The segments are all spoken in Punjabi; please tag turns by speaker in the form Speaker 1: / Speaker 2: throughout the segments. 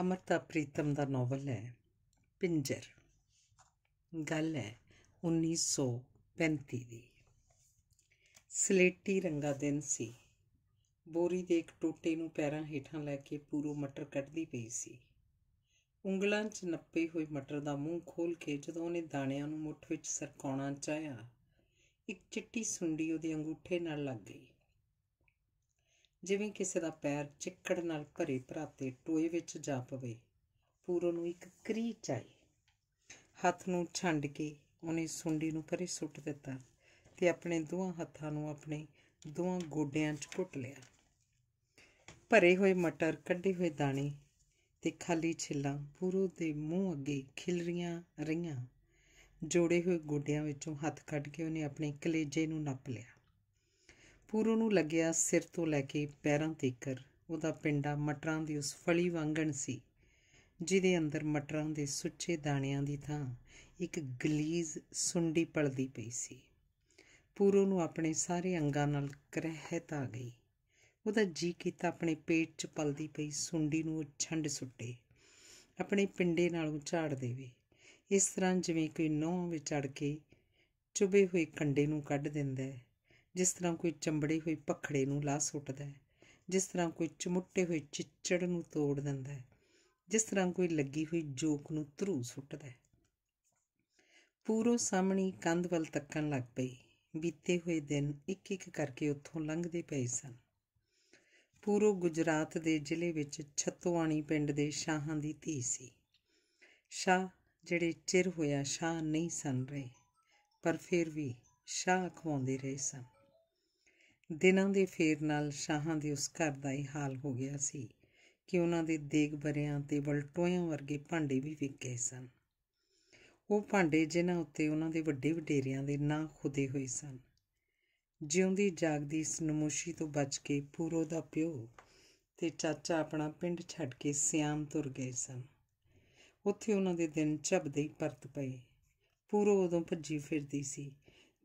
Speaker 1: ਅਮਰਤਾ ਪ੍ਰੀਤਮ ਦਾ ਨੋਵਲ ਹੈ ਪਿੰਜਰ ਗੱਲ ਹੈ 1935 ਦੀ ਸਲੇਟੀ ਰੰਗਾ ਦਿਨ ਸੀ ਬੋਰੀ ਦੇ ਇੱਕ ਟੋਟੇ ਨੂੰ ਪੈਰਾਂ ਹੇਠਾਂ ਲੈ ਕੇ ਪੂਰੋ ਮਟਰ ਕੱਢਦੀ ਪਈ ਸੀ ਉਂਗਲਾਂ 'ਚ ਨੱਪੇ ਹੋਏ ਮਟਰ ਦਾ ਮੂੰਹ ਖੋਲ ਕੇ ਜਦੋਂ ਉਹਨੇ ਦਾਣਿਆਂ ਨੂੰ ਮੁੱਠ ਵਿੱਚ ਸਰਕਾਉਣਾ ਚਾਹਿਆ ਇੱਕ ਚਿੱਟੀ ਸੁੰਡੀ ਉਹਦੇ ਅੰਗੂਠੇ ਨਾਲ ਲੱਗ ਗਈ ਜਿਵੇਂ ਕਿਸੇ ਦਾ ਪੈਰ ਚਿੱਕੜ ਨਾਲ ਭਰੇ ਭਰਾਤੇ ਟੋਏ ਵਿੱਚ ਜਾ ਪਵੇ ਪੂਰਨ ਨੂੰ ਇੱਕ ਕਰੀਚ ਆਈ ਹੱਥ ਨੂੰ ਛੰਡ ਕੇ ਉਹਨੇ ਸੁੰਡੀ ਨੂੰ ਪਰੇ ਸੁੱਟ ਦਿੱਤਾ ਤੇ ਆਪਣੇ ਦੋਹਾਂ ਹੱਥਾਂ ਨੂੰ ਆਪਣੇ ਦੋਹਾਂ ਗੋਡਿਆਂ 'ਚ ਘੁੱਟ ਲਿਆ ਭਰੇ ਹੋਏ ਮਟਰ ਕੱਢੇ ਹੋਏ ਦਾਣੇ ਤੇ ਖਾਲੀ ਛਿੱਲਾਂ ਪੂਰੋ ਦੇ ਮੂੰਹ ਅੱਗੇ ਖਿਲ ਰੀਆਂ ਰਹੀਆਂ ਜੋੜੇ ਹੋਏ ਗੋਡਿਆਂ ਵਿੱਚੋਂ ਹੱਥ ਕੱਢ ਕੇ ਉਹਨੇ ਆਪਣੇ ਕਲੇਜੇ ਨੂੰ ਨੱਪ ਲਿਆ ਪੂਰੋ ਨੂੰ ਲੱਗਿਆ ਸਿਰ ਤੋਂ ਲੈ ਕੇ ਪੈਰਾਂ ਤੀਕਰ ਉਹਦਾ ਪਿੰਡਾ ਮਟਰਾਂ ਦੀ ਉਸ ਫਲੀ ਵਾਂਗਣ ਸੀ ਜਿਹਦੇ ਅੰਦਰ ਮਟਰਾਂ ਦੇ ਸੁੱਚੇ ਦਾਣਿਆਂ ਦੀ ਥਾਂ ਇੱਕ ਗਲੀਜ਼ ਸੁੰਡੀ ਪਲਦੀ ਪਈ ਸੀ ਪੂਰੋ ਨੂੰ ਆਪਣੇ ਸਾਰੇ ਅੰਗਾਂ ਨਾਲ ਕਰਹਿਤ ਆ ਗਈ ਉਹਦਾ ਜੀ ਕੀਤਾ ਆਪਣੇ ਪੇਟ 'ਚ ਪਲਦੀ ਪਈ ਸੁੰਡੀ ਨੂੰ ਛੰਡ ਸੁੱਟੇ ਆਪਣੇ ਪਿੰਡੇ ਨਾਲੋਂ ਝਾੜ ਦੇਵੇ ਇਸ ਤਰ੍ਹਾਂ ਜਿਵੇਂ ਕੋਈ ਨੋਹ ਵਿੱਚ ਅੜ ਕੇ ਚੁਬੇ ਹੋਏ ਕੰਡੇ ਨੂੰ ਕੱਢ ਦਿੰਦਾ ਹੈ ਜਿਸ ਤਰ੍ਹਾਂ ਕੋਈ ਚੰਬੜੇ ਹੋਏ ਪਖੜੇ ਨੂੰ ਲਾ ਸੁੱਟਦਾ ਹੈ ਜਿਸ ਤਰ੍ਹਾਂ ਕੋਈ ਚਮੁੱਟੇ ਹੋਏ ਚਿੱਚੜ ਨੂੰ ਤੋੜ ਦਿੰਦਾ ਹੈ ਜਿਸ ਤਰ੍ਹਾਂ ਕੋਈ ਲੱਗੀ ਹੋਈ ਜੋਕ ਨੂੰ ਧਰੂ ਸੁੱਟਦਾ ਹੈ ਪੂਰੋ ਸਾਹਮਣੀ ਕੰਧ ਵੱਲ ਤੱਕਣ ਲੱਗ ਪਈ ਬੀਤੇ ਹੋਏ ਦਿਨ ਇੱਕ ਇੱਕ ਕਰਕੇ ਉੱਥੋਂ ਲੰਘਦੇ ਪਏ ਸਨ ਪੂਰੋ ਗੁਜਰਾਤ ਦੇ ਜ਼ਿਲ੍ਹੇ ਵਿੱਚ ਛਤੋਆਣੀ ਪਿੰਡ ਦੇ ਸ਼ਾਹਾਂ ਦੀ ਧੀ ਸੀ ਸ਼ਾਹ ਜਿਹੜੇ ਚਿਰ ਹੋਇਆ ਸ਼ਾਹ ਨਹੀਂ ਸਨ ਰਹੇ ਪਰ ਫਿਰ ਵੀ ਸ਼ਾਹ ਖਵਾਉਂਦੇ ਰਹੇ ਸਨ ਦਿਨਾਂ ਦੇ ਫੇਰ ਨਾਲ ਸ਼ਾਹਾਂ ਦੇ ਉਸ ਘਰ ਦਾ ਹੀ ਹਾਲ ਹੋ ਗਿਆ ਸੀ ਕਿ ਉਹਨਾਂ ਦੇ ਦੇਗ ਬਰਿਆਂ ਤੇ ਬਲਟੋਇਆਂ ਵਰਗੇ ਭਾਂਡੇ ਵੀ ਵਿਕ ਗਏ ਸਨ ਉਹ ਭਾਂਡੇ ਜਿਨ੍ਹਾਂ ਉੱਤੇ ਉਹਨਾਂ ਦੇ ਵੱਡੇ ਵਡੇਰਿਆਂ ਦੇ ਨਾਂ ਖੁਦੇ ਹੋਏ ਸਨ ਜਿਉਂਦੀ ਜਾਗਦੀ ਇਸ ਨਮੋਸ਼ੀ ਤੋਂ ਬਚ ਕੇ ਪੂਰੋ ਦਾ ਪਿਓ ਤੇ ਚਾਚਾ ਆਪਣਾ ਪਿੰਡ ਛੱਡ ਕੇ ਸਿਆਮ ਤੁਰ ਗਏ ਸਨ ਉੱਥੇ ਉਹਨਾਂ ਦੇ ਦਿਨ ਝਬਦੇ ਹੀ ਪਰਤ ਪਏ ਪੂਰੋ ਉਦੋਂ ਭੱਜੀ ਫਿਰਦੀ ਸੀ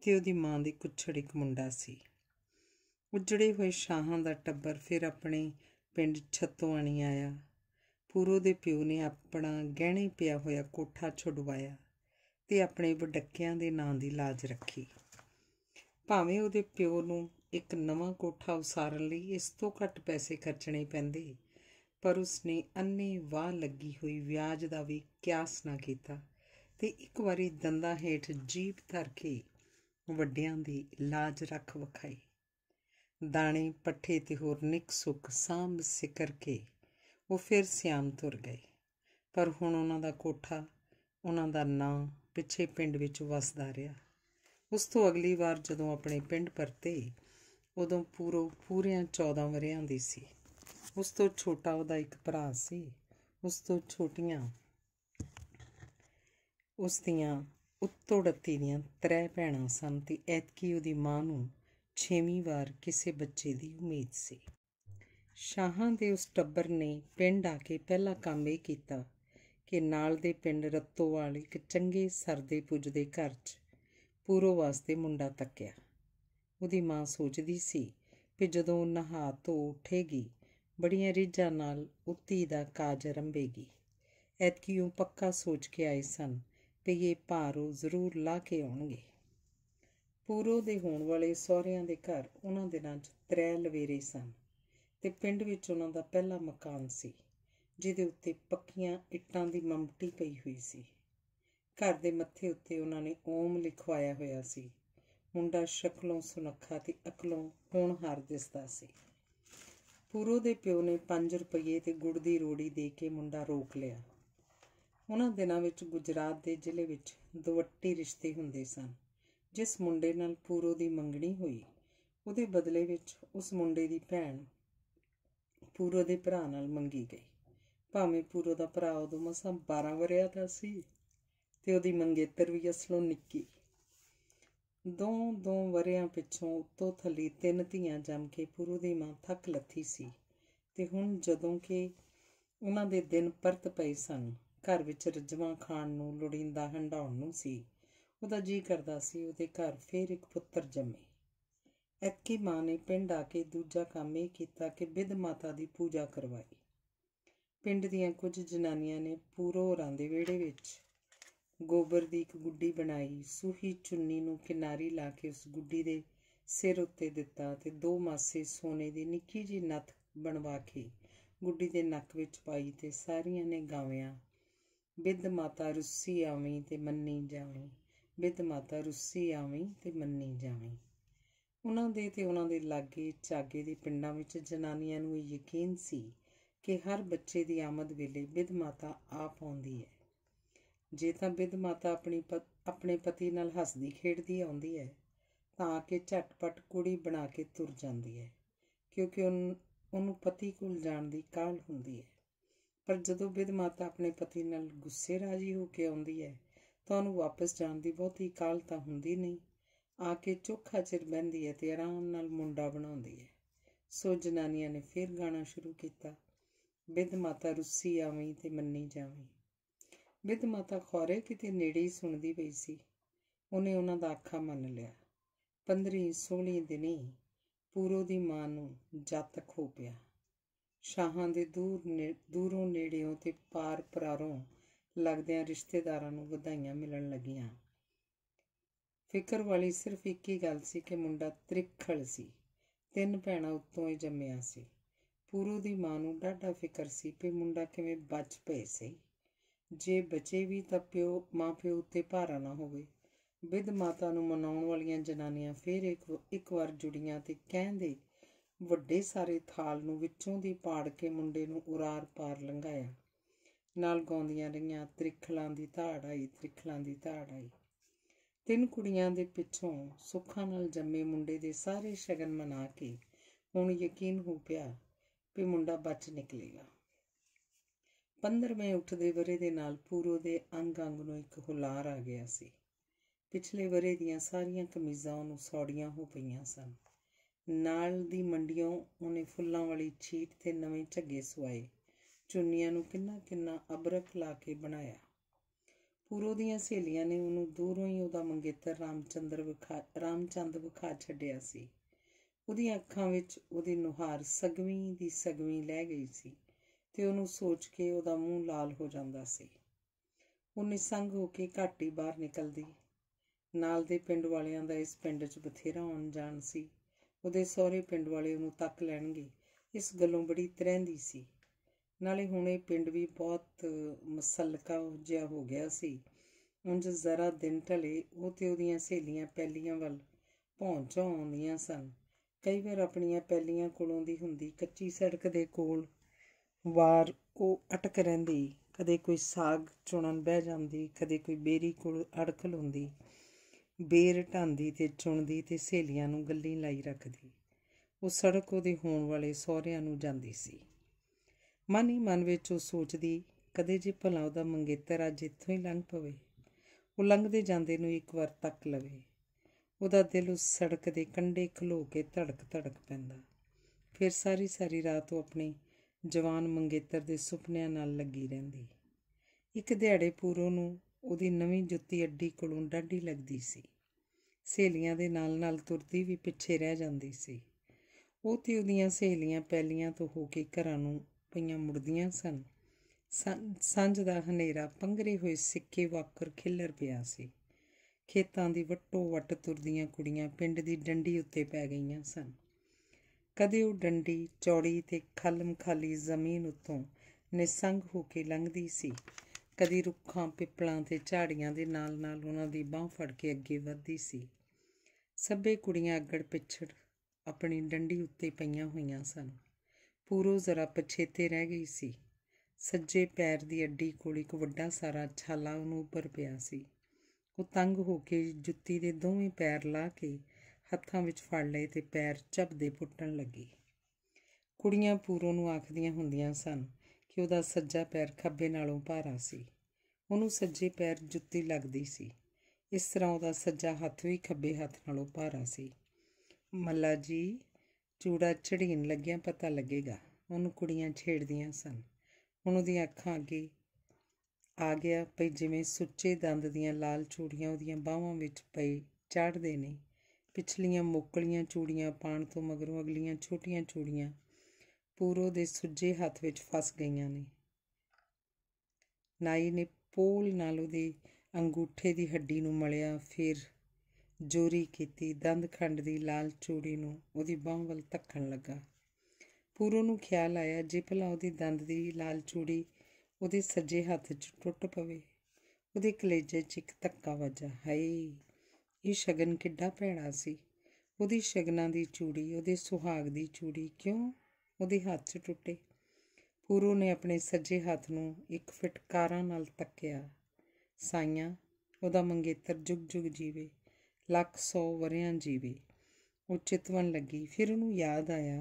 Speaker 1: ਤੇ ਉਹਦੀ ਮਾਂ ਦੇ ਕੁਛੜ ਇੱਕ ਮੁੰਡਾ ਸੀ ਉਜੜੇ ਹੋਏ ਸ਼ਾਹਾਂ ਦਾ ਟੱਬਰ ਫਿਰ ਆਪਣੇ ਪਿੰਡ ਛੱਤੋਆਣੀ ਆਇਆ ਪੂਰੋ ਦੇ ਪਿਓ ਨੇ ਆਪਣਾ ਗਹਿਣੇ ਪਿਆ ਹੋਇਆ ਕੋਠਾ ਛੁਡਵਾਇਆ ਤੇ ਆਪਣੇ ਵਡੱਕਿਆਂ ਦੇ ਨਾਂ ਦੀ ਲਾਜ ਰੱਖੀ ਭਾਵੇਂ ਉਹਦੇ ਪਿਓ ਨੂੰ ਇੱਕ ਨਵਾਂ ਕੋਠਾ ਉਸਾਰਨ ਲਈ ਇਸ ਤੋਂ ਘੱਟ ਪੈਸੇ ਖਰਚਣੇ ਪੈਂਦੇ ਪਰ ਉਸਨੇ ਅੰਨੇ ਵਾਹ ਲੱਗੀ ਹੋਈ ਵਿਆਜ ਦਾ ਵੀ ਕਿਆਸ ਨਾ ਕੀਤਾ ਤੇ ਇੱਕ ਵਾਰੀ ਦੰਦਾ ਹੇਠ ਜੀਪ ਧਰ ਕੇ ਵੱਡਿਆਂ ਦੀ ਲਾਜ ਰੱਖ ਵਖਾਈ ਦਾਣੇ ਪੱਠੇ ਤੇ ਹੋਰ ਨਿਕ ਸੁਖ ਸਾਮ ਸਿਕਰ ਕੇ ਉਹ ਫਿਰ ਸਿਆਮ ਤੁਰ ਗਏ ਪਰ ਹੁਣ ਉਹਨਾਂ ਦਾ ਕੋਠਾ ਉਹਨਾਂ ਦਾ ਨਾਂ ਪਿੱਛੇ ਪਿੰਡ ਵਿੱਚ ਵਸਦਾ ਰਿਹਾ ਉਸ ਤੋਂ ਅਗਲੀ ਵਾਰ ਜਦੋਂ ਆਪਣੇ ਪਿੰਡ ਪਰਤੇ ਉਦੋਂ ਪੂਰੋ ਪੂਰਿਆਂ 14 ਵਰਿਆਂ ਦੀ ਸੀ ਉਸ ਤੋਂ ਛੋਟਾ ਉਹਦਾ ਇੱਕ ਭਰਾ ਸੀ ਉਸ ਤੋਂ ਛੋਟੀਆਂ ਉਸ ਦੀਆਂ ਉੱਤੋਂ ਦੀਆਂ ਤਰੇ ਭੈਣਾਂ ਸਨ ਤੇ ਐਤਕੀ ਉਹਦੀ ਮਾਂ ਨੂੰ ਛੇਵੀਂ ਵਾਰ ਕਿਸੇ ਬੱਚੇ ਦੀ ਉਮੀਦ ਸੀ ਸ਼ਾਹਾਂ ਦੇ ਉਸ ਟੱਬਰ ਨੇ ਪਿੰਡ ਆ ਕੇ ਪਹਿਲਾ ਕੰਮ ਇਹ ਕੀਤਾ ਕਿ ਨਾਲ ਦੇ ਪਿੰਡ ਰੱਤੋ ਵਾਲੇ ਇੱਕ ਚੰਗੇ ਸਰਦੇ ਪੁੱਜਦੇ ਘਰ 'ਚ ਪੂਰੋ ਵਾਸਤੇ ਮੁੰਡਾ ਤੱਕਿਆ ਉਹਦੀ ਮਾਂ ਸੋਚਦੀ ਸੀ ਕਿ ਜਦੋਂ ਨਹਾ ਧੋ ਉੱਠੇਗੀ ਬੜੀਆਂ ਰੀਝਾਂ ਨਾਲ ਉੱਤੀ ਦਾ ਕਾਜ ਰੰਭੇਗੀ ਐਤਕੀ ਉਹ ਪੱਕਾ ਸੋਚ ਕੇ ਆਏ ਸਨ ਕਿ ਇਹ ਭਾਰੋ ਜ਼ਰੂਰ ਲਾ ਕੇ ਆਉਣਗੇ ਪੂਰੋ ਦੇ ਹੋਣ ਵਾਲੇ ਸਹੁਰਿਆਂ ਦੇ ਘਰ ਉਹਨਾਂ ਦਿਨਾਂ 'ਚ ਤਰੇ ਲਵੇਰੇ ਸਨ ਤੇ ਪਿੰਡ ਵਿੱਚ ਉਹਨਾਂ ਦਾ ਪਹਿਲਾ ਮਕਾਨ ਸੀ ਜਿਹਦੇ ਉੱਤੇ ਪੱਕੀਆਂ ਇੱਟਾਂ ਦੀ ਮੰਮਟੀ ਪਈ ਹੋਈ ਸੀ ਘਰ ਦੇ ਮੱਥੇ ਉੱਤੇ ਉਹਨਾਂ ਨੇ ਓਮ ਲਿਖਵਾਇਆ ਹੋਇਆ ਸੀ ਮੁੰਡਾ ਸ਼ਕਲੋਂ ਸੁਨੱਖਾ ਤੇ ਅਕਲੋਂ ਹੋਣਹਾਰ ਦਿਸਦਾ ਸੀ ਪੂਰੋ ਦੇ ਪਿਓ ਨੇ 5 ਰੁਪਏ ਤੇ ਗੁੜ ਦੀ ਰੋੜੀ ਦੇ ਕੇ ਮੁੰਡਾ ਰੋਕ ਲਿਆ ਉਹਨਾਂ ਦਿਨਾਂ ਵਿੱਚ ਗੁਜਰਾਤ ਦੇ ਜ਼ਿਲ੍ਹੇ ਵਿੱਚ ਦੁਵੱਟੀ ਰਿਸ਼ਤੇ ਹੁੰਦੇ ਸਨ ਜਿਸ ਮੁੰਡੇ ਨਾਲ ਪੂਰੋ ਦੀ ਮੰਗਣੀ ਹੋਈ ਉਹਦੇ ਬਦਲੇ ਵਿੱਚ ਉਸ ਮੁੰਡੇ ਦੀ ਭੈਣ ਪੂਰੋ ਦੇ ਭਰਾ ਨਾਲ ਮੰਗੀ ਗਈ ਭਾਵੇਂ ਪੂਰੋ ਦਾ ਭਰਾ ਉਦੋਂ ਮਸਾਂ 12 ਵਰਿਆ ਦਾ ਸੀ ਤੇ ਉਹਦੀ ਮੰਗੇਤਰ ਵੀ ਅਸਲੋਂ ਨਿੱਕੀ ਦੋ ਦੋ ਵਰਿਆਂ ਪਿੱਛੋਂ ਉੱਤੋਂ ਥੱਲੇ ਤਿੰਨ ਧੀਆਂ ਜੰਮ ਕੇ ਪੂਰੋ ਦੀ ਮਾਂ ਥੱਕ ਲੱਥੀ ਸੀ ਤੇ ਹੁਣ ਜਦੋਂ ਕਿ ਉਹਨਾਂ ਦੇ ਦਿਨ ਪਰਤ ਪਏ ਸਨ ਘਰ ਵਿੱਚ ਰਜਵਾ ਖਾਣ ਨੂੰ ਲੋੜੀਂਦਾ ਹੰਡਾਉਣ ਨੂੰ ਸੀ ਉਹਦਾ ਜੀ ਕਰਦਾ ਸੀ ਉਹਦੇ ਘਰ ਫੇਰ ਇੱਕ ਪੁੱਤਰ ਜੰਮੇ ਐਤਕੀ ਮਾਂ ਨੇ ਪਿੰਡ ਆ ਕੇ ਦੂਜਾ ਕੰਮ ਇਹ ਕੀਤਾ ਕਿ ਬਿਧ ਮਾਤਾ ਦੀ ਪੂਜਾ ਕਰਵਾਈ ਪਿੰਡ ਦੀਆਂ ਕੁਝ ਜਨਾਨੀਆਂ ਨੇ ਪੂਰੋ ਰਾਂਦੇ ਦੇ ਵਿਹੜੇ ਵਿੱਚ ਗੋਬਰ ਦੀ ਇੱਕ ਗੁੱਡੀ ਬਣਾਈ ਸੂਹੀ ਚੁੰਨੀ ਨੂੰ ਕਿਨਾਰੀ ਲਾ ਕੇ ਉਸ ਗੁੱਡੀ ਦੇ ਸਿਰ ਉੱਤੇ ਦਿੱਤਾ ਤੇ ਦੋ ਮਾਸੇ ਸੋਨੇ ਦੀ ਨਿੱਕੀ ਜੀ ਨੱਥ ਬਣਵਾ ਕੇ ਗੁੱਡੀ ਦੇ ਨੱਕ ਵਿੱਚ ਪਾਈ ਤੇ ਸਾਰੀਆਂ ਨੇ ਗਾਵਿਆਂ ਬਿੱਧ ਮਾਤਾ ਰੁੱਸੀ ਆਵੀਂ ਤੇ ਮੰਨੀ ਜਾਵੀਂ ਬਿਦ ਮਾਤਾ ਰੁੱਸੀ ਆਵੀਂ ਤੇ ਮੰਨੀ ਜਾਵੀਂ ਉਹਨਾਂ ਦੇ ਤੇ ਉਹਨਾਂ ਦੇ ਲਾਗੇ ਚਾਗੇ ਦੇ ਪਿੰਡਾਂ ਵਿੱਚ ਜਨਾਨੀਆਂ ਨੂੰ ਯਕੀਨ ਸੀ ਕਿ ਹਰ ਬੱਚੇ ਦੀ ਆਮਦ ਵੇਲੇ ਬਿਦ ਮਾਤਾ ਆਪ ਆਉਂਦੀ ਹੈ ਜੇ ਤਾਂ ਬਿਦ ਮਾਤਾ ਆਪਣੀ ਆਪਣੇ ਪਤੀ ਨਾਲ ਹੱਸਦੀ ਖੇਡਦੀ ਆਉਂਦੀ ਹੈ ਤਾਂ ਕਿ ਝਟਪਟ ਕੁੜੀ ਬਣਾ ਕੇ ਤੁਰ ਜਾਂਦੀ ਹੈ ਕਿਉਂਕਿ ਉਹਨੂੰ ਪਤੀ ਕੋਲ ਜਾਣ ਦੀ ਕਾਹਲ ਹੁੰਦੀ ਹੈ ਪਰ ਜਦੋਂ ਬਿਦ ਮਾਤਾ ਆਪਣੇ ਪਤੀ ਨਾਲ ਗੁੱਸੇ ਰਾਜੀ ਹੋ ਕੇ ਆਉਂਦੀ ਹੈ ਤਾਂ ਉਹਨੂੰ ਵਾਪਸ ਜਾਣ ਦੀ ਬਹੁਤੀ ਕਾਲ ਤਾਂ ਹੁੰਦੀ ਨਹੀਂ ਆ ਕੇ ਚੋਖਾ ਚਿਰ ਬੰਦੀ ਹੈ ਤੇ ਆਰਾਮ ਨਾਲ ਮੁੰਡਾ ਬਣਾਉਂਦੀ ਹੈ ਸੋ ਜਨਾਨੀਆਂ ਨੇ ਫੇਰ ਗਾਣਾ ਸ਼ੁਰੂ ਕੀਤਾ ਬਿੱਧ ਮਾਤਾ ਰੁੱਸੀ ਆਵੀਂ ਤੇ ਮੰਨੀ ਜਾਵੀਂ ਬਿੱਧ ਮਾਤਾ ਖੋਰੇ ਕਿਤੇ ਨੇੜੇ ਹੀ ਸੁਣਦੀ ਪਈ ਸੀ ਉਹਨੇ ਉਹਨਾਂ ਦਾ ਆਖਾ ਮੰਨ ਲਿਆ 15 16 ਦਿਨੀ ਪੂਰੋ ਦੀ ਮਾਂ ਨੂੰ ਜੱਤਕ ਹੋ ਪਿਆ ਸ਼ਾਹਾਂ ਦੇ ਦੂਰ ਦੂਰੋਂ ਨੇੜਿਓਂ ਤੇ ਪਾਰ ਪਰਾਰੋਂ ਲੱਗਦਿਆਂ ਰਿਸ਼ਤੇਦਾਰਾਂ ਨੂੰ ਵਧਾਈਆਂ ਮਿਲਣ ਲੱਗੀਆਂ ਫਿਕਰ ਵਾਲੀ ਸਿਰਫ ਇੱਕ ਹੀ ਗੱਲ ਸੀ ਕਿ ਮੁੰਡਾ ਤ੍ਰਿਖਲ ਸੀ ਤਿੰਨ ਭੈਣਾਂ ਉੱਤੋਂ ਹੀ ਜੰਮਿਆ ਸੀ ਪੂਰੂ ਦੀ ਮਾਂ ਨੂੰ ਡਾਢਾ ਫਿਕਰ ਸੀ ਕਿ ਮੁੰਡਾ ਕਿਵੇਂ ਬਚ ਪਏ ਸੀ ਜੇ ਬਚੇ ਵੀ ਤਾਂ ਪਿਓ ਪਿਓ ਉੱਤੇ ਭਾਰਾ ਨਾ ਹੋਵੇ ਵਿਦ ਮਾਤਾ ਨੂੰ ਮਨਾਉਣ ਵਾਲੀਆਂ ਜਨਾਨੀਆਂ ਫੇਰ ਇੱਕ ਇੱਕ ਵਾਰ ਜੁੜੀਆਂ ਤੇ ਕਹਿੰਦੇ ਵੱਡੇ ਸਾਰੇ ਥਾਲ ਨੂੰ ਵਿੱਚੋਂ ਦੀ ਪਾੜ ਕੇ ਮੁੰਡੇ ਨੂੰ ਉਰਾਰ ਪਾਰ ਲੰਘਾਇਆ ਨਾਲ ਗਾਉਂਦੀਆਂ ਰਹੀਆਂ ਤ੍ਰਿਖਲਾਂ ਦੀ ਧਾੜ ਆਈ ਤ੍ਰਿਖਲਾਂ ਦੀ ਧਾੜ ਆਈ ਤਿੰਨ ਕੁੜੀਆਂ ਦੇ ਪਿੱਛੋਂ ਸੁੱਖਾਂ ਨਾਲ ਜੰਮੇ ਮੁੰਡੇ ਦੇ ਸਾਰੇ ਸ਼ਗਨ ਮਨਾ ਕੇ ਹੁਣ ਯਕੀਨ ਹੋ ਪਿਆ ਕਿ ਮੁੰਡਾ ਬਚ ਨਿਕਲੇਗਾ 15ਵੇਂ ਉੱਠਦੇ ਬਰੇ ਦੇ ਨਾਲ ਪੂਰੋ ਦੇ ਅੰਗ ਅੰਗ ਨੂੰ ਇੱਕ ਹੁਲਾਰ ਆ ਗਿਆ ਸੀ ਪਿਛਲੇ ਬਰੇ ਦੀਆਂ ਸਾਰੀਆਂ ਕਮੀਜ਼ਾਂ ਉਹਨੂੰ ਸੌੜੀਆਂ ਹੋ ਪਈਆਂ ਸਨ ਨਾਲ ਦੀ ਮੰਡੀਆਂ ਉਹਨੇ ਫੁੱਲਾਂ ਵਾਲੀ ਛੀਟ ਤੇ ਨਵੇਂ ਝੱਗੇ ਸਵਾਏ ਚੁੰਨੀਆਂ ਨੂੰ ਕਿੰਨਾ ਕਿੰਨਾ ਅਬਰਕ ਲਾ ਕੇ ਬਣਾਇਆ ਪੂਰੋ ਦੀਆਂ ਸਹੇਲੀਆਂ ਨੇ ਉਹਨੂੰ ਦੂਰੋਂ ਹੀ ਉਹਦਾ ਮੰਗੇਤਰ ਰਾਮਚੰਦਰ ਵਿਖਾ ਰਾਮਚੰਦ ਵਿਖਾ ਛੱਡਿਆ ਸੀ ਉਹਦੀਆਂ ਅੱਖਾਂ ਵਿੱਚ ਉਹਦੀ ਨੁਹਾਰ ਸਗਵੀ ਦੀ ਸਗਵੀ ਲੈ ਗਈ ਸੀ ਤੇ ਉਹਨੂੰ ਸੋਚ ਕੇ ਉਹਦਾ ਮੂੰਹ ਲਾਲ ਹੋ ਜਾਂਦਾ ਸੀ ਉਹ ਨਿਸੰਗ ਹੋ ਕੇ ਘਾਟੀ ਬਾਹਰ ਨਿਕਲਦੀ ਨਾਲ ਦੇ ਪਿੰਡ ਵਾਲਿਆਂ ਦਾ ਇਸ ਪਿੰਡ 'ਚ ਬਥੇਰਾ ਆਉਣ ਜਾਣ ਸੀ ਉਹਦੇ ਸਹੁਰੇ ਪਿੰਡ ਵਾਲੇ ਉਹਨੂੰ ਤੱਕ ਲੈਣਗੇ ਇਸ ਗੱਲੋਂ ਬੜੀ ਤਰਹਿੰਦੀ ਸੀ ਨਾਲੇ ਹੁਣ ਇਹ ਪਿੰਡ ਵੀ ਬਹੁਤ ਮਸਲਕਾ ਜਿਹਾ ਹੋ ਗਿਆ ਸੀ ਉਂਝ ਜ਼ਰਾ ਦਿਨ ਢਲੇ ਉਹ ਤੇ ਉਹਦੀਆਂ ਸਹੇਲੀਆਂ ਪਹਿਲੀਆਂ ਵੱਲ ਪਹੁੰਚ ਆਉਂਦੀਆਂ ਸਨ ਕਈ ਵਾਰ ਆਪਣੀਆਂ ਪਹਿਲੀਆਂ ਕੋਲੋਂ ਦੀ ਹੁੰਦੀ ਕੱਚੀ ਸੜਕ ਦੇ ਕੋਲ ਵਾਰ ਉਹ ਅਟਕ ਰਹਿੰਦੀ ਕਦੇ ਕੋਈ ਸਾਗ ਚੁਣਨ ਬਹਿ ਜਾਂਦੀ ਕਦੇ ਕੋਈ 베ਰੀ ਕੋਲ ਅੜਖਲ ਹੁੰਦੀ ਬੇਰ ਢਾਂਦੀ ਤੇ ਚੁਣਦੀ ਤੇ ਸਹੇਲੀਆਂ ਨੂੰ ਗੱਲੀ ਲਾਈ ਰੱਖਦੀ ਉਹ ਸੜਕ ਉਹਦੇ ਹੋਣ ਵਾਲੇ ਸਹੁਰਿਆਂ ਨੂੰ ਜਾਂਦੀ ਸੀ ਮਨ ਹੀ ਮਨ ਵਿੱਚ ਉਹ ਸੋਚਦੀ ਕਦੇ ਜੇ ਭਲਾ ਉਹਦਾ ਮੰਗੇਤਰ ਅੱਜ ਇੱਥੋਂ ਹੀ ਲੰਘ ਪਵੇ ਉਹ ਲੰਘਦੇ ਜਾਂਦੇ ਨੂੰ ਇੱਕ ਵਾਰ ਤੱਕ ਲਵੇ ਉਹਦਾ ਦਿਲ ਉਸ ਸੜਕ ਦੇ ਕੰਢੇ ਖਲੋ ਕੇ ਧੜਕ ਧੜਕ ਪੈਂਦਾ ਫਿਰ ਸਾਰੀ ਸਾਰੀ ਰਾਤ ਉਹ ਆਪਣੇ ਜਵਾਨ ਮੰਗੇਤਰ ਦੇ ਸੁਪਨਿਆਂ ਨਾਲ ਲੱਗੀ ਰਹਿੰਦੀ ਇੱਕ ਦਿਹਾੜੇ ਪੂਰੋਂ ਨੂੰ ਉਹਦੀ ਨਵੀਂ ਜੁੱਤੀ ਅੱਡੀ ਕੋਲੋਂ ਡਾਢੀ ਲੱਗਦੀ ਸੀ ਸਹੇਲੀਆਂ ਦੇ ਨਾਲ-ਨਾਲ ਤੁਰਦੀ ਵੀ ਪਿੱਛੇ ਰਹਿ ਜਾਂਦੀ ਸੀ ਉਹ ਤੇ ਉਹਦੀਆਂ ਸਹੇਲੀਆਂ ਪਹਿਲੀਆਂ ਤੋਂ ਹੋ ਕੇ ਘਰਾਂ ਨੂੰ ਪਈਆਂ ਮੁਰਦੀਆਂ ਸਨ ਸਾਂਝ ਦਾ ਹਨੇਰਾ ਪੰਗਰੇ ਹੋਏ ਸਿੱਕੇ ਵਾਕਰ ਖਿੱਲਰ ਪਿਆ ਸੀ ਖੇਤਾਂ ਦੀ ਵੱਟੋ ਵੱਟ ਤੁਰਦੀਆਂ ਕੁੜੀਆਂ ਪਿੰਡ ਦੀ ਡੰਡੀ ਉੱਤੇ ਪੈ ਗਈਆਂ ਸਨ ਕਦੇ ਉਹ ਡੰਡੀ ਚੌੜੀ ਤੇ ਖਲਮ ਖਾਲੀ ਜ਼ਮੀਨ ਉੱਤੋਂ ਨਿਸੰਗ ਹੋ ਕੇ ਲੰਘਦੀ ਸੀ ਕਦੀ ਰੁੱਖਾਂ ਪਿੱਪਲਾਂ ਤੇ ਝਾੜੀਆਂ ਦੇ ਨਾਲ-ਨਾਲ ਉਹਨਾਂ ਦੀ ਬਾਹ ਫੜ ਕੇ ਅੱਗੇ ਵਧਦੀ ਸੀ ਸਭੇ ਕੁੜੀਆਂ ਅੱਗੜ ਪਿੱਛੜ ਆਪਣੀ ਡੰਡੀ ਉੱਤੇ ਪਈਆਂ ਹੋਈਆਂ ਸਨ ਪੂਰੋ ਜ਼ਰਾ ਪਛੇਤੇ ਰਹਿ ਗਈ ਸੀ ਸੱਜੇ ਪੈਰ ਦੀ ਅੱਡੀ ਕੋਲ ਇੱਕ ਵੱਡਾ ਸਾਰਾ ਛਾਲਾ ਉਹਨੂੰ ਉੱਪਰ ਪਿਆ ਸੀ ਉਹ ਤੰਗ ਹੋ ਕੇ ਜੁੱਤੀ ਦੇ ਦੋਵੇਂ ਪੈਰ ਲਾ ਕੇ ਹੱਥਾਂ ਵਿੱਚ ਫੜ ਲਏ ਤੇ ਪੈਰ ਚੱਬਦੇ ਪੁੱਟਣ ਲੱਗੇ ਕੁੜੀਆਂ ਪੂਰੋ ਨੂੰ ਆਖਦੀਆਂ ਹੁੰਦੀਆਂ ਸਨ ਕਿ ਉਹਦਾ ਸੱਜਾ ਪੈਰ ਖੱਬੇ ਨਾਲੋਂ ਭਾਰਾ ਸੀ ਉਹਨੂੰ ਸੱਜੇ ਪੈਰ ਜੁੱਤੀ ਲੱਗਦੀ ਸੀ ਇਸ ਤਰ੍ਹਾਂ ਉਹਦਾ ਸੱਜਾ ਹੱਥ ਵੀ ਖੱਬੇ ਹੱਥ ਨਾਲੋਂ ਭਾਰਾ ਸੀ ਮੱਲਾ ਜੀ ਚੂੜਾ ਚੜੀਨ ਲੱਗਿਆ ਪਤਾ ਲੱਗੇਗਾ ਉਹਨੂੰ ਕੁੜੀਆਂ ਛੇੜਦੀਆਂ ਸਨ ਹੁਣ ਉਹਦੀਆਂ ਅੱਖਾਂ ਅੱਗੇ ਆ ਗਿਆ ਪਈ ਜਿਵੇਂ ਸੁੱਚੇ ਦੰਦ ਦੀਆਂ ਲਾਲ ਚੂੜੀਆਂ ਉਹਦੀਆਂ ਬਾਹਾਂ ਵਿੱਚ ਪਈ ਚੜਦੇ ਨੇ ਪਿਛਲੀਆਂ ਮੋਕਲੀਆਂ ਚੂੜੀਆਂ ਪਾਣ ਤੋਂ ਮਗਰੋਂ ਅਗਲੀਆਂ ਛੋਟੀਆਂ ਚੂੜੀਆਂ ਪੂਰੋ ਦੇ ਸੁੱਜੇ ਹੱਥ ਵਿੱਚ ਫਸ ਗਈਆਂ ਨੇ ਨਾਈ ਨੇ ਪੋਲ ਨਾਲ ਉਹਦੇ ਅੰਗੂਠੇ ਦੀ ਹੱਡੀ ਨੂੰ ਮਲਿਆ ਫਿਰ ਜੋਰੀ ਕੀਤੀ ਦੰਦਖੰਡ ਦੀ ਲਾਲ ਚੂੜੀ ਨੂੰ ਉਹਦੀ ਬਾਹ ਵੱਲ ਧੱਕਣ ਲੱਗਾ ਪੂਰੋ ਨੂੰ ਖਿਆਲ ਆਇਆ ਜੇ ਭਲਾ ਉਹਦੀ ਦੰਦ ਦੀ ਲਾਲ ਚੂੜੀ ਉਹਦੇ ਸੱਜੇ ਹੱਥ 'ਚ ਟੁੱਟ ਪਵੇ ਉਹਦੇ ਕਲੇਜੇ 'ਚ ਇੱਕ ਧੱਕਾ ਵੱਜਾ ਹਾਏ ਇਹ ਸ਼ਗਨ ਕਿੱਡਾ ਭੈੜਾ ਸੀ ਉਹਦੀ ਸ਼ਗਨਾਂ ਦੀ ਚੂੜੀ ਉਹਦੇ ਸੁਹਾਗ ਦੀ ਚੂੜੀ ਕਿਉਂ ਉਹਦੇ ਹੱਥ 'ਚ ਟੁੱਟੇ ਪੂਰੂ ਨੇ ਆਪਣੇ ਸੱਜੇ ਹੱਥ ਨੂੰ ਇੱਕ ਫਟਕਾਰਾਂ ਨਾਲ ਤੱਕਿਆ ਸਾਈਆਂ ਉਹਦਾ ਮੰਗੇਤਰ ਜੁਗ ਜੁਗ ਜੀਵੇ ਲੱਖ 100 ਵਰਿਆਂ ਜੀਵੇ ਉਹ ਚਿਤਵਨ ਲੱਗੀ ਫਿਰ ਉਹਨੂੰ ਯਾਦ ਆਇਆ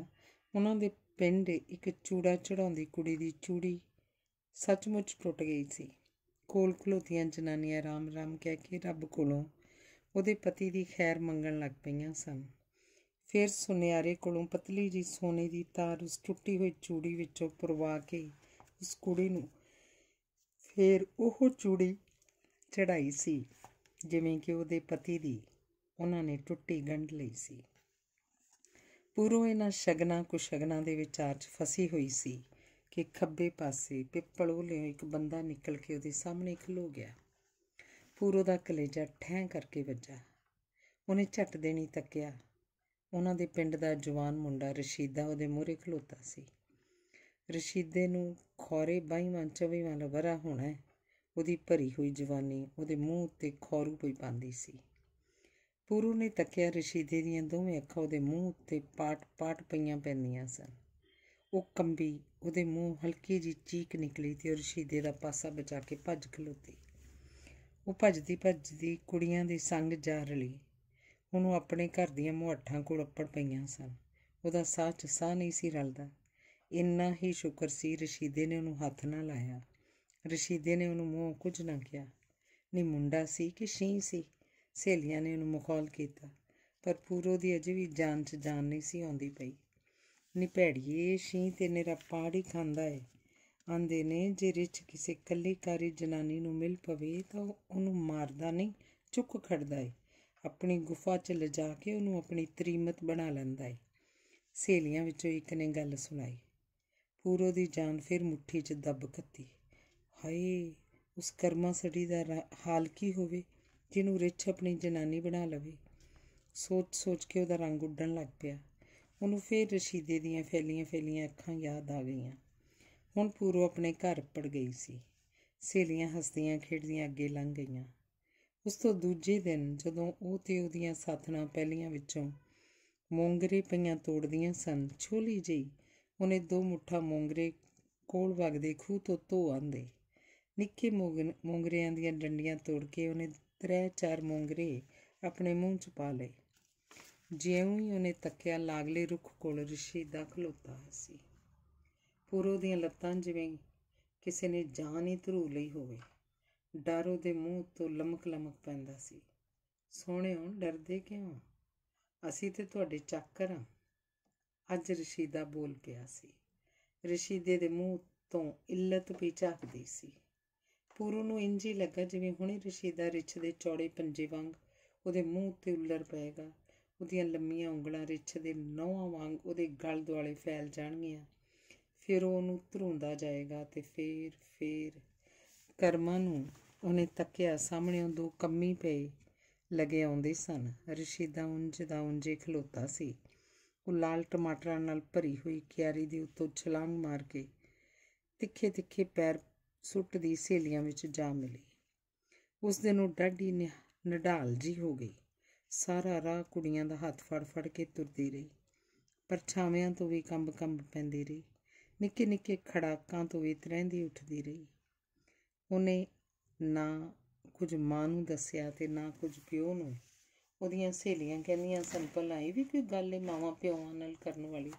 Speaker 1: ਉਹਨਾਂ ਦੇ ਪਿੰਡ ਇੱਕ ਚੂੜਾ ਚੜਾਉਂਦੀ ਕੁੜੀ ਦੀ ਚੂੜੀ ਸੱਚਮੁੱਚ ਟੁੱਟ ਗਈ ਸੀ ਕੋਲ ਖਲੋਤੀਆਂ ਜਨਾਨੀਆਂ ਰਾਮ-ਰਾਮ ਕਹਿ ਕੇ ਰੱਬ ਕੋਲੋਂ ਉਹਦੇ ਪਤੀ ਦੀ ਖੈਰ ਮੰਗਣ ਲੱਗ ਪਈਆਂ ਸਨ ਫਿਰ ਸੁਨਿਆਰੇ ਕੋਲੋਂ ਪਤਲੀ ਜੀ ਸੋਨੇ ਦੀ ਤਾਰ ਉਸ ਟੁੱਟੀ ਹੋਈ ਚੂੜੀ ਵਿੱਚੋਂ ਪਰਵਾ ਕੇ ਉਸ ਕੁੜੀ ਨੂੰ ਫਿਰ ਉਹ ਚੂੜੀ ਚੜਾਈ ਸੀ ਜਿਵੇਂ ਕਿ ਉਹਦੇ ਪਤੀ ਦੀ ਉਹਨਾਂ ਨੇ ਟੁੱਟੀ ਗੰਢ ਲਈ ਸੀ ਪੂਰੋ ਇਹਨਾਂ ਸ਼ਗਨਾ ਕੁ ਸ਼ਗਨਾ ਦੇ ਵਿਚਾਰ 'ਚ ਫਸੀ ਹੋਈ ਸੀ ਕਿ ਖੱਬੇ ਪਾਸੇ ਪਿੱਪਲ ਉਹਲੇ ਇੱਕ ਬੰਦਾ ਨਿਕਲ ਕੇ ਉਹਦੇ ਸਾਹਮਣੇ ਖਲੋ ਗਿਆ ਪੂਰੋ ਦਾ ਕਲੇਜਾ ਠੈਂ ਕਰਕੇ ਵੱਜਾ ਉਹਨੇ ਛੱਟ ਦੇਣੀ ਤੱਕਿਆ ਉਹਨਾਂ ਦੇ ਪਿੰਡ ਦਾ ਜਵਾਨ ਮੁੰਡਾ ਰਸ਼ੀਦਾ ਉਹਦੇ ਮੂਹਰੇ ਖਲੋਤਾ ਸੀ ਰਸ਼ੀਦੇ ਨੂੰ ਖੋਰੇ ਬਾਈਵਾਂ ਚਵੀਵਾਂ ਲਵਰਾ ਹੋਣਾ ਉਹਦੀ ਭਰੀ ਹੋਈ ਜਵਾਨੀ ਉਹਦੇ ਮੂੰਹ ਉੱਤੇ ਖੋਰੂ ਪਈ ਪਾਂਦੀ ਸੀ ਪੂਰੂ ਨੇ ਤੱਕਿਆ ਰਸ਼ੀਦੇ ਦੀਆਂ ਦੋਵੇਂ ਅੱਖਾਂ ਉਹਦੇ ਮੂੰਹ ਉੱਤੇ ਪਾਟ-ਪਾਟ ਪਈਆਂ ਪੈਂਦੀਆਂ ਸਨ ਉਹ ਕੰਬੀ ਉਹਦੇ ਮੂੰਹ ਹਲਕੀ ਜੀ ਚੀਕ ਨਿਕਲੀ ਤੇ ਰਸ਼ੀਦੇ ਦਾ ਪਾਸਾ ਬਚਾ ਕੇ ਭੱਜ ਖਲੋਤੀ ਉਹ ਭੱਜਦੀ ਭੱਜਦੀ ਕੁੜੀਆਂ ਦੇ ਸੰਗ ਜਾ ਰਲੀ ਹੁਣ ਉਹ ਆਪਣੇ ਘਰ ਦੀਆਂ ਮੁਹੱਠਾਂ ਕੋਲ ਅੱਪੜ ਪਈਆਂ ਸਨ ਉਹਦਾ ਸਾਹ ਚ ਸਾਹ ਨਹੀਂ ਸੀ ਰਲਦਾ ਇੰਨਾ ਹੀ ਸ਼ੁਕਰ ਸੀ ਰਸ਼ੀਦੇ ਨੇ ਉਹਨੂੰ ਹੱਥ ਨਾ ਲਾਇਆ ਰਸ਼ੀਦੇ ਨੇ ਉਹਨੂੰ ਮੂੰਹ ਕੁਝ ਨਾ ਕਿਹਾ ਨਹੀਂ ਮੁੰਡਾ ਸੀ ਕਿ ਸ਼ੀ ਸੀ ਸਹੇਲੀਆਂ ਨੇ ਉਹਨੂੰ ਮੁਖੌਲ ਕੀਤਾ ਪਰ ਪੂਰੋ ਦੀ ਅਜੇ ਵੀ ਜਾਨ 'ਚ ਜਾਨ ਨਹੀਂ ਸੀ ਆਉਂਦੀ ਪਈ ਨੀ ਭੈੜੀਏ ਸ਼ੀ ਤੇ ਨੇਰਾ ਪਾੜੀ ਖਾਂਦਾ ਏ ਆਂਦੇ ਨੇ ਜੇ ਰਿਚ ਕਿਸੇ ਕੱਲੀਕਾਰੀ ਜਨਾਨੀ ਨੂੰ ਮਿਲ ਪਵੇ ਤਾਂ ਉਹਨੂੰ ਮਾਰਦਾ ਨਹੀਂ ਚੁੱਕ ਖੜਦਾ ਏ ਆਪਣੀ ਗੁਫਾ 'ਚ ਲਿਜਾ ਕੇ ਉਹਨੂੰ ਆਪਣੀ ਤਰੀਮਤ ਬਣਾ ਲੈਂਦਾ ਏ ਸਹੇਲੀਆਂ ਵਿੱਚੋਂ ਇੱਕ ਨੇ ਗੱਲ ਸੁਣਾਈ ਪੂਰੋ ਦੀ ਜਾਨ ਫਿਰ ਮੁੱਠੀ 'ਚ ਦੱਬ ਕੱਤੀ ਹਾਏ ਉਸ ਕਰਮਾ ਸੜੀ ਦਾ ਹਾਲ ਕੀ ਹੋਵੇ ਜਿਹਨੂੰ ਰਿਛ ਆਪਣੀ ਜਨਾਨੀ ਬਣਾ ਲਵੇ ਸੋਚ-ਸੋਚ ਕੇ ਉਹਦਾ ਰੰਗ ਉੱਡਣ ਲੱਗ ਪਿਆ ਉਹਨੂੰ ਫੇਰ ਰਸ਼ੀਦੇ ਦੀਆਂ ਫੈਲੀਆਂ-ਫੈਲੀਆਂ ਅੱਖਾਂ ਯਾਦ ਆ ਗਈਆਂ ਹੁਣ ਪੂਰੋ ਆਪਣੇ ਘਰ ਪੜ ਗਈ ਸੀ ਸੇਲੀਆਂ ਹੱਸਦੀਆਂ ਖੇਡਦੀਆਂ ਅੱਗੇ ਲੰਘ ਗਈਆਂ ਉਸ ਤੋਂ ਦੂਜੇ ਦਿਨ ਜਦੋਂ ਉਹ ਤੇ ਉਹਦੀਆਂ ਸਾਥਣਾਂ ਪਹਿਲੀਆਂ ਵਿੱਚੋਂ ਮੋਂਗਰੇ ਪਈਆਂ ਤੋੜਦੀਆਂ ਸਨ ਛੋਲੀ ਜਈ ਉਹਨੇ ਦੋ ਮੁੱਠਾ ਮੋਂਗਰੇ ਕੋਲ ਵਗਦੇ ਖੂਹ ਤੋਂ ਧੋ ਆਂਦੇ ਨਿੱਕੇ ਮੋਂਗਰੇਆਂ ਦੀਆਂ ਡੰਡੀਆਂ ਤੋੜ ਕੇ ਉਹਨੇ ਤਰੇ ਚਾਰ ਮੂੰਗਰੇ ਆਪਣੇ ਮੂੰਹ ਚ ਪਾ ਲਏ ਜਿਉਂ ਹੀ ਉਹਨੇ ਤੱਕਿਆ ਲਾਗਲੇ ਰੁੱਖ ਕੋਲ ਰਿਸ਼ੀ ਦਾ ਖਲੋਤਾ ਸੀ ਪੂਰੋ ਦੀਆਂ ਲੱਤਾਂ ਜਿਵੇਂ ਕਿਸੇ ਨੇ ਜਾਨ ਹੀ ਧਰੂ ਲਈ ਹੋਵੇ ਡਰ ਉਹਦੇ ਮੂੰਹ ਤੋਂ ਲਮਕ ਲਮਕ ਪੈਂਦਾ ਸੀ ਸੋਹਣਿਓ ਡਰਦੇ ਕਿਉਂ ਅਸੀਂ ਤੇ ਤੁਹਾਡੇ ਚਾਕਰ ਆ ਅੱਜ ਦਾ ਬੋਲ ਪਿਆ ਸੀ ਰਿਸ਼ੀ ਦੇ ਮੂੰਹ ਤੋਂ ਇੱਲਤ ਵੀ ਝਾਕਦੀ ਸੀ ਪੂਰੂ ਨੂੰ ਇੰਜ ਹੀ ਲੱਗਾ ਜਿਵੇਂ ਹੁਣੇ ਰਸ਼ੀਦਾ ਰਿੱਛ ਦੇ ਚੌੜੇ ਪੰਜੇ ਵਾਂਗ ਉਹਦੇ ਮੂੰਹ ਉੱਤੇ ਉੱਲਰ ਪਏਗਾ ਉਹਦੀਆਂ ਲੰਮੀਆਂ ਉਂਗਲਾਂ ਰਿੱਛ ਦੇ ਨੌਵਾਂ ਵਾਂਗ ਉਹਦੇ ਗਲ ਦੁਆਲੇ ਫੈਲ ਜਾਣਗੀਆਂ ਫਿਰ ਉਹ ਉਹਨੂੰ ਧਰੁੰਦਾ ਜਾਏਗਾ ਤੇ ਫੇਰ ਫੇਰ ਕਰਮਾਂ ਨੂੰ ਉਹਨੇ ਤੱਕਿਆ ਸਾਹਮਣੇ ਉਹ ਦੋ ਕੰਮੀ ਪਏ ਲਗੇ ਆਉਂਦੇ ਸਨ ਰਸ਼ੀਦਾ ਉਂਝ ਦਾ ਉਂਝੇ ਖਲੋਤਾ ਸੀ ਉਹ ਲਾਲ ਟਮਾਟਰਾਂ ਨਾਲ ਭਰੀ ਹੋਈ ਕਿਆਰੀ ਦੇ ਉੱਤੋਂ ਛਲਾਂਗ ਮਾਰ ਕੇ ਤਿੱਖੇ ਤਿੱਖੇ ਪੈਰ ਸੁੱਟ ਦੀ ਸਹੇਲੀਆਂ ਵਿੱਚ ਜਾ ਮਿਲੀ ਉਸ ਦਿਨ ਉਹ ਡਾਢੀ ਨਡਾਲ ਜੀ ਹੋ ਗਈ ਸਾਰਾ ਰਾਹ ਕੁੜੀਆਂ ਦਾ ਹੱਥ ਫੜ-ਫੜ ਕੇ ਤੁਰਦੀ ਰਹੀ ਪਰਛਾਵਿਆਂ ਤੋਂ ਵੀ ਕੰਬ-ਕੰਬ ਪੈਂਦੀ ਰਹੀ ਨਿੱਕੇ ਨਿੱਕੇ ਖੜਾਕਾਂ ਤੋਂ ਵੀ ਤਰਹਿੰਦੀ ਉੱਠਦੀ ਰਹੀ ਉਹਨੇ ਨਾ ਕੁਝ ਮਾਂ ਨੂੰ ਦੱਸਿਆ ਤੇ ਨਾ ਕੁਝ ਪਿਓ ਨੂੰ ਉਹਦੀਆਂ ਸਹੇਲੀਆਂ ਕਹਿੰਦੀਆਂ ਸੰਪਲ ਆਈ ਵੀ ਕੋਈ ਗੱਲ ਇਹ ਮਾਵਾ ਪਿਓਾਂ ਨਾਲ ਕਰਨ ਵਾਲੀ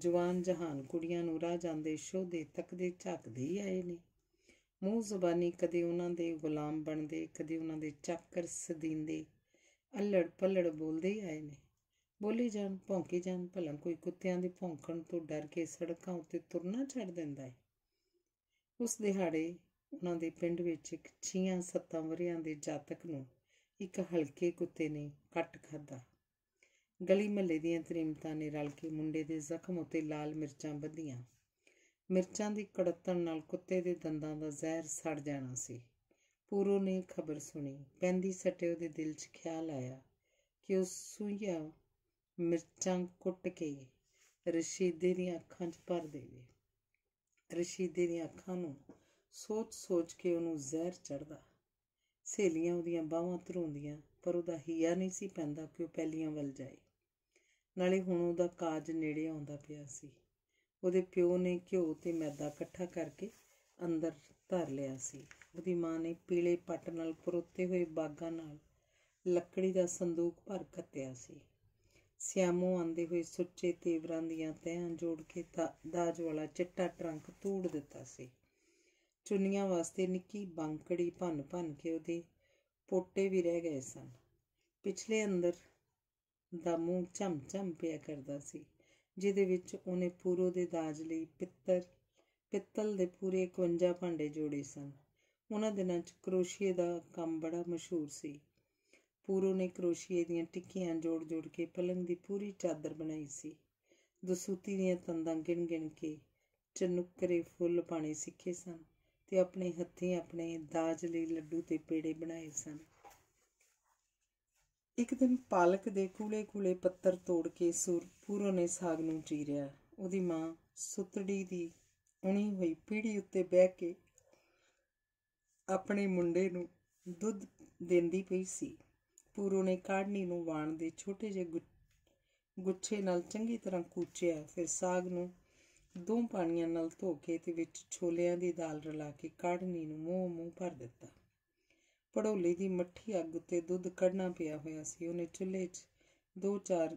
Speaker 1: ਜਵਾਨ ਜਹਾਨ ਕੁੜੀਆਂ ਨੂੰ ਰਾਹ ਜਾਂਦੇ ਸ਼ੋਦੇ ਤੱਕਦੇ ਝੱਕਦੇ ਹੀ ਆਏ ਨੇ ਮੂੰਹ ਜ਼ਬਾਨੀ ਕਦੇ ਉਹਨਾਂ ਦੇ ਗੁਲਾਮ ਬਣਦੇ ਕਦੇ ਉਹਨਾਂ ਦੇ ਚੱਕਰ ਸਦੀਂਦੇ ਅਲੜ ਪਲੜ ਬੋਲਦੇ ਆਏ ਨੇ ਬੋਲੀ ਜਾਣ ਭੌਂਕੀ ਜਾਣ ਭਲਾ ਕੋਈ ਕੁੱਤਿਆਂ ਦੇ ਭੌਂਕਣ ਤੋਂ ਡਰ ਕੇ ਸੜਕਾਂ ਉੱਤੇ ਤੁਰਨਾ ਛੱਡ ਦਿੰਦਾ ਹੈ ਉਸ ਦਿਹਾੜੇ ਉਹਨਾਂ ਦੇ ਪਿੰਡ ਵਿੱਚ ਇੱਕ ਛੀਆਂ ਸੱਤਾਂ ਵਰਿਆਂ ਦੇ ਜਾਤਕ ਨੂੰ ਇੱਕ ਹਲਕੇ ਕੁੱਤੇ ਨੇ ਕੱਟ ਖਾਦਾ ਗਲੀ ਮਹੱਲੇ ਦੀਆਂ ਤਰੀਮਤਾਂ ਨੇ ਰਲ ਕੇ ਮੁੰਡੇ ਦੇ ਜ਼ਖਮ ਉੱਤੇ ਲਾਲ ਮਿਰਚਾਂ ਬੱਧੀਆਂ ਮਿਰਚਾਂ ਦੀ ਕੜਤਣ ਨਾਲ ਕੁੱਤੇ ਦੇ ਦੰਦਾਂ ਦਾ ਜ਼ਹਿਰ ਸੜ ਜਾਣਾ ਸੀ ਪੂਰੋ ਨੇ ਖਬਰ ਸੁਣੀ ਪੈਂਦੀ ਸੱਟੇ ਉਹਦੇ ਦਿਲ 'ਚ ਖਿਆਲ ਆਇਆ ਕਿ ਉਹ ਸੂਈਆ ਮਿਰਚਾਂ ਕੁੱਟ ਕੇ ਰਸ਼ੀਦੇ ਦੀਆਂ ਅੱਖਾਂ 'ਚ ਭਰ ਦੇਵੇ ਰਸ਼ੀਦੇ ਦੀਆਂ ਅੱਖਾਂ ਨੂੰ ਸੋਚ-ਸੋਚ ਕੇ ਉਹਨੂੰ ਜ਼ਹਿਰ ਚੜਦਾ ਸਹੇਲੀਆਂ ਉਹਦੀਆਂ ਬਾਹਾਂ ਧਰੋਂਦੀਆਂ ਪਰ ਉਹਦਾ ਹੀਆ ਨਹੀਂ ਸੀ ਪੈਂਦਾ ਕਿ ਉਹ ਪਹਿਲੀਆਂ ਵੱਲ ਜਾਏ ਨਾਲੇ ਹੁਣ ਉਹਦਾ ਕਾਜ ਨੇੜੇ ਆਉਂਦਾ ਪਿਆ ਸੀ ਉਹਦੇ ਪਿਓ ਨੇ ਘਿਓ ਤੇ ਮੈਦਾ ਇਕੱਠਾ ਕਰਕੇ ਅੰਦਰ ਧਰ ਲਿਆ ਸੀ ਉਹਦੀ ਮਾਂ ਨੇ ਪੀਲੇ ਪੱਟ ਨਾਲ ਪਰੋਤੇ ਹੋਏ ਬਾਗਾਂ ਨਾਲ ਲੱਕੜੀ ਦਾ ਸੰਦੂਕ ਭਰ ਕੱਤਿਆ ਸੀ ਸਿਆਮੋ ਆਂਦੇ ਹੋਏ ਸੁੱਚੇ ਤੇਵਰਾਂ ਦੀਆਂ ਤਹਿਾਂ ਜੋੜ ਕੇ ਦਾਜ ਵਾਲਾ ਚਿੱਟਾ ਟਰੰਕ ਤੂੜ ਦਿੱਤਾ ਸੀ ਚੁੰਨੀਆਂ ਵਾਸਤੇ ਨਿੱਕੀ ਬੰਕੜੀ ਭੰਨ ਭੰਨ ਕੇ ਉਹਦੇ ਪੋਟੇ ਵੀ ਰਹਿ ਗਏ ਸਨ ਪਿਛਲੇ ਅੰਦਰ ਦਾ ਮੂੰਹ ਚਮ ਚਮ ਪਿਆ ਕਰਦਾ ਸੀ ਜਿਹਦੇ ਵਿੱਚ ਉਹਨੇ ਪੂਰੋ ਦੇ ਦਾਜ ਲਈ ਪਿੱਤਲ ਪਿੱਤਲ ਦੇ ਪੂਰੇ 51 ਭਾਂਡੇ ਜੋੜੇ ਸਨ ਉਹਨਾਂ ਦਿਨਾਂ 'ਚ ਕਰੋਸ਼ੀਏ ਦਾ ਕੰਮ ਬੜਾ ਮਸ਼ਹੂਰ ਸੀ ਪੂਰੋ ਨੇ ਕਰੋਸ਼ੀਏ ਦੀਆਂ ਟਿੱਕੀਆਂ ਜੋੜ-ਜੋੜ ਕੇ ਪਲੰਗ ਦੀ ਪੂਰੀ ਚਾਦਰ ਬਣਾਈ ਸੀ ਦਸੂਤੀ ਦੀਆਂ ਤੰਦਾਂ ਗਿਣ-ਗਿਣ ਕੇ ਚਨੁਕਰੇ ਫੁੱਲ ਪਾਣੇ ਸਿੱਖੇ ਸਨ ਤੇ ਆਪਣੇ ਹੱਥੀਂ ਆਪਣੇ ਦਾਜ ਲਈ ਲੱਡੂ ਤੇ ਪੇੜੇ ਬਣਾਏ ਸਨ ਇੱਕ ਦਿਨ ਪਾਲਕ ਦੇ ਕੂਲੇ-ਕੂਲੇ ਪੱਤਰ ਤੋੜ ਕੇ ਸੁਰਪੂਰੋ ਨੇ ਸਾਗ ਨੂੰ ਚੀਰਿਆ ਉਹਦੀ ਮਾਂ ਸੁਤੜੀ ਦੀ ਉਣੀ ਹੋਈ ਪੀੜੀ ਉੱਤੇ ਬਹਿ ਕੇ ਆਪਣੇ ਮੁੰਡੇ ਨੂੰ ਦੁੱਧ ਦਿੰਦੀ ਪਈ ਸੀ ਪੂਰੋ ਨੇ ਕਾੜਨੀ ਨੂੰ ਵਾਣ ਦੇ ਛੋਟੇ ਜਿਹੇ ਗੁੱਛੇ ਨਾਲ ਚੰਗੀ ਤਰ੍ਹਾਂ ਕੂਚਿਆ ਫਿਰ ਸਾਗ ਨੂੰ ਦੋ ਪਾਣੀਆਂ ਨਾਲ ਧੋ ਕੇ ਤੇ ਵਿੱਚ ਛੋਲਿਆਂ ਦੀ ਦਾਲ ਰਲਾ ਕੇ ਕਾੜਨੀ ਨੂੰ ਮੂੰਹ ਮੂੰਹ ਭਰ ਦਿੱਤਾ ਪੜੋਲੀ ਦੀ ਮੱਠੀ ਅੱਗ ਉੱਤੇ ਦੁੱਧ ਕੱਢਣਾ ਪਿਆ ਹੋਇਆ ਸੀ ਉਹਨੇ ਚੁੱਲ੍ਹੇ 'ਚ ਦੋ ਚਾਰ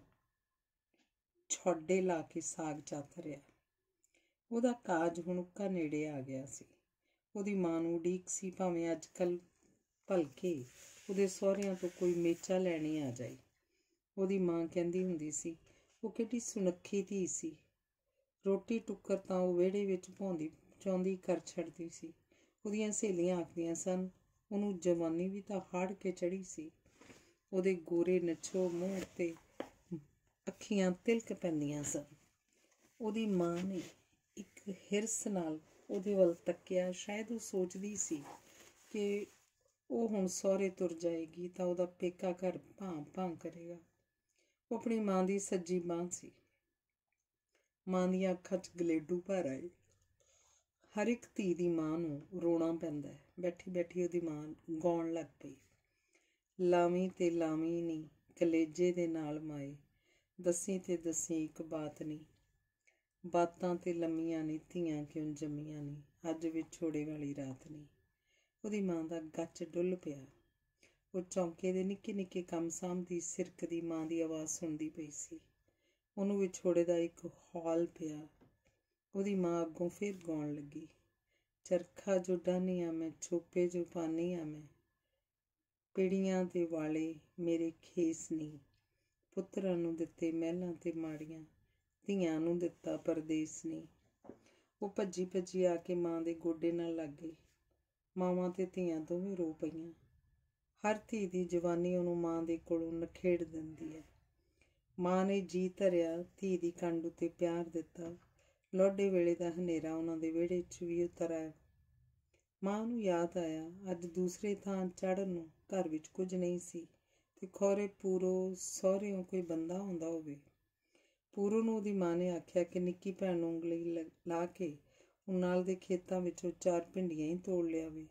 Speaker 1: ਛੋਡੇ ਲਾ ਕੇ ਸਾਗ ਰਿਹਾ ਉਹਦਾ ਕਾਜ ਹੁਣ ਉੱਕਾ ਨੇੜੇ ਆ ਗਿਆ ਸੀ ਉਹਦੀ ਮਾਂ ਨੂੰ ਉਡੀਕ ਸੀ ਭਾਵੇਂ ਅੱਜ ਕੱਲ ਭਲਕੇ ਉਹਦੇ ਸਹੁਰਿਆਂ ਤੋਂ ਕੋਈ ਮੇਚਾ ਲੈਣੀ ਆ ਜਾਈ ਉਹਦੀ ਮਾਂ ਕਹਿੰਦੀ ਹੁੰਦੀ ਸੀ ਉਹ ਕਿਹੜੀ ਸੁਨੱਖੀ ਧੀ ਸੀ ਰੋਟੀ ਟੁੱਕਰ ਤਾਂ ਉਹ ਵਿਹੜੇ ਵਿੱਚ ਭੌਂਦੀ ਚਾਉਂਦੀ ਕਰ ਛੱਡਦੀ ਸੀ ਉਹਦੀਆਂ ਸਹੇਲੀਆਂ ਆਖਦੀਆਂ ਸਨ ਉਹਨੂੰ ਜਵਾਨੀ ਵੀ ਤਾਂ ਹੜ ਕੇ ਚੜੀ ਸੀ ਉਹਦੇ ਗੋਰੇ ਨਛੋ ਮੂੰਹ ਤੇ ਅੱਖੀਆਂ ਤਿਲਕ ਪੈਂਦੀਆਂ ਸਨ ਉਹਦੀ ਮਾਂ ਨੇ ਇੱਕ ਹਿਰਸ ਨਾਲ ਉਹਦੇ ਵੱਲ ਤੱਕਿਆ ਸ਼ਾਇਦ ਉਹ ਸੋਚਦੀ ਸੀ ਕਿ ਉਹ ਹੁਣ ਸਹੁਰੇ ਤੁਰ ਜਾਏਗੀ ਤਾਂ ਉਹਦਾ ਪੇਕਾ ਘਰ ਭਾਂ ਭਾਂ ਕਰੇਗਾ ਉਹ ਆਪਣੀ ਮਾਂ ਦੀ ਸੱਜੀ ਬਾਹ ਸੀ ਮਾਂ ਦੀਆਂ ਅੱਖਾਂ 'ਚ ਗਲੇਡੂ ਭਰ ਆਏ ਹਰ ਇੱਕ ਧੀ ਦੀ ਮਾਂ ਨੂੰ ਰੋਣਾ ਪੈਂਦਾ ਹੈ ਬੈਠੀ ਬੈਠੀ ਉਹਦੀ ਮਾਂ ਗਾਉਣ ਲੱਗ ਪਈ ਲਾਵੀਂ ਤੇ ਲਾਵੀਂ ਨਹੀਂ ਕਲੇਜੇ ਦੇ ਨਾਲ ਮਾਏ ਦੱਸੀ ਤੇ ਦੱਸੀ ਇੱਕ ਬਾਤ ਨਹੀਂ ਬਾਤਾਂ ਤੇ ਲੰਮੀਆਂ ਨੇ ਧੀਆਂ ਕਿਉਂ ਜੰਮੀਆਂ ਨੇ ਅੱਜ ਵੀ ਛੋੜੇ ਵਾਲੀ ਰਾਤ ਨਹੀਂ ਉਹਦੀ ਮਾਂ ਦਾ ਗੱਚ ਡੁੱਲ ਪਿਆ ਉਹ ਚੌਂਕੇ ਦੇ ਨਿੱਕੇ ਨਿੱਕੇ ਕੰਮ ਸਾਹਮਦੀ ਸਿਰਕ ਦੀ ਮਾਂ ਦੀ ਆਵਾਜ਼ ਸੁਣਦੀ ਪਈ ਸੀ ਉਹਨੂੰ ਵਿਛੋੜੇ ਦਾ ਇੱਕ ਹੌਲ ਪਿਆ ਉਹਦੀ ਮਾਂ ਅੱਗੋਂ ਫੇਰ ਗਾਉਣ ਲੱਗੀ ਚਰਖਾ ਜੋ ਡਾਨੀਆਂ ਮੈਂ ਛੋਪੇ ਜੋ ਪਾਨੀਆਂ ਮੈਂ ਪੀੜੀਆਂ ਦੇ ਵਾਲੇ ਮੇਰੇ ਖੇਸ ਨਹੀਂ ਪੁੱਤਰਾਂ ਨੂੰ ਦਿੱਤੇ ਮਹਿਲਾਂ ਤੇ ਮਾੜੀਆਂ ਧੀਆਂ ਨੂੰ ਦਿੱਤਾ ਪਰਦੇਸ ਨਹੀਂ ਉਹ ਭੱਜੀ ਭੱਜੀ ਆ ਕੇ ਮਾਂ ਦੇ ਗੋਡੇ ਨਾਲ ਲੱਗ ਗਈ ਮਾਵਾਂ ਤੇ ਧੀਆਂ ਦੋਵੇਂ ਰੋ ਪਈਆਂ ਹਰ ਧੀ ਦੀ ਜਵਾਨੀ ਉਹਨੂੰ ਮਾਂ ਦੇ ਕੋਲੋਂ ਨਖੇੜ ਦਿੰਦੀ ਹੈ ਮਾਂ ਨੇ ਜੀ ਧਰਿਆ ਧੀ ਦੀ ਕੰਡ ਉੱਤੇ ਪਿਆਰ ਦਿੱਤਾ ਲੋਡੇ ਵੇਲੇ ਦਾ ਹਨੇਰਾ ਉਹਨਾਂ ਦੇ ਵਿਹੜੇ 'ਚ ਵੀ ਉਤਰ ਆਇਆ ਮਾਂ ਨੂੰ ਯਾਦ ਆਇਆ ਅੱਜ ਦੂਸਰੇ ਥਾਂ ਚੜਨ ਨੂੰ ਘਰ ਵਿੱਚ ਕੁਝ ਨਹੀਂ ਸੀ ਤੇ ਖੋਰੇ ਪੂਰੋ ਸਹੁਰਿਓਂ ਕੋਈ ਬੰਦਾ ਹੁੰਦਾ ਹੋਵੇ ਪੂਰੋ ਨੂੰ ਉਹਦੀ ਮਾਂ ਨੇ ਆਖਿਆ ਕਿ ਨਿੱਕੀ ਭੈਣ ਨੂੰ ਉਂਗਲੀ ਲਾ ਕੇ ਉਹ ਨਾਲ ਦੇ ਖੇਤਾਂ ਵਿੱਚੋਂ ਚਾਰ ਭਿੰਡੀਆਂ ਹੀ ਤੋੜ ਲਿਆਵੇ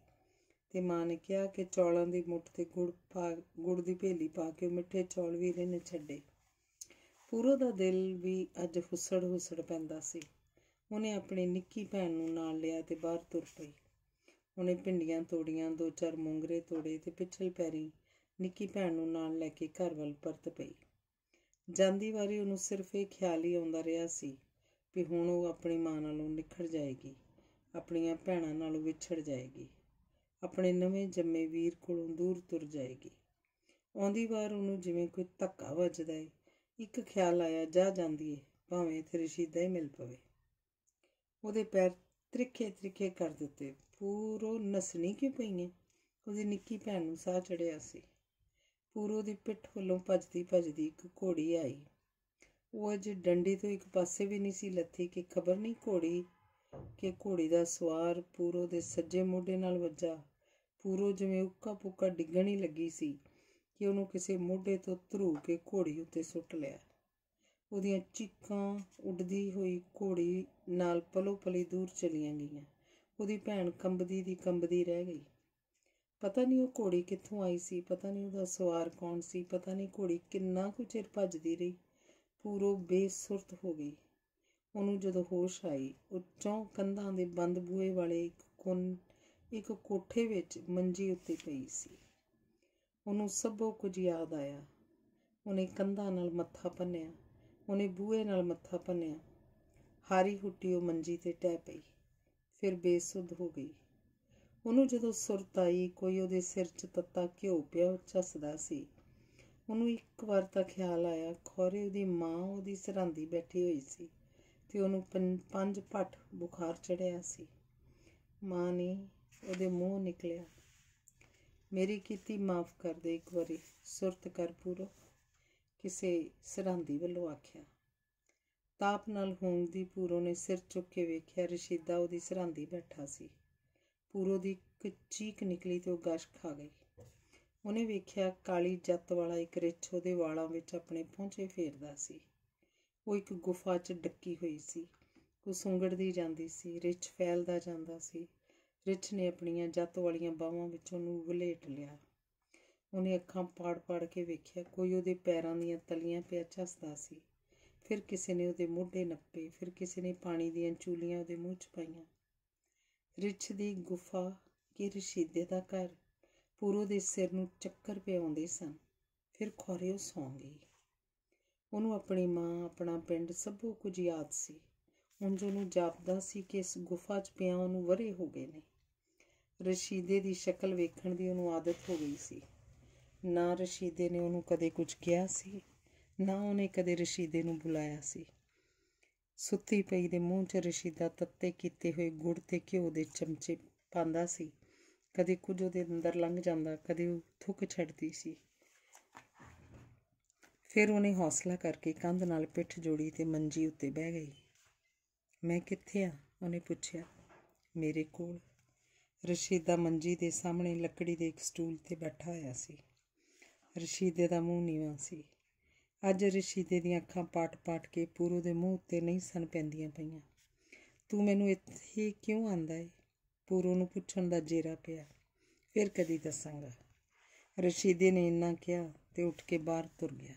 Speaker 1: ਤੇ ਮਾਂ ਨੇ ਕਿਹਾ ਕਿ ਚੌਲਾਂ ਦੀ ਮੁੱਠ ਤੇ ਗੁੜ ਪਾ ਗੁੜ ਦੀ ਭੇਲੀ ਪਾ ਕੇ ਮਿੱਠੇ ਚੌਲ ਵੀਰੇ ਨੇ ਛੱਡੇ ਪੂਰੋ ਦਾ ਦਿਲ ਵੀ ਅੱਜ ਹੁਸੜ ਹੁਸੜ ਪੈਂਦਾ ਸੀ ਉਹਨੇ ਆਪਣੀ ਨਿੱਕੀ ਭੈਣ ਨੂੰ ਨਾਲ ਲਿਆ ਤੇ ਬਾਹਰ ਤੁਰ ਪਈ ਉਹਨੇ ਭਿੰਡੀਆਂ ਤੋੜੀਆਂ ਦੋ ਚਾਰ ਮੂੰਗਰੇ ਤੋੜੇ ਤੇ ਪਿੱਛੇ ਪੈਰੀ ਨਿੱਕੀ ਭੈਣ ਨੂੰ ਨਾਲ ਲੈ ਕੇ ਘਰ ਵੱਲ ਪਰਤ ਪਈ ਜਾਂਦੀ ਵਾਰੀ ਉਹਨੂੰ ਸਿਰਫ ਇਹ ਖਿਆਲ ਹੀ ਆਉਂਦਾ ਰਿਹਾ ਸੀ ਕਿ ਹੁਣ ਉਹ ਆਪਣੀ ਮਾਂ ਨਾਲੋਂ ਨਿਖੜ ਜਾਏਗੀ ਆਪਣੀਆਂ ਭੈਣਾਂ ਨਾਲੋਂ ਵਿਛੜ ਜਾਏਗੀ ਆਪਣੇ ਨਵੇਂ ਜੰਮੇ ਵੀਰ ਕੋਲੋਂ ਦੂਰ ਤੁਰ ਜਾਏਗੀ ਆਉਂਦੀ ਵਾਰ ਉਹਨੂੰ ਜਿਵੇਂ ਕੋਈ ਧੱਕਾ ਵੱਜਦਾ ਏ ਇੱਕ ਖਿਆਲ ਆਇਆ ਜਾ ਜਾਂਦੀ ਏ ਭਾਵੇਂ ਇੱਥੇ ਰਸ਼ੀਦਾ ਹੀ ਮਿਲ ਪਵੇ ਉਹਦੇ ਪੈਰ ਤ੍ਰਿਖੇ ਤ੍ਰਿਖੇ ਕਰ ਦਿੱਤੇ ਪੂਰੋ ਨਸਣੀ ਕਿ ਪਈਆਂ ਉਹਦੀ ਨਿੱਕੀ ਭੈਣ ਨੂੰ ਸਾਹ ਚੜਿਆ ਸੀ ਪੂਰੋ ਦੀ ਪਿੱਠ ਵੱਲੋਂ ਭੱਜਦੀ ਭੱਜਦੀ ਇੱਕ ਘੋੜੀ ਆਈ ਉਹ ਅਜ ਡੰਡੀ ਤੋਂ ਇੱਕ ਪਾਸੇ ਵੀ ਨਹੀਂ ਸੀ ਲੱਥੀ ਕਿ ਖਬਰ ਨਹੀਂ ਘੋੜੀ ਕਿ ਘੋੜੀ ਦਾ ਸਵਾਰ ਪੂਰੋ ਦੇ ਸੱਜੇ ਮੋਢੇ ਨਾਲ ਵੱਜਾ ਪੂਰੋ ਜਿਵੇਂ ਉੱਕਾ ਪੁੱਕਾ ਡਿੱਗਣ ਹੀ ਲੱਗੀ ਸੀ ਕਿ ਉਹਨੂੰ ਕਿਸੇ ਮੋਢੇ ਤੋਂ ਧਰੂ ਕੇ ਘੋੜੀ ਉੱਤੇ ਸੁੱਟ ਲਿਆ ਉਹਦੀਆਂ ਚੀਕਾਂ ਉੱਡਦੀ ਹੋਈ ਘੋੜੀ ਨਾਲ ਪਲੋ ਪਲੀ ਦੂਰ ਚਲੀਆਂ ਗਈਆਂ ਉਹਦੀ ਭੈਣ ਕੰਬਦੀ ਦੀ ਕੰਬਦੀ ਰਹਿ ਗਈ ਪਤਾ ਨਹੀਂ ਉਹ ਘੋੜੀ ਕਿੱਥੋਂ ਆਈ ਸੀ ਪਤਾ ਨਹੀਂ ਉਹਦਾ ਸਵਾਰ ਕੌਣ ਸੀ ਪਤਾ ਨਹੀਂ ਘੋੜੀ ਕਿੰਨਾ ਕੁ ਚਿਰ ਭੱਜਦੀ ਰਹੀ ਪੂਰੋ ਬੇਸੁਰਤ ਹੋ ਗਈ ਉਹਨੂੰ ਜਦੋਂ ਹੋਸ਼ ਆਈ ਉਹ ਚੌਂ ਕੰਧਾਂ ਦੇ ਬੰਦ ਬੂਏ ਵਾਲੇ ਇੱਕ ਕੋਨ ਇੱਕ ਕੋਠੇ ਵਿੱਚ ਮੰਜੀ ਉੱਤੇ ਪਈ ਸੀ ਉਹਨੂੰ ਸਭੋ ਕੁਝ ਯਾਦ ਆਇਆ ਉਹਨੇ ਕੰਧਾਂ ਨਾਲ ਮੱਥਾ ਪੰਨਿਆ ਉਹਨੇ ਬੂਏ ਨਾਲ ਮੱਥਾ ਪੰਨਿਆ ਹਾਰੀ ਹੁੱਟੀ ਉਹ ਮੰਜੀ ਤੇ ਟਹਿ ਪਈ ਫਿਰ ਬੇਸੁੱਧ ਹੋ ਗਈ ਉਹਨੂੰ ਜਦੋਂ ਸੁਰਤ ਆਈ ਕੋਈ ਉਹਦੇ ਸਿਰ 'ਚ ਤੱਤਾ ਘਿਓ ਪਿਆ ਉਹ ਝੱਸਦਾ ਸੀ ਉਹਨੂੰ ਇੱਕ ਵਾਰ ਤਾਂ ਖਿਆਲ ਆਇਆ ਖੋਰੇ ਉਹਦੀ ਮਾਂ ਉਹਦੀ ਸਰਾਂਦੀ ਬੈਠੀ ਹੋਈ ਸੀ ਤੇ ਉਹਨੂੰ ਪੰਜ ਪੱਟ ਬੁਖਾਰ ਚੜਿਆ ਸੀ ਮਾਂ ਨੇ ਉਹਦੇ ਮੂੰਹ ਨਿਕਲਿਆ ਮੇਰੀ ਕੀਤੀ ਮਾਫ ਕਰ ਦੇ ਇੱਕ ਵਾਰੀ ਸੁਰਤ ਕਰ ਪੂਰੋ ਕਿਸੇ ਸਰਾਂਦੀ ਵੱਲੋਂ ਆਖਿਆ ਤਾਪ ਨਾਲ ਦੀ ਪੂਰੋ ਨੇ ਸਿਰ ਚੁੱਕ ਕੇ ਵੇਖਿਆ ਰਸ਼ੀਦਾ ਉਹਦੀ ਸਰਾਂਦੀ ਬੈਠਾ ਸੀ ਪੂਰੋ ਦੀ ਇੱਕ ਚੀਕ ਨਿਕਲੀ ਤੇ ਉਹ ਗਸ਼ ਖਾ ਗਈ ਉਹਨੇ ਵੇਖਿਆ ਕਾਲੀ ਜੱਤ ਵਾਲਾ ਇੱਕ ਰਿਛ ਉਹਦੇ ਵਾਲਾਂ ਵਿੱਚ ਆਪਣੇ ਪਹੁੰਚੇ ਫੇਰਦਾ ਸੀ ਉਹ ਇੱਕ ਗੁਫਾ 'ਚ ਡੱਕੀ ਹੋਈ ਸੀ ਉਹ ਸੁੰਗੜਦੀ ਜਾਂਦੀ ਸੀ ਰਿਛ ਫੈਲਦਾ ਜਾਂਦਾ ਸੀ ਰਿਛ ਨੇ ਆਪਣੀਆਂ ਜੱਤ ਵਾਲੀਆਂ ਬਾਹਾਂ ਵਿੱਚੋਂ ਨੂੰ ਵਲੇਟ ਲਿਆ ਉਹਨੇ ਅੱਖਾਂ ਪਾੜ-ਪਾੜ ਕੇ ਵੇਖਿਆ ਕੋਈ ਉਹਦੇ ਪੈਰਾਂ ਦੀਆਂ ਤਲੀਆਂ ਪਿਆ ਚੱਸਦਾ ਸੀ ਫਿਰ ਕਿਸੇ ਨੇ ਉਹਦੇ ਮੋਢੇ ਨੱਪੇ ਫਿਰ ਕਿਸੇ ਨੇ ਪਾਣੀ ਦੀਆਂ ਚੂਲੀਆਂ ਉਹਦੇ ਮੂੰਹ 'ਚ ਪਾਈਆਂ ਰਿਛ ਦੀ ਗੁਫਾ ਕਿ ਰਸ਼ੀਦੇ ਦਾ ਘਰ ਪੂਰੋ ਦੇ ਸਿਰ ਨੂੰ ਚੱਕਰ ਪਿਆਉਂਦੇ ਸਨ ਫਿਰ ਖੋਰੇ ਉਹ ਸੌਂ ਗਈ ਉਹਨੂੰ ਆਪਣੀ ਮਾਂ ਆਪਣਾ ਪਿੰਡ ਸਭੋ ਕੁਝ ਯਾਦ ਸੀ ਹੁਣ ਜੋ ਨੂੰ ਜਾਪਦਾ ਸੀ ਕਿ ਇਸ ਗੁਫਾ 'ਚ ਪਿਆ ਉਹਨੂੰ ਵਰੇ ਹੋ ਗਏ ਨੇ ਰਸ਼ੀਦੇ ਦੀ ਸ਼ਕਲ ਵੇਖਣ ਦੀ ਉਹਨੂੰ ਆਦਤ ਹੋ ਗਈ ਸੀ ਨਾ ਰਸ਼ੀਦੇ ਨੇ ਉਹਨੂੰ ਕਦੇ ਕੁਝ ਕਿਹਾ ਸੀ ਨਾ ਉਹਨੇ ਕਦੇ ਰਸ਼ੀਦੇ ਨੂੰ ਬੁਲਾਇਆ ਸੀ ਸੁੱਤੀ ਪਈ ਦੇ ਮੂੰਹ 'ਚ ਰਸ਼ੀਦਾ ਤੱਤੇ ਕੀਤੇ ਹੋਏ ਗੁੜ ਤੇ ਘਿਓ ਦੇ ਚਮਚੇ ਪਾਉਂਦਾ ਸੀ ਕਦੇ ਕੁਝ ਉਹਦੇ ਅੰਦਰ ਲੰਘ ਜਾਂਦਾ ਕਦੇ ਉਹ ਥੁੱਕ ਛੱਡਦੀ ਸੀ ਫਿਰ ਉਹਨੇ ਹੌਸਲਾ ਕਰਕੇ ਕੰਧ ਨਾਲ ਪਿੱਠ ਜੋੜੀ ਤੇ ਮੰਜੀ ਉੱਤੇ ਬਹਿ ਗਈ ਮੈਂ ਕਿੱਥੇ ਆ ਉਹਨੇ ਪੁੱਛਿਆ ਮੇਰੇ ਕੋਲ ਰਸ਼ੀਦਾ ਮੰਜੀ ਦੇ ਸਾਹਮਣੇ ਲੱਕੜੀ ਦੇ ਇੱਕ ਸਟੂਲ ਤੇ ਬੈਠਾ ਹੋਇਆ ਸੀ ਰਸ਼ੀਦੇ ਦਾ ਮੂੰਹ ਨੀਵਾ ਸੀ ਅੱਜ ਰਸ਼ੀਦੇ ਦੀਆਂ ਅੱਖਾਂ ਪਾਟ-ਪਾਟ ਕੇ ਪੂਰੋ ਦੇ ਮੂੰਹ ਉੱਤੇ ਨਹੀਂ ਸਨ ਪੈਂਦੀਆਂ ਪਈਆਂ ਤੂੰ ਮੈਨੂੰ ਇੱਥੇ ਕਿਉਂ ਆਂਦਾ ਏ ਪੂਰੋ ਨੂੰ ਪੁੱਛਣ ਦਾ ਜੇਰਾ ਪਿਆ ਫਿਰ ਕਦੀ ਦੱਸਾਂਗਾ ਰਸ਼ੀਦੇ ਨੇ ਇੰਨਾ ਕਿਹਾ ਤੇ ਉੱਠ ਕੇ ਬਾਹਰ ਤੁਰ ਗਿਆ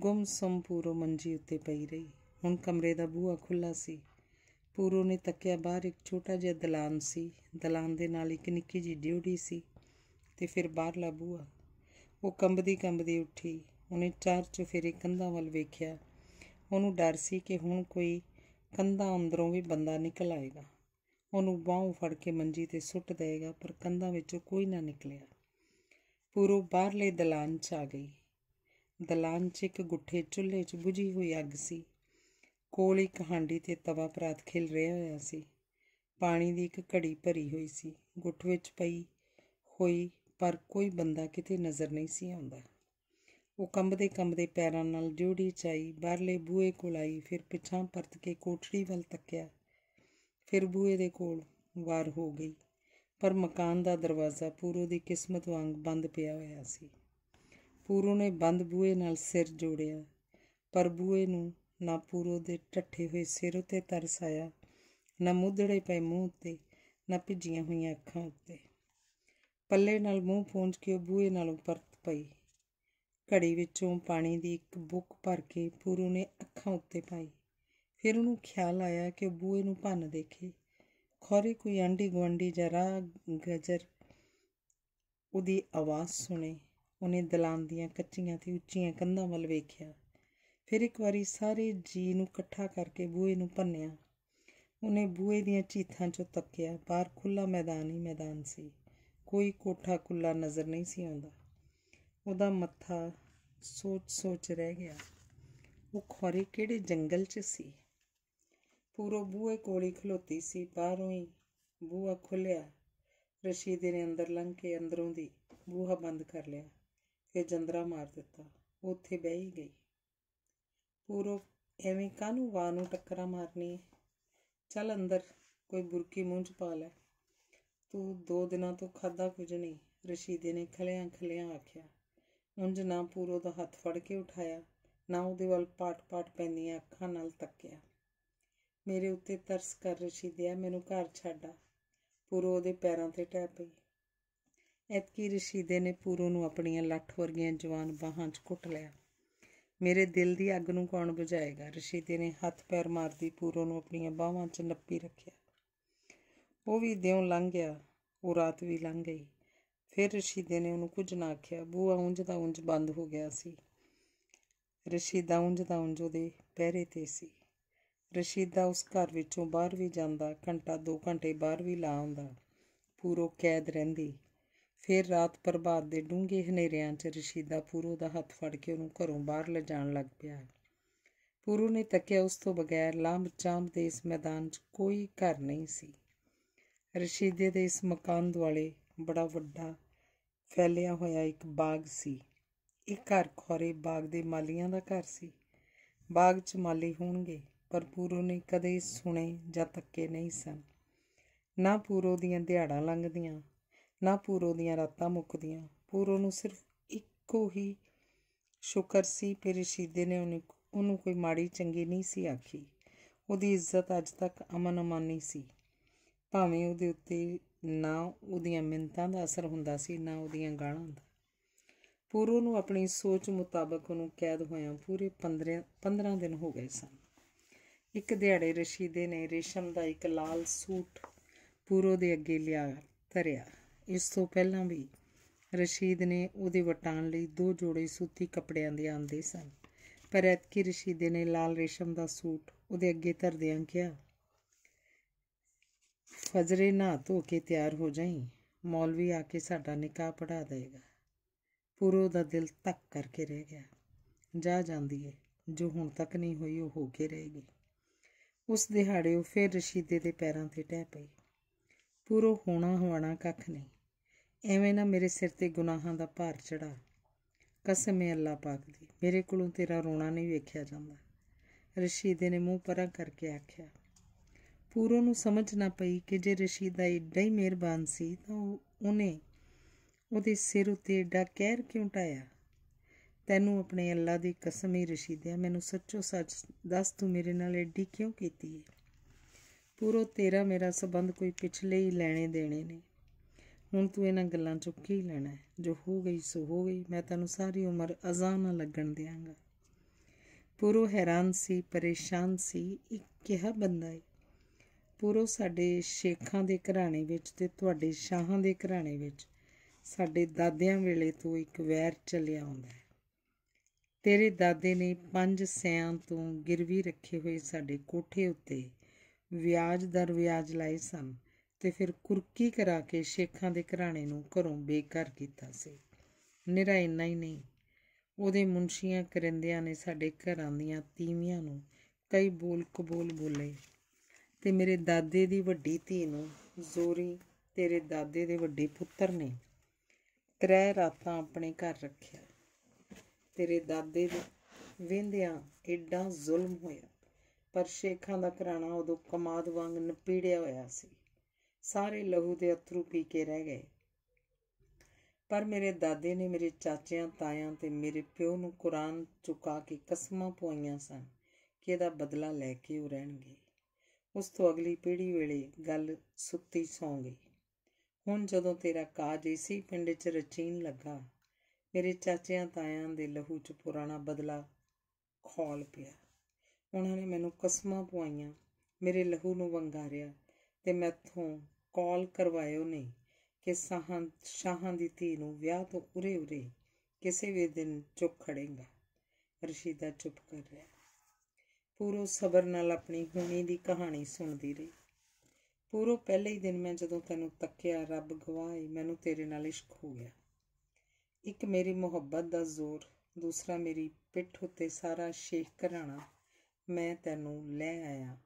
Speaker 1: ਗੁੰਮ ਸੰਪੂਰੋ ਮੰਜੀ ਉੱਤੇ ਪਈ ਰਹੀ ਹੁਣ ਕਮਰੇ ਦਾ ਬੂਹਾ ਖੁੱਲਾ ਸੀ ਪੂਰੋ ਨੇ ਤੱਕਿਆ ਬਾਹਰ ਇੱਕ ਛੋਟਾ ਜਿਹਾ ਦਲਾਨ ਸੀ ਦਲਾਨ ਦੇ ਨਾਲ ਇੱਕ ਨਿੱਕੀ ਜਿਹੀ ਡਿਊਟੀ ਸੀ ਤੇ ਫਿਰ ਬਾਹਰਲਾ ਬੂਹਾ ਉਹ ਕੰਬਦੀ ਕੰਬਦੀ ਉੱਠੀ ਉਹਨੇ ਚਾਰ ਚੁਫੇਰੇ ਕੰਧਾਂ ਵੱਲ ਵੇਖਿਆ ਉਹਨੂੰ ਡਰ ਸੀ ਕਿ ਹੁਣ ਕੋਈ ਕੰਧਾਂ ਅੰਦਰੋਂ ਵੀ ਬੰਦਾ ਨਿਕਲ ਆਏਗਾ ਉਹਨੂੰ ਬਾਹੋਂ ਫੜ ਕੇ ਮੰਜੀ ਤੇ ਸੁੱਟ ਦੇਗਾ ਪਰ ਕੰਧਾਂ ਵਿੱਚੋਂ ਕੋਈ ਨਾ ਨਿਕਲਿਆ ਪੂਰੋ ਬਾਹਰਲੇ ਦਲਾਨ 'ਚ ਆ ਗਈ ਦਲਾਨ 'ਚ ਇੱਕ ਗੁੱਠੇ ਚੁੱਲ੍ਹੇ 'ਚ ਬੁਝੀ ਹੋਈ ਅੱਗ ਸੀ ਕੋਲ ਇੱਕ ਹਾਂਡੀ ਤੇ ਤਵਾ ਪਰਾਤ ਖਿਲ ਰਿਹਾ ਹੋਇਆ ਸੀ ਪਾਣੀ ਦੀ ਇੱਕ ਘੜੀ ਭਰੀ ਹੋਈ ਸੀ ਗੁੱਠ ਵਿੱਚ ਪਈ ਹੋਈ ਪਰ ਕੋਈ ਬੰਦਾ ਕਿਤੇ ਨਜ਼ਰ ਨਹੀਂ ਸੀ ਆਉਂਦਾ ਉਹ ਕੰਬਦੇ ਕੰਬਦੇ ਪੈਰਾਂ ਨਾਲ ਡਿਊੜੀ ਚਾਈ ਬਾਹਰਲੇ ਬੂਹੇ ਕੋਲ ਆਈ ਫਿਰ ਪਿਛਾਂ ਪਰਤ ਕੇ ਕੋਠੜੀ ਵੱਲ ਤੱਕਿਆ ਫਿਰ ਬੂਹੇ ਦੇ ਕੋਲ ਵਾਰ ਹੋ ਗਈ ਪਰ ਮਕਾਨ ਦਾ ਦਰਵਾਜ਼ਾ ਪੂਰੋ ਦੀ ਕਿਸਮਤ ਵਾਂਗ ਬੰਦ ਪਿਆ ਹੋਇਆ ਸੀ ਪੂਰੋ ਨੇ ਬੰਦ ਬੂਹੇ ਨਾਲ ਸਿਰ ਜੋੜਿਆ ਪਰ ਬੂਹੇ ਨੂੰ ਨਾ ਪੂਰੋ ਦੇ ਟੱਠੇ ਹੋਏ ਸਿਰ ਉਤੇ ਤਰਸ ਆਇਆ ਨਾ ਮੁੱਧੜੇ ਪਏ ਮੂੰਹ ਤੇ ਨਾ ਭਿੱਜੀਆਂ ਹੋਈਆਂ ਅੱਖਾਂ ਉੱਤੇ ਪੱਲੇ ਨਾਲ ਮੂੰਹ ਪੂੰਝ ਕੇ ਉਹ ਬੂਹੇ ਨਾਲੋਂ ਪਰਤ ਪਈ ਘੜੀ ਵਿੱਚੋਂ ਪਾਣੀ ਦੀ ਇੱਕ ਬੁੱਕ ਭਰ ਕੇ ਪੂਰੂ ਨੇ ਅੱਖਾਂ ਉੱਤੇ ਪਾਈ ਫਿਰ ਉਹਨੂੰ ਖਿਆਲ ਆਇਆ ਕਿ ਬੂਏ ਨੂੰ ਭੰਨ ਦੇਖੇ ਖੋਰੇ ਕੋਈ ਆਂਡੀ ਗਵੰਡੀ ਜਰਾ ਗਜਰ ਉਹਦੀ ਆਵਾਜ਼ ਸੁਣੇ ਉਹਨੇ ਦਲਾਂ ਦੀਆਂ ਕੱਚੀਆਂ ਤੇ ਉੱਚੀਆਂ ਕੰਧਾਂ ਵੱਲ ਵੇਖਿਆ ਫਿਰ ਇੱਕ ਵਾਰੀ ਸਾਰੇ ਜੀ ਨੂੰ ਇਕੱਠਾ ਕਰਕੇ ਬੂਏ ਨੂੰ ਭੰਨਿਆ ਉਹਨੇ ਬੂਏ ਦੀਆਂ ਚੀਥਾਂ 'ਚੋਂ ਤੱਕਿਆ ਬਾਹਰ ਖੁੱਲਾ ਮੈਦਾਨ ਹੀ ਮੈਦਾਨ ਸੀ ਕੋਈ ਕੋਠਾ ਖੁੱਲਾ ਨਜ਼ਰ ਨਹੀਂ ਸੀ ਆਉਂਦਾ ਉਹਦਾ ਮੱਥਾ ਸੋਚ-ਸੋਚ ਰਹਿ ਗਿਆ ਉਹ ਖੋਰੇ ਕਿਹੜੇ ਜੰਗਲ 'ਚ ਸੀ ਪੂਰੋ ਬੂਹੇ ਕੋਲੀ ਖਲੋਤੀ ਸੀ ਬਾਹਰੋਂ ਹੀ ਬੂਹਾ ਖੁੱਲਿਆ ਰਸ਼ੀਦ ਨੇ ਅੰਦਰ ਲੰਘ ਕੇ ਅੰਦਰੋਂ ਦੀ ਬੂਹਾ ਬੰਦ ਕਰ ਲਿਆ ਫਿਰ ਜੰਦਰਾ ਮਾਰ ਦਿੱਤਾ ਉੱਥੇ ਬਹਿ ਗਈ ਪੂਰੋ ਐਵੇਂ ਕਾਨੂੰ ਵਾਹ ਨੂੰ ਟੱਕਰਾ ਮਾਰਨੀ ਚੱਲ ਅੰਦਰ ਕੋਈ ਬੁਰਕੀ ਮੂੰਹ 'ਚ ਪਾ ਲੈ ਤੂੰ ਦੋ ਦਿਨਾਂ ਤੋਂ ਖਾਦਾ ਕੁਝ ਨਹੀਂ ਰਸ਼ੀਦ ਨੇ ਖਲਿਆਂ ਖਲਿਆਂ ਆਖਿਆ ਉੰਜ ਨਾ ਪੂਰੋ ਦਾ ਹੱਥ ਫੜ ਕੇ ਉਠਾਇਆ ਨਾ ਉਹਦੇ ਵੱਲ ਪਾਟ-ਪਾਟ ਪੈਂਦੀਆਂ ਅੱਖਾਂ ਨਾਲ ਤੱਕਿਆ ਮੇਰੇ ਉੱਤੇ ਤਰਸ ਕਰ ਰਿਸ਼ੀ ਦਿਆ ਮੈਨੂੰ ਘਰ ਛੱਡਾ ਪੂਰੋ ਉਹਦੇ ਪੈਰਾਂ ਤੇ ਟੈ ਪਈ ਐਤਕੀ ਦੇ ਨੇ ਪੂਰੋ ਨੂੰ ਆਪਣੀਆਂ ਲੱਠ ਵਰਗੀਆਂ ਜਵਾਨ ਬਾਹਾਂ 'ਚ ਘੁੱਟ ਲਿਆ ਮੇਰੇ ਦਿਲ ਦੀ ਅੱਗ ਨੂੰ ਕੌਣ ਬੁਝਾਏਗਾ ਰਿਸ਼ੀ ਦੇ ਨੇ ਹੱਥ ਪੈਰ ਮਾਰਦੀ ਪੂਰੋ ਨੂੰ ਆਪਣੀਆਂ ਬਾਹਾਂ 'ਚ ਨੱਪੀ ਰੱਖਿਆ ਉਹ ਵੀ ਦਿਉ ਲੰਘ ਗਿਆ ਉਹ ਰਾਤ ਵੀ ਲੰਘ ਗਈ ਫਿਰ ਰਸ਼ੀਦੇ ਨੇ ਉਹਨੂੰ ਕੁਝ ਨਾ ਆਖਿਆ ਬੂਆ ਉਂਝ ਦਾ ਉਂਝ ਬੰਦ ਹੋ ਗਿਆ ਸੀ ਰਸ਼ੀਦਾ ਉਂਝ ਦਾ ਉਂਝ ਉਹਦੇ ਪਹਿਰੇ ਤੇ ਸੀ ਰਸ਼ੀਦਾ ਉਸ ਘਰ ਵਿੱਚੋਂ ਬਾਹਰ ਵੀ ਜਾਂਦਾ ਘੰਟਾ 2 ਘੰਟੇ ਬਾਹਰ ਵੀ ਲਾ ਆਉਂਦਾ ਪੂਰੋ ਕੈਦ ਰਹਿੰਦੀ ਫਿਰ ਰਾਤ ਪ੍ਰਭਾਤ ਦੇ ਡੂੰਘੇ ਹਨੇਰਿਆਂ 'ਚ ਰਸ਼ੀਦਾ ਪੂਰੋ ਦਾ ਹੱਥ ਫੜ ਕੇ ਉਹਨੂੰ ਘਰੋਂ ਬਾਹਰ ਲਿਜਾਣ ਲੱਗ ਪਿਆ ਪੂਰੋ ਨੇ ਤੱਕਿਆ ਉਸ ਤੋਂ ਬਗੈਰ ਲਾਂਬ ਚਾਂਬ ਦੇ ਇਸ ਮੈਦਾਨ 'ਚ ਕੋਈ ਘਰ ਨਹੀਂ ਸੀ ਰਸ਼ੀਦੇ ਦੇ ਇਸ ਮਕਾਨ ਦੁਆਲੇ ਬੜਾ ਵੱਡਾ ਫੈਲਿਆ ਹੋਇਆ ਇੱਕ ਬਾਗ ਸੀ ਇਹ ਘਰ ਖੋਰੇ ਬਾਗ ਦੇ ਮਾਲੀਆਂ ਦਾ ਘਰ ਸੀ ਬਾਗ 'ਚ ਮਾਲੀ ਹੋਣਗੇ ਪਰ ਪੂਰੋ ਨੇ ਕਦੇ ਸੁਣੇ ਜਾਂ ਤੱਕੇ ਨਹੀਂ ਸਨ ਨਾ ਪੂਰੋ ਦੀਆਂ ਦਿਹਾੜਾਂ ਲੰਘਦੀਆਂ ਨਾ ਪੂਰੋ ਦੀਆਂ ਰਾਤਾਂ ਮੁੱਕਦੀਆਂ ਪੂਰੋ ਨੂੰ ਸਿਰਫ ਇੱਕੋ ਹੀ ਸ਼ੁਕਰ ਸੀ ਕਿ ਰਸ਼ੀਦੇ ਨੇ ਉਹਨੂੰ ਉਹਨੂੰ ਕੋਈ ਮਾੜੀ ਚੰਗੀ ਨਹੀਂ ਸੀ ਆਖੀ ਉਹਦੀ ਇੱਜ਼ਤ ਅੱਜ ਤੱਕ ਅਮਨ ਅਮਾਨੀ ਸੀ ਭਾਵੇਂ ਉਹਦੇ ਉੱਤੇ ਨਾ ਉਹਦੀਆਂ ਮਿੰਤਾਂ ਦਾ ਅਸਰ ਹੁੰਦਾ ਸੀ ਨਾ ਉਹਦੀਆਂ ਗਾਲਾਂ ਦਾ ਪੂਰੂ ਨੂੰ ਆਪਣੀ ਸੋਚ ਮੁਤਾਬਕ ਉਹਨੂੰ ਕੈਦ ਹੋਇਆ ਪੂਰੇ 15 15 ਦਿਨ ਹੋ ਗਏ ਸਨ ਇੱਕ ਦਿਹਾੜੇ ਰਸ਼ੀਦੇ ਨੇ ਰੇਸ਼ਮ ਦਾ ਇੱਕ ਲਾਲ ਸੂਟ ਪੂਰੋ ਦੇ ਅੱਗੇ ਲਿਆ ਧਰਿਆ ਇਸ ਤੋਂ ਪਹਿਲਾਂ ਵੀ ਰਸ਼ੀਦ ਨੇ ਉਹਦੇ ਵਟਾਣ ਲਈ ਦੋ ਜੋੜੇ ਸੂਤੀ ਕੱਪੜਿਆਂ ਦੇ ਆਂਦੇ ਸਨ ਪਰ ਐਤਕੀ ਰਸ਼ੀਦੇ ਨੇ ਲਾਲ ਰੇਸ਼ਮ ਦਾ ਸੂਟ ਉਹਦੇ ਅੱਗੇ ਧਰਦਿਆਂ ਕਿਹਾ ਫਜਰੇ ਨਾ ਧੋ ਕੇ ਤਿਆਰ ਹੋ ਜਾਈ ਮੌਲਵੀ ਆ ਕੇ ਸਾਡਾ ਨਿਕਾਹ ਪੜਾ ਦੇਗਾ ਪੂਰੋ ਦਾ ਦਿਲ ਤੱਕ ਕਰਕੇ ਰਹਿ ਗਿਆ ਜਾ ਜਾਂਦੀ ਏ ਜੋ ਹੁਣ ਤੱਕ ਨਹੀਂ ਹੋਈ ਉਹ ਹੋ ਕੇ ਰਹੇਗੀ ਉਸ ਦਿਹਾੜੇ ਉਹ ਫਿਰ ਰਸ਼ੀਦੇ ਦੇ ਪੈਰਾਂ ਤੇ ਟਹਿ ਪਈ ਪੂਰੋ ਹੋਣਾ ਹੋਣਾ ਕੱਖ ਨਹੀਂ ਐਵੇਂ ਨਾ ਮੇਰੇ ਸਿਰ ਤੇ ਗੁਨਾਹਾਂ ਦਾ ਭਾਰ ਚੜਾ ਕਸਮ ਏ ਅੱਲਾ ਪਾਕ ਦੀ ਮੇਰੇ ਕੋਲੋਂ ਤੇਰਾ ਰੋਣਾ ਨਹੀਂ ਵੇਖਿਆ ਜਾਂਦਾ ਰਸ਼ੀਦੇ ਨੇ ਮੂੰਹ ਪਰਾਂ ਕਰਕੇ ਆਖਿਆ ਪੂਰੋ ਨੂੰ ਸਮਝ ਨਾ ਪਈ ਕਿ ਜੇ ਰਸ਼ੀਦਾ ਇੱਡਾ ਹੀ ਮਿਹਰਬਾਨ ਸੀ ਤਾਂ ਉਹਨੇ ਉਹਦੇ ਸਿਰ ਉੱਤੇ ਏਡਾ ਕਹਿਰ ਕਿਉਂ ਟਾਇਆ ਤੈਨੂੰ ਆਪਣੇ ਅੱਲਾ ਦੀ ਕਸਮ ਹੀ ਰਸ਼ੀਦਿਆ ਮੈਨੂੰ ਸੱਚੋ ਸੱਚ ਦੱਸ ਤੂੰ ਮੇਰੇ ਨਾਲ ਐਡੀ ਕਿਉਂ ਕੀਤੀ ਹੈ ਪੂਰੋ ਤੇਰਾ ਮੇਰਾ ਸਬੰਧ ਕੋਈ ਪਿਛਲੇ ਹੀ ਲੈਣੇ ਦੇਣੇ ਨੇ ਹੁਣ ਤੂੰ ਇਹਨਾਂ ਗੱਲਾਂ ਚੁੱਕ ਕੇ ਹੀ ਲੈਣਾ ਜੋ ਹੋ ਗਈ ਸੋ ਹੋ ਗਈ ਮੈਂ ਤੈਨੂੰ ਸਾਰੀ ਉਮਰ ਅਜ਼ਾ ਨਾ ਲੱਗਣ ਦਿਆਂਗਾ ਪੂਰੋ ਹੈਰਾਨ ਸੀ ਪਰੇਸ਼ਾਨ ਸੀ ਇਹ ਕਿਹਾ ਬੰਦਾ ਹੈ ਪੂਰੋ ਸਾਡੇ ਸ਼ੇਖਾਂ ਦੇ ਘਰਾਣੇ ਵਿੱਚ ਤੇ ਤੁਹਾਡੇ ਸ਼ਾਹਾਂ ਦੇ ਘਰਾਣੇ ਵਿੱਚ ਸਾਡੇ ਦਾਦਿਆਂ ਵੇਲੇ ਤੋਂ ਇੱਕ ਵੈਰ ਚੱਲਿਆ ਆਉਂਦਾ ਹੈ ਤੇਰੇ ਦਾਦੇ ਨੇ ਪੰਜ ਸਿਆਂ ਤੋਂ ਗਿਰਵੀ ਰੱਖੇ ਹੋਏ ਸਾਡੇ ਕੋਠੇ ਉੱਤੇ ਵਿਆਜ ਦਰ ਵਿਆਜ ਲਾਏ ਸਨ ਤੇ ਫਿਰ ਕੁਰਕੀ ਕਰਾ ਕੇ ਸ਼ੇਖਾਂ ਦੇ ਘਰਾਣੇ ਨੂੰ ਘਰੋਂ ਬੇਕਾਰ ਕੀਤਾ ਸੀ ਨਿਹਰਾ ਇੰਨਾ ਹੀ ਨਹੀਂ ਉਹਦੇ ਮੁੰਸ਼ੀਆਂ ਕਰਿੰਦਿਆਂ ਨੇ ਸਾਡੇ ਘਰਾਂ ਦੀਆਂ ਤੀਵੀਆਂ ਨੂੰ ਕਈ ਬੋਲ ਕਬੂਲ ਬੋਲੇ ਤੇ ਮੇਰੇ ਦਾਦੇ ਦੀ ਵੱਡੀ ਧੀ ਨੂੰ ਜ਼ੋਰੀ ਤੇਰੇ ਦਾਦੇ ਦੇ ਵੱਡੇ ਪੁੱਤਰ ਨੇ ਤਰੇ ਰਾਤਾਂ ਆਪਣੇ ਘਰ ਰੱਖਿਆ ਤੇਰੇ ਦਾਦੇ ਦੇ ਵਿੰਦਿਆਂ ਐਡਾ ਜ਼ੁਲਮ ਹੋਇਆ ਪਰ ਸ਼ੇਖਾਂ ਦਾ ਘਰਾਣਾ ਉਦੋਂ ਕਮਾਦ ਵਾਂਗ ਨਪੀੜਿਆ ਹੋਇਆ ਸੀ ਸਾਰੇ ਲਹੂ ਦੇ ਅਥਰੂ ਪੀ ਕੇ ਰਹਿ ਗਏ ਪਰ ਮੇਰੇ ਦਾਦੇ ਨੇ ਮੇਰੇ ਚਾਚਿਆਂ ਤਾਇਆਂ ਤੇ ਮੇਰੇ ਪਿਓ ਨੂੰ ਕੁਰਾਨ ਚੁਕਾ ਕੇ ਕਸਮਾਂ ਪੁਆਈਆਂ ਸਨ ਕਿ ਇਹਦਾ ਬਦਲਾ ਲੈ ਕੇ ਉਹ ਰਹਿਣਗੇ ਉਸ ਤੋਂ ਅਗਲੀ ਪੀੜ੍ਹੀ ਵੇਲੇ ਗੱਲ ਸੁੱਤੀ ਸੌਂ ਗਈ ਹੁਣ ਜਦੋਂ ਤੇਰਾ ਕਾਜ ਇਸੇ ਪਿੰਡ 'ਚ ਰਚੀਨ ਲੱਗਾ ਮੇਰੇ ਚਾਚਿਆਂ ਤਾਇਆਂ ਦੇ ਲਹੂ 'ਚ ਪੁਰਾਣਾ ਬਦਲਾ ਖੋਲ ਪਿਆ ਉਹਨਾਂ ਨੇ ਮੈਨੂੰ ਕਸਮਾਂ ਪੁਆਈਆਂ ਮੇਰੇ ਲਹੂ ਨੂੰ ਵੰਗਾਰਿਆ ਤੇ ਮੈਥੋਂ ਕਾਲ ਕਰਵਾਇਓ ਨੇ ਕਿ ਸਾਹਾਂ ਸ਼ਾਹਾਂ ਦੀ ਧੀ ਨੂੰ ਵਿਆਹ ਤੋਂ ਉਰੇ ਉਰੇ ਕਿਸੇ ਵੀ ਦਿਨ ਚੁੱਕ ਖੜੇਗਾ ਰਸ਼ੀਦਾ ਚੁੱਪ ਕਰ ਰਿਹਾ ਪੂਰੋ ਸਬਰ ਨਾਲ ਆਪਣੀ ਹੁਣੀ ਦੀ ਕਹਾਣੀ ਸੁਣਦੀ ਰਹੀ ਪੂਰੋ ਪਹਿਲੇ ਹੀ ਦਿਨ ਮੈਂ ਜਦੋਂ ਤੈਨੂੰ ਤੱਕਿਆ ਰੱਬ ਗਵਾਹੀ ਮੈਨੂੰ ਤੇਰੇ ਨਾਲ ਇਸ਼ਕ ਹੋ ਗਿਆ ਇੱਕ ਮੇਰੀ ਮੁਹੱਬਤ ਦਾ ਜ਼ੋਰ ਦੂਸਰਾ ਮੇਰੀ ਪਿੱਠ ਉੱਤੇ ਸਾਰਾ ਸ਼ੇਖ ਘਰਾਣਾ ਮੈਂ ਤੈਨੂੰ ਲੈ ਆਇਆ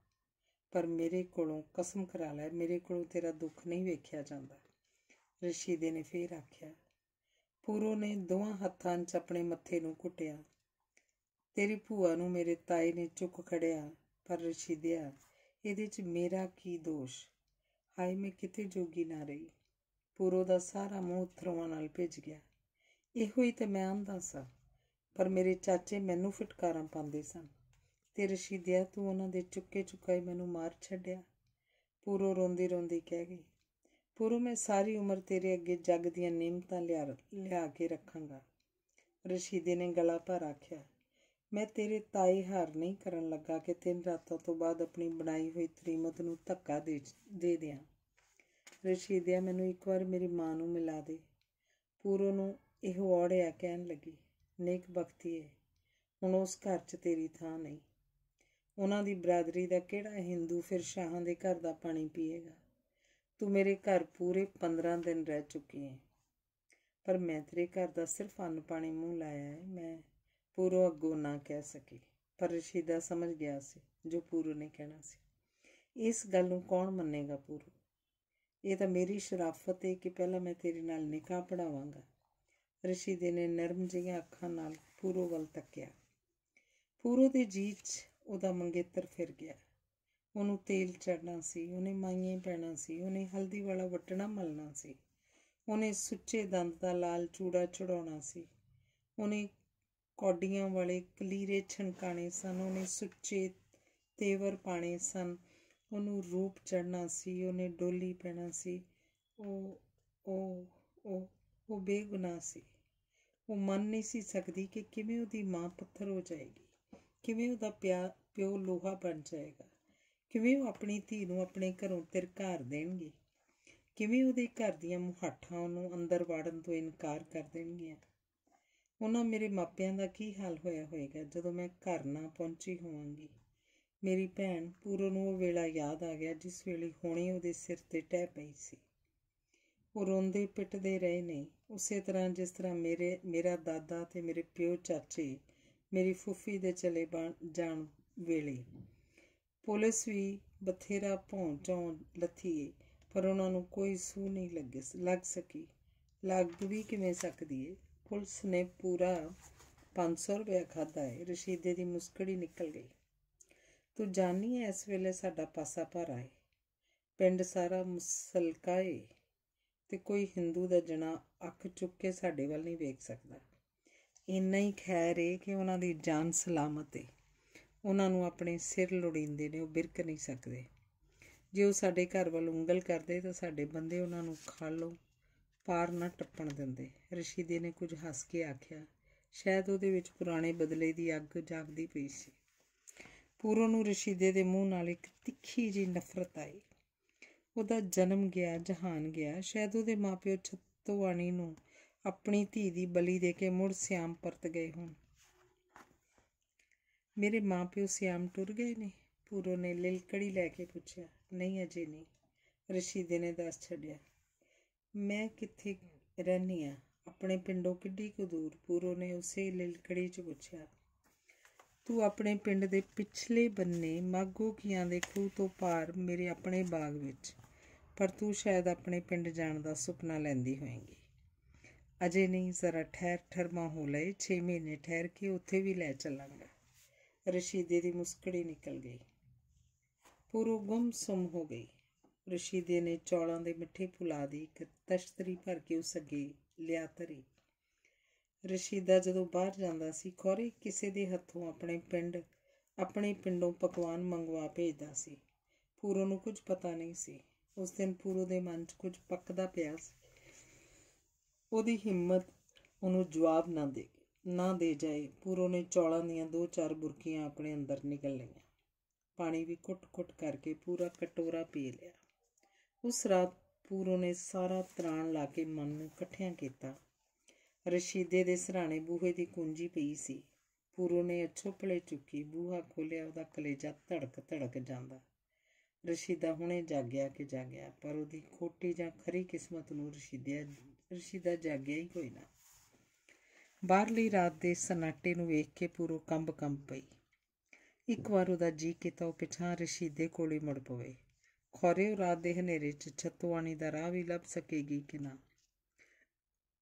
Speaker 1: ਪਰ ਮੇਰੇ ਕੋਲੋਂ ਕਸਮ ਕਰਾ ਲੈ ਮੇਰੇ ਕੋਲੋਂ ਤੇਰਾ ਦੁੱਖ ਨਹੀਂ ਵੇਖਿਆ ਜਾਂਦਾ ਰਸ਼ੀਦੇ ਨੇ ਫੇਰ ਆਖਿਆ ਪੂਰੋ ਨੇ ਦੋਹਾਂ ਹੱਥਾਂ 'ਚ ਆਪਣੇ ਮੱਥੇ ਨੂੰ ਘੁੱਟਿਆ ਤੇਰੀ ਭੂਆ ਨੂੰ ਮੇਰੇ ਤਾਏ ਨੇ ਚੁੱਕ ਖੜਿਆ ਪਰ ਰਛੀਦਿਆ ਇਹਦੇ 'ਚ ਮੇਰਾ ਕੀ ਦੋਸ਼ ਹਾਏ ਮੈਂ ਕਿਤੇ ਜੋਗੀ ਨਾ ਰਹੀ ਪੂਰੋ ਦਾ ਸਾਰਾ ਮੂੰਹ ਥਰਵਾਂ ਨਾਲ ਭਿੱਜ ਗਿਆ ਇਹੋ ਹੀ ਤੇ ਮੈਂ ਆਂਦਾ ਸਾਂ ਪਰ ਮੇਰੇ ਚਾਚੇ ਮੈਨੂੰ ਫਟਕਾਰਾਂ ਪਾਉਂਦੇ ਸਨ ਤੇ ਰਸ਼ੀਦਿਆ ਤੂੰ ਉਹਨਾਂ ਦੇ ਚੁੱਕੇ ਚੁਕਾਈ ਮੈਨੂੰ ਮਾਰ ਛੱਡਿਆ ਪੂਰੋ ਰੋਂਦੀ ਰੋਂਦੀ ਕਹਿ ਗਈ ਪੂਰੋ ਮੈਂ ਸਾਰੀ ਉਮਰ ਤੇਰੇ ਅੱਗੇ ਜੱਗ ਦੀਆਂ ਨਿਮਤਾਂ ਲਿਆ ਲਿਆ ਕੇ ਰੱਖਾਂਗਾ ਰਸ਼ੀਦੇ ਨੇ ਗਲਾ ਭਰ ਆਖਿਆ ਮੈਂ ਤੇਰੇ ਤਾਏ ਹਾਰ ਨਹੀਂ ਕਰਨ ਲੱਗਾ ਕਿ ਤਿੰਨ ਰਾਤਾਂ ਤੋਂ ਬਾਅਦ ਆਪਣੀ ਬਣਾਈ ਹੋਈ ਤ੍ਰੀਮਤ ਨੂੰ ਧੱਕਾ ਦੇ ਦੇ ਦਿਆਂ ਦੇ ਮੈਨੂੰ ਇੱਕ ਵਾਰ ਮੇਰੀ ਮਾਂ ਨੂੰ ਮਿਲਾ ਦੇ ਪੂਰੋ ਨੂੰ ਇਹ ਔੜਿਆ ਕਹਿਣ ਲੱਗੀ ਨੇਕ ਬਖਤੀ ਹੈ ਹੁਣ ਉਸ ਘਰ 'ਚ ਤੇਰੀ ਥਾਂ ਨਹੀਂ ਉਹਨਾਂ ਦੀ ਬਰਾਦਰੀ ਦਾ ਕਿਹੜਾ ਹਿੰਦੂ ਫਿਰ ਸ਼ਾਹਾਂ ਦੇ ਘਰ ਦਾ ਪਾਣੀ ਪੀਏਗਾ ਤੂੰ ਮੇਰੇ ਘਰ ਪੂਰੇ 15 ਦਿਨ ਰਹਿ ਚੁੱਕੀ ਹੈ ਪਰ ਮੈਂ ਤੇਰੇ ਘਰ ਦਾ ਸਿਰਫ ਅੰਨ ਪਾਣੀ ਮੂੰਹ ਲਾਇਆ ਹੈ ਮੈਂ ਪੂਰੋ ਅੱਗੋਂ ਨਾ ਕਹਿ ਸਕੇ ਪਰ ਰਿਸ਼ੀ ਦਾ ਸਮਝ ਗਿਆ ਸੀ ਜੋ ਪੂਰੋ ਨੇ ਕਹਿਣਾ ਸੀ ਇਸ ਗੱਲ ਨੂੰ ਕੌਣ ਮੰਨੇਗਾ ਪੂਰੋ ਇਹ ਤਾਂ ਮੇਰੀ ਸ਼ਰਾਫਤ ਹੈ ਕਿ ਪਹਿਲਾਂ ਮੈਂ ਤੇਰੇ ਨਾਲ ਨਿਕਾਹ ਪੜਾਵਾਂਗਾ ਰਿਸ਼ੀ ਦੇ ਨੇ ਨਰਮ ਜਿਹੀਆਂ ਅੱਖਾਂ ਨਾਲ ਪੂਰੋ ਵੱਲ ਤੱਕਿਆ ਪੂਰੋ ਦੇ ਜੀਤ ਉਹਦਾ ਮੰਗੇਤਰ ਫਿਰ ਗਿਆ ਉਹਨੂੰ ਤੇਲ ਚੜਨਾ ਸੀ ਉਹਨੇ ਮਾਈਆਂ ਪੈਣਾ ਸੀ ਉਹਨੇ ਹਲਦੀ ਵਾਲਾ ਵਟਣਾ ਮਲਣਾ ਸੀ ਉਹਨੇ ਸੁੱਚੇ ਦੰਦ ਦਾ ਲਾਲ ਚੂੜਾ ਚੜਾਉਣਾ ਸੀ ਉਹਨੇ ਕੌਡੀਆਂ ਵਾਲੇ ਕਲੀਰੇ ਛਣਕਾਣੇ ਸਨ ਉਹਨੇ ਸੁੱਚੇ ਤੇਵਰ ਪਾਣੇ ਸਨ ਉਹਨੂੰ ਰੂਪ ਚੜਨਾ ਸੀ ਉਹਨੇ ਡੋਲੀ ਪੈਣਾ ਸੀ ਉਹ ਉਹ ਉਹ ਉਹ ਬੇਗੁਨਾਹ ਸੀ ਉਹ ਮੰਨ ਨਹੀਂ ਸੀ ਸਕਦੀ ਕਿ ਕਿਵੇਂ ਉਹਦੀ ਮਾਂ ਪੱਥਰ ਹੋ ਜਾਏਗੀ ਕਿਵੇਂ ਉਹਦਾ ਪਿਓ ਲੋਹਾ ਬਣ ਜਾਏਗਾ ਕਿਵੇਂ ਉਹ ਆਪਣੀ ਧੀ ਨੂੰ ਆਪਣੇ ਘਰੋਂ ਤਿਰਕਾਰ ਦੇਣਗੇ ਕਿਵੇਂ ਉਹਦੇ ਘਰ ਦੀਆਂ ਮੁਹਾਠਾਂ ਉਹਨੂੰ ਅੰਦਰ ਵੜਨ ਤੋਂ ਇਨਕਾਰ ਕਰ ਦੇਣਗੀਆਂ ਉਹਨਾਂ ਮੇਰੇ ਮਾਪਿਆਂ ਦਾ ਕੀ ਹਾਲ ਹੋਇਆ ਹੋਵੇਗਾ ਜਦੋਂ ਮੈਂ ਘਰ ਨਾ ਪਹੁੰਚੀ ਹੋਵਾਂਗੀ ਮੇਰੀ ਭੈਣ ਪੂਰਨ ਨੂੰ ਉਹ ਵੇਲਾ ਯਾਦ ਆ ਗਿਆ ਜਿਸ ਵੇਲੇ ਹੋਣੀ ਉਹਦੇ ਸਿਰ ਤੇ ਟਹਿ ਪਈ ਸੀ ਉਹ ਰੋਂਦੇ ਪਿੱਟਦੇ ਰਹੇ ਨੇ ਉਸੇ ਤਰ੍ਹਾਂ ਜਿਸ ਤਰ੍ਹਾਂ ਮੇਰੇ ਮੇਰਾ ਦਾਦਾ ਤੇ ਮੇਰੇ ਪਿਓ ਚਾਚੇ ਮੇਰੀ ਫੁੱਫੀ ਦੇ ਚਲੇ ਜਾਣ ਵੇਲੇ ਪੁਲਿਸ ਵੀ ਬਥੇਰਾ ਭੌਂਚੌਂ ਲੱਥੀਏ ਪਰ ਉਹਨਾਂ ਨੂੰ ਕੋਈ ਸੂ ਨਹੀਂ ਲੱਗੇ ਲੱਗ ਸਕੀ ਲੱਗ ਵੀ ਕਿਵੇਂ ਸਕਦੀ ਏ ਪੁਲਿਸ ਨੇ ਪੂਰਾ 500 ਰੁਪਏ ਖਾਦਾ ਹੈ ਰਸ਼ੀਦੇ ਦੀ ਮੁਸਕੜੀ ਨਿਕਲ ਗਈ ਤੂੰ ਜਾਣੀ ਐ ਇਸ ਵੇਲੇ ਸਾਡਾ ਪਾਸਾ ਭਰ ਆਏ ਪਿੰਡ ਸਾਰਾ ਮੁਸਲਕਾ ਏ ਤੇ ਕੋਈ ਹਿੰਦੂ ਦਾ ਜਣਾ ਅੱਖ ਚੁੱਕ ਕੇ ਸਾਡੇ ਵੱਲ ਨਹੀਂ ਵੇਖ ਸਕਦਾ ਇੰਨਾ ਹੀ ਖੈਰ ਏ ਕਿ ਉਹਨਾਂ ਦੀ ਜਾਨ ਸਲਾਮਤ ਏ ਉਹਨਾਂ ਨੂੰ ਆਪਣੇ ਸਿਰ ਲੋੜੀਂਦੇ ਨੇ ਉਹ ਬਿਰਕ ਨਹੀਂ ਸਕਦੇ ਜੇ ਉਹ ਸਾਡੇ ਘਰ ਵੱਲ ਉਂਗਲ ਕਰਦੇ ਤਾਂ ਸਾਡੇ ਬੰਦੇ ਉਹਨਾਂ ਨੂੰ ਖਾ ਲਓ ਪਾਰ ਨਾ ਟੱਪਣ ਦਿੰਦੇ ਰਿਸ਼ੀ ਦੇ ਨੇ ਕੁਝ ਹੱਸ ਕੇ ਆਖਿਆ ਸ਼ਾਇਦ ਉਹਦੇ ਵਿੱਚ ਪੁਰਾਣੇ ਬਦਲੇ ਦੀ ਅੱਗ ਜਾਗਦੀ ਪਈ ਸੀ ਪੂਰੋ ਨੂੰ ਰਿਸ਼ੀ ਦੇ ਮੂੰਹ ਨਾਲ ਇੱਕ ਤਿੱਖੀ ਜੀ ਨਫ਼ਰਤ ਆਈ ਉਹਦਾ ਜਨਮ ਗਿਆ ਜਹਾਨ ਗਿਆ ਸ਼ਾਇਦ ਉਹਦੇ ਮਾਪਿਓ ਆਣੀ ਨੂੰ ਆਪਣੀ ਧੀ ਦੀ ਬਲੀ ਦੇ ਕੇ ਮੁੜ ਸਿਆਮ ਪਰਤ ਗਏ ਹੋਣ ਮੇਰੇ ਮਾਪਿਓ ਸਿਆਮ ਟੁਰ ਗਏ ਨੇ ਪੂਰੋ ਨੇ ਲਿਲਕੜੀ ਲੈ ਕੇ ਪੁੱਛਿਆ ਨਹੀਂ ਅਜੇ ਨਹੀਂ ਰਸ਼ੀਦੇ ਨੇ ਦੱਸ ਛੱਡਿਆ ਮੈਂ ਕਿੱਥੇ ਰਹਿਨੀ ਆ ਆਪਣੇ ਪਿੰਡੋਂ ਕਿੱਡੀ ਕੁ ਦੂਰ ਪੂਰੋ ਨੇ ਉਸੇ ਲਿਲਕੜੀ 'ਚ ਪੁੱਛਿਆ ਤੂੰ ਆਪਣੇ ਪਿੰਡ ਦੇ ਪਿਛਲੇ ਬੰਨੇ ਮਾਗੋ ਕੀਆਂ ਦੇ ਖੂਹ ਤੋਂ ਪਾਰ ਮੇਰੇ ਆਪਣੇ ਬਾਗ ਵਿੱਚ ਪਰ ਤੂੰ ਸ਼ਾਇਦ ਆਪਣੇ ਪਿੰਡ ਜਾਣ ਦਾ ਸੁਪਨਾ ਲੈਂਦੀ ਹੋਵੇਂਗੀ ਅਜੇ ਨਹੀਂ ਜ਼ਰਾ ਠਹਿਰ ਠਰਮਾ ਹੋ ਲਏ 6 ਮਹੀਨੇ ਠਹਿਰ ਕੇ ਉੱਥੇ ਵੀ ਲੈ ਚੱਲਾਂਗਾ ਰਸ਼ੀਦੇ ਦੀ ਮੁਸਕੜੀ ਨਿਕਲ ਗਈ ਪੂਰੋ ਸਮ ਹੋ ਗਈ ਰਿਸ਼ੀ ਦੇ ਨੇ ਚੌਲਾਂ ਦੇ ਮਿੱਠੇ ਪੁਲਾ ਦੀ ਇੱਕ ਤਸ਼ਤਰੀ ਭਰ ਕੇ ਉਸ ਅੱਗੇ ਲਿਆ ਧਰੀ ਰਿਸ਼ੀ ਦਾ ਜਦੋਂ ਬਾਹਰ ਜਾਂਦਾ ਸੀ ਖੋਰੇ ਕਿਸੇ ਦੇ ਹੱਥੋਂ ਆਪਣੇ ਪਿੰਡ ਆਪਣੇ ਪਿੰਡੋਂ ਪਕਵਾਨ ਮੰਗਵਾ ਭੇਜਦਾ ਸੀ ਪੂਰੋ ਨੂੰ ਕੁਝ ਪਤਾ ਨਹੀਂ ਸੀ ਉਸ ਦਿਨ ਪੂਰੋ ਦੇ ਮਨ 'ਚ ਕੁਝ ਪੱਕਦਾ ਪਿਆ ਸੀ ਉਹਦੀ ਹਿੰਮਤ ਉਹਨੂੰ ਜਵਾਬ ਨਾ ਦੇ ਨਾ ਦੇ ਜਾਏ ਪੂਰੋ ਨੇ ਚੌਲਾਂ ਦੀਆਂ ਦੋ ਚਾਰ ਬੁਰਕੀਆਂ ਆਪਣੇ ਅੰਦਰ ਨਿਕਲ ਲਈਆਂ ਪਾਣੀ ਵੀ ਘੁੱਟ-ਘੁੱਟ ਕਰਕੇ ਪੂਰਾ ਕਟੋਰਾ ਪੀ ਲਿਆ ਉਸ ਰਾਤ ਪੂਰੋ ਨੇ ਸਾਰਾ ਤਰਾਣ ਲਾ ਕੇ ਮਨ ਨੂੰ ਇਕੱਠਿਆਂ ਕੀਤਾ ਰਸ਼ੀਦੇ ਦੇ ਸਰਾਣੇ ਬੂਹੇ ਦੀ ਕੁੰਜੀ ਪਈ ਸੀ ਪੂਰੋ ਨੇ ਅਛੋਪਲੇ ਚੁੱਕੀ ਬੂਹਾ ਖੋਲਿਆ ਉਹਦਾ ਕਲੇਜਾ ਧੜਕ ਧੜਕ ਜਾਂਦਾ ਰਸ਼ੀਦਾ ਹੁਣੇ ਜਾਗਿਆ ਕਿ ਜਾਗਿਆ ਪਰ ਉਹਦੀ ਖੋਟੀ ਜਾਂ ਖਰੀ ਕਿਸਮਤ ਨੂੰ ਰਸ਼ੀਦਿਆ ਰਸ਼ੀਦਾ ਜਾਗਿਆ ਹੀ ਕੋਈ ਨਾ ਬਾਹਰਲੀ ਰਾਤ ਦੇ ਸਨਾਟੇ ਨੂੰ ਵੇਖ ਕੇ ਪੂਰੋ ਕੰਬ ਕੰਬ ਪਈ ਇੱਕ ਵਾਰ ਉਹਦਾ ਜੀ ਕੀਤਾ ਉਹ ਪਿਛਾਂ ਰਸ਼ੀਦੇ ਕੋਲ ਹੀ ਮੁੜ ਪਵੇ ਖੋਰੇ ਰਾਤ ਦੇ ਹਨੇਰੇ 'ਚ ਛਤਵਾਣੀ ਦਾ ਰਾਹ ਵੀ ਲੱਭ ਸਕੇਗੀ ਕਿ ਨਾ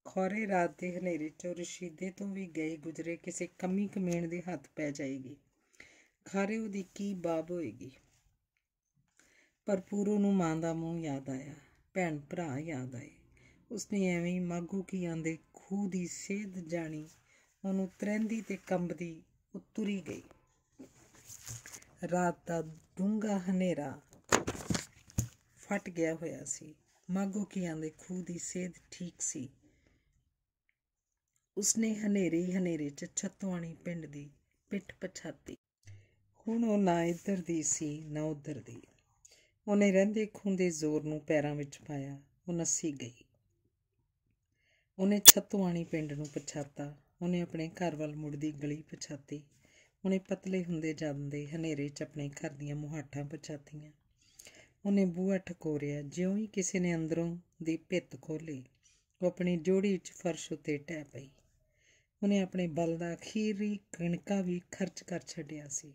Speaker 1: ਖੋਰੇ ਰਾਤ ਦੇ ਹਨੇਰੇ 'ਚ ਰਸ਼ੀਦੇ ਤੋਂ ਵੀ ਗਏ ਗੁਜਰੇ ਕਿਸੇ ਕਮੀ ਕਮੇਣ ਦੇ ਹੱਥ ਪੈ ਜਾਏਗੀ ਖਾਰੇ ਉਹਦੀ ਕੀ ਬਾਬ ਹੋਏਗੀ ਪਰ ਪੂਰੂ ਨੂੰ ਮਾਂ ਦਾ ਮੂੰਹ ਯਾਦ ਆਇਆ ਭੈਣ ਭਰਾ ਯਾਦ ਆਏ ਉਸਨੇ ਐਵੇਂ ਹੀ ਮਾਗੂ ਕੀ ਆਂਦੇ ਖੂ ਦੀ ਸੇਧ ਜਾਣੀ ਉਹਨੂੰ ਤਰੰਦੀ ਤੇ ਕੰਬਦੀ ਉਤਰੀ ਗਈ ਰਾਤ ਦਾ ਡੂੰਗਾ ਹਨੇਰਾ ਫਟ ਗਿਆ ਹੋਇਆ ਸੀ ਮਾਗੋ ਕੀਆਂ ਦੇ ਖੂਹ ਦੀ ਸੇਧ ਠੀਕ ਸੀ ਉਸਨੇ ਹਨੇਰੇ ਹਨੇਰੇ ਚ ਛਤਵਾਣੀ ਪਿੰਡ ਦੀ ਪਿੱਠ ਪਛਾਤੀ ਹੁਣ ਉਹ ਨਾ ਇੱਧਰ ਦੀ ਸੀ ਨਾ ਉੱਧਰ ਦੀ ਉਹਨੇ ਰਹਿੰਦੇ ਦੇ ਜ਼ੋਰ ਨੂੰ ਪੈਰਾਂ ਵਿੱਚ ਪਾਇਆ ਉਹ ਨੱਸੀ ਗਈ ਉਹਨੇ ਛਤਵਾਣੀ ਪਿੰਡ ਨੂੰ ਪਛਾਤਾ ਉਹਨੇ ਆਪਣੇ ਘਰ ਵੱਲ ਮੁੜਦੀ ਗਲੀ ਪਛਾਤੀ ਉਹਨੇ ਪਤਲੇ ਹੁੰਦੇ ਜਾਂਦੇ ਹਨੇਰੇ 'ਚ ਆਪਣੇ ਘਰ ਦੀਆਂ ਮੁਹਾਟਾਂ ਪਛਾਤੀਆਂ ਉਹਨੇ ਬੂਹਾ ਠਕੋਰਿਆ ਜਿਉਂ ਹੀ ਕਿਸੇ ਨੇ ਅੰਦਰੋਂ ਦੀ ਭਿੱਤ ਖੋਲੀ ਉਹ ਆਪਣੀ ਜੋੜੀ ਵਿੱਚ ਫਰਸ਼ ਉੱਤੇ ਟਹਿ ਪਈ ਉਹਨੇ ਆਪਣੇ ਬਲ ਦਾ ਅਖੀਰੀ ਕਣਕਾ ਵੀ ਖਰਚ ਕਰ ਛੱਡਿਆ ਸੀ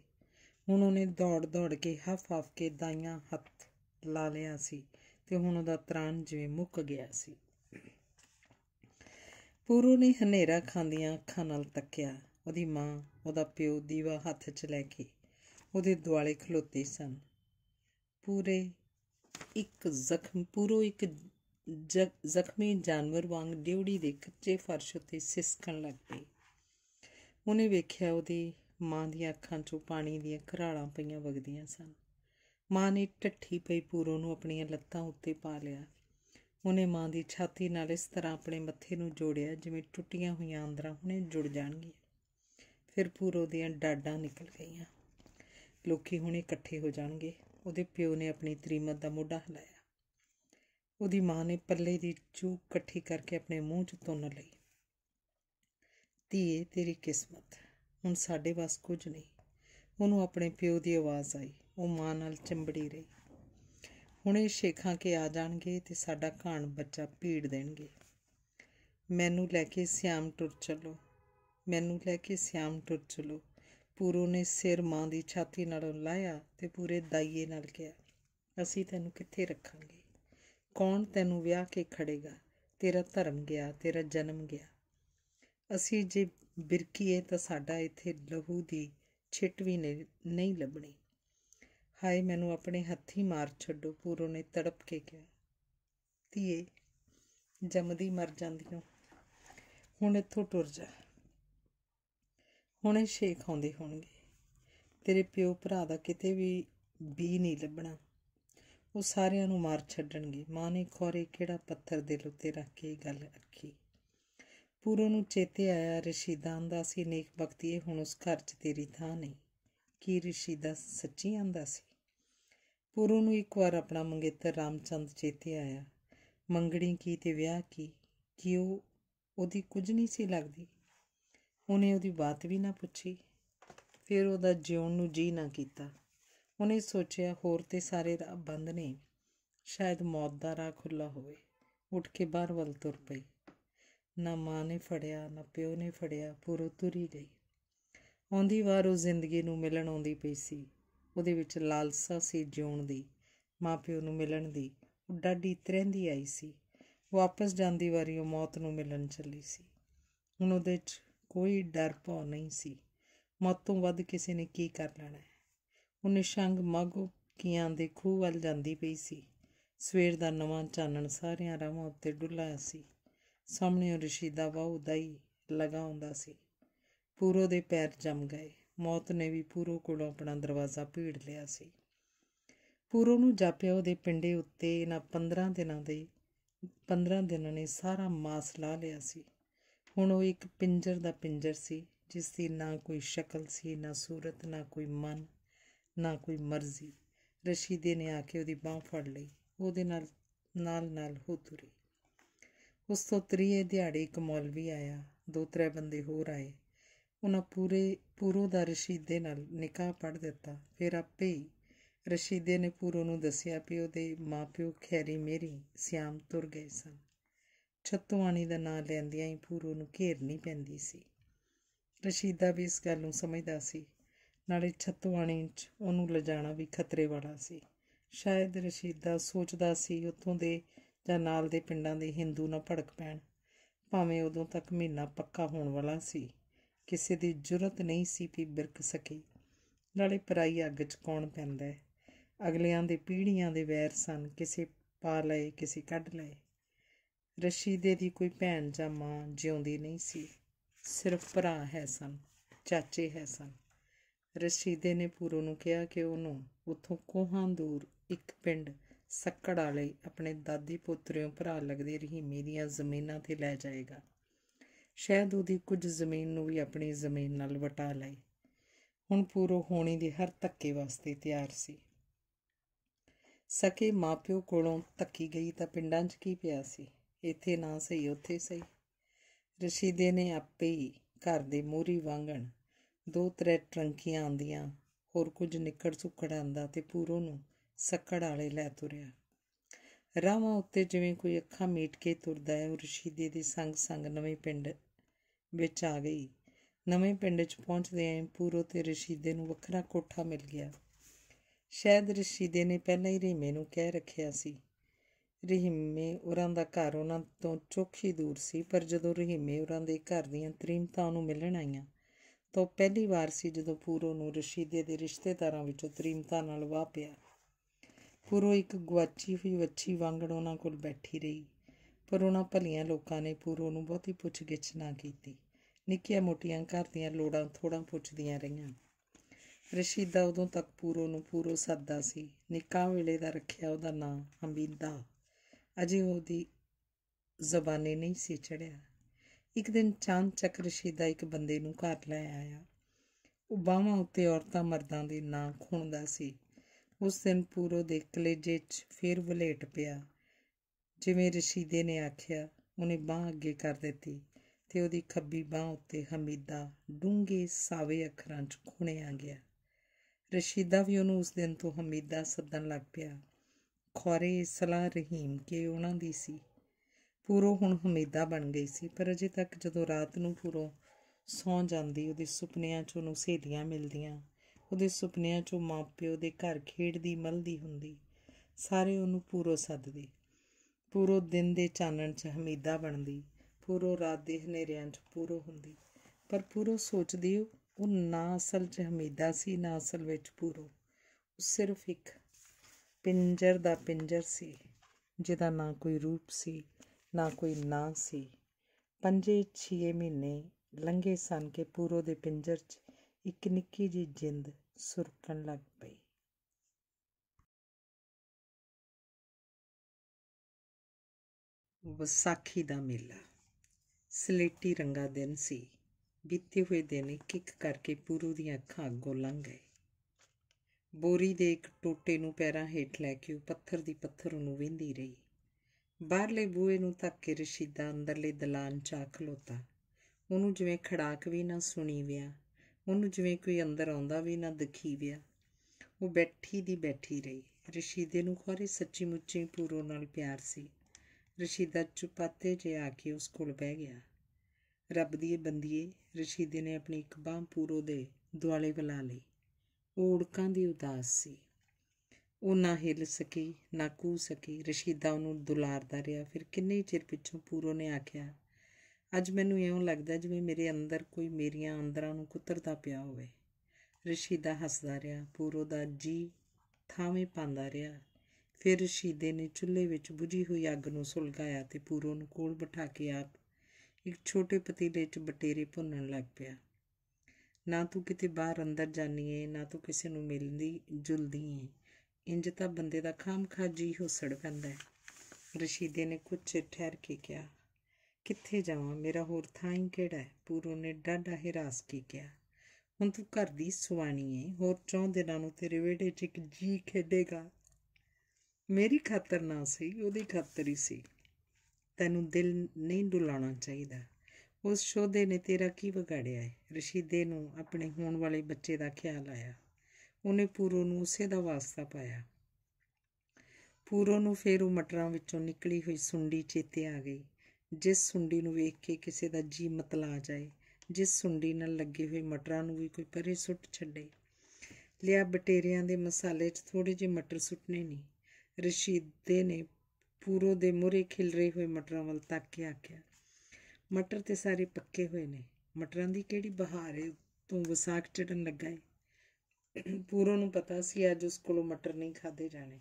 Speaker 1: ਹੁਣ ਉਹਨੇ ਦੌੜ ਦੌੜ ਕੇ ਹਫ ਹਫ ਕੇ ਦਾਈਆਂ ਹੱਥ ਲਾ ਲਿਆ ਸੀ ਤੇ ਹੁਣ ਉਹਦਾ ਤਰਾਨ ਜਿਵੇਂ ਮੁੱਕ ਗਿਆ ਸੀ ਪੂਰੂ ਨੇ ਹਨੇਰਾ ਖਾਂਦੀਆਂ ਅੱਖਾਂ ਨਾਲ ਤੱਕਿਆ ਉਹਦੀ ਮਾਂ ਉਹਦਾ ਪਿਓ ਦੀਵਾ ਹੱਥ 'ਚ ਲੈ ਕੇ ਉਹਦੇ ਦੁਆਲੇ ਖਲੋਤੇ ਸਨ ਪੂਰੇ ਇੱਕ ਜ਼ਖਮ ਪੂਰੋ ਇੱਕ ਜ਼ਖਮੀ ਜਾਨਵਰ ਵਾਂਗ ਡਿਉੜੀ ਦੇ ਕੱਚੇ ਫਰਸ਼ ਉੱਤੇ ਸਿਸਕਣ ਲੱਗ ਪਈ ਉਹਨੇ ਵੇਖਿਆ ਉਹਦੀ ਮਾਂ ਦੀਆਂ ਅੱਖਾਂ 'ਚੋਂ ਪਾਣੀ ਦੀਆਂ ਘਰਾਲਾਂ ਪਈਆਂ ਵਗਦੀਆਂ ਸਨ ਮਾਂ ਨੇ ਟੱਠੀ ਪਈ ਪੂਰੋ ਨੂੰ ਆਪਣੀਆਂ ਲੱਤਾਂ ਉੱਤੇ ਪਾ ਲਿਆ ਉਹਨੇ ਮਾਂ ਦੀ ਛਾਤੀ ਨਾਲ ਇਸ ਤਰ੍ਹਾਂ ਆਪਣੇ ਮੱਥੇ ਨੂੰ ਜੋੜਿਆ ਜਿਵੇਂ ਟੁੱਟੀਆਂ ਹੋਈਆਂ ਆਂਦਰਾਂ ਹੁਣੇ ਜੁੜ ਜਾਣਗੀਆਂ ਫਿਰ ਪੂਰੋ ਦੀਆਂ ਡਾਡਾਂ ਨਿਕਲ ਗਈਆਂ ਲੋਕੀ ਹੁਣੇ ਇਕੱਠੇ ਹੋ ਜਾਣਗੇ ਉਹਦੇ ਪਿਓ ਨੇ ਆਪਣੀ ਤ੍ਰੀਮਤ ਦਾ ਮੋਢਾ ਹਲਾਇਆ ਉਹਦੀ ਮਾਂ ਨੇ ਪੱਲੇ ਦੀ ਚੂਕ ਇਕੱਠੀ ਕਰਕੇ ਆਪਣੇ ਮੂੰਹ 'ਚ ਤੁੰਨ ਲਈ ਧੀਏ ਤੇਰੀ ਕਿਸਮਤ ਹੁਣ ਸਾਡੇ ਵਾਸ ਕੁਝ ਨਹੀਂ ਉਹਨੂੰ ਆਪਣੇ ਪਿਓ ਦੀ ਆਵਾਜ਼ ਆਈ ਉਹ ਮਾਂ ਨਾਲ ਚੰਬੜੀ ਰਹੀ ਹੁਣ ਇਹ ਸ਼ੇਖਾਂ ਕੇ ਆ ਜਾਣਗੇ ਤੇ ਸਾਡਾ ਘਾਣ ਬੱਚਾ ਭੀੜ ਦੇਣਗੇ ਮੈਨੂੰ ਲੈ ਕੇ ਸਿਆਮ ਟੁਰ ਚਲੋ ਮੈਨੂੰ ਲੈ ਕੇ ਸਿਆਮ ਟੁਰ ਚਲੋ ਪੂਰੋ ਨੇ ਸਿਰ ਮਾਂ ਦੀ ਛਾਤੀ ਨਾਲੋਂ ਲਾਇਆ ਤੇ ਪੂਰੇ ਦਾਈਏ ਨਾਲ ਕਿਹਾ ਅਸੀਂ ਤੈਨੂੰ ਕਿੱਥੇ ਰੱਖਾਂਗੇ ਕੌਣ ਤੈਨੂੰ ਵਿਆਹ ਕੇ ਖੜੇਗਾ ਤੇਰਾ ਧਰਮ ਗਿਆ ਤੇਰਾ ਜਨਮ ਗਿਆ ਅਸੀਂ ਜੇ ਬਿਰਕੀਏ ਤਾਂ ਸਾਡਾ ਇੱਥੇ ਲਹੂ ਦੀ ਛਿੱਟ ਵੀ ਨਹੀਂ ਲੱਭਣੀ ਹਾਏ ਮੈਨੂੰ ਆਪਣੇ ਹੱਥੀ ਮਾਰ ਛੱਡੋ ਪੂਰੋ ਨੇ ਤੜਪ ਕੇ ਕਿਹਾ ਧੀਏ ਜੰਮਦੀ ਮਰ ਜਾਂਦੀ ਹੁਣ ਇੱਥੋਂ ਟੁਰ ਜਾ ਹੁਣੇ ਸ਼ੇਖ ਆਉਂਦੇ ਹੋਣਗੇ ਤੇਰੇ ਪਿਓ ਭਰਾ ਦਾ ਕਿਤੇ ਵੀ ਵੀ ਨਹੀਂ ਲੱਭਣਾ ਉਹ ਸਾਰਿਆਂ ਨੂੰ ਮਾਰ ਛੱਡਣਗੇ ਮਾਂ ਨੇ ਖੋਰੇ ਕਿਹੜਾ ਪੱਥਰ ਦੇ ਉੱਤੇ ਰੱਖ ਕੇ ਗੱਲ ਅੱਖੀ ਪੂਰੋ ਨੂੰ ਚੇਤੇ ਆਇਆ ਰਸ਼ੀਦਾਂ ਦਾ ਸੀ ਨੇਕ ਬਖਤੀਏ ਹੁਣ ਉਸ ਘਰ 'ਚ ਤੇਰੀ ਥਾਂ ਨਹੀਂ ਕੀ ਰਸ਼ੀਦਾ ਸੱਚੀ ਆਂਦਾ ਸੀ ਪੂਰੋ ਨੂੰ ਇੱਕ ਵਾਰ ਆਪਣਾ ਮੰਗੇਤਰ ਰਾਮਚੰਦ ਚੇਤੇ ਆਇਆ ਮੰਗਣੀ ਕੀ ਤੇ ਵਿਆਹ ਕੀ ਕਿਉਂ ਉਹਦੀ ਕੁਝ ਨਹੀਂ ਸੀ ਲੱਗਦੀ ਉਹਨੇ ਉਹਦੀ ਬਾਤ ਵੀ ਨਾ ਪੁੱਛੀ ਫਿਰ ਉਹਦਾ ਜਿਉਣ ਨੂੰ ਜੀ ਨਾ ਕੀਤਾ ਉਹਨੇ ਸੋਚਿਆ ਹੋਰ ਤੇ ਸਾਰੇ ਰਾਹ ਬੰਦ ਨੇ ਸ਼ਾਇਦ ਮੌਤ ਦਾ ਰਾਹ ਖੁੱਲਾ ਹੋਵੇ ਉੱਠ ਕੇ ਬਾਹਰ ਵੱਲ ਤੁਰ ਪਈ ਨਾ ਮਾਂ ਨੇ ਫੜਿਆ ਨਾ ਪਿਓ ਨੇ ਫੜਿਆ ਪੂਰੋ ਤੁਰੀ ਗਈ ਆਉਂਦੀ ਵਾਰ ਉਹ ਜ਼ਿੰਦਗੀ ਨੂੰ ਮਿਲਣ ਆਉਂਦੀ ਪਈ ਸੀ ਉਹਦੇ ਵਿੱਚ ਲਾਲਸਾ ਸੀ ਜਿਉਣ ਦੀ ਮਾਪਿਓ ਨੂੰ ਮਿਲਣ ਦੀ ਉਹ ਡਾਢੀ ਆਈ ਸੀ ਵਾਪਸ ਜਾਂਦੀ ਵਾਰੀ ਉਹ ਮੌਤ ਨੂੰ ਮਿਲਣ ਚੱਲੀ ਸੀ ਹੁਣ ਉਹਦੇ 'ਚ ਕੋਈ ਡਰ ਪਾ ਨਹੀਂ ਸੀ ਮੌਤ ਤੋਂ ਵੱਧ ਕਿਸੇ ਨੇ ਕੀ ਕਰ ਲੈਣਾ ਉਹ ਨਿਸ਼ੰਗ ਮਾਗੋ ਕੀਆਂ ਦੇ ਖੂਹ ਵੱਲ ਜਾਂਦੀ ਪਈ ਸੀ ਸਵੇਰ ਦਾ ਨਵਾਂ ਚਾਨਣ ਸਾਰਿਆਂ ਰਾਹਾਂ ਉੱਤੇ ਡੁੱਲਾ ਸੀ ਸਾਹਮਣੇ ਰਸ਼ੀਦਾ ਵਾਹੁਦਾ ਹੀ ਲਗਾ ਹੁੰਦਾ ਸੀ ਪੂਰੋ ਦੇ ਪੈਰ ਜੰਮ ਗਏ ਮੌਤ ਨੇ ਵੀ ਪੂਰੋ ਕੋਲੋਂ ਆਪਣਾ ਦਰਵਾਜ਼ਾ ਭੀੜ ਲਿਆ ਸੀ ਪੂਰੋ ਨੂੰ ਜਾਪਿਆ ਉਹਦੇ ਪਿੰਡੇ ਉੱਤੇ ਇਹਨਾਂ 15 ਦਿਨਾਂ ਦੇ 15 ਦਿਨਾਂ ਨੇ ਸਾਰਾ ਮਾਸ ਲਾ ਲਿਆ ਸੀ ਹੁਣ ਉਹ ਇੱਕ ਪਿੰਜਰ ਦਾ ਪਿੰਜਰ ਸੀ ਜਿਸ ਦੀ ਨਾ ਕੋਈ ਸ਼ਕਲ ਸੀ ਨਾ ਸੂਰਤ ਨਾ ਕੋਈ ਮਨ ਨਾ ਕੋਈ ਮਰਜ਼ੀ ਰਸ਼ੀਦੇ ਨੇ ਆ ਕੇ ਉਹਦੀ ਬਾਹ ਫੜ ਲਈ ਉਹਦੇ ਨਾਲ ਨਾਲ ਨਾਲ ਹੋ ਤੁਰੀ ਉਸ ਤੋਂ ਤਰੀਏ ਦਿਹਾੜੇ ਇੱਕ ਮੌਲਵੀ ਆਇਆ ਦੋ ਤਰੇ ਬੰਦੇ ਹੋਰ ਆਏ ਉਹਨਾਂ ਪੂਰੇ ਪੂਰੋ ਦਾ ਰਸ਼ੀਦੇ ਨਾਲ ਨਿਕਾਹ ਪੜ ਦਿੱਤਾ ਫਿਰ ਆਪੇ ਹੀ ਰਸ਼ੀਦੇ ਨੇ ਪੂਰੋ ਨੂੰ ਦੱਸਿਆ ਪਿਓ ਉਹਦੇ ਮਾਪਿਓ ਖੈਰੀ ਮੇਰੀ ਸਿਆਮ ਤੁਰ ਗਏ ਸਨ ਛਤਵਾਣੀ ਦਾ ਨਾਂ ਲੈਂਦਿਆਂ ਹੀ ਪੂਰੂ ਨੂੰ ਘੇਰਨੀ ਪੈਂਦੀ ਸੀ ਰਸ਼ੀਦਾ ਵੀ ਇਸ ਗੱਲ ਨੂੰ ਸਮਝਦਾ ਸੀ ਨਾਲੇ ਛਤਵਾਣੀ 'ਚ ਉਹਨੂੰ ਲਿਜਾਣਾ ਵੀ ਖਤਰੇ ਵਾਲਾ ਸੀ ਸ਼ਾਇਦ ਰਸ਼ੀਦਾ ਸੋਚਦਾ ਸੀ ਉੱਥੋਂ ਦੇ ਜਾਂ ਨਾਲ ਦੇ ਪਿੰਡਾਂ ਦੇ ਹਿੰਦੂ ਨਾ ਭੜਕ ਪੈਣ ਭਾਵੇਂ ਉਦੋਂ ਤੱਕ ਮਹੀਨਾ ਪੱਕਾ ਹੋਣ ਵਾਲਾ ਸੀ ਕਿਸੇ ਦੀ ਜੁਰਤ ਨਹੀਂ ਸੀ ਵੀ ਬਿਰਕ ਸਕੇ ਨਾਲੇ ਪਰਾਈ ਅੱਗ 'ਚ ਕੌਣ ਪੈਂਦਾ ਅਗਲਿਆਂ ਦੇ ਪੀੜ੍ਹੀਆਂ ਦੇ ਵੈਰ ਸਨ ਕਿਸੇ ਪਾ ਲਏ ਕਿਸੇ ਕੱਢ ਲਏ ਰਸ਼ੀਦੇ ਦੀ ਕੋਈ ਭੈਣ ਜਾਂ ਮਾਂ ਜਿਉਂਦੀ ਨਹੀਂ ਸੀ ਸਿਰਫ ਭਰਾ ਹੈ ਸਨ ਚਾਚੇ ਹੈ ਸਨ ਰਸ਼ੀਦੇ ਨੇ ਪੂਰੋ ਨੂੰ ਕਿਹਾ ਕਿ ਉਹਨੂੰ ਉਥੋਂ ਕੋਹਾਂ ਦੂਰ ਇੱਕ ਪਿੰਡ ਸੱਕੜ ਵਾਲੇ ਆਪਣੇ ਦਾਦੀ ਪੁੱਤਰਿਓਂ ਭਰਾ ਲੱਗਦੇ ਰਹੀਮੀ ਦੀਆਂ ਜ਼ਮੀਨਾਂ ਤੇ ਲੈ ਜਾਏਗਾ ਸ਼ਾਇਦ ਉਹਦੀ ਕੁਝ ਜ਼ਮੀਨ ਨੂੰ ਵੀ ਆਪਣੀ ਜ਼ਮੀਨ ਨਾਲ ਵਟਾ ਲਏ ਹੁਣ ਪੂਰੋ ਹੋਣੀ ਦੇ ਹਰ ਤੱਕੇ ਵਾਸਤੇ ਤਿਆਰ ਸੀ ਸਕੇ ਮਾਪਿਓ ਕੋਲੋਂ ਤੱਕੀ ਗਈ ਤਾਂ ਪਿੰਡਾਂ 'ਚ ਕੀ ਪਿਆ ਸੀ ਇੱਥੇ ਨਾ ਸਹੀ ਉੱਥੇ ਸਹੀ ਰਸ਼ੀਦੇ ਨੇ ਆਪੇ ਹੀ ਘਰ ਦੇ ਮੋਰੀ ਵਾਂਗਣ ਦੋ ਤਰੇ ਟਰੰਕੀਆਂ ਆਂਦੀਆਂ ਹੋਰ ਕੁਝ ਨਿਕੜ ਸੁੱਕੜ ਆਂਦਾ ਤੇ ਪੂਰੋ ਨੂੰ ਸੱਕੜ ਵਾਲੇ ਲੈ ਤੁਰਿਆ ਰਾਵਾਂ ਉੱਤੇ ਜਿਵੇਂ ਕੋਈ ਅੱਖਾਂ ਮੀਟ ਕੇ ਤੁਰਦਾ ਹੈ ਉਹ ਰਸ਼ੀਦੇ ਦੇ ਸੰਗ ਸੰਗ ਨਵੇਂ ਪਿੰਡ ਵਿੱਚ ਆ ਗਈ ਨਵੇਂ ਪਿੰਡ 'ਚ ਪਹੁੰਚਦੇ ਆਂ ਪੂਰੋ ਤੇ ਰਸ਼ੀਦੇ ਨੂੰ ਵੱਖਰਾ ਕੋਠਾ ਮਿਲ ਗਿਆ ਸ਼ਾਇਦ ਰਸ਼ੀਦੇ ਨੇ ਪਹਿਲਾਂ ਹੀ ਰੀਮੇ ਨੂੰ ਕਹਿ ਰੱਖਿਆ ਸੀ ਰਹੀਮੇ ਉਹਨਾਂ ਦਾ ਘਰ ਉਹਨਾਂ ਤੋਂ ਚੋਖੀ ਦੂਰ ਸੀ ਪਰ ਜਦੋਂ ਰਹੀਮੇ ਉਹਨਾਂ ਦੇ ਘਰ ਦੀਆਂ ਤ੍ਰੀਮਤਾਂ ਨੂੰ ਮਿਲਣ ਆਈਆਂ ਤਾਂ ਪਹਿਲੀ ਵਾਰ ਸੀ ਜਦੋਂ ਪੂਰੋ ਨੂੰ ਰਸ਼ੀਦੇ ਦੇ ਰਿਸ਼ਤੇਦਾਰਾਂ ਵਿੱਚੋਂ ਤ੍ਰੀਮਤਾਂ ਨਾਲ ਵਾਹ ਪਿਆ ਪੂਰੋ ਇੱਕ ਗਵਾਚੀ ਹੋਈ ਵੱਛੀ ਵਾਂਗਣ ਉਹਨਾਂ ਕੋਲ ਬੈਠੀ ਰਹੀ ਪਰ ਉਹਨਾਂ ਭਲੀਆਂ ਲੋਕਾਂ ਨੇ ਪੂਰੋ ਨੂੰ ਬਹੁਤੀ ਪੁੱਛਗਿੱਛ ਨਾ ਕੀਤੀ ਨਿੱਕੀਆਂ ਮੋਟੀਆਂ ਘਰ ਦੀਆਂ ਲੋੜਾਂ ਥੋੜਾਂ ਪੁੱਛਦੀਆਂ ਰਹੀਆਂ ਰਸ਼ੀਦਾ ਉਦੋਂ ਤੱਕ ਪੂਰੋ ਨੂੰ ਪੂਰੋ ਸੱਦਾ ਸੀ ਨਿੱਕਾ ਵੇਲੇ ਦਾ ਰੱਖਿਆ ਉਹਦਾ ਨਾਂ ਹਮੀਦਾ ਅਜੇ ਉਹਦੀ ਜ਼ਬਾਨੇ ਨਹੀਂ ਸੀ ਚੜਿਆ ਇੱਕ ਦਿਨ ਚੰਦ ਚੱਕ ਰਸ਼ੀਦਾ ਇੱਕ ਬੰਦੇ ਨੂੰ ਘਰ ਲੈ ਆਇਆ ਉਹ ਬਾਹਾਂ ਉੱਤੇ ਔਰਤਾਂ ਮਰਦਾਂ ਦੇ ਨਾਂ ਖੁੰਦਾ ਸੀ ਉਸ ਦਿਨ ਪੂਰੋ ਦੇ ਕਲੇਜੇ 'ਚ ਫੇਰ ਵਲੇਟ ਪਿਆ ਜਿਵੇਂ ਰਸ਼ੀਦੇ ਨੇ ਆਖਿਆ ਉਹਨੇ ਬਾਹ ਅੱਗੇ ਕਰ ਦਿੱਤੀ ਤੇ ਉਹਦੀ ਖੱਬੀ ਬਾਹ ਉੱਤੇ ਹਮੀਦਾ ਡੂੰਗੇ ਸਾਵੇ ਅੱਖਰਾਂ 'ਚ ਖੁਣਿਆ ਗਿਆ ਰਸ਼ੀਦਾ ਵੀ ਉਹਨੂੰ ਉਸ ਦਿਨ ਤੋਂ ਹਮੀਦਾ ਸੱਦਣ ਲੱਗ ਪਿਆ ਖੌਰੇ ਸਲਾਹ ਰਹੀਮ ਕੇ ਉਹਨਾਂ ਦੀ ਸੀ ਪੂਰੋ ਹੁਣ ਹਮੇਦਾ ਬਣ ਗਈ ਸੀ ਪਰ ਅਜੇ ਤੱਕ ਜਦੋਂ ਰਾਤ ਨੂੰ ਪੂਰੋ ਸੌਂ ਜਾਂਦੀ ਉਹਦੇ ਸੁਪਨਿਆਂ 'ਚ ਉਹਨੂੰ ਸੇਧੀਆਂ ਮਿਲਦੀਆਂ ਉਹਦੇ ਸੁਪਨਿਆਂ 'ਚ ਮਾਪਿਓ ਦੇ ਘਰ ਖੇਡਦੀ ਮਲਦੀ ਹੁੰਦੀ ਸਾਰੇ ਉਹਨੂੰ ਪੂਰੋ ਸੱਦਦੇ ਪੂਰੋ ਦਿਨ ਦੇ ਚਾਨਣ 'ਚ ਹਮੀਦਾ ਬਣਦੀ ਪੂਰੋ ਰਾਤ ਦੇ ਹਨੇਰਿਆਂ 'ਚ ਪੂਰੋ ਹੁੰਦੀ ਪਰ ਪੂਰੋ ਸੋਚਦੀ ਉਹ ਨਾ ਅਸਲ 'ਚ ਹਮੀਦਾ ਸੀ ਨਾ ਅਸਲ ਵਿੱਚ ਪੂਰੋ ਸਿਰਫ ਇੱਕ ਪਿੰਜਰ ਦਾ ਪਿੰਜਰ ਸੀ ਜਿਹਦਾ ਨਾ ਕੋਈ ਰੂਪ ਸੀ ਨਾ ਕੋਈ ਨਾਂ ਸੀ ਪੰਜੇ ਛੇ ਮਹੀਨੇ ਲੰਘੇ ਸਨ ਕਿ ਪੂਰੋ ਦੇ ਪਿੰਜਰ 'ਚ ਇੱਕ ਨਿੱਕੀ ਜੀ ਜਿੰਦ ਸੁਰਕਣ ਲੱਗ ਪਈ ਵਿਸਾਖੀ ਦਾ ਮੇਲਾ ਸਲੇਟੀ ਰੰਗਾ ਦਿਨ ਸੀ ਬੀਤੇ ਹੋਏ ਦਿਨ ਇੱਕ ਇੱਕ ਕਰਕੇ ਪੂਰੋ ਦੀਆਂ ਅੱਖਾਂ ਅੱਗੋਂ ਲੰਘ ਗਏ ਬੋਰੀ ਦੇ ਇੱਕ ਟੋਟੇ ਨੂੰ ਪੈਰਾਂ ਹੇਠ ਲੈ ਕੇ ਉਹ ਪੱਥਰ ਦੀ ਪੱਥਰ ਨੂੰ ਵਿੰਦੀ ਰਹੀ ਬਾਹਰਲੇ ਬੂਏ ਨੂੰ ਧੱਕ ਕੇ ਰਸ਼ੀਦਾ ਅੰਦਰਲੇ ਦਲਾਨ ਚ ਆ ਖਲੋਤਾ ਉਹਨੂੰ ਜਿਵੇਂ ਖੜਾਕ ਵੀ ਨਾ ਸੁਣੀ ਵਿਆ ਉਹਨੂੰ ਜਿਵੇਂ ਕੋਈ ਅੰਦਰ ਆਉਂਦਾ ਵੀ ਨਾ ਦਿਖੀ ਵਿਆ ਉਹ ਬੈਠੀ ਦੀ ਬੈਠੀ ਰਹੀ ਰਸ਼ੀਦੇ ਨੂੰ ਖਾਰੇ ਸੱਚੀ ਮੁੱਚੀ ਪੂਰੋ ਨਾਲ ਪਿਆਰ ਸੀ ਰਸ਼ੀਦਾ ਚੁਪਾਤੇ ਜੇ ਆ ਕੇ ਉਸ ਕੋਲ ਬਹਿ ਗਿਆ ਰੱਬ ਦੀ ਬੰਦੀਏ ਰਸ਼ੀਦੇ ਨੇ ਆਪਣੀ ਇੱਕ ਬਾਹ ਪੂਰੋ ਦੇ ਦੁਆਲੇ ਬੁਲਾ ਲਈ ਊੜਕਾਂ ਦੀ ਉਦਾਸ ਸੀ ਉਹ ਨਾ ਹਿੱਲ ਸਕੀ ਨਾ ਕੂ ਸਕੀ ਰਸ਼ੀਦਾ ਉਹਨੂੰ ਦੁਲਾਰਦਾ ਰਿਹਾ ਫਿਰ ਕਿੰਨੇ ਚਿਰ ਪਿੱਛੋਂ ਪੂਰੋ ਨੇ ਆਖਿਆ ਅੱਜ ਮੈਨੂੰ ਇਉਂ ਲੱਗਦਾ ਜਿਵੇਂ ਮੇਰੇ ਅੰਦਰ ਕੋਈ ਮੇਰੀਆਂ ਅੰਦਰਾਂ ਨੂੰ ਕੁੱਤਰਦਾ ਪਿਆ ਹੋਵੇ ਰਸ਼ੀਦਾ ਹੱਸਦਾ ਰਿਹਾ ਪੂਰੋ ਦਾ ਜੀ ਥਾਵੇਂ ਪਾਉਂਦਾ ਰਿਹਾ ਫਿਰ ਰਸ਼ੀਦੇ ਨੇ ਚੁੱਲ੍ਹੇ ਵਿੱਚ ਬੁਝੀ ਹੋਈ ਅੱਗ ਨੂੰ ਸੁਲਗਾਇਆ ਤੇ ਪੂਰੋ ਨੂੰ ਕੋਲ ਬਿਠਾ ਕੇ ਆਪ ਇੱਕ ਛੋਟੇ ਪਤੀਲੇ 'ਚ ਬਟੇਰੇ ਭੁੰਨਣ ਲੱਗ ਪਿਆ ਨਾ ਤੂੰ ਕਿਤੇ ਬਾਹਰ ਅੰਦਰ ਜਾਨੀ ਏ ਨਾ ਤੂੰ ਕਿਸੇ ਨੂੰ ਮਿਲਦੀ ਜੁਲਦੀ ਏ ਇੰਜ ਤਾਂ ਬੰਦੇ ਦਾ ਖਾਮਖਾ ਜੀ ਹੁਸੜ ਪੈਂਦਾ ਹੈ ਰਸ਼ੀਦੇ ਨੇ ਕੁਝ ਠਹਿਰ ਕੇ ਕਿਹਾ ਕਿੱਥੇ ਜਾਵਾਂ ਮੇਰਾ ਹੋਰ ਥਾਂ ਹੀ ਕਿਹੜਾ ਹੈ ਪੂਰੋ ਨੇ ਡਾਢਾ ਹਿਰਾਸ ਕੀ ਕਿਹਾ ਹੁਣ ਤੂੰ ਘਰ ਦੀ ਸੁਆਣੀ ਏ ਹੋਰ ਚੌਂ ਦਿਨਾਂ ਨੂੰ ਤੇਰੇ ਵੇੜੇ 'ਚ ਇੱਕ ਜੀ ਖੇਡੇਗਾ ਮੇਰੀ ਖਾਤਰ ਨਾ ਸੀ ਉਹਦੀ ਖਾਤਰ ਹੀ ਸੀ ਤੈਨੂੰ ਦਿਲ ਨਹੀਂ ਡੁਲਾਉਣਾ ਚਾਹੀਦਾ ਉਸ ਸ਼ੋਦੇ ਨੇ ਤੇਰਾ ਕੀ ਵਿਗਾੜਿਆ ਹੈ ਰਸ਼ੀਦੇ ਨੂੰ ਆਪਣੇ ਹੋਣ ਵਾਲੇ ਬੱਚੇ ਦਾ ਖਿਆਲ ਆਇਆ ਉਹਨੇ ਪੂਰੋ ਨੂੰ ਉਸੇ ਦਾ ਵਾਸਤਾ ਪਾਇਆ ਪੂਰੋ ਨੂੰ ਫੇਰ ਉਹ ਮਟਰਾਂ ਵਿੱਚੋਂ ਨਿਕਲੀ ਹੋਈ ਸੁੰਡੀ ਚੇਤੇ ਆ ਗਈ ਜਿਸ ਸੁੰਡੀ ਨੂੰ ਵੇਖ ਕੇ ਕਿਸੇ ਦਾ ਜੀ ਮਤਲਾ ਆ ਜਾਏ ਜਿਸ ਸੁੰਡੀ ਨਾਲ ਲੱਗੇ ਹੋਏ ਮਟਰਾਂ ਨੂੰ ਵੀ ਕੋਈ ਪਰੇ ਸੁੱਟ ਛੱਡੇ ਲਿਆ ਬਟੇਰਿਆਂ ਦੇ ਮਸਾਲੇ 'ਚ ਥੋੜੇ ਜਿਹੇ ਮਟਰ ਸੁੱਟਨੇ ਨਹੀਂ ਰਸ਼ੀਦੇ ਨੇ ਪੂਰੋ ਦੇ ਮੂਰੇ ਖਿਲਰੇ ਹੋਏ ਮਟਰਾਂ ਵੱਲ ਤੱਕ ਕੇ ਆਖਿਆ ਮਟਰ ਤੇ ਸਾਰੇ ਪੱਕੇ ਹੋਏ ਨੇ ਮਟਰਾਂ ਦੀ ਕਿਹੜੀ ਬਹਾਰ ਹੈ ਤੂੰ ਵਿਸਾਖ ਚੜਨ ਲੱਗਾ ਹੈ ਪੂਰੋ ਨੂੰ ਪਤਾ ਸੀ ਅੱਜ ਉਸ ਕੋਲੋਂ ਮਟਰ ਨਹੀਂ ਖਾਦੇ ਜਾਣੇ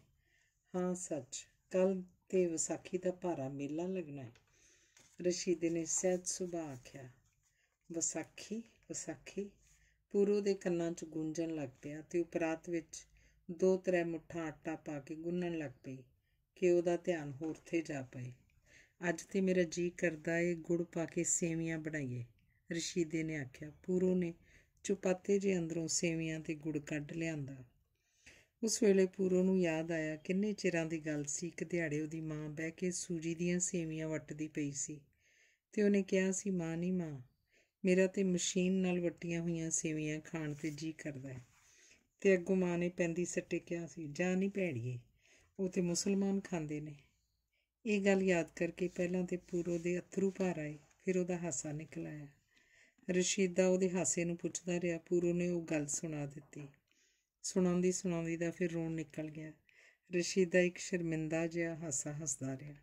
Speaker 1: ਹਾਂ ਸੱਚ ਕੱਲ ਤੇ ਵਿਸਾਖੀ ਦਾ ਭਾਰਾ ਮੇਲਾ ਲੱਗਣਾ ਹੈ ਰਸ਼ੀਦ ਨੇ ਸਹਿਜ ਸੁਭਾਅ ਆਖਿਆ ਵਿਸਾਖੀ ਵਿਸਾਖੀ ਪੂਰੋ ਦੇ ਕੰਨਾਂ 'ਚ ਗੂੰਜਣ ਲੱਗ ਪਿਆ ਤੇ ਉਪਰਾਤ ਵਿੱਚ ਦੋ ਤਰੇ ਮੁੱਠਾ ਆਟਾ ਪਾ ਕੇ ਗੁੰਨਣ ਲੱਗ ਪਈ ਕਿ ਉਹਦਾ ਧਿਆਨ ਹੋਰ ਥੇ ਜਾ ਪਏ ਅੱਜ ਤੇ ਮੇਰਾ ਜੀ ਕਰਦਾ ਏ ਗੁੜ ਪਾ ਕੇ ਸੇਵੀਆਂ ਬਣਾਈਏ ਰਸ਼ੀਦੇ ਨੇ ਆਖਿਆ ਪੂਰੋ ਨੇ ਚੁਪਾਤੇ ਜੇ ਅੰਦਰੋਂ ਸੇਵੀਆਂ ਤੇ ਗੁੜ ਕੱਢ ਲਿਆਂਦਾ ਉਸ ਵੇਲੇ ਪੂਰੋ ਨੂੰ ਯਾਦ ਆਇਆ ਕਿੰਨੇ ਚਿਰਾਂ ਦੀ ਗੱਲ ਸੀ ਇੱਕ ਦਿਹਾੜੇ ਉਹਦੀ ਮਾਂ ਬਹਿ ਕੇ ਸੂਜੀ ਦੀਆਂ ਸੇਵੀਆਂ ਵੱਟਦੀ ਪਈ ਸੀ ਤੇ ਉਹਨੇ ਕਿਹਾ ਸੀ ਮਾਂ ਨਹੀਂ ਮਾਂ ਮੇਰਾ ਤੇ ਮਸ਼ੀਨ ਨਾਲ ਵੱਟੀਆਂ ਹੋਈਆਂ ਸੇਵੀਆਂ ਖਾਣ ਤੇ ਜੀ ਕਰਦਾ ਹੈ ਤੇ ਅੱਗੋਂ ਮਾਂ ਨੇ ਪੈਂਦੀ ਸੱਟੇ ਕਿਹਾ ਸੀ ਜਾਂ ਨਹੀਂ ਭੈੜੀਏ ਉਹ ਤੇ ਮੁਸਲਮਾਨ ਖਾਂਦੇ ਨੇ ਇਹ ਗੱਲ ਯਾਦ ਕਰਕੇ ਪਹਿਲਾਂ ਤੇ ਪੂਰੋ ਦੇ ਅਥਰੂ ਭਰ ਆਏ ਫਿਰ ਉਹਦਾ ਹਾਸਾ ਨਿਕਲ ਆਇਆ ਰਸ਼ੀਦਾ ਉਹਦੇ ਹਾਸੇ ਨੂੰ ਪੁੱਛਦਾ ਰਿਹਾ ਪੂਰੋ ਨੇ ਉਹ ਗੱਲ ਸੁਣਾ ਦਿੱਤੀ ਸੁਣਾਉਂਦੀ ਸੁਣਾਉਂਦੀ ਦਾ ਫਿਰ ਰੋਣ ਨਿਕਲ ਗਿਆ ਰਸ਼ੀਦਾ ਇੱਕ ਸ਼ਰਮਿੰਦਾ ਜਿਹਾ ਹਾਸਾ ਹੱਸਦਾ ਰਿਹਾ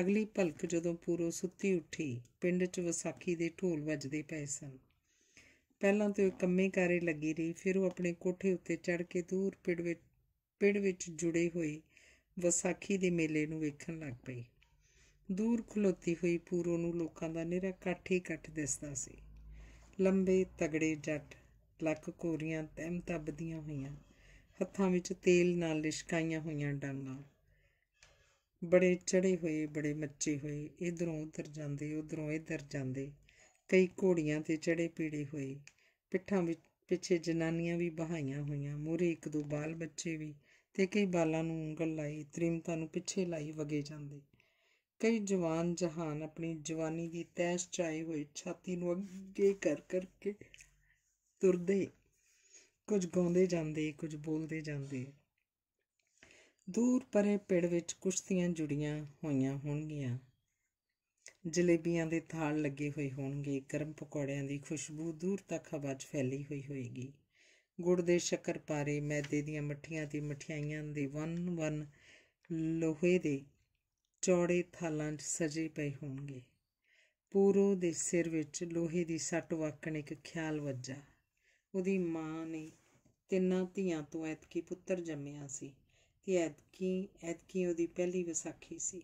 Speaker 1: ਅਗਲੀ ਭਲਕ ਜਦੋਂ ਪੂਰੋ ਸੁੱਤੀ ਉੱਠੀ ਪਿੰਡ 'ਚ ਵਿਸਾਖੀ ਦੇ ਢੋਲ ਵੱਜਦੇ ਪਏ ਸਨ ਪਹਿਲਾਂ ਤੇ ਉਹ ਕੰਮੇ ਕਾਰੇ ਲੱਗੀ ਰਹੀ ਫਿਰ ਉਹ ਆਪਣੇ ਕੋਠੇ ਉੱਤੇ ਚੜ ਕੇ ਦੂਰ ਪਿੰਡ ਵਿੱਚ ਪਿੰਡ ਵਿੱਚ ਜੁੜੇ ਹੋਏ ਵਿਸਾਖੀ ਦੇ ਮੇਲੇ ਨੂੰ ਵੇਖਣ ਲੱਗ ਪਈ ਦੂਰ ਖਲੋਤੀ ਹੋਈ ਪੂਰੋ ਨੂੰ ਲੋਕਾਂ ਦਾ ਨਿਹਰਾ ਇਕੱਠੇ ਇਕੱਠ ਦਿਸਦਾ ਸੀ ਲੰਬੇ ਤਗੜੇ ਜੱਟ ਲੱਕ ਕੋਰੀਆਂ ਤੈਮ ਤੱਬਦੀਆਂ ਹੋਈਆਂ ਹੱਥਾਂ ਵਿੱਚ ਤੇਲ ਨਾਲ ਲਿਸ਼ਕਾਈਆਂ ਹੋਈਆਂ ਡਾਂਗਾਂ ਬੜੇ ਚੜੇ ਹੋਏ ਬੜੇ ਮੱਚੇ ਹੋਏ ਇਧਰੋਂ ਉਧਰ ਜਾਂਦੇ ਉਧਰੋਂ ਇਧਰ ਜਾਂਦੇ ਕਈ ਘੋੜੀਆਂ ਤੇ ਚੜੇ ਪੀੜੇ ਹੋਏ ਪਿੱਠਾਂ ਵਿੱਚ ਪਿੱਛੇ ਜਨਾਨੀਆਂ ਵੀ ਬਹਾਈਆਂ ਹੋਈਆਂ ਮੂਰੇ ਇੱਕ ਦੋ ਬਾਲ ਬੱਚੇ ਵੀ ਤੇ ਕਈ ਬਾਲਾਂ ਨੂੰ ਉਂਗਲ ਲਾਈ ਤ੍ਰਿਮਤਾ ਨੂੰ ਪਿੱਛੇ ਲਾਈ ਵਗੇ ਜਾਂਦੇ ਕਈ ਜਵਾਨ ਜਹਾਨ ਆਪਣੀ ਜਵਾਨੀ ਦੀ ਤੈਸ਼ ਚਾਹੀ ਹੋਈ ਛਾਤੀ ਨੂੰ ਅੱਗੇ ਕਰ ਕਰਕੇ ਤੁਰਦੇ ਕੁਝ ਗਾਉਂਦੇ ਜਾਂਦੇ ਕੁਝ ਬੋਲਦੇ ਜਾਂਦੇ ਦੂਰ ਪਰੇ ਪਿੜ ਵਿੱਚ ਕੁਸ਼ਤੀਆਂ ਜੁੜੀਆਂ ਹੋਈਆਂ ਹੋਣਗੀਆਂ ਜਲੇਬੀਆਂ ਦੇ ਥਾਲ ਲੱਗੇ ਹੋਏ ਹੋਣਗੇ ਗਰਮ ਪਕੌੜਿਆਂ ਦੀ ਖੁਸ਼ਬੂ ਦੂਰ ਤੱਕ ਹਵਾ 'ਚ ਫੈਲੀ ਹੋਈ ਹੋਏਗੀ ਗੁੜ ਦੇ ਸ਼ਕਰਪਾਰੇ ਮੈਦੇ ਦੀਆਂ ਮਠੀਆਂ ਤੇ ਮਠਿਆਈਆਂ ਦੇ ਵਨ ਵਨ ਲੋਹੇ ਦੇ ਚੌੜੇ ਥਾਲਾਂ 'ਚ ਸਜੇ ਪਏ ਹੋਣਗੇ ਪੂਰੋ ਦੇ ਸਿਰ ਵਿੱਚ ਲੋਹੇ ਦੀ ਸੱਟ ਵਾਕਣ ਇੱਕ ਖਿਆਲ ਵੱਜਾ ਉਹਦੀ ਮਾਂ ਨੇ ਤਿੰਨਾਂ ਧੀਆਂ ਤੋਂ ਐਤਕੀ ਪੁੱਤਰ ਜੰਮਿਆ ਸੀ ਤੇ ਐਤਕੀ ਐਤਕੀ ਉਹਦੀ ਪਹਿਲੀ ਵਿਸਾਖੀ ਸੀ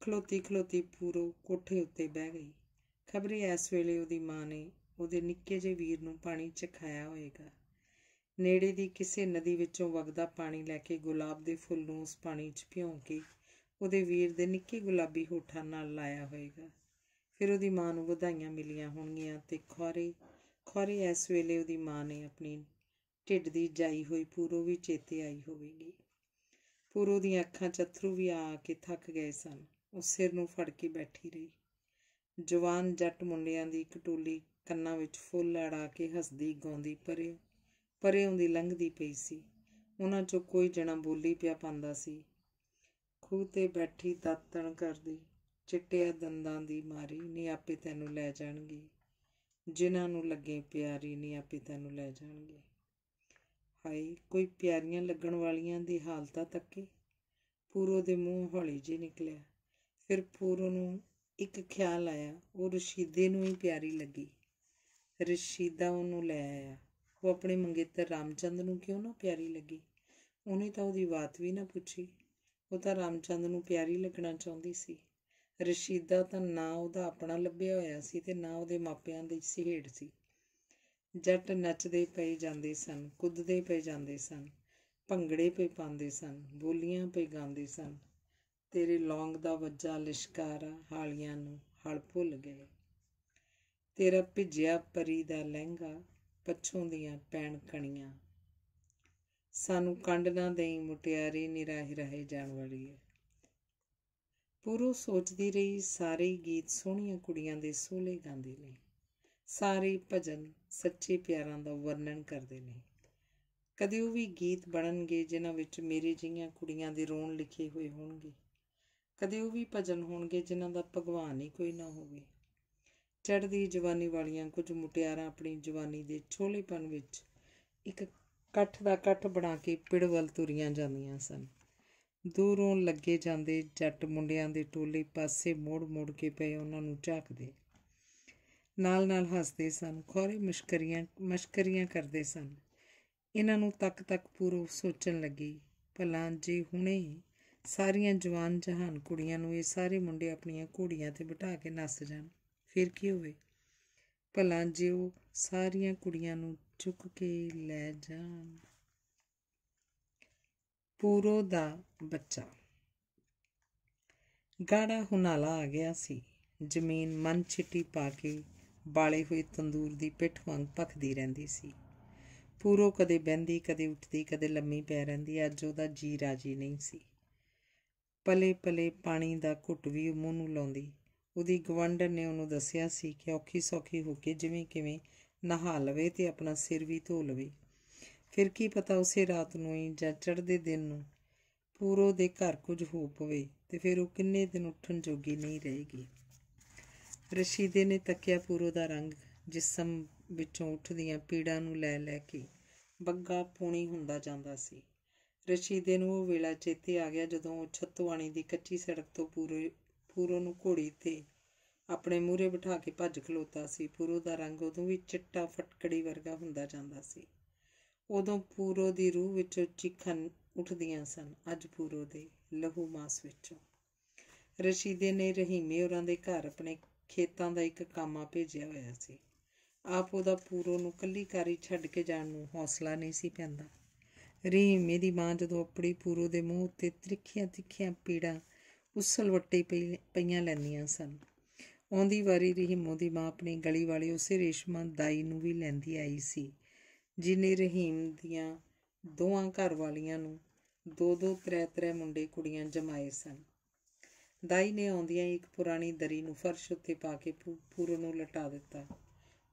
Speaker 1: ਖਲੋਤੀ ਖਲੋਤੀ ਪੂਰੋ ਕੋਠੇ ਉੱਤੇ ਬਹਿ ਗਈ ਖਬਰੀ ਇਸ ਵੇਲੇ ਉਹਦੀ ਮਾਂ ਨੇ ਉਹਦੇ ਨਿੱਕੇ ਜਿਹੇ ਵੀਰ ਨੂੰ ਪਾਣੀ ਚਖਾਇਆ ਹੋਵੇਗਾ ਨੇੜੇ ਦੀ ਕਿਸੇ ਨਦੀ ਵਿੱਚੋਂ ਵਗਦਾ ਪਾਣੀ ਲੈ ਕੇ ਗੁਲਾਬ ਦੇ ਫੁੱਲ ਨੂੰ ਉਸ ਪਾਣੀ 'ਚ ਭਿਉਂ ਕੇ ਉਹਦੇ ਵੀਰ ਦੇ ਨਿੱਕੇ ਗੁਲਾਬੀ ਹੋਠਾਂ ਨਾਲ ਲਾਇਆ ਹੋਵੇਗਾ ਫਿਰ ਉਹਦੀ ਮਾਂ ਨੂੰ ਵਧਾਈਆਂ ਮਿਲੀਆਂ ਹੋਣਗੀਆਂ ਤੇ ਖੌਰੇ ਖੌਰੇ ਇਸ ਵੇਲੇ ਉਹਦੀ ਮਾਂ ਨੇ ਆਪਣੀ ਢਿੱਡ ਦੀ ਜਾਈ ਹੋਈ ਪੂਰੋ ਵੀ ਚੇਤੇ ਆਈ ਹੋਵੇਗੀ ਪੂਰੋ ਦੀਆਂ ਅੱਖਾਂ 'ਚ ਵੀ ਆ ਕੇ ਥੱਕ ਗਏ ਸਨ ਉਹ ਸਿਰ ਨੂੰ ਫੜ ਕੇ ਬੈਠੀ ਰਹੀ ਜਵਾਨ ਜੱਟ ਮੁੰਡਿਆਂ ਦੀ ਇੱਕ ਟੋਲੀ ਕੰਨਾਂ ਵਿੱਚ ਫੁੱਲ ਲੜਾ ਕੇ ਹੱਸਦੀ ਗਾਉਂਦੀ ਪਰੇ ਪਰੇ ਹੁੰਦੀ ਲੰਘਦੀ ਪਈ ਸੀ ਉਹਨਾਂ ਚੋਂ ਕੋਈ ਜਣਾ ਬੋਲੀ ਪਿਆ ਪਾਂਦਾ ਸੀ ਖੂਹ ਤੇ ਬੈਠੀ ਤਾਤਣ ਕਰਦੀ ਚਿੱਟਿਆ ਦੰਦਾਂ ਦੀ ਮਾਰੀ ਨਹੀਂ ਆਪੇ ਤੈਨੂੰ ਲੈ ਜਾਣਗੀ ਜਿਨ੍ਹਾਂ ਨੂੰ ਲੱਗੇ ਪਿਆਰੀ ਨਹੀਂ ਆਪੇ ਤੈਨੂੰ ਲੈ ਜਾਣਗੇ ਹਾਏ ਕੋਈ ਪਿਆਰੀਆਂ ਲੱਗਣ ਵਾਲੀਆਂ ਦੀ ਹਾਲਤਾਂ ਤੱਕੀ ਪੂਰੋ ਦੇ ਮੂੰਹ ਹੌਲੀ ਜੀ ਨਿਕਲਿਆ ਫਿਰ ਪੂਰੋ ਨੂੰ ਇੱਕ ਖਿਆਲ ਆਇਆ ਉਹ ਰਸ਼ੀਦੇ ਨੂੰ ਹੀ ਪਿਆਰੀ ਲੱਗੀ ਰਸ਼ੀਦਾ ਉਹਨੂੰ ਲੈ ਆਇਆ ਉਹ ਆਪਣੇ ਮੰਗੇਤਰ ਰਾਮਚੰਦ ਨੂੰ ਕਿਉਂ ਨਾ ਪਿਆਰੀ ਲੱਗੀ ਉਹਨੇ ਤਾਂ ਉਹਦੀ ਬਾਤ ਵੀ ਨਾ ਪੁੱਛੀ ਉਹ ਤਾਂ ਰਾਮਚੰਦ ਨੂੰ ਪਿਆਰੀ ਲੱਗਣਾ ਚਾਹੁੰਦੀ ਸੀ ਰਸ਼ੀਦਾ ਤਾਂ ਨਾ ਉਹਦਾ ਆਪਣਾ ਲੱਭਿਆ ਹੋਇਆ ਸੀ ਤੇ ਨਾ ਉਹਦੇ ਮਾਪਿਆਂ ਦੀ ਸਿਹੇੜ ਸੀ ਜੱਟ ਨੱਚਦੇ ਪਏ ਜਾਂਦੇ ਸਨ ਕੁੱਦਦੇ ਪਏ ਜਾਂਦੇ ਸਨ ਭੰਗੜੇ ਪਏ ਪਾਉਂਦੇ ਸਨ ਬੋਲੀਆਂ ਪਏ ਗਾਉਂਦੇ ਸਨ ਤੇਰੇ ਲੌਂਗ ਦਾ ਵੱਜਾ ਲਿਸ਼ਕਾਰ ਹਾਲੀਆਂ ਨੂੰ ਹਲ ਭੁੱਲ ਗਏ ਤੇਰਾ ਭਿਜਿਆ ਪਰੀ ਦਾ ਲਹਿੰਗਾ ਪੱਛੋਂ ਦੀਆਂ ਪੈਣ ਕਣੀਆਂ ਸਾਨੂੰ ਕੰਡ ਨਾ ਦੇਈ ਮੁਟਿਆਰੀ ਨਿਰਾਹੀ ਰਹੇ ਜਾਣ ਵਾਲੀ ਹੈ ਪੂਰੋ ਸੋਚਦੀ ਰਹੀ ਸਾਰੇ ਗੀਤ ਸੋਹਣੀਆਂ ਕੁੜੀਆਂ ਦੇ ਸੋਲੇ ਗਾਉਂਦੇ ਨੇ ਸਾਰੇ ਭਜਨ ਸੱਚੇ ਪਿਆਰਾਂ ਦਾ ਵਰਣਨ ਕਰਦੇ ਨੇ ਕਦੇ ਉਹ ਵੀ ਗੀਤ ਬਣਨਗੇ ਜਿਨ੍ਹਾਂ ਵਿੱਚ ਮੇਰੇ ਜਿਹੀਆਂ ਕੁੜੀਆਂ ਦੇ ਰੋਣ ਲਿਖੇ ਹੋਏ ਹੋਣਗੇ ਕਦੇ ਉਹ ਵੀ ਭਜਨ ਹੋਣਗੇ ਜਿਨ੍ਹਾਂ ਦਾ ਭਗਵਾਨ ਹੀ ਕੋਈ ਨਾ ਹੋਵੇ ਚੜ੍ਹਦੀ ਜਵਾਨੀ ਵਾਲੀਆਂ ਕੁਝ ਮੁਟਿਆਰਾਂ ਆਪਣੀ ਜਵਾਨੀ ਦੇ ਛੋਲੇਪਨ ਵਿੱਚ ਇੱਕ ਕੱਠ ਦਾ ਕੱਠ ਬਣਾ ਕੇ ਪਿੜਵਲ ਤੁਰੀਆਂ ਜਾਂਦੀਆਂ ਸਨ ਦੂਰੋਂ ਲੱਗੇ ਜਾਂਦੇ ਜੱਟ ਮੁੰਡਿਆਂ ਦੇ ਟੋਲੇ ਪਾਸੇ ਮੋੜ-ਮੋੜ ਕੇ ਪਏ ਉਹਨਾਂ ਨੂੰ ਝਾਕਦੇ ਨਾਲ-ਨਾਲ ਹੱਸਦੇ ਸਨ ਖੋਰੇ ਮਸ਼ਕਰੀਆਂ ਮਸ਼ਕਰੀਆਂ ਕਰਦੇ ਸਨ ਇਹਨਾਂ ਨੂੰ ਤੱਕ-ਤੱਕ ਪੂਰੋ ਸੋਚਣ ਲੱਗੀ ਭਲਾਂ ਜੀ ਹੁਣੇ ਸਾਰੀਆਂ ਜਵਾਨ ਜਹਾਨ ਕੁੜੀਆਂ ਨੂੰ ਇਹ ਸਾਰੇ ਮੁੰਡੇ ਆਪਣੀਆਂ ਘੋੜੀਆਂ ਤੇ ਬਿਠਾ ਕੇ ਨੱਸ ਜਾਣ ਫਿਰ ਕੀ ਹੋਵੇ ਭਲਾ ਜੇ ਉਹ ਸਾਰੀਆਂ ਕੁੜੀਆਂ ਨੂੰ ਚੁੱਕ ਕੇ ਲੈ ਜਾਣ ਪੂਰੋ ਦਾ ਬੱਚਾ ਗਾੜਾ ਹੁਨਾਲਾ ਆ ਗਿਆ ਸੀ ਜ਼ਮੀਨ ਮਨ ਛਿੱਟੀ ਪਾ ਕੇ ਬਾਲੇ ਹੋਏ ਤੰਦੂਰ ਦੀ ਪਿੱਠ ਵਾਂਗ ਭਖਦੀ ਰਹਿੰਦੀ ਸੀ ਪੂਰੋ ਕਦੇ ਬੈੰਦੀ ਕਦੇ ਉੱਠਦੀ ਕਦੇ ਲੰਮੀ ਪੈ ਰਹਿੰਦੀ ਅੱਜ ਉਹਦਾ ਜੀ ਰਾਜੀ ਨਹੀਂ ਸੀ ਪਲੇ ਪਲੇ ਪਾਣੀ ਦਾ ਘੁੱਟ ਵੀ ਮੂੰਹ ਨੂੰ ਲਾਉਂਦੀ ਉਹਦੀ ਗਵੰਡ ਨੇ ਉਹਨੂੰ ਦੱਸਿਆ ਸੀ ਕਿ ਔਖੀ ਸੌਖੀ ਹੋ ਕੇ ਜਿਵੇਂ ਕਿਵੇਂ ਨਹਾ ਲਵੇ ਤੇ ਆਪਣਾ ਸਿਰ ਵੀ ਧੋ ਲਵੇ ਫਿਰ ਕੀ ਪਤਾ ਉਸੇ ਰਾਤ ਨੂੰ ਹੀ ਜਾਂ ਚੜ੍ਹਦੇ ਦਿਨ ਨੂੰ ਪੂਰੋ ਦੇ ਘਰ ਕੁਝ ਹੋ ਪਵੇ ਤੇ ਫਿਰ ਉਹ ਕਿੰਨੇ ਦਿਨ ਉੱਠਣ ਜੋਗੀ ਨਹੀਂ ਰਹੇਗੀ ਰਸ਼ੀਦੇ ਨੇ ਤੱਕਿਆ ਪੂਰੋ ਦਾ ਰੰਗ ਜਿਸਮ ਵਿੱਚੋਂ ਉੱਠਦੀਆਂ ਪੀੜਾਂ ਨੂੰ ਲੈ ਲੈ ਕੇ ਬੱਗਾ ਪੂਣੀ ਹੁੰਦਾ ਜਾਂਦਾ ਸੀ ਰਸ਼ੀਦੇ ਨੂੰ ਉਹ ਵੇਲਾ ਚੇਤੇ ਆ ਗਿਆ ਜਦੋਂ ਉਹ ਛੱਤਵਾਣੀ ਦੀ ਕੱਚੀ ਸੜਕ ਤੋਂ ਪੂਰੇ ਪੂਰੋ ਨੂੰ ਘੋੜੀ ਤੇ ਆਪਣੇ ਮੂਹਰੇ ਬਿਠਾ ਕੇ ਭੱਜ ਖਲੋਤਾ ਸੀ ਪੂਰੋ ਦਾ ਰੰਗ ਉਦੋਂ ਵੀ ਚਿੱਟਾ ਫਟਕੜੀ ਵਰਗਾ ਹੁੰਦਾ ਜਾਂਦਾ ਸੀ ਉਦੋਂ ਪੂਰੋ ਦੀ ਰੂਹ ਵਿੱਚੋਂ ਚੀਖਾਂ ਉੱਠਦੀਆਂ ਸਨ ਅੱਜ ਪੂਰੋ ਦੇ ਲਹੂ ਮਾਸ ਵਿੱਚੋਂ ਰਸ਼ੀਦੇ ਨੇ ਰਹੀਮੇ ਹੋਰਾਂ ਦੇ ਘਰ ਆਪਣੇ ਖੇਤਾਂ ਦਾ ਇੱਕ ਕਾਮਾ ਭੇਜਿਆ ਹੋਇਆ ਸੀ ਆਪ ਉਹਦਾ ਪੂਰੋ ਨੂੰ ਕੱਲੀ ਕਾਰੀ ਛੱਡ ਕੇ ਜਾਣ ਨੂੰ ਹੌਸਲਾ ਨਹੀਂ ਸੀ ਪੈਂਦਾ ਰਹੀਮੇ ਦੀ ਮਾਂ ਜਦੋਂ ਆਪਣੀ ਪੂਰੋ ਦੇ ਮੂੰਹ ਉੱਤੇ ਤਿੱਖੀਆਂ ਤਿੱਖੀਆਂ ਪੀੜਾਂ ਉਸਲਵੱਟੇ ਪਈਆਂ ਲੈਂਦੀਆਂ ਸਨ ਆਉਂਦੀ ਵਾਰੀ ਰਹੀਮੋ ਦੀ ਮਾਂ ਆਪਣੀ ਗਲੀ ਵਾਲੇ ਉਸੇ ਰੇਸ਼ਮਾ ਦਾਈ ਨੂੰ ਵੀ ਲੈਂਦੀ ਆਈ ਸੀ ਜਿਨੇ ਰਹੀਮ ਦੀਆਂ ਦੋਹਾਂ ਘਰ ਵਾਲੀਆਂ ਨੂੰ ਦੋ ਦੋ ਤਰੇ ਤਰੇ ਮੁੰਡੇ ਕੁੜੀਆਂ ਜਮਾਏ ਸਨ ਦਾਈ ਨੇ ਆਉਂਦੀਆਂ ਇੱਕ ਪੁਰਾਣੀ ਦਰੀ ਨੂੰ ਫਰਸ਼ ਉੱਤੇ ਪਾ ਕੇ ਪੂਰੋ ਨੂੰ ਲਟਾ ਦਿੱਤਾ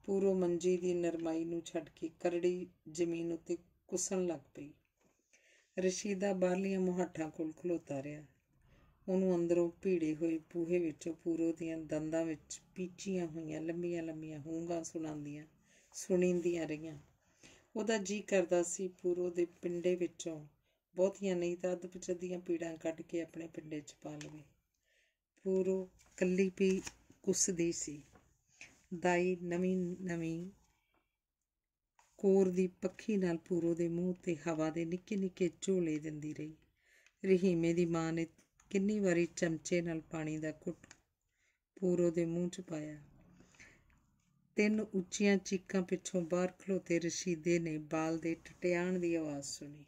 Speaker 1: ਪੂਰੋ ਮੰਜੀ ਦੀ ਨਰਮਾਈ ਨੂੰ ਛੱਡ ਕੇ ਕਰੜੀ ਜ਼ਮੀਨ ਉੱਤੇ ਕੁਸਣ ਲੱਗ ਪਈ ਰਸ਼ੀਦਾ ਬਾਹਲੀਆਂ ਮੁਹਾਠਾਂ ਕੋਲ ਖਲੋਤਾ ਰਿਹਾ ਉਹਨੂੰ ਅੰਦਰੋਂ ਭੀੜੇ ਹੋਏ ਬੂਹੇ ਵਿੱਚੋਂ ਪੂਰੋ ਦੀਆਂ ਦੰਦਾਂ ਵਿੱਚ ਪੀਚੀਆਂ ਹੋਈਆਂ ਲੰਮੀਆਂ ਲੰਮੀਆਂ ਹੂੰਗਾ ਸੁਣਾਉਂਦੀਆਂ ਸੁਣੀਂਦੀਆਂ ਰਹੀਆਂ ਉਹਦਾ ਜੀ ਕਰਦਾ ਸੀ ਪੂਰੋ ਦੇ ਪਿੰਡੇ ਵਿੱਚੋਂ ਬਹੁਤੀਆਂ ਨਹੀਂ ਤਾਂ ਅੱਧ ਪਚੱਦੀਆਂ ਪੀੜਾਂ ਕੱਢ ਕੇ ਆਪਣੇ ਪਿੰਡੇ 'ਚ ਪਾ ਲਵੇ ਪੂਰੋ ਕੱਲੀ ਪੀ ਕੁਸਦੀ ਸੀ ਦਾਈ ਨਵੀਂ ਨਵੀਂ ਕੋਰ ਦੀ ਪੱਖੀ ਨਾਲ ਪੂਰੋ ਦੇ ਮੂੰਹ ਤੇ ਹਵਾ ਦੇ ਨਿੱਕੇ ਨਿੱਕੇ ਝੋਲੇ ਦਿੰਦੀ ਰਹੀ ਰਹੀਮੇ ਦੀ ਮਾਂ ਨੇ ਕਿੰਨੀ ਵਾਰੀ ਚਮਚੇ ਨਾਲ ਪਾਣੀ ਦਾ ਘੁੱਟ ਪੂਰੋ ਦੇ ਮੂੰਹ 'ਚ ਪਾਇਆ ਤਿੰਨ ਉੱਚੀਆਂ ਚੀਕਾਂ ਪਿੱਛੋਂ ਬਾਹਰ ਖਲੋਤੇ ਰਸ਼ੀਦੇ ਨੇ ਬਾਲ ਦੇ ਟਟਿਆਣ ਦੀ ਆਵਾਜ਼ ਸੁਣੀ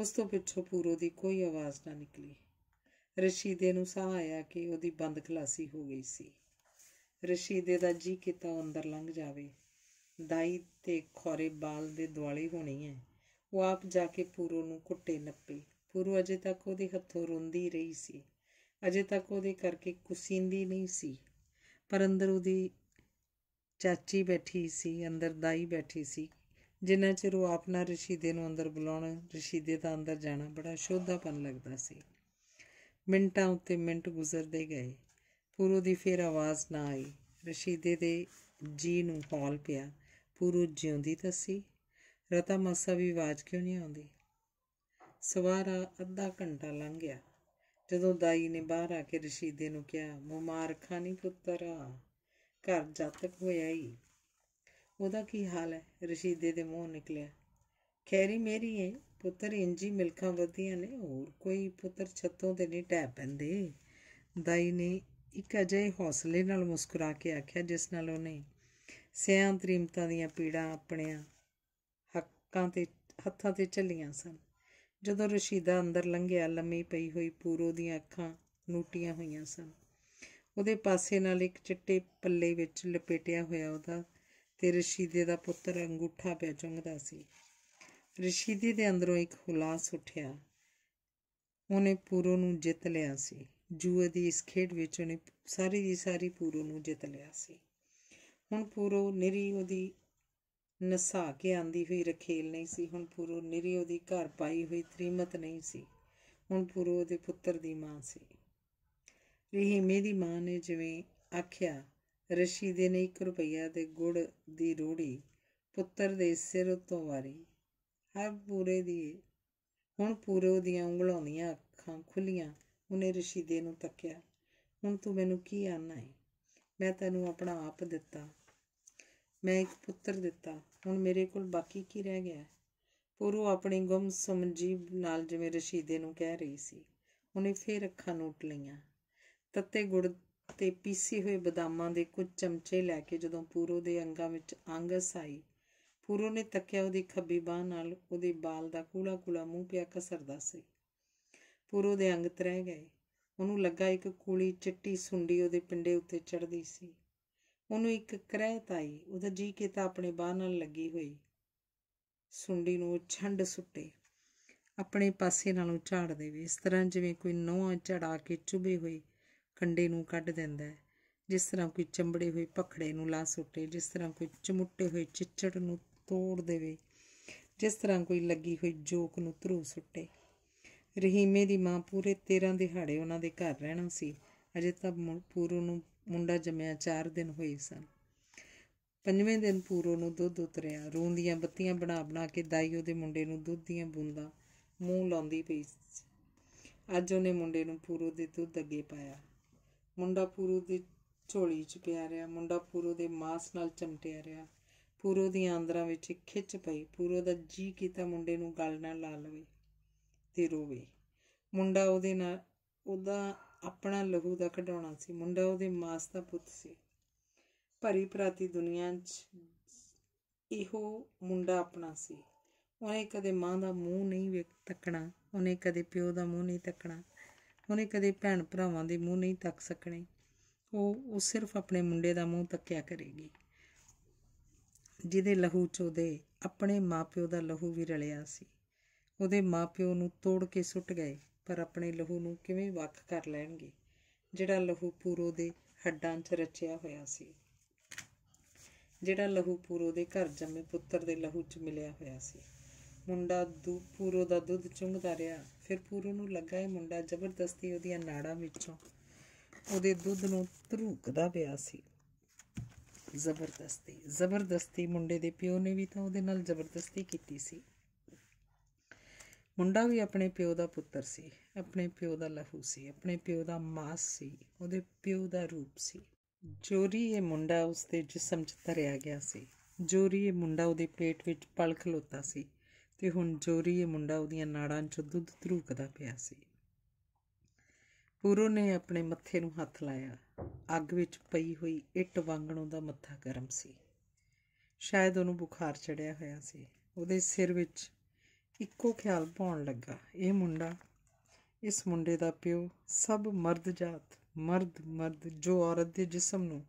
Speaker 1: ਉਸ ਤੋਂ ਪਿੱਛੋਂ ਪੂਰੋ ਦੀ ਕੋਈ ਆਵਾਜ਼ ਨਾ ਨਿਕਲੀ ਰਸ਼ੀਦੇ ਨੂੰ ਸਾਹ ਆਇਆ ਕਿ ਉਹਦੀ ਬੰਦ ਖਲਾਸੀ ਹੋ ਗਈ ਸੀ ਰਸ਼ੀਦੇ ਦਾ ਜੀ ਕੀਤਾ ਅੰਦਰ ਲੰਘ ਜਾਵੇ ਦਾਈ ਤੇ ਖੋਰੇ ਬਾਲ ਦੇ ਦਿਵਾਲੀ ਹੋਣੀ ਹੈ ਉਹ ਆਪ ਜਾ ਕੇ ਪੂਰੋ ਨੂੰ ਕੁੱਟੇ ਨੱਪੇ ਪੁਰੂ ਅਜੇ ਤੱਕ ਉਹਦੇ ਹੱਥੋਂ ਰੋਂਦੀ ਰਹੀ ਸੀ ਅਜੇ ਤੱਕ ਉਹਦੇ ਕਰਕੇ ਕੁਸੀਂਦੀ ਨਹੀਂ ਸੀ ਪਰ ਅੰਦਰ ਉਹਦੀ ਚਾਚੀ ਬੈਠੀ ਸੀ ਅੰਦਰ ਦਾਈ ਬੈਠੀ ਸੀ ਜਿੰਨਾ ਚਿਰ ਉਹ ਆਪਣਾ ਰਸ਼ੀਦੇ ਨੂੰ ਅੰਦਰ ਬੁਲਾਉਣਾ ਰਸ਼ੀਦੇ ਦਾ ਅੰਦਰ ਜਾਣਾ ਬੜਾ ਸ਼ੋਧਾਪਨ ਲੱਗਦਾ ਸੀ ਮਿੰਟਾਂ ਉੱਤੇ ਮਿੰਟ ਗੁਜ਼ਰਦੇ ਗਏ ਪੂਰੂ ਦੀ ਫੇਰ ਆਵਾਜ਼ ਨਾ ਆਈ ਰਸ਼ੀਦੇ ਦੇ ਜੀ ਨੂੰ ਹੌਲ ਪਿਆ ਪੂਰੂ ਜਿਉਂਦੀ ਤਾਂ ਸੀ ਰਤਾ ਮਾਸਾ ਵੀ ਆਵਾਜ਼ ਕਿਉਂ ਨਹੀਂ ਆਉਂਦੀ ਸਵਾਰਾ ਅੱਧਾ ਘੰਟਾ ਲੰਘ ਗਿਆ ਜਦੋਂ ਦਾਈ ਨੇ ਬਾਹਰ ਆ ਕੇ ਰਸ਼ੀਦੇ ਨੂੰ ਕਿਹਾ ਮੁਬਾਰਕਾਂ ਨਹੀਂ ਪੁੱਤਰ ਘਰ ਜਾਤਕ ਹੋਇਆ ਹੀ ਉਹਦਾ ਕੀ ਹਾਲ ਹੈ ਰਸ਼ੀਦੇ ਦੇ ਮੂੰਹ ਨਿਕਲਿਆ ਖੈਰੀ ਮੇਰੀ ਹੈ ਪੁੱਤਰ ਇੰਜੀ ਮਿਲਖਾਂ ਵਧੀਆਂ ਨੇ ਹੋਰ ਕੋਈ ਪੁੱਤਰ ਛੱਤੋਂ ਤੇ ਨਹੀਂ ਟੈ ਪੈਂਦੇ ਦਾਈ ਨੇ ਇੱਕ ਅਜੇ ਹੌਸਲੇ ਨਾਲ ਮੁਸਕਰਾ ਕੇ ਆਖਿਆ ਜਿਸ ਨਾਲ ਉਹਨੇ ਸਿਆਂ ਤ੍ਰਿਮਤਾਂ ਦੀਆਂ ਪੀੜਾਂ ਆਪਣੇ ਹੱਕਾਂ ਤੇ ਹੱਥਾਂ ਤੇ ਚੱਲੀਆਂ ਸਨ ਜਦੋਂ ਰਸ਼ੀਦਾ ਅੰਦਰ ਲੰਘਿਆ ਲੰਮੀ ਪਈ ਹੋਈ ਪੂਰੋ ਦੀਆਂ ਅੱਖਾਂ ਨੂਟੀਆਂ ਹੋਈਆਂ ਸਨ ਉਹਦੇ ਪਾਸੇ ਨਾਲ ਇੱਕ ਚਿੱਟੇ ਪੱਲੇ ਵਿੱਚ ਲਪੇਟਿਆ ਹੋਇਆ ਉਹਦਾ ਤੇ ਰਸ਼ੀਦੇ ਦਾ ਪੁੱਤਰ ਅੰਗੂਠਾ ਪਿਆ ਚੁੰਗਦਾ ਸੀ ਰਸ਼ੀਦੇ ਦੇ ਅੰਦਰੋਂ ਇੱਕ ਹੁਲਾਸ ਉੱਠਿਆ ਉਹਨੇ ਪੂਰੋ ਨੂੰ ਜਿੱਤ ਲਿਆ ਸੀ ਜੂਏ ਦੀ ਇਸ ਖੇਡ ਵਿੱਚ ਉਹਨੇ ਸਾਰੀ ਦੀ ਸਾਰੀ ਪੂਰੋ ਨੂੰ ਜਿੱਤ ਲਿਆ ਸੀ ਹੁਣ ਪੂਰੋ ਨਿਰੀ ਉਹਦੀ ਨਸਾ ਕੇ ਆਂਦੀ ਹੋਈ ਰਖੇਲ ਨਹੀਂ ਸੀ ਹੁਣ ਪੂਰੋ ਨਿਰੀ ਉਹਦੀ ਘਰ ਪਾਈ ਹੋਈ ਤ੍ਰੀਮਤ ਨਹੀਂ ਸੀ ਹੁਣ ਪੂਰੋ ਉਹਦੇ ਪੁੱਤਰ ਦੀ ਮਾਂ ਸੀ ਰਹੀਮੇ ਦੀ ਮਾਂ ਨੇ ਜਿਵੇਂ ਆਖਿਆ ਰਸ਼ੀ ਦੇ ਨੇ 1 ਰੁਪਈਆ ਦੇ ਗੁੜ ਦੀ ਰੋੜੀ ਪੁੱਤਰ ਦੇ ਸਿਰ ਤੋਂ ਵਾਰੀ ਹਰ ਪੂਰੇ ਦੀ ਹੁਣ ਪੂਰੋ ਦੀਆਂ ਉਂਗਲਾਉਂਦੀਆਂ ਅੱਖਾਂ ਖੁੱਲੀਆਂ ਉਹਨੇ ਰਸ਼ੀ ਦੇ ਨੂੰ ਤੱਕਿਆ ਹੁਣ ਤੂੰ ਮੈਨੂੰ ਕੀ ਆਨਾ ਹੈ ਮੈਂ ਤੈਨੂੰ ਆਪਣਾ ਆਪ ਦਿੱਤਾ ਮੈਂ ਇੱਕ ਪੁੱਤਰ ਦਿੱਤਾ ਹੁਣ ਮੇਰੇ ਕੋਲ ਬਾਕੀ ਕੀ ਰਹਿ ਗਿਆ ਪੁਰੂ ਆਪਣੀ ਗਮ ਸਮਜੀਬ ਨਾਲ ਜਿਵੇਂ ਰਸ਼ੀਦੇ ਨੂੰ ਕਹਿ ਰਹੀ ਸੀ ਉਹਨੇ ਫੇਰ ਅੱਖਾਂ ਉੱਟ ਲਈਆਂ ਤੱਤੇ ਗੁੜ ਤੇ ਪੀਸੇ ਹੋਏ ਬਦਾਮਾਂ ਦੇ ਕੁਝ ਚਮਚੇ ਲੈ ਕੇ ਜਦੋਂ ਪੂਰੋ ਦੇ ਅੰਗਾਂ ਵਿੱਚ ਅੰਗਸ ਆਈ ਪੂਰੋ ਨੇ ਤੱਕਿਆ ਉਹਦੀ ਖੱਬੀ ਬਾਹ ਨਾਲ ਉਹਦੇ ਬਾਲ ਦਾ ਕੂਲਾ-ਕੂਲਾ ਮੂੰਹ ਪਿਆ ਕਸਰਦਾ ਸੀ ਪੂਰੋ ਦੇ ਅੰਗ ਤਰਹਿ ਗਏ ਉਹਨੂੰ ਲੱਗਾ ਇੱਕ ਕੂਲੀ ਚਿੱਟੀ ਸੁੰਡੀ ਉਹਦੇ ਪਿੰਡੇ ਉੱਤੇ ਚੜਦੀ ਸੀ ਉਹਨੂੰ ਇੱਕ ਕਰਹਿਤ ਆਈ ਉਹਦਾ ਜੀ ਕੀਤਾ ਆਪਣੇ ਬਾਹ ਨਾਲ ਲੱਗੀ ਹੋਈ ਸੁੰਡੀ ਨੂੰ ਛੰਡ ਸੁੱਟੇ ਆਪਣੇ ਪਾਸੇ ਨਾਲੋਂ ਝਾੜ ਦੇਵੇ ਇਸ ਤਰ੍ਹਾਂ ਜਿਵੇਂ ਕੋਈ ਨੋਹਾਂ ਝੜਾ ਕੇ ਚੁਬੇ ਹੋਏ ਕੰਡੇ ਨੂੰ ਕੱਢ ਦਿੰਦਾ ਹੈ ਜਿਸ ਤਰ੍ਹਾਂ ਕੋਈ ਚੰਬੜੇ ਹੋਏ ਪਖੜੇ ਨੂੰ ਲਾ ਸੁੱਟੇ ਜਿਸ ਤਰ੍ਹਾਂ ਕੋਈ ਚਮੁੱਟੇ ਹੋਏ ਚਿੱਚੜ ਨੂੰ ਤੋੜ ਦੇਵੇ ਜਿਸ ਤਰ੍ਹਾਂ ਕੋਈ ਲੱਗੀ ਹੋਈ ਜੋਕ ਨੂੰ ਧਰੂ ਸੁੱਟੇ ਰਹੀਮੇ ਦੀ ਮਾਂ ਪੂਰੇ 13 ਦਿਹਾੜੇ ਉਹਨਾਂ ਦੇ ਘਰ ਰਹਿਣਾ ਸੀ ਅਜੇ ਤੱਕ ਪੂਰੂ ਨੂੰ ਮੁੰਡਾ ਜੰਮਿਆ 4 ਦਿਨ ਹੋਏ ਸਨ ਪੰਜਵੇਂ ਦਿਨ ਪੂਰੋ ਨੂੰ ਦੁੱਧ ਉਤਰਿਆ ਰੂਣ ਦੀਆਂ ਬੱਤੀਆਂ ਬਣਾ ਬਣਾ ਕੇ ਦਾਈ ਉਹਦੇ ਮੁੰਡੇ ਨੂੰ ਦੁੱਧ ਦੀਆਂ ਬੂੰਦਾਂ ਮੂੰਹ ਲਾਉਂਦੀ ਪਈ ਅੱਜ ਉਹਨੇ ਮੁੰਡੇ ਨੂੰ ਪੂਰੋ ਦੇ ਦੁੱਧ ਅੱਗੇ ਪਾਇਆ ਮੁੰਡਾ ਪੂਰੋ ਦੀ ਝੋਲੀ 'ਚ ਪਿਆ ਰਿਹਾ ਮੁੰਡਾ ਪੂਰੋ ਦੇ ਮਾਸ ਨਾਲ ਚਮਟਿਆ ਰਿਹਾ ਪੂਰੋ ਦੀਆਂ ਆਂਦਰਾਂ ਵਿੱਚ ਖਿੱਚ ਪਈ ਪੂਰੋ ਦਾ ਜੀ ਕੀਤਾ ਮੁੰਡੇ ਨੂੰ ਗਲ ਨਾਲ ਲਾ ਲਵੇ ਤੇ ਰੋਵੇ ਮੁੰਡਾ ਉਹਦੇ ਨਾਲ ਉਹਦਾ ਆਪਣਾ ਲਹੂ ਦਾ ਕਢਾਉਣਾ ਸੀ ਮੁੰਡਾ ਉਹਦੇ ਮਾਸ ਦਾ ਪੁੱਤ ਸੀ ਭਰੀ ਭਰਾਤੀ ਦੁਨੀਆ 'ਚ ਇਹੋ ਮੁੰਡਾ ਆਪਣਾ ਸੀ ਉਹਨੇ ਕਦੇ ਮਾਂ ਦਾ ਮੂੰਹ ਨਹੀਂ ਵੇਖ ਤੱਕਣਾ ਉਹਨੇ ਕਦੇ ਪਿਓ ਦਾ ਮੂੰਹ ਨਹੀਂ ਤੱਕਣਾ ਉਹਨੇ ਕਦੇ ਭੈਣ ਭਰਾਵਾਂ ਦੇ ਮੂੰਹ ਨਹੀਂ ਤੱਕ ਸਕਣੇ ਉਹ ਉਹ ਸਿਰਫ ਆਪਣੇ ਮੁੰਡੇ ਦਾ ਮੂੰਹ ਤੱਕਿਆ ਕਰੇਗੀ ਜਿਹਦੇ ਲਹੂ ਚ ਉਹਦੇ ਆਪਣੇ ਮਾਪਿਓ ਦਾ ਲਹੂ ਵੀ ਰਲਿਆ ਸੀ ਉਹਦੇ ਮਾਪਿਓ ਨੂੰ ਤੋੜ ਕੇ ਸੁੱਟ ਗਏ ਪਰ ਆਪਣੇ ਲਹੂ ਨੂੰ ਕਿਵੇਂ ਵੱਖ ਕਰ ਲੈਣਗੇ ਜਿਹੜਾ ਲਹੂ ਪੂਰੋ ਦੇ ਹੱਡਾਂ 'ਚ ਰਚਿਆ ਹੋਇਆ ਸੀ ਜਿਹੜਾ ਲਹੂ ਪੂਰੋ ਦੇ ਘਰ ਜੰਮੇ ਪੁੱਤਰ ਦੇ ਲਹੂ 'ਚ ਮਿਲਿਆ ਹੋਇਆ ਸੀ ਮੁੰਡਾ ਦੂ ਪੂਰੋ ਦਾ ਦੁੱਧ ਚੁੰਘਦਾ ਰਿਹਾ ਫਿਰ ਪੂਰੋ ਨੂੰ ਲੱਗਾ ਇਹ ਮੁੰਡਾ ਜ਼ਬਰਦਸਤੀ ਉਹਦੀਆਂ ਨਾੜਾਂ ਵਿੱਚੋਂ ਉਹਦੇ ਦੁੱਧ ਨੂੰ ਧਰੂਕਦਾ ਪਿਆ ਸੀ ਜ਼ਬਰਦਸਤੀ ਜ਼ਬਰਦਸਤੀ ਮੁੰਡੇ ਦੇ ਪਿਓ ਨੇ ਵੀ ਤਾਂ ਉਹਦੇ ਨਾਲ ਜ਼ਬਰਦਸਤੀ ਕੀਤੀ ਸੀ ਮੁੰਡਾ ਵੀ ਆਪਣੇ ਪਿਓ ਦਾ ਪੁੱਤਰ ਸੀ ਆਪਣੇ ਪਿਓ ਦਾ ਲਹੂ ਸੀ ਆਪਣੇ ਪਿਓ ਦਾ ਮਾਸ ਸੀ ਉਹਦੇ ਪਿਓ ਦਾ ਰੂਪ ਸੀ ਜੋਰੀ ਇਹ ਮੁੰਡਾ ਉਸਦੇ ਜਿਸਮ 'ਚ ਧਰਿਆ ਗਿਆ ਸੀ ਜੋਰੀ ਇਹ ਮੁੰਡਾ ਉਹਦੇ ਪੇਟ ਵਿੱਚ ਪਲ ਖਲੋਤਾ ਸੀ ਤੇ ਹੁਣ ਜੋਰੀ ਇਹ ਮੁੰਡਾ ਉਹਦੀਆਂ ਨਾੜਾਂ 'ਚ ਦੁੱਧ ਧਰੂਕਦਾ ਪਿਆ ਸੀ ਪੂਰੋ ਨੇ ਆਪਣੇ ਮੱਥੇ ਨੂੰ ਹੱਥ ਲਾਇਆ ਅੱਗ ਵਿੱਚ ਪਈ ਹੋਈ ਇੱਟ ਵਾਂਗਣੋਂ ਦਾ ਮੱਥਾ ਗਰਮ ਸੀ ਸ਼ਾਇਦ ਉਹਨੂੰ ਬੁਖਾਰ ਚੜਿਆ ਹੋਇਆ ਸੀ ਉਹਦੇ ਸਿਰ ਵਿੱਚ ਇੱਕੋ ਖਿਆਲ ਪਾਉਣ ਲੱਗਾ ਇਹ ਮੁੰਡਾ ਇਸ ਮੁੰਡੇ ਦਾ ਪਿਓ ਸਭ ਮਰਦ ਜਾਤ ਮਰਦ ਮਰਦ ਜੋ ਔਰਤ ਦੇ ਜਿਸਮ ਨੂੰ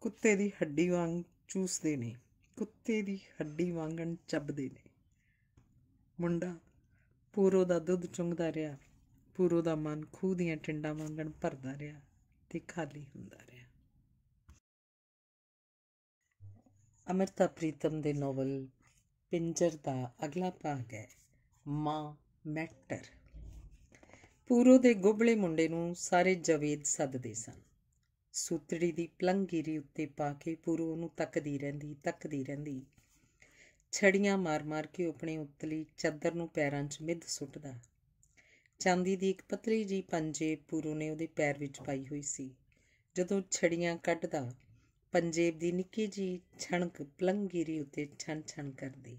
Speaker 1: ਕੁੱਤੇ ਦੀ ਹੱਡੀ ਵਾਂਗ ਚੂਸਦੇ ਨੇ ਕੁੱਤੇ ਦੀ ਹੱਡੀ ਵਾਂਗਣ ਚੱਬਦੇ ਨੇ ਮੁੰਡਾ ਪੂਰੋ ਦਾ ਦੁੱਧ ਚੁੰਗਦਾ ਰਿਹਾ ਪੂਰੋ ਦਾ ਮਨ ਖੂਹ ਦੀਆਂ ਟਿੰਡਾਂ ਵਾਂਗਣ ਭਰਦਾ ਰਿਹਾ ਤੇ ਖਾਲੀ ਹੁੰਦਾ ਰਿਹਾ ਅਮਰਤਾ ਪ੍ਰੀਤਮ ਦੇ ਨੋਵਲ ਪਿੰਜਰ ਦਾ ਅਗਲਾ ਭਾਗ ਹੈ ਮਾਂ ਮੈਟਰ ਪੂਰੋ ਦੇ ਗੋਬਲੇ ਮੁੰਡੇ ਨੂੰ ਸਾਰੇ ਜਵੇਦ ਸੱਦਦੇ ਸਨ ਸੂਤੜੀ ਦੀ ਪਲੰਗੀਰੀ ਉੱਤੇ ਪਾ ਕੇ ਪੂਰੋ ਨੂੰ ਤੱਕਦੀ ਰਹਿੰਦੀ ਤੱਕਦੀ ਰਹਿੰਦੀ ਛੜੀਆਂ ਮਾਰ-ਮਾਰ ਕੇ ਆਪਣੇ ਉੱਤਲੀ ਚਾਦਰ ਨੂੰ ਪੈਰਾਂ 'ਚ ਮਿੱਧ ਸੁੱਟਦਾ ਚਾਂਦੀ ਦੀ ਇੱਕ ਪਤਲੀ ਜੀ ਪੰਜੇ ਪੂਰੋ ਨੇ ਉਹਦੇ ਪੈਰ ਵਿੱਚ ਪਾਈ ਹੋਈ ਸੀ ਜਦੋਂ ਛੜੀਆਂ ਕੱਢਦਾ ਪੰਜੇਬ ਦੀ ਨਿੱਕੀ ਜੀ ਛਣਕ ਪਲੰਗੀਰੀ ਉੱਤੇ ਛਣ ਛਣ ਕਰਦੀ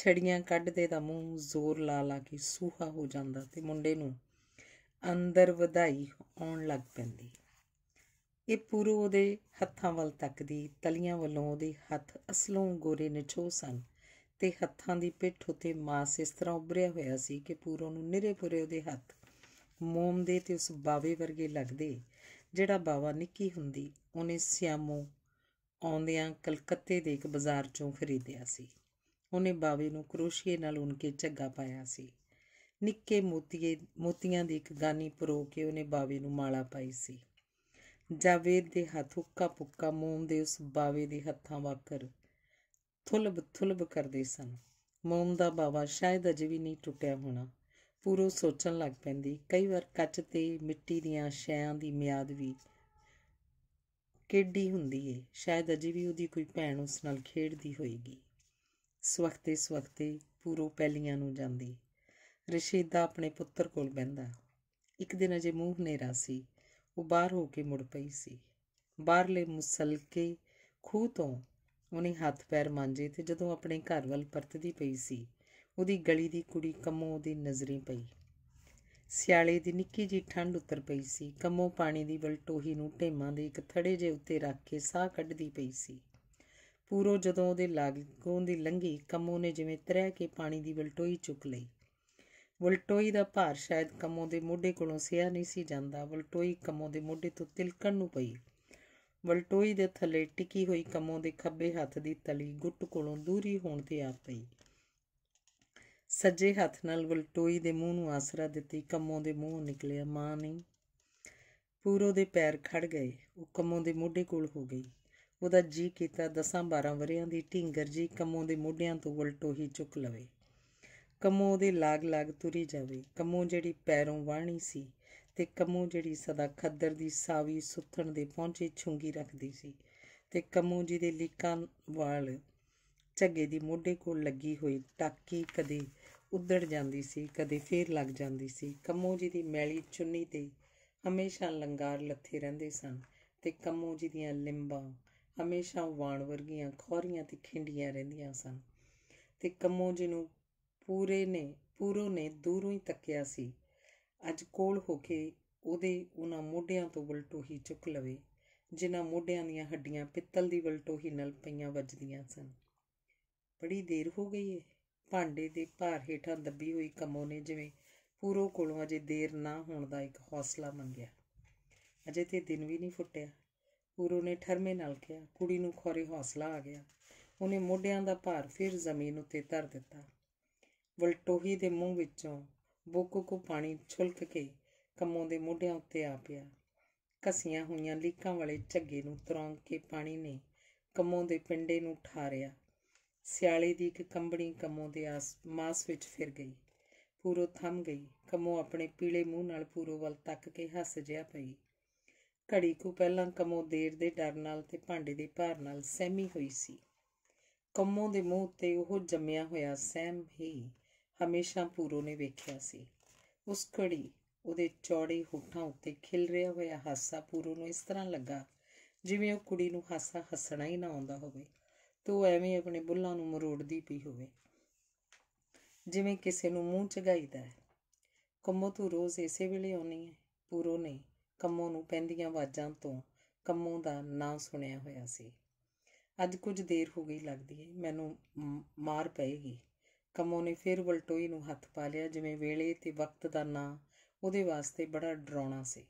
Speaker 1: ਛੜੀਆਂ ਕੱਢਦੇ ਦਾ ਮੂੰਹ ਜ਼ੋਰ ਲਾ ਲਾ ਕੇ ਸੂਹਾ ਹੋ ਜਾਂਦਾ ਤੇ ਮੁੰਡੇ ਨੂੰ ਅੰਦਰ ਵਧਾਈ ਆਉਣ ਲੱਗ ਪੈਂਦੀ ਇਹ ਪੂਰੋ ਉਹਦੇ ਹੱਥਾਂ ਵੱਲ ਤੱਕਦੀ ਤਲੀਆਂ ਵੱਲੋਂ ਉਹਦੇ ਹੱਥ ਅਸਲੋਂ ਗੋਰੇ ਨਿਛੋ ਸਨ ਤੇ ਹੱਥਾਂ ਦੀ ਪਿੱਠ ਉਤੇ ਮਾਸ ਇਸ ਤਰ੍ਹਾਂ ਉਬਰਿਆ ਹੋਇਆ ਸੀ ਕਿ ਪੂਰੋ ਨੂੰ ਨਿਰੇ ਪੂਰੇ ਉਹਦੇ ਹੱਥ ਮੋਮ ਦੇ ਤੇ ਉਸ ਬਾਵੇ ਵਰਗੇ ਲੱਗਦੇ ਜਿਹੜਾ ਬਾਵਾ ਨਿੱਕੀ ਹੁੰਦੀ ਉਹਨੇ ਸਿਆਮੋ ਆਉਂਦਿਆਂ ਕਲਕੱਤੇ ਦੇ ਇੱਕ ਬਾਜ਼ਾਰ ਚੋਂ ਖਰੀਦਿਆ ਸੀ ਉਹਨੇ ਬਾਵੇ ਨੂੰ ਕਰੋਸ਼ੀਏ ਨਾਲ ਉਨ ਕੇ ਝੱਗਾ ਪਾਇਆ ਸੀ ਨਿੱਕੇ ਮੋਤੀਏ ਮੋਤੀਆਂ ਦੀ ਇੱਕ ਗਾਨੀ ਪਰੋ ਕੇ ਉਹਨੇ ਬਾਵੇ ਨੂੰ ਮਾਲਾ ਪਾਈ ਸੀ ਜਾਵੇਦ ਦੇ ਹੱਥ ਉੱਕਾ ਪੁੱਕਾ ਮੋਮ ਦੇ ਉਸ ਬਾਵੇ ਦੇ ਹੱਥਾਂ ਵਾਕਰ ਥੁਲਬ ਥੁਲਬ ਕਰਦੇ ਸਨ ਮੋਮ ਦਾ ਬਾਵਾ ਸ਼ਾਇਦ ਅਜੇ ਵੀ ਨਹੀਂ ਟੁੱਟਿਆ ਹੋਣਾ ਪੂਰੋ ਸੋਚਣ ਲੱਗ ਪੈਂਦੀ ਕਈ ਵਾਰ ਕੱਚ ਤੇ ਮਿੱਟੀ ਦੀਆਂ ਸ਼ੈਆਂ ਦੀ ਮਿਆਦ ਵੀ ਕਿੱਡੀ ਹੁੰਦੀ ਏ ਸ਼ਾਇਦ ਅਜੇ ਵੀ ਉਹਦੀ ਕੋਈ ਭੈਣ ਉਸ ਨਾਲ ਖੇਡਦੀ ਹੋਏਗੀ ਸਵਖਤੇ ਸਵਖਤੇ ਪੂਰੋ ਪਹਿਲੀਆਂ ਨੂੰ ਜਾਂਦੀ ਰਸ਼ੀਦ ਦਾ ਆਪਣੇ ਪੁੱਤਰ ਕੋਲ ਬੈੰਦਾ ਇੱਕ ਦਿਨ ਅਜੇ ਮੂੰਹ ਨੇਰਾ ਸੀ ਉਹ ਬਾਹਰ ਹੋ ਕੇ ਮੁੜ ਪਈ ਸੀ ਬਾਹਰਲੇ ਮੁਸਲਕੇ ਖੂਹ ਤੋਂ ਉਹਨੇ ਹੱਥ ਪੈਰ ਮਾਂਜੇ ਤੇ ਜਦੋਂ ਆਪਣੇ ਘਰ ਵੱਲ ਪਰਤਦੀ ਪਈ ਸੀ ਉਹਦੀ ਗਲੀ ਦੀ ਕੁੜੀ ਕੰਮੋ ਉਹਦੀ ਨਜ਼ਰੀ ਪਈ ਸਿਆਲੇ ਦੀ ਨਿੱਕੀ ਜੀ ਠੰਡ ਉਤਰ ਪਈ ਸੀ ਕੰਮੋ ਪਾਣੀ ਦੀ ਬਲਟੋਹੀ ਨੂੰ ਢੇਮਾਂ ਦੇ ਇੱਕ ਥੜੇ ਜੇ ਉੱਤੇ ਰੱਖ ਕੇ ਸਾਹ ਕੱਢਦੀ ਪਈ ਸੀ ਪੂਰੋ ਜਦੋਂ ਉਹਦੇ ਲਾਗੋਂ ਦੀ ਲੰਗੀ ਕਮੋ ਨੇ ਜਿਵੇਂ ਤਰੇ ਕੇ ਪਾਣੀ ਦੀ ਬਲਟੋਈ ਚੁੱਕ ਲਈ ਬਲਟੋਈ ਦਾ ਭਾਰ ਸ਼ਾਇਦ ਕਮੋ ਦੇ ਮੋਢੇ ਕੋਲੋਂ ਸਿਆ ਨਹੀਂ ਸੀ ਜਾਂਦਾ ਬਲਟੋਈ ਕਮੋ ਦੇ ਮੋਢੇ ਤੋਂ ਤਿਲਕਣ ਨੂੰ ਪਈ ਬਲਟੋਈ ਦੇ ਥੱਲੇ ਟਿਕੀ ਹੋਈ ਕਮੋ ਦੇ ਖੱਬੇ ਹੱਥ ਦੀ ਤਲੀ ਗੁੱਟ ਕੋਲੋਂ ਦੂਰੀ ਹੋਣ ਤੇ ਆ ਪਈ ਸੱਜੇ ਹੱਥ ਨਾਲ ਬਲਟੋਈ ਦੇ ਮੂੰਹ ਨੂੰ ਆਸਰਾ ਦਿੱਤੀ ਕਮੋ ਦੇ ਮੂੰਹ ਨਿਕਲਿਆ ਮਾਂ ਨਹੀਂ ਪੂਰੋ ਦੇ ਪੈਰ ਖੜ ਗਏ ਉਹ ਕਮੋ ਦੇ ਮੋਢੇ ਕੋਲ ਹੋ ਗਈ ਉਹਦਾ ਜੀ ਕੀਤਾ ਦਸਾਂ 12 ਵਰਿਆਂ ਦੀ ਢਿੰਗਰ ਜੀ ਕਮੋ ਦੇ ਮੋਢਿਆਂ ਤੋਂ ਵਲਟੋ ਹੀ ਚੁੱਕ ਲਵੇ ਕਮੋ ਦੇ ਲਾਗ-ਲਾਗ ਤੁਰੀ ਜਾਵੇ ਕਮੋ ਜਿਹੜੀ ਪੈਰੋਂ ਵਾਣੀ ਸੀ ਤੇ ਕਮੋ ਜਿਹੜੀ ਸਦਾ ਖੱਦਰ ਦੀ ਸਾਵੀ ਸੁੱਥਣ ਦੇ ਪਹੁੰਚੇ ਛੁੰਗੀ ਰੱਖਦੀ ਸੀ ਤੇ ਕਮੋ ਜੀ ਦੇ ਲੀਕਾਂ ਵਾਲ ਝੱਗੇ ਦੀ ਮੋਢੇ ਕੋਲ ਲੱਗੀ ਹੋਈ ਟਾਕੀ ਕਦੇ ਉੱਧੜ ਜਾਂਦੀ ਸੀ ਕਦੇ ਫੇਰ ਲੱਗ ਜਾਂਦੀ ਸੀ ਕਮੋ ਜੀ ਦੀ ਮੈਲੀ ਚੁੰਨੀ ਤੇ ਹਮੇਸ਼ਾ ਲੰਗਾਰ ਲੱਥੇ ਰਹਿੰਦੇ ਸਨ ਤੇ ਕਮੋ ਜੀ ਦੀਆਂ ਲਿੰਬਾਂ ਹਮੇਸ਼ਾ ਵਾਣ ਵਰਗੀਆਂ ਖੋਰੀਆਂ ਤੇ ਖਿੰਡੀਆਂ ਰਹਿੰਦੀਆਂ ਸਨ ਤੇ ਕੰਮੋ ਜਿਹਨੂੰ ਪੂਰੇ ਨੇ ਪੂਰੋ ਨੇ ਦੂਰੋਂ ਹੀ ਤੱਕਿਆ ਸੀ ਅੱਜ ਕੋਲ ਹੋ ਕੇ ਉਹਦੇ ਉਹਨਾਂ ਮੋਢਿਆਂ ਤੋਂ ਹੀ ਚੁੱਕ ਲਵੇ ਜਿਨ੍ਹਾਂ ਮੋਢਿਆਂ ਦੀਆਂ ਹੱਡੀਆਂ ਪਿੱਤਲ ਦੀ ਹੀ ਨਲ ਪਈਆਂ ਵੱਜਦੀਆਂ ਸਨ ਬੜੀ ਦੇਰ ਹੋ ਗਈ ਏ ਭਾਂਡੇ ਦੇ ਭਾਰ ਹੇਠਾਂ ਦੱਬੀ ਹੋਈ ਕਮੋ ਨੇ ਜਿਵੇਂ ਪੂਰੋ ਕੋਲੋਂ ਅਜੇ ਦੇਰ ਨਾ ਹੋਣ ਦਾ ਇੱਕ ਹੌਸਲਾ ਮੰਗਿਆ ਅਜੇ ਤੇ ਦਿਨ ਵੀ ਨਹੀਂ ਫੁੱਟਿਆ ਪੂਰੋ ਨੇ ਠਰਮੇ ਨਾਲ ਕਿਹਾ ਕੁੜੀ ਨੂੰ ਖੋਰੇ ਹੌਸਲਾ ਆ ਗਿਆ ਉਹਨੇ ਮੋਢਿਆਂ ਦਾ ਭਾਰ ਫਿਰ ਜ਼ਮੀਨ ਉੱਤੇ ਧਰ ਦਿੱਤਾ ਵਲਟੋਹੀ ਦੇ ਮੂੰਹ ਵਿੱਚੋਂ ਬੋਕੋ ਕੋ ਪਾਣੀ ਛੁਲਕ ਕੇ ਕੰਮੋਂ ਦੇ ਮੋਢਿਆਂ ਉੱਤੇ ਆ ਪਿਆ ਕਸੀਆਂ ਹੋਈਆਂ ਲੀਕਾਂ ਵਾਲੇ ਝੱਗੇ ਨੂੰ ਤਰੰਗ ਕੇ ਪਾਣੀ ਨੇ ਕੰਮੋਂ ਦੇ ਪਿੰਡੇ ਨੂੰ ਠਾਰਿਆ ਸਿਆਲੇ ਦੀ ਇੱਕ ਕੰਬਣੀ ਕੰਮੋਂ ਦੇ ਆਸ ਮਾਸ ਵਿੱਚ ਫਿਰ ਗਈ ਪੂਰੋ ਥੰਮ ਗਈ ਕੰਮੋਂ ਆਪਣੇ ਪੀਲੇ ਮੂੰਹ ਨਾਲ ਪੂਰੋ ਵੱਲ ਤੱਕ ਕੇ ਹੱਸ ਜਿਆ ਪਈ ਘੜੀ ਕੁ ਪਹਿਲਾਂ ਦੇਰ ਦੇ ਡਰ ਨਾਲ ਤੇ ਭਾਂਡੇ ਦੇ ਭਾਰ ਨਾਲ ਸਹਿਮੀ ਹੋਈ ਸੀ ਕਮੋ ਦੇ ਮੂੰਹ ਤੇ ਉਹ ਜੰਮਿਆ ਹੋਇਆ ਸਹਿਮ ਹੀ ਹਮੇਸ਼ਾ ਪੂਰੋ ਨੇ ਵੇਖਿਆ ਸੀ ਉਸ ਘੜੀ ਉਹਦੇ ਚੌੜੇ ਹੋਠਾਂ ਉੱਤੇ ਖਿਲ ਰਿਹਾ ਹੋਇਆ ਹਾਸਾ ਪੂਰੋ ਨੂੰ ਇਸ ਤਰ੍ਹਾਂ ਲੱਗਾ ਜਿਵੇਂ ਉਹ ਕੁੜੀ ਨੂੰ ਹਾਸਾ ਹੱਸਣਾ ਹੀ ਨਾ ਆਉਂਦਾ ਹੋਵੇ ਤੋ ਐਵੇਂ ਆਪਣੇ ਬੁੱਲਾਂ ਨੂੰ ਮਰੋੜਦੀ ਪਈ ਹੋਵੇ ਜਿਵੇਂ ਕਿਸੇ ਨੂੰ ਮੂੰਹ ਚਗਾਈਦਾ ਹੈ ਕੰਮੋ ਤੂੰ ਰੋਜ਼ ਇਸੇ ਵੇਲੇ ਆਉਣੀ ਹੈ ਪੂਰੋ ਨੇ ਕੰਮੋਂ ਨੂੰ ਪੈਂਦੀਆਂ ਆਵਾਜ਼ਾਂ ਤੋਂ ਕੰਮੋਂ ਦਾ ਨਾਂ ਸੁਣਿਆ ਹੋਇਆ ਸੀ ਅੱਜ ਕੁਝ ਦੇਰ ਹੋ ਗਈ ਲੱਗਦੀ ਹੈ ਮੈਨੂੰ ਮਾਰ ਪਏਗੀ ਕੰਮੋਂ ਨੇ ਫਿਰ ਵਲਟੋਈ ਨੂੰ ਹੱਥ ਪਾ ਲਿਆ ਜਿਵੇਂ ਵੇਲੇ ਤੇ ਵਕਤ ਦਾ ਨਾਂ ਉਹਦੇ ਵਾਸਤੇ ਬੜਾ ਡਰਾਉਣਾ ਸੀ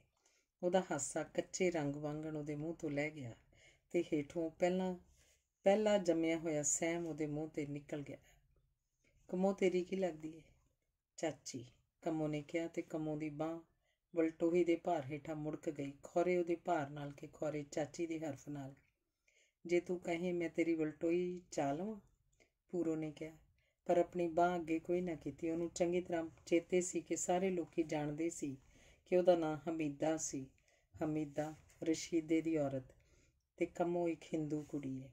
Speaker 1: ਉਹਦਾ ਹਾਸਾ ਕੱਚੇ ਰੰਗ ਵਾਂਗਣ ਉਹਦੇ ਮੂੰਹ ਤੋਂ ਲੈ ਗਿਆ ਤੇ ਹੇਠੋਂ ਪਹਿਲਾਂ ਪਹਿਲਾ ਜੰਮਿਆ ਹੋਇਆ ਸਹਿਮ ਉਹਦੇ ਮੂੰਹ ਤੇ ਨਿਕਲ ਗਿਆ ਕੰਮੋਂ ਤੇਰੀ ਕੀ ਲੱਗਦੀ ਹੈ ਚਾਚੀ ਕੰਮੋਂ ਨੇ ਕਿਹਾ ਤੇ ਕੰਮੋਂ ਦੀ ਬਾਹ ਵਲਟੋਹੀ ਦੇ ਭਾਰ ਹੇਠਾਂ ਮੁੜਕ ਗਈ ਖੋਰੇ ਉਹਦੇ ਭਾਰ ਨਾਲ ਕਿ ਖੋਰੇ ਚਾਚੀ ਦੇ ਹਰਫ ਨਾਲ ਜੇ ਤੂੰ ਕਹੇ ਮੈਂ ਤੇਰੀ ਵਲਟੋਹੀ ਚਾਲਵਾਂ ਪੂਰੋ ਨੇ ਕਿਹਾ ਪਰ ਆਪਣੀ ਬਾਹ ਅੱਗੇ ਕੋਈ ਨਾ ਕੀਤੀ ਉਹਨੂੰ ਚੰਗੀ ਤਰ੍ਹਾਂ ਚੇਤੇ ਸੀ ਕਿ ਸਾਰੇ ਲੋਕੀ ਜਾਣਦੇ ਸੀ ਕਿ ਉਹਦਾ ਨਾਂ ਹਮੀਦਾ ਸੀ ਹਮੀਦਾ ਰਸ਼ੀਦੇ ਦੀ ਔਰਤ ਤੇ ਕਮੋ ਇੱਕ ਹਿੰਦੂ ਕੁੜੀ ਹੈ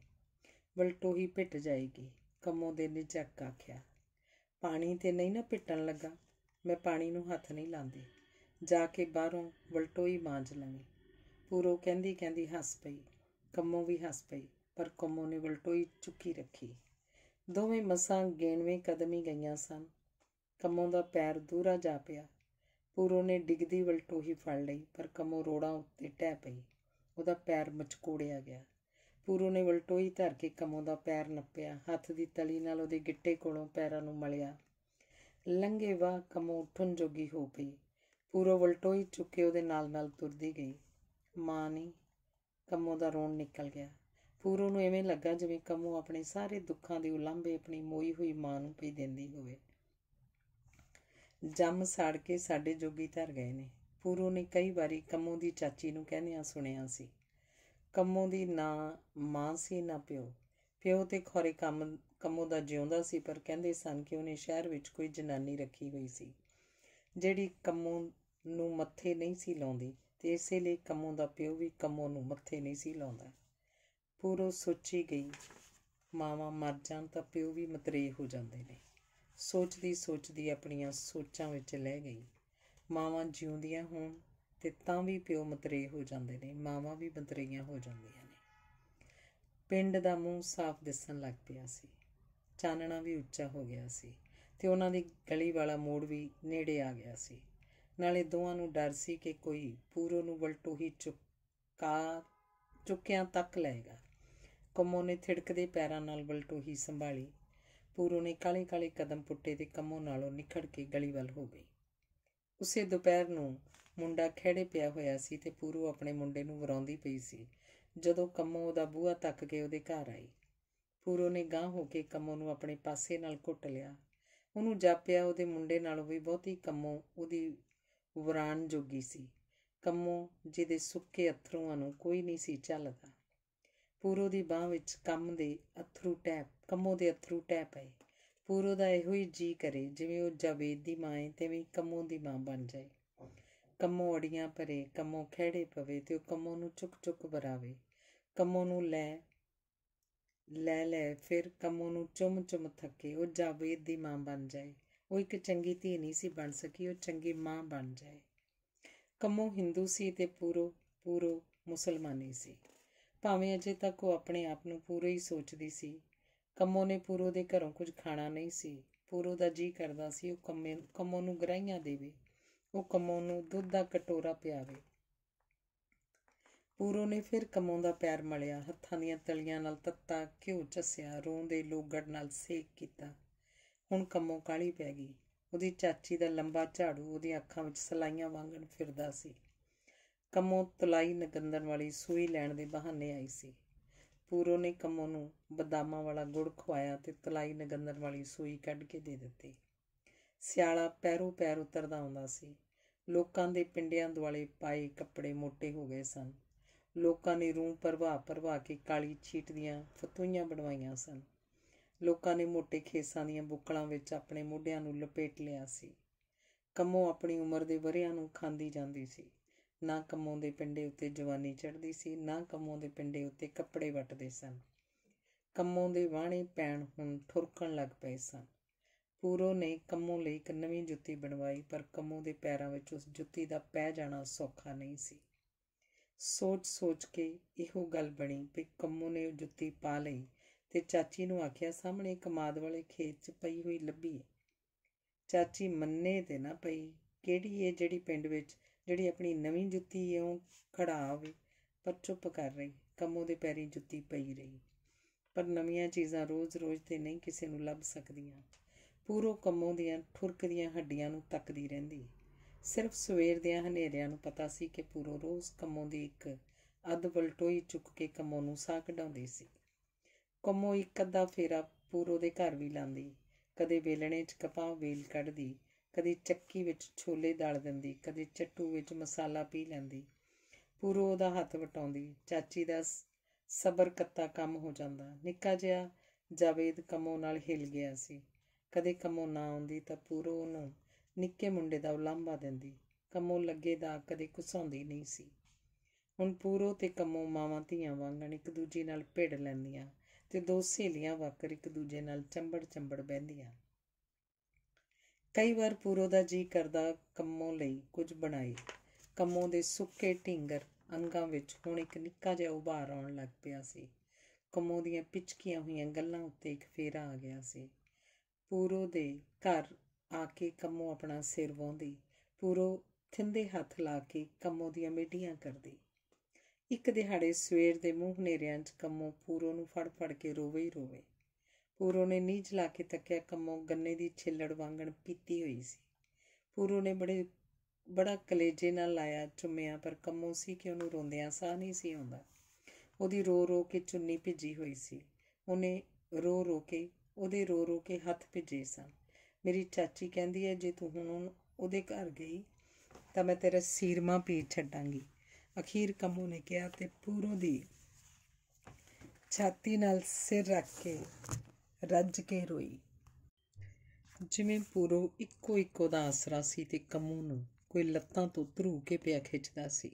Speaker 1: ਵਲਟੋਹੀ ਪਿੱਟ ਜਾਏਗੀ ਕਮੋ ਦੇ ਨੇ ਝੱਕ ਆਖਿਆ ਪਾਣੀ ਤੇ ਨਹੀਂ ਨਾ ਪਿੱਟਣ ਲੱਗਾ ਮੈਂ ਪਾਣੀ ਨੂੰ ਹੱਥ ਨਹੀਂ ਲਾਉਂਦੀ ਜਾ ਕੇ ਬਾਹਰੋਂ ਵਲਟੋਈ ਮਾਂਜ ਲਵੀਂ ਪੂਰੋ ਕਹਿੰਦੀ ਕਹਿੰਦੀ ਹੱਸ ਪਈ ਕੰਮੋਂ ਵੀ ਹੱਸ ਪਈ ਪਰ ਕੰਮੋਂ ਨੇ ਵਲਟੋਈ ਚੁੱਕੀ ਰੱਖੀ ਦੋਵੇਂ ਮਸਾਂ ਗੇਣਵੇਂ ਕਦਮੀ ਗਈਆਂ ਸਨ ਕੰਮੋਂ ਦਾ ਪੈਰ ਦੂਰਾ ਜਾ ਪਿਆ ਪੂਰੋ ਨੇ ਡਿੱਗਦੀ ਵਲਟੋਹੀ ਫੜ ਲਈ ਪਰ ਕੰਮੋਂ ਰੋੜਾਂ ਉੱਤੇ ਟਹਿ ਪਈ ਉਹਦਾ ਪੈਰ ਮਚਕੋੜਿਆ ਗਿਆ ਪੂਰੋ ਨੇ ਵਲਟੋਈ ਧਰ ਕੇ ਕਮੋਂ ਦਾ ਪੈਰ ਨੱਪਿਆ ਹੱਥ ਦੀ ਤਲੀ ਨਾਲ ਉਹਦੇ ਗਿੱਟੇ ਕੋਲੋਂ ਪੈਰਾਂ ਨੂੰ ਮਲਿਆ ਲੰਗੇ ਵਾ ਵਾਹ ਉਠਣ ਜੋਗੀ ਹੋ ਪਈ ਪੂਰੋ ਵਲਟੋਈ ਹੀ ਚੁੱਕੇ ਉਹਦੇ ਨਾਲ-ਨਾਲ ਤੁਰਦੀ ਗਈ ਮਾਂ ਨੇ ਕੰਮੋ ਦਾ ਰੋਣ ਨਿਕਲ ਗਿਆ ਪੂਰੋ ਨੂੰ ਐਵੇਂ ਲੱਗਾ ਜਿਵੇਂ ਕੰਮੋ ਆਪਣੇ ਸਾਰੇ ਦੁੱਖਾਂ ਦੇ ਉਲੰਭੇ ਆਪਣੀ ਮੋਈ ਹੋਈ ਮਾਂ ਨੂੰ ਪਈ ਦਿੰਦੀ ਹੋਵੇ ਜੰਮ ਸਾੜ ਕੇ ਸਾਡੇ ਜੋਗੀ ਧਰ ਗਏ ਨੇ ਪੂਰੋ ਨੇ ਕਈ ਵਾਰੀ ਕੰਮੋ ਦੀ ਚਾਚੀ ਨੂੰ ਕਹਿੰਦਿਆਂ ਸੁਣਿਆ ਸੀ ਕੰਮੋ ਦੀ ਨਾ ਮਾਂ ਸੀ ਨਾ ਪਿਓ ਪਿਓ ਤੇ ਖੋਰੇ ਕੰਮ ਕੰਮੋ ਦਾ ਜਿਉਂਦਾ ਸੀ ਪਰ ਕਹਿੰਦੇ ਸਨ ਕਿ ਉਹਨੇ ਸ਼ਹਿਰ ਵਿੱਚ ਕੋਈ ਜਨਾਨੀ ਰੱਖੀ ਹੋਈ ਸੀ ਜਿਹੜੀ ਕੰਮੋ ਨੂੰ ਮੱਥੇ ਨਹੀਂ ਸੀ ਲਾਉਂਦੀ ਤੇ ਇਸੇ ਲਈ ਕੰਮੋਂ ਦਾ ਪਿਓ ਵੀ ਕੰਮੋਂ ਨੂੰ ਮੱਥੇ ਨਹੀਂ ਸੀ ਲਾਉਂਦਾ ਪੂਰੋ ਸੋਚੀ ਗਈ ਮਾਵਾ ਮਰ ਜਾਣ ਤਾਂ ਪਿਓ ਵੀ ਮਤਰੇ ਹੋ ਜਾਂਦੇ ਨੇ ਸੋਚਦੀ ਸੋਚਦੀ ਆਪਣੀਆਂ ਸੋਚਾਂ ਵਿੱਚ ਲੈ ਗਈ ਮਾਵਾ ਜਿਉਂਦੀਆਂ ਹੋਣ ਤੇ ਤਾਂ ਵੀ ਪਿਓ ਮਤਰੇ ਹੋ ਜਾਂਦੇ ਨੇ ਮਾਵਾ ਵੀ ਮਤਰੇਆਂ ਹੋ ਜਾਂਦੀਆਂ ਨੇ ਪਿੰਡ ਦਾ ਮੂੰਹ ਸਾਫ਼ ਦਿਸਣ ਲੱਗ ਪਿਆ ਸੀ ਚਾਨਣਾ ਵੀ ਉੱਚਾ ਹੋ ਗਿਆ ਸੀ ਤੇ ਉਹਨਾਂ ਦੀ ਗਲੀ ਵਾਲਾ ਮੋੜ ਵੀ ਨੇੜੇ ਆ ਗਿਆ ਸੀ ਨਾਲੇ ਦੋਵਾਂ ਨੂੰ ਡਰ ਸੀ ਕਿ ਕੋਈ ਪੂਰੋ ਨੂੰ ਵਲਟੋ ਹੀ ਚੁੱਕਾ ਚੁੱਕਿਆਂ ਤੱਕ ਲਏਗਾ ਕਮੋ ਨੇ ਥਿੜਕਦੇ ਪੈਰਾਂ ਨਾਲ ਵਲਟੋ ਹੀ ਸੰਭਾਲੀ ਪੂਰੋ ਨੇ ਕਾਲੇ-ਕਾਲੇ ਕਦਮ ਪੁੱਟੇ ਤੇ ਕਮੋ ਨਾਲੋਂ ਨਿਖੜ ਕੇ ਗਲੀ ਵੱਲ ਹੋ ਗਈ ਉਸੇ ਦੁਪਹਿਰ ਨੂੰ ਮੁੰਡਾ ਖੇੜੇ ਪਿਆ ਹੋਇਆ ਸੀ ਤੇ ਪੂਰੋ ਆਪਣੇ ਮੁੰਡੇ ਨੂੰ ਵਰਾਉਂਦੀ ਪਈ ਸੀ ਜਦੋਂ ਕਮੋ ਉਹਦਾ ਬੂਹਾ ਤੱਕ ਕੇ ਉਹਦੇ ਘਰ ਆਈ ਪੂਰੋ ਨੇ ਗਾਂ ਹੋ ਕੇ ਕਮੋ ਨੂੰ ਆਪਣੇ ਪਾਸੇ ਨਾਲ ਘੁੱਟ ਲਿਆ ਉਹਨੂੰ ਜਾਪਿਆ ਉਹਦੇ ਮੁੰਡੇ ਨਾਲੋਂ ਵੀ ਬਹੁਤੀ ਕਮੋ ਉਹਦੀ ਵਰਾਨ ਜੋਗੀ ਸੀ ਕੰਮੋ ਜਿਹਦੇ ਸੁੱਕੇ ਅਥਰੂਆਂ ਨੂੰ ਕੋਈ ਨਹੀਂ ਸੀ ਚੱਲਦਾ ਪੂਰੋ ਦੀ ਬਾਹ ਵਿੱਚ ਕੰਮ ਦੇ ਅਥਰੂ ਟੈਪ ਕੰਮੋ ਦੇ ਅਥਰੂ ਟੈਪ ਹੈ ਪੂਰੋ ਦਾ ਇਹੋ ਹੀ ਜੀ ਕਰੇ ਜਿਵੇਂ ਉਹ ਜਵੇਦ ਦੀ ਮਾਂ ਹੈ ਵੀ ਕੰਮੋ ਦੀ ਮਾਂ ਬਣ ਜਾਏ ਕੰਮੋ ਅੜੀਆਂ ਭਰੇ ਕੰਮੋ ਖਿਹੜੇ ਪਵੇ ਤੇ ਉਹ ਕੰਮੋ ਨੂੰ ਚੁੱਕ ਚੁੱਕ ਬਰਾਵੇ ਕੰਮੋ ਨੂੰ ਲੈ ਲੈ ਲੈ ਫਿਰ ਕੰਮੋ ਨੂੰ ਚੁੰਮ ਚੁੰਮ ਥੱਕੇ ਉਹ ਜਵੇਦ ਦੀ ਮਾਂ ਬਣ ਜਾਏ ਉਹ ਇੱਕ ਚੰਗੀ ਧੀ ਨਹੀਂ ਸੀ ਬਣ ਸਕੀ ਉਹ ਚੰਗੀ ਮਾਂ ਬਣ ਜਾਏ ਕਮੋ ਹਿੰਦੂ ਸੀ ਤੇ ਪੂਰੋ ਪੂਰੋ ਮੁਸਲਮਾਨੀ ਸੀ ਭਾਵੇਂ ਅਜੇ ਤੱਕ ਉਹ ਆਪਣੇ ਆਪ ਨੂੰ ਪੂਰੇ ਹੀ ਸੋਚਦੀ ਸੀ ਕਮੋ ਨੇ ਪੂਰੋ ਦੇ ਘਰੋਂ ਕੁਝ ਖਾਣਾ ਨਹੀਂ ਸੀ ਪੂਰੋ ਦਾ ਜੀ ਕਰਦਾ ਸੀ ਉਹ ਕਮੇ ਕਮੋ ਨੂੰ ਗਰਾਈਆਂ ਦੇਵੇ ਉਹ ਕਮੋ ਨੂੰ ਦੁੱਧ ਦਾ ਕਟੋਰਾ ਪਿਆਵੇ ਪੂਰੋ ਨੇ ਫਿਰ ਕਮੋ ਦਾ ਪਿਆਰ ਮਲਿਆ ਹੱਥਾਂ ਦੀਆਂ ਤਲੀਆਂ ਨਾਲ ਤੱਤਾ ਘਿਓ ਚਸਿਆ ਰੋਂਦੇ ਲੋਗੜ ਨਾਲ ਸੇਕ ਕੀਤਾ ਹੁਣ ਕੰਮੋਂ ਕਾਲੀ ਪੈ ਗਈ ਉਹਦੀ ਚਾਚੀ ਦਾ ਲੰਬਾ ਝਾੜੂ ਉਹਦੀ ਅੱਖਾਂ ਵਿੱਚ ਸਲਾਈਆਂ ਵਾਂਗਣ ਫਿਰਦਾ ਸੀ ਕੰਮੋਂ ਤਲਾਈ ਨਗੰਦਨ ਵਾਲੀ ਸੂਈ ਲੈਣ ਦੇ ਬਹਾਨੇ ਆਈ ਸੀ ਪੂਰੋ ਨੇ ਕੰਮੋਂ ਨੂੰ ਬਦਾਮਾਂ ਵਾਲਾ ਗੁੜ ਖਵਾਇਆ ਤੇ ਤਲਾਈ ਨਗੰਦਨ ਵਾਲੀ ਸੂਈ ਕੱਢ ਕੇ ਦੇ ਦਿੱਤੀ ਸਿਆਲਾ ਪੈਰੋ ਪੈਰ ਉਤਰਦਾ ਆਉਂਦਾ ਸੀ ਲੋਕਾਂ ਦੇ ਪਿੰਡਿਆਂ ਦੁਆਲੇ ਪਾਏ ਕੱਪੜੇ ਮੋਟੇ ਹੋ ਗਏ ਸਨ ਲੋਕਾਂ ਨੇ ਰੂਹ ਪਰਵਾ ਪਰਵਾ ਕੇ ਕਾਲੀ ਛੀਟ ਦੀਆਂ ਫਤੂਈਆਂ ਬਣਵਾਈਆਂ ਸਨ ਲੋਕਾਂ ਨੇ ਮੋٹے ਖੇਸਾਂ ਦੀਆਂ ਬੁੱਕਲਾਂ ਵਿੱਚ ਆਪਣੇ ਮੋਢਿਆਂ ਨੂੰ ਲਪੇਟ ਲਿਆ ਸੀ ਕੰਮੋਂ ਆਪਣੀ ਉਮਰ ਦੇ ਵਰਿਆਂ ਨੂੰ ਖਾਂਦੀ ਜਾਂਦੀ ਸੀ ਨਾ ਕੰਮੋਂ ਦੇ ਪਿੰਡੇ ਉੱਤੇ ਜਵਾਨੀ ਚੜਦੀ ਸੀ ਨਾ ਕੰਮੋਂ ਦੇ ਪਿੰਡੇ ਉੱਤੇ ਕੱਪੜੇ ਵੱਟਦੇ ਸਨ ਕੰਮੋਂ ਦੇ ਵਾਹਣੇ ਪੈਣ ਹੁਣ ਠੁਰਕਣ ਲੱਗ ਪਏ ਸਨ ਪੂਰੋ ਨੇ ਕੰਮੋਂ ਲਈ ਇੱਕ ਨਵੀਂ ਜੁੱਤੀ ਬਣਵਾਈ ਪਰ ਕੰਮੋਂ ਦੇ ਪੈਰਾਂ ਵਿੱਚ ਉਸ ਜੁੱਤੀ ਦਾ ਪੈ ਜਾਣਾ ਸੌਖਾ ਨਹੀਂ ਸੀ ਸੋਚ-ਸੋਚ ਕੇ ਇਹੋ ਗੱਲ ਬਣੀ ਕਿ ਕੰਮੋਂ ਨੇ ਉਹ ਜੁੱਤੀ ਪਾ ਲਈ ਤੇ ਚਾਚੀ ਨੂੰ ਆਖਿਆ ਸਾਹਮਣੇ ਕਮਾਦ ਵਾਲੇ ਖੇਤ 'ਚ ਪਈ ਹੋਈ ਲੱਭੀ ਚਾਚੀ ਮੰਨੇ ਤੇ ਨਾ ਪਈ ਕਿਹੜੀ ਏ ਜਿਹੜੀ ਪਿੰਡ ਵਿੱਚ ਜਿਹੜੀ ਆਪਣੀ ਨਵੀਂ ਜੁੱਤੀ ਉਹ ਖੜਾ ਹੋਵੇ ਪਰ ਚੁੱਪ ਕਰ ਰਹੀ ਕੰਮੋਂ ਦੇ ਪੈਰੀ ਜੁੱਤੀ ਪਈ ਰਹੀ ਪਰ ਨਵੀਆਂ ਚੀਜ਼ਾਂ ਰੋਜ਼-ਰੋਜ਼ ਤੇ ਨਹੀਂ ਕਿਸੇ ਨੂੰ ਲੱਭ ਸਕਦੀਆਂ ਪੂਰੋ ਕੰਮੋਂ ਦੀਆਂ ਠੁਰਕਦੀਆਂ ਹੱਡੀਆਂ ਨੂੰ ਤੱਕਦੀ ਰਹਿੰਦੀ ਸਿਰਫ ਸਵੇਰ ਦੀਆਂ ਹਨੇਰਿਆਂ ਨੂੰ ਪਤਾ ਸੀ ਕਿ ਪੂਰੋ ਰੋਜ਼ ਕੰਮੋਂ ਦੀ ਇੱਕ ਅੱਧ ਬਲਟੋਈ ਚੁੱਕ ਕੇ ਕੰਮੋਂ ਨੂੰ ਸਾਹ ਕਢਾਉਂਦੀ ਸੀ ਕੰਮੋਂ ਇੱਕ ਅੱਧਾ ਫੇਰਾ ਪੂਰੋ ਦੇ ਘਰ ਵੀ ਲਾਂਦੀ ਕਦੇ ਵੇਲਣੇ 'ਚ ਕਪਾਹ ਵੇਲ ਕੱਢਦੀ ਕਦੇ ਚੱਕੀ ਵਿੱਚ ਛੋਲੇ ਦਲ ਦਿੰਦੀ ਕਦੇ ਚੱਟੂ ਵਿੱਚ ਮਸਾਲਾ ਪੀ ਲੈਂਦੀ ਪੂਰੋ ਉਹਦਾ ਹੱਥ ਵਟਾਉਂਦੀ ਚਾਚੀ ਦਾ ਸਬਰ ਕੱਤਾ ਕੰਮ ਹੋ ਜਾਂਦਾ ਨਿੱਕਾ ਜਿਹਾ ਜਾਵੇਦ ਕਮੋ ਨਾਲ ਹਿਲ ਗਿਆ ਸੀ ਕਦੇ ਕਮੋ ਨਾ ਆਉਂਦੀ ਤਾਂ ਪੂਰੋ ਉਹਨੂੰ ਨਿੱਕੇ ਮੁੰਡੇ ਦਾ ਉਲਾਂਭਾ ਦਿੰਦੀ ਕਮੋ ਲੱਗੇ ਦਾ ਕਦੇ ਕੁਸਾਉਂਦੀ ਨਹੀਂ ਸੀ ਹੁਣ ਪੂਰੋ ਤੇ ਕਮੋ ਮਾਵਾਂ ਧੀਆਂ ਵਾਂਗਣ ਇੱਕ ਦੂਜੀ ਨਾਲ ਭਿੜ ਲੈਂਦੀਆਂ ਤੇ ਦੋ ਸਹੇਲੀਆਂ ਵਾਕਰ ਇੱਕ ਦੂਜੇ ਨਾਲ ਚੰਬੜ ਚੰਬੜ ਬਹਿੰਦੀਆਂ ਕਈ ਵਾਰ ਪੂਰੋ ਦਾ ਜੀ ਕਰਦਾ ਕੰਮੋਂ ਲਈ ਕੁਝ ਬਣਾਈ ਕੰਮੋਂ ਦੇ ਸੁੱਕੇ ਢਿੰਗਰ ਅੰਗਾਂ ਵਿੱਚ ਹੁਣ ਇੱਕ ਨਿੱਕਾ ਜਿਹਾ ਉਭਾਰ ਆਉਣ ਲੱਗ ਪਿਆ ਸੀ ਕੰਮੋਂ ਦੀਆਂ ਪਿਚਕੀਆਂ ਹੋਈਆਂ ਗੱਲਾਂ ਉੱਤੇ ਇੱਕ ਫੇਰਾ ਆ ਗਿਆ ਸੀ ਪੂਰੋ ਦੇ ਘਰ ਆ ਕੇ ਕੰਮੋਂ ਆਪਣਾ ਸਿਰ ਵਾਉਂਦੀ ਪੂਰੋ ਥਿੰਦੇ ਹੱਥ ਲਾ ਕੇ ਕੰਮੋਂ ਦੀਆਂ ਮੇਡੀਆਂ ਕਰਦੀ ਇੱਕ ਦਿਹਾੜੇ ਸਵੇਰ ਦੇ ਮੂੰਹ ਹਨੇਰਿਆਂ 'ਚ ਕੰਮੋਂ ਪੂਰੋ ਨੂੰ ਫੜ ਫੜ ਕੇ ਰੋਵੇ ਹੀ ਰੋਵੇ ਪੂਰੋ ਨੇ ਨੀਝ ਲਾ ਕੇ ਤੱਕਿਆ ਕੰਮੋਂ ਗੰਨੇ ਦੀ ਛਿੱਲੜ ਵਾਂਗਣ ਪੀਤੀ ਹੋਈ ਸੀ ਪੂਰੋ ਨੇ ਬੜੇ ਬੜਾ ਕਲੇਜੇ ਨਾਲ ਲਾਇਆ ਚੁੰਮਿਆ ਪਰ ਕੰਮੋਂ ਸੀ ਕਿ ਉਹਨੂੰ ਰੋਂਦਿਆਂ ਸਾਹ ਨਹੀਂ ਸੀ ਆਉਂਦਾ ਉਹਦੀ ਰੋ ਰੋ ਕੇ ਚੁੰਨੀ ਭਿੱਜੀ ਹੋਈ ਸੀ ਉਹਨੇ ਰੋ ਰੋ ਕੇ ਉਹਦੇ ਰੋ ਰੋ ਕੇ ਹੱਥ ਭਿੱਜੇ ਸਨ ਮੇਰੀ ਚਾਚੀ ਕਹਿੰਦੀ ਹੈ ਜੇ ਤੂੰ ਹੁਣ ਉਹਦੇ ਘਰ ਗਈ ਤਾਂ ਮੈਂ ਤੇਰਾ ਸੀਰਮਾ ਪੀਰ ਛੱਡਾਂਗੀ ਅਖੀਰ ਕੰਮੂ ਨੇ ਕਿਹਾ ਤੇ ਪੂਰੋ ਦੀ ਛਾਤੀ ਨਾਲ ਸਿਰ ਰੱਖ ਕੇ ਰੱਜ ਕੇ ਰੋਈ ਜਿਵੇਂ ਪੂਰੋ ਇੱਕੋ ਇੱਕੋ ਦਾ ਆਸਰਾ ਸੀ ਤੇ ਕੰਮੂ ਨੂੰ ਕੋਈ ਲੱਤਾਂ ਤੋਂ ਧਰੂ ਕੇ ਪਿਆ ਖਿੱਚਦਾ ਸੀ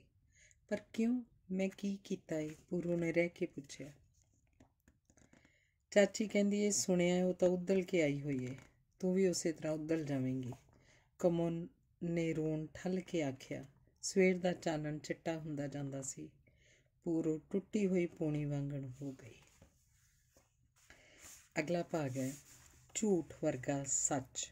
Speaker 1: ਪਰ ਕਿਉਂ ਮੈਂ ਕੀ ਕੀਤਾ ਏ ਪੂਰੋ ਨੇ ਰਹਿ ਕੇ ਪੁੱਛਿਆ ਚਾਚੀ ਕਹਿੰਦੀ ਏ ਸੁਣਿਆ ਉਹ ਤਾਂ ਉਦਲ ਕੇ ਆਈ ਹੋਈ ਏ ਤੂੰ ਵੀ ਉਸੇ ਤਰ੍ਹਾਂ ਉਦਲ ਜਾਵੇਂਗੀ ਕਮੋਨ ਨੇ ਰੋਣ ਠਲ ਕੇ ਆਖਿਆ ਸਵੇਰ ਦਾ ਚਾਨਣ ਚਿੱਟਾ ਹੁੰਦਾ ਜਾਂਦਾ ਸੀ ਪੂਰੋ ਟੁੱਟੀ ਹੋਈ ਪੂਣੀ ਵਾਂਗਣ ਹੋ ਗਈ ਅਗਲਾ ਭਾਗ ਹੈ ਝੂਠ ਵਰਗਾ ਸੱਚ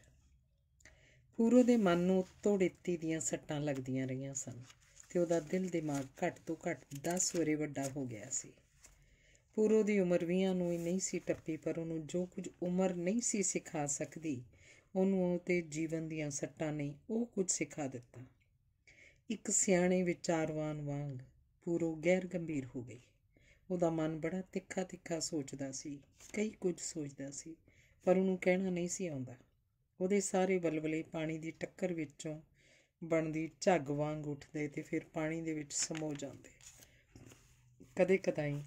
Speaker 1: ਪੂਰੋ ਦੇ ਮਨ ਨੂੰ ਤੋੜੇਤੀ ਦੀਆਂ ਸੱਟਾਂ ਲੱਗਦੀਆਂ ਰਹੀਆਂ ਸਨ ਤੇ ਉਹਦਾ ਦਿਲ ਦਿਮਾਗ ਘੱਟ ਤੋਂ ਘੱਟ 10 ਵਰੇ ਵੱਡਾ ਹੋ ਗਿਆ ਸੀ ਪੂਰੋ ਦੀ ਉਮਰ ਵੀਆਂ ਨੂੰ ਹੀ ਨਹੀਂ ਸੀ ਟੱਪੀ ਪਰ ਉਹਨੂੰ ਜੋ ਕੁਝ ਉਮਰ ਨਹੀਂ ਸੀ ਸਿਖਾ ਸਕਦੀ ਉਹਨੂੰ ਤੇ ਜੀਵਨ ਦੀਆਂ ਸੱਟਾਂ ਨੇ ਉਹ ਕੁਝ ਸਿਖਾ ਦਿੱਤਾ ਇੱਕ ਸਿਆਣੇ ਵਿਚਾਰਵਾਨ ਵਾਂਗ ਪੂਰੋ ਗੈਰ ਗੰਭੀਰ ਹੋ ਗਈ ਉਹਦਾ ਮਨ ਬੜਾ ਤਿੱਖਾ ਤਿੱਖਾ ਸੋਚਦਾ ਸੀ ਕਈ ਕੁਝ ਸੋਚਦਾ ਸੀ ਪਰ ਉਹਨੂੰ ਕਹਿਣਾ ਨਹੀਂ ਸੀ ਆਉਂਦਾ ਉਹਦੇ ਸਾਰੇ ਬਲਬਲੇ ਪਾਣੀ ਦੀ ਟੱਕਰ ਵਿੱਚੋਂ ਬਣਦੀ ਝੱਗ ਵਾਂਗ ਉੱਠਦੇ ਤੇ ਫਿਰ ਪਾਣੀ ਦੇ ਵਿੱਚ ਸਮੋ ਜਾਂਦੇ ਕਦੇ ਕਦਾਈ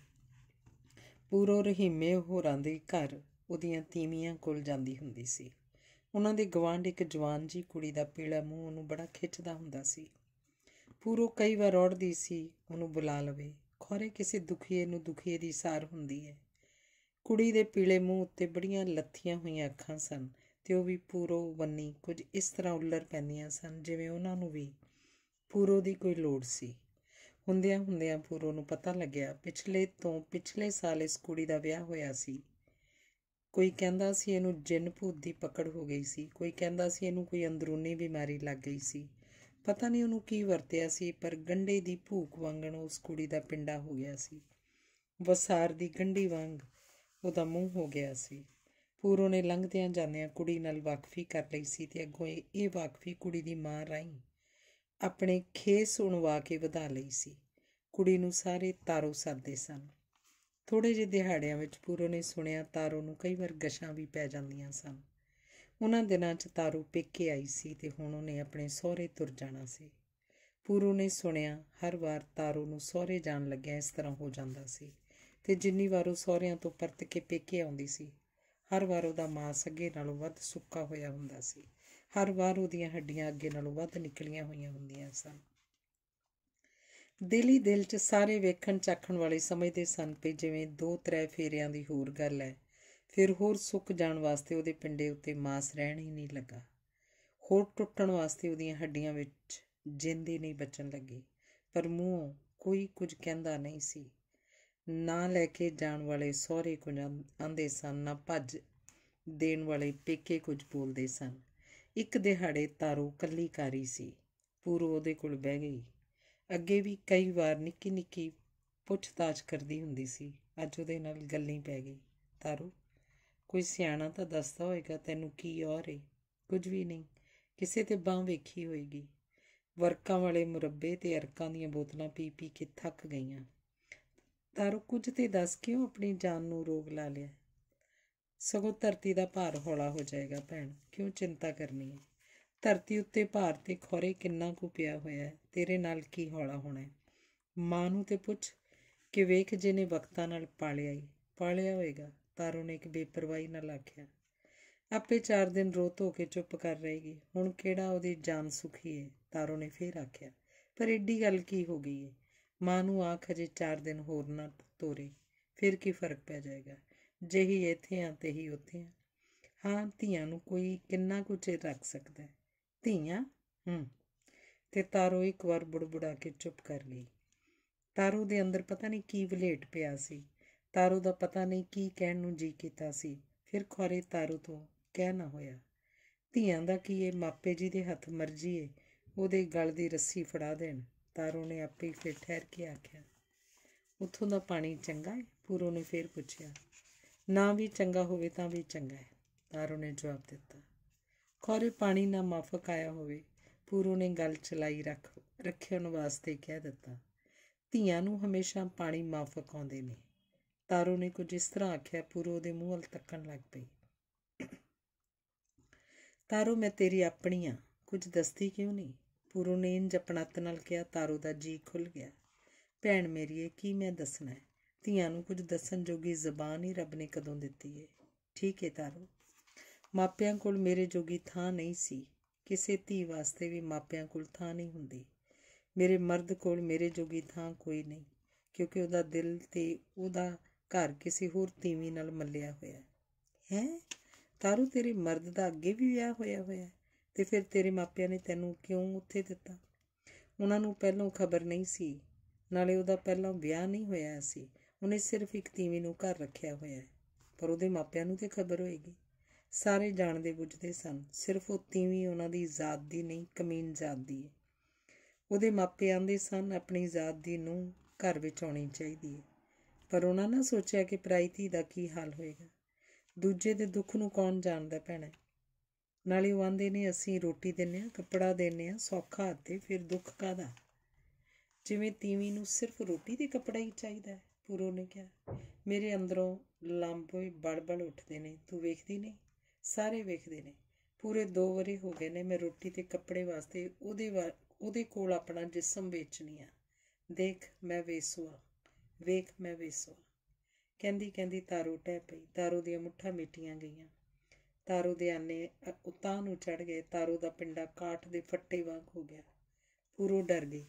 Speaker 1: ਪੂਰੋ ਰਹੀਮੇ ਹੋਰਾਂ ਦੇ ਘਰ ਉਹਦੀਆਂ ਤੀਵੀਆਂ ਕੋਲ ਜਾਂਦੀ ਹੁੰਦੀ ਸੀ ਉਹਨਾਂ ਦੇ ਗਵਾਂਢ ਇੱਕ ਜਵਾਨ ਜੀ ਕੁੜੀ ਦਾ ਪੀਲਾ ਮੂੰਹ ਉਹਨੂੰ ਬੜਾ ਖਿੱਚਦਾ ਹੁੰਦਾ ਸੀ ਪੂਰੋ ਕਈ ਵਾਰ ਔੜਦੀ ਸੀ ਉਹਨੂੰ ਬੁਲਾ ਲਵੇ ਖੋਰੇ ਕਿਸੇ ਦੁਖੀਏ ਨੂੰ ਦੁਖੀਏ ਦੀ ਸਾਰ ਹੁੰਦੀ ਹੈ ਕੁੜੀ ਦੇ ਪੀਲੇ ਮੂੰਹ ਉੱਤੇ ਬੜੀਆਂ ਲੱਥੀਆਂ ਹੋਈਆਂ ਅੱਖਾਂ ਸਨ ਤੇ ਉਹ ਵੀ ਪੂਰੋ ਬੰਨੀ ਕੁਝ ਇਸ ਤਰ੍ਹਾਂ ਉੱਲਰ ਪੈਂਦੀਆਂ ਸਨ ਜਿਵੇਂ ਉਹਨਾਂ ਨੂੰ ਵੀ ਪੂਰੋ ਦੀ ਕੋਈ ਲੋੜ ਸੀ ਹੁੰਦਿਆਂ ਹੁੰਦਿਆਂ ਪੂਰੋ ਨੂੰ ਪਤਾ ਲੱਗਿਆ ਪਿਛਲੇ ਤੋਂ ਪਿਛਲੇ ਸਾਲ ਇਸ ਕੁੜੀ ਦਾ ਵਿਆਹ ਹੋਇਆ ਸੀ ਕੋਈ ਕਹਿੰਦਾ ਸੀ ਇਹਨੂੰ ਜਿੰਨ ਭੂਤ ਦੀ ਪਕੜ ਹੋ ਗਈ ਸੀ ਕੋਈ ਕਹਿੰਦਾ ਸੀ ਇਹਨੂੰ ਕੋਈ ਅੰਦਰੂਨੀ ਬਿਮਾਰੀ ਲੱਗ ਗਈ ਸੀ ਪਤਾ ਨਹੀਂ ਉਹਨੂੰ ਕੀ ਵਰਤਿਆ ਸੀ ਪਰ ਗੰਡੇ ਦੀ ਭੂਖ ਵਾਂਗਣ ਉਸ ਕੁੜੀ ਦਾ ਪਿੰਡਾ ਹੋ ਗਿਆ ਸੀ ਵਸਾਰ ਦੀ ਗੰਢੀ ਵਾਂਗ ਉਹਦਾ ਮੂੰਹ ਹੋ ਗਿਆ ਸੀ ਪੂਰੋ ਨੇ ਲੰਘਦਿਆਂ ਜਾਂਦਿਆਂ ਕੁੜੀ ਨਾਲ ਵਾਕਫੀ ਕਰ ਲਈ ਸੀ ਤੇ ਅੱਗੋਂ ਇਹ ਵਾਕਫੀ ਕੁੜੀ ਦੀ ਮਾਂ ਰਾਈ ਆਪਣੇ ਖੇਸ ਉਣਵਾ ਕੇ ਵਧਾ ਲਈ ਸੀ ਕੁੜੀ ਨੂੰ ਸਾਰੇ ਤਾਰੋ ਸਰਦੇ ਸਨ ਥੋੜੇ ਜਿਹੇ ਦਿਹਾੜਿਆਂ ਵਿੱਚ ਪੂਰੋ ਨੇ ਸੁਣਿਆ ਤਾਰੋ ਨੂੰ ਕਈ ਵਾਰ ਗਸ਼ਾਂ ਵੀ ਪੈ ਜਾਂਦੀਆਂ ਸਨ ਉਹਨਾਂ ਦਿਨਾਂ 'ਚ ਤਾਰੂ ਪੇਕੇ ਆਈ ਸੀ ਤੇ ਹੁਣ ਉਹਨੇ ਆਪਣੇ ਸਹੁਰੇ ਤੁਰ ਜਾਣਾ ਸੀ ਪੂਰੂ ਨੇ ਸੁਣਿਆ ਹਰ ਵਾਰ ਤਾਰੂ ਨੂੰ ਸਹੁਰੇ ਜਾਣ ਲੱਗਿਆ ਇਸ ਤਰ੍ਹਾਂ ਹੋ ਜਾਂਦਾ ਸੀ ਤੇ ਜਿੰਨੀ ਵਾਰ ਉਹ ਸਹੁਰਿਆਂ ਤੋਂ ਪਰਤ ਕੇ ਪੇਕੇ ਆਉਂਦੀ ਸੀ ਹਰ ਵਾਰ ਉਹਦਾ ਮਾਸ ਅੱਗੇ ਨਾਲੋਂ ਵੱਧ ਸੁੱਕਾ ਹੋਇਆ ਹੁੰਦਾ ਸੀ ਹਰ ਵਾਰ ਉਹਦੀਆਂ ਹੱਡੀਆਂ ਅੱਗੇ ਨਾਲੋਂ ਵੱਧ ਨਿਕਲੀਆਂ ਹੋਈਆਂ ਹੁੰਦੀਆਂ ਸਨ ਦਿਲ ਹੀ ਦਿਲ 'ਚ ਸਾਰੇ ਵੇਖਣ ਚੱਖਣ ਵਾਲੇ ਸਮਝਦੇ ਸਨ ਕਿ ਜਿਵੇਂ ਦੋ ਤਰੇ ਫੇਰਿਆਂ ਦੀ ਹੋਰ ਗੱਲ ਹੈ ਫਿਰ ਹੋਰ ਸੁੱਕ ਜਾਣ ਵਾਸਤੇ ਉਹਦੇ ਪਿੰਡੇ ਉੱਤੇ ਮਾਸ ਰਹਿਣ ਹੀ ਨਹੀਂ ਲੱਗਾ ਹੋਰ ਟੁੱਟਣ ਵਾਸਤੇ ਉਹਦੀਆਂ ਹੱਡੀਆਂ ਵਿੱਚ ਜਿੰਦੇ ਨਹੀਂ ਬਚਣ ਲੱਗੇ ਪਰ ਮੂੰਹ ਕੋਈ ਕੁਝ ਕਹਿੰਦਾ ਨਹੀਂ ਸੀ ਨਾ ਲੈ ਕੇ ਜਾਣ ਵਾਲੇ ਸਹੁਰੇ ਕੁਝ ਆਂਦੇ ਸਨ ਨਾ ਭੱਜ ਦੇਣ ਵਾਲੇ ਪੇਕੇ ਕੁਝ ਬੋਲਦੇ ਸਨ ਇੱਕ ਦਿਹਾੜੇ ਤਾਰੂ ਕੱਲੀ ਕਾਰੀ ਸੀ ਪੂਰੋ ਉਹਦੇ ਕੋਲ ਬਹਿ ਗਈ ਅੱਗੇ ਵੀ ਕਈ ਵਾਰ ਨਿੱਕੀ ਨਿੱਕੀ ਪੁੱਛਤਾਛ ਕਰਦੀ ਹੁੰਦੀ ਸੀ ਅੱਜ ਉਹਦੇ ਨਾਲ ਗੱਲ ਨਹੀਂ ਪੈ ਗਈ ਤਾਰੂ ਕੋਈ ਸਿਆਣਾ ਤਾਂ ਦੱਸਦਾ ਹੋਏਗਾ ਤੈਨੂੰ ਕੀ ਔਰ ਏ ਕੁਝ ਵੀ ਨਹੀਂ ਕਿਸੇ ਤੇ ਬਾਹ ਵੇਖੀ ਹੋਏਗੀ ਵਰਕਾਂ ਵਾਲੇ ਮੁਰੱਬੇ ਤੇ ਅਰਕਾਂ ਦੀਆਂ ਬੋਤਲਾਂ ਪੀ ਪੀ ਕੇ ਥੱਕ ਗਈਆਂ ਤਾਰੋ ਕੁਝ ਤੇ ਦੱਸ ਕਿਉਂ ਆਪਣੀ ਜਾਨ ਨੂੰ ਰੋਗ ਲਾ ਲਿਆ ਸਗੋਂ ਧਰਤੀ ਦਾ ਭਾਰ ਹੌਲਾ ਹੋ ਜਾਏਗਾ ਭੈਣ ਕਿਉਂ ਚਿੰਤਾ ਕਰਨੀ ਹੈ ਧਰਤੀ ਉੱਤੇ ਭਾਰ ਤੇ ਖੋਰੇ ਕਿੰਨਾ ਕੁ ਪਿਆ ਹੋਇਆ ਹੈ ਤੇਰੇ ਨਾਲ ਕੀ ਹੌਲਾ ਹੋਣਾ ਹੈ ਮਾਂ ਨੂੰ ਤੇ ਪੁੱਛ ਕਿ ਵੇਖ ਜਿਹਨੇ ਵਕਤਾਂ ਨਾਲ ਪਾਲਿਆ ਹੀ ਪਾਲਿਆ ਹੋਏਗਾ ਪਰ ਉਹਨੇ ਇੱਕ ਬੇਪਰਵਾਹੀ ਨਾਲ ਆਖਿਆ ਆਪੇ 4 ਦਿਨ ਰੋ ਧੋ ਕੇ ਚੁੱਪ ਕਰ ਰਹੇਗੀ ਹੁਣ ਕਿਹੜਾ ਉਹਦੀ ਜਾਨ ਸੁਖੀ ਹੈ ਤਾਰੋ ਨੇ ਫੇਰ ਆਖਿਆ ਪਰ ਏਡੀ ਗੱਲ ਕੀ ਹੋ ਗਈ ਏ ਮਾਂ ਨੂੰ ਆਖ ਅਜੇ 4 ਦਿਨ ਹੋਰ ਨਾ ਤੋਰੇ ਫਿਰ ਕੀ ਫਰਕ ਪੈ ਜਾਏਗਾ ਜਿਹੀ ਇੱਥੇ ਆ ਤੇ ਹੀ ਉੱਥੇ ਆ ਹਾਂ ਧੀਆਂ ਨੂੰ ਕੋਈ ਕਿੰਨਾ ਕੁ ਚੇ ਰੱਖ ਸਕਦਾ ਹੈ ਧੀਆਂ ਹੂੰ ਤੇ ਤਾਰੋ ਇੱਕ ਵਾਰ ਬੁੜਬੁੜਾ ਕੇ ਚੁੱਪ ਕਰ ਗਈ ਤਾਰੋ ਦੇ ਅੰਦਰ ਪਤਾ ਨਹੀਂ ਕੀ ਬਲੇਟ ਪਿਆ ਸੀ ਤਾਰੂ ਦਾ ਪਤਾ ਨਹੀਂ ਕੀ ਕਹਿਣ ਨੂੰ ਜੀ ਕੀਤਾ ਸੀ ਫਿਰ ਖੋਰੇ ਤਾਰੂ ਤੋਂ ਕਹਿ ਨਾ ਹੋਇਆ ਧੀਆਂ ਦਾ ਕੀ ਇਹ ਮਾਪੇ ਜੀ ਦੇ ਹੱਥ ਮਰਜ਼ੀ ਏ ਉਹਦੇ ਗਲ ਦੀ ਰੱਸੀ ਫੜਾ ਦੇਣ ਤਾਰੂ ਨੇ ਆਪੇ ਹੀ ਫਿਰ ਠਹਿਰ ਕੇ ਆਖਿਆ ਉੱਥੋਂ ਦਾ ਪਾਣੀ ਚੰਗਾ ਹੈ ਪੂਰੋ ਨੇ ਫਿਰ ਪੁੱਛਿਆ ਨਾ ਵੀ ਚੰਗਾ ਹੋਵੇ ਤਾਂ ਵੀ ਚੰਗਾ ਹੈ ਤਾਰੂ ਨੇ ਜਵਾਬ ਦਿੱਤਾ ਖੋਰੇ ਪਾਣੀ ਨਾ ਮਾਫਕ ਆਇਆ ਹੋਵੇ ਪੂਰੋ ਨੇ ਗੱਲ ਚਲਾਈ ਰੱਖ ਰੱਖਿਆ ਨੂੰ ਵਾਸਤੇ ਕਹਿ ਦਿੱਤਾ ਧੀਆਂ ਨੂੰ ਹਮੇਸ਼ਾ ਪਾਣੀ ਮਾਫਕ ਆਉਂਦੇ ਨੇ ਤਾਰੋ ਨੇ ਕੁਝ ਇਸ ਤਰ੍ਹਾਂ ਆਖਿਆ ਪੂਰੋ ਦੇ ਮੂੰਹ ਹਲ ਤੱਕਣ ਲੱਗ ਪਈ ਤਾਰੋ ਮੈਂ ਤੇਰੀ ਆਪਣੀ ਆ ਕੁਝ ਦੱਸਦੀ ਕਿਉਂ ਨਹੀਂ ਪੂਰੋ ਨੇ ਇੰਜ ਅਪਣਤ ਨਾਲ ਕਿਹਾ ਤਾਰੋ ਦਾ ਜੀ ਖੁੱਲ ਗਿਆ ਭੈਣ ਮੇਰੀਏ ਕੀ ਮੈਂ ਦੱਸਣਾ ਹੈ ਧੀਆਂ ਨੂੰ ਕੁਝ ਦੱਸਣ ਜੋਗੀ ਜ਼ਬਾਨ ਹੀ ਰੱਬ ਨੇ ਕਦੋਂ ਦਿੱਤੀ ਏ ਠੀਕ ਏ ਤਾਰੋ ਮਾਪਿਆਂ ਕੋਲ ਮੇਰੇ ਜੋਗੀ ਥਾਂ ਨਹੀਂ ਸੀ ਕਿਸੇ ਧੀ ਵਾਸਤੇ ਵੀ ਮਾਪਿਆਂ ਕੋਲ ਥਾਂ ਨਹੀਂ ਹੁੰਦੀ ਮੇਰੇ ਮਰਦ ਕੋਲ ਮੇਰੇ ਜੋਗੀ ਥਾਂ ਕੋਈ ਨਹੀਂ ਕਿਉਂਕਿ ਉਹਦਾ ਦਿਲ ਤੇ ਉਹਦਾ ਘਰ ਕਿਸੇ ਹੋਰ ਤੀਵੀ ਨਾਲ ਮੱਲਿਆ ਹੋਇਆ ਹੈ ਤਾਰੂ ਤੇਰੇ ਮਰਦ ਦਾ ਅੱਗੇ ਵੀ ਵਿਆਹ ਹੋਇਆ ਹੋਇਆ ਤੇ ਫਿਰ ਤੇਰੇ ਮਾਪਿਆਂ ਨੇ ਤੈਨੂੰ ਕਿਉਂ ਉੱਥੇ ਦਿੱਤਾ ਉਹਨਾਂ ਨੂੰ ਪਹਿਲਾਂ ਖਬਰ ਨਹੀਂ ਸੀ ਨਾਲੇ ਉਹਦਾ ਪਹਿਲਾਂ ਵਿਆਹ ਨਹੀਂ ਹੋਇਆ ਸੀ ਉਹਨੇ ਸਿਰਫ ਇੱਕ ਤੀਵੀ ਨੂੰ ਘਰ ਰੱਖਿਆ ਹੋਇਆ ਪਰ ਉਹਦੇ ਮਾਪਿਆਂ ਨੂੰ ਤੇ ਖਬਰ ਹੋਏਗੀ ਸਾਰੇ ਜਾਣਦੇ ਬੁੱਝਦੇ ਸਨ ਸਿਰਫ ਉਹ ਤੀਵੀ ਉਹਨਾਂ ਦੀ ਜ਼ਾਤ ਦੀ ਨਹੀਂ ਕਮੀਨ ਜ਼ਾਤ ਦੀ ਹੈ ਉਹਦੇ ਮਾਪੇ ਆਂਦੇ ਸਨ ਆਪਣੀ ਜ਼ਾਤ ਦੀ ਨੂੰ ਘਰ ਵਿੱਚ ਆਉਣੀ ਚਾਹੀਦੀ ਹੈ ਪਰ ਉਹਨਾਂ ਨੇ ਸੋਚਿਆ ਕਿ ਧੀ ਦਾ ਕੀ ਹਾਲ ਹੋਏਗਾ ਦੂਜੇ ਦੇ ਦੁੱਖ ਨੂੰ ਕੌਣ ਜਾਣਦਾ ਭੈਣੇ ਨਾਲੇ ਉਹ ਆਂਦੇ ਨੇ ਅਸੀਂ ਰੋਟੀ ਦਿੰਨੇ ਆ ਕੱਪੜਾ ਦਿੰਨੇ ਆ ਸੌਖਾ ਅਤੇ ਫਿਰ ਦੁੱਖ ਕਾਦਾ ਜਿਵੇਂ ਤੀਵੀ ਨੂੰ ਸਿਰਫ ਰੋਟੀ ਤੇ ਕੱਪੜਾ ਹੀ ਚਾਹੀਦਾ ਹੈ ਪੂਰੋ ਨੇ ਕਿਹਾ ਮੇਰੇ ਅੰਦਰੋਂ ਲੰਬੋਏ ਬੜਬੜ ਉੱਠਦੇ ਨੇ ਤੂੰ ਵੇਖਦੀ ਨਹੀਂ ਸਾਰੇ ਵੇਖਦੇ ਨੇ ਪੂਰੇ 2 ਵਰੇ ਹੋ ਗਏ ਨੇ ਮੈਂ ਰੋਟੀ ਤੇ ਕੱਪੜੇ ਵਾਸਤੇ ਉਹਦੇ ਉਹਦੇ ਕੋਲ ਆਪਣਾ ਜਿਸਮ ਵੇਚਣੀ ਆ ਦੇਖ ਮੈਂ ਵੇਸਵਾ ਵੇਖ ਮੈਂ ਵੇਸਵਾ ਕਹਿੰਦੀ ਕਹਿੰਦੀ ਤਾਰੂ ਟਹਿ ਪਈ ਤਾਰੂ ਦੀਆਂ ਮੁੱਠਾਂ ਮਿੱਟੀਆਂ ਗਈਆਂ ਤਾਰੂ ਦੇ ਆਨੇ ਉਤਾਂ ਨੂੰ ਚੜ ਗਏ ਤਾਰੂ ਦਾ ਪਿੰਡਾ ਕਾਠ ਦੇ ਫੱਟੇ ਵਾਂਗ ਹੋ ਗਿਆ ਪੂਰੋ ਡਰ ਗਈ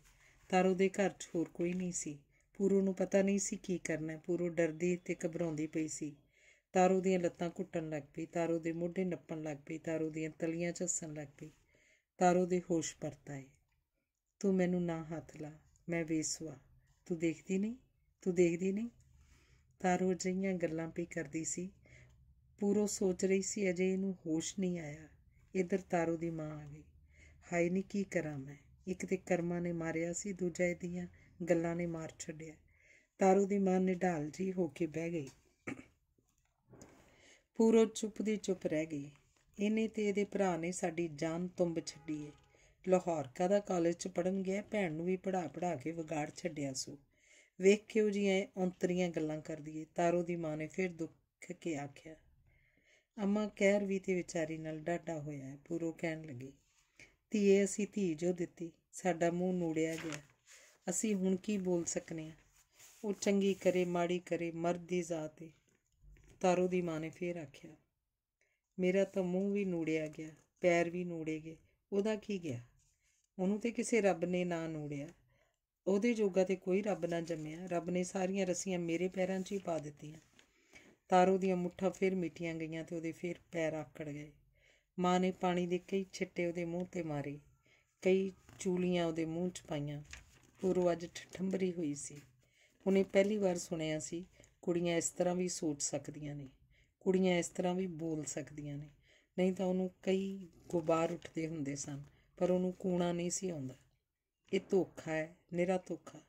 Speaker 1: ਤਾਰੂ ਦੇ ਘਰ 'ਚ ਹੋਰ ਕੋਈ ਨਹੀਂ ਸੀ ਪੂਰੋ ਨੂੰ ਪਤਾ ਨਹੀਂ ਸੀ ਕੀ ਕਰਨਾ ਪੂਰੋ ਡਰਦੀ ਤੇ ਘਬਰਾਉਂਦੀ ਪਈ ਸੀ ਤਾਰੂ ਦੀਆਂ ਲੱਤਾਂ ਘੁੱਟਣ ਲੱਗ ਪਈ ਤਾਰੂ ਦੇ ਮੋਢੇ ਨੱਪਣ ਲੱਗ ਪਈ ਤਾਰੂ ਦੀਆਂ ਤਲੀਆਂ ਝੱਸਣ ਲੱਗ ਪਈ ਤਾਰੂ ਦੇ ਹੋਸ਼ ਪਰਤਾਏ ਤੂੰ ਮੈਨੂੰ ਨਾ ਹੱਥ ਲਾ ਮੈਂ ਵੇਸਵਾ ਤੂੰ ਦੇਖਦੀ ਨਹੀਂ ਤੂੰ ਦੇਖਦੀ ਨਹੀਂ ਤਾਂ ਰੋਜ਼ ਗੱਲਾਂ ਵੀ ਕਰਦੀ ਸੀ ਪੂਰੋ ਸੋਚ ਰਹੀ ਸੀ ਅਜੇ ਇਹਨੂੰ ਹੋਸ਼ ਨਹੀਂ ਆਇਆ ਇਧਰ ਤਾਰੂ ਦੀ ਮਾਂ ਆ ਗਈ ਹਾਈ ਨਹੀਂ ਕੀ ਕਰਾਂ ਮੈਂ ਇੱਕ ਤੇ ਕਰਮਾਂ ਨੇ ਮਾਰਿਆ ਸੀ ਦੂਜਾ ਇਹਦੀਆਂ ਗੱਲਾਂ ਨੇ ਮਾਰ ਛੱਡਿਆ ਤਾਰੂ ਦੀ ਮਾਂ ਨੇ ਢਾਲ ਜੀ ਹੋ ਕੇ ਬਹਿ ਗਈ ਪੂਰੋ ਚੁੱਪ ਦੀ ਚੁੱਪ ਰਹਿ ਗਈ ਇਹਨੇ ਤੇ ਇਹਦੇ ਭਰਾ ਨੇ ਸਾਡੀ ਜਾਨ ਤੁੰਬ ਛੱਡੀ ਏ ਲਾਹੌਰ ਦਾ ਕਾਲਜ ਚ ਪੜਨ ਗਿਆ ਭੈਣ ਨੂੰ ਵੀ ਪੜਾ ਪੜਾ ਕੇ ਵਿਗਾੜ ਛੱਡਿਆ ਸੋ ਵੇਖ ਕਿਉਂ ਜੀ ਐ ਉਂਤਰੀਆਂ ਗੱਲਾਂ ਕਰਦੀ ਏ ਤਾਰੋ ਦੀ ਮਾਂ ਨੇ ਫਿਰ ਦੁੱਖ ਕੇ ਆਖਿਆ ਅਮਾ ਕਹਿਰ ਵੀ ਤੇ ਵਿਚਾਰੀ ਨਾਲ ਡਾਡਾ ਹੋਇਆ ਹੈ ਪੂਰੋ ਕਹਿਣ ਲੱਗੀ ਧੀਏ ਅਸੀਂ ਧੀ ਜੋ ਦਿੱਤੀ ਸਾਡਾ ਮੂੰਹ ਨੂੜਿਆ ਗਿਆ ਅਸੀਂ ਹੁਣ ਕੀ ਬੋਲ ਸਕਨੇ ਆ ਉਹ ਚੰਗੀ ਕਰੇ ਮਾੜੀ ਕਰੇ ਮਰਦ ਦੀ ਜ਼ਾਤ ਏ ਤਾਰੋ ਦੀ ਮਾਂ ਨੇ ਫੇਰ ਆਖਿਆ ਮੇਰਾ ਤਾਂ ਮੂੰਹ ਵੀ ਨੂੜਿਆ ਗਿਆ ਪੈਰ ਵੀ ਨੂੜੇ ਗਏ ਉਹਦਾ ਕੀ ਗਿਆ ਉਹਨੂੰ ਤੇ ਕਿਸੇ ਰੱਬ ਨੇ ਨਾ ਨੂੜਿਆ ਉਹਦੇ ਜੋਗਾ ਤੇ ਕੋਈ ਰੱਬ ਨਾ ਜੰਮਿਆ ਰੱਬ ਨੇ ਸਾਰੀਆਂ ਰਸੀਆਂ ਮੇਰੇ ਪੈਰਾਂ 'ਚ ਹੀ ਪਾ ਦਿੱਤੀਆਂ ਤਾਰੋ ਦੀਆਂ ਮੁੱਠਾਂ ਫੇਰ ਮਿਟੀਆਂ ਗਈਆਂ ਤੇ ਉਹਦੇ ਫੇਰ ਪੈਰ ਆਕੜ ਗਏ ਮਾਂ ਨੇ ਪਾਣੀ ਦੇ ਕਈ ਛਿੱਟੇ ਉਹਦੇ ਮੂੰਹ ਤੇ ਮਾਰੇ ਕਈ ਚੂਲੀਆਂ ਉਹਦੇ ਮੂੰਹ 'ਚ ਪਾਈਆਂ ਪੂਰੋ ਅੱਜ ਠੰਭਰੀ ਹੋਈ ਸੀ ਉਹਨੇ ਪਹਿਲੀ ਵਾਰ ਸੁਣਿਆ ਸੀ ਕੁੜੀਆਂ ਇਸ ਤਰ੍ਹਾਂ ਵੀ ਸੋਚ ਸਕਦੀਆਂ ਨੇ ਕੁੜੀਆਂ ਇਸ ਤਰ੍ਹਾਂ ਵੀ ਬੋਲ ਸਕਦੀਆਂ ਨੇ ਨਹੀਂ ਤਾਂ ਉਹਨੂੰ ਕਈ ਗੁਬਾਰ ਉੱਠਦੇ ਹੁੰਦੇ ਸਨ ਪਰ ਉਹਨੂੰ ਕੂਣਾ ਨਹੀਂ ਸੀ ਆਉਂਦਾ ਇਹ ਧੋਖਾ ਹੈ ਮੇਰਾ ਧੋਖਾ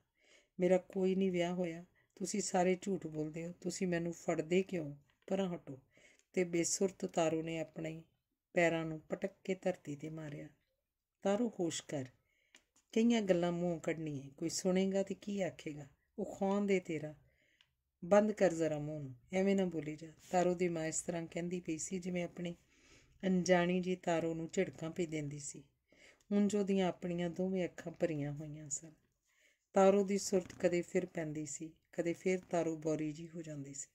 Speaker 1: ਮੇਰਾ ਕੋਈ ਨਹੀਂ ਵਿਆਹ ਹੋਇਆ ਤੁਸੀਂ ਸਾਰੇ ਝੂਠ ਬੋਲਦੇ ਹੋ ਤੁਸੀਂ ਮੈਨੂੰ ਫੜਦੇ ਕਿਉਂ ਪਰਾਂ ਹਟੋ ਤੇ ਬੇਸੁਰਤ ਤਾਰੂ ਨੇ ਆਪਣੇ ਪੈਰਾਂ ਨੂੰ ਪਟਕ ਕੇ ਧਰਤੀ ਤੇ ਮਾਰਿਆ ਤਾਰੂ ਹੋਸ਼ ਕਰ ਕਈਆਂ ਗੱਲਾਂ ਮੂੰਹ ਕੱਢਣੀ ਹੈ ਕੋਈ ਸੁਣੇਗਾ ਤੇ ਕੀ ਆਖੇਗਾ ਉਹ ਖੌਨ ਦੇ ਤੇਰਾ ਬੰਦ ਕਰ ਜ਼ਰਾ ਮੂੰਹ ਨੂੰ ਐਵੇਂ ਨਾ ਬੋਲੀ ਜਾ ਤਾਰੂ ਦੀ ਮਾਂ ਇਸ ਤਰ੍ਹਾਂ ਕਹਿੰਦੀ ਪਈ ਸੀ ਜਿਵੇਂ ਆਪਣੀ ਅਣਜਾਣੀ ਜੀ ਤਾਰੂ ਨੂੰ ਝਿੜਕਾਂ ਪੀ ਦਿੰਦੀ ਸੀ ਮੁੰਜੋ ਦੀਆਂ ਆਪਣੀਆਂ ਦੋਵੇਂ ਅੱਖਾਂ ਭਰੀਆਂ ਹੋਈਆਂ ਸਨ ਤਾਰੋ ਦੀ ਸੁਰਤ ਕਦੇ ਫਿਰ ਪੈਂਦੀ ਸੀ ਕਦੇ ਫਿਰ ਤਾਰੋ ਬੋਰੀ ਜੀ ਹੋ ਜਾਂਦੀ ਸੀ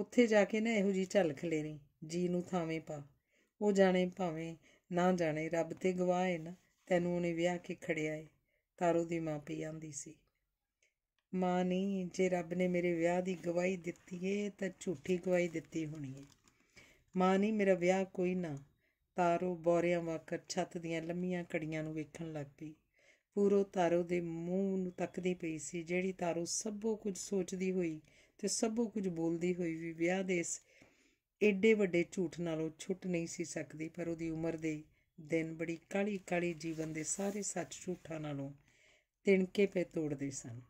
Speaker 1: ਉੱਥੇ ਜਾ ਕੇ ਨਾ ਇਹੋ ਜੀ ਝਲਕ ਲੈਣੀ ਜੀ ਨੂੰ ਥਾਵੇਂ ਪਾ ਉਹ ਜਾਣੇ ਭਾਵੇਂ ਨਾ ਜਾਣੇ ਰੱਬ ਤੇ ਗਵਾਹ ਹੈ ਨਾ ਤੈਨੂੰ ਉਹਨੇ ਵਿਆਹ ਕੇ ਖੜਿਆ ਏ ਤਾਰੋ ਦੀ ਮਾਂ ਪਈ ਆਂਦੀ ਸੀ ਮਾਂ ਨਹੀਂ ਜੇ ਰੱਬ ਨੇ ਮੇਰੇ ਵਿਆਹ ਦੀ ਗਵਾਹੀ ਦਿੱਤੀ ਏ ਤਾਂ ਝੂਠੀ ਗਵਾਹੀ ਦਿੱਤੀ ਹੋਣੀ ਏ ਮਾਂ ਨਹੀਂ ਮੇਰਾ ਵਿਆਹ ਕੋਈ ਨਾ ਤਾਰੋ ਬੋਰਿਆਂ ਵਾਕਰ ਛੱਤ ਦੀਆਂ ਲੰਮੀਆਂ ਕੜੀਆਂ ਨੂੰ ਵੇਖਣ ਲੱਗ ਪਈ ਪੂਰੋ ਤਾਰੋ ਦੇ ਮੂੰਹ ਨੂੰ ਤੱਕਦੀ ਪਈ ਸੀ ਜਿਹੜੀ ਤਾਰੋ ਸਭੋ ਕੁਝ ਸੋਚਦੀ ਹੋਈ ਤੇ ਸਭੋ ਕੁਝ ਬੋਲਦੀ ਹੋਈ ਵੀ ਵਿਆਹ ਦੇ ਇਸ ਏਡੇ ਵੱਡੇ ਝੂਠ ਨਾਲੋਂ ਛੁੱਟ ਨਹੀਂ ਸੀ ਸਕਦੀ ਪਰ ਉਹਦੀ ਉਮਰ ਦੇ ਦਿਨ ਬੜੀ ਕਾਲੀ ਕਾਲੀ ਜੀਵਨ ਦੇ ਸਾਰੇ ਸੱਚ ਝੂਠਾਂ ਨਾਲੋਂ ਤਿਣਕੇ ਪੇ ਤੋੜਦੇ ਸਨ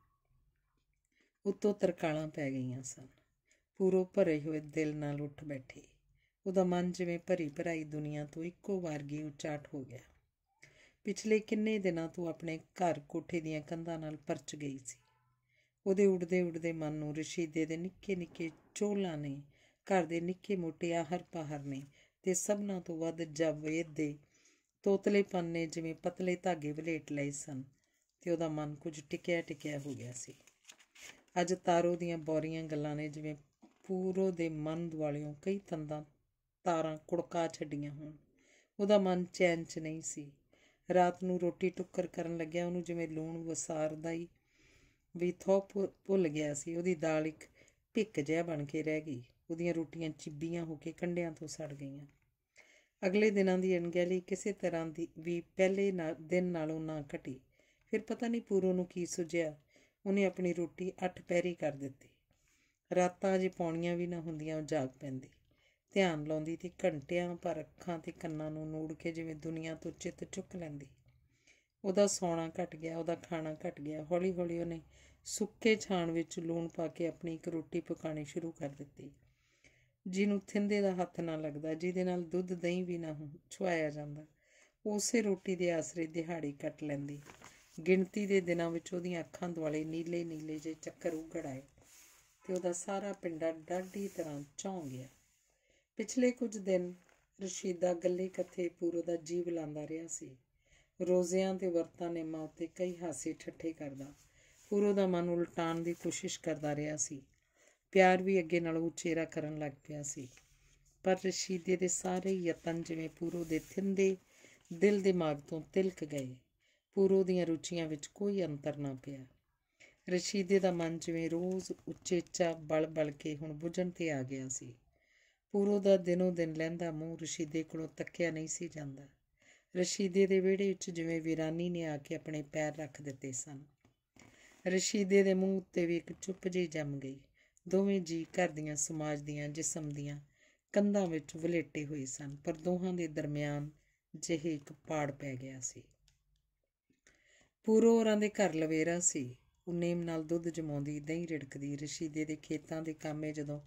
Speaker 1: ਉਤੋਂ ਤਰਕਾਲਾਂ ਪੈ ਗਈਆਂ ਸਨ ਪੂਰੋ ਭਰੇ ਹੋਏ ਦਿਲ ਨਾਲ ਉੱਠ ਬੈਠੀ ਉਹਦਾ ਮਨ ਜਿਵੇਂ ਭਰੀ ਭਰਾਈ ਦੁਨੀਆ ਤੋਂ ਇੱਕੋ ਵਾਰਗੀ ਉਚਾਟ ਹੋ ਗਿਆ ਪਿਛਲੇ ਕਿੰਨੇ ਦਿਨਾਂ ਤੋਂ ਆਪਣੇ ਘਰ ਕੋਠੇ ਦੀਆਂ ਕੰਧਾਂ ਨਾਲ ਪਰਚ ਗਈ ਸੀ ਉਹਦੇ ਉੱਡਦੇ ਉੱਡਦੇ ਮਨ ਨੂੰ ਰਸ਼ੀਦੇ ਦੇ ਨਿੱਕੇ ਨਿੱਕੇ ਚੋਲਾਂ ਨੇ ਘਰ ਦੇ ਨਿੱਕੇ ਮੋਟੇ ਆਹਰ ਪਾਹਰ ਨੇ ਤੇ ਸਭਨਾਂ ਤੋਂ ਵੱਧ ਜਵੇਦ ਦੇ ਤੋਤਲੇ ਪੰਨੇ ਜਿਵੇਂ ਪਤਲੇ ਧਾਗੇ ਵਲੇਟ ਲਏ ਸਨ ਤੇ ਉਹਦਾ ਮਨ ਕੁਝ ਟਿਕਿਆ ਟਿਕਿਆ ਹੋ ਗਿਆ ਸੀ ਅੱਜ ਤਾਰੋ ਦੀਆਂ ਬੋਰੀਆਂ ਗੱਲਾਂ ਨੇ ਜਿਵੇਂ ਪੂਰੋ ਦੇ ਮਨ ਦੁਆਲਿਓਂ ਕਈ ਤੰਦਾਂ ਤਾਰਾਂ ਕੁੜਕਾ ਛੱਡੀਆਂ ਹੋਣ ਉਹਦਾ ਮਨ ਚੈਨ 'ਚ ਨਹੀਂ ਸੀ ਰਾਤ ਨੂੰ ਰੋਟੀ ਟੁੱਕਰ ਕਰਨ ਲੱਗਿਆ ਉਹਨੂੰ ਜਿਵੇਂ ਲੂਣ ਵਸਾਰਦਾ ਹੀ ਵੀ ਥੋ ਭੁੱਲ ਗਿਆ ਸੀ ਉਹਦੀ ਦਾਲ ਇੱਕ ਭਿੱਕ ਜਿਹਾ ਬਣ ਕੇ ਰਹਿ ਗਈ ਉਹਦੀਆਂ ਰੋਟੀਆਂ ਚਿੱਬੀਆਂ ਹੋ ਕੇ ਕੰਡਿਆਂ ਤੋਂ ਸੜ ਗਈਆਂ ਅਗਲੇ ਦਿਨਾਂ ਦੀ ਅਣਗਹਿਲੀ ਕਿਸੇ ਤਰ੍ਹਾਂ ਦੀ ਵੀ ਪਹਿਲੇ ਦਿਨ ਨਾਲੋਂ ਨਾ ਘਟੀ ਫਿਰ ਪਤਾ ਨਹੀਂ ਪੂਰੋ ਨੂੰ ਕੀ ਸੁਝਿਆ ਉਹਨੇ ਆਪਣੀ ਰੋਟੀ ਅੱਠ ਪੈਰੀ ਕਰ ਦਿੱਤੀ ਰਾਤਾਂ ਜੇ ਪੌਣੀਆਂ ਵੀ ਨਾ ਹੁੰਦੀਆਂ ਉਹ ਜਾਗ ਪੈਂਦੀ ਧਿਆਨ ਲਾਉਂਦੀ ਤੇ ਘੰਟਿਆਂ ਪਰ ਅੱਖਾਂ ਤੇ ਕੰਨਾਂ ਨੂੰ ਨੂੜ ਕੇ ਜਿਵੇਂ ਦੁਨੀਆ ਤੋਂ ਚਿੱਤ ਚੁੱਕ ਲੈਂਦੀ ਉਹਦਾ ਸੋਨਾ ਘਟ ਗਿਆ ਉਹਦਾ ਖਾਣਾ ਘਟ ਗਿਆ ਹੌਲੀ-ਹੌਲੀ ਉਹਨੇ ਸੁੱਕੇ ਛਾਣ ਵਿੱਚ ਲੂਣ ਪਾ ਕੇ ਆਪਣੀ ਇੱਕ ਰੋਟੀ ਪਕਾਣੀ ਸ਼ੁਰੂ ਕਰ ਦਿੱਤੀ ਜਿਹਨੂੰ ਥਿੰਦੇ ਦਾ ਹੱਥ ਨਾ ਲੱਗਦਾ ਜਿਹਦੇ ਨਾਲ ਦੁੱਧ ਦਹੀਂ ਵੀ ਨਾ ਛੁਆਇਆ ਜਾਂਦਾ ਉਸੇ ਰੋਟੀ ਦੇ ਆਸਰੇ ਦਿਹਾੜੀ ਕੱਟ ਲੈਂਦੀ ਗਿਣਤੀ ਦੇ ਦਿਨਾਂ ਵਿੱਚ ਉਹਦੀਆਂ ਅੱਖਾਂ ਦੁਆਲੇ ਨੀਲੇ ਨੀਲੇ ਜੇ ਚੱਕਰ ਉਗੜਾਏ ਤੇ ਉਹਦਾ ਸਾਰਾ ਪਿੰਡਾ ਡਾਢੀ ਤਰ੍ਹਾਂ ਚੌਂ ਗਿਆ ਪਿਛਲੇ ਕੁਝ ਦਿਨ ਰਸ਼ੀਦਾ ਗੱਲੇ ਕੱਥੇ ਪੂਰੋ ਦਾ ਜੀਵ ਲਾਂਦਾ ਰਿਹਾ ਸੀ ਰੋਜ਼ਿਆਂ ਤੇ ਵਰਤਾਂ ਮਾਂ ਉੱਤੇ ਕਈ ਹਾਸੇ ਠੱਠੇ ਕਰਦਾ ਪੂਰੋ ਦਾ ਮਨ ਉਲਟਾਣ ਦੀ ਕੋਸ਼ਿਸ਼ ਕਰਦਾ ਰਿਹਾ ਸੀ ਪਿਆਰ ਵੀ ਅੱਗੇ ਨਾਲੋਂ ਉਚੇਰਾ ਕਰਨ ਲੱਗ ਪਿਆ ਸੀ ਪਰ ਰਸ਼ੀਦੇ ਦੇ ਸਾਰੇ ਯਤਨ ਜਿਵੇਂ ਪੂਰੋ ਦੇ ਥਿੰਦੇ ਦਿਲ ਦਿਮਾਗ ਤੋਂ ਤਿਲਕ ਗਏ ਪੂਰੋ ਦੀਆਂ ਰੁਚੀਆਂ ਵਿੱਚ ਕੋਈ ਅੰਤਰ ਨਾ ਪਿਆ ਰਸ਼ੀਦੇ ਦਾ ਮਨ ਜਿਵੇਂ ਰੋਜ਼ ਉੱਚੇਚਾ ਬਲ ਬਲ ਕੇ ਹੁਣ ਬੁਝਣ ਤੇ ਆ ਗਿਆ ਸੀ ਪੂਰੋ ਦਾ ਦਿਨੋਂ ਦਿਨ ਲੈਂਦਾ ਮੂੰਹ ਰਸ਼ੀਦੇ ਕੋਲੋਂ ਤੱਕਿਆ ਨਹੀਂ ਸੀ ਜਾਂਦਾ ਰਸ਼ੀਦੇ ਦੇ ਵਿਹੜੇ ਵਿੱਚ ਜਿਵੇਂ ਵੀਰਾਨੀ ਨੇ ਆ ਕੇ ਆਪਣੇ ਪੈਰ ਰੱਖ ਦਿੱਤੇ ਸਨ ਰਸ਼ੀਦੇ ਦੇ ਮੂੰਹ ਉੱਤੇ ਵੀ ਇੱਕ ਚੁੱਪ ਜਿਹੀ ਜੰਮ ਗਈ ਦੋਵੇਂ ਜੀ ਘਰ ਦੀਆਂ ਸਮਾਜ ਦੀਆਂ ਜਿਸਮ ਦੀਆਂ ਕੰਧਾਂ ਵਿੱਚ ਵਲੇਟੇ ਹੋਏ ਸਨ ਪਰ ਦੋਹਾਂ ਦੇ ਦਰਮਿਆਨ ਜਿਹੇ ਇੱਕ ਪਾੜ ਪੈ ਗਿਆ ਸੀ ਪੂਰੋ ਹੋਰਾਂ ਦੇ ਘਰ ਲਵੇਰਾ ਸੀ ਉਹ ਨੇਮ ਨਾਲ ਦੁੱਧ ਜਮਾਉਂਦੀ ਦਹੀਂ ਰਿੜਕਦੀ ਰਸ਼ੀਦੇ ਦੇ ਖੇਤਾਂ ਦੇ ਕੰਮੇ ਜਦੋਂ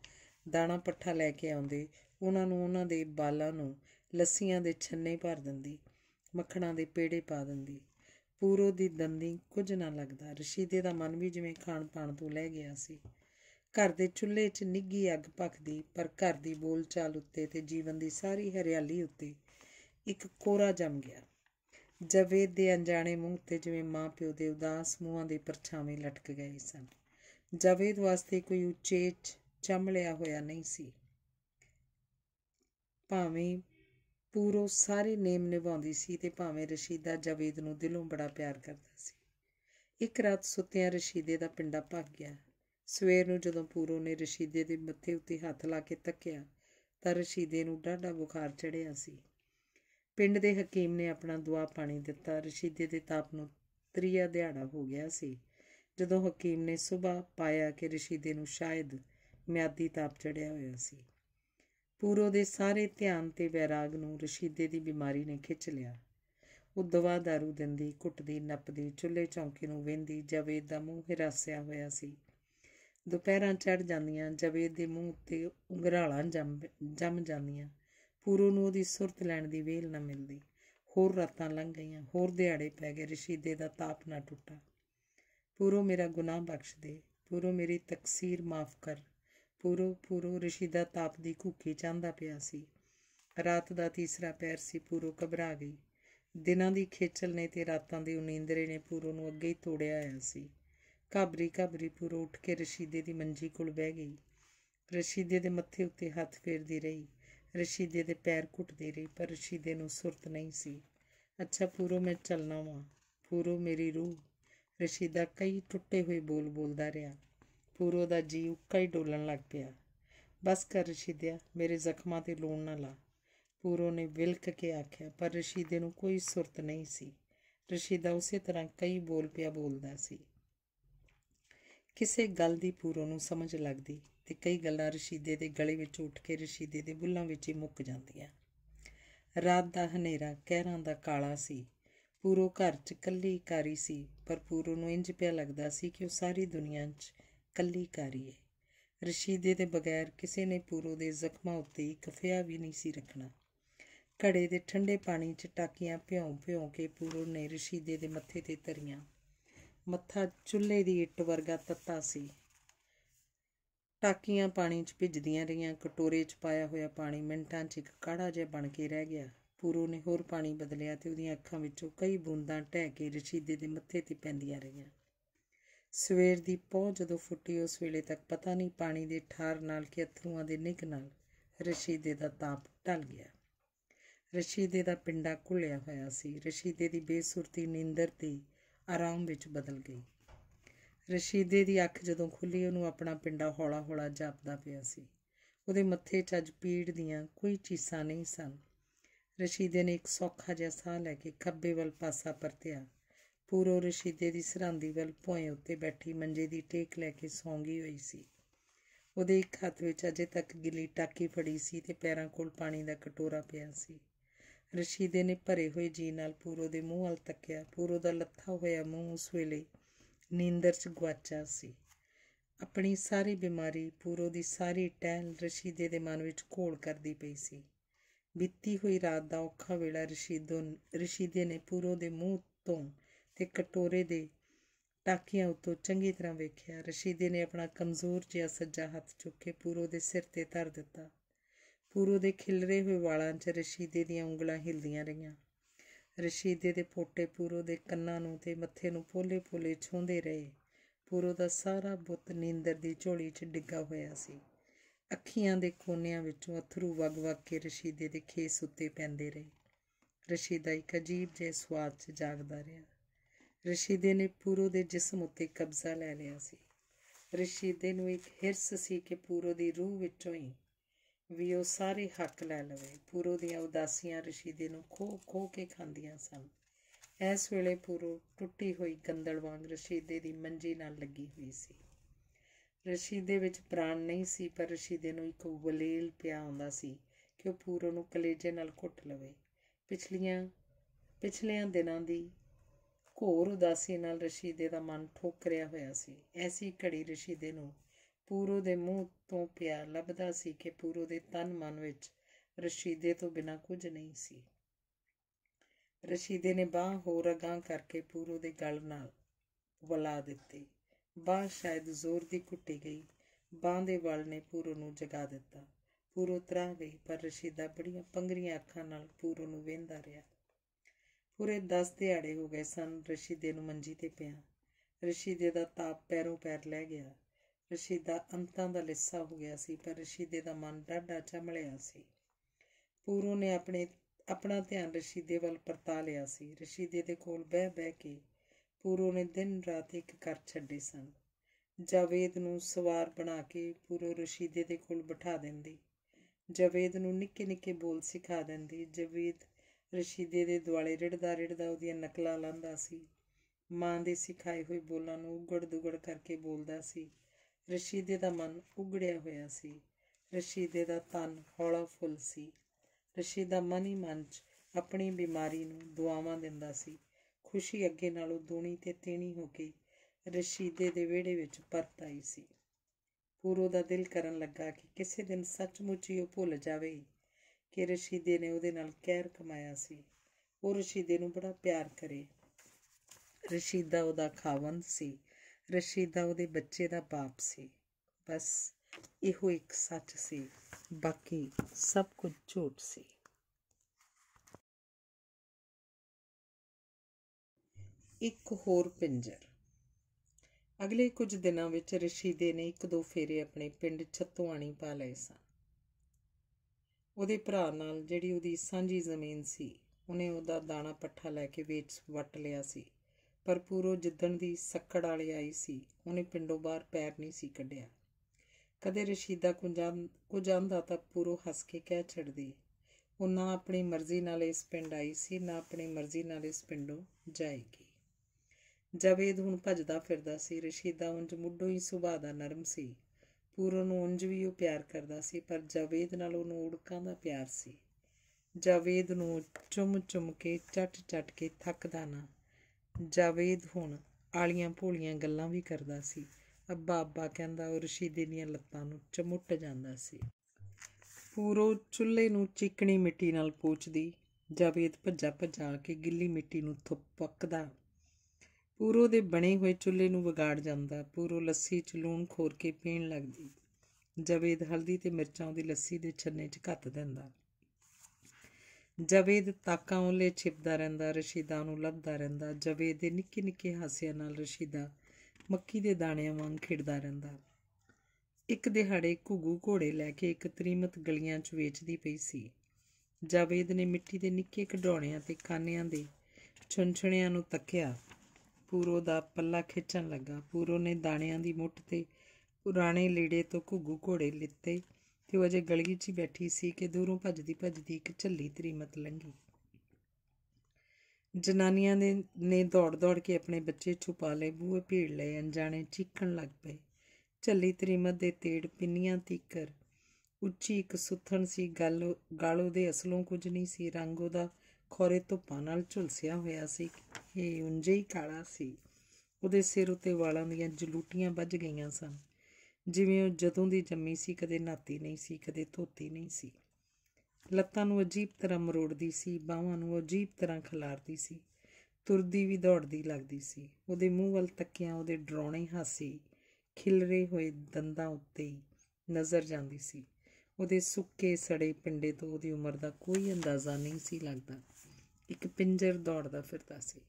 Speaker 1: ਦਾਣਾ ਪੱਠਾ ਲੈ ਕੇ ਆਉਂਦੇ ਉਹਨਾਂ ਨੂੰ ਉਹਨਾਂ ਦੇ ਬਾਲਾਂ ਨੂੰ ਲੱਸੀਆਂ ਦੇ ਛੰਨੇ ਭਰ ਦਿੰਦੀ ਮੱਖਣਾ ਦੇ ਪੇੜੇ ਪਾ ਦਿੰਦੀ ਪੂਰੋ ਦੀ ਦੰਦੀ ਕੁਝ ਨਾ ਲੱਗਦਾ ਰਸ਼ੀਦੇ ਦਾ ਮਨ ਵੀ ਜਿਵੇਂ ਖਾਣ ਪਾਣ ਤੋਂ ਲੈ ਗਿਆ ਸੀ ਘਰ ਦੇ ਚੁੱਲ੍ਹੇ 'ਚ ਨਿੱਗੀ ਅੱਗ ਭਖਦੀ ਪਰ ਘਰ ਦੀ ਬੋਲਚਾਲ ਉੱਤੇ ਤੇ ਜੀਵਨ ਦੀ ਸਾਰੀ ਹਰਿਆਲੀ ਉੱਤੇ ਇੱਕ ਕੋਰਾ ਜੰਮ ਗਿਆ ਜਵੇਦ ਦੇ ਅਣਜਾਣੇ ਮੂੰਹ ਤੇ ਜਿਵੇਂ ਮਾਂ ਪਿਓ ਦੇ ਉਦਾਸ ਮੂੰਹਾਂ ਦੇ ਪਰਛਾਵੇਂ ਲਟਕ ਗਏ ਸਨ ਜਵੇਦ ਵਾਸਤੇ ਕੋਈ ਉਚੇਚ ਜੰਮਲਿਆ ਹੋਇਆ ਨਹੀਂ ਸੀ ਭਾਵੇਂ ਪੂਰੋ ਸਾਰੇ ਨੇਮ ਨਿਭਾਉਂਦੀ ਸੀ ਤੇ ਭਾਵੇਂ ਰਸ਼ੀਦਾ ਜਵੇਦ ਨੂੰ ਦਿਲੋਂ ਬੜਾ ਪਿਆਰ ਕਰਦਾ ਸੀ ਇੱਕ ਰਾਤ ਸੁੱਤਿਆਂ ਰਸ਼ੀਦੇ ਦਾ ਪਿੰਡਾ ਭੱਗ ਗਿਆ ਸਵੇਰ ਨੂੰ ਜਦੋਂ ਪੂਰੋ ਨੇ ਰਸ਼ੀਦੇ ਦੇ ਮੱਥੇ ਉੱਤੇ ਹੱਥ ਲਾ ਕੇ ਤੱਕਿਆ ਤਾਂ ਰਸ਼ੀਦੇ ਨੂੰ ਡਾਢਾ ਬੁਖਾਰ ਚੜਿਆ ਸੀ ਪਿੰਡ ਦੇ ਹਕੀਮ ਨੇ ਆਪਣਾ ਦੁਆ ਪਾਣੀ ਦਿੱਤਾ ਰਸ਼ੀਦੇ ਦੇ ਤਾਪ ਨੂੰ ਤਰੀਆ ਦਿਹਾੜਾ ਹੋ ਗਿਆ ਸੀ ਜਦੋਂ ਹਕੀਮ ਨੇ ਸਵੇਰ ਪਾਇਆ ਕਿ ਰਸ਼ੀਦੇ ਨੂੰ ਸ਼ਾਇਦ ਮਿਆਦੀ ਤਾਪ ਚੜਿਆ ਹੋਇਆ ਸੀ ਪੂਰੋ ਦੇ ਸਾਰੇ ਧਿਆਨ ਤੇ ਵੈਰਾਗ ਨੂੰ ਰਸ਼ੀਦੇ ਦੀ ਬਿਮਾਰੀ ਨੇ ਖਿੱਚ ਲਿਆ ਉਹ ਦਵਾ दारू ਦਿੰਦੀ ਕੁੱਟਦੀ ਨੱਪਦੀ ਚੁੱਲ੍ਹੇ ਚੌਂਕੇ ਨੂੰ ਵੇਂਦੀ ਜਵੇਦ ਦਾ ਮੂੰਹ ਹਿਰਾਸਿਆ ਹੋਇਆ ਸੀ ਦੁਪਹਿਰਾਂ ਚੜ ਜਾਂਦੀਆਂ ਜਵੇਦ ਦੇ ਮੂੰਹ ਉੱਤੇ ਉਂਗਰਾਲਾਂ ਜੰਮ ਜਾਂਦੀਆਂ ਪੂਰੋ ਨੂੰ ਉਹਦੀ ਸੁਰਤ ਲੈਣ ਦੀ ਵੇਲ ਨਾ ਮਿਲਦੀ ਹੋਰ ਰਾਤਾਂ ਲੰਘ ਗਈਆਂ ਹੋਰ ਦਿਹਾੜੇ ਪੈ ਗਏ ਰਸ਼ੀਦੇ ਦਾ ਤਾਪ ਨਾ ਟੁੱਟਾ ਪੂਰੋ ਮੇਰਾ ਗੁਨਾਹ ਬਖਸ਼ ਦੇ ਪੂਰੋ ਮੇਰੀ ਤਕਸੀਰ ਮਾਫ ਕਰ ਪੂਰੋ ਪੂਰੋ ਰਿਸ਼ੀ ਦਾ ਤਾਪ ਦੀ ਘੁੱਕੀ ਚਾਹੁੰਦਾ ਪਿਆ ਸੀ ਰਾਤ ਦਾ ਤੀਸਰਾ ਪੈਰ ਸੀ ਪੂਰੋ ਘਬਰਾ ਗਈ ਦਿਨਾਂ ਦੀ ਖੇਚਲ ਨੇ ਤੇ ਰਾਤਾਂ ਦੇ ਉਨੀਂਦਰੇ ਨੇ ਪੂਰੋ ਨੂੰ ਅੱਗੇ ਹੀ ਤੋੜਿਆ ਆਇਆ ਸੀ ਘਾਬਰੀ ਘਾਬਰੀ ਪੂਰੋ ਉੱਠ ਕੇ ਰਸ਼ੀਦੇ ਦੀ ਮੰਜੀ ਕੋਲ ਬਹਿ ਗਈ ਰਸ਼ੀਦੇ ਦੇ ਮੱਥੇ ਉੱਤੇ ਹੱਥ ਫੇਰਦੀ ਰਹੀ ਰਸ਼ੀਦੇ ਦੇ ਪੈਰ ਘੁੱਟਦੇ ਰਹੀ ਪਰ ਰਸ਼ੀਦੇ ਨੂੰ ਸੁਰਤ ਨਹੀਂ ਸੀ ਅੱਛਾ ਪੂਰੋ ਮੈਂ ਚੱਲਣਾ ਵਾਂ ਪੂਰੋ ਮੇਰੀ ਰੂਹ ਰਸ਼ੀਦਾ ਕਈ ਟੁੱਟੇ ਹੋਏ ਬੋਲ ਬੋਲਦਾ ਰਿਹਾ ਪੂਰੋ ਦਾ ਜੀ ਉੱਕਾ ਹੀ ਡੋਲਣ ਲੱਗ ਪਿਆ ਬਸ ਕਰ ਰਸ਼ੀਦਿਆ ਮੇਰੇ ਜ਼ਖਮਾਂ ਤੇ ਲੂਣ ਨਾ ਲਾ ਪੂਰੋ ਨੇ ਵਿਲਕ ਕੇ ਆਖਿਆ ਪਰ ਰਸ਼ੀਦੇ ਨੂੰ ਕੋਈ ਸੁਰਤ ਨਹੀਂ ਸੀ ਰਸ਼ੀਦਾ ਉਸੇ ਤਰ੍ਹਾਂ ਕਈ ਬੋਲ ਪਿਆ ਬੋਲਦਾ ਸੀ ਕਿਸੇ ਗੱਲ ਦੀ ਪੂਰੋ ਨੂੰ ਸਮਝ ਲੱਗਦੀ ਤੇ ਕਈ ਗੱਲਾਂ ਰਸ਼ੀਦੇ ਦੇ ਗਲੇ ਵਿੱਚ ਉੱਠ ਕੇ ਰਸ਼ੀਦੇ ਦੇ ਬੁੱਲਾਂ ਵਿੱਚ ਹੀ ਮੁੱਕ ਜਾਂਦੀਆਂ ਰਾਤ ਦਾ ਹਨੇਰਾ ਕਹਿਰਾਂ ਦਾ ਕਾਲਾ ਸੀ ਪੂਰੋ ਘਰ 'ਚ ਕੱਲੀ ਕਾਰੀ ਸੀ ਪਰ ਪੂਰੋ ਨੂੰ ਇੰਜ ਪਿਆ ਲੱਗਦਾ ਸੀ ਕਿ ਉਹ ਸਾਰੀ ਦੁਨੀਆ 'ਚ ਕੱਲੀ ਕਾਰੀਏ ਰਸ਼ੀਦੇ ਦੇ ਬਗੈਰ ਕਿਸੇ ਨੇ ਪੂਰੋ ਦੇ ਜ਼ਖਮਾਂ ਉੱਤੇ ਕਫਿਆ ਵੀ ਨਹੀਂ ਸੀ ਰੱਖਣਾ ਘੜੇ ਦੇ ਠੰਡੇ ਪਾਣੀ 'ਚ ਟਾਕੀਆਂ ਭਿਉਂ ਭਿਉਂ ਕੇ ਪੂਰੋ ਨੇ ਰਸ਼ੀਦੇ ਦੇ ਮੱਥੇ ਤੇ ਧਰੀਆਂ ਮੱਥਾ ਚੁੱਲ੍ਹੇ ਦੀ ਇੱਟ ਵਰਗਾ ਤੱਤਾ ਸੀ ਟਾਕੀਆਂ ਪਾਣੀ 'ਚ ਭਿੱਜਦੀਆਂ ਰਹੀਆਂ ਕਟੋਰੇ 'ਚ ਪਾਇਆ ਹੋਇਆ ਪਾਣੀ ਮਿੰਟਾਂ 'ਚ ਇੱਕ ਕਾੜਾ ਜਿਹਾ ਬਣ ਕੇ ਰਹਿ ਗਿਆ ਪੂਰੋ ਨੇ ਹੋਰ ਪਾਣੀ ਬਦਲਿਆ ਤੇ ਉਹਦੀਆਂ ਅੱਖਾਂ ਵਿੱਚੋਂ ਕਈ ਬੂੰਦਾਂ ਟਹਿ ਕੇ ਰਸ਼ੀਦੇ ਦੇ ਮੱਥੇ ਤੇ ਪੈਂਦੀਆਂ ਰਹੀਆਂ ਸਵੇਰ ਦੀ ਪੌ ਜਦੋਂ ਫੁੱਟੀ ਉਸ ਵੇਲੇ ਤੱਕ ਪਤਾ ਨਹੀਂ ਪਾਣੀ ਦੇ ਠਾਰ ਨਾਲ ਕਿ ਅਥਰੂਆਂ ਦੇ ਨਿਕ ਨਾਲ ਰਸ਼ੀਦੇ ਦਾ ਤਾਪ ਟਲ ਗਿਆ ਰਸ਼ੀਦੇ ਦਾ ਪਿੰਡਾ ਕੁਲਿਆ ਹੋਇਆ ਸੀ ਰਸ਼ੀਦੇ ਦੀ ਬੇਸੁਰਤੀ ਨੀਂਦਰ ਤੇ ਆਰਾਮ ਵਿੱਚ ਬਦਲ ਗਈ ਰਸ਼ੀਦੇ ਦੀ ਅੱਖ ਜਦੋਂ ਖੁੱਲੀ ਉਹਨੂੰ ਆਪਣਾ ਪਿੰਡਾ ਹੌਲਾ-ਹੌਲਾ ਜਾਪਦਾ ਪਿਆ ਸੀ ਉਹਦੇ ਮੱਥੇ 'ਚ ਅੱਜ ਪੀੜ ਦੀਆਂ ਕੋਈ ਚੀਸਾਂ ਨਹੀਂ ਸਨ ਰਸ਼ੀਦੇ ਨੇ ਇੱਕ ਸੌਖਾ ਜਿਹਾ ਸਾਹ ਲੈ ਕੇ ਖੱਬੇ ਵੱਲ ਪਾਸਾ ਪਰਤਿਆ ਪੂਰੋ ਰਸ਼ੀਦੇ ਦੀ ਸਰਾਂਦੀ ਵੱਲ ਭੋਏ ਉੱਤੇ ਬੈਠੀ ਮੰਜੇ ਦੀ ਟੇਕ ਲੈ ਕੇ ਸੌਂਗੀ ਹੋਈ ਸੀ ਉਹਦੇ ਇੱਕ ਹੱਥ ਵਿੱਚ ਅਜੇ ਤੱਕ ਗਿੱਲੀ ਟਾਕੀ ਫੜੀ ਸੀ ਤੇ ਪੈਰਾਂ ਕੋਲ ਪਾਣੀ ਦਾ ਕਟੋਰਾ ਪਿਆ ਸੀ ਰਸ਼ੀਦੇ ਨੇ ਭਰੇ ਹੋਏ ਜੀ ਨਾਲ ਪੂਰੋ ਦੇ ਮੂੰਹ ਵੱਲ ਤੱਕਿਆ ਪੂਰੋ ਦਾ ਲੱਥਾ ਹੋਇਆ ਮੂੰਹ ਉਸ ਵੇਲੇ ਨੀਂਦਰ 'ਚ ਗਵਾਚਾ ਸੀ ਆਪਣੀ ਸਾਰੀ ਬਿਮਾਰੀ ਪੂਰੋ ਦੀ ਸਾਰੀ ਟਹਿਲ ਰਸ਼ੀਦੇ ਦੇ ਮਨ ਵਿੱਚ ਘੋਲ ਕਰਦੀ ਪਈ ਸੀ ਬੀਤੀ ਹੋਈ ਰਾਤ ਦਾ ਔਖਾ ਵੇਲਾ ਰਸ਼ੀਦੋਂ ਰਸ਼ੀਦੇ ਨੇ ਪੂਰੋ ਦੇ ਮੂੰਹ ਤੋਂ ਤੇ ਕਟੋਰੇ ਦੇ ਟਾਕੀਆਂ ਉਤੋਂ ਚੰਗੀ ਤਰ੍ਹਾਂ ਵੇਖਿਆ ਰਸ਼ੀਦੇ ਨੇ ਆਪਣਾ ਕਮਜ਼ੋਰ ਜਿਹਾ ਸੱਜਾ ਹੱਥ ਚੁੱਕ ਕੇ ਪੂਰੋ ਦੇ ਸਿਰ ਤੇ ਧਰ ਦਿੱਤਾ ਪੂਰੋ ਦੇ ਖਿਲਰੇ ਹੋਏ ਵਾਲਾਂ 'ਚ ਰਸ਼ੀਦੇ ਦੀਆਂ ਉਂਗਲਾਂ ਹਿਲਦੀਆਂ ਰਹੀਆਂ ਰਸ਼ੀਦੇ ਦੇ ਪੋਟੇ ਪੂਰੋ ਦੇ ਕੰਨਾਂ ਨੂੰ ਤੇ ਮੱਥੇ ਨੂੰ ਪੋਲੇ-ਪੋਲੇ ਛੋਂਦੇ ਰਹੇ ਪੂਰੋ ਦਾ ਸਾਰਾ ਬੁੱਤ ਨੀਂਦਰ ਦੀ ਝੋਲੀ 'ਚ ਡਿੱਗਾ ਹੋਇਆ ਸੀ ਅੱਖੀਆਂ ਦੇ ਕੋਨਿਆਂ ਵਿੱਚੋਂ ਅਥਰੂ ਵਗ-ਵਗ ਕੇ ਰਸ਼ੀਦੇ ਦੇ ਖੇਸ ਉੱਤੇ ਪੈਂਦੇ ਰਹੇ ਰਸ਼ੀਦਾ ਇੱਕ ਅਜੀਬ ਜਿਹਾ ਸਵਾਦ 'ਚ ਜਾਗਦਾ ਰਿਹਾ ਦੇ ਨੇ ਪੂਰੋ ਦੇ ਜਿਸਮ ਉੱਤੇ ਕਬਜ਼ਾ ਲੈ ਲਿਆ ਸੀ ਦੇ ਨੂੰ ਇੱਕ ਹਿਰਸ ਸੀ ਕਿ ਪੂਰੋ ਦੀ ਰੂਹ ਵਿੱਚੋਂ ਹੀ ਵੀ ਉਹ ਸਾਰੇ ਹੱਕ ਲੈ ਲਵੇ ਪੂਰੋ ਦੀਆਂ ਉਦਾਸੀਆਂ ਦੇ ਨੂੰ ਖੋ ਖੋ ਕੇ ਖਾਂਦੀਆਂ ਸਨ ਇਸ ਵੇਲੇ ਪੂਰੋ ਟੁੱਟੀ ਹੋਈ ਗੰਦਲ ਵਾਂਗ ਦੇ ਦੀ ਮੰਜੀ ਨਾਲ ਲੱਗੀ ਹੋਈ ਸੀ ਦੇ ਵਿੱਚ ਪ੍ਰਾਣ ਨਹੀਂ ਸੀ ਪਰ ਦੇ ਨੂੰ ਇੱਕ ਵਲੇਲ ਪਿਆ ਹੁੰਦਾ ਸੀ ਕਿ ਉਹ ਪੂਰੋ ਨੂੰ ਕਲੇਜੇ ਨਾਲ ਘੁੱਟ ਲਵੇ ਪਿਛਲੀਆਂ ਪਿਛਲੇ ਦਿਨਾਂ ਦੀ ਘੋਰ ਉਦਾਸੀ ਨਾਲ ਰਸ਼ੀਦੇ ਦਾ ਮਨ ਠੋਕਰਿਆ ਹੋਇਆ ਸੀ ਐਸੀ ਘੜੀ ਰਸ਼ੀਦੇ ਨੂੰ ਪੂਰੋ ਦੇ ਮੂੰਹ ਤੋਂ ਪਿਆਰ ਲੱਭਦਾ ਸੀ ਕਿ ਪੂਰੋ ਦੇ ਤਨ ਮਨ ਵਿੱਚ ਰਸ਼ੀਦੇ ਤੋਂ ਬਿਨਾ ਕੁਝ ਨਹੀਂ ਸੀ ਰਸ਼ੀਦੇ ਨੇ ਬਾਹ ਹੋਰ ਅਗਾਂ ਕਰਕੇ ਪੂਰੋ ਦੇ ਗਲ ਨਾਲ ਵਲਾ ਦਿੱਤੀ ਬਾਹ ਸ਼ਾਇਦ ਜ਼ੋਰ ਦੀ ਕੁੱਟੀ ਗਈ ਬਾਹ ਦੇ ਵਲ ਨੇ ਪੂਰੋ ਨੂੰ ਜਗਾ ਦਿੱਤਾ ਪੂਰੋ ਤਰਾ ਗਈ ਪਰ ਰਸ਼ੀਦਾ ਬੜੀਆਂ ਪੰਗਰੀਆਂ ਅੱਖਾਂ ਨਾਲ ਪੂਰੋ ਨੂੰ ਵੇਂਦਾ ਰਿਹਾ ਪੂਰੇ 10 ਦਿਹਾੜੇ ਹੋ ਗਏ ਸਨ ਰਸ਼ੀਦੇ ਨੂੰ ਮੰਜੀ ਤੇ ਪਿਆ ਰਸ਼ੀਦੇ ਦਾ ਤਾਪ ਪੈਰੋਂ ਪੈਰ ਲੈ ਗਿਆ ਰਸ਼ੀਦਾ ਦਾ ਅੰਤਾਂ ਦਾ ਲਿੱਸਾ ਹੋ ਗਿਆ ਸੀ ਪਰ ਰਸ਼ੀਦੇ ਦਾ ਮਨ ਡਾਡਾ ਚਮਲਿਆ ਸੀ ਪੂਰੂ ਨੇ ਆਪਣੇ ਆਪਣਾ ਧਿਆਨ ਰਸ਼ੀਦੇ ਵੱਲ ਪਰਤਾ ਲਿਆ ਸੀ ਰਸ਼ੀਦੇ ਦੇ ਕੋਲ ਬਹਿ ਬਹਿ ਕੇ ਪੂਰੂ ਨੇ ਦਿਨ ਰਾਤ ਇੱਕ ਕਰ ਛੱਡੇ ਸਨ ਜਵੇਦ ਨੂੰ ਸਵਾਰ ਬਣਾ ਕੇ ਪੂਰੋ ਰਸ਼ੀਦੇ ਦੇ ਕੋਲ ਬਿਠਾ ਦਿੰਦੀ ਜਵੇਦ ਨੂੰ ਨਿੱਕੇ ਨਿੱਕੇ ਬੋਲ ਸਿਖਾ ਦਿੰਦੀ ਜਵੇਦ ਰਸ਼ੀਦੇ ਦੇ ਦੁਆਲੇ ਰਿੜਦਾ ਰਿੜਦਾ ਉਹਦੀਆਂ ਨਕਲਾਂ ਲਾਂਦਾ ਸੀ ਮਾਂ ਦੇ ਸਿਖਾਏ ਹੋਏ ਬੋਲਾਂ ਨੂੰ ਉਗੜ ਦੁਗੜ ਕਰਕੇ ਬੋਲਦਾ ਸੀ ਰਸ਼ੀਦੇ ਦਾ ਮਨ ਉਗੜਿਆ ਹੋਇਆ ਸੀ ਰਸ਼ੀਦੇ ਦਾ ਤਨ ਹੌਲਾ ਫੁੱਲ ਸੀ ਰਸ਼ੀਦਾ ਮਨ ਹੀ ਮਨ 'ਚ ਆਪਣੀ ਬਿਮਾਰੀ ਨੂੰ ਦੁਆਵਾਂ ਦਿੰਦਾ ਸੀ ਖੁਸ਼ੀ ਅੱਗੇ ਨਾਲੋਂ ਦੂਣੀ ਤੇ ਤੀਣੀ ਹੋ ਕੇ ਰਸ਼ੀਦੇ ਦੇ ਵਿਹੜੇ ਵਿੱਚ ਪਰਤ ਆਈ ਸੀ ਪੂਰੋ ਦਾ ਦਿਲ ਕਰਨ ਲੱਗਾ ਕਿ ਕਿਸੇ ਦਿਨ ਸੱਚਮੁੱਚ ਹੀ ਉਹ ਭੁੱਲ ਜਾਵੇ ਕਿ ਰਸ਼ੀਦੇ ਨੇ ਉਹਦੇ ਨਾਲ ਕਹਿਰ ਕਮਾਇਆ ਸੀ ਉਹ ਰਸ਼ੀਦੇ ਨੂੰ ਬੜਾ ਪਿਆਰ ਕਰੇ ਰਸ਼ੀਦਾ ਉਹਦਾ ਖਾਵੰਦ ਸੀ ਰਸ਼ੀਦਾ ਉਹਦੇ ਬੱਚੇ ਦਾ ਬਾਪ ਸੀ ਬਸ ਇਹੋ ਇੱਕ ਸੱਚ ਸੀ ਬਾਕੀ ਸਭ ਕੁਝ ਝੂਠ ਸੀ ਇੱਕ ਹੋਰ ਪਿੰਜਰ ਅਗਲੇ ਕੁਝ ਦਿਨਾਂ ਵਿੱਚ ਰਸ਼ੀਦੇ ਨੇ ਇੱਕ ਦੋ ਫੇਰੇ ਆਪਣੇ ਪਿੰਡ ਛੱਤੋਆਣੀ ਪਾ ਲਏ ਸਨ ਉਹਦੇ ਭਰਾ ਨਾਲ ਜਿਹੜੀ ਉਹਦੀ ਸਾਂਝੀ ਜ਼ਮੀਨ ਸੀ ਉਹਨੇ ਉਹਦਾ ਦਾਣਾ ਪੱਠਾ ਲੈ ਕੇ ਵੇਚ ਵਟ ਲਿਆ ਸੀ ਪਰ ਪੂਰੋ ਜਿੱਦਣ ਦੀ ਸੱਕੜ ਵਾਲੇ ਆਈ ਸੀ ਉਹਨੇ ਪਿੰਡੋਂ ਬਾਹਰ ਪੈਰ ਨਹੀਂ ਸੀ ਕੱਢਿਆ ਕਦੇ ਰਸ਼ੀਦਾ ਕੁੰਜਾਂ ਕੋ ਦਾ ਤਾਂ ਪੂਰੋ ਹੱਸ ਕੇ ਕਹਿ ਛੱਡਦੀ ਉਹ ਨਾ ਆਪਣੀ ਮਰਜ਼ੀ ਨਾਲ ਇਸ ਪਿੰਡ ਆਈ ਸੀ ਨਾ ਆਪਣੀ ਮਰਜ਼ੀ ਨਾਲ ਇਸ ਪਿੰਡੋਂ ਜਾਏਗੀ ਜਵੇਦ ਹੁਣ ਭੱਜਦਾ ਫਿਰਦਾ ਸੀ ਰਸ਼ੀਦਾ ਉਂਝ ਮੁੱਢੋਂ ਹੀ ਸੁਭਾਅ ਦਾ ਨਰਮ ਸੀ ਪੂਰਨ ਨੂੰ ਉਂਝ ਵੀ ਉਹ ਪਿਆਰ ਕਰਦਾ ਸੀ ਪਰ ਜਵੇਦ ਨਾਲ ਉਹਨੂੰ ਉੜਕਾਂ ਦਾ ਪਿਆਰ ਸੀ ਜਵੇਦ ਨੂੰ ਚੁੰਮ ਚੁੰਮ ਕੇ ਚਟ ਚਟ ਕੇ ਥੱਕਦਾ ਨਾ ਜਵੇਦ ਹੁਣ ਆਲੀਆਂ ਭੋਲੀਆਂ ਗੱਲਾਂ ਵੀ ਕਰਦਾ ਸੀ ਅੱਬਾ ਅੱਬਾ ਕਹਿੰਦਾ ਉਹ ਰਸ਼ੀਦੀ ਦੀਆਂ ਲੱਤਾਂ ਨੂੰ ਚਮੁੱਟ ਜਾਂਦਾ ਸੀ ਪੂਰੋ ਚੁੱਲ੍ਹੇ ਨੂੰ ਚਿਕਣੀ ਮਿੱਟੀ ਨਾਲ ਪੋਚਦੀ ਜਵੇਦ ਭੱਜਾ ਭਜਾ ਕੇ ਗਿੱਲੀ ਮਿੱਟੀ ਨੂੰ ਥੁੱਪਕਦਾ ਪੂਰੋ ਦੇ ਬਣੇ ਹੋਏ ਚੁੱਲ੍ਹੇ ਨੂੰ ਵਿਗਾੜ ਜਾਂਦਾ ਪੂਰੋ ਲੱਸੀ ਚ ਲੂਣ ਖੋਰ ਕੇ ਪੀਣ ਲੱਗਦੀ ਜਵੇਦ ਹਲਦੀ ਤੇ ਮਿਰਚਾਂ ਉਹਦੀ ਲੱਸੀ ਦੇ ਛੰਨੇ 'ਚ ਘੱਤ ਦਿੰਦਾ ਜਵੇਦ ਤਾਕਾਂ ਉਲੇ ਛਿਪਦਾ ਰਹਿੰਦਾ ਰਸ਼ੀਦਾ ਨੂੰ ਲੱਭਦਾ ਰਹਿੰਦਾ ਜਵੇਦ ਦੇ ਨਿੱਕੇ ਨਿੱਕੇ ਹਾਸਿਆਂ ਨਾਲ ਰਸ਼ੀਦਾ ਮੱਕੀ ਦੇ ਦਾਣਿਆਂ ਵਾਂਗ ਖਿੜਦਾ ਰਹਿੰਦਾ ਇੱਕ ਦਿਹਾੜੇ ਘੁੱਗੂ ਘੋੜੇ ਲੈ ਕੇ ਇੱਕ ਤਰੀਮਤ ਗਲੀਆਂ 'ਚ ਵੇਚਦੀ ਪਈ ਸੀ ਜਵੇਦ ਨੇ ਮਿੱਟੀ ਦੇ ਨਿੱਕੇ ਕਢਾਉਣਿਆਂ ਤੇ ਕਾਨਿਆਂ ਦੇ ਛੁੰਛਣਿਆਂ ਨੂੰ ਤੱਕਿਆ ਪੂਰੋ ਦਾ ਪੱਲਾ ਖਿੱਚਣ ਲੱਗਾ ਪੂਰੋ ਨੇ ਦਾਣਿਆਂ ਦੀ ਮੁੱਠ ਤੇ ਪੁਰਾਣੇ ਲੀੜੇ ਤੋਂ ਘੁੱਗੂ ਘੋੜੇ ਲਿੱਤੇ ਤੇ ਉਹ ਅਜੇ ਗਲਗੀ 'ਚ ਬੈਠੀ ਸੀ ਕਿ ਦੂਰੋਂ ਭੱਜਦੀ ਭੱਜਦੀ ਇੱਕ ਝੱਲੀ ਤਰੀਮਤ ਲੰਗੀ ਜਨਾਨੀਆਂ ਨੇ ਨੇ ਦੌੜ ਦੌੜ ਕੇ ਆਪਣੇ ਬੱਚੇ ਛੁਪਾ ਲਏ ਬੂਹੇ ਭੀੜ ਲਏ ਅਣਜਾਣੇ ਚੀਕਣ ਲੱਗ ਪਏ ਝੱਲੀ ਤਰੀਮਤ ਦੇ ਤੇੜ ਪਿੰਨੀਆਂ ਤੀਕਰ ਉੱਚੀ ਇੱਕ ਸੁਥਣ ਸੀ ਗੱਲ ਗਾਲੋ ਦੇ ਅਸਲੋਂ ਕੁਝ ਨਹੀਂ ਸੀ ਰੰਗ ਉਹਦਾ ਖੋਰੇ ਧੁੱਪਾਂ ਨਾਲ ਝੁਲਸਿਆ ਹੋਇਆ ਸੀ ਇਹ ਉਂਝੇ ਹੀ ਕਾਲਾ ਸੀ ਉਹਦੇ ਸਿਰ ਉੱਤੇ ਵਾਲਾਂ ਦੀਆਂ ਜਲੂਟੀਆਂ ਵੱਜ ਗਈਆਂ ਸਨ ਜਿਵੇਂ ਉਹ ਜਦੋਂ ਦੀ ਜੰਮੀ ਸੀ ਕਦੇ ਨਾਤੀ ਨਹੀਂ ਸੀ ਕਦੇ ਧੋਤੀ ਨਹੀਂ ਸੀ ਲੱਤਾਂ ਨੂੰ ਅਜੀਬ ਤਰ੍ਹਾਂ ਮਰੋੜਦੀ ਸੀ ਬਾਹਾਂ ਨੂੰ ਅਜੀਬ ਤਰ੍ਹਾਂ ਖਿਲਾਰਦੀ ਸੀ ਤੁਰਦੀ ਵੀ ਦੌੜਦੀ ਲੱਗਦੀ ਸੀ ਉਹਦੇ ਮੂੰਹ ਵੱਲ ਤੱਕਿਆਂ ਉਹਦੇ ਡਰਾਉਣੇ ਹਾਸੇ ਖਿਲਰੇ ਹੋਏ ਦੰਦਾਂ ਉੱਤੇ ਨਜ਼ਰ ਜਾਂਦੀ ਸੀ ਉਹਦੇ ਸੁੱਕੇ ਸੜੇ ਪਿੰਡੇ ਤੋਂ ਉਹਦੀ ਉਮਰ ਦਾ ਕੋਈ ਅੰਦਾਜ਼ਾ ਨਹੀਂ ਸੀ ਲੱਗਦਾ ਇੱਕ ਪਿੰਜਰ ਦੌੜਦਾ ਫਿਰਦਾ ਸੀ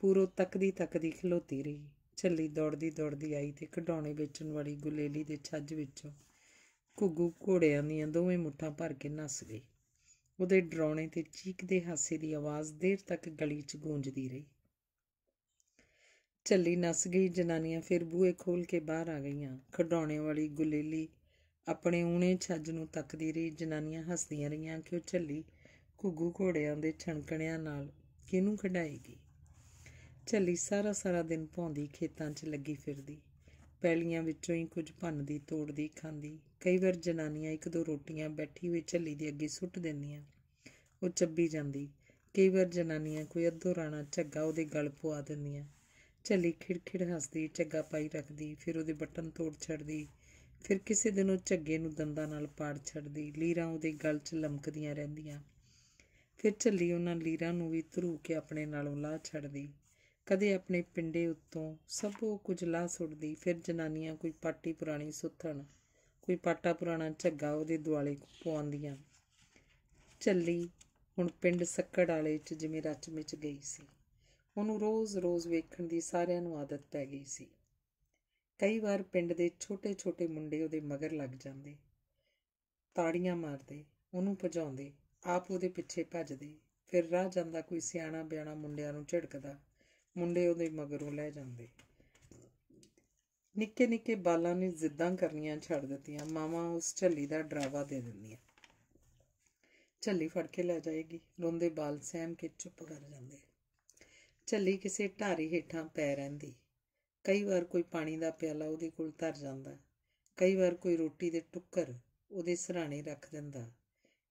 Speaker 1: ਪੂਰੋ ਤੱਕਦੀ ਤੱਕਦੀ ਖਲੋਤੀ ਰਹੀ ਛੱਲੀ ਦੌੜਦੀ ਦੌੜਦੀ ਆਈ ਤੇ ਕਢਾਉਣੇ ਵੇਚਣ ਵਾਲੀ ਗੁਲੇਲੀ ਦੇ ਛੱਜ ਵਿੱਚੋਂ ਘੁੱਗੂ ਘੋੜਿਆਂ ਦੀਆਂ ਦੋਵੇਂ ਮੁੱਠਾਂ ਭਰ ਕੇ ਨੱਸ ਗਈ ਉਹਦੇ ਡਰਾਉਣੇ ਤੇ ਚੀਕਦੇ ਹਾਸੇ ਦੀ ਆਵਾਜ਼ ਦੇਰ ਤੱਕ ਗਲੀ 'ਚ ਗੂੰਜਦੀ ਰਹੀ ਛੱਲੀ ਨੱਸ ਗਈ ਜਨਾਨੀਆਂ ਫਿਰ ਬੂਹੇ ਖੋਲ ਕੇ ਬਾਹਰ ਆ ਗਈਆਂ ਖਡਾਉਣੇ ਵਾਲੀ ਗੁਲੇਲੀ ਆਪਣੇ ਊਣੇ ਛੱਜ ਨੂੰ ਤੱਕਦੀ ਰਹੀ ਜਨਾਨੀਆਂ ਹੱਸਦੀਆਂ ਰਹੀਆਂ ਕਿ ਉਹ ਛੱਲੀ ਘੁੱਗੂ ਘੋੜਿਆਂ ਦੇ ਛਣਕਣਿਆਂ ਨਾਲ ਕਿਨੂੰ ਕਢਾਏਗੀ ਚੱਲੀ ਸਾਰਾ ਸਾਰਾ ਦਿਨ ਭੌਂਦੀ ਖੇਤਾਂ 'ਚ ਲੱਗੀ ਫਿਰਦੀ ਪੈਲੀਆਂ ਵਿੱਚੋਂ ਹੀ ਕੁਝ ਭੰਨਦੀ ਤੋੜਦੀ ਖਾਂਦੀ ਕਈ ਵਾਰ ਜਨਾਨੀਆਂ ਇੱਕ ਦੋ ਰੋਟੀਆਂ ਬੈਠੀ ਹੋਈ ਛੱਲੀ ਦੇ ਅੱਗੇ ਸੁੱਟ ਦਿੰਦੀਆਂ ਉਹ ਚੱਬੀ ਜਾਂਦੀ ਕਈ ਵਾਰ ਜਨਾਨੀਆਂ ਕੋਈ ਅੱਧੋ ਰਾਣਾ ਝੱਗਾ ਉਹਦੇ ਗਲ ਪਵਾ ਦਿੰਦੀਆਂ ਛੱਲੀ ਖਿੜਖਿੜ ਹੱਸਦੀ ਝੱਗਾ ਪਾਈ ਰੱਖਦੀ ਫਿਰ ਉਹਦੇ ਬਟਨ ਤੋੜ ਛੱਡਦੀ ਫਿਰ ਕਿਸੇ ਦਿਨ ਉਹ ਝੱਗੇ ਨੂੰ ਦੰਦਾਂ ਨਾਲ ਪਾੜ ਛੱਡਦੀ ਲੀਰਾਂ ਉਹਦੇ ਗਲ 'ਚ ਲਮਕਦੀਆਂ ਰਹਿੰਦੀਆਂ ਫਿਰ ਝੱਲੀ ਉਹਨਾਂ ਲੀਰਾਂ ਨੂੰ ਵੀ ਧਰੂ ਕੇ ਆਪਣੇ ਨਾਲੋਂ ਲਾਹ ਛੱਡਦੀ ਕਦੇ ਆਪਣੇ ਪਿੰਡੇ ਉੱਤੋਂ ਸਭੋ ਕੁਝ ਲਾਹ ਸੁੱਟਦੀ ਫਿਰ ਜਨਾਨੀਆਂ ਕੋਈ ਪਾਟੀ ਪੁਰਾਣੀ ਸੁੱਥਣ ਕੋਈ ਪਾਟਾ ਪੁਰਾਣਾ ਝੱਗਾ ਉਹਦੇ ਦੁਆਲੇ ਪਵਾਉਂਦੀਆਂ ਝੱਲੀ ਹੁਣ ਪਿੰਡ ਸੱਕੜ ਵਾਲੇ 'ਚ ਜਿਵੇਂ ਰਚ ਵਿੱਚ ਗਈ ਸੀ ਉਹਨੂੰ ਰੋਜ਼-ਰੋਜ਼ ਵੇਖਣ ਦੀ ਸਾਰਿਆਂ ਨੂੰ ਆਦਤ ਪੈ ਗਈ ਸੀ ਕਈ ਵਾਰ ਪਿੰਡ ਦੇ ਛੋਟੇ-ਛੋਟੇ ਮੁੰਡੇ ਉਹਦੇ ਮਗਰ ਲੱਗ ਜਾਂਦੇ ਤਾੜੀਆਂ ਮਾਰਦੇ ਉਹਨੂੰ ਭਜਾਉਂਦੇ ਆਪ ਉਹਦੇ ਪਿੱਛੇ ਭੱਜਦੇ ਫਿਰ ਰਾਹ ਜਾਂਦਾ ਕੋਈ ਸਿਆਣਾ ਬਿਆਣਾ ਮੁੰਡਿਆਂ ਨੂੰ ਝਿੜਕਦਾ ਮੁੰਡੇ ਉਹਦੇ ਮਗਰੋਂ ਲੈ ਜਾਂਦੇ ਨਿੱਕੇ ਨਿੱਕੇ ਬਾਲਾਂ ਨੇ ਜ਼ਿੱਦਾਂ ਕਰਨੀਆਂ ਛੱਡ ਦਿੱਤੀਆਂ ਮਾਵਾ ਉਸ ਝੱਲੀ ਦਾ ਡਰਾਵਾ ਦੇ ਦਿੰਦੀਆਂ ਝੱਲੀ ਫੜ ਕੇ ਲੈ ਜਾਏਗੀ ਰੋਂਦੇ ਬਾਲ ਸਹਿਮ ਕੇ ਚੁੱਪ ਕਰ ਜਾਂਦੇ ਝੱਲੀ ਕਿਸੇ ਢਾਰੀ ਹੇਠਾਂ ਪੈ ਰਹਿੰਦੀ ਕਈ ਵਾਰ ਕੋਈ ਪਾਣੀ ਦਾ ਪਿਆਲਾ ਉਹਦੇ ਕੋਲ ਧਰ ਜਾਂਦਾ ਕਈ ਵਾਰ ਕੋਈ ਰੋਟੀ ਦੇ ਟੁੱਕਰ ਉਹਦੇ ਸਿਰਹਾਣੇ ਰੱਖ ਦਿੰਦਾ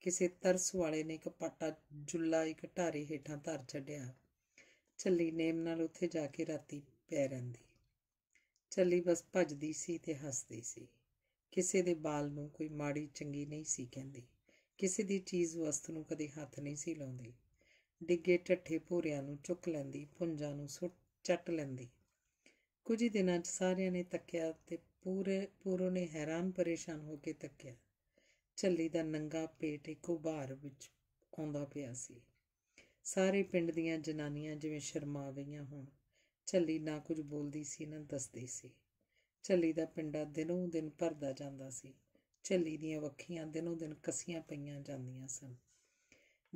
Speaker 1: ਕਿਸੇ ਤਰਸ ਵਾਲੇ ਨੇ ਕਪਾਟਾ ਜੁੱਲਾ ਇੱਕ ਢਾਰੇ ਹੇਠਾਂ ਧਰ ਛੱਡਿਆ ਚੱਲੀ ਨੇਮ ਨਾਲ ਉੱਥੇ ਜਾ ਕੇ ਰਾਤੀ ਪੈ ਰਹਿੰਦੀ ਚੱਲੀ ਬਸ ਭੱਜਦੀ ਸੀ ਤੇ ਹੱਸਦੀ ਸੀ ਕਿਸੇ ਦੇ ਬਾਲ ਨੂੰ ਕੋਈ ਮਾੜੀ ਚੰਗੀ ਨਹੀਂ ਸੀ ਕਹਿੰਦੀ ਕਿਸੇ ਦੀ ਚੀਜ਼ ਵਸਤੂ ਨੂੰ ਕਦੇ ਹੱਥ ਨਹੀਂ ਸੀ ਲਾਉਂਦੀ ਡਿੱਗੇ ਠੱਠੇ ਭੂਰਿਆਂ ਨੂੰ ਚੁੱਕ ਲੈਂਦੀ ਪੁੰਜਾਂ ਨੂੰ ਸੁੱਟ ਚੱਟ ਲੈਂਦੀ ਕੁਝ ਦਿਨਾਂ 'ਚ ਸਾਰਿਆਂ ਨੇ ਤੱਕਿਆ ਤੇ ਪੂਰੇ ਪੂਰੋਂ ਨੇ ਹੈਰਾਨ ਪਰੇਸ਼ਾਨ ਹੋ ਕੇ ਤੱਕਿਆ ਝੱਲੀ ਦਾ ਨੰਗਾ ਪੇਟ ਇੱਕ ਉਭਾਰ ਵਿੱਚ ਆਉਂਦਾ ਪਿਆ ਸੀ ਸਾਰੇ ਪਿੰਡ ਦੀਆਂ ਜਨਾਨੀਆਂ ਜਿਵੇਂ ਸ਼ਰਮਾ ਗਈਆਂ ਹੋਣ ਝੱਲੀ ਨਾ ਕੁਝ ਬੋਲਦੀ ਸੀ ਨਾ ਦੱਸਦੀ ਸੀ ਝੱਲੀ ਦਾ ਪਿੰਡਾ ਦਿਨੋਂ ਦਿਨ ਭਰਦਾ ਜਾਂਦਾ ਸੀ ਝੱਲੀ ਦੀਆਂ ਵੱਖੀਆਂ ਦਿਨੋਂ ਦਿਨ ਕਸੀਆਂ ਪਈਆਂ ਜਾਂਦੀਆਂ ਸਨ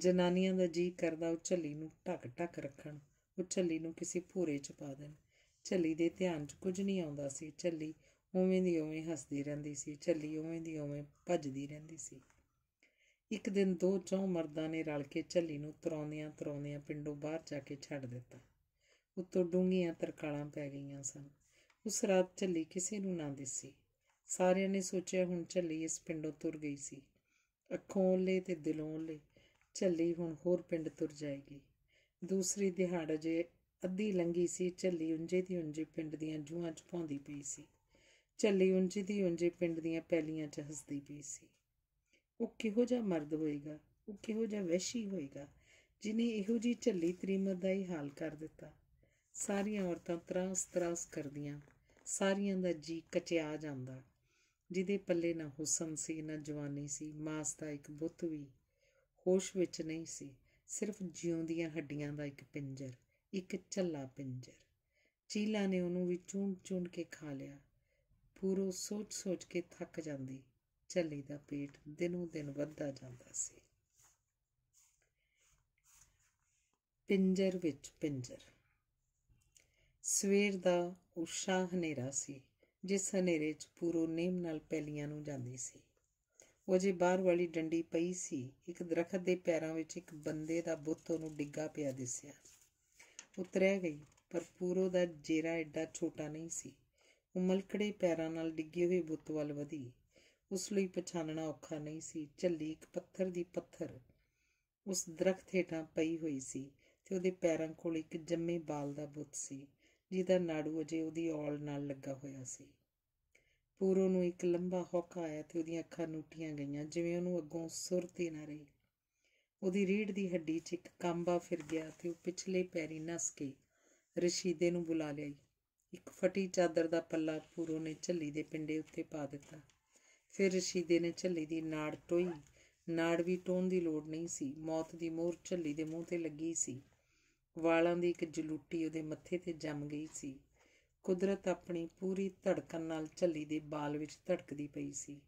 Speaker 1: ਜਨਾਨੀਆਂ ਦਾ ਜੀ ਕਰਦਾ ਉਹ ਝੱਲੀ ਨੂੰ ਟਕ ਟਕ ਰੱਖਣ ਉਹ ਝੱਲੀ ਨੂੰ ਕਿਸੇ ਭੂਰੇ 'ਚ ਪਾ ਦੇਣ ਝੱਲੀ ਦੇ ਧਿਆਨ 'ਚ ਕੁਝ ਨਹੀਂ ਆਉਂਦਾ ਸੀ ਝੱਲੀ ਉਵੇਂ ਦੀ ਉਵੇਂ ਹੱਸਦੀ ਰਹਿੰਦੀ ਸੀ ਛੱਲੀ ਉਵੇਂ ਦੀ ਉਵੇਂ ਭੱਜਦੀ ਰਹਿੰਦੀ ਸੀ ਇੱਕ ਦਿਨ ਦੋ ਚੌ ਮਰਦਾਂ ਨੇ ਰਲ ਕੇ ਛੱਲੀ ਨੂੰ ਤਰਾਉਂਦਿਆਂ ਤਰਾਉਂਦਿਆਂ ਪਿੰਡੋਂ ਬਾਹਰ ਜਾ ਕੇ ਛੱਡ ਦਿੱਤਾ ਉੱਤੋਂ ਡੂੰਘੀਆਂ ਤਰਕਾਲਾਂ ਪੈ ਗਈਆਂ ਸਨ ਉਸ ਰਾਤ ਛੱਲੀ ਕਿਸੇ ਨੂੰ ਨਾ ਦਿਸੀ ਸਾਰਿਆਂ ਨੇ ਸੋਚਿਆ ਹੁਣ ਛੱਲੀ ਇਸ ਪਿੰਡੋਂ ਤੁਰ ਗਈ ਸੀ ਅੱਖੋਂ ਓਲੇ ਤੇ ਦਿਲੋਂ ਓਲੇ ਛੱਲੀ ਹੁਣ ਹੋਰ ਪਿੰਡ ਤੁਰ ਜਾਏਗੀ ਦੂਸਰੀ ਦਿਹਾੜ ਜੇ ਅੱਧੀ ਲੰਗੀ ਸੀ ਛੱਲੀ ਉੰਜੇ ਦੀ ਉੰਜੇ ਪਿੰਡ ਦੀਆਂ ਜੂਹਾਂ ਚ ਪਾਉਂਦੀ ਪਈ ਸੀ ਚੱਲੀ ਉਂਝੀ ਦੀ ਉਂਝੀ ਪਿੰਡ ਦੀਆਂ ਪੈਲੀਆਂ 'ਚ ਹੱਸਦੀ ਪਈ ਸੀ ਉਹ ਕਿਹੋ ਜਿਹਾ ਮਰਦ ਹੋਏਗਾ ਉਹ ਕਿਹੋ ਜਿਹਾ ਵੈਸ਼ੀ ਹੋਏਗਾ ਜਿਨੇ ਇਹੋ ਜੀ ਝੱਲੀ ਤਰੀਮਤ ਦਾ ਹੀ ਹਾਲ ਕਰ ਦਿੱਤਾ ਸਾਰੀਆਂ ਔਰਤਾਂ ਤਰਾਸ ਤਰਾਸ ਕਰਦੀਆਂ ਸਾਰੀਆਂ ਦਾ ਜੀ ਕਟਿਆ ਜਾਂਦਾ ਜਿਹਦੇ ਪੱਲੇ ਨਾ ਹੁਸਨ ਸੀ ਨਾ ਜਵਾਨੀ ਸੀ ਮਾਸ ਦਾ ਇੱਕ ਬੁੱਤ ਵੀ ਹੋਸ਼ ਵਿੱਚ ਨਹੀਂ ਸੀ ਸਿਰਫ ਜਿਉਂਦੀਆਂ ਹੱਡੀਆਂ ਦਾ ਇੱਕ ਪਿੰਜਰ ਇੱਕ ਝੱਲਾ ਪਿੰਜਰ ਚੀਲਾ ਨੇ ਉਹਨੂੰ ਵੀ ਚੂੰਡ ਚੂੰਡ ਕੇ ਖਾ ਲਿਆ ਪੂਰੋ ਸੋਚ-ਸੋਚ ਕੇ ਥੱਕ ਜਾਂਦੀ ਚੱਲੀ ਦਾ ਪੇਟ ਦਿਨੋਂ-ਦਿਨ ਵੱਧਦਾ ਜਾਂਦਾ ਸੀ ਪਿੰਜਰ ਵਿੱਚ ਪਿੰਜਰ ਸਵੇਰ ਦਾ ਉਸ਼ਾ ਹਨੇਰਾ ਸੀ ਜਿਸ ਹਨੇਰੇ 'ਚ ਪੂਰੋ ਨੇਮ ਨਾਲ ਪੈਲੀਆਂ ਨੂੰ ਜਾਂਦੀ ਸੀ ਉਹ ਜੇ ਬਾਹਰ ਵਾਲੀ ਡੰਡੀ ਪਈ ਸੀ ਇੱਕ ਦਰਖਤ ਦੇ ਪੈਰਾਂ ਵਿੱਚ ਇੱਕ ਬੰਦੇ ਦਾ ਬੁੱਤ ਉਹਨੂੰ ਡਿੱਗਾ ਪਿਆ ਦਿਸਿਆ ਉਤਰਿਆ ਗਈ ਪਰ ਪੂਰੋ ਦਾ ਜੇਰਾ ਐਡਾ ਛੋਟਾ ਨਹੀਂ ਸੀ ਉਹ ਮਲਕੜੇ ਪੈਰਾਂ ਨਾਲ ਡਿੱਗੇ ਹੋਏ ਬੁੱਤ ਵੱਲ ਵਧੀ ਉਸ ਲਈ ਪਛਾਨਣਾ ਔਖਾ ਨਹੀਂ ਸੀ ਝੱਲੀ ਇੱਕ ਪੱਥਰ ਦੀ ਪੱਥਰ ਉਸ ਦਰਖਤ ਹੇਠਾਂ ਪਈ ਹੋਈ ਸੀ ਤੇ ਉਹਦੇ ਪੈਰਾਂ ਕੋਲ ਇੱਕ ਜੰਮੇ ਬਾਲ ਦਾ ਬੁੱਤ ਸੀ ਜਿਹਦਾ ਨਾੜੂ ਅਜੇ ਉਹਦੀ ਔਲ ਨਾਲ ਲੱਗਾ ਹੋਇਆ ਸੀ ਪੂਰੋ ਨੂੰ ਇੱਕ ਲੰਬਾ ਹੌਕਾ ਆਇਆ ਤੇ ਉਹਦੀਆਂ ਅੱਖਾਂ ਨੂਟੀਆਂ ਗਈਆਂ ਜਿਵੇਂ ਉਹਨੂੰ ਅੱਗੋਂ ਸੁਰਤ ਹੀ ਨਾ ਰਹੀ ਉਹਦੀ ਰੀੜ ਦੀ ਹੱਡੀ 'ਚ ਇੱਕ ਕਾਂਬਾ ਫਿਰ ਗਿਆ ਤੇ ਉਹ ਪਿਛਲੇ ਪੈਰੀ ਨਸ ਕੇ ਰਸ਼ੀਦੇ ਨੂੰ ਬੁਲਾ ਲਈ ਇੱਕ ਫਟੀ ਚਾਦਰ ਦਾ ਪੱਲਾ ਪੂਰੋ ਨੇ ਝੱਲੀ ਦੇ ਪਿੰਡੇ ਉੱਤੇ ਪਾ ਦਿੱਤਾ ਫਿਰ ਰਸ਼ੀਦੇ ਨੇ ਝੱਲੀ ਦੀ ਨਾੜ ਟੋਈ ਨਾੜ ਵੀ ਟੋਣ ਦੀ ਲੋੜ ਨਹੀਂ ਸੀ ਮੌਤ ਦੀ ਮੋਹਰ ਝੱਲੀ ਦੇ ਮੂੰਹ ਤੇ ਲੱਗੀ ਸੀ ਵਾਲਾਂ ਦੀ ਇੱਕ ਜਲੂਟੀ ਉਹਦੇ ਮੱਥੇ ਤੇ ਜੰਮ ਗਈ ਸੀ ਕੁਦਰਤ ਆਪਣੀ ਪੂਰੀ ਧੜਕਣ ਨਾਲ ਝੱਲੀ ਦੇ ਬਾਲ ਵਿੱਚ ਧੜਕਦੀ ਪਈ ਸੀ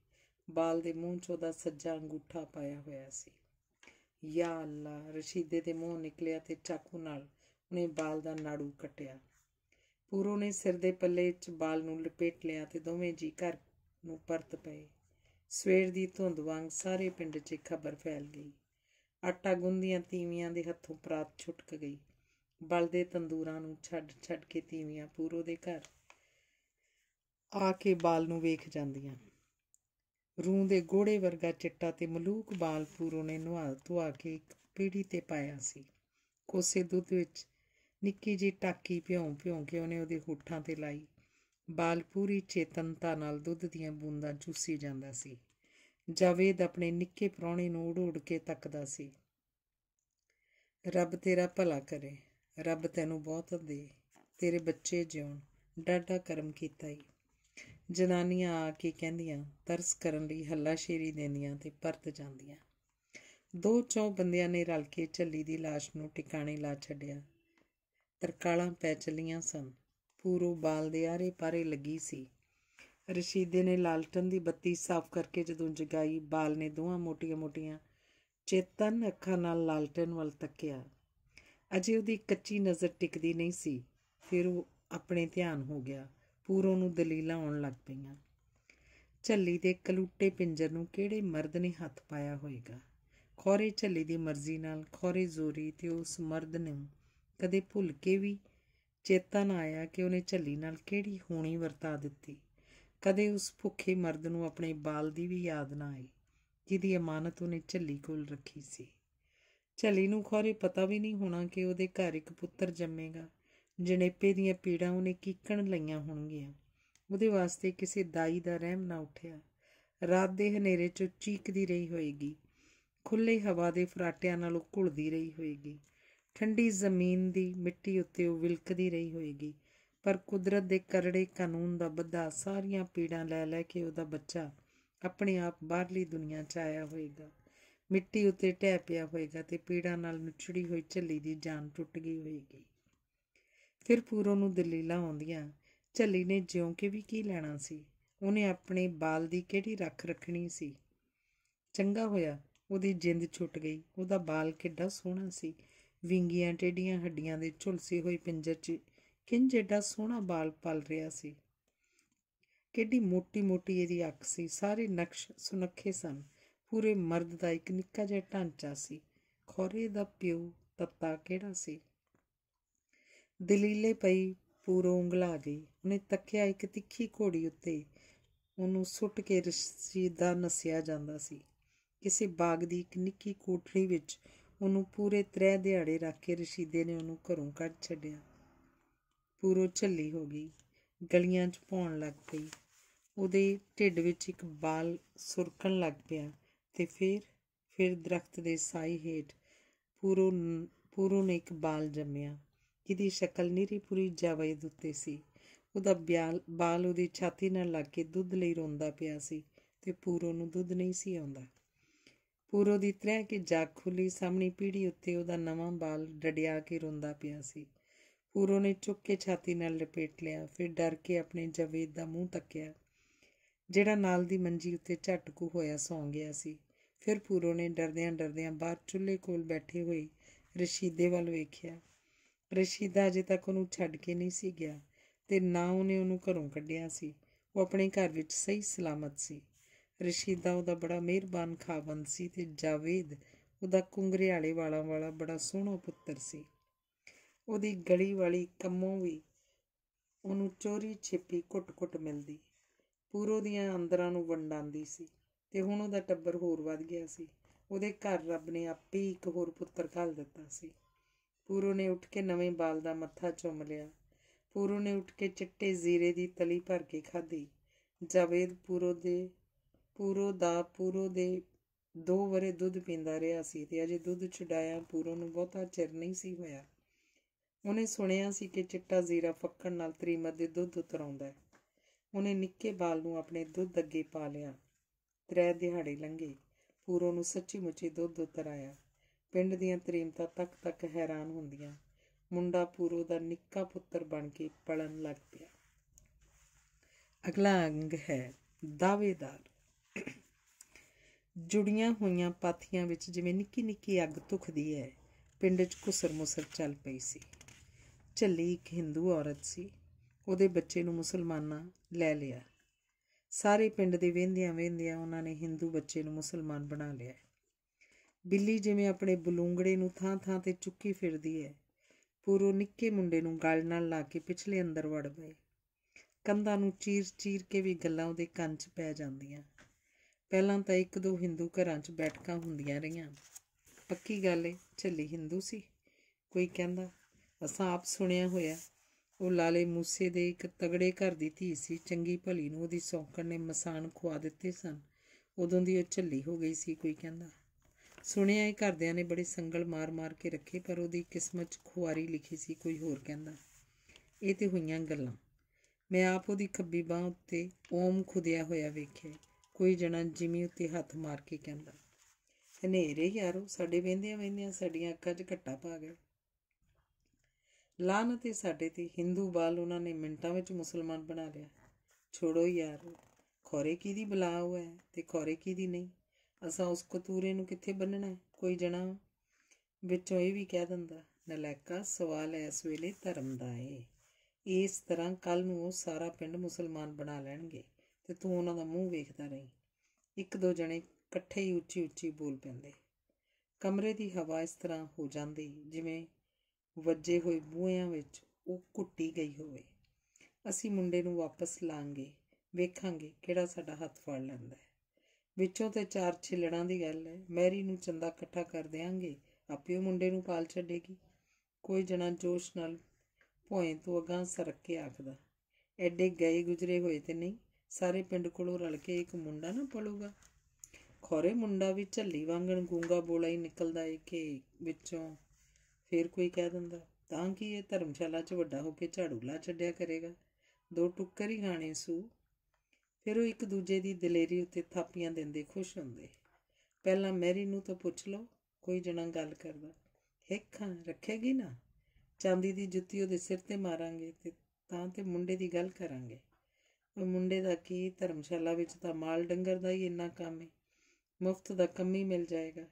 Speaker 1: ਬਾਲ ਦੇ ਮੂੰਹ 'ਚ ਉਹਦਾ ਸੱਜਾ ਅੰਗੂਠਾ ਪਾਇਆ ਹੋਇਆ ਸੀ ਯਾ ਅੱਲਾ ਰਸ਼ੀਦੇ ਦੇ ਮੂੰਹ ਨਿਕਲਿਆ ਤੇ ਚਾਕੂ ਨਾਲ ਉਹਨੇ ਬਾਲ ਦਾ ਨਾੜੂ ਕੱਟਿਆ ਪੂਰੋ ਨੇ ਸਿਰ ਦੇ ਪੱਲੇ 'ਚ ਬਾਲ ਨੂੰ ਲਪੇਟ ਲਿਆ ਤੇ ਦੋਵੇਂ ਜੀ ਘਰ ਨੂੰ ਪਰਤ ਪਏ ਸਵੇਰ ਦੀ ਧੁੰਦ ਵਾਂਗ ਸਾਰੇ ਪਿੰਡ 'ਚ ਖਬਰ ਫੈਲ ਗਈ ਆਟਾ ਗੁੰਦੀਆਂ ਤੀਵੀਆਂ ਦੇ ਹੱਥੋਂ ਪ੍ਰਾਤ ਛੁਟਕ ਗਈ ਬਲਦੇ ਤੰਦੂਰਾਂ ਨੂੰ ਛੱਡ ਛੱਡ ਕੇ ਤੀਵੀਆਂ ਪੂਰੋ ਦੇ ਘਰ ਆ ਕੇ ਬਾਲ ਨੂੰ ਵੇਖ ਜਾਂਦੀਆਂ ਰੂਹ ਦੇ ਗੋੜੇ ਵਰਗਾ ਚਿੱਟਾ ਤੇ ਮਲੂਕ ਬਾਲ ਪੂਰੋ ਨੇ ਨਵਾ ਧੁਆ ਕੇ ਇੱਕ ਪੀੜੀ ਤੇ ਪਾਇਆ ਸੀ ਕੋਸੇ ਦੁੱਧ ਵਿੱਚ ਨਿੱਕੀ ਜੀ ਟਾਕੀ ਭਿਉਂ ਭਿਉਂ ਕੇ ਉਹਨੇ ਉਹਦੇ ਹੁੱਠਾਂ ਤੇ ਲਾਈ ਬਾਲ ਪੂਰੀ ਚੇਤਨਤਾ ਨਾਲ ਦੁੱਧ ਦੀਆਂ ਬੂੰਦਾਂ ਚੂਸੀ ਜਾਂਦਾ ਸੀ ਜਾਵੇਦ ਆਪਣੇ ਨਿੱਕੇ ਪ੍ਰਾਣੇ ਨੂੰ ਉੜ-ਉੜ ਕੇ ਤੱਕਦਾ ਸੀ ਰੱਬ ਤੇਰਾ ਭਲਾ ਕਰੇ ਰੱਬ ਤੈਨੂੰ ਬਹੁਤ ਦੇ ਤੇਰੇ ਬੱਚੇ ਜਿਉਣ ਡਾਡਾ ਕਰਮ ਕੀਤਾ ਈ ਜਨਾਨੀਆਂ ਆ ਕੇ ਕਹਿੰਦੀਆਂ ਤਰਸ ਕਰਨ ਲਈ ਹੱਲਾਸ਼ੇਰੀ ਦਿੰਦੀਆਂ ਤੇ ਪਰਤ ਜਾਂਦੀਆਂ ਦੋ ਚੌ ਬੰਦਿਆਂ ਨੇ ਰਲ ਕੇ ਛੱਲੀ ਦੀ লাশ ਨੂੰ ਟਿਕਾਣੇ ਲਾ ਛੱਡਿਆ ਤਰਕਾਲਾਂ ਪੈ ਚਲੀਆਂ ਸਨ ਪੂਰੋ ਬਾਲ ਦੇ ਆਰੇ ਪਾਰੇ ਲੱਗੀ ਸੀ ਰਸ਼ੀਦੇ ਨੇ ਲਾਲਟਨ ਦੀ ਬੱਤੀ ਸਾਫ਼ ਕਰਕੇ ਜਦੋਂ ਜਗਾਈ ਬਾਲ ਨੇ ਦੋਹਾਂ ਮੋਟੀਆਂ-ਮੋਟੀਆਂ ਚੇਤਨ ਅੱਖਾਂ ਨਾਲ ਲਾਲਟਨ ਵੱਲ ਤੱਕਿਆ ਅਜੇ ਉਹਦੀ ਕੱਚੀ ਨਜ਼ਰ ਟਿਕਦੀ ਨਹੀਂ ਸੀ ਫਿਰ ਉਹ ਆਪਣੇ ਧਿਆਨ ਹੋ ਗਿਆ ਪੂਰੋ ਨੂੰ ਦਲੀਲਾਂ ਆਉਣ ਲੱਗ ਪਈਆਂ ਝੱਲੀ ਦੇ ਕਲੂਟੇ ਪਿੰਜਰ ਨੂੰ ਕਿਹੜੇ ਮਰਦ ਨੇ ਹੱਥ ਪਾਇਆ ਹੋਵੇਗਾ ਖੋਰੇ ਝੱਲੀ ਦੀ ਮਰਜ਼ੀ ਨਾਲ ਖੋਰੇ ਜ਼ੋਰੀ ਤੇ ਉਸ ਮਰਦ ਨੂੰ ਕਦੇ ਭੁੱਲ ਕੇ ਵੀ ਚੇਤਾ ਨਾ ਆਇਆ ਕਿ ਉਹਨੇ ਝੱਲੀ ਨਾਲ ਕਿਹੜੀ ਹੋਣੀ ਵਰਤਾ ਦਿੱਤੀ ਕਦੇ ਉਸ ਭੁੱਖੇ ਮਰਦ ਨੂੰ ਆਪਣੇ ਬਾਲ ਦੀ ਵੀ ਯਾਦ ਨਾ ਆਈ ਜਿਹਦੀ ਅਮਾਨਤ ਉਹਨੇ ਝੱਲੀ ਕੋਲ ਰੱਖੀ ਸੀ ਝੱਲੀ ਨੂੰ ਖੌਰੇ ਪਤਾ ਵੀ ਨਹੀਂ ਹੋਣਾ ਕਿ ਉਹਦੇ ਘਰ ਇੱਕ ਪੁੱਤਰ ਜੰਮੇਗਾ ਜਣੇਪੇ ਦੀਆਂ ਪੀੜਾਂ ਉਹਨੇ ਕੀਕਣ ਲਈਆਂ ਹੋਣਗੀਆਂ ਉਹਦੇ ਵਾਸਤੇ ਕਿਸੇ ਦਾਈ ਦਾ ਰਹਿਮ ਨਾ ਉੱਠਿਆ ਰਾਤ ਦੇ ਹਨੇਰੇ 'ਚ ਚੀਕਦੀ ਰਹੀ ਹੋਏਗੀ ਖੁੱਲੇ ਹਵਾ ਦੇ ਫਰਾਟਿਆਂ ਨਾਲ ਉਹ ਘੁਲਦੀ ਰਹੀ ਹੋਏਗੀ ਠੰਡੀ ਜ਼ਮੀਨ ਦੀ ਮਿੱਟੀ ਉੱਤੇ ਉਹ ਵਿਲਕਦੀ ਰਹੀ ਹੋਏਗੀ ਪਰ ਕੁਦਰਤ ਦੇ ਕਰੜੇ ਕਾਨੂੰਨ ਦਾ ਬੱਧਾ ਸਾਰੀਆਂ ਪੀੜਾਂ ਲੈ ਲੈ ਕੇ ਉਹਦਾ ਬੱਚਾ ਆਪਣੇ ਆਪ ਬਾਹਰਲੀ ਦੁਨੀਆ 'ਚ ਆਇਆ ਹੋਏਗਾ ਮਿੱਟੀ ਉੱਤੇ ਟਹਿ ਪਿਆ ਹੋਏਗਾ ਤੇ ਪੀੜਾਂ ਨਾਲ ਨੁਚੜੀ ਹੋਈ ਝੱਲੀ ਦੀ ਜਾਨ ਟੁੱਟ ਗਈ ਹੋਏਗੀ ਫਿਰ ਪੂਰੋ ਨੂੰ ਦਲੀਲਾਂ ਆਉਂਦੀਆਂ ਝੱਲੀ ਨੇ ਜਿਉਂ ਕੇ ਵੀ ਕੀ ਲੈਣਾ ਸੀ ਉਹਨੇ ਆਪਣੇ ਬਾਲ ਦੀ ਕਿਹੜੀ ਰੱਖ ਰੱਖਣੀ ਸੀ ਚੰਗਾ ਹੋਇਆ ਉਹਦੀ ਜਿੰਦ ਛੁੱਟ ਗਈ ਉਹਦਾ ਬਾਲ ਕਿੱਡਾ ਸੋਹਣਾ ਸੀ ਵਿੰਗੀਆਂ ਟੇਡੀਆਂ ਹੱਡੀਆਂ ਦੇ ਝੁਲਸੇ ਹੋਏ ਪਿੰਜਰ 'ਚ ਕਿੰਜ ਐਡਾ ਸੋਹਣਾ ਬਾਲ ਪਲ ਰਿਹਾ ਸੀ ਕਿੱਡੀ ਮੋਟੀ-ਮੋਟੀ ਇਹਦੀ ਅੱਖ ਸੀ ਸਾਰੇ ਨਕਸ਼ ਸੁਨੱਖੇ ਸਨ ਪੂਰੇ ਮਰਦ ਦਾ ਇੱਕ ਨਿੱਕਾ ਜਿਹਾ ਢਾਂਚਾ ਸੀ ਖੋਰੇ ਦਾ ਪਿਓ ਤੱਤਾ ਕਿਹੜਾ ਸੀ ਦਲੀਲੇ ਪਈ ਪੂਰੋਂ ਉਂਗਲਾ ਗਈ ਉਹਨੇ ਤੱਕਿਆ ਇੱਕ ਤਿੱਖੀ ਘੋੜੀ ਉੱਤੇ ਉਹਨੂੰ ਸੁੱਟ ਕੇ ਰਸ਼ੀ ਦਾ ਨਸਿਆ ਜਾਂਦਾ ਸੀ ਕਿਸੇ ਬਾਗ ਦੀ ਇੱਕ ਨਿੱਕੀ ਕੋਠੜੀ ਵਿੱਚ ਉਹਨੂੰ ਪੂਰੇ ਤਰੇ ਦਿਹਾੜੇ ਰੱਖ ਕੇ ਰਸ਼ੀਦੇ ਨੇ ਉਹਨੂੰ ਘਰੋਂ ਕੱਢ ਛੱਡਿਆ ਪੂਰੋ ਛੱਲੀ ਹੋ ਗਈ ਗਲੀਆਂ 'ਚ ਭੌਣ ਲੱਗ ਪਈ ਉਹਦੇ ਢਿੱਡ ਵਿੱਚ ਇੱਕ ਬਾਲ ਸੁਰਕਣ ਲੱਗ ਪਿਆ ਤੇ ਫਿਰ ਫਿਰ ਦਰਖਤ ਦੇ ਸਾਈ ਹੇਠ ਪੂਰੋ ਪੂਰੋ ਨੇ ਇੱਕ ਬਾਲ ਜੰਮਿਆ ਜਿਹਦੀ ਸ਼ਕਲ ਨੀਰੀ ਪੂਰੀ ਜਾਵੇਦ ਉੱਤੇ ਸੀ ਉਹਦਾ ਬਾਲ ਉਹਦੀ ਛਾਤੀ ਨਾਲ ਲੱਗ ਕੇ ਦੁੱਧ ਲਈ ਰੋਂਦਾ ਪਿਆ ਸੀ ਤੇ ਪੂਰੋ ਨੂੰ ਦੁੱਧ ਨਹੀਂ ਸੀ ਆਉਂਦਾ ਪੂਰੋ ਦੀ ਤਰ੍ਹਾਂ ਕਿ ਜਾਗ ਖੁੱਲੀ ਸਾਹਮਣੀ ਪੀੜੀ ਉੱਤੇ ਉਹਦਾ ਨਵਾਂ ਬਾਲ ਡੜਿਆ ਕੇ ਰੋਂਦਾ ਪਿਆ ਸੀ ਪੂਰੋ ਨੇ ਚੁੱਕ ਕੇ ਛਾਤੀ ਨਾਲ ਲਪੇਟ ਲਿਆ ਫਿਰ ਡਰ ਕੇ ਆਪਣੇ ਜਵੇਦ ਦਾ ਮੂੰਹ ਤੱਕਿਆ ਜਿਹੜਾ ਨਾਲ ਦੀ ਮੰਜੀ ਉੱਤੇ ਝਟਕੂ ਹੋਇਆ ਸੌਂ ਗਿਆ ਸੀ ਫਿਰ ਪੂਰੋ ਨੇ ਡਰਦਿਆਂ ਡਰਦਿਆਂ ਬਾਹਰ ਚੁੱਲ੍ਹੇ ਕੋਲ ਬੈਠੇ ਹੋਏ ਰਸ਼ੀਦੇ ਵੱਲ ਵੇਖਿਆ ਰਸ਼ੀਦਾ ਅਜੇ ਤੱਕ ਉਹਨੂੰ ਛੱਡ ਕੇ ਨਹੀਂ ਸੀ ਗਿਆ ਤੇ ਨਾ ਉਹਨੇ ਉਹਨੂੰ ਘਰੋਂ ਕੱਢਿਆ ਸੀ ਉਹ ਆਪਣੇ ਘਰ ਵਿੱਚ ਸਹੀ ਸਲਾਮਤ ਸੀ ਦਾ ਉਹਦਾ ਬੜਾ ਮਿਹਰਬਾਨ ਖਾਵੰਦ ਸੀ ਤੇ ਜਾਵੇਦ ਉਹਦਾ ਕੁੰਗਰਿਆਲੇ ਵਾਲਾ ਵਾਲਾ ਬੜਾ ਸੋਹਣਾ ਪੁੱਤਰ ਸੀ ਉਹਦੀ ਗਲੀ ਵਾਲੀ ਕੰਮੋਂ ਵੀ ਉਹਨੂੰ ਚੋਰੀ ਛਿਪੀ ਕੁੱਟ-ਕੁੱਟ ਮਿਲਦੀ ਪੂਰੋ ਦੀਆਂ ਅੰਦਰਾਂ ਨੂੰ ਵੰਡਾਂਦੀ ਸੀ ਤੇ ਹੁਣ ਉਹਦਾ ਟੱਬਰ ਹੋਰ ਵੱਧ ਗਿਆ ਸੀ ਉਹਦੇ ਘਰ ਰੱਬ ਨੇ ਆਪੇ ਇੱਕ ਹੋਰ ਪੁੱਤਰ ਘਲ ਦਿੱਤਾ ਸੀ ਪੂਰੋ ਨੇ ਉੱਠ ਕੇ ਨਵੇਂ ਬਾਲ ਦਾ ਮੱਥਾ ਚੁੰਮ ਲਿਆ ਪੂਰੋ ਨੇ ਉੱਠ ਕੇ ਚਿੱਟੇ ਜ਼ੀਰੇ ਦੀ ਤਲੀ ਭਰ ਕੇ ਖਾਧੀ ਜਾਵੇਦ ਪੂਰੋ ਦੇ ਪੂਰੋ ਦਾ ਪੂਰੋ ਦੇ ਦੋ ਵਰੇ ਦੁੱਧ ਪੀਂਦਾ ਰਿਹਾ ਸੀ ਤੇ ਅਜੇ ਦੁੱਧ ਛਡਾਇਆ ਪੂਰੋ ਨੂੰ ਬਹੁਤਾ ਚਿਰ ਨਹੀਂ ਸੀ ਹੋਇਆ ਉਹਨੇ ਸੁਣਿਆ ਸੀ ਕਿ ਚਿੱਟਾ ਜ਼ੀਰਾ ਫੱਕਣ ਨਾਲ ਤ੍ਰਿਮਤ ਦੇ ਦੁੱਧ ਉਤਰਾਉਂਦਾ ਹੈ ਉਹਨੇ ਨਿੱਕੇ ਬਾਲ ਨੂੰ ਆਪਣੇ ਦੁੱਧ ਅੱਗੇ ਪਾ ਲਿਆ ਤਰੇ ਦਿਹਾੜੇ ਲੰਘੇ ਪੂਰੋ ਨੂੰ ਸੱਚੀ ਮੁੱਚੀ ਦੁੱਧ ਉਤਰਾਇਆ ਪਿੰਡ ਦੀਆਂ ਤ੍ਰਿਮਤਾ ਤੱਕ ਤੱਕ ਹੈਰਾਨ ਹੁੰਦੀਆਂ ਮੁੰਡਾ ਪੂਰੋ ਦਾ ਨਿੱਕਾ ਪੁੱਤਰ ਬਣ ਕੇ ਪਲਣ ਲੱਗ ਪਿਆ ਅਗਲਾ ਅੰਗ ਹੈ ਦਾਵੇਦਾਰ ਜੁੜੀਆਂ ਹੋਈਆਂ ਪਾਥੀਆਂ ਵਿੱਚ ਜਿਵੇਂ ਨਿੱਕੀ ਨਿੱਕੀ ਅੱਗ ਧੁਖਦੀ ਹੈ ਪਿੰਡ 'ਚ ਕੁਸਰ ਮੁਸਰ ਚੱਲ ਪਈ ਸੀ ਚੱਲੀ ਇੱਕ ਹਿੰਦੂ ਔਰਤ ਸੀ ਉਹਦੇ ਬੱਚੇ ਨੂੰ ਮੁਸਲਮਾਨਾਂ ਲੈ ਲਿਆ ਸਾਰੇ ਪਿੰਡ ਦੇ ਵੇਂਦਿਆਂ ਵੇਂਦਿਆਂ ਉਹਨਾਂ ਨੇ ਹਿੰਦੂ ਬੱਚੇ ਨੂੰ ਮੁਸਲਮਾਨ ਬਣਾ ਲਿਆ ਬਿੱਲੀ ਜਿਵੇਂ ਆਪਣੇ ਬਲੂੰਗੜੇ ਨੂੰ ਥਾਂ-ਥਾਂ ਤੇ ਚੁੱਕੀ ਫਿਰਦੀ ਹੈ ਪੂਰੋ ਨਿੱਕੇ ਮੁੰਡੇ ਨੂੰ ਗਲ ਨਾਲ ਲਾ ਕੇ ਪਿਛਲੇ ਅੰਦਰ ਵੜ ਗਏ ਕੰਧਾਂ ਨੂੰ ਚੀਰ-ਚੀਰ ਕੇ ਵੀ ਗੱਲਾਂ ਉਹਦੇ ਕੰਨ 'ਚ ਪੈ ਜਾਂਦੀਆਂ ਪਹਿਲਾਂ ਤਾਂ ਇੱਕ ਦੋ ਹਿੰਦੂ ਘਰਾਂ 'ਚ ਬੈਠਕਾਂ ਹੁੰਦੀਆਂ ਰਹੀਆਂ ਪੱਕੀ ਗੱਲ ਏ ਛੱਲੀ ਹਿੰਦੂ ਸੀ ਕੋਈ ਕਹਿੰਦਾ ਅਸਾਂ ਆਪ ਸੁਣਿਆ ਹੋਇਆ ਉਹ ਲਾਲੇ ਮੂਸੇ ਦੇ ਇੱਕ ਤਗੜੇ ਘਰ ਦੀ ਧੀ ਸੀ ਚੰਗੀ ਭਲੀ ਨੂੰ ਉਹਦੀ ਸੌਂਕਣ ਨੇ ਮਸਾਨ ਖਵਾ ਦਿੱਤੇ ਸਨ ਉਦੋਂ ਦੀ ਉਹ ਛੱਲੀ ਹੋ ਗਈ ਸੀ ਕੋਈ ਕਹਿੰਦਾ ਸੁਣਿਆ ਇਹ ਘਰਦਿਆਂ ਨੇ ਬੜੇ ਸੰਗਲ ਮਾਰ-ਮਾਰ ਕੇ ਰੱਖੇ ਪਰ ਉਹਦੀ ਕਿਸਮਤ 'ਚ ਖੁਆਰੀ ਲਿਖੀ ਸੀ ਕੋਈ ਹੋਰ ਕਹਿੰਦਾ ਇਹ ਤੇ ਹੋਈਆਂ ਗੱਲਾਂ ਮੈਂ ਆਪ ਉਹਦੀ ਖੱਬੀ ਬਾਹ ਉੱਤੇ ਓਮ ਖੁਦਿਆ ਹੋਇਆ ਵੇਖਿਆ ਕੋਈ ਜਣਾ ਜਿਮੀ ਉੱਤੇ ਹੱਥ ਮਾਰ ਕੇ ਕਹਿੰਦਾ ਹਨੇਰੇ ਯਾਰੋ ਸਾਡੇ ਵੇਂਦਿਆਂ ਵੇਂਦਿਆਂ ਸਾਡੀਆਂ ਅੱਖਾਂ 'ਚ ਘੱਟਾ ਪਾ ਗਿਆ ਲਾਨਤ ਹੈ ਸਾਡੇ ਤੇ ਹਿੰਦੂ ਬਾਲ ਉਹਨਾਂ ਨੇ ਮਿੰਟਾਂ ਵਿੱਚ ਮੁਸਲਮਾਨ ਬਣਾ ਲਿਆ ਛੋੜੋ ਯਾਰ ਖੋਰੇ ਕੀ ਦੀ ਬਲਾ ਹੋਇਆ ਤੇ ਖੋਰੇ ਕੀ ਦੀ ਨਹੀਂ ਅਸਾਂ ਉਸ ਕਤੂਰੇ ਨੂੰ ਕਿੱਥੇ ਬੰਨਣਾ ਕੋਈ ਜਣਾ ਵਿੱਚੋਂ ਇਹ ਵੀ ਕਹਿ ਦਿੰਦਾ ਨਲਾਇਕਾ ਸਵਾਲ ਇਸ ਵੇਲੇ ਧਰਮ ਦਾ ਏ ਇਸ ਤਰ੍ਹਾਂ ਕੱਲ ਨੂੰ ਉਹ ਸਾਰਾ ਪਿੰਡ ਮੁਸਲਮਾਨ ਬਣਾ ਲੈਣਗੇ ਤੇ ਤੂੰ ਉਹਨਾਂ ਦਾ ਮੂੰਹ ਵੇਖਦਾ ਰਹੀਂ ਇੱਕ ਦੋ ਜਣੇ ਇਕੱਠੇ ਹੀ ਉੱਚੀ ਉੱਚੀ ਬੋਲ ਪੈਂਦੇ ਕਮਰੇ ਦੀ ਹਵਾ ਇਸ ਤਰ੍ਹਾਂ ਹੋ ਜਾਂਦੀ ਜਿਵੇਂ ਵੱਜੇ ਹੋਏ ਬੂਹਿਆਂ ਵਿੱਚ ਉਹ ਕੁੱਟੀ ਗਈ ਹੋਵੇ ਅਸੀਂ ਮੁੰਡੇ ਨੂੰ ਵਾਪਸ ਲਾਂਗੇ ਵੇਖਾਂਗੇ ਕਿਹੜਾ ਸਾਡਾ ਹੱਥ ਫੜ ਲੈਂਦਾ ਹੈ ਵਿੱਚੋਂ ਤੇ ਚਾਰ ਛਿਲੜਾਂ ਦੀ ਗੱਲ ਹੈ ਮੈਰੀ ਨੂੰ ਚੰਦਾ ਇਕੱਠਾ ਕਰ ਦੇਾਂਗੇ ਆਪੇ ਉਹ ਮੁੰਡੇ ਨੂੰ ਪਾਲ ਛੱਡੇਗੀ ਕੋਈ ਜਣਾ ਜੋਸ਼ ਨਾਲ ਭੋਏ ਤੋਂ ਅਗਾਂ ਸਰਕ ਕੇ ਆਖਦਾ ਐਡੇ ਗਏ ਗੁਜਰੇ ਹੋਏ ਤੇ ਨਹੀਂ ਸਾਰੇ ਪਿੰਡ ਕੋਲੋਂ ਰਲ ਕੇ ਇੱਕ ਮੁੰਡਾ ਨਾ ਪਲੂਗਾ ਖੋਰੇ ਮੁੰਡਾ ਵੀ ਝੱਲੀ ਵਾਂਗਣ ਗੂੰਗਾ ਬੋਲਾ ਹੀ ਨਿਕਲਦਾ ਏ ਕਿ ਵਿੱਚੋਂ ਫੇਰ ਕੋਈ ਕਹਿ ਦਿੰਦਾ ਤਾਂ ਕਿ ਇਹ ਧਰਮਸ਼ਾਲਾ 'ਚ ਵੱਡਾ ਹੋ ਕੇ ਝਾੜੂ ਲਾ ਛੱਡਿਆ ਕਰੇਗਾ ਦੋ ਟੁੱਕਰ ਹੀ ਗਾਣੇ ਸੂ ਫਿਰ ਉਹ ਇੱਕ ਦੂਜੇ ਦੀ ਦਲੇਰੀ ਉੱਤੇ ਥਾਪੀਆਂ ਦਿੰਦੇ ਖੁਸ਼ ਹੁੰਦੇ ਪਹਿਲਾਂ ਮੈਰੀ ਨੂੰ ਤਾਂ ਪੁੱਛ ਲਓ ਕੋਈ ਜਣਾ ਗੱਲ ਕਰਦਾ ਹੇਖਾਂ ਰੱਖੇਗੀ ਨਾ ਚਾਂਦੀ ਦੀ ਜੁੱਤੀ ਉਹਦੇ ਸਿਰ ਤੇ ਮਾਰਾਂਗੇ ਤੇ ਤਾਂ ਤੇ ਮੁੰਡੇ ਦੀ ਗੱਲ ਕਰਾਂਗੇ ਮੁੰਡੇ ਦਾ ਕੀ ਧਰਮਸ਼ਾਲਾ ਵਿੱਚ ਤਾਂ ਮਾਲ ਡੰਗਰ ਦਾ ਹੀ ਇੰਨਾ ਕੰਮ ਹੈ ਮੁਫਤ ਦਾ ਕੰਮ ਹੀ ਮਿਲ ਜਾਏਗਾ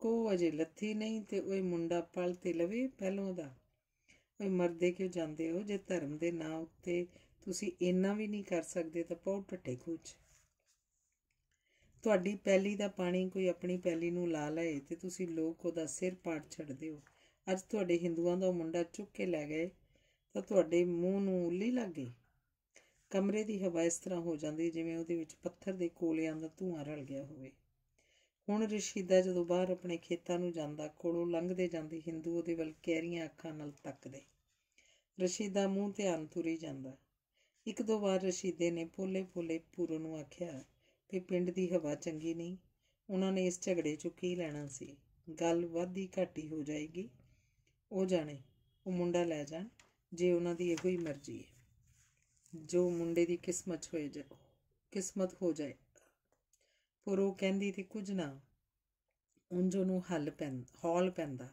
Speaker 1: ਕੋ ਅਜੇ ਲੱਥੀ ਨਹੀਂ ਤੇ ਉਹ ਮੁੰਡਾ ਪਲ ਤੇ ਲਵੇ ਪਹਿਲੋਂ ਦਾ ਉਹ ਮਰਦੇ ਕਿਉਂ ਜਾਂਦੇ ਹੋ ਜੇ ਧਰਮ ਦੇ ਨਾਂ ਉੱਤੇ ਤੁਸੀਂ ਇੰਨਾ ਵੀ ਨਹੀਂ ਕਰ ਸਕਦੇ ਤਾਂ ਪਾਉ ਟੱਟੇ ਕੁਝ ਤੁਹਾਡੀ ਪੈਲੀ ਦਾ ਪਾਣੀ ਕੋਈ ਆਪਣੀ ਪੈਲੀ ਨੂੰ ਲਾ ਲਏ ਤੇ ਤੁਸੀਂ ਲੋਕ ਉਹਦਾ ਸਿਰ ਪਾੜ ਛੱਡਦੇ ਹੋ ਅੱਜ ਤੁਹਾਡੇ ਹਿੰਦੂਆਂ ਦਾ ਮੁੰਡਾ ਚੁੱਕ ਕੇ ਲੈ ਗਏ ਤਾਂ ਤੁਹਾਡੇ ਮੂੰਹ ਨੂੰ ਉੱਲੀ ਲੱਗ ਗਈ ਕਮਰੇ ਦੀ ਹਵਾ ਇਸ ਤਰ੍ਹਾਂ ਹੋ ਜਾਂਦੀ ਜਿਵੇਂ ਉਹਦੇ ਵਿੱਚ ਪੱਥਰ ਦੇ ਕੋਲਿਆਂ ਦਾ ਧੂਆਂ ਰਲ ਗਿਆ ਹੋਵੇ ਹੁਣ ਰਸ਼ੀਦਾ ਜਦੋਂ ਬਾਹਰ ਆਪਣੇ ਖੇਤਾਂ ਨੂੰ ਜਾਂਦਾ ਕੋਲੋਂ ਲੰਘਦੇ ਜਾਂਦੇ ਹਿੰਦੂ ਉਹਦੇ ਵੱਲ ਕੈਰੀਆਂ ਅੱਖਾਂ ਨਾਲ ਤੱਕਦੇ ਰਸ਼ੀਦਾ ਮੂੰਹ ਧਿਆਨ ਤੁਰੀ ਜਾਂਦਾ ਇੱਕ ਦੋ ਵਾਰ ਰਸ਼ੀਦੇ ਨੇ ਪੋਲੇ-ਪੋਲੇ ਪੂਰਨ ਨੂੰ ਆਖਿਆ ਕਿ ਪਿੰਡ ਦੀ ਹਵਾ ਚੰਗੀ ਨਹੀਂ ਉਹਨਾਂ ਨੇ ਇਸ ਝਗੜੇ 'ਚੋਂ ਕੀ ਲੈਣਾ ਸੀ ਗੱਲ ਵਾਧੀ ਘਾਟੀ ਹੋ ਜਾਏਗੀ ਉਹ ਜਾਣੇ ਉਹ ਮੁੰਡਾ ਲੈ ਜਾਣ ਜੇ ਉਹਨਾਂ ਦੀ ਇਹੋ ਹੀ ਮਰਜ਼ੀ ਹੈ ਜੋ ਮੁੰਡੇ ਦੀ ਕਿਸਮਤ ਹੋਏ ਜੇ ਕਿਸਮਤ ਹੋ ਜਾਏ ਪਰ ਉਹ ਕਹਿੰਦੀ ਤੇ ਕੁਝ ਨਾ ਉਂਝ ਉਹਨੂੰ ਹੱਲ ਪੈਂ ਹੌਲ ਪੈਂਦਾ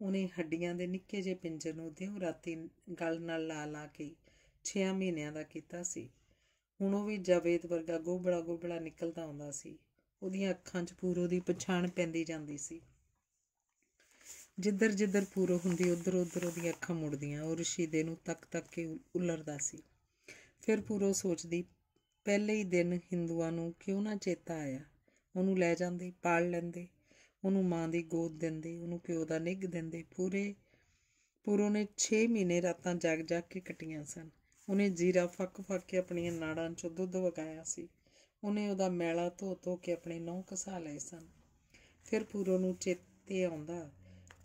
Speaker 1: ਉਹਨੇ ਹੱਡੀਆਂ ਦੇ ਨਿੱਕੇ ਜੇ ਪਿੰਜਰ ਨੂੰ ਦਿਉ ਰਾਤੀ ਗਲ ਨਾਲ ਲਾ ਲਾ ਕੇ 6 ਮਹੀਨਿਆਂ ਦਾ ਕੀਤਾ ਸੀ ਹੁਣ ਉਹ ਵੀ ਜਵੇਦ ਵਰਗਾ ਗੋਬੜਾ ਗੋਬੜਾ ਨਿਕਲਦਾ ਆਉਂਦਾ ਸੀ ਉਹਦੀਆਂ ਅੱਖਾਂ 'ਚ ਪੂਰੋ ਦੀ ਪਛਾਣ ਪੈਂਦੀ ਜਾਂਦੀ ਸੀ ਜਿੱਧਰ ਜਿੱਧਰ ਪੂਰੋ ਹੁੰਦੀ ਉਧਰ ਉਧਰ ਉਹਦੀਆਂ ਅੱਖਾਂ ਮੁੜਦੀਆਂ ਉਹ ਰਸ਼ੀਦੇ ਨੂੰ ਤੱਕ ਤੱਕ ਕੇ ਉਲਰਦਾ ਸੀ ਫਿਰ ਪੂਰੋ ਸੋਚਦੀ ਪਹਿਲੇ ਹੀ ਦਿਨ ਹਿੰਦੂਆਂ ਨੂੰ ਕਿਉਂ ਨਾ ਚੇਤਾ ਆਇਆ ਉਹਨੂੰ ਲੈ ਜਾਂਦੇ ਪਾਲ ਲੈਂਦੇ ਉਹਨੂੰ ਮਾਂ ਦੀ ਗੋਦ ਦਿੰਦੇ ਉਹਨੂੰ ਪਿਓ ਦਾ ਨਿੱਘ ਦਿੰਦੇ ਪੂਰੇ ਪੂਰੋ ਨੇ 6 ਮਹੀਨੇ ਰਾਤਾਂ ਜਾਗ ਜਾਗ ਕੇ ਕਟੀਆਂ ਸਨ ਉਹਨੇ ਜੀਰਾ ਫੱਕ ਫੱਕ ਕੇ ਆਪਣੀਆਂ ਨਾੜਾਂ 'ਚੋਂ ਦੁੱਧ ਵਗਾਇਆ ਸੀ ਉਹਨੇ ਉਹਦਾ ਮੈਲਾ ਧੋ ਧੋ ਕੇ ਆਪਣੇ ਨਹੁੰ ਕਸਾ ਲਏ ਸਨ ਫਿਰ ਪੂਰੋ ਨੂੰ ਚੇਤੇ ਆਉਂਦਾ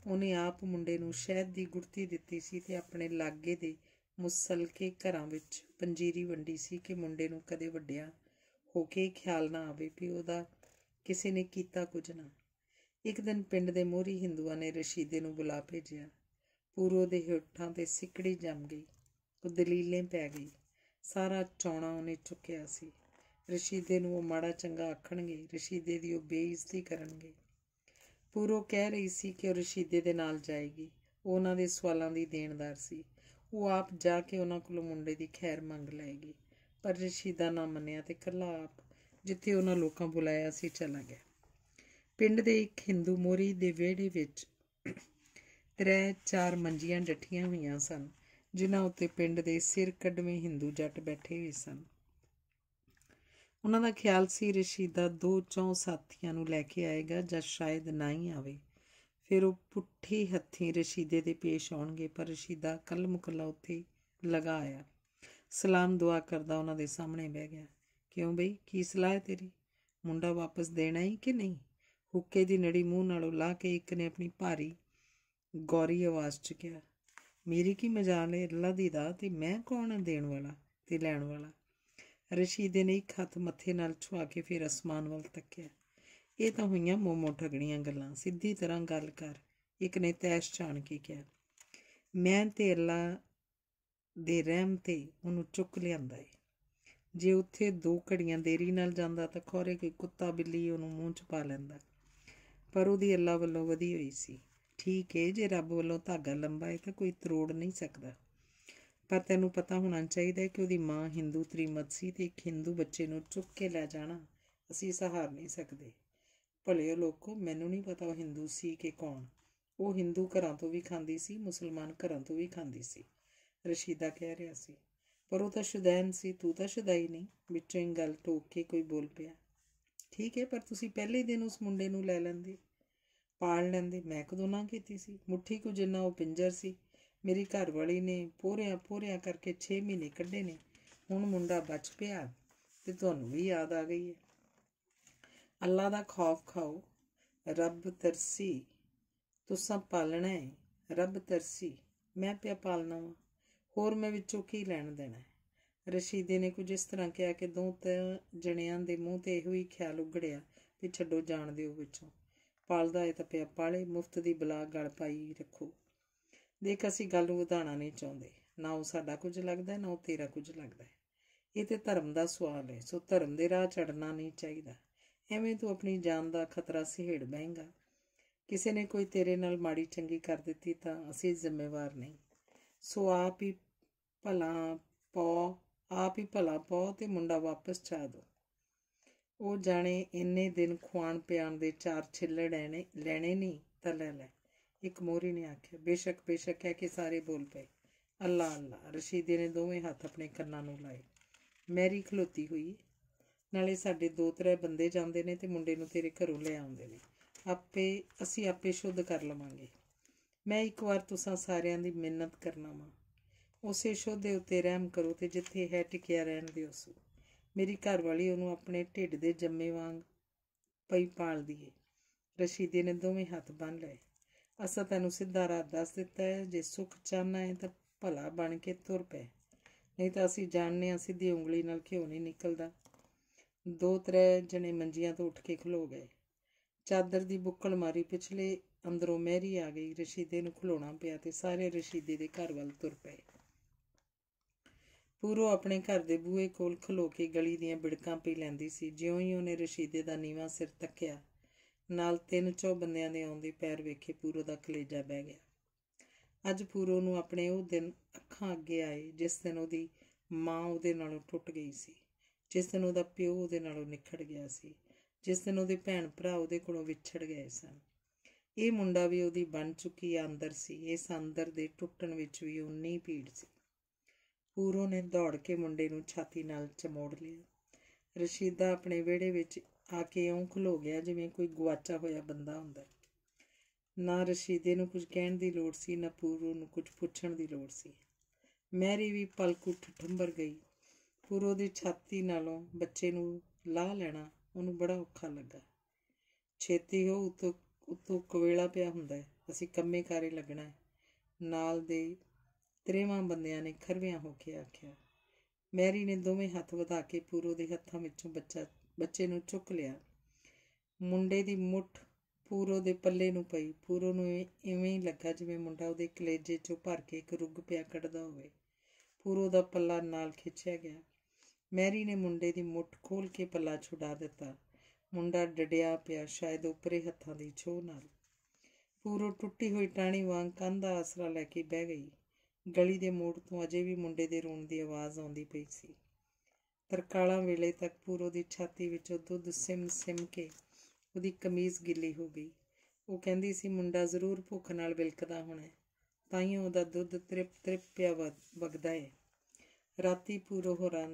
Speaker 1: ਉਹਨੇ ਆਪ ਮੁੰਡੇ ਨੂੰ ਸ਼ਹਿਦ ਦੀ ਗੁੜਤੀ ਦਿੱਤੀ ਸੀ ਤੇ ਆਪਣੇ ਲਾਗੇ ਦੇ ਮੁਸਲ ਕੇ ਘਰਾਂ ਵਿੱਚ ਪੰਜੀਰੀ ਵੰਡੀ ਸੀ ਕਿ ਮੁੰਡੇ ਨੂੰ ਕਦੇ ਵੱਡਿਆ ਹੋ ਕੇ ਖਿਆਲ ਨਾ ਆਵੇ ਵੀ ਉਹਦਾ ਕਿਸੇ ਨੇ ਕੀਤਾ ਕੁਝ ਨਾ ਇੱਕ ਦਿਨ ਪਿੰਡ ਦੇ ਮੋਹਰੀ ਹਿੰਦੂਆਂ ਨੇ ਰਸ਼ੀਦੇ ਨੂੰ ਬੁਲਾ ਭੇਜਿਆ ਪੂਰੋ ਦੇ ਹੇਠਾਂ ਤੇ ਸਿੱਕੜੀ ਜੰਮ ਗਈ ਉਹ ਦਲੀਲੇ ਪੈ ਗਈ ਸਾਰਾ ਚੌਣਾ ਉਹਨੇ ਚੁੱਕਿਆ ਸੀ ਰਸ਼ੀਦੇ ਨੂੰ ਉਹ ਮਾੜਾ ਚੰਗਾ ਆਖਣਗੇ ਰਸ਼ੀਦੇ ਦੀ ਉਹ ਬੇਇੱਜ਼ਤੀ ਕਰਨਗੇ ਪੂਰੋ ਕਹਿ ਰਹੀ ਸੀ ਕਿ ਉਹ ਰਸ਼ੀਦੇ ਦੇ ਨਾਲ ਜਾਏਗੀ ਉਹਨਾਂ ਦੇ ਸਵਾਲਾਂ ਦੀ ਦੇਣਦਾਰ ਸੀ ਉਹ ਆਪ ਜਾ ਕੇ ਉਹਨਾਂ ਕੋਲੋਂ ਮੁੰਡੇ ਦੀ ਖੈਰ ਮੰਗ ਲਏਗੀ ਪਰ ਰਸ਼ੀਦਾ ਨਾ ਮੰਨਿਆ ਤੇ ਕੱਲਾ ਆਪ ਜਿੱਥੇ ਉਹਨਾਂ ਲੋਕਾਂ ਬੁਲਾਇਆ ਸੀ ਚਲਾ ਗਿਆ ਪਿੰਡ ਦੇ ਇੱਕ ਹਿੰਦੂ ਮੋਰੀ ਦੇ ਵਿਹੜੇ ਵਿੱਚ ਤਰੇ ਚਾਰ ਮੰਜੀਆਂ ਡੱਠੀਆਂ ਹੋਈਆਂ ਸਨ ਜਿਨ੍ਹਾਂ ਉੱਤੇ ਪਿੰਡ ਦੇ ਸਿਰ ਕੱਢਵੇਂ ਹਿੰਦੂ ਜੱਟ ਬੈਠੇ ਹੋਏ ਸਨ ਉਹਨਾਂ ਦਾ ਖਿਆਲ ਸੀ ਰਸ਼ੀਦਾ ਦੋ ਚੌ ਸਾਥੀਆਂ ਨੂੰ ਲੈ ਕੇ ਆਏਗਾ ਜਾਂ ਸ਼ਾਇਦ ਨਾ ਹੀ ਆਵੇ ਫਿਰ ਉਹ ਪੁੱਠੀ ਹੱਥੀ ਰਸ਼ੀਦੇ ਦੇ ਪੇਸ਼ ਆਉਣਗੇ ਪਰ ਰਸ਼ੀਦਾ ਕਲਮਕਲਾ ਉੱਤੇ ਲਗਾ ਆਇਆ ਸਲਾਮ ਦੁਆ ਕਰਦਾ ਉਹਨਾਂ ਦੇ ਸਾਹਮਣੇ ਬਹਿ ਗਿਆ ਕਿਉਂ ਬਈ ਕੀ ਸਲਾਹ ਹੈ ਤੇਰੀ ਮੁੰਡਾ ਵਾਪਸ ਦੇਣਾ ਹੀ ਕਿ ਨਹੀਂ ਹੁੱਕੇ ਦੀ ਨੜੀ ਮੂੰਹ ਨਾਲੋਂ ਲਾ ਕੇ ਇੱਕ ਨੇ ਆਪਣੀ ਭਾਰੀ ਗੌਰੀ ਆਵਾਜ਼ 'ਚ ਕਿਹਾ ਮੇਰੀ ਕੀ ਮਜਾਲ ਹੈ ਅੱਲਾ ਦੀ ਦਾ ਤੇ ਮੈਂ ਕੌਣ ਦੇਣ ਵਾਲਾ ਤੇ ਲੈਣ ਵਾਲਾ ਰਸ਼ੀਦੇ ਨੇ ਇੱਕ ਹੱਥ ਮੱਥੇ ਨਾਲ ਛੁਆ ਕੇ ਫਿਰ ਅਸਮਾਨ ਵੱਲ ਤੱਕਿਆ ਇਹ ਤਾਂ ਹੋਈਆਂ ਮੋਮੋ ਠਗਣੀਆਂ ਗੱਲਾਂ ਸਿੱਧੀ ਤਰ੍ਹਾਂ ਗੱਲ ਕਰ ਇੱਕ ਨੇ ਤੈਸ਼ ਜਾਣ ਕੇ ਕਿਹਾ ਮੈਂ ਤੇ ਅੱਲਾ ਦੇ ਰਹਿਮ ਤੇ ਉਹਨੂੰ ਚੁੱਕ ਲਿਆਂਦਾ ਏ ਜੇ ਉੱਥੇ ਦੋ ਘੜੀਆਂ ਦੇਰੀ ਨਾਲ ਜਾਂਦਾ ਤਾਂ ਖੋਰੇ ਕੋਈ ਕੁੱਤਾ ਬਿੱਲੀ ਉਹਨੂੰ ਮੂੰਹ 'ਚ ਪਾ ਲੈਂਦਾ ਪਰ ਉਹਦੀ ਅੱਲਾ ਵੱਲੋਂ ਵਧੀ ਹੋਈ ਸੀ ਠੀਕ ਏ ਜੇ ਰੱਬ ਵੱਲੋਂ ਧਾਗਾ ਲੰਬਾ ਹੈ ਤਾਂ ਕੋਈ ਤਰੋੜ ਨਹੀਂ ਸਕਦਾ ਪਰ ਤੈਨੂੰ ਪਤਾ ਹੋਣਾ ਚਾਹੀਦਾ ਕਿ ਉਹਦੀ ਮਾਂ ਹਿੰਦੂ ਤ੍ਰੀਮਤ ਸੀ ਤੇ ਇੱਕ ਹਿੰਦੂ ਬੱਚੇ ਨੂੰ ਚੁੱਕ ਕੇ ਲੈ ਜਾਣਾ ਅਸੀਂ ਸਹਾਰ ਨਹੀਂ ਸਕਦੇ ਭਲੇ ਲੋਕੋ ਮੈਨੂੰ ਨਹੀਂ ਪਤਾ ਉਹ ਹਿੰਦੂ ਸੀ ਕਿ ਕੌਣ ਉਹ ਹਿੰਦੂ ਘਰਾਂ ਤੋਂ ਵੀ ਖਾਂਦੀ ਸੀ ਮੁਸਲਮਾਨ ਘਰਾਂ ਤੋਂ ਵੀ ਖਾਂਦੀ ਸੀ ਰਸ਼ੀਦਾ ਕਹਿ ਰਿਹਾ ਸੀ ਪਰ ਉਹ ਤਾਂ ਸ਼ੁਦੈਨ ਸੀ ਤੂੰ ਤਾਂ ਸ਼ੁਦਾਈ ਨਹੀਂ ਵਿੱਚੋਂ ਹੀ ਗੱਲ ਟੋਕ ਕੇ ਕੋਈ ਬੋਲ ਪਿਆ ਠੀਕ ਹੈ ਪਰ ਤੁਸੀਂ ਪਹਿਲੇ ਦਿਨ ਉਸ ਮੁੰਡੇ ਨੂੰ ਲੈ ਲੈਂਦੇ ਪਾਲ ਲੈਂਦੇ ਮੈਂ ਕਦੋਂ ਨਾ ਕੀਤੀ ਸੀ ਮੁੱਠੀ ਕੁ ਜਿੰਨਾ ਉਹ ਪਿੰਜਰ ਸੀ ਮੇਰੀ ਘਰ ਵਾਲੀ ਨੇ ਪੋਰਿਆਂ ਪੋਰਿਆਂ ਕਰਕੇ 6 ਮਹੀਨੇ ਕੱਢੇ ਨੇ ਹੁਣ ਮੁੰਡਾ ਬਚ ਪਿਆ ਤੇ ਤੁਹਾਨੂੰ ਵੀ ਯਾਦ ਆ ਗਈ ਹੈ ਅੱਲਾ ਦਾ ਖੌਫ ਖਾਓ ਰੱਬ ਤਰਸੀ ਤੁਸਾਂ ਪਾਲਣਾ ਹੈ ਰੱਬ ਤਰਸੀ ਮੈਂ ਪਿਆ ਪਾਲਣਾ ਵਾ ਹੋਰ ਮੈਂ ਵਿੱਚੋਂ ਕੀ ਲੈਣ ਦੇਣਾ ਰਸ਼ੀਦੇ ਨੇ ਕੁਝ ਇਸ ਤਰ੍ਹਾਂ ਕਿਹਾ ਕਿ ਦੋ ਤੇ ਜਣਿਆਂ ਦੇ ਮੂੰਹ ਤੇ ਇਹੋ ਹੀ ਖਿਆਲ ਉਗੜਿਆ ਵੀ ਛੱਡੋ ਜਾਣ ਦਿਓ ਵਿੱਚੋਂ ਪਾਲਦਾ ਹੈ ਤਾਂ ਪਿਆ ਪਾਲੇ ਮੁਫਤ ਦੀ ਬਲਾ ਗੜ ਪਾਈ ਰੱਖੋ ਦੇਖ ਅਸੀਂ ਗੱਲ ਵਧਾਣਾ ਨਹੀਂ ਚਾਹੁੰਦੇ ਨਾ ਉਹ ਸਾਡਾ ਕੁਝ ਲੱਗਦਾ ਨਾ ਉਹ ਤੇਰਾ ਕੁਝ ਲੱਗਦਾ ਇਹ ਤੇ ਧਰਮ ਦਾ ਸਵਾਲ ਹੈ ਸੋ ਧਰਮ ਦੇ ਰਾਹ ਛੱਡਣਾ ਨਹੀਂ ਚਾਹੀਦਾ ਐਵੇਂ ਤੂੰ ਆਪਣੀ ਜਾਨ ਦਾ ਖਤਰਾ ਸਿਹੜ ਬੈਂਗਾ ਕਿਸੇ ਨੇ ਕੋਈ ਤੇਰੇ ਨਾਲ ਮਾੜੀ ਚੰਗੀ ਕਰ ਦਿੱਤੀ ਤਾਂ ਅਸੀਂ ਜ਼ਿੰਮੇਵਾਰ ਨਹੀਂ ਸੋ ਆਪ ਹੀ ਭਲਾ ਪਾ ਆਪ ਹੀ ਭਲਾ ਪਾ ਤੇ ਮੁੰਡਾ ਵਾਪਸ ਚਾ ਦੋ ਉਹ ਜਾਣੇ ਇੰਨੇ ਦਿਨ ਖਵਾਣ ਪਿਆਣ ਦੇ ਚਾਰ ਛਿੱਲੜ ਐਣੇ ਲੈਣੇ ਨਹੀਂ ਤਾਂ ਲੈ ਲੈ ਇੱਕ ਮੋਰੀ ਨੇ ਆਖਿਆ ਬੇਸ਼ੱਕ ਬੇਸ਼ੱਕ ਹੈ ਕਿ ਸਾਰੇ ਬੋਲ ਪਏ ਅੱਲਾ ਅੱਲਾ ਰਸ਼ੀਦੇ ਨੇ ਦੋਵੇਂ ਹੱਥ ਆਪਣੇ ਕੰਨਾਂ ਨੂੰ ਲਾਏ ਮੈਰੀ ਖਲੋਤੀ ਹੋਈ ਨਾਲੇ ਸਾਡੇ ਦੋ ਤਰੇ ਬੰਦੇ ਜਾਂਦੇ ਨੇ ਤੇ ਮੁੰਡੇ ਨੂੰ ਤੇਰੇ ਘਰੋਂ ਲੈ ਆਉਂਦੇ ਨੇ ਆਪੇ ਅਸੀਂ ਆਪੇ ਸ਼ੁੱਧ ਕਰ ਲਵਾਂਗੇ ਮੈਂ ਇੱਕ ਵਾਰ ਤੁਸਾਂ ਸਾਰਿਆਂ ਦੀ ਮਿਹਨਤ ਕਰਨਾ ਵਾ ਉਸੇ ਸ਼ੁੱਧ ਦੇ ਉੱਤੇ ਰਹਿਮ ਕਰੋ ਤੇ ਜਿੱਥੇ ਹੈ ਟਿਕਿਆ ਰਹਿਣ ਦਿਓ ਸੋ ਮੇਰੀ ਘਰ ਵਾਲੀ ਉਹਨੂੰ ਆਪਣੇ ਢਿੱਡ ਦੇ ਜੰਮੇ ਵਾਂਗ ਪਈ ਪਾਲਦੀ ਏ ਰਸ਼ੀਦੇ ਨੇ ਦੋਵੇਂ ਹੱਥ ਬੰਨ ਲਏ ਅਸਾਂ ਤੈਨੂੰ ਸਿੱਧਾ ਰਾਹ ਦੱਸ ਦਿੱਤਾ ਹੈ ਜੇ ਸੁਖ ਚਾਹਨਾ ਹੈ ਤਾਂ ਭਲਾ ਬਣ ਕੇ ਤੁਰ ਪੈ ਨਹੀਂ ਤਾਂ ਅਸੀਂ ਜਾਣਨੇ ਆ ਸਿੱਧੀ ਉਂਗਲੀ ਨਾਲ ਘਿਓ ਨਹੀਂ ਨਿਕਲਦਾ ਦੋ ਤਰੇ ਜਣੇ ਮੰਜੀਆਂ ਤੋਂ ਉੱਠ ਕੇ ਖਲੋ ਗਏ ਚਾਦਰ ਦੀ ਬੁੱਕਲ ਮਾਰੀ ਪਿਛਲੇ ਅੰਦਰੋਂ ਮਹਿਰੀ ਆ ਗਈ ਰਸ਼ੀਦੇ ਨੂੰ ਖਲੋਣਾ ਪਿਆ ਤੇ ਸਾਰੇ ਰਸ਼ੀਦੇ ਦੇ ਘਰ ਵੱਲ ਤੁਰ ਪਏ ਪੂਰੋ ਆਪਣੇ ਘਰ ਦੇ ਬੂਹੇ ਕੋਲ ਖਲੋ ਕੇ ਗਲੀ ਦੀਆਂ ਬਿੜਕਾਂ ਪੀ ਲੈਂਦੀ ਸੀ ਜਿਉਂ ਹੀ ਉਹਨੇ ਰਸ਼ੀਦੇ ਦਾ ਨੀਵਾ ਸਿਰ ਤੱਕਿਆ ਨਾਲ ਤਿੰਨ ਚੌ ਬੰਦਿਆਂ ਦੇ ਆਉਂਦੇ ਪੈਰ ਵੇਖੇ ਪੂਰੋ ਦਾ ਕਲੇਜਾ ਬਹਿ ਗਿਆ ਅੱਜ ਪੂਰੋ ਨੂੰ ਆਪਣੇ ਉਹ ਦਿਨ ਅੱਖਾਂ ਅੱਗੇ ਆਏ ਜਿਸ ਦਿਨ ਉਹਦੀ ਮਾਂ ਉਹਦੇ ਨਾਲੋਂ ਟੁੱਟ ਗਈ ਸੀ ਜਿਸ ਦਿਨ ਉਹਦਾ ਪਿਓ ਉਹਦੇ ਨਾਲੋਂ ਨਿਖੜ ਗਿਆ ਸੀ ਜਿਸ ਦਿਨ ਉਹਦੇ ਭੈਣ ਭਰਾ ਉਹਦੇ ਕੋਲੋਂ ਵਿਛੜ ਗਏ ਸਨ ਇਹ ਮੁੰਡਾ ਵੀ ਉਹਦੀ ਬਣ ਚੁੱਕੀ ਅੰਦਰ ਸੀ ਇਸ ਅੰਦਰ ਦੇ ਟੁੱਟਣ ਵਿੱਚ ਵੀ ਉਨੀ ਪੀੜ ਸੀ ਪੂਰੋ ਨੇ ਦੌੜ ਕੇ ਮੁੰਡੇ ਨੂੰ ਛਾਤੀ ਨਾਲ ਚਮੋੜ ਲਿਆ ਰਸ਼ੀਦਾ ਆਪਣੇ ਵਿਹੜੇ ਵਿੱਚ ਆ ਕੇ ਇਉਂ ਖਲੋ ਗਿਆ ਜਿਵੇਂ ਕੋਈ ਗਵਾਚਾ ਹੋਇਆ ਬੰਦਾ ਹੁੰਦਾ ਨਾ ਰਸ਼ੀਦੇ ਨੂੰ ਕੁਝ ਕਹਿਣ ਦੀ ਲੋੜ ਸੀ ਨਾ ਪੂਰੋ ਨੂੰ ਕੁਝ ਪੁੱਛਣ ਦੀ ਲੋੜ ਸੀ ਮੈਰੀ ਵੀ ਪਲਕ ਉੱਠ ਠੰਬਰ ਗਈ ਪਰ ਉਹਦੀ ਛਾਤੀ ਨਾਲੋਂ ਬੱਚੇ ਨੂੰ ਲਾਹ ਲੈਣਾ ਉਹਨੂੰ ਬੜਾ ਔਖਾ ਲੱਗਾ ਛੇਤੀ ਉਹ ਉਤੋਂ ਉਤੋਂ ਕਵੇਲਾ ਪਿਆ ਹੁੰਦਾ ਅਸੀਂ ਕੰਮੇ ਕਾਰੇ ਲੱਗਣਾ ਨਾਲ ਦੇ ਤਰੇਵਾਂ ਬੰਦਿਆਂ ਨੇ ਖਰਵਿਆਂ ਹੋ ਕੇ ਆਖਿਆ ਮੈਰੀ ਨੇ ਦੋਵੇਂ ਹੱਥ ਵਧਾ ਕੇ ਪੂਰੋ ਦੇ ਹੱਥਾਂ ਵਿੱਚੋਂ ਬੱਚਾ ਬੱਚੇ ਨੂੰ ਚੁੱਕ ਲਿਆ ਮੁੰਡੇ ਦੀ ਮੁੱਠ ਪੂਰੋ ਦੇ ਪੱਲੇ ਨੂੰ ਪਈ ਪੂਰੋ ਨੂੰ ਇਵੇਂ ਹੀ ਲੱਗਾ ਜਿਵੇਂ ਮੁੰਡਾ ਉਹਦੇ ਕਲੇਜੇ 'ਚੋਂ ਭਰ ਕੇ ਇੱਕ ਰੁੱਗ ਪਿਆ ਕੱਢਦਾ ਹੋਵੇ ਪੂਰੋ ਦਾ ਪੱਲਾ ਨਾਲ ਖਿੱਚਿਆ ਗਿਆ ਮੈਰੀ ਨੇ ਮੁੰਡੇ ਦੀ ਮੁੱਠ ਖੋਲ ਕੇ ਪੱਲਾ ਛੁਡਾ ਦਿੱਤਾ ਮੁੰਡਾ ਡਡਿਆ ਪਿਆ ਸ਼ਾਇਦ ਉਪਰੇ ਹੱਥਾਂ ਦੀ ਛੋਹ ਨਾਲ ਪੂਰੋ ਟੁੱਟੀ ਹੋਈ ਟਾਣੀ ਵਾਂਗ ਕੰਨ ਦਾ ਆਸਰਾ ਲੈ ਕੇ ਬਹਿ ਗਈ ਗਲੀ ਦੇ ਮੋੜ ਤੋਂ ਅਜੇ ਵੀ ਮੁੰਡੇ ਦੇ ਰੋਣ ਦੀ ਆਵਾਜ਼ ਆਉਂਦੀ ਪਈ ਸੀ ਤਰਕਾਲਾਂ ਵੇਲੇ ਤੱਕ ਪੂਰੋ ਦੀ ਛਾਤੀ ਵਿੱਚੋਂ ਦੁੱਧ ਸਿਮ ਸਿਮ ਕੇ ਉਹਦੀ ਕਮੀਜ਼ ਗਿੱਲੀ ਹੋ ਗਈ ਉਹ ਕਹਿੰਦੀ ਸੀ ਮੁੰਡਾ ਜ਼ਰੂਰ ਭੁੱਖ ਨਾਲ ਬਿਲਕਦਾ ਹੋਣਾ ਤਾਈਓ ਉਹਦਾ ਦੁੱਧ ਤ੍ਰਿਪ ਤ੍ਰਿਪ ਵਗਦਾ ਹੈ ਰਾਤੀ ਪੂਰੋ ਹੋਰਾਂ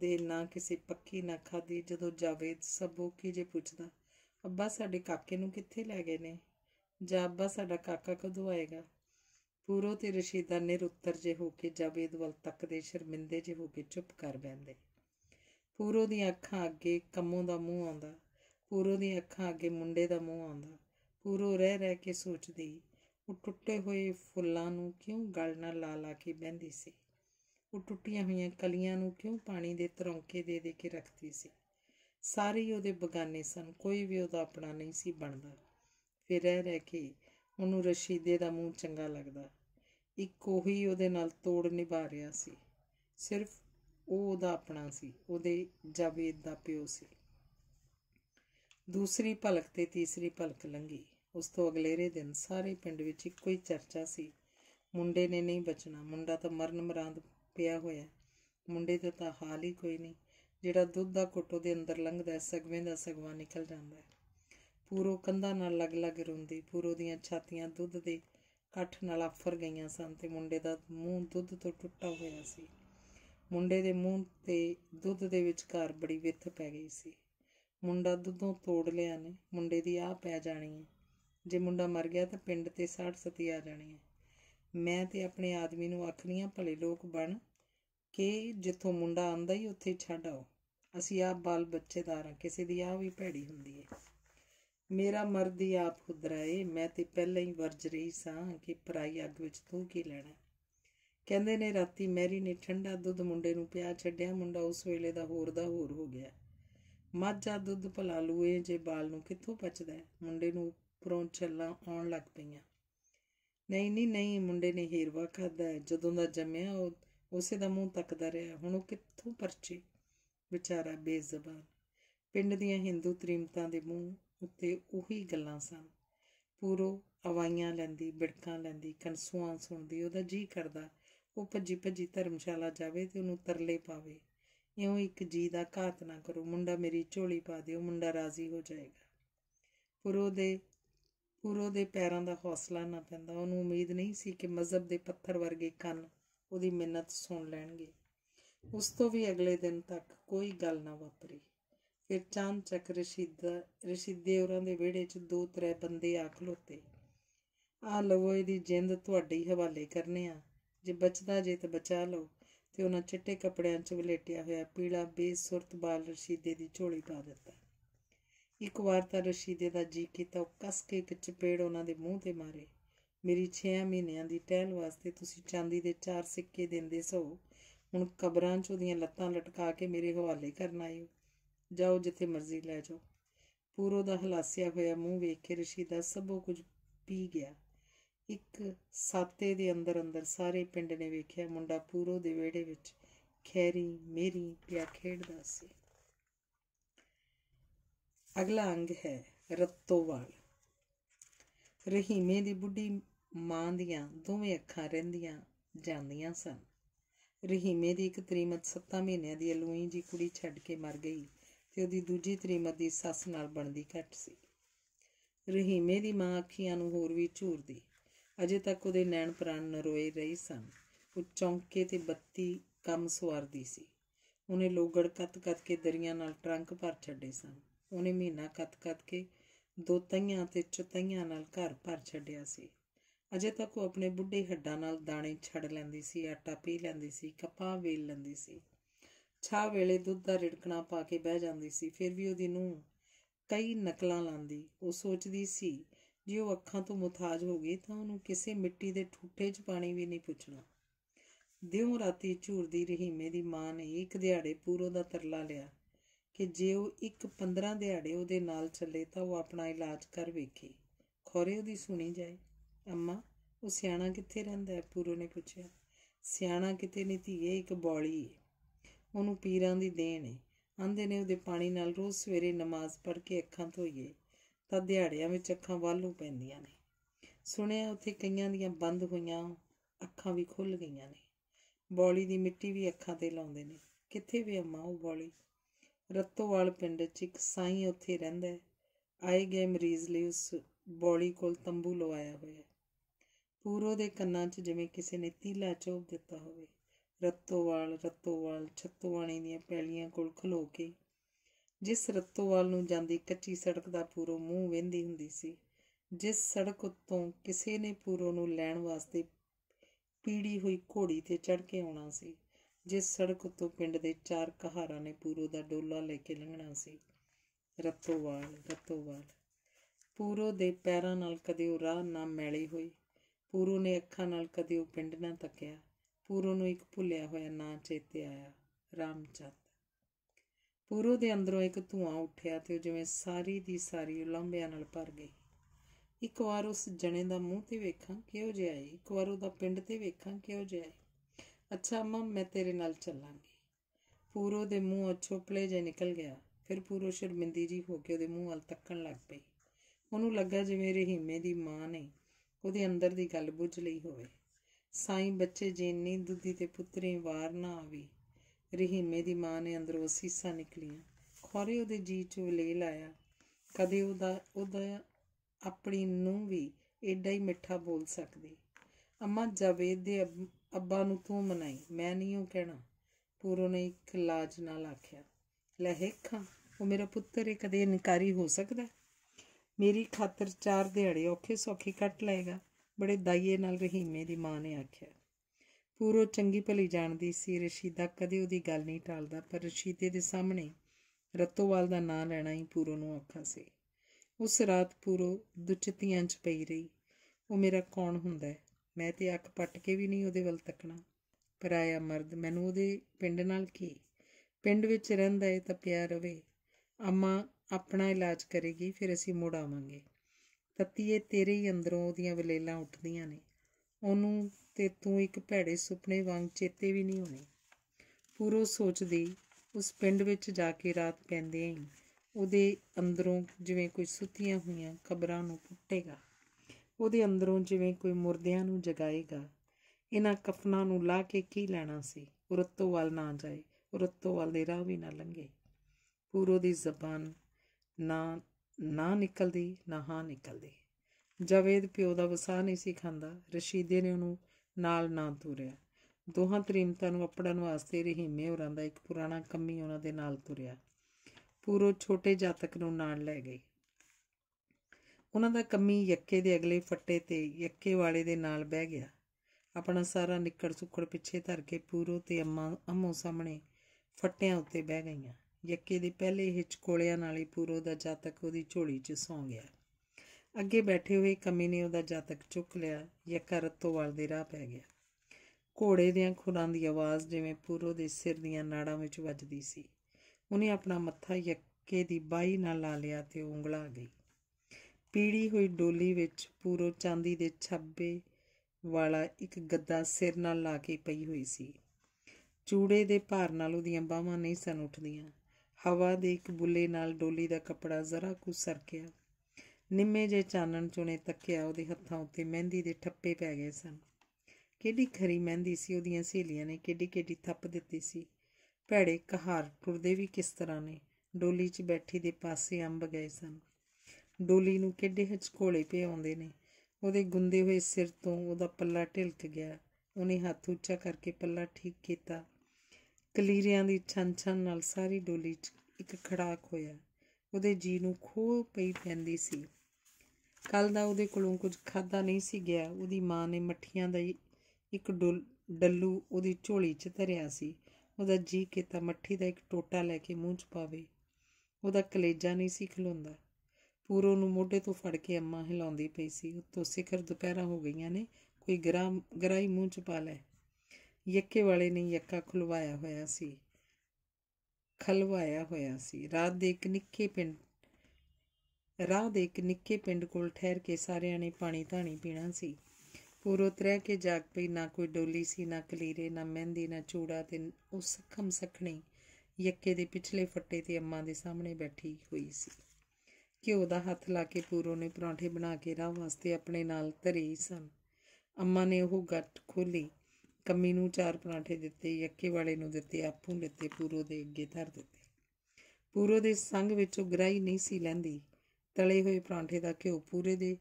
Speaker 1: ਦੇ ਨਾ ਕਿਸੇ ਪੱਕੀ ਨਾ ਖਾਦੀ ਜਦੋਂ ਜਾਵੇਦ ਕੀ ਜੇ ਪੁੱਛਦਾ ਅੱਬਾ ਸਾਡੇ ਕਾਕੇ ਨੂੰ ਕਿੱਥੇ ਲੈ ਗਏ ਨੇ ਜਾਂ ਅੱਬਾ ਸਾਡਾ ਕਾਕਾ ਕਦੋਂ ਆਏਗਾ ਪੂਰੋ ਤੇ ਰਸ਼ੀਦਾ ਨੇ ਉੱਤਰ ਜੇ ਹੋ ਕੇ ਜਾਵੇਦ ਵੱਲ ਤੱਕਦੇ ਸ਼ਰਮਿੰਦੇ ਜੇ ਹੋ ਕੇ ਚੁੱਪ ਕਰ ਬੈਂਦੇ ਪੂਰੋ ਦੀਆਂ ਅੱਖਾਂ ਅੱਗੇ ਕੰਮੋਂ ਦਾ ਮੂੰਹ ਆਉਂਦਾ ਪੂਰੋ ਦੀਆਂ ਅੱਖਾਂ ਅੱਗੇ ਮੁੰਡੇ ਦਾ ਮੂੰਹ ਆਉਂਦਾ ਪੂਰੋ ਰਹਿ ਰਹਿ ਕੇ ਸੋਚਦੀ ਉਹ ਟੁੱਟੇ ਹੋਏ ਫੁੱਲਾਂ ਨੂੰ ਕਿਉਂ ਗਲ ਨਾਲ ਲਾ ਲਾ ਕੇ ਬੈੰਦੀ ਸੀ ਉਹ ਟੁੱਟੀਆਂ ਹੋਈਆਂ ਕਲੀਆਂ ਨੂੰ ਕਿਉਂ ਪਾਣੀ ਦੇ ਤਰੌਂਕੇ ਦੇ ਦੇ ਕੇ ਰੱਖਦੀ ਸੀ ਸਾਰੇ ਉਹਦੇ ਬਗਾਨੇ ਸਨ ਕੋਈ ਵੀ ਉਹਦਾ ਆਪਣਾ ਨਹੀਂ ਸੀ ਬਣਦਾ ਫਿਰ ਰਹਿ ਰਹਿ ਕੇ ਉਹਨੂੰ ਰਸ਼ੀਦੇ ਦਾ ਮੂੰਹ ਚੰਗਾ ਲੱਗਦਾ ਇੱਕ ਹੀ ਉਹਦੇ ਨਾਲ ਤੋੜ ਨਿਭਾ ਰਿਹਾ ਸੀ ਸਿਰਫ ਉਹ ਉਹਦਾ ਆਪਣਾ ਸੀ ਉਹਦੇ ਜਾਵੇਦ ਦਾ ਪਿਓ ਸੀ ਦੂਸਰੀ ਭਲਕ ਤੇ ਤੀਸਰੀ ਭਲਕ ਲੰਗੀ ਉਸ ਤੋਂ ਅਗਲੇਰੇ ਦਿਨ ਸਾਰੇ ਪਿੰਡ ਵਿੱਚ ਇੱਕੋ ਹੀ ਚਰਚਾ ਸੀ ਮੁੰਡੇ ਨੇ ਨਹੀਂ ਬਚਣਾ ਮੁੰਡਾ ਤਾਂ ਮਰਨ ਮਰਾਂਦ ਪਿਆ ਹੋਇਆ ਮੁੰਡੇ ਦਾ ਤਾਂ ਹਾਲ ਹੀ ਕੋਈ ਨਹੀਂ ਜਿਹੜਾ ਦੁੱਧ ਦਾ ਘੁੱਟੋ ਦੇ ਅੰਦਰ ਲੰਘਦਾ ਹੈ ਸਗਵੇਂ ਦਾ ਸਗਵਾ ਨਿਕਲ ਜਾਂਦਾ ਹੈ ਪੂਰੋ ਕੰਧਾਂ ਨਾਲ ਲੱਗ ਲੱਗ ਰੋਂਦੀ ਪੂਰੋ ਦੀਆਂ ਛਾਤੀਆਂ ਦੁੱਧ ਦੇ ਕੱਠ ਨਾਲ ਆਫਰ ਗਈਆਂ ਸਨ ਤੇ ਮੁੰਡੇ ਦਾ ਮੂੰਹ ਦੁੱਧ ਤੋਂ ਟੁੱਟਾ ਹੋਇਆ ਸੀ ਮੁੰਡੇ ਦੇ ਮੂੰਹ ਤੇ ਦੁੱਧ ਦੇ ਵਿਚਕਾਰ ਬੜੀ ਵਿੱਥ ਪੈ ਗਈ ਸੀ ਮੁੰਡਾ ਦੁੱਧੋਂ ਤੋੜ ਲਿਆ ਨੇ ਮੁੰਡੇ ਦੀ ਆਹ ਪੈ ਜਾਣੀ ਹੈ ਜੇ ਮੁੰਡਾ ਮਰ ਗਿਆ ਤਾਂ ਪਿੰਡ ਤੇ 60 ਸਤੀ ਆ ਜਾਣੀ ਹੈ ਮੈਂ ਤੇ ਆਪਣੇ ਆਦਮੀ ਨੂੰ ਆਖਨੀਆਂ ਭਲੇ ਲੋਕ ਬਣ ਕਿ ਜਿੱਥੋਂ ਮੁੰਡਾ ਆਂਦਾ ਹੀ ਉੱਥੇ ਛੱਡ ਆਓ ਅਸੀਂ ਆਪ ਬਾਲ ਬੱਚੇਦਾਰ ਆ ਕਿਸੇ ਦੀ ਆ ਵੀ ਭੈੜੀ ਹੁੰਦੀ ਹੈ ਮੇਰਾ ਮਰਦੀ ਹੀ ਆਪ ਖੁਦਰਾਏ ਮੈਂ ਤੇ ਪਹਿਲਾਂ ਹੀ ਵਰਜ ਰਹੀ ਸਾਂ ਕਿ ਪਰਾਈ ਅੱਗ ਵਿੱਚ ਤੂੰ ਕੀ ਲੈਣਾ ਕਹਿੰਦੇ ਨੇ ਰਾਤੀ ਮੈਰੀ ਨੇ ਠੰਡਾ ਦੁੱਧ ਮੁੰਡੇ ਨੂੰ ਪਿਆ ਛੱਡਿਆ ਮੁੰਡਾ ਉਸ ਵੇਲੇ ਦਾ ਹੋਰ ਦਾ ਹੋਰ ਹੋ ਗਿਆ ਮੱਝਾ ਦੁੱਧ ਭਲਾ ਲੂਏ ਜੇ ਬਾਲ ਨੂੰ ਕਿੱਥੋਂ ਪਚਦਾ ਮੁੰਡੇ ਨੂੰ ਉਪਰੋਂ ਛੱਲਾਂ ਆਉਣ ਲੱਗ ਪਈਆਂ ਨਹੀਂ ਨਹੀਂ ਨਹੀਂ ਮੁੰਡੇ ਨੇ ਹੀਰਵਾ ਖਾਦਾ ਜਦੋਂ ਦਾ ਜੰਮਿਆ ਉਹ ਉਸੇ ਦਾ ਮੂੰਹ ਤੱਕਦਾ ਰਿਹਾ ਹੁਣ ਉਹ ਕਿੱਥੋਂ ਪਰਚੇ ਵਿਚਾਰਾ ਬੇਜ਼ਬਾਨ ਪਿੰਡ ਦੀਆਂ ਹਿੰਦੂ ਤ੍ਰੀਮਤਾਂ ਦੇ ਮੂੰਹ ਉੱਤੇ ਉਹੀ ਗੱਲਾਂ ਸਨ ਪੂਰੋ ਅਵਾਈਆਂ ਲੈਂਦੀ ਬਿੜਕਾਂ ਲੈਂਦੀ ਕੰਸੂਆਂ ਸੁਣਦੀ ਉਹਦਾ ਜੀ ਕਰਦਾ ਉਹ ਭੱਜੀ ਭੱਜੀ ਧਰਮਸ਼ਾਲਾ ਜਾਵੇ ਤੇ ਉਹਨੂੰ ਤਰਲੇ ਪਾਵੇ ਇਉਂ ਇੱਕ ਜੀ ਦਾ ਘਾਤ ਨਾ ਕਰੋ ਮੁੰਡਾ ਮੇਰੀ ਝੋਲੀ ਪਾ ਦਿਓ ਮੁੰਡਾ ਰਾਜ਼ੀ ਹੋ ਜਾਏਗਾ ਪੁਰੋ ਦੇ ਪੁਰੋ ਦੇ ਪੈਰਾਂ ਦਾ ਹੌਸਲਾ ਨਾ ਪੈਂਦਾ ਉਹਨੂੰ ਉਮੀਦ ਨਹੀਂ ਸੀ ਕਿ ਮਜ਼ਬ ਦੇ ਪੱਥਰ ਵਰਗੇ ਕੰਨ ਉਹਦੀ ਮਿੰਨਤ ਸੁਣ ਲੈਣਗੇ ਉਸ ਤੋਂ ਵੀ ਅਗਲੇ ਦਿਨ ਤੱਕ ਕੋਈ ਗੱਲ ਨਾ ਵਾਪਰੀ ਫਿਰ ਚਾਂਦ ਚੱਕ ਰਸ਼ੀਦਾ ਰਸ਼ੀਦੇ ਉਹਨਾਂ ਦੇ ਵਿਹੜੇ 'ਚ ਦੋ ਤਰੇ ਬੰਦੇ ਆ ਖਲੋਤੇ ਆ ਲਵੋ ਇਹਦੀ ਜਿੰਦ ਤੁਹਾਡੇ ਹਵਾਲੇ ਕਰਨੇ ਆ ਜੇ ਬਚਦਾ ਜੇ ਤਾਂ ਬਚਾ ਲਓ ਤੇ ਉਹਨਾਂ ਚਿੱਟੇ ਕੱਪੜਿਆਂ 'ਚ ਵਲੇਟਿਆ ਹੋਇਆ ਪੀਲਾ ਬੇਸੁਰਤ ਬਾਲ ਰਸ਼ੀਦੇ ਦੀ ਝੋਲੀ ਪਾ ਦਿੱਤਾ ਇੱਕ ਵਾਰ ਤਾਂ ਰਸ਼ੀਦੇ ਦਾ ਜੀ ਕੀਤਾ ਉਹ ਕਸ ਕੇ ਇੱਕ ਚਪੇੜ ਉਹਨਾਂ ਦੇ ਮੂੰਹ ਤੇ ਮਾਰੇ ਮੇਰੀ 6 ਮਹੀਨਿਆਂ ਦੀ ਟਹਿਲ ਵਾਸਤੇ ਤੁਸੀਂ ਚਾਂਦੀ ਦੇ 4 ਸਿੱਕੇ ਦਿੰਦੇ ਸੋ ਹੁਣ ਕਬਰਾਂ 'ਚ ਉਹਦੀਆਂ ਲੱਤਾਂ ਲਟਕਾ ਕੇ ਮੇਰੇ ਹਵਾਲੇ ਕਰਨ ਆਇਓ ਜਾਓ ਜਿੱਥੇ ਮਰਜ਼ੀ ਲੈ ਜਾਓ ਪੂਰੋ ਦਾ ਹਲਾਸਿਆ ਹੋਇਆ ਮੂੰਹ ਵੇਖ ਕੇ ਦਾ ਸਭੋ ਕੁਝ ਪੀ ਗਿਆ ਇੱਕ ਸਾਤੇ ਦੇ ਅੰਦਰ ਅੰਦਰ ਸਾਰੇ ਪਿੰਡ ਨੇ ਵੇਖਿਆ ਮੁੰਡਾ ਪੂਰੋ ਦੇ ਵਿਹੜੇ ਵਿੱਚ ਖੈਰੀ ਮੇਰੀ ਪਿਆ ਖੇਡਦਾ ਸੀ ਅਗਲਾ ਅੰਗ ਹੈ ਰੱਤੋਵਾਲ ਰਹੀਮੇ ਦੀ ਬੁੱਢੀ ਮਾਂ ਦੀਆਂ ਦੋਵੇਂ ਅੱਖਾਂ ਰਹਿੰਦੀਆਂ ਜਾਂਦੀਆਂ ਸਨ ਰਹੀਮੇ ਦੀ ਇੱਕ ਤ੍ਰੀਮਤ 7 ਮਹੀਨਿਆਂ ਦੀ ਅਲੂਈ ਜੀ ਕੁੜੀ ਛੱਡ ਕੇ ਮਰ ਗਈ ਤੇ ਉਹਦੀ ਦੂਜੀ ਤ੍ਰੀਮਤ ਦੀ ਸੱਸ ਨਾਲ ਬਣਦੀ ਘੱਟ ਸੀ ਰਹੀਮੇ ਦੀ ਮਾਂ ਅੱਖੀਆਂ ਨੂੰ ਹੋਰ ਵੀ ਝੂਰਦੀ ਅਜੇ ਤੱਕ ਉਹਦੇ ਨੈਣ ਪ੍ਰਾਣ ਨਰੋਏ ਰਹੀ ਸਨ ਉਹ ਚੌਂਕੇ ਤੇ ਬੱਤੀ ਕੰਮ ਸਵਾਰਦੀ ਸੀ ਉਹਨੇ ਲੋਗੜ ਕੱਤ-ਕੱਤ ਕੇ ਦਰੀਆਂ ਨਾਲ ਟਰੰਕ ਭਰ ਛੱਡੇ ਸਨ ਉਹਨੇ ਮਹੀਨਾ ਕੱਤ-ਕੱਤ ਕੇ ਦੋ ਤਈਆਂ ਤੇ ਚਤਈਆਂ ਨਾਲ ਘਰ ਭਰ ਛੱਡਿਆ ਸੀ ਅਜੇ ਤੱਕ ਉਹ ਆਪਣੇ ਬੁੱਢੇ ਹੱਡਾਂ ਨਾਲ ਦਾਣੇ ਛੜ ਲੈਂਦੀ ਸੀ ਆਟਾ ਪੀ ਲੈਂਦੀ ਸੀ ਕਪਾਹ ਵੇਲ ਲੈਂਦੀ ਸੀ ਛਾ ਵੇਲੇ ਦੁੱਧ ਦਾ ਰਿੜਕਣਾ ਪਾ ਕੇ ਬਹਿ ਜਾਂਦੀ ਸੀ ਫਿਰ ਵੀ ਉਹਦੀ ਨੂੰ ਕਈ ਨਕਲਾਂ ਲਾਂਦੀ ਉਹ ਸੋਚਦੀ ਸੀ ਜੇ ਉਹ ਅੱਖਾਂ ਤੋਂ ਮੁਤਾਜ ਹੋ ਗਈ ਤਾਂ ਉਹਨੂੰ ਕਿਸੇ ਮਿੱਟੀ ਦੇ ਠੂਠੇ 'ਚ ਪਾਣੀ ਵੀ ਨਹੀਂ ਪੁੱਛਣਾ ਦਿਉ ਰਾਤੀ ਝੂਰਦੀ ਰਹੀਮੇ ਦੀ ਮਾਂ ਨੇ ਇੱਕ ਦਿਹਾੜੇ ਪੂਰੋ ਦਾ ਤਰਲਾ ਲਿਆ ਕਿ ਜੇ ਉਹ ਇੱਕ 15 ਦਿਹਾੜੇ ਉਹਦੇ ਨਾਲ ਚੱਲੇ ਤਾਂ ਉਹ ਆਪਣਾ ਇਲਾਜ ਕਰ ਵੇਖੇ ਖੋਰੇ ਉਹਦੀ ਸੁਣੀ ਜਾਏ ਅੰਮਾ ਉਹ ਸਿਆਣਾ ਕਿੱਥੇ ਰਹਿੰਦਾ ਹੈ ਪੂਰੋ ਨੇ ਪੁੱਛਿਆ ਸਿਆਣਾ ਕਿਤੇ ਨਹੀਂ ਧੀਏ ਇੱਕ ਬੌਲੀ ਉਹਨੂੰ ਪੀਰਾਂ ਦੀ ਦੇਣ ਹੈ ਆਂਦੇ ਨੇ ਉਹਦੇ ਪਾਣੀ ਨਾਲ ਰੋਜ਼ ਸਵੇਰੇ ਨਮਾਜ਼ ਪੜ੍ਹ ਕੇ ਅੱਖਾਂ ਧੋਈਏ ਤਾਂ ਦਿਹਾੜਿਆਂ ਵਿੱਚ ਅੱਖਾਂ ਵਾਲੂ ਪੈਂਦੀਆਂ ਨੇ ਸੁਣਿਆ ਉੱਥੇ ਕਈਆਂ ਦੀਆਂ ਬੰਦ ਹੋਈਆਂ ਅੱਖਾਂ ਵੀ ਖੁੱਲ ਗਈਆਂ ਨੇ ਬੌਲੀ ਦੀ ਮਿੱਟੀ ਵੀ ਅੱਖਾਂ ਤੇ ਲਾਉਂਦੇ ਨੇ ਕਿੱਥੇ ਵੀ ਅੰਮਾ ਉਹ ਬੌਲੀ ਰਤੋਵਾਲ ਪਿੰਡ 'ਚ ਇੱਕ ਸਾਈਂ ਉੱਥੇ ਰਹਿੰਦਾ ਹੈ ਆਏ ਗਏ ਮਰੀਜ਼ ਲਈ ਉਸ ਬੌਲੀ ਕੋਲ ਤੰਬੂ ਲਵਾਇਆ ਹੋਇਆ ਪੂਰੋ ਦੇ ਕੰਨਾਂ 'ਚ ਜਿਵੇਂ ਕਿਸੇ ਨੇ ਤੀਲਾ ਚੋਬ ਦਿੱਤਾ ਹੋਵੇ ਰਤੋਵਾਲ ਰਤੋਵਾਲ ਛੱਤੋਵਾਣੀ ਦੀਆਂ ਪੈਲੀਆਂ ਕੋਲ ਖਲੋ ਕੇ ਜਿਸ ਰਤੋਵਾਲ ਨੂੰ ਜਾਂਦੀ ਕੱਚੀ ਸੜਕ ਦਾ ਪੂਰੋ ਮੂੰਹ ਵੇਂਦੀ ਹੁੰਦੀ ਸੀ ਜਿਸ ਸੜਕ ਉੱਤੋਂ ਕਿਸੇ ਨੇ ਪੂਰੋ ਨੂੰ ਲੈਣ ਵਾਸਤੇ ਪੀੜੀ ਹੋਈ ਘੋੜੀ ਤੇ ਚੜ ਕੇ ਆਉਣਾ ਸੀ ਜਿਸ ਸੜਕ ਉੱਤੋਂ ਪਿੰਡ ਦੇ ਚਾਰ ਕਹਾਰਾਂ ਨੇ ਪੂਰੋ ਦਾ ਡੋਲਾ ਲੈ ਕੇ ਲੰਘਣਾ ਸੀ ਰਤੋਵਾਲ ਰਤੋਵਾਲ ਪੂਰੋ ਦੇ ਪੈਰਾਂ ਨਾਲ ਕਦੇ ਉਹ ਰਾਹ ਨਾ ਮੈਲੀ ਹੋਈ ਪੂਰੂ ਨੇ ਅੱਖਾਂ ਨਾਲ ਕਦੇ ਉਹ ਪਿੰਡ ਨਾ ਤੱਕਿਆ ਪੂਰੂ ਨੂੰ ਇੱਕ ਭੁੱਲਿਆ ਹੋਇਆ ਨਾਂ ਚੇਤੇ ਆਇਆ ਰਾਮਚੰਦ ਪੂਰੂ ਦੇ ਅੰਦਰੋਂ ਇੱਕ ਧੂਆਂ ਉੱਠਿਆ ਤੇ ਉਹ ਜਿਵੇਂ ਸਾਰੀ ਦੀ ਸਾਰੀ ਉਲੰਭਿਆਂ ਨਾਲ ਭਰ ਗਈ ਇੱਕ ਵਾਰ ਉਸ ਜਣੇ ਦਾ ਮੂੰਹ ਤੇ ਵੇਖਾਂ ਕਿਹੋ ਜਿਹਾ ਹੈ ਇੱਕ ਵਾਰ ਉਹਦਾ ਪਿੰਡ ਤੇ ਵੇਖਾਂ ਕਿਹੋ ਜਿਹਾ ਹੈ ਅੱਛਾ ਅਮਾ ਮੈਂ ਤੇਰੇ ਨਾਲ ਚੱਲਾਂਗੀ ਪੂਰੋ ਦੇ ਮੂੰਹ ਅਛੋਪਲੇ ਜੇ ਨਿਕਲ ਗਿਆ ਫਿਰ ਪੂਰੋ ਸ਼ਰਮਿੰਦੀ ਜੀ ਹੋ ਕੇ ਉਹਦੇ ਮੂੰਹ ਵੱਲ ਤੱਕਣ ਲੱਗ ਪਈ ਉਹਨੂੰ ਲੱਗਾ ਜਿਵੇਂ ਰਹੀਮੇ ਦੀ ਮਾਂ ਨੇ ਉਹਦੇ ਅੰਦਰ ਦੀ ਗੱਲ ਬੁੱਝ ਲਈ ਹੋਵੇ ਸਾਈਂ ਬੱਚੇ ਜੀਨੀ ਦੁੱਧੀ ਤੇ ਪੁੱਤਰੀ ਵਾਰ ਨਾ ਆਵੇ ਰਹੀਮੇ ਦੀ ਮਾਂ ਨੇ ਅੰਦਰੋਂ ਅਸੀਸਾਂ ਨਿਕਲੀਆਂ ਖੋਰੇ ਉਹਦੇ ਜੀ ਚ ਲੈ ਲਾਇਆ ਕਦੇ ਉਹਦਾ ਉਹਦਾ ਆਪਣੀ ਨੂੰ ਵੀ ਐਡਾ ਹੀ ਮਿੱਠਾ ਬੋਲ ਸਕਦੀ ਅਮਾ ਜਵੇਦ ਦੇ ਅੱਬਾ ਨੂੰ ਤੂੰ ਮਨਾਈ ਮੈਂ ਨਹੀਂ ਉਹ ਕਹਿਣਾ ਪੂਰੋ ਨੇ ਇੱਕ ਲਾਜ ਨਾਲ ਆਖਿਆ ਲਹਿਖਾ ਉਹ ਮੇਰਾ ਪੁੱਤਰ ਇਹ ਕਦੇ ਇਨਕਾਰੀ ਹੋ ਸਕਦਾ ਮੇਰੀ ਖਾਤਰ ਚਾਰ ਦਿਹਾੜੇ ਔਖੇ ਸੌਖੇ ਕੱਟ ਲਏਗਾ ਬੜੇ ਦਾਈਏ ਨਾਲ ਰਹੀਮੇ ਦੀ ਮਾਂ ਨੇ ਆਖਿਆ ਪੂਰੋ ਚੰਗੀ ਭਲੀ ਜਾਣਦੀ ਸੀ ਰਸ਼ੀਦਾ ਕਦੇ ਉਹਦੀ ਗੱਲ ਨਹੀਂ ਟਾਲਦਾ ਪਰ ਰਸ਼ੀਦੇ ਦੇ ਸਾਹਮਣੇ ਰਤੋਵਾਲ ਦਾ ਨਾਂ ਲੈਣਾ ਹੀ ਪੂਰੋ ਨੂੰ ਔਖਾ ਸੀ ਉਸ ਰਾਤ ਪੂਰੋ ਦੁਚਿੱਤੀਆਂ 'ਚ ਪਈ ਰਹੀ ਉਹ ਮੇਰਾ ਕੌਣ ਹੁੰਦਾ ਮੈਂ ਤੇ ਅੱਖ ਪੱਟ ਕੇ ਵੀ ਨਹੀਂ ਉਹਦੇ ਵੱਲ ਤੱਕਣਾ ਪਰ ਆਇਆ ਮਰਦ ਮੈਨੂੰ ਉਹਦੇ ਪਿੰਡ ਨਾਲ ਕੀ ਪਿੰਡ ਵਿੱਚ ਰਹਿੰਦਾ ਏ ਤਾਂ ਪਿਆਰ ਰਵੇ ਅਮਾ ਆਪਣਾ ਇਲਾਜ ਕਰੇਗੀ ਫਿਰ ਅਸੀਂ ਮੁੜ ਆਵਾਂਗੇ ਤਤੀਏ ਤੇਰੇ ਹੀ ਅੰਦਰੋਂ ਉਹਦੀਆਂ ਵਲੇਲਾਂ ਉੱਠਦੀਆਂ ਨੇ ਉਹਨੂੰ ਤੇ ਤੂੰ ਇੱਕ ਭੈੜੇ ਸੁਪਨੇ ਵਾਂਗ ਚੇਤੇ ਵੀ ਨਹੀਂ ਹੋਣੇ ਪੂਰੋ ਸੋਚਦੀ ਉਸ ਪਿੰਡ ਵਿੱਚ ਜਾ ਕੇ ਰਾਤ ਪੈਂਦੇ ਹੀ ਉਹਦੇ ਅੰਦਰੋਂ ਜਿਵੇਂ ਕੋਈ ਸੁੱਤੀਆਂ ਹੋਈਆਂ ਖਬਰਾਂ ਨੂੰ ਪੁੱਟੇਗਾ ਉਹਦੇ ਅੰਦਰੋਂ ਜਿਵੇਂ ਕੋਈ ਮੁਰਦਿਆਂ ਨੂੰ ਜਗਾਏਗਾ ਇਹਨਾਂ ਕਫਨਾਂ ਨੂੰ ਲਾ ਕੇ ਕੀ ਲੈਣਾ ਸੀ ਉਰਤੋਂ ਵੱਲ ਨਾ ਜਾਏ ਉਰਤੋਂ ਵੱਲ ਦੇ ਰਾਹ ਵੀ ਨਾ ਲੰਘੇ ਪੂਰੋ ਦੀ ਜ਼ਬਾਨ ਨਾ ਨਾ ਨਿਕਲਦੀ ਨਾ ਹਾਂ ਨਿਕਲਦੀ ਜਵੇਦ ਪਿਓ ਦਾ ਵਸਾ ਨਹੀਂ ਸੀ ਖਾਂਦਾ ਰਸ਼ੀਦੇ ਨੇ ਉਹਨੂੰ ਨਾਲ ਨਾ ਤੁਰਿਆ ਦੋਹਾਂ ਤਰੀਮਤਾਂ ਨੂੰ ਆਪਣਾਂ ਵਾਸਤੇ ਰਹੀਮੇ ਹੋਰਾਂ ਦਾ ਇੱਕ ਪੁਰਾਣਾ ਕੰਮੀ ਉਹਨਾਂ ਦੇ ਨਾਲ ਤੁਰਿਆ ਪੂਰੋ ਛੋਟੇ ਜਾਤਕ ਨੂੰ ਨਾਲ ਲੈ ਗਈ ਉਹਨਾਂ ਦਾ ਕੰਮੀ ਯੱਕੇ ਦੇ ਅਗਲੇ ਫੱਟੇ ਤੇ ਯੱਕੇ ਵਾਲੇ ਦੇ ਨਾਲ ਬਹਿ ਗਿਆ ਆਪਣਾ ਸਾਰਾ ਨਿੱਕੜ ਸੁੱਖੜ ਪਿੱਛੇ ਧਰ ਕੇ ਪੂਰੋ ਤੇ ਅੰਮਾ ਅੰਮੋ ਸਾਹਮਣੇ ਫੱਟਿਆਂ ਉੱਤੇ ਬਹਿ ਗਈਆਂ ਯੱਕੇ ਦੇ ਪਹਿਲੇ ਹਿਚਕੋਲਿਆਂ ਨਾਲ ਹੀ ਪੂਰੋ ਦਾ ਜਾਤਕ ਉਹਦੀ ਝੋਲੀ 'ਚ ਸੌਂ ਗਿਆ ਅੱਗੇ ਬੈਠੇ ਹੋਏ ਕਮੀ ਨੇ ਉਹਦਾ ਜਾਤਕ ਚੁੱਕ ਲਿਆ ਯੱਕਾ ਰਤੋਵਾਲ ਦੇ ਰਾਹ ਪੈ ਗਿਆ ਘੋੜੇ ਦੀਆਂ ਖੁਰਾਂ ਦੀ ਆਵਾਜ਼ ਜਿਵੇਂ ਪੂਰੋ ਦੇ ਸਿਰ ਦੀਆਂ ਨਾੜਾਂ ਵਿੱਚ ਵੱਜਦੀ ਸੀ ਉਹਨੇ ਆਪਣਾ ਮੱਥਾ ਯੱਕੇ ਦੀ ਬਾਈ ਨਾਲ ਲਾ ਲਿਆ ਤੇ ਉਂਗਲਾ ਗਈ ਪੀੜੀ ਹੋਈ ਡੋਲੀ ਵਿੱਚ ਪੂਰੋ ਚਾਂਦੀ ਦੇ ਛੱਬੇ ਵਾਲਾ ਇੱਕ ਗੱਦਾ ਸਿਰ ਨਾਲ ਲਾ ਕੇ ਪਈ ਹੋਈ ਸੀ ਚੂੜੇ ਦੇ ਭਾਰ ਨਾਲ ਉਹਦੀਆਂ ਬਾਹਾਂ ਨਹੀਂ ਸਨ ਉੱਠਦੀਆਂ ਹਵਾ ਦੇ ਇੱਕ ਬੁੱਲੇ ਨਾਲ ਡੋਲੀ ਦਾ ਕਪੜਾ ਜ਼ਰਾ ਕੁ ਸਰਕਿਆ ਨਿੰਮੇ ਜੇ ਚਾਨਣ ਚੁਣੇ ਤੱਕਿਆ ਉਹਦੇ ਹੱਥਾਂ ਉੱਤੇ ਮਹਿੰਦੀ ਦੇ ਠੱਪੇ ਪੈ ਗਏ ਸਨ ਕਿਹੜੀ ਖਰੀ ਮਹਿੰਦੀ ਸੀ ਉਹਦੀਆਂ ਸਹੇਲੀਆਂ ਨੇ ਕਿਹੜੀ ਕਿਹੜੀ ਥੱਪ ਦਿੱਤੀ ਸੀ ਭੜੇ ਕਹਾਰ ਟੁਰਦੇ ਵੀ ਕਿਸ ਤਰ੍ਹਾਂ ਨੇ ਡੋਲੀ 'ਚ ਬੈਠੀ ਦੇ ਪਾਸੇ ਅੰਬ ਗਏ ਸਨ ਡੋਲੀ ਨੂੰ ਕਿੱਡੇ ਹਚਕੋਲੇ ਪਿਆਉਂਦੇ ਨੇ ਉਹਦੇ ਗੁੰਦੇ ਹੋਏ ਸਿਰ ਤੋਂ ਉਹਦਾ ਪੱਲਾ ਢਿਲਕ ਗਿਆ ਉਹਨੇ ਹੱਥ ਉੱਚਾ ਕਰਕੇ ਪੱਲਾ ਠੀਕ ਕੀਤਾ ਕਲੀਰਿਆਂ ਦੀ ਛਣ ਛਣ ਨਾਲ ਸਾਰੀ ਡੋਲੀ 'ਚ ਇੱਕ ਖੜਾਕ ਹੋਇਆ ਉਹਦੇ ਜੀ ਨੂੰ ਖੋਹ ਪਈ ਪੈਂਦੀ ਸੀ ਕੱਲ ਦਾ ਉਹਦੇ ਕੋਲੋਂ ਕੁਝ ਖਾਦਾ ਨਹੀਂ ਸੀ ਗਿਆ ਉਹਦੀ ਮਾਂ ਨੇ ਮੱਠੀਆਂ ਦਾ ਇੱਕ ਡੱਲੂ ਉਹਦੀ ਝੋਲੀ 'ਚ ਧਰਿਆ ਸੀ ਉਹਦਾ ਜੀ ਕੀਤਾ ਮੱਠੀ ਦਾ ਇੱਕ ਟੋਟਾ ਲੈ ਕੇ ਮੂੰਹ 'ਚ ਪਾਵੇ ਉਹਦਾ ਕਲੇਜਾ ਨਹੀਂ ਸੀ ਖਲੋਂਦਾ ਪੂਰੋ ਨੂੰ ਮੋਢੇ ਤੋਂ ਫੜ ਕੇ ਅੰਮਾ ਹਿਲਾਉਂਦੀ ਪਈ ਸੀ ਉੱਤੋਂ ਸਿਖਰ ਦੁਪਹਿਰਾ ਹੋ ਗਈਆਂ ਨੇ ਕੋਈ ਗਰਾ ਗਰਾਈ ਮੂੰਹ 'ਚ ਪਾ ਲੈ ਯੱਕੇ ਵਾਲੇ ਨੇ ਯੱਕਾ ਖੁਲਵਾਇਆ ਹੋਇਆ ਸੀ ਖਲਵਾਇਆ ਹੋਇਆ ਸੀ ਰਾਤ ਦੇ ਇੱਕ ਨਿੱਕੇ ਪਿੰਡ ਰਾਹ ਦੇ ਇੱਕ ਨਿੱਕੇ ਪਿੰਡ ਕੋਲ ਠਹਿਰ ਕੇ ਸਾਰਿਆਂ ਨੇ ਪਾਣੀ ਧਾਣੀ ਪੀਣਾ ਸੀ ਪੂਰੋ ਤਰੇ ਕੇ ਜਾਗ ਪਈ ਨਾ ਕੋਈ ਡੋਲੀ ਸੀ ਨਾ ਕਲੀਰੇ ਨਾ ਮਹਿੰਦੀ ਨਾ ਚੂੜਾ ਤੇ ਉਸ ਸਖਮ ਸਖਣੀ ਯੱਕੇ ਦੇ ਪਿਛਲੇ ਫੱਟੇ ਤੇ ਅੰਮਾ ਦੇ ਸਾਹਮਣੇ ਬੈਠੀ ਹੋਈ ਸੀ ਘਿਓ ਦਾ ਹੱਥ ਲਾ ਕੇ ਪੂਰੋ ਨੇ ਪਰੌਂਠੇ ਬਣਾ ਕੇ ਰਾਹ ਵਾਸਤੇ ਆਪਣੇ ਨਾਲ ਧਰੇ ਸਨ ਅੰਮਾ ਨੇ ਉਹ ਗੱਟ ਖੋਲੀ ਕੰਮੀ ਨੂੰ ਚਾਰ ਪਰਾਂਠੇ ਦਿੱਤੇ ਯੱਕੇ ਵਾਲੇ ਨੂੰ ਦਿੱਤੇ ਆਪੂ ਦਿੱਤੇ ਪੂਰੋ ਦੇ ਅੱਗੇ ਧਰ ਦਿੱਤੇ ਪੂਰੋ ਦੇ ਸੰਗ ਵਿੱਚ ਗਰਾਈ ਨਹੀਂ ਸੀ ਲੈਂਦੀ ਤਲੇ ਹੋਏ ਪਰਾਂਠੇ ਦਾ ਘਿਓ ਪੂਰੇ ਦੇ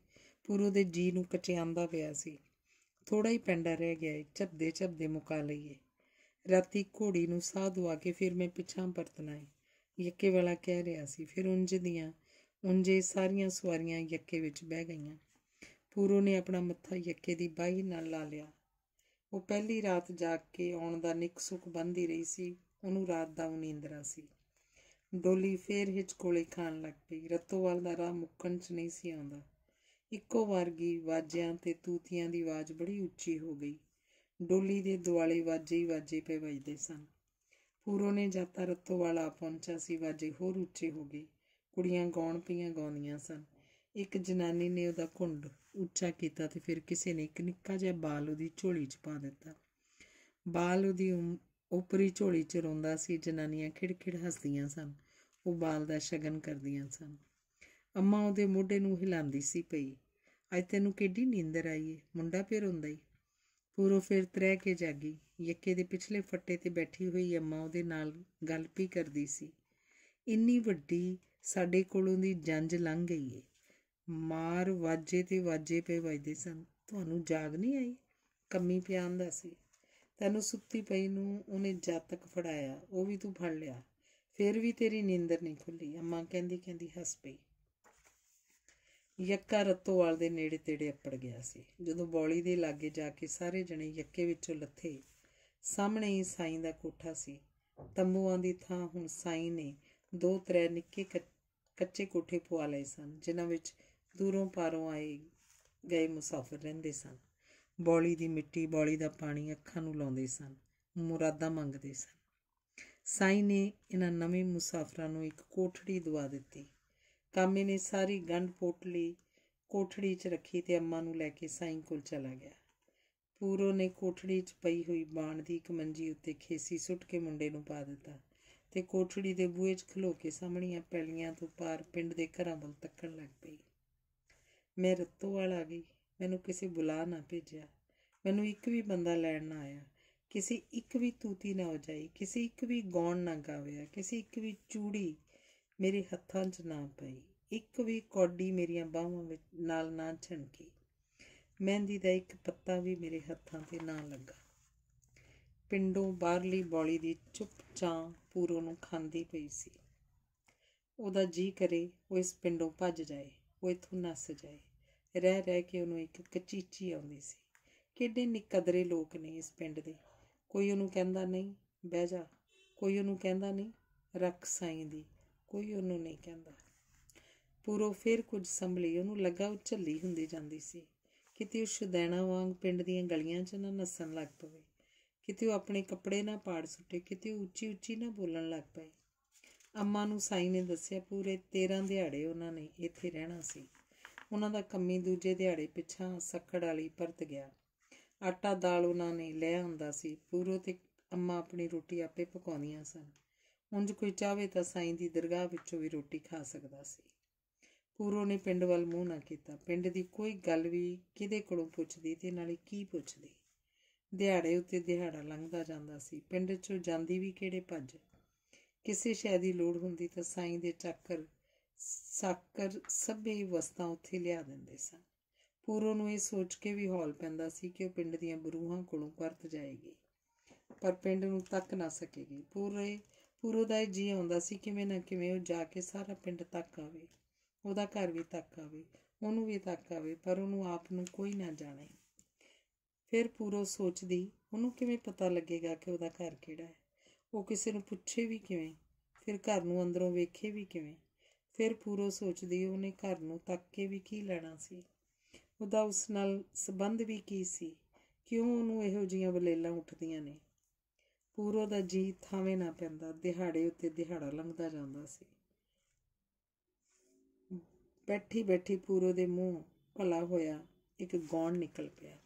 Speaker 1: ਪੂਰੋ ਦੇ ਜੀ ਨੂੰ ਕਚਿਆਂਦਾ ਪਿਆ ਸੀ ਥੋੜਾ ਹੀ ਪੈਂਡਾ ਰਹਿ ਗਿਆ ਝੱਬਦੇ ਝੱਬਦੇ ਮੁਕਾ ਲਈਏ ਰਾਤੀ ਘੋੜੀ ਨੂੰ ਸਾਹ ਦਵਾ ਕੇ ਫਿਰ ਮੈਂ ਪਿੱਛਾਂ ਪਰਤਣਾ ਹੈ ਯੱਕੇ ਵਾਲਾ ਕਹਿ ਰਿਹਾ ਸੀ ਫਿਰ ਉੰਜ ਦੀਆਂ ਉੰਜੇ ਸਾਰੀਆਂ ਸਵਾਰੀਆਂ ਯੱਕੇ ਵਿੱਚ ਬਹਿ ਗਈਆਂ ਪੂਰੋ ਨੇ ਆਪਣਾ ਮੱਥਾ ਯੱਕੇ ਦੀ ਬਾਹੀ ਨਾਲ ਲਾ ਲਿਆ ਉਹ ਪਹਿਲੀ ਰਾਤ ਜਾਗ ਕੇ ਆਉਣ ਦਾ ਨਿਕਸੁਕ ਬੰਦੀ ਰਹੀ ਸੀ ਉਹਨੂੰ ਰਾਤ ਦਾ ਉਨੀਂਦਰਾ ਸੀ ਡੋਲੀ ਫੇਰ ਹਿਚ ਕੋਲੇ ਖਾਣ ਲੱਗ ਪਈ ਰਤੋਵਾਲ ਦਾ ਰਾਹ ਮੁੱਕਣ 'ਚ ਨਹੀਂ ਸੀ ਆਉਂਦਾ ਇੱਕੋ ਵਾਰਗੀ ਵਾਜਿਆਂ ਤੇ ਤੂਤੀਆਂ ਦੀ ਆਵਾਜ਼ ਬੜੀ ਉੱਚੀ ਹੋ ਗਈ ਡੋਲੀ ਦੇ ਦੁਆਲੇ ਵਾਜੇ ਹੀ ਵਾਜੇ ਪੇ ਵੱਜਦੇ ਸਨ ਪੂਰੋ ਨੇ ਜਾਤਾ ਰਤੋਵਾਲ ਆ ਪਹੁੰਚਾ ਸੀ ਵਾਜੇ ਹੋਰ ਉੱਚੇ ਹੋ ਗਏ ਕੁੜੀਆਂ ਗਾਉਣ ਪਈਆਂ ਗਾਉਂਦੀਆਂ ਸਨ ਇੱਕ ਜਨਾਨੀ ਨੇ ਉਹਦਾ ਕੁੰਡ ਉੱਚਾ ਕੀਤਾ ਤੇ ਫਿਰ ਕਿਸੇ ਨੇ ਇੱਕ ਨਿੱਕਾ ਜਿਹਾ ਬਾਲ ਉਹਦੀ ਝੋਲੀ 'ਚ ਪਾ ਦਿੱਤਾ ਬਾਲ ਉਹਦੀ ਉਪਰੀ ਝੋਲੀ 'ਚ ਰੋਂਦਾ ਸੀ ਜਨਾਨੀਆਂ ਖਿੜਖਿੜ ਹੱਸਦੀਆਂ ਸਨ ਉਹ ਬਾਲ ਦਾ ਸ਼ਗਨ ਕਰਦੀਆਂ ਸਨ ਅੰਮਾ ਉਹਦੇ ਮੋਢੇ ਨੂੰ ਹਿਲਾਉਂਦੀ ਸੀ ਪਈ ਅੱਜ ਤੈਨੂੰ ਕਿੱਡੀ ਨੀਂਦਰ ਆਈ ਏ ਮੁੰਡਾ ਫਿਰ ਹੁੰਦਾ ਈ ਪੂਰੋ ਫਿਰ ਤਰੇ ਕੇ ਜਾਗੀ ਯੱਕੇ ਦੇ ਪਿਛਲੇ ਫੱਟੇ ਤੇ ਬੈਠੀ ਹੋਈ ਅੰਮਾ ਉਹਦੇ ਨਾਲ ਗੱਲ ਵੀ ਕਰਦੀ ਸੀ ਇੰਨੀ ਵੱਡੀ ਸਾਡੇ ਕੋਲੋਂ ਦੀ ਜੰਜ ਲੰਘ ਗਈ ਏ ਮਾਰ ਵਾਜੇ ਤੇ ਵਾਜੇ ਪਏ ਵੱਜਦੇ ਸਨ ਤੁਹਾਨੂੰ ਜਾਗ ਨਹੀਂ ਆਈ ਕੰਮੀ ਪਿਆਨ ਦਾ ਸੀ ਤੈਨੂੰ ਸੁੱਤੀ ਪਈ ਨੂੰ ਉਹਨੇ ਜਦ ਤੱਕ ਫੜਾਇਆ ਉਹ ਵੀ ਤੂੰ ਫੜ ਲਿਆ ਫਿਰ ਵੀ ਤੇਰੀ ਨੀਂਦਰ ਨਹੀਂ ਖੁੱਲੀ ਅੰਮਾ ਕਹਿੰਦੀ ਕਹਿੰਦੀ ਹੱਸ ਪਈ ਯੱਕਾ ਰਤੋਵਾਲ ਦੇ ਨੇੜੇ ਤੇੜੇ ਅੱਪੜ ਗਿਆ ਸੀ ਜਦੋਂ ਬੌਲੀ ਦੇ ਲਾਗੇ ਜਾ ਕੇ ਸਾਰੇ ਜਣੇ ਯੱਕੇ ਵਿੱਚੋਂ ਲੱਥੇ ਸਾਹਮਣੇ ਹੀ ਸਾਈਂ ਦਾ ਕੋਠਾ ਸੀ ਤੰਬੂਆਂ ਦੀ ਥਾਂ ਹੁਣ ਸਾਈਂ ਨੇ ਦੋ ਤਰੇ ਨਿੱਕੇ ਕੱਚੇ ਕੋਠੇ ਪਵਾ ਲਏ ਸਨ ਜਿਨ੍ਹਾਂ ਵਿੱਚ ਦੂਰੋਂ ਪਾਰੋਂ ਆਏ ਗਏ ਮੁਸਾਫਰ ਰਹਿੰਦੇ ਸਨ ਬੋਲੀ ਦੀ ਮਿੱਟੀ ਬੋਲੀ ਦਾ ਪਾਣੀ ਅੱਖਾਂ ਨੂੰ ਲਾਉਂਦੇ ਸਨ ਮੁਰਾਦਾ ਮੰਗਦੇ ਸਨ ਸਾਈ ਨੇ ਇਹਨਾਂ ਨਵੇਂ ਮੁਸਾਫਰਾਂ ਨੂੰ ਇੱਕ ਕੋਠੜੀ ਦਵਾ ਦਿੱਤੀ ਕਾਮੇ ਨੇ ਸਾਰੀ ਗੰਢ ਲਈ ਕੋਠੜੀ 'ਚ ਰੱਖੀ ਤੇ ਅੰਮਾ ਨੂੰ ਲੈ ਕੇ ਸਾਈ ਕੋਲ ਚਲਾ ਗਿਆ ਪੂਰੋ ਨੇ ਕੋਠੜੀ 'ਚ ਪਈ ਹੋਈ ਬਾਣ ਦੀ ਇੱਕ ਮੰਜੀ ਉੱਤੇ ਖੇਸੀ ਸੁੱਟ ਕੇ ਮੁੰਡੇ ਨੂੰ ਪਾ ਦਿੱਤਾ ਤੇ ਕੋਠੜੀ ਦੇ ਬੂਹੇ 'ਚ ਖਲੋ ਕੇ ਸਾਹਮਣੀਆਂ ਪੈਲੀਆਂ ਤੋਂ ਪਾਰ ਪਿੰਡ ਦੇ ਘਰਾਂ ਵੱਲ ਤੱਕਣ ਲੱਗ ਪਈ ਮੈਂ ਰਤੋ ਵਾਲਾ ਵੀ ਮੈਨੂੰ ਕਿਸੇ ਬੁਲਾ ਨਾ ਭੇਜਿਆ ਮੈਨੂੰ ਇੱਕ ਵੀ ਬੰਦਾ ਲੈਣ ਨਾ ਆਇਆ ਕਿਸੇ ਇੱਕ ਵੀ ਤੂਤੀ ਨਾ ਹੋ ਜਾਈ ਕਿਸੇ ਇੱਕ ਵੀ ਗੌਣ ਨਾ ਗਾਵਿਆ ਕਿਸੇ ਇੱਕ ਵੀ ਚੂੜੀ ਮੇਰੇ ਹੱਥਾਂ 'ਚ ਨਾ ਪਈ ਇੱਕ ਵੀ ਕੌਡੀ ਮੇਰੀਆਂ ਬਾਹਾਂ ਵਿੱਚ ਨਾਲ ਨਾ ਛਣਕੀ ਮਹਿੰਦੀ ਦਾ ਇੱਕ ਪੱਤਾ ਵੀ ਮੇਰੇ ਹੱਥਾਂ ਤੇ ਨਾ ਲੱਗਾ ਪਿੰਡੋਂ ਬਾਹਰਲੀ ਬੋਲੀ ਦੀ ਚੁੱਪਚਾਂ ਪੂਰੋਂ ਨੂੰ ਖਾਂਦੀ ਪਈ ਸੀ ਉਹਦਾ ਜੀ ਕਰੇ ਉਹ ਇਸ ਪਿੰਡੋਂ ਭੱਜ ਜਾਏ ਉਹ ਇਥੋਂ ਨੱਸ ਜਾਏ ਰਹਿ ਰਹਿ ਕੇ ਉਹਨੂੰ ਇੱਕ ਕਚੀਚੀ ਆਉਂਦੀ ਸੀ ਕਿੱਡੇ ਨਿਕਦਰੇ ਲੋਕ ਨੇ ਇਸ ਪਿੰਡ ਦੇ ਕੋਈ ਉਹਨੂੰ ਕਹਿੰਦਾ ਨਹੀਂ ਬਹਿ ਜਾ ਕੋਈ ਉਹਨੂੰ ਕਹਿੰਦਾ ਨਹੀਂ ਰੱਖ ਸਾਈਂ ਦੀ ਕੋਈ ਉਹਨੂੰ ਨਹੀਂ ਕਹਿੰਦਾ ਪੂਰੋ ਫਿਰ ਕੁਝ ਸੰਭਲੀ ਉਹਨੂੰ ਲੱਗਾ ਉਹ ਝੱਲੀ ਹੁੰਦੀ ਜਾਂਦੀ ਸੀ ਕਿਤੇ ਉਹ ਸ਼ੁਦੈਣਾ ਵਾਂਗ ਪਿੰਡ ਦੀਆਂ ਗਲੀਆਂ 'ਚ ਨਾ ਨੱਸਣ ਲੱਗ ਪਵੇ ਕਿਤੇ ਉਹ ਆਪਣੇ ਕੱਪੜੇ ਨਾ ਪਾੜ ਸੁੱਟੇ ਕਿਤੇ ਉੱਚੀ ਉੱਚੀ ਨਾ ਬੋਲਣ ਲੱਗ ਪਏ ਅੰਮਾ ਨੂੰ ਸਾਈ ਨੇ ਦੱਸਿਆ ਪੂਰੇ 13 ਦਿਹਾੜੇ ਉਹਨਾਂ ਨੇ ਇੱਥੇ ਰਹਿਣਾ ਸੀ ਉਹਨਾਂ ਦਾ ਕੰਮੀ ਦੂਜੇ ਦਿਹਾੜੇ ਪਿੱਛਾ ਸੱਕੜ ਵਾਲੀ ਪਰਤ ਗਿਆ ਆਟਾ ਦਾਲ ਉਹਨਾਂ ਨੇ ਲੈ ਆਂਦਾ ਸੀ ਪੂਰੋ ਤੇ ਅੰਮਾ ਆਪਣੀ ਰੋਟੀ ਆਪੇ ਪਕਾਉਂਦੀਆਂ ਸਨ ਉਂਝ ਕੋਈ ਚਾਹਵੇ ਤਾਂ ਸਾਈਂ ਦੀ ਦਰਗਾਹ ਵਿੱਚੋਂ ਵੀ ਰੋਟੀ ਖਾ ਸਕਦਾ ਸੀ ਪੂਰੋ ਨੇ ਪਿੰਡ ਵੱਲ ਮੂੰਹ ਨਾ ਕੀਤਾ ਪਿੰਡ ਦੀ ਕੋਈ ਗੱਲ ਵੀ ਕਿਹਦੇ ਕੋਲੋਂ ਪੁੱਛਦੀ ਤੇ ਨਾਲੇ ਕੀ ਪੁੱਛਦੀ ਦਿਹਾੜੇ ਉੱਤੇ ਦਿਹਾੜਾ ਲੰਘਦਾ ਜਾਂਦਾ ਸੀ ਪਿੰਡ 'ਚੋਂ ਜਾਂਦੀ ਵੀ ਕਿਹੜੇ ਭੱਜ ਕਿਸੇ ਸ਼ੈ ਦੀ ਲੋੜ ਹੁੰਦੀ ਤਾਂ ਸਾਈਂ ਦੇ ਚੱਕਰ ਸਾਕਰ ਸਭੇ ਵਸਤਾਂ ਉੱਥੇ ਲਿਆ ਦਿੰਦੇ ਸਨ ਪੂਰੋ ਨੂੰ ਇਹ ਸੋਚ ਕੇ ਵੀ ਹੌਲ ਪੈਂਦਾ ਸੀ ਕਿ ਉਹ ਪਿੰਡ ਦੀਆਂ ਬਰੂਹਾਂ ਕੋਲੋਂ ਪਰਤ ਜਾਏਗੀ ਪਰ ਪਿੰਡ ਨੂੰ ਤੱਕ ਨਾ ਸਕੇਗੀ ਪੂਰੇ ਪੂਰੋ ਦਾ ਜੀ ਆਉਂਦਾ ਸੀ ਕਿਵੇਂ ਨਾ ਕਿਵੇਂ ਉਹ ਜਾ ਕੇ ਸਾਰਾ ਪਿੰਡ ਤੱਕ ਆਵੇ ਉਹਦਾ ਘਰ ਵੀ ਤੱਕ ਆਵੇ ਉਹਨੂੰ ਵੀ ਤੱਕ ਆਵੇ ਪਰ ਉਹਨੂੰ ਆਪ ਨੂੰ ਕੋਈ ਨਾ ਜਾਣੇ ਫਿਰ ਪੂਰੋ ਸੋਚਦੀ ਉਹਨੂੰ ਕਿਵੇਂ ਪਤਾ ਲੱਗੇਗਾ ਕਿ ਉਹਦਾ ਘਰ ਕਿਹੜਾ ਹੈ ਉਹ ਕਿਸੇ ਨੂੰ ਪੁੱਛੇ ਵੀ ਕਿਵੇਂ ਫਿਰ ਘਰ ਨੂੰ ਅੰਦਰੋਂ ਵੇਖੇ ਵੀ ਕਿਵੇਂ ਫਿਰ ਪੂਰੋ ਸੋਚਦੀ ਉਹਨੇ ਘਰ ਨੂੰ ਤੱਕ ਕੇ ਵੀ ਕੀ ਲੈਣਾ ਸੀ ਉਹਦਾ ਉਸ ਨਾਲ ਸਬੰਧ ਵੀ ਕੀ ਸੀ ਕਿਉਂ ਉਹਨੂੰ ਇਹੋ ਜੀਆਂ ਬਲੇਲਾਂ ਉੱਠਦੀਆਂ ਨੇ ਪੂਰੋ ਦਾ ਜੀ ਥਾਵੇਂ ਨਾ ਪੈਂਦਾ ਦਿਹਾੜੇ ਉੱਤੇ ਦਿਹਾੜਾ ਲੰਘਦਾ ਜਾਂਦਾ ਸੀ ਬੈਠੀ ਬੈਠੀ ਪੂਰੋ ਦੇ ਮੂੰਹ ਭਲਾ ਹੋਇਆ ਇੱਕ ਗੌਣ ਨਿਕਲ ਪਿਆ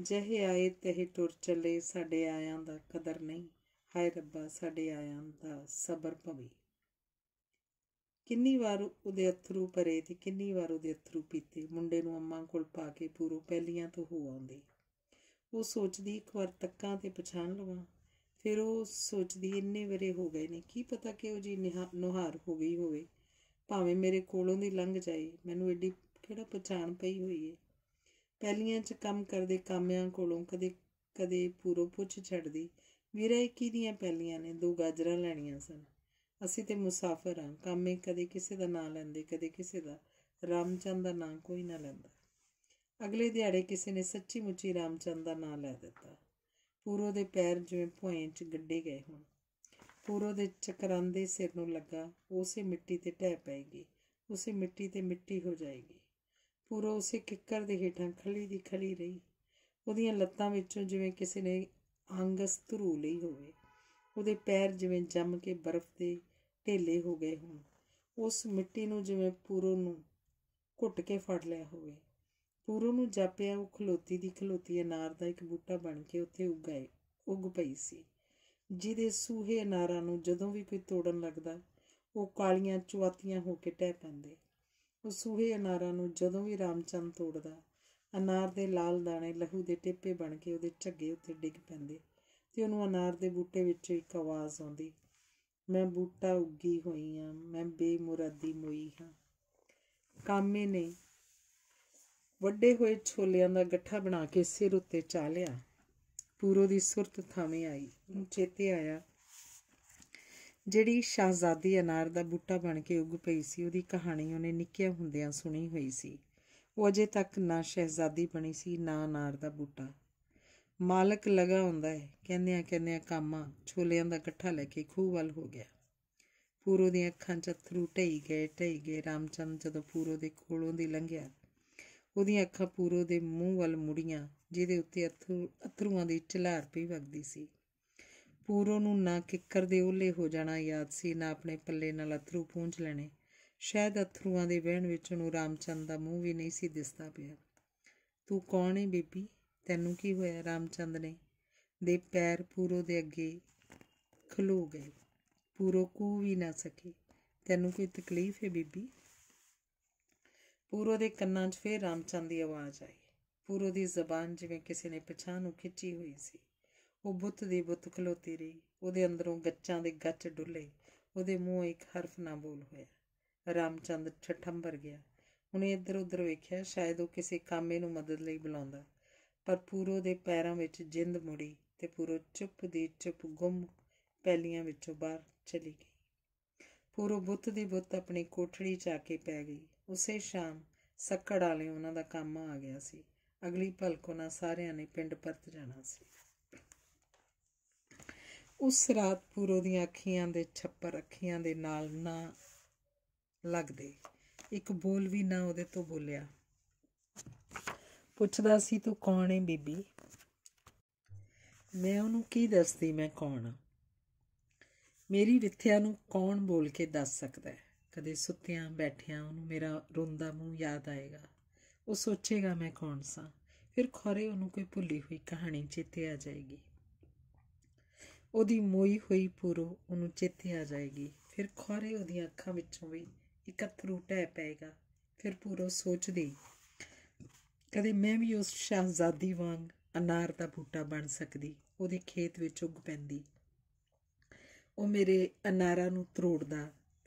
Speaker 1: ਜਹੇ ਆਏ ਤਹੇ ਟੁਰ ਚਲੇ ਸਾਡੇ ਆਇਆਂ ਦਾ ਕਦਰ ਨਹੀਂ ਹਾਏ ਰੱਬਾ ਸਾਡੇ ਆਇਆਂ ਦਾ ਸਬਰ ਭਵੀ ਕਿੰਨੀ ਵਾਰ ਉਹਦੇ ਅਥਰੂ ਭਰੇ ਤੇ ਕਿੰਨੀ ਵਾਰ ਉਹਦੇ ਅਥਰੂ ਪੀਤੇ ਮੁੰਡੇ ਨੂੰ ਅੰਮਾ ਕੋਲ ਪਾ ਕੇ ਪੂਰੋ ਪਹਿਲੀਆਂ ਤੋਂ ਹੋ ਆਉਂਦੀ ਉਹ ਸੋਚਦੀ ਇੱਕ ਵਾਰ ਤੱਕਾਂ ਤੇ ਪਛਾਣ ਲਵਾਂ ਫਿਰ ਉਹ ਸੋਚਦੀ ਇੰਨੇ ਵਰੇ ਹੋ ਗਏ ਨੇ ਕੀ ਪਤਾ ਕਿ ਉਹ ਜੀ ਨੁਹਾਰ ਹੋ ਗਈ ਹੋਵੇ ਭਾਵੇਂ ਮੇਰੇ ਕੋਲੋਂ ਦੀ ਲੰਘ ਜਾਏ ਮੈਨੂੰ ਏਡੀ ਕਿਹੜਾ ਪਛਾਣ ਪਈ ਹੋਈ ਏ ਪਹਿਲੀਆਂ 'ਚ ਕੰਮ ਕਰਦੇ ਕਾਮਿਆਂ ਕੋਲੋਂ ਕਦੇ ਕਦੇ ਪੂਰੋ ਪੁੱਛ ਛੱਡਦੀ ਵੀਰੇ ਕੀ ਦੀਆਂ ਪਹਿਲੀਆਂ ਨੇ ਦੋ ਗਾਜਰਾਂ ਲੈਣੀਆਂ ਸਨ ਅਸੀਂ ਤੇ ਮੁਸਾਫਰ ਹਾਂ ਕਾਮੇ ਕਦੇ ਕਿਸੇ ਦਾ ਨਾਂ ਲੈਂਦੇ ਕਦੇ ਕਿਸੇ ਦਾ ਰਾਮਚੰਦ ਦਾ ਨਾਂ ਕੋਈ ਨਾ ਲੈਂਦਾ ਅਗਲੇ ਦਿਹਾੜੇ ਕਿਸੇ ਨੇ ਸੱਚੀ ਮੁੱਚੀ ਰਾਮਚੰਦ ਦਾ ਨਾਂ ਲੈ ਦਿੱਤਾ ਪੂਰੋ ਦੇ ਪੈਰ ਜਿਵੇਂ ਭੋਏ 'ਚ ਗੱਡੇ ਗਏ ਹੋਣ ਪੂਰੋ ਦੇ ਚਕਰਾਂਦੇ ਸਿਰ ਨੂੰ ਲੱਗਾ ਉਸੇ ਮਿੱਟੀ ਤੇ ਟਹਿ ਪੈਗੀ ਉਸੇ ਮਿੱਟੀ ਤੇ ਮਿੱਟੀ ਹੋ ਜਾਏਗੀ ਪੂਰੋ ਉਸੇ ਕਿੱਕਰ ਦੇ ਹੇਠਾਂ ਖਲੀ ਦੀ ਖਲੀ ਰਹੀ ਉਹਦੀਆਂ ਲੱਤਾਂ ਵਿੱਚੋਂ ਜਿਵੇਂ ਕਿਸੇ ਨੇ ਅੰਗਸ ਧਰੂ ਲਈ ਹੋਵੇ ਉਹਦੇ ਪੈਰ ਜਿਵੇਂ ਜੰਮ ਕੇ ਬਰਫ਼ ਦੇ ਢੇਲੇ ਹੋ ਗਏ ਹੋਣ ਉਸ ਮਿੱਟੀ ਨੂੰ ਜਿਵੇਂ ਪੂਰੋ ਨੂੰ ਘੁੱਟ ਕੇ ਫੜ ਲਿਆ ਹੋਵੇ ਪੂਰੋ ਨੂੰ ਜਾਪਿਆ ਉਹ ਖਲੋਤੀ ਦੀ ਖਲੋਤੀ ਅਨਾਰ ਦਾ ਇੱਕ ਬੂਟਾ ਬਣ ਕੇ ਉੱਥੇ ਉੱਗਾਏ ਉੱਗ ਪਈ ਸੀ ਜਿਹਦੇ ਸੂਹੇ ਅਨਾਰਾਂ ਨੂੰ ਜਦੋਂ ਵੀ ਕੋਈ ਤੋੜਨ ਲੱਗਦਾ ਉਹ ਕਾਲੀਆਂ ਚੁਆਤੀਆਂ ਹੋ ਕੇ ਟਹਿ ਪੈਂਦੇ ਉਹ ਸੂਹੇ ਅਨਾਰਾਂ ਨੂੰ ਜਦੋਂ ਵੀ ਰਾਮਚੰਦ ਤੋੜਦਾ ਅਨਾਰ ਦੇ ਲਾਲ ਦਾਣੇ ਲਹੂ ਦੇ ਟਿੱਪੇ ਬਣ ਕੇ ਉਹਦੇ ਝੱਗੇ ਉੱਤੇ ਡਿੱਗ ਪੈਂਦੇ ਤੇ ਉਹਨੂੰ ਅਨਾਰ ਦੇ ਬੂਟੇ ਵਿੱਚੋਂ ਇੱਕ ਆਵਾਜ਼ ਆਉਂਦੀ ਮੈਂ ਬੂਟਾ ਉੱਗੀ ਹੋਈ ਹਾਂ ਮੈਂ ਬੇਮੁਰਾਦੀ ਮੋਈ ਹਾਂ ਕਾਮੇ ਨੇ ਵੱਡੇ ਹੋਏ ਛੋਲਿਆਂ ਦਾ ਗੱਠਾ ਬਣਾ ਕੇ ਸਿਰ ਉੱਤੇ ਚਾ ਲਿਆ ਪੂਰੋ ਦੀ ਸੁਰਤ ਥਾਵੇਂ ਆਈ ਉਹਨੂੰ ਚੇਤੇ ਆਇਆ ਜਿਹੜੀ ਸ਼ਾਹਜ਼ਾਦੀ ਅਨਾਰ ਦਾ ਬੂਟਾ ਬਣ ਕੇ ਉੱਗ ਪਈ ਸੀ ਉਹਦੀ ਕਹਾਣੀ ਉਹਨੇ ਨਿੱਕਿਆ ਹੁੰਦਿਆਂ ਸੁਣੀ ਹੋਈ ਸੀ ਉਹ ਅਜੇ ਤੱਕ ਨਾ ਸ਼ਹਿਜ਼ਾਦੀ ਬਣੀ ਸੀ ਨਾ ਅਨਾਰ ਦਾ ਬੂਟਾ ਮਾਲਕ ਲਗਾ ਹੁੰਦਾ ਹੈ ਕਹਿੰਦੇ ਆ ਕਹਿੰਦੇ ਆ ਕਾਮਾ ਛੋਲਿਆਂ ਦਾ ਇਕੱਠਾ ਲੈ ਕੇ ਖੂਹ ਵੱਲ ਹੋ ਗਿਆ ਪੂਰੋ ਦੀ ਅੱਖਾਂ 'ਚ ਥਰੂ ਢਈ ਗਏ ਢਈ ਗਏ ਰਾਮਚੰਦ ਜਦੋਂ ਪੂਰੋ ਦੇ ਕੋਲੋਂ ਦੀ ਲੰਘਿਆ ਉਹਦੀਆਂ ਅੱਖਾਂ ਪੂਰੋ ਦੇ ਮੂੰਹ ਵੱਲ ਮੁੜੀਆਂ ਜਿਹਦੇ ਉੱਤੇ ਅਥਰੂ ਅਥਰੂਆਂ ਦੀ ਝਲਾਰ ਪਈ ਵਗਦੀ ਸੀ ਪੂਰੋ ਨੂੰ ਨਾ ਕਿੱਕਰ ਦੇ ਓਲੇ ਹੋ ਜਾਣਾ ਯਾਦ ਸੀ ਨਾ ਆਪਣੇ ਪੱਲੇ ਨਾਲ ਅਥਰੂ ਪੂੰਝ ਲੈਣੇ ਸ਼ਾਇਦ ਅਥਰੂਆਂ ਦੇ ਵਹਿਣ ਵਿੱਚ ਉਹਨੂੰ ਰਾਮਚੰਦ ਦਾ ਮੂੰਹ ਵੀ ਨਹੀਂ ਸੀ ਦਿਸਦਾ ਪਿਆ ਤੂੰ ਕੌਣ ਹੈ ਬੀਬੀ ਤੈਨੂੰ ਕੀ ਹੋਇਆ ਰਾਮਚੰਦ ਨੇ ਦੇ ਪੈਰ ਪੂਰੋ ਦੇ ਅੱਗੇ ਖਲੋ ਗਏ ਪੂਰੋ ਕੂ ਵੀ ਨਾ ਸਕੇ ਤੈਨੂੰ ਕੋਈ ਤਕਲੀਫ ਹੈ ਬੀਬੀ ਪੂਰੋ ਦੇ ਕੰਨਾਂ 'ਚ ਫੇਰ ਰਾਮਚੰਦ ਦੀ ਆਵਾਜ਼ ਆਈ ਪੂਰੋ ਦੀ ਜ਼ਬਾਨ ਜਿਵੇਂ ਕਿਸੇ ਨੇ ਪਛਾਣ ਨੂੰ ਖਿੱਚੀ ਹੋਈ ਸੀ ਉਹ ਬੁੱਤ ਦੀ ਬੁੱਤ ਖਲੋਤੀ ਰਹੀ ਉਹਦੇ ਅੰਦਰੋਂ ਗੱਚਾਂ ਦੇ ਗੱਚ ਡੁੱਲੇ ਉਹਦੇ ਮੂੰਹ ਇੱਕ ਹਰਫ ਨਾ ਬੋਲ ਹੋਇਆ ਰਾਮਚੰਦ ਛੱਠੰਬਰ ਗਿਆ ਉਹਨੇ ਇੱਧਰ ਉੱਧਰ ਵੇਖਿਆ ਸ਼ਾਇਦ ਉਹ ਕਿਸੇ ਕਾਮੇ ਨੂੰ ਮਦਦ ਲਈ ਬੁਲਾਉਂਦਾ ਪਰ ਪੂਰੋ ਦੇ ਪੈਰਾਂ ਵਿੱਚ ਜਿੰਦ ਮੁੜੀ ਤੇ ਪੂਰੋ ਚੁੱਪ ਦੀ ਚੁੱਪ ਗੁੰਮ ਪੈਲੀਆਂ ਵਿੱਚੋਂ ਬਾਹਰ ਚਲੀ ਗਈ ਪੂਰੋ ਬੁੱਤ ਦੀ ਬੁੱਤ ਆਪਣੀ ਕੋਠੜੀ 'ਚ ਆ ਕੇ ਪੈ ਗਈ ਉਸੇ ਸ਼ਾਮ ਸੱਕੜ ਵਾਲੇ ਉਹਨਾਂ ਦਾ ਕੰਮ ਆ ਗਿਆ ਸੀ ਅਗਲੀ ਭਲਕ ਉਹਨਾਂ ਸਾਰਿਆਂ ਨੇ ਪਿੰਡ ਪਰਤ ਜਾਣਾ ਸੀ ਉਸ ਰਾਤ ਪੂਰੋ ਦੀਆਂ ਅੱਖੀਆਂ ਦੇ ਛੱਪਰ ਅੱਖੀਆਂ ਦੇ ਨਾਲ ਨਾ ਲੱਗਦੇ ਇੱਕ ਬੋਲ ਵੀ ਨਾ ਉਹਦੇ ਤੋਂ ਬੋਲਿਆ ਪੁੱਛਦਾ ਸੀ ਤੂੰ ਕੌਣ ਹੈ ਬੀਬੀ ਮੈਂ ਉਹਨੂੰ ਕੀ ਦੱਸਦੀ ਮੈਂ ਕੌਣ ਮੇਰੀ ਵਿਥਿਆ ਨੂੰ ਕੌਣ ਬੋਲ ਕੇ ਦੱਸ ਸਕਦਾ ਹੈ ਕਦੇ ਸੁੱਤਿਆਂ ਬੈਠਿਆਂ ਉਹਨੂੰ ਮੇਰਾ ਰੋਂਦਾ ਮੂੰਹ ਯਾਦ ਆਏਗਾ ਉਹ ਸੋਚੇਗਾ ਮੈਂ ਕੌਣ ਸਾਂ ਫਿਰ ਖਰੇ ਉਹਨੂੰ ਕੋਈ ਭੁੱਲੀ ਹੋਈ ਕਹਾਣੀ ਚੇਤੇ ਆ ਜਾਏਗੀ ਉਹਦੀ ਮੋਈ ਹੋਈ ਪੂਰੋ ਉਹਨੂੰ ਚੇਤੇ ਆ ਜਾਏਗੀ ਫਿਰ ਖੋਰੇ ਉਹਦੀਆਂ ਅੱਖਾਂ ਵਿੱਚੋਂ ਵੀ ਅਥਰੂ ਟੈ ਪਏਗਾ ਫਿਰ ਪੂਰੋ ਸੋਚਦੀ ਕਦੇ ਮੈਂ ਵੀ ਉਸ ਸ਼ਹਿਜ਼ਾਦੀ ਵਾਂਗ ਅਨਾਰ ਦਾ ਬੂਟਾ ਬਣ ਸਕਦੀ ਉਹਦੇ ਖੇਤ ਵਿੱਚ ਉੱਗ ਪੈਂਦੀ ਉਹ ਮੇਰੇ ਅਨਾਰਾਂ ਨੂੰ ਤਰੋੜਦਾ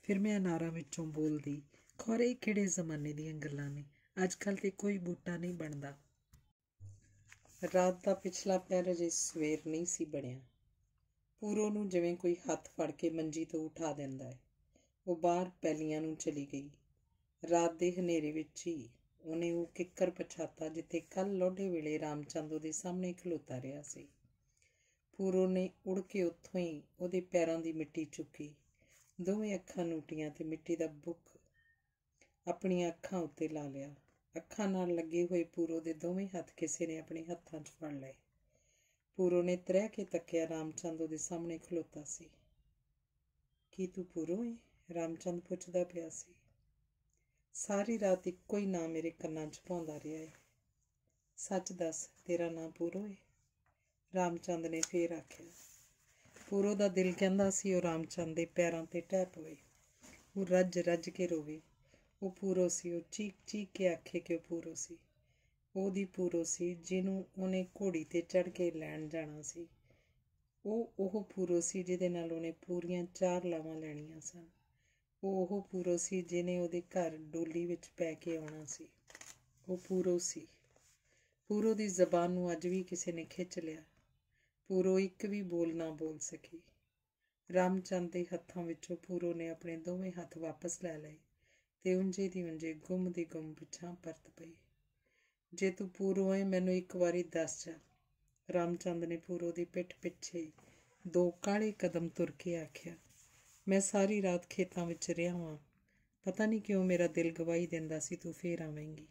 Speaker 1: ਫਿਰ ਮੈਂ ਅਨਾਰਾਂ ਵਿੱਚੋਂ ਬੋਲਦੀ ਖੋਰੇ ਕਿਹੜੇ ਜ਼ਮਾਨੇ ਦੀਆਂ ਗੱਲਾਂ ਨੇ ਅੱਜ ਕੱਲ ਤੇ ਕੋਈ ਬੂਟਾ ਨਹੀਂ ਬਣਦਾ ਰਾਤ ਦਾ ਪਿਛਲਾ ਪਿਆਰ ਜੇ ਸਵੇਰ ਨਹੀਂ ਸੀ ਬਣਿਆ ਪੂਰੋ ਨੂੰ ਜਿਵੇਂ ਕੋਈ ਹੱਥ ਫੜ ਕੇ ਮੰਜੀ ਤੋਂ ਉਠਾ ਦਿੰਦਾ ਹੈ ਉਹ ਬਾਹਰ ਪੈਲੀਆਂ ਨੂੰ ਚਲੀ ਗਈ ਰਾਤ ਦੇ ਹਨੇਰੇ ਵਿੱਚ ਹੀ ਉਹਨੇ ਉਹ ਕਿੱਕਰ ਪਛਾਤਾ ਜਿੱਥੇ ਕੱਲ ਲੋਢੇ ਵੇਲੇ ਰਾਮਚੰਦੂ ਦੇ ਸਾਹਮਣੇ ਖਲੋਤਾ ਰਿਹਾ ਸੀ ਪੂਰੋ ਨੇ ਉੜ ਕੇ ਉੱਥੋਂ ਹੀ ਉਹਦੇ ਪੈਰਾਂ ਦੀ ਮਿੱਟੀ ਚੁੱਕੀ ਦੋਵੇਂ ਅੱਖਾਂ ਨੂਟੀਆਂ ਤੇ ਮਿੱਟੀ ਦਾ ਬੁੱਕ ਆਪਣੀਆਂ ਅੱਖਾਂ ਉੱਤੇ ਲਾ ਲਿਆ ਅੱਖਾਂ ਨਾਲ ਲੱਗੇ ਹੋਏ ਪੂਰੋ ਦੇ ਦੋਵੇਂ ਹੱਥ ਕਿਸੇ ਨੇ ਆਪਣੇ ਹੱਥਾਂ 'ਚ ਫੜ ਲਏ ਪੂਰੋ ਨੇ ਤਰੇ ਕੇ ਤੱਕਿਆ ਰਾਮਚੰਦ ਉਹਦੇ ਸਾਹਮਣੇ ਖਲੋਤਾ ਸੀ ਕੀ ਤੂੰ ਪੂਰੋ ਹੈ ਰਾਮਚੰਦ ਪੁੱਛਦਾ ਪਿਆ ਸੀ ਸਾਰੀ ਰਾਤ ਇੱਕੋ ਹੀ ਨਾਮ ਮੇਰੇ ਕੰਨਾਂ 'ਚ ਭੌਂਦਾ ਰਿਹਾ ਏ ਸੱਚ ਦੱਸ ਤੇਰਾ ਨਾਂ ਪੂਰੋ ਏ ਰਾਮਚੰਦ ਨੇ ਫੇਰ ਆਖਿਆ ਪੂਰੋ ਦਾ ਦਿਲ ਕਹਿੰਦਾ ਸੀ ਉਹ ਰਾਮਚੰਦ ਦੇ ਪੈਰਾਂ ਤੇ ਟਹਿ ਪਵੇ ਉਹ ਰੱਜ ਰੱਜ ਕੇ ਰੋਵੇ ਉਹ ਪੂਰੋ ਸੀ ਉਹ ਚੀਕ ਚੀਕ ਕੇ ਆਖੇ ਕਿ ਉਹ ਪੂਰੋ ਸੀ ਉਹਦੀ ਪੂਰੋ ਸੀ ਜਿਹਨੂੰ ਉਹਨੇ ਘੋੜੀ ਤੇ ਚੜ ਕੇ ਲੈਣ ਜਾਣਾ ਸੀ ਉਹ ਉਹ ਪੂਰੋ ਸੀ ਜਿਹਦੇ ਨਾਲ ਉਹਨੇ ਪੂਰੀਆਂ ਚਾਰ ਲਾਵਾਂ ਲੈਣੀਆਂ ਸਨ ਉਹ ਪੂਰੋ ਸੀ ਜਿਨੇ ਉਹਦੇ ਘਰ ਡੋਲੀ ਵਿੱਚ ਪੈ ਕੇ ਆਉਣਾ ਸੀ ਉਹ ਪੂਰੋ ਸੀ ਪੂਰੋ ਦੀ ਜ਼ਬਾਨ ਨੂੰ ਅੱਜ ਵੀ ਕਿਸੇ ਨੇ ਖਿੱਚ ਲਿਆ ਪੂਰੋ ਇੱਕ ਵੀ ਬੋਲ ਨਾ ਬੋਲ ਸਕੀ ਰਾਮਚੰਦ ਦੇ ਹੱਥਾਂ ਵਿੱਚੋਂ ਪੂਰੋ ਨੇ ਆਪਣੇ ਦੋਵੇਂ ਹੱਥ ਵਾਪਸ ਲੈ ਲਏ ਤੇ ਉੰਜੇ ਦੀ ਉੰਜੇ ਗੁੰਮ ਦੀ ਗੁੰਮ ਪਿਛਾਂ ਪਰਤ ਪਈ ਜੇ ਤੂੰ ਪੂਰੋ ਹੈ ਮੈਨੂੰ ਇੱਕ ਵਾਰੀ ਦੱਸ ਜਾ ਰਾਮਚੰਦ ਨੇ ਪੂਰੋ ਦੀ ਪਿੱਠ ਪਿੱਛੇ ਦੋ ਕਾਲੇ ਕਦਮ ਤੁਰ ਕੇ ਆਖਿਆ ਮੈਂ ਸਾਰੀ ਰਾਤ ਖੇਤਾਂ ਵਿੱਚ ਰਿਹਾ ਹਾਂ ਪਤਾ ਨਹੀਂ ਕਿਉਂ ਮੇਰਾ ਦਿਲ ਗਵਾਹੀ ਦਿੰਦਾ ਸੀ ਤੂੰ ਫੇਰ ਆਵੇਂਗੀ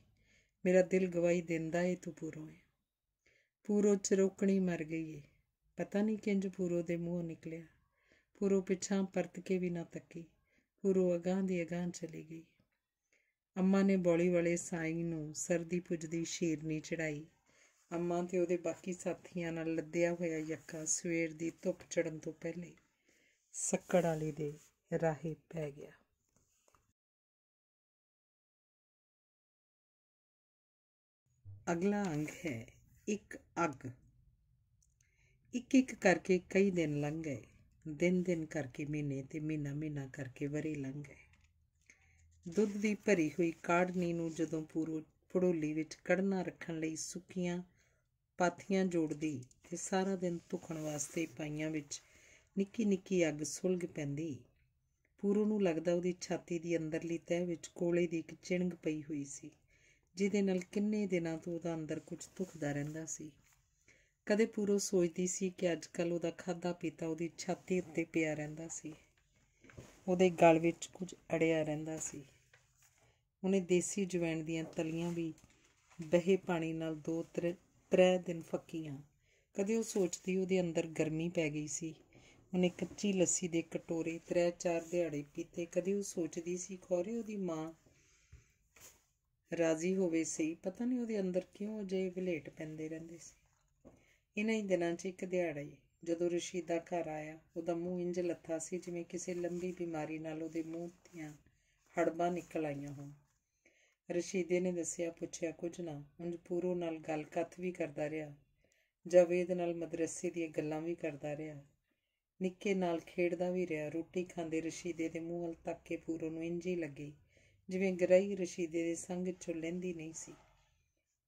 Speaker 1: ਮੇਰਾ ਦਿਲ ਗਵਾਹੀ ਦਿੰਦਾ ਏ ਤੂੰ ਪੂਰੋ ਏ ਪੂਰੋ ਚਰੋਕਣੀ ਮਰ ਗਈ ਏ ਪਤਾ ਨਹੀਂ ਕਿੰਜ ਪੂਰੋ ਦੇ ਮੂੰਹੋਂ ਨਿਕਲਿਆ ਪੂਰੋ ਪਿੱਛਾਂ ਪਰਤ ਕੇ ਵੀ ਨਾ ਤੱਕੀ ਪੂਰੋ ਅਗਾਹ ਦੀ ਅਗਾਹ ਚਲੀ ਗਈ ਅੰਮਾ ਨੇ ਬੋਲੀ ਵਾਲੇ ਸਾਈ ਨੂੰ ਸਰਦੀ ਪੁੱਜਦੀ ਸ਼ੇਰਨੀ ਚੜਾਈ ਅੰਮਾ ਤੇ ਉਹਦੇ ਬਾਕੀ ਸਾਥੀਆਂ ਨਾਲ ਲੱਦਿਆ ਹੋਇਆ ਯੱਕਾ ਸਵੇਰ ਦੀ ਧੁੱਪ ਚੜਨ ਤੋਂ ਪਹਿਲੇ ਸੱਕੜ ਵਾਲੀ ਦੇ ਰਾਹੀ ਪੈ ਗਿਆ ਅਗਲਾ ਅੰਗ ਹੈ ਇੱਕ ਅੱਗ ਇੱਕ ਇੱਕ ਕਰਕੇ ਕਈ ਦਿਨ ਲੰਘ ਗਏ ਦਿਨ ਦਿਨ ਕਰਕੇ ਮਹੀਨੇ ਤੇ ਮਹੀਨਾ ਮਹੀਨਾ ਕਰਕੇ ਵਰੇ ਲੰਘ ਗਏ ਦੁੱਧ ਦੀ ਭਰੀ ਹੋਈ ਕਾੜਨੀ ਨੂੰ ਜਦੋਂ ਪੂਰੋ ਫੜੋਲੀ ਵਿੱਚ ਕੜਨਾ ਰੱਖਣ ਲਈ ਸੁੱਕੀਆਂ ਪਾਥੀਆਂ ਜੋੜਦੀ ਤੇ ਸਾਰਾ ਦਿਨ ਧੁਖਣ ਵਾਸਤੇ ਪਾਈਆਂ ਵਿੱਚ ਨਿੱਕੀ ਨਿੱਕੀ ਅੱਗ ਸੁਲਗ ਪੈਂਦੀ ਪੂਰੂ ਨੂੰ ਲੱਗਦਾ ਉਹਦੀ ਛਾਤੀ ਦੀ ਅੰਦਰਲੀ ਤਹਿ ਵਿੱਚ ਕੋਲੇ ਦੀ ਇੱਕ ਚਿੰਗ ਪਈ ਹੋਈ ਸੀ ਜਿਹਦੇ ਨਾਲ ਕਿੰਨੇ ਦਿਨਾਂ ਤੋਂ ਉਹਦਾ ਅੰਦਰ ਕੁਝ ਦੁਖਦਾ ਰਹਿੰਦਾ ਸੀ ਕਦੇ ਪੂਰੋ ਸੋਚਦੀ ਸੀ ਕਿ ਅੱਜ ਕੱਲ ਉਹਦਾ ਖਾਦਾ ਪੀਤਾ ਉਹਦੀ ਛਾਤੀ ਉੱਤੇ ਪਿਆ ਰਹਿੰਦਾ ਸੀ ਉਹਦੇ ਗਲ ਵਿੱਚ ਕੁਝ ਅੜਿਆ ਰਹਿੰਦਾ ਸੀ ਉਹਨੇ ਦੇਸੀ ਜਵੈਣ ਦੀਆਂ ਤਲੀਆਂ ਵੀ ਬਹੇ ਪਾਣੀ ਨਾਲ ਦੋ ਤਰੇ ਦਿਨ ਫੱਕੀਆਂ ਕਦੇ ਉਹ ਸੋਚਦੀ ਉਹਦੇ ਅੰਦਰ ਗਰਮੀ ਪੈ ਗਈ ਸੀ ਉਹਨੇ ਕੱਚੀ ਲੱਸੀ ਦੇ ਕਟੋਰੇ ਤਰੇ ਚਾਰ ਦਿਹਾੜੇ ਪੀਤੇ ਕਦੇ ਉਹ ਸੋਚਦੀ ਸੀ ਖੌਰੇ ਉਹਦੀ ਮਾਂ ਰਾਜ਼ੀ ਹੋਵੇ ਸਹੀ ਪਤਾ ਨਹੀਂ ਉਹਦੇ ਅੰਦਰ ਕਿਉਂ ਅਜੇ ਵਿਲੇਟ ਪੈਂਦੇ ਰਹਿੰਦੇ ਸੀ ਇਹਨਾਂ ਹੀ ਦਿਨਾਂ 'ਚ ਇੱਕ ਦਿਹਾੜਾ ਹੀ ਜਦੋਂ ਰਸ਼ੀਦਾ ਘਰ ਆਇਆ ਉਹਦਾ ਮੂੰਹ ਇੰਜ ਲੱਥਾ ਸੀ ਜਿਵੇਂ ਕਿਸੇ ਲੰਬੀ ਬਿਮਾਰੀ ਨਾਲ ਉਹਦੇ ਮੂੰਹ ਦੀਆਂ ਹੜਬਾਂ ਨਿਕਲ ਆਈਆਂ ਹੋਣ ਰਸ਼ੀਦੇ ਨੇ ਦੱਸਿਆ ਪੁੱਛਿਆ ਕੁਝ ਨਾ ਉਹ ਪੂਰੋ ਨਾਲ ਗੱਲ ਕੱਥ ਵੀ ਕਰਦਾ ਰਿਹਾ ਜਵੇਦ ਨਾਲ ਮਦਰਸੇ ਦੀਆਂ ਗੱਲਾਂ ਵੀ ਕਰਦਾ ਰਿਹਾ ਨਿੱਕੇ ਨਾਲ ਖੇਡਦਾ ਵੀ ਰਿਹਾ ਰੋਟੀ ਖਾਂਦੇ ਰਸ਼ੀਦੇ ਦੇ ਮੂੰਹ ਵੱਲ ਤੱਕ ਕੇ ਪੂਰੋ ਨੂੰ ਇੰਜ ਹੀ ਲੱਗੀ ਜਿਵੇਂ ਗਰਈ ਰਸ਼ੀਦੇ ਦੇ ਸੰਗ ਚੋਂ ਲੈਂਦੀ ਨਹੀਂ ਸੀ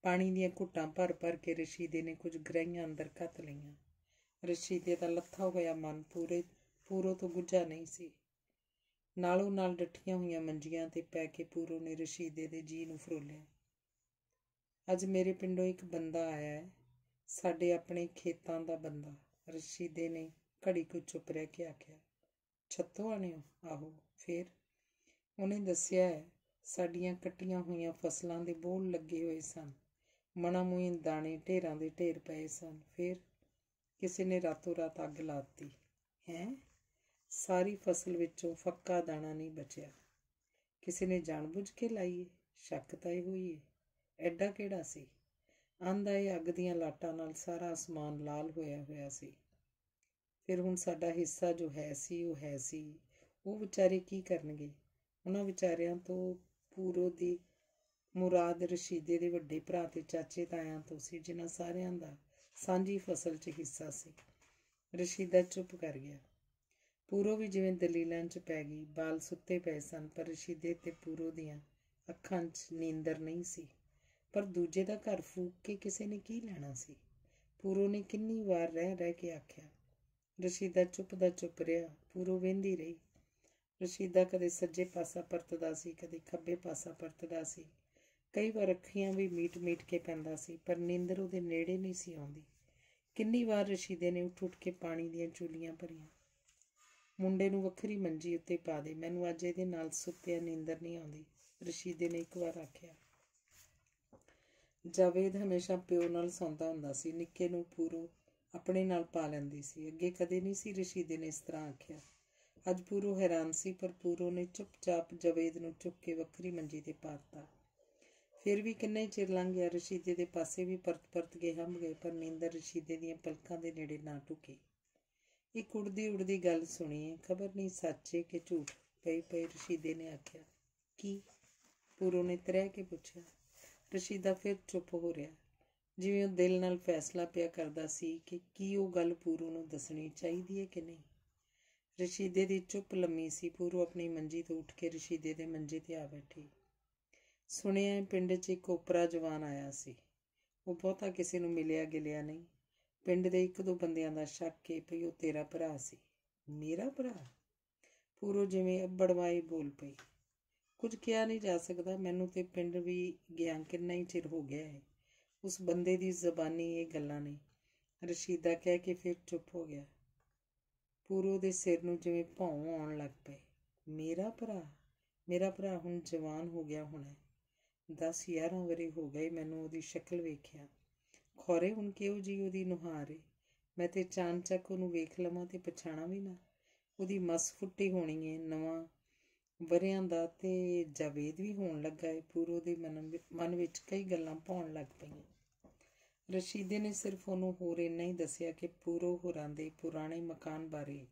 Speaker 1: ਪਾਣੀ ਦੀਆਂ ਘੁੱਟਾਂ ਭਰ-ਭਰ ਕੇ ਰਸ਼ੀਦੇ ਨੇ ਕੁਝ ਗਰਈਆਂ ਅੰਦਰ ਕੱਤ ਲਈਆਂ ਰਸ਼ੀਦੇ ਦਾ ਲੱਥਾ ਹੋ ਗਿਆ ਮਨ ਪੂਰੇ ਪੂਰੋ ਤੋਂ ਗੁੱਝਾ ਨਹੀਂ ਸੀ ਨਾਲੋਂ ਨਾਲ ਡੱਠੀਆਂ ਹੋਈਆਂ ਮੰਜੀਆਂ ਤੇ ਪੈ ਕੇ ਪੂਰੋ ਨੇ ਰਸ਼ੀਦੇ ਦੇ ਜੀ ਨੂੰ ਫਰੋਲਿਆ ਅੱਜ ਮੇਰੇ ਪਿੰਡੋਂ ਇੱਕ ਬੰਦਾ ਆਇਆ ਹੈ ਸਾਡੇ ਆਪਣੇ ਖੇਤਾਂ ਦਾ ਬੰਦਾ ਰਸ਼ੀਦੇ ਨੇ ਘੜੀ ਕੁ ਚੁੱਪ ਰਹਿ ਕੇ ਆਖਿਆ ਛੱਤੋਂ ਆਣਿਓ ਆਹੋ ਫੇਰ ਉਹਨੇ ਦੱਸਿਆ ਸਾਡੀਆਂ ਕੱਟੀਆਂ ਹੋਈਆਂ ਫਸਲਾਂ ਦੇ ਬੋਲ ਲੱਗੇ ਹੋਏ ਸਨ ਮਣਾ ਮੂਹੀ ਦਾਣੇ ਢੇਰਾਂ ਦੇ ਢੇਰ ਪਏ ਸਨ ਫੇਰ ਕਿਸੇ ਨੇ ਰਾਤੋਂ ਰਾਤ ਅੱਗ ਲਾਤੀ ਹੈ ਸਾਰੀ ਫਸਲ ਵਿੱਚੋਂ ਫੱਕਾ ਦਾਣਾ ਨਹੀਂ ਬਚਿਆ ਕਿਸੇ ਨੇ ਜਾਣਬੁੱਝ ਕੇ ਲਾਈ ਸ਼ੱਕ ਤਾਂ ਇਹ ਹੋਈ ਐਡਾ ਕਿਹੜਾ ਸੀ ਆਂਦਾ ਇਹ ਅੱਗ ਦੀਆਂ ਲਾਟਾਂ ਨਾਲ ਸਾਰਾ ਅਸਮਾਨ ਲਾਲ ਹੋਇਆ ਹੋਇਆ ਸੀ ਫਿਰ ਹੁਣ ਸਾਡਾ ਹਿੱਸਾ ਜੋ ਹੈ ਸੀ ਉਹ ਹੈ ਸੀ ਉਹ ਵਿਚਾਰੇ ਕੀ ਕਰਨਗੇ ਉਹਨਾਂ ਵਿਚਾਰਿਆਂ ਤੋਂ ਪੂਰੋ ਦੀ ਮੁਰਾਦ ਰਸ਼ੀਦੇ ਦੇ ਵੱਡੇ ਭਰਾ ਤੇ ਚਾਚੇ ਤਾਇਆਂ ਤੋਂ ਸੀ ਜਿਨ੍ਹਾਂ ਸਾਰਿਆਂ ਦਾ ਸਾਂਝੀ ਫਸਲ 'ਚ ਹਿੱਸਾ ਸੀ ਰਸ਼ੀਦਾ ਚੁੱਪ ਕਰ ਗਿਆ ਪੂਰੋ ਵੀ ਜਿਵੇਂ ਦਲੀਲਾਂ 'ਚ ਪੈ ਗਈ ਬਾਲ ਸੁੱਤੇ ਪਏ ਸਨ ਪਰ ਰਸ਼ੀਦੇ ਤੇ ਪੂਰੋ ਦੀਆਂ ਅੱਖਾਂ 'ਚ ਨੀਂਦਰ ਨਹੀਂ ਸੀ ਪਰ ਦੂਜੇ ਦਾ ਘਰ ਫੂਕ ਕੇ ਕਿਸੇ ਨੇ ਕੀ ਲੈਣਾ ਸੀ ਪੂਰੋ ਨੇ ਕਿੰਨੀ ਵਾਰ ਰਹਿ ਰਹਿ ਕੇ ਆਖਿਆ ਰਸ਼ੀਦਾ ਚੁੱਪ ਦਾ ਚੁੱਪ ਰਿਹਾ ਪੂਰੋ ਵੇਂਦੀ ਰਹੀ ਰਸ਼ੀਦਾ ਕਦੇ ਸੱਜੇ ਪਾਸਾ ਪਰਤਦਾ ਸੀ ਕਦੇ ਖੱਬੇ ਪਾਸਾ ਪਰਤਦਾ ਸੀ ਕਈ ਵਾਰ ਅੱਖੀਆਂ ਵੀ ਮੀਟ-ਮੀਟ ਕੇ ਪੈਂਦਾ ਸੀ ਪਰ ਨੀਂਦਰ ਉਹਦੇ ਨੇੜੇ ਨਹੀਂ ਸੀ ਆਉਂਦੀ ਕਿੰਨੀ ਵਾਰ ਰਸ਼ੀਦੇ ਨੇ ਉੱਠ-ਉੱਠ ਕੇ ਪਾਣੀ ਦੀਆਂ ਚੁੱਲੀਆਂ ਭਰੀਆਂ ਮੁੰਡੇ ਨੂੰ ਵੱਖਰੀ ਮੰਜੀ ਉੱਤੇ ਪਾ ਦੇ ਮੈਨੂੰ ਅੱਜ ਇਹਦੇ ਨਾਲ ਸੁੱਤਿਆ ਨੀਂਦਰ ਨਹੀਂ ਆਉਂਦੀ ਰਸ਼ੀਦੇ ਨੇ ਇੱਕ ਵਾਰ ਆਖਿਆ ਜਵੇਦ ਹਮੇਸ਼ਾ ਪਿਓ ਨਾਲ ਸੌਂਦਾ ਹੁੰਦਾ ਸੀ ਨਿੱਕੇ ਨੂੰ ਪੂਰੋ ਆਪਣੇ ਨਾਲ ਪਾ ਲੈਂਦੀ ਸੀ ਅੱਗੇ ਕਦੇ ਨਹੀਂ ਸੀ ਰਸ਼ੀਦੇ ਨੇ ਇਸ ਤਰ੍ਹਾਂ ਆਖਿਆ ਅੱਜ ਪੂਰੋ ਹੈਰਾਨ ਸੀ ਪਰ ਪੂਰੋ ਨੇ ਚੁੱਪਚਾਪ ਜਵੇਦ ਨੂੰ ਚੁੱਕ ਕੇ ਵੱਖਰੀ ਮੰਜੀ ਤੇ ਪਾਤਾ ਫਿਰ ਵੀ ਕਿੰਨੇ ਚਿਰ ਲੰਘ ਗਿਆ ਰਸ਼ੀਦੇ ਦੇ ਪਾਸੇ ਵੀ ਪਰਤ-ਪਰਤ ਕੇ ਹੰਭ ਗਏ ਪਰ ਨੀਂਦਰ ਰਸ਼ੀਦੇ ਦੀਆਂ ਪਲਕਾਂ ਦੇ ਨੇੜੇ ਨਾ ਟੁਕੀ ਇੱਕ ਉੜਦੀ ਉੜਦੀ ਗੱਲ ਸੁਣੀ ਹੈ ਖਬਰ ਨਹੀਂ ਸੱਚੇ ਕਿ ਝੂਠ ਪਈ ਪਈ ਰਸ਼ੀਦੇ ਨੇ ਆਖਿਆ ਕੀ ਪੂਰੋ ਨੇ ਤਰੇ ਕੇ ਪੁੱਛਿਆ ਰਸ਼ੀਦਾ ਫਿਰ ਚੁੱਪ ਹੋ ਰਿਹਾ ਜਿਵੇਂ ਉਹ ਦਿਲ ਨਾਲ ਫੈਸਲਾ ਪਿਆ ਕਰਦਾ ਸੀ ਕਿ ਕੀ ਉਹ ਗੱਲ ਪੂਰੂ ਨੂੰ ਦੱਸਣੀ ਚਾਹੀਦੀ ਹੈ ਕਿ ਨਹੀਂ ਰਸ਼ੀਦੇ ਦੀ ਚੁੱਪ ਲੰਮੀ ਸੀ ਪੂਰੂ ਆਪਣੀ ਮੰਜੀ ਤੋਂ ਉੱਠ ਕੇ ਰਸ਼ੀਦੇ ਦੇ ਮੰਜੇ ਤੇ ਆ ਬੈਠੀ ਸੁਣਿਆ ਪਿੰਡ 'ਚ ਇੱਕ ਉਪਰਾ ਜਵਾਨ ਆਇਆ ਸੀ ਉਹ ਬਹੁਤਾ ਕਿਸੇ ਨੂੰ ਮਿਲਿਆ ਗਿਲਿਆ ਨਹੀਂ ਪਿੰਡ ਦੇ ਇੱਕ ਦੋ ਬੰਦਿਆਂ ਦਾ ਸ਼ੱਕ ਕੇ ਭਈ ਉਹ ਤੇਰਾ ਭਰਾ ਸੀ ਮੇਰਾ ਭਰਾ ਪੂਰੋ ਜਿਵੇਂ ਅੱਬੜਵਾਈ ਬੋਲ ਪਈ ਕੁਝ ਕਿਹਾ ਨਹੀਂ ਜਾ ਸਕਦਾ ਮੈਨੂੰ ਤੇ ਪਿੰਡ ਵੀ ਗਿਆ ਕਿੰਨਾ ਹੀ ਚਿਰ ਹੋ ਗਿਆ ਹੈ ਉਸ ਬੰਦੇ ਦੀ ਜ਼ਬਾਨੀ ਇਹ ਗੱਲਾਂ ਨੇ ਰਸ਼ੀਦਾ ਕਹਿ ਕੇ ਫਿਰ ਚੁੱਪ ਹੋ ਗਿਆ ਪੂਰੋ ਦੇ ਸਿਰ ਨੂੰ ਜਿਵੇਂ ਭੌਂ ਆਉਣ ਲੱਗ ਪਏ ਮੇਰਾ ਭਰਾ ਮੇਰਾ ਭਰਾ ਹੁਣ ਜਵਾਨ ਹੋ ਗਿਆ ਹੋਣਾ 10 11 ਵਰੇ ਹੋ ਗਏ ਮੈਨੂੰ ਉਹਦੀ ਸ਼ਕਲ ਵੇਖਿਆ ਖੋਰੇ ਹੁਣ ਕਿਉਂ ਜੀ ਉਹਦੀ ਨੁਹਾਰ ਏ ਮੈਂ ਤੇ ਚਾਨਚੱਕ ਉਹਨੂੰ ਵੇਖ ਲਵਾਂ ਤੇ ਪਛਾਣਾ ਵੀ ਨਾ ਉਹਦੀ ਮਸ ਫੁੱਟੀ ਹੋਣੀ ਏ ਨਵਾਂ ਵਰਿਆਂ ਦਾ ਤੇ ਜਾਵੇਦ ਵੀ ਹੋਣ ਲੱਗਾ ਹੈ ਪੂਰੋ ਦੇ ਮਨ ਵਿੱਚ ਕਈ ਗੱਲਾਂ ਪਾਉਣ ਲੱਗ ਪਈਆਂ ਰਸ਼ੀਦੇ ਨੇ ਸਿਰਫ ਉਹਨੂੰ ਹੋਰ ਇੰਨਾ ਹੀ ਦੱਸਿਆ ਕਿ ਪੂਰੋ ਹੋਰਾਂ ਦੇ ਪੁਰਾਣੇ ਮਕਾਨ ਬਾਰੇ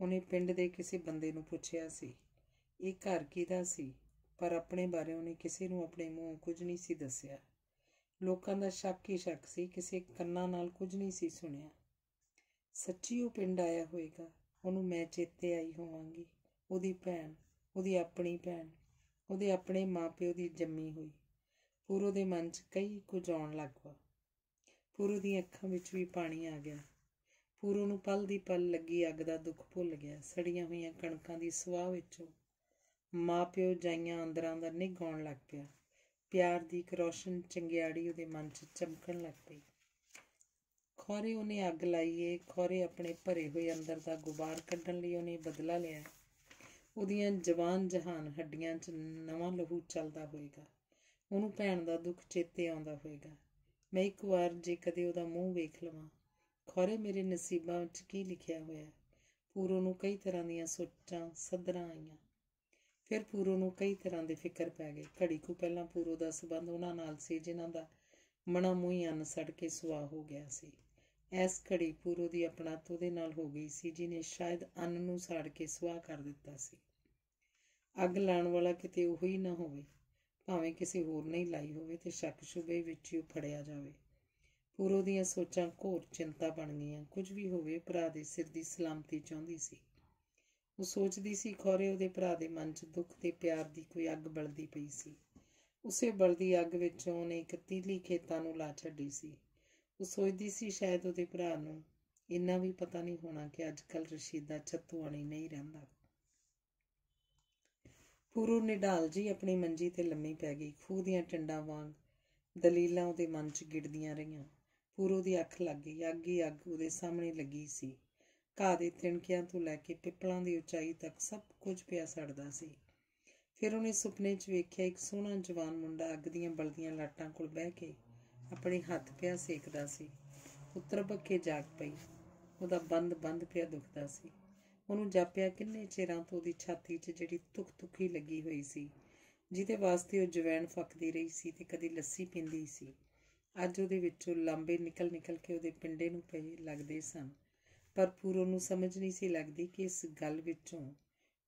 Speaker 1: ਉਹਨੇ ਪਿੰਡ ਦੇ ਕਿਸੇ ਬੰਦੇ ਨੂੰ ਪੁੱਛਿਆ ਸੀ ਇਹ ਘਰ ਕਿਹਦਾ ਸੀ ਪਰ ਆਪਣੇ ਬਾਰੇ ਉਹਨੇ ਕਿਸੇ ਨੂੰ ਆਪਣੇ ਮੂੰਹ ਕੁਝ ਨਹੀਂ ਸੀ ਦੱਸਿਆ ਲੋਕਾਂ ਦਾ ਸ਼ੱਕ ਹੀ ਸ਼ੱਕ ਸੀ ਕਿਸੇ ਕੰਨਾਂ ਨਾਲ ਕੁਝ ਨਹੀਂ ਸੀ ਸੁਣਿਆ ਸੱਚੀ ਉਹ ਪਿੰਡ ਆਇਆ ਹੋਵੇਗਾ ਉਹਨੂੰ ਮੈਂ ਚੇਤੇ ਆਈ ਹੋਵਾਂਗੀ ਉਹਦੀ ਭੈਣ ਉਹਦੀ ਆਪਣੀ ਭੈਣ ਉਹਦੇ ਆਪਣੇ ਮਾਪਿਓ ਦੀ ਜੰਮੀ ਹੋਈ ਪੂਰੋ ਦੇ ਮਨ 'ਚ ਕਈ ਕੁਝ ਆਉਣ ਲੱਗ ਪਿਆ ਪੂਰੋ ਦੀਆਂ ਅੱਖਾਂ ਵਿੱਚ ਵੀ ਪਾਣੀ ਆ ਗਿਆ ਪੂਰੋ ਨੂੰ ਪਲ ਦੀ ਪਲ ਲੱਗੀ ਅੱਗ ਦਾ ਦੁੱਖ ਭੁੱਲ ਗਿਆ ਸੜੀਆਂ ਹੋਈਆਂ ਕਣਕਾਂ ਦੀ ਸਵਾਹ ਵਿੱਚੋਂ ਮਾਪਿਓ ਜਾਈਆਂ ਅੰਦਰਾਂ ਦਾ ਨਿਗਾਉਣ ਲੱਗ ਪਿਆ ਪਿਆਰ ਦੀ ਇੱਕ ਰੋਸ਼ਨ ਚੰਗਿਆੜੀ ਉਹਦੇ ਮਨ 'ਚ ਚਮਕਣ ਲੱਗ ਪਈ ਖੋਰੇ ਉਹਨੇ ਅੱਗ ਲਾਈਏ ਖੋਰੇ ਆਪਣੇ ਭਰੇ ਹੋਏ ਅੰਦਰ ਦਾ ਗੁਬਾਰ ਕੱਢਣ ਲਈ ਉਹਨੇ ਬਦਲਾ ਲਿਆ ਉਹਦੀਆਂ ਜਵਾਨ ਜਹਾਨ ਹੱਡੀਆਂ 'ਚ ਨਵਾਂ ਲਹੂ ਚੱਲਦਾ ਹੋਏਗਾ ਉਹਨੂੰ ਭੈਣ ਦਾ ਦੁੱਖ ਚੇਤੇ ਆਉਂਦਾ ਹੋਏਗਾ ਮੈਂ ਇੱਕ ਵਾਰ ਜੇ ਕਦੇ ਉਹਦਾ ਮੂੰਹ ਵੇਖ ਲਵਾਂ ਖੋਰੇ ਮੇਰੇ ਨਸੀਬਾਂ ਵਿੱਚ ਕੀ ਲਿਖਿਆ ਹੋਇਆ ਪੂਰੋ ਨੂੰ ਕਈ ਤਰ੍ਹਾਂ ਦੀਆਂ ਸੋਚਾਂ ਸਦਰਾਂ ਆਈਆਂ ਫਿਰ ਪੂਰੋ ਨੂੰ ਕਈ ਤਰ੍ਹਾਂ ਦੇ ਫਿਕਰ ਪੈ ਗਏ ਘੜੀ ਕੁ ਪਹਿਲਾਂ ਪੂਰੋ ਦਾ ਸਬੰਧ ਉਹਨਾਂ ਨਾਲ ਸੀ ਜਿਨ੍ਹਾਂ ਦਾ ਮਣਾ ਮੂੰਹ ਅੰਨ ਸੜ ਕੇ ਸੁਆਹ ਹੋ ਗਿਆ ਸੀ ਐਸ ਘੜੀ ਪੂਰੋ ਦੀ ਆਪਣਾਤ ਉਹਦੇ ਨਾਲ ਹੋ ਗਈ ਸੀ ਜਿਨੇ ਸ਼ਾਇਦ ਅੰਨ ਨੂੰ ਸਾੜ ਕੇ ਸੁਆਹ ਕਰ ਦਿੱਤਾ ਸੀ ਅੱਗ ਲਾਉਣ ਵਾਲਾ ਕਿਤੇ ਉਹੀ ਨਾ ਹੋਵੇ ਭਾਵੇਂ ਕਿਸੇ ਹੋਰ ਨੇ ਹੀ ਲਾਈ ਹੋਵੇ ਤੇ ਸ਼ੱਕ ਸ਼ੁਬੇ ਵਿੱਚ ਹੀ ਫੜਿਆ ਜਾਵੇ ਪੂਰੋ ਦੀਆਂ ਸੋਚਾਂ ਘੋਰ ਚਿੰਤਾ ਬਣ ਗਈਆਂ ਕੁਝ ਵੀ ਹੋਵੇ ਭਰਾ ਦੇ ਸਿਰ ਦੀ ਸਲਾਮਤੀ ਚਾਹੁੰਦੀ ਸੀ ਉਹ ਸੋਚਦੀ ਸੀ ਖੋਰੇ ਉਹਦੇ ਭਰਾ ਦੇ ਮਨ 'ਚ ਦੁੱਖ ਤੇ ਪਿਆਰ ਦੀ ਕੋਈ ਅੱਗ ਬਲਦੀ ਪਈ ਸੀ ਉਸੇ ਬਲਦੀ ਅੱਗ ਵਿੱਚੋਂ ਉਹਨੇ ਇੱਕ ਤੀਲੀ ਖੇਤਾਂ ਨੂੰ ਲਾ ਛੱਡੀ ਸੀ ਉਹ ਸੋਚਦੀ ਸੀ ਸ਼ਾਇਦ ਉਹਦੇ ਭਰਾ ਨੂੰ ਇੰਨਾ ਵੀ ਪਤਾ ਨਹੀਂ ਹੋਣਾ ਕਿ ਅੱਜਕੱਲ ਰਸ਼ੀਦਾ ਛੱਤੂ ਆਣੀ ਨਹੀਂ ਰਹਿੰਦਾ ਪੂਰੂ ਨਿਢਾਲ ਜੀ ਆਪਣੀ ਮੰਜੀ ਤੇ ਲੰਮੀ ਪੈ ਗਈ ਖੂਹ ਦੀਆਂ ਟੰਡਾਂ ਵਾਂਗ ਦਲੀਲਾਂ ਉਹਦੇ ਮਨ 'ਚ ਗਿੜਦੀਆਂ ਰਹੀਆਂ ਪੂਰੂ ਦੀ ਅੱਖ ਲੱਗ ਗਈ ਅੱਗ ਹੀ ਅੱਗ ਉਹਦੇ ਸਾਹਮਣੇ ਲੱਗੀ ਸੀ ਘਾਹ ਦੇ ਤਿਣਕਿਆਂ ਤੋਂ ਲੈ ਕੇ ਪਿੱਪਲਾਂ ਦੀ ਉਚਾਈ ਤੱਕ ਸਭ ਕੁਝ ਪਿਆ ਸੜਦਾ ਸੀ ਫਿਰ ਉਹਨੇ ਸੁਪਨੇ 'ਚ ਵੇਖਿਆ ਇੱਕ ਸੋਹਣਾ ਜਵਾਨ ਮੁੰਡਾ ਅੱਗ ਦੀਆਂ ਬਲਦੀਆਂ ਲਾਟਾਂ ਕੋਲ ਬਹਿ ਕੇ ਆਪਣੇ ਹੱਥ ਪਿਆ ਸੇਕਦਾ ਸੀ ਉੱਤਰ ਪੱਖੇ ਜਾਗ ਪਈ ਉਹਦਾ ਬੰਦ ਬੰਦ ਪਿਆ ਦੁਖਦਾ ਸੀ ਉਹਨੂੰ ਜਾਪਿਆ ਕਿੰਨੇ ਚਿਰਾਂ ਤੋਂ ਉਹਦੀ ਛਾਤੀ 'ਚ ਜਿਹੜੀ ਤੁਕ-ਤੁਕੀ ਲੱਗੀ ਹੋਈ ਸੀ ਜਿਹਦੇ ਵਾਸਤੇ ਉਹ ਜਵੈਣ ਫੱਕਦੀ ਰਹੀ ਸੀ ਤੇ ਕਦੀ ਲੱਸੀ ਪੀਂਦੀ ਸੀ ਅੱਜ ਉਹਦੇ ਵਿੱਚੋਂ ਲਾਂਬੇ ਨਿਕਲ-ਨਿਕਲ ਕੇ ਉਹਦੇ ਪਿੰਡੇ ਨੂੰ ਪਏ ਲੱਗਦੇ ਸਨ ਪਰ ਪੂਰੋ ਨੂੰ ਸਮਝ ਨਹੀਂ ਸੀ ਲੱਗਦੀ ਕਿ ਇਸ ਗੱਲ ਵਿੱਚੋਂ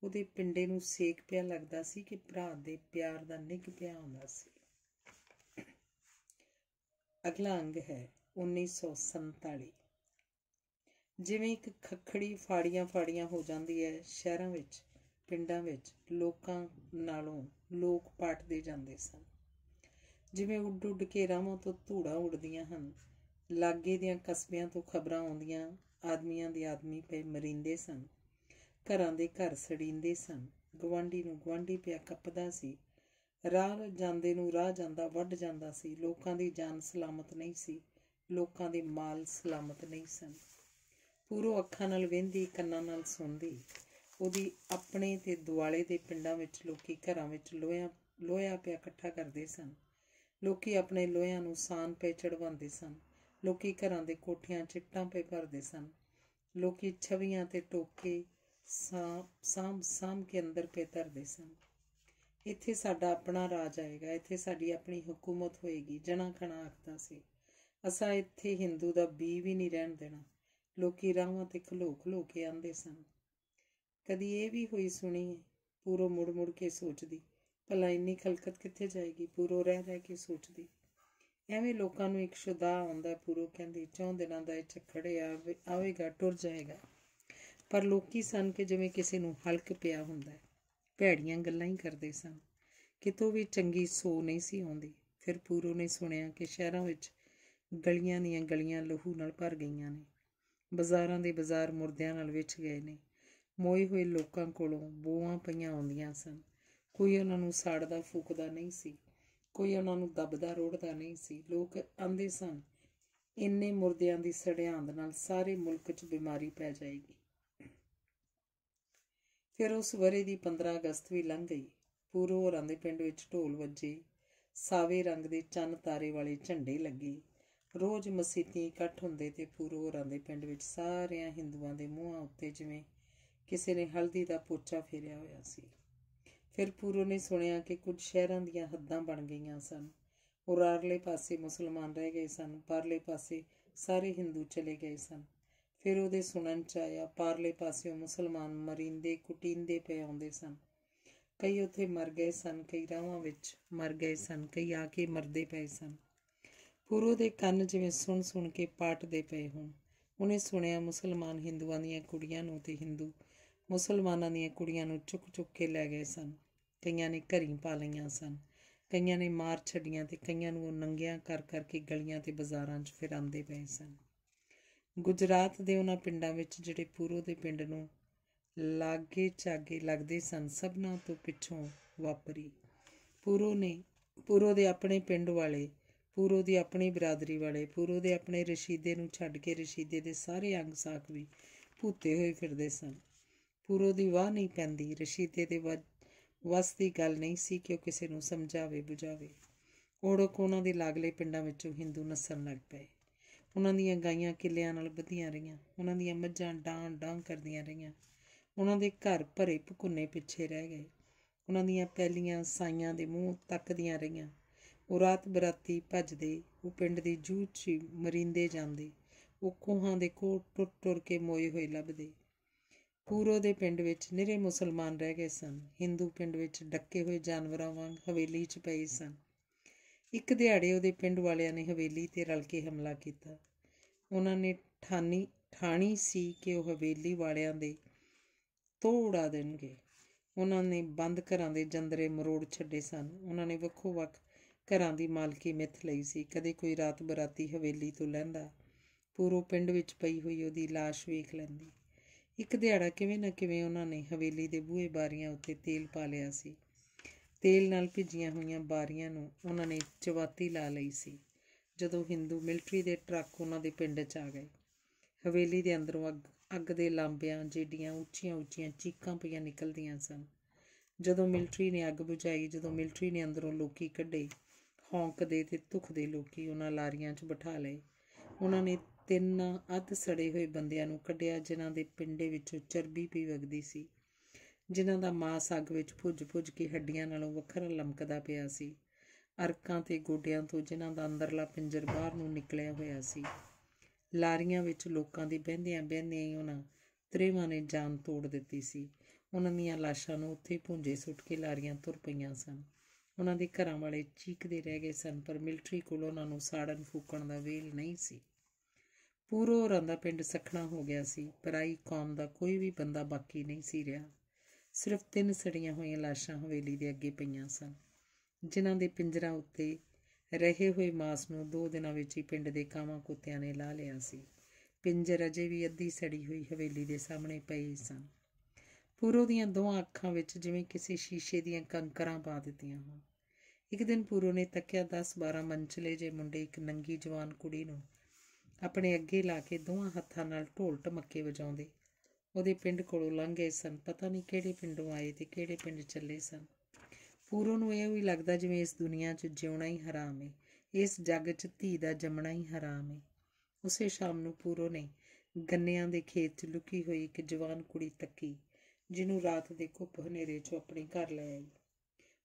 Speaker 1: ਉਹਦੇ ਪਿੰਡੇ ਨੂੰ ਸੇਕ ਪਿਆ ਲੱਗਦਾ ਸੀ ਕਿ ਭਰਾ ਦੇ ਪਿਆਰ ਦਾ ਨਿੱਘ ਪਿਆ ਹੁੰਦਾ ਸੀ ਅਗਲਾ ਅੰਗ ਹੈ 1947 ਜਿਵੇਂ ਇੱਕ ਖੱਖੜੀ ਫਾੜੀਆਂ ਫਾੜੀਆਂ ਹੋ ਜਾਂਦੀ ਹੈ ਸ਼ਹਿਰਾਂ ਵਿੱਚ ਪਿੰਡਾਂ ਵਿੱਚ ਲੋਕਾਂ ਨਾਲੋਂ ਲੋਕ ਪਾਟਦੇ ਜਾਂਦੇ ਸਨ ਜਿਵੇਂ ਉੱਡ ਉੱਡ ਕੇ ਰਾਮੋਂ ਤੋਂ ਧੂੜਾਂ ਉੱਡਦੀਆਂ ਹਨ ਲਾਗੇ ਦੀਆਂ ਕਸਬਿਆਂ ਤੋਂ ਖਬਰਾਂ ਆਉਂਦੀਆਂ ਆਦਮੀਆਂ ਦੇ ਆਦਮੀ ਪਏ ਮਰਿੰਦੇ ਸਨ ਘਰਾਂ ਦੇ ਘਰ ਸੜਿੰਦੇ ਸਨ ਗਵਾਂਢੀ ਨੂੰ ਗਵਾਂਢੀ ਪਿਆ ਕੱਪਦਾ ਸੀ ਰਾਹ ਜਾਂਦੇ ਨੂੰ ਰਾਹ ਜਾਂਦਾ ਵੱਢ ਜਾਂਦਾ ਸੀ ਲੋਕਾਂ ਦੀ ਜਾਨ ਸਲਾਮਤ ਨਹੀਂ ਸੀ ਲੋਕਾਂ ਦੇ ਮਾਲ ਸਲਾਮਤ ਨਹੀਂ ਸਨ ਪੂਰੋ ਅੱਖਾਂ ਨਾਲ ਵੇਂਦੀ ਕੰਨਾਂ ਨਾਲ ਸੁਣਦੀ ਉਹਦੀ ਆਪਣੇ ਤੇ ਦੁਆਲੇ ਦੇ ਪਿੰਡਾਂ ਵਿੱਚ ਲੋਕੀ ਘਰਾਂ ਵਿੱਚ ਲੋਹਿਆਂ ਲੋਹਾ ਪਿਆ ਇਕੱਠਾ ਕਰਦੇ ਸਨ ਲੋਕੀ ਆਪਣੇ ਲੋਹਿਆਂ ਨੂੰ ਸਾਨ ਪੇ ਚੜਵਾਉਂਦੇ ਸਨ ਲੋਕੀ ਘਰਾਂ ਦੇ ਕੋਠਿਆਂ 'ਚ ਟਾਂ ਪੇ ਭਰਦੇ ਸਨ ਲੋਕੀ ਛਵੀਆਂ ਤੇ ਟੋਕੇ ਸਾਮ ਸਾਮ ਕੇ ਅੰਦਰ ਪੇ ਧਰਦੇ ਸਨ ਇੱਥੇ ਸਾਡਾ ਆਪਣਾ ਰਾਜ ਆਏਗਾ ਇੱਥੇ ਸਾਡੀ ਆਪਣੀ ਹਕੂਮਤ ਹੋਏਗੀ ਜਣਾ ਖਣਾ ਆਖਦਾ ਸੀ ਅਸਾਂ ਇੱਥੇ ਹਿੰਦੂ ਦਾ ਬੀ ਵੀ ਨਹੀਂ ਰਹਿਣ ਦੇਣਾ ਲੋਕੀ ਰਾਹਾਂ ਤੇ ਖਲੋ ਖਲੋ ਕੇ ਆਂਦੇ ਸਨ ਕਦੀ ਇਹ ਵੀ ਹੋਈ ਸੁਣੀ ਹੈ ਪੂਰੋ ਮੁੜ ਮੁੜ ਕੇ ਸੋਚਦੀ ਭਲਾ ਇੰਨੀ ਖਲਕਤ ਕਿੱਥੇ ਜਾਏਗੀ ਪੂਰੋ ਰਹਿ ਰਹਿ ਕੇ ਸੋਚਦੀ ਐਵੇਂ ਲੋਕਾਂ ਨੂੰ ਇੱਕ ਸ਼ੁਦਾ ਆਉਂਦਾ ਪੂਰੋ ਕਹਿੰਦੀ ਚੌਂ ਦਿਨਾਂ ਦਾ ਇਹ ਛੱਖੜੇ ਆਵੇਗਾ ਟੁਰ ਜਾਏਗਾ ਪਰ ਲੋਕੀ ਸਨ ਕਿ ਜਿਵੇਂ ਕਿਸੇ ਨੂੰ ਹਲਕ ਪਿਆ ਹੁੰਦਾ ਹੈ ਭੈੜੀਆਂ ਗੱਲਾਂ ਹੀ ਕਰਦੇ ਸਨ ਕਿਤੋਂ ਵੀ ਚੰਗੀ ਸੋ ਨਹੀਂ ਸੀ ਆਉਂਦੀ ਫਿਰ ਪੂਰੋ ਨੇ ਸੁਣਿਆ ਕਿ ਸ਼ਹਿਰਾਂ ਵਿੱਚ ਗਲੀਆਂ ਦੀਆਂ ਗਲੀਆਂ ਲਹੂ ਨਾਲ ਭਰ ਗਈਆਂ ਨੇ ਬਾਜ਼ਾਰਾਂ ਦੇ ਬਾਜ਼ਾਰ ਮੁਰਦਿਆਂ ਨਾਲ ਵਿਛ ਗਏ ਨੇ ਮੋਏ ਹੋਏ ਲੋਕਾਂ ਕੋਲੋਂ ਬੂਹਾਂ ਪਈਆਂ ਆਉਂਦੀਆਂ ਸਨ ਕੋਈ ਉਹਨਾਂ ਨੂੰ ਸਾੜਦਾ ਫੂਕਦਾ ਨਹੀਂ ਸੀ ਕੋਈ ਉਹਨਾਂ ਨੂੰ ਦੱਬਦਾ ਰੋੜਦਾ ਨਹੀਂ ਸੀ ਲੋਕ ਆਂਦੇ ਸਨ ਇੰਨੇ ਮੁਰਦਿਆਂ ਦੀ ਸੜਿਆਂਦ ਨਾਲ ਸਾਰੇ ਮੁਲਕ 'ਚ ਬਿਮਾਰੀ ਪੈ ਜਾਏਗੀ ਫਿਰ ਉਸ ਵਰੇ ਦੀ 15 ਅਗਸਤ ਵੀ ਲੰਘ ਗਈ ਪੂਰੋ ਹੋਰਾਂ ਦੇ ਪਿੰਡ ਵਿੱਚ ਢੋਲ ਵੱਜੇ ਸਾਵੇ ਰੰਗ ਦੇ ਚੰਨ ਤਾਰੇ ਵਾਲੇ ਝੰਡੇ ਲੱਗੇ ਰੋਜ਼ ਮਸੀਤੀ ਇਕੱਠ ਹੁੰਦੇ ਤੇ ਪੂਰੋਰਾਂ ਦੇ ਪਿੰਡ ਵਿੱਚ ਸਾਰਿਆਂ ਹਿੰਦੂਆਂ ਦੇ ਮੂੰਹਾਂ ਉੱਤੇ ਜਿਵੇਂ ਕਿਸੇ ਨੇ ਹਲਦੀ ਦਾ ਪੋਚਾ ਫੇਰਿਆ ਹੋਇਆ ਸੀ ਫਿਰ ਪੂਰੋ ਨੇ ਸੁਣਿਆ ਕਿ ਕੁਝ ਸ਼ਹਿਰਾਂ ਦੀਆਂ ਹੱਦਾਂ ਬਣ ਗਈਆਂ ਸਨ ਉਰਾਰਲੇ ਪਾਸੇ ਮੁਸਲਮਾਨ ਰਹਿ ਗਏ ਸਨ ਪਰਲੇ ਪਾਸੇ ਸਾਰੇ ਹਿੰਦੂ ਚਲੇ ਗਏ ਸਨ ਫਿਰ ਉਹਦੇ ਸੁਣਨ ਚ ਆਇਆ ਪਰਲੇ ਪਾਸਿਓਂ ਮੁਸਲਮਾਨ ਮਰਿੰਦੇ ਕੁਟਿੰਦੇ ਪਏ ਆਉਂਦੇ ਸਨ ਕਈ ਉੱਥੇ ਮਰ ਗਏ ਸਨ ਕਈ ਰਾਵਾਂ ਵਿੱਚ ਮਰ ਗਏ ਸਨ ਕਈ ਆ ਕੇ ਮਰਦੇ ਪਏ ਸਨ ਗੁਰੂ ਦੇ ਕੰਨ ਜਿਵੇਂ ਸੁਣ ਸੁਣ ਕੇ ਪਾਟਦੇ ਦੇ ਪਏ ਹੋਣ ਉਹਨੇ ਸੁਣਿਆ ਮੁਸਲਮਾਨ ਹਿੰਦੂਆਂ ਦੀਆਂ ਕੁੜੀਆਂ ਨੂੰ ਤੇ ਹਿੰਦੂ ਮੁਸਲਮਾਨਾਂ ਦੀਆਂ ਕੁੜੀਆਂ ਨੂੰ ਚੁੱਕ ਚੁੱਕ ਕੇ ਲੈ ਗਏ ਸਨ ਕਈਆਂ ਨੇ ਘਰੀਂ ਪਾ ਲਈਆਂ ਸਨ ਕਈਆਂ ਨੇ ਮਾਰ ਛੱਡੀਆਂ ਤੇ ਕਈਆਂ ਨੂੰ ਉਹ ਨੰਗਿਆਂ ਕਰ ਕਰਕੇ ਗਲੀਆਂ ਤੇ ਬਾਜ਼ਾਰਾਂ 'ਚ ਫਿਰਾਂਦੇ ਪਏ ਸਨ ਗੁਜਰਾਤ ਦੇ ਉਹਨਾਂ ਪਿੰਡਾਂ ਵਿੱਚ ਜਿਹੜੇ ਪੂਰੋ ਦੇ ਪਿੰਡ ਨੂੰ ਲਾਗੇ ਚਾਗੇ ਲੱਗਦੇ ਸਨ ਸਭਨਾਂ ਤੋਂ ਪਿੱਛੋਂ ਵਾਪਰੀ ਪੂਰੋ ਨੇ ਪੂਰੋ ਦੇ ਆਪਣੇ ਪਿੰਡ ਵਾਲੇ ਪੂਰੋ ਦੀ ਆਪਣੀ ਬਰਾਦਰੀ ਵਾਲੇ ਪੂਰੋ ਦੇ ਆਪਣੇ ਰਸ਼ੀਦੇ ਨੂੰ ਛੱਡ ਕੇ ਰਸ਼ੀਦੇ ਦੇ ਸਾਰੇ ਅੰਗ ਸਾਖ ਵੀ ਭੂਤੇ ਹੋਏ ਫਿਰਦੇ ਸਨ ਪੂਰੋ ਦੀ ਵਾਹ ਨਹੀਂ ਪੈਂਦੀ ਰਸ਼ੀਦੇ ਦੇ ਵਸ ਦੀ ਗੱਲ ਨਹੀਂ ਸੀ ਕਿ ਉਹ ਕਿਸੇ ਨੂੰ ਸਮਝਾਵੇ ਬੁਝਾਵੇ ਔੜਕ ਉਹਨਾਂ ਦੇ ਲਾਗਲੇ ਪਿੰਡਾਂ ਵਿੱਚੋਂ ਹਿੰਦੂ ਨਸਣ ਲੱਗ ਪਏ ਉਹਨਾਂ ਦੀਆਂ ਗਾਈਆਂ ਕਿੱਲਿਆਂ ਨਾਲ ਵਧੀਆਂ ਰਹੀਆਂ ਉਹਨਾਂ ਦੀਆਂ ਮੱਝਾਂ ਡਾਂ ਡਾਂ ਕਰਦੀਆਂ ਰਹੀਆਂ ਉਹਨਾਂ ਦੇ ਘਰ ਭਰੇ ਭਕੁੰਨੇ ਪਿੱਛੇ ਰਹਿ ਗਏ ਉਹਨਾਂ ਦੀਆਂ ਪਹਿਲੀਆਂ ਸਾਈਆਂ ਦੇ ਮੂੰਹ ਤੱਕਦੀਆਂ ਰਹੀਆਂ ਉਹ ਰਾਤ ਬਰਾਤੀ ਭੱਜਦੇ ਉਹ ਪਿੰਡ ਦੀ ਜੂਹ 'ਚ ਮਰਿੰਦੇ ਜਾਂਦੇ ਉਹ ਕੋਹਾਂ ਦੇ ਕੋ ਟੁੱਟ ਟੁਰ ਕੇ ਮੋਏ ਹੋਏ ਲੱਭਦੇ ਪੂਰੋ ਦੇ ਪਿੰਡ ਵਿੱਚ ਨਿਰੇ ਮੁਸਲਮਾਨ ਰਹਿ ਗਏ ਸਨ ਹਿੰਦੂ ਪਿੰਡ ਵਿੱਚ ਡੱਕੇ ਹੋਏ ਜਾਨਵਰਾਂ ਵਾਂਗ ਹਵੇਲੀ 'ਚ ਪਏ ਸਨ ਇੱਕ ਦਿਹਾੜੇ ਉਹਦੇ ਪਿੰਡ ਵਾਲਿਆਂ ਨੇ ਹਵੇਲੀ ਤੇ ਰਲ ਕੇ ਹਮਲਾ ਕੀਤਾ ਉਹਨਾਂ ਨੇ ਠਾਨੀ ਠਾਣੀ ਸੀ ਕਿ ਉਹ ਹਵੇਲੀ ਵਾਲਿਆਂ ਦੇ ਤੋੜਾ ਦੇਣਗੇ ਉਹਨਾਂ ਨੇ ਬੰਦ ਘਰਾਂ ਦੇ ਜੰਦਰੇ ਮਰੋੜ ਛੱਡੇ ਸਨ ਉਹਨਾਂ ਨੇ ਵੱਖੋ ਵੱਖ ਘਰਾਂ ਦੀ ਮਾਲਕੀ ਮਿੱਥ ਲਈ ਸੀ ਕਦੇ ਕੋਈ ਰਾਤ ਬਰਾਤੀ ਹਵੇਲੀ ਤੋਂ ਲੈਂਦਾ ਪੂਰੋ ਪਿੰਡ ਵਿੱਚ ਪਈ ਹੋਈ ਉਹਦੀ লাশ ਵੇਖ ਲੈਂਦੀ ਇੱਕ ਦਿਹਾੜਾ ਕਿਵੇਂ ਨਾ ਕਿਵੇਂ ਉਹਨਾਂ ਨੇ ਹਵੇਲੀ ਦੇ ਬੂਹੇ ਬਾਰੀਆਂ ਉੱਤੇ ਤੇਲ ਪਾ ਲਿਆ ਸੀ ਤੇਲ ਨਾਲ ਭਿੱਜੀਆਂ ਹੋਈਆਂ ਬਾਰੀਆਂ ਨੂੰ ਉਹਨਾਂ ਨੇ ਚਵਾਤੀ ਲਾ ਲਈ ਸੀ ਜਦੋਂ Hindu ਮਿਲਟਰੀ ਦੇ ਟਰੱਕ ਉਹਨਾਂ ਦੇ ਪਿੰਡ 'ਚ ਆ ਗਏ ਹਵੇਲੀ ਦੇ ਅੰਦਰੋਂ ਅੱਗ ਅੱਗ ਦੇ ਲਾਂਬਿਆਂ ਜਿਹੜੀਆਂ ਉੱਚੀਆਂ-ਉੱਚੀਆਂ ਚੀਕਾਂ ਪਈਆਂ ਨਿਕਲਦੀਆਂ ਸਨ ਜਦੋਂ ਮਿਲਟਰੀ ਨੇ ਅੱਗ ਬੁਝਾਈ ਜਦੋਂ ਮਿਲਟਰੀ ਨੇ ਅੰਦਰੋਂ ਲੋਕੀ ਕੱਢੇ ਹੌਂਕਦੇ ਤੇ ਧੁਖਦੇ ਲੋਕੀ ਉਹਨਾਂ ਲਾਰੀਆਂ 'ਚ ਬਿਠਾ ਲਏ ਉਹਨਾਂ ਨੇ ਤਿੰਨ ਅੱਧ ਸੜੇ ਹੋਏ ਬੰਦਿਆਂ ਨੂੰ ਕੱਢਿਆ ਜਿਨ੍ਹਾਂ ਦੇ ਪਿੰਡੇ ਵਿੱਚੋਂ ਚਰਬੀ ਪੀ ਵਗਦੀ ਸੀ ਜਿਨ੍ਹਾਂ ਦਾ ਮਾਸ ਅੱਗ ਵਿੱਚ ਭੁੱਜ-ਭੁੱਜ ਕੇ ਹੱਡੀਆਂ ਨਾਲੋਂ ਵੱਖਰਾ ਲਮਕਦਾ ਪਿਆ ਸੀ ਅਰਕਾਂ ਤੇ ਗੋਡਿਆਂ ਤੋਂ ਜਿਨ੍ਹਾਂ ਦਾ ਅੰਦਰਲਾ ਪਿੰਜਰ ਬਾਹਰ ਨੂੰ ਨਿਕਲਿਆ ਹੋਇਆ ਸੀ ਲਾਰੀਆਂ ਵਿੱਚ ਲੋਕਾਂ ਦੇ ਬਹਿੰਦਿਆਂ ਬਹਿੰਦਿਆਂ ਹੀ ਉਹਨਾਂ ਤਰੇਵਾਂ ਨੇ ਜਾਨ ਤੋੜ ਦਿੱਤੀ ਸੀ ਉਹਨਾਂ ਦੀਆਂ ਲਾਸ਼ਾਂ ਨੂੰ ਉੱਥੇ ਭੁੰਜੇ ਸੁੱਟ ਕੇ ਲਾਰੀਆਂ ਤੁਰ ਪਈਆਂ ਸਨ ਉਹਨਾਂ ਦੇ ਘਰਾਂ ਵਾਲੇ ਚੀਕਦੇ ਰਹਿ ਗਏ ਸਨ ਪਰ ਮਿਲਟਰੀ ਕੋਲ ਉਹਨਾਂ ਨੂੰ ਸਾੜਨ ਫੂਕਣ ਦਾ ਵੇਲ ਨਹੀਂ ਸੀ ਪੂਰੋ ਰੰਦਾ ਦਾ ਪਿੰਡ ਸਖਣਾ ਹੋ ਗਿਆ ਸੀ ਪਰਾਈ ਕੌਮ ਦਾ ਕੋਈ ਵੀ ਬੰਦਾ ਬਾਕੀ ਨਹੀਂ ਸੀ ਰਿਹਾ ਸਿਰਫ ਤਿੰਨ ਸੜੀਆਂ ਹੋਈਆਂ ਲਾਸ਼ਾਂ ਹਵੇਲੀ ਦੇ ਅੱਗੇ ਪਈਆਂ ਸਨ ਜਿਨ੍ਹਾਂ ਦੇ ਪਿੰਜਰਾ ਉੱਤੇ ਰਹੇ ਹੋਏ ਮਾਸ ਨੂੰ ਦੋ ਦਿਨਾਂ ਵਿੱਚ ਹੀ ਪਿੰਡ ਦੇ ਕਾਵਾਂ ਕੁੱਤਿਆਂ ਨੇ ਲਾ ਲਿਆ ਸੀ ਪਿੰਜਰ ਅਜੇ ਵੀ ਅੱਧੀ ਸੜੀ ਹੋਈ ਹਵੇਲੀ ਦੇ ਸਾਹਮਣੇ ਪਈ ਸਨ ਪੂਰੋ ਦੀਆਂ ਦੋਹਾਂ ਅੱਖਾਂ ਵਿੱਚ ਜਿਵੇਂ ਕਿਸੇ ਸ਼ੀਸ਼ੇ ਦੀਆਂ ਕੰਕਰਾਂ ਪਾ ਦਿੱਤੀਆਂ ਹੋਣ ਇੱਕ ਦਿਨ ਪੂਰੋ ਨੇ ਤੱਕਿਆ 10-12 ਮੰਚਲੇ ਜੇ ਮੁੰਡੇ ਇੱਕ ਨੰਗੀ ਜਵਾਨ ਕੁੜੀ ਨੂੰ ਆਪਣੇ ਅੱਗੇ ਲਾ ਕੇ ਦੋਹਾਂ ਹੱਥਾਂ ਨਾਲ ਢੋਲ ਟਮੱਕੇ ਵਜਾਉਂਦੇ ਉਹਦੇ ਪਿੰਡ ਕੋਲੋਂ ਲੰਘ ਗਏ ਸਨ ਪਤਾ ਨਹੀਂ ਕਿਹੜੇ ਪਿੰਡੋਂ ਆਏ ਤੇ ਕਿਹੜੇ ਪਿੰਡ ਚੱਲੇ ਸਨ ਪੂਰੋ ਨੂੰ ਇਹ ਵੀ ਲੱਗਦਾ ਜਿਵੇਂ ਇਸ ਦੁਨੀਆ 'ਚ ਜਿਉਣਾ ਹੀ ਹਰਾਮ ਹੈ ਇਸ ਜੱਗ 'ਚ ਧੀ ਦਾ ਜੰਮਣਾ ਹੀ ਹਰਾਮ ਹੈ ਉਸੇ ਸ਼ਾਮ ਨੂੰ ਪੂਰੋ ਨੇ ਗੰਨਿਆਂ ਦੇ ਖੇਤ 'ਚ ਲੁਕੀ ਹੋਈ ਇੱਕ ਜਵਾਨ ਕੁੜੀ ਤੱਕੀ ਜਿਹਨੂੰ ਰਾਤ ਦੇ ਘੁੱਪ ਹਨੇਰੇ 'ਚ ਆਪਣੇ ਘਰ ਲੈ ਆਈ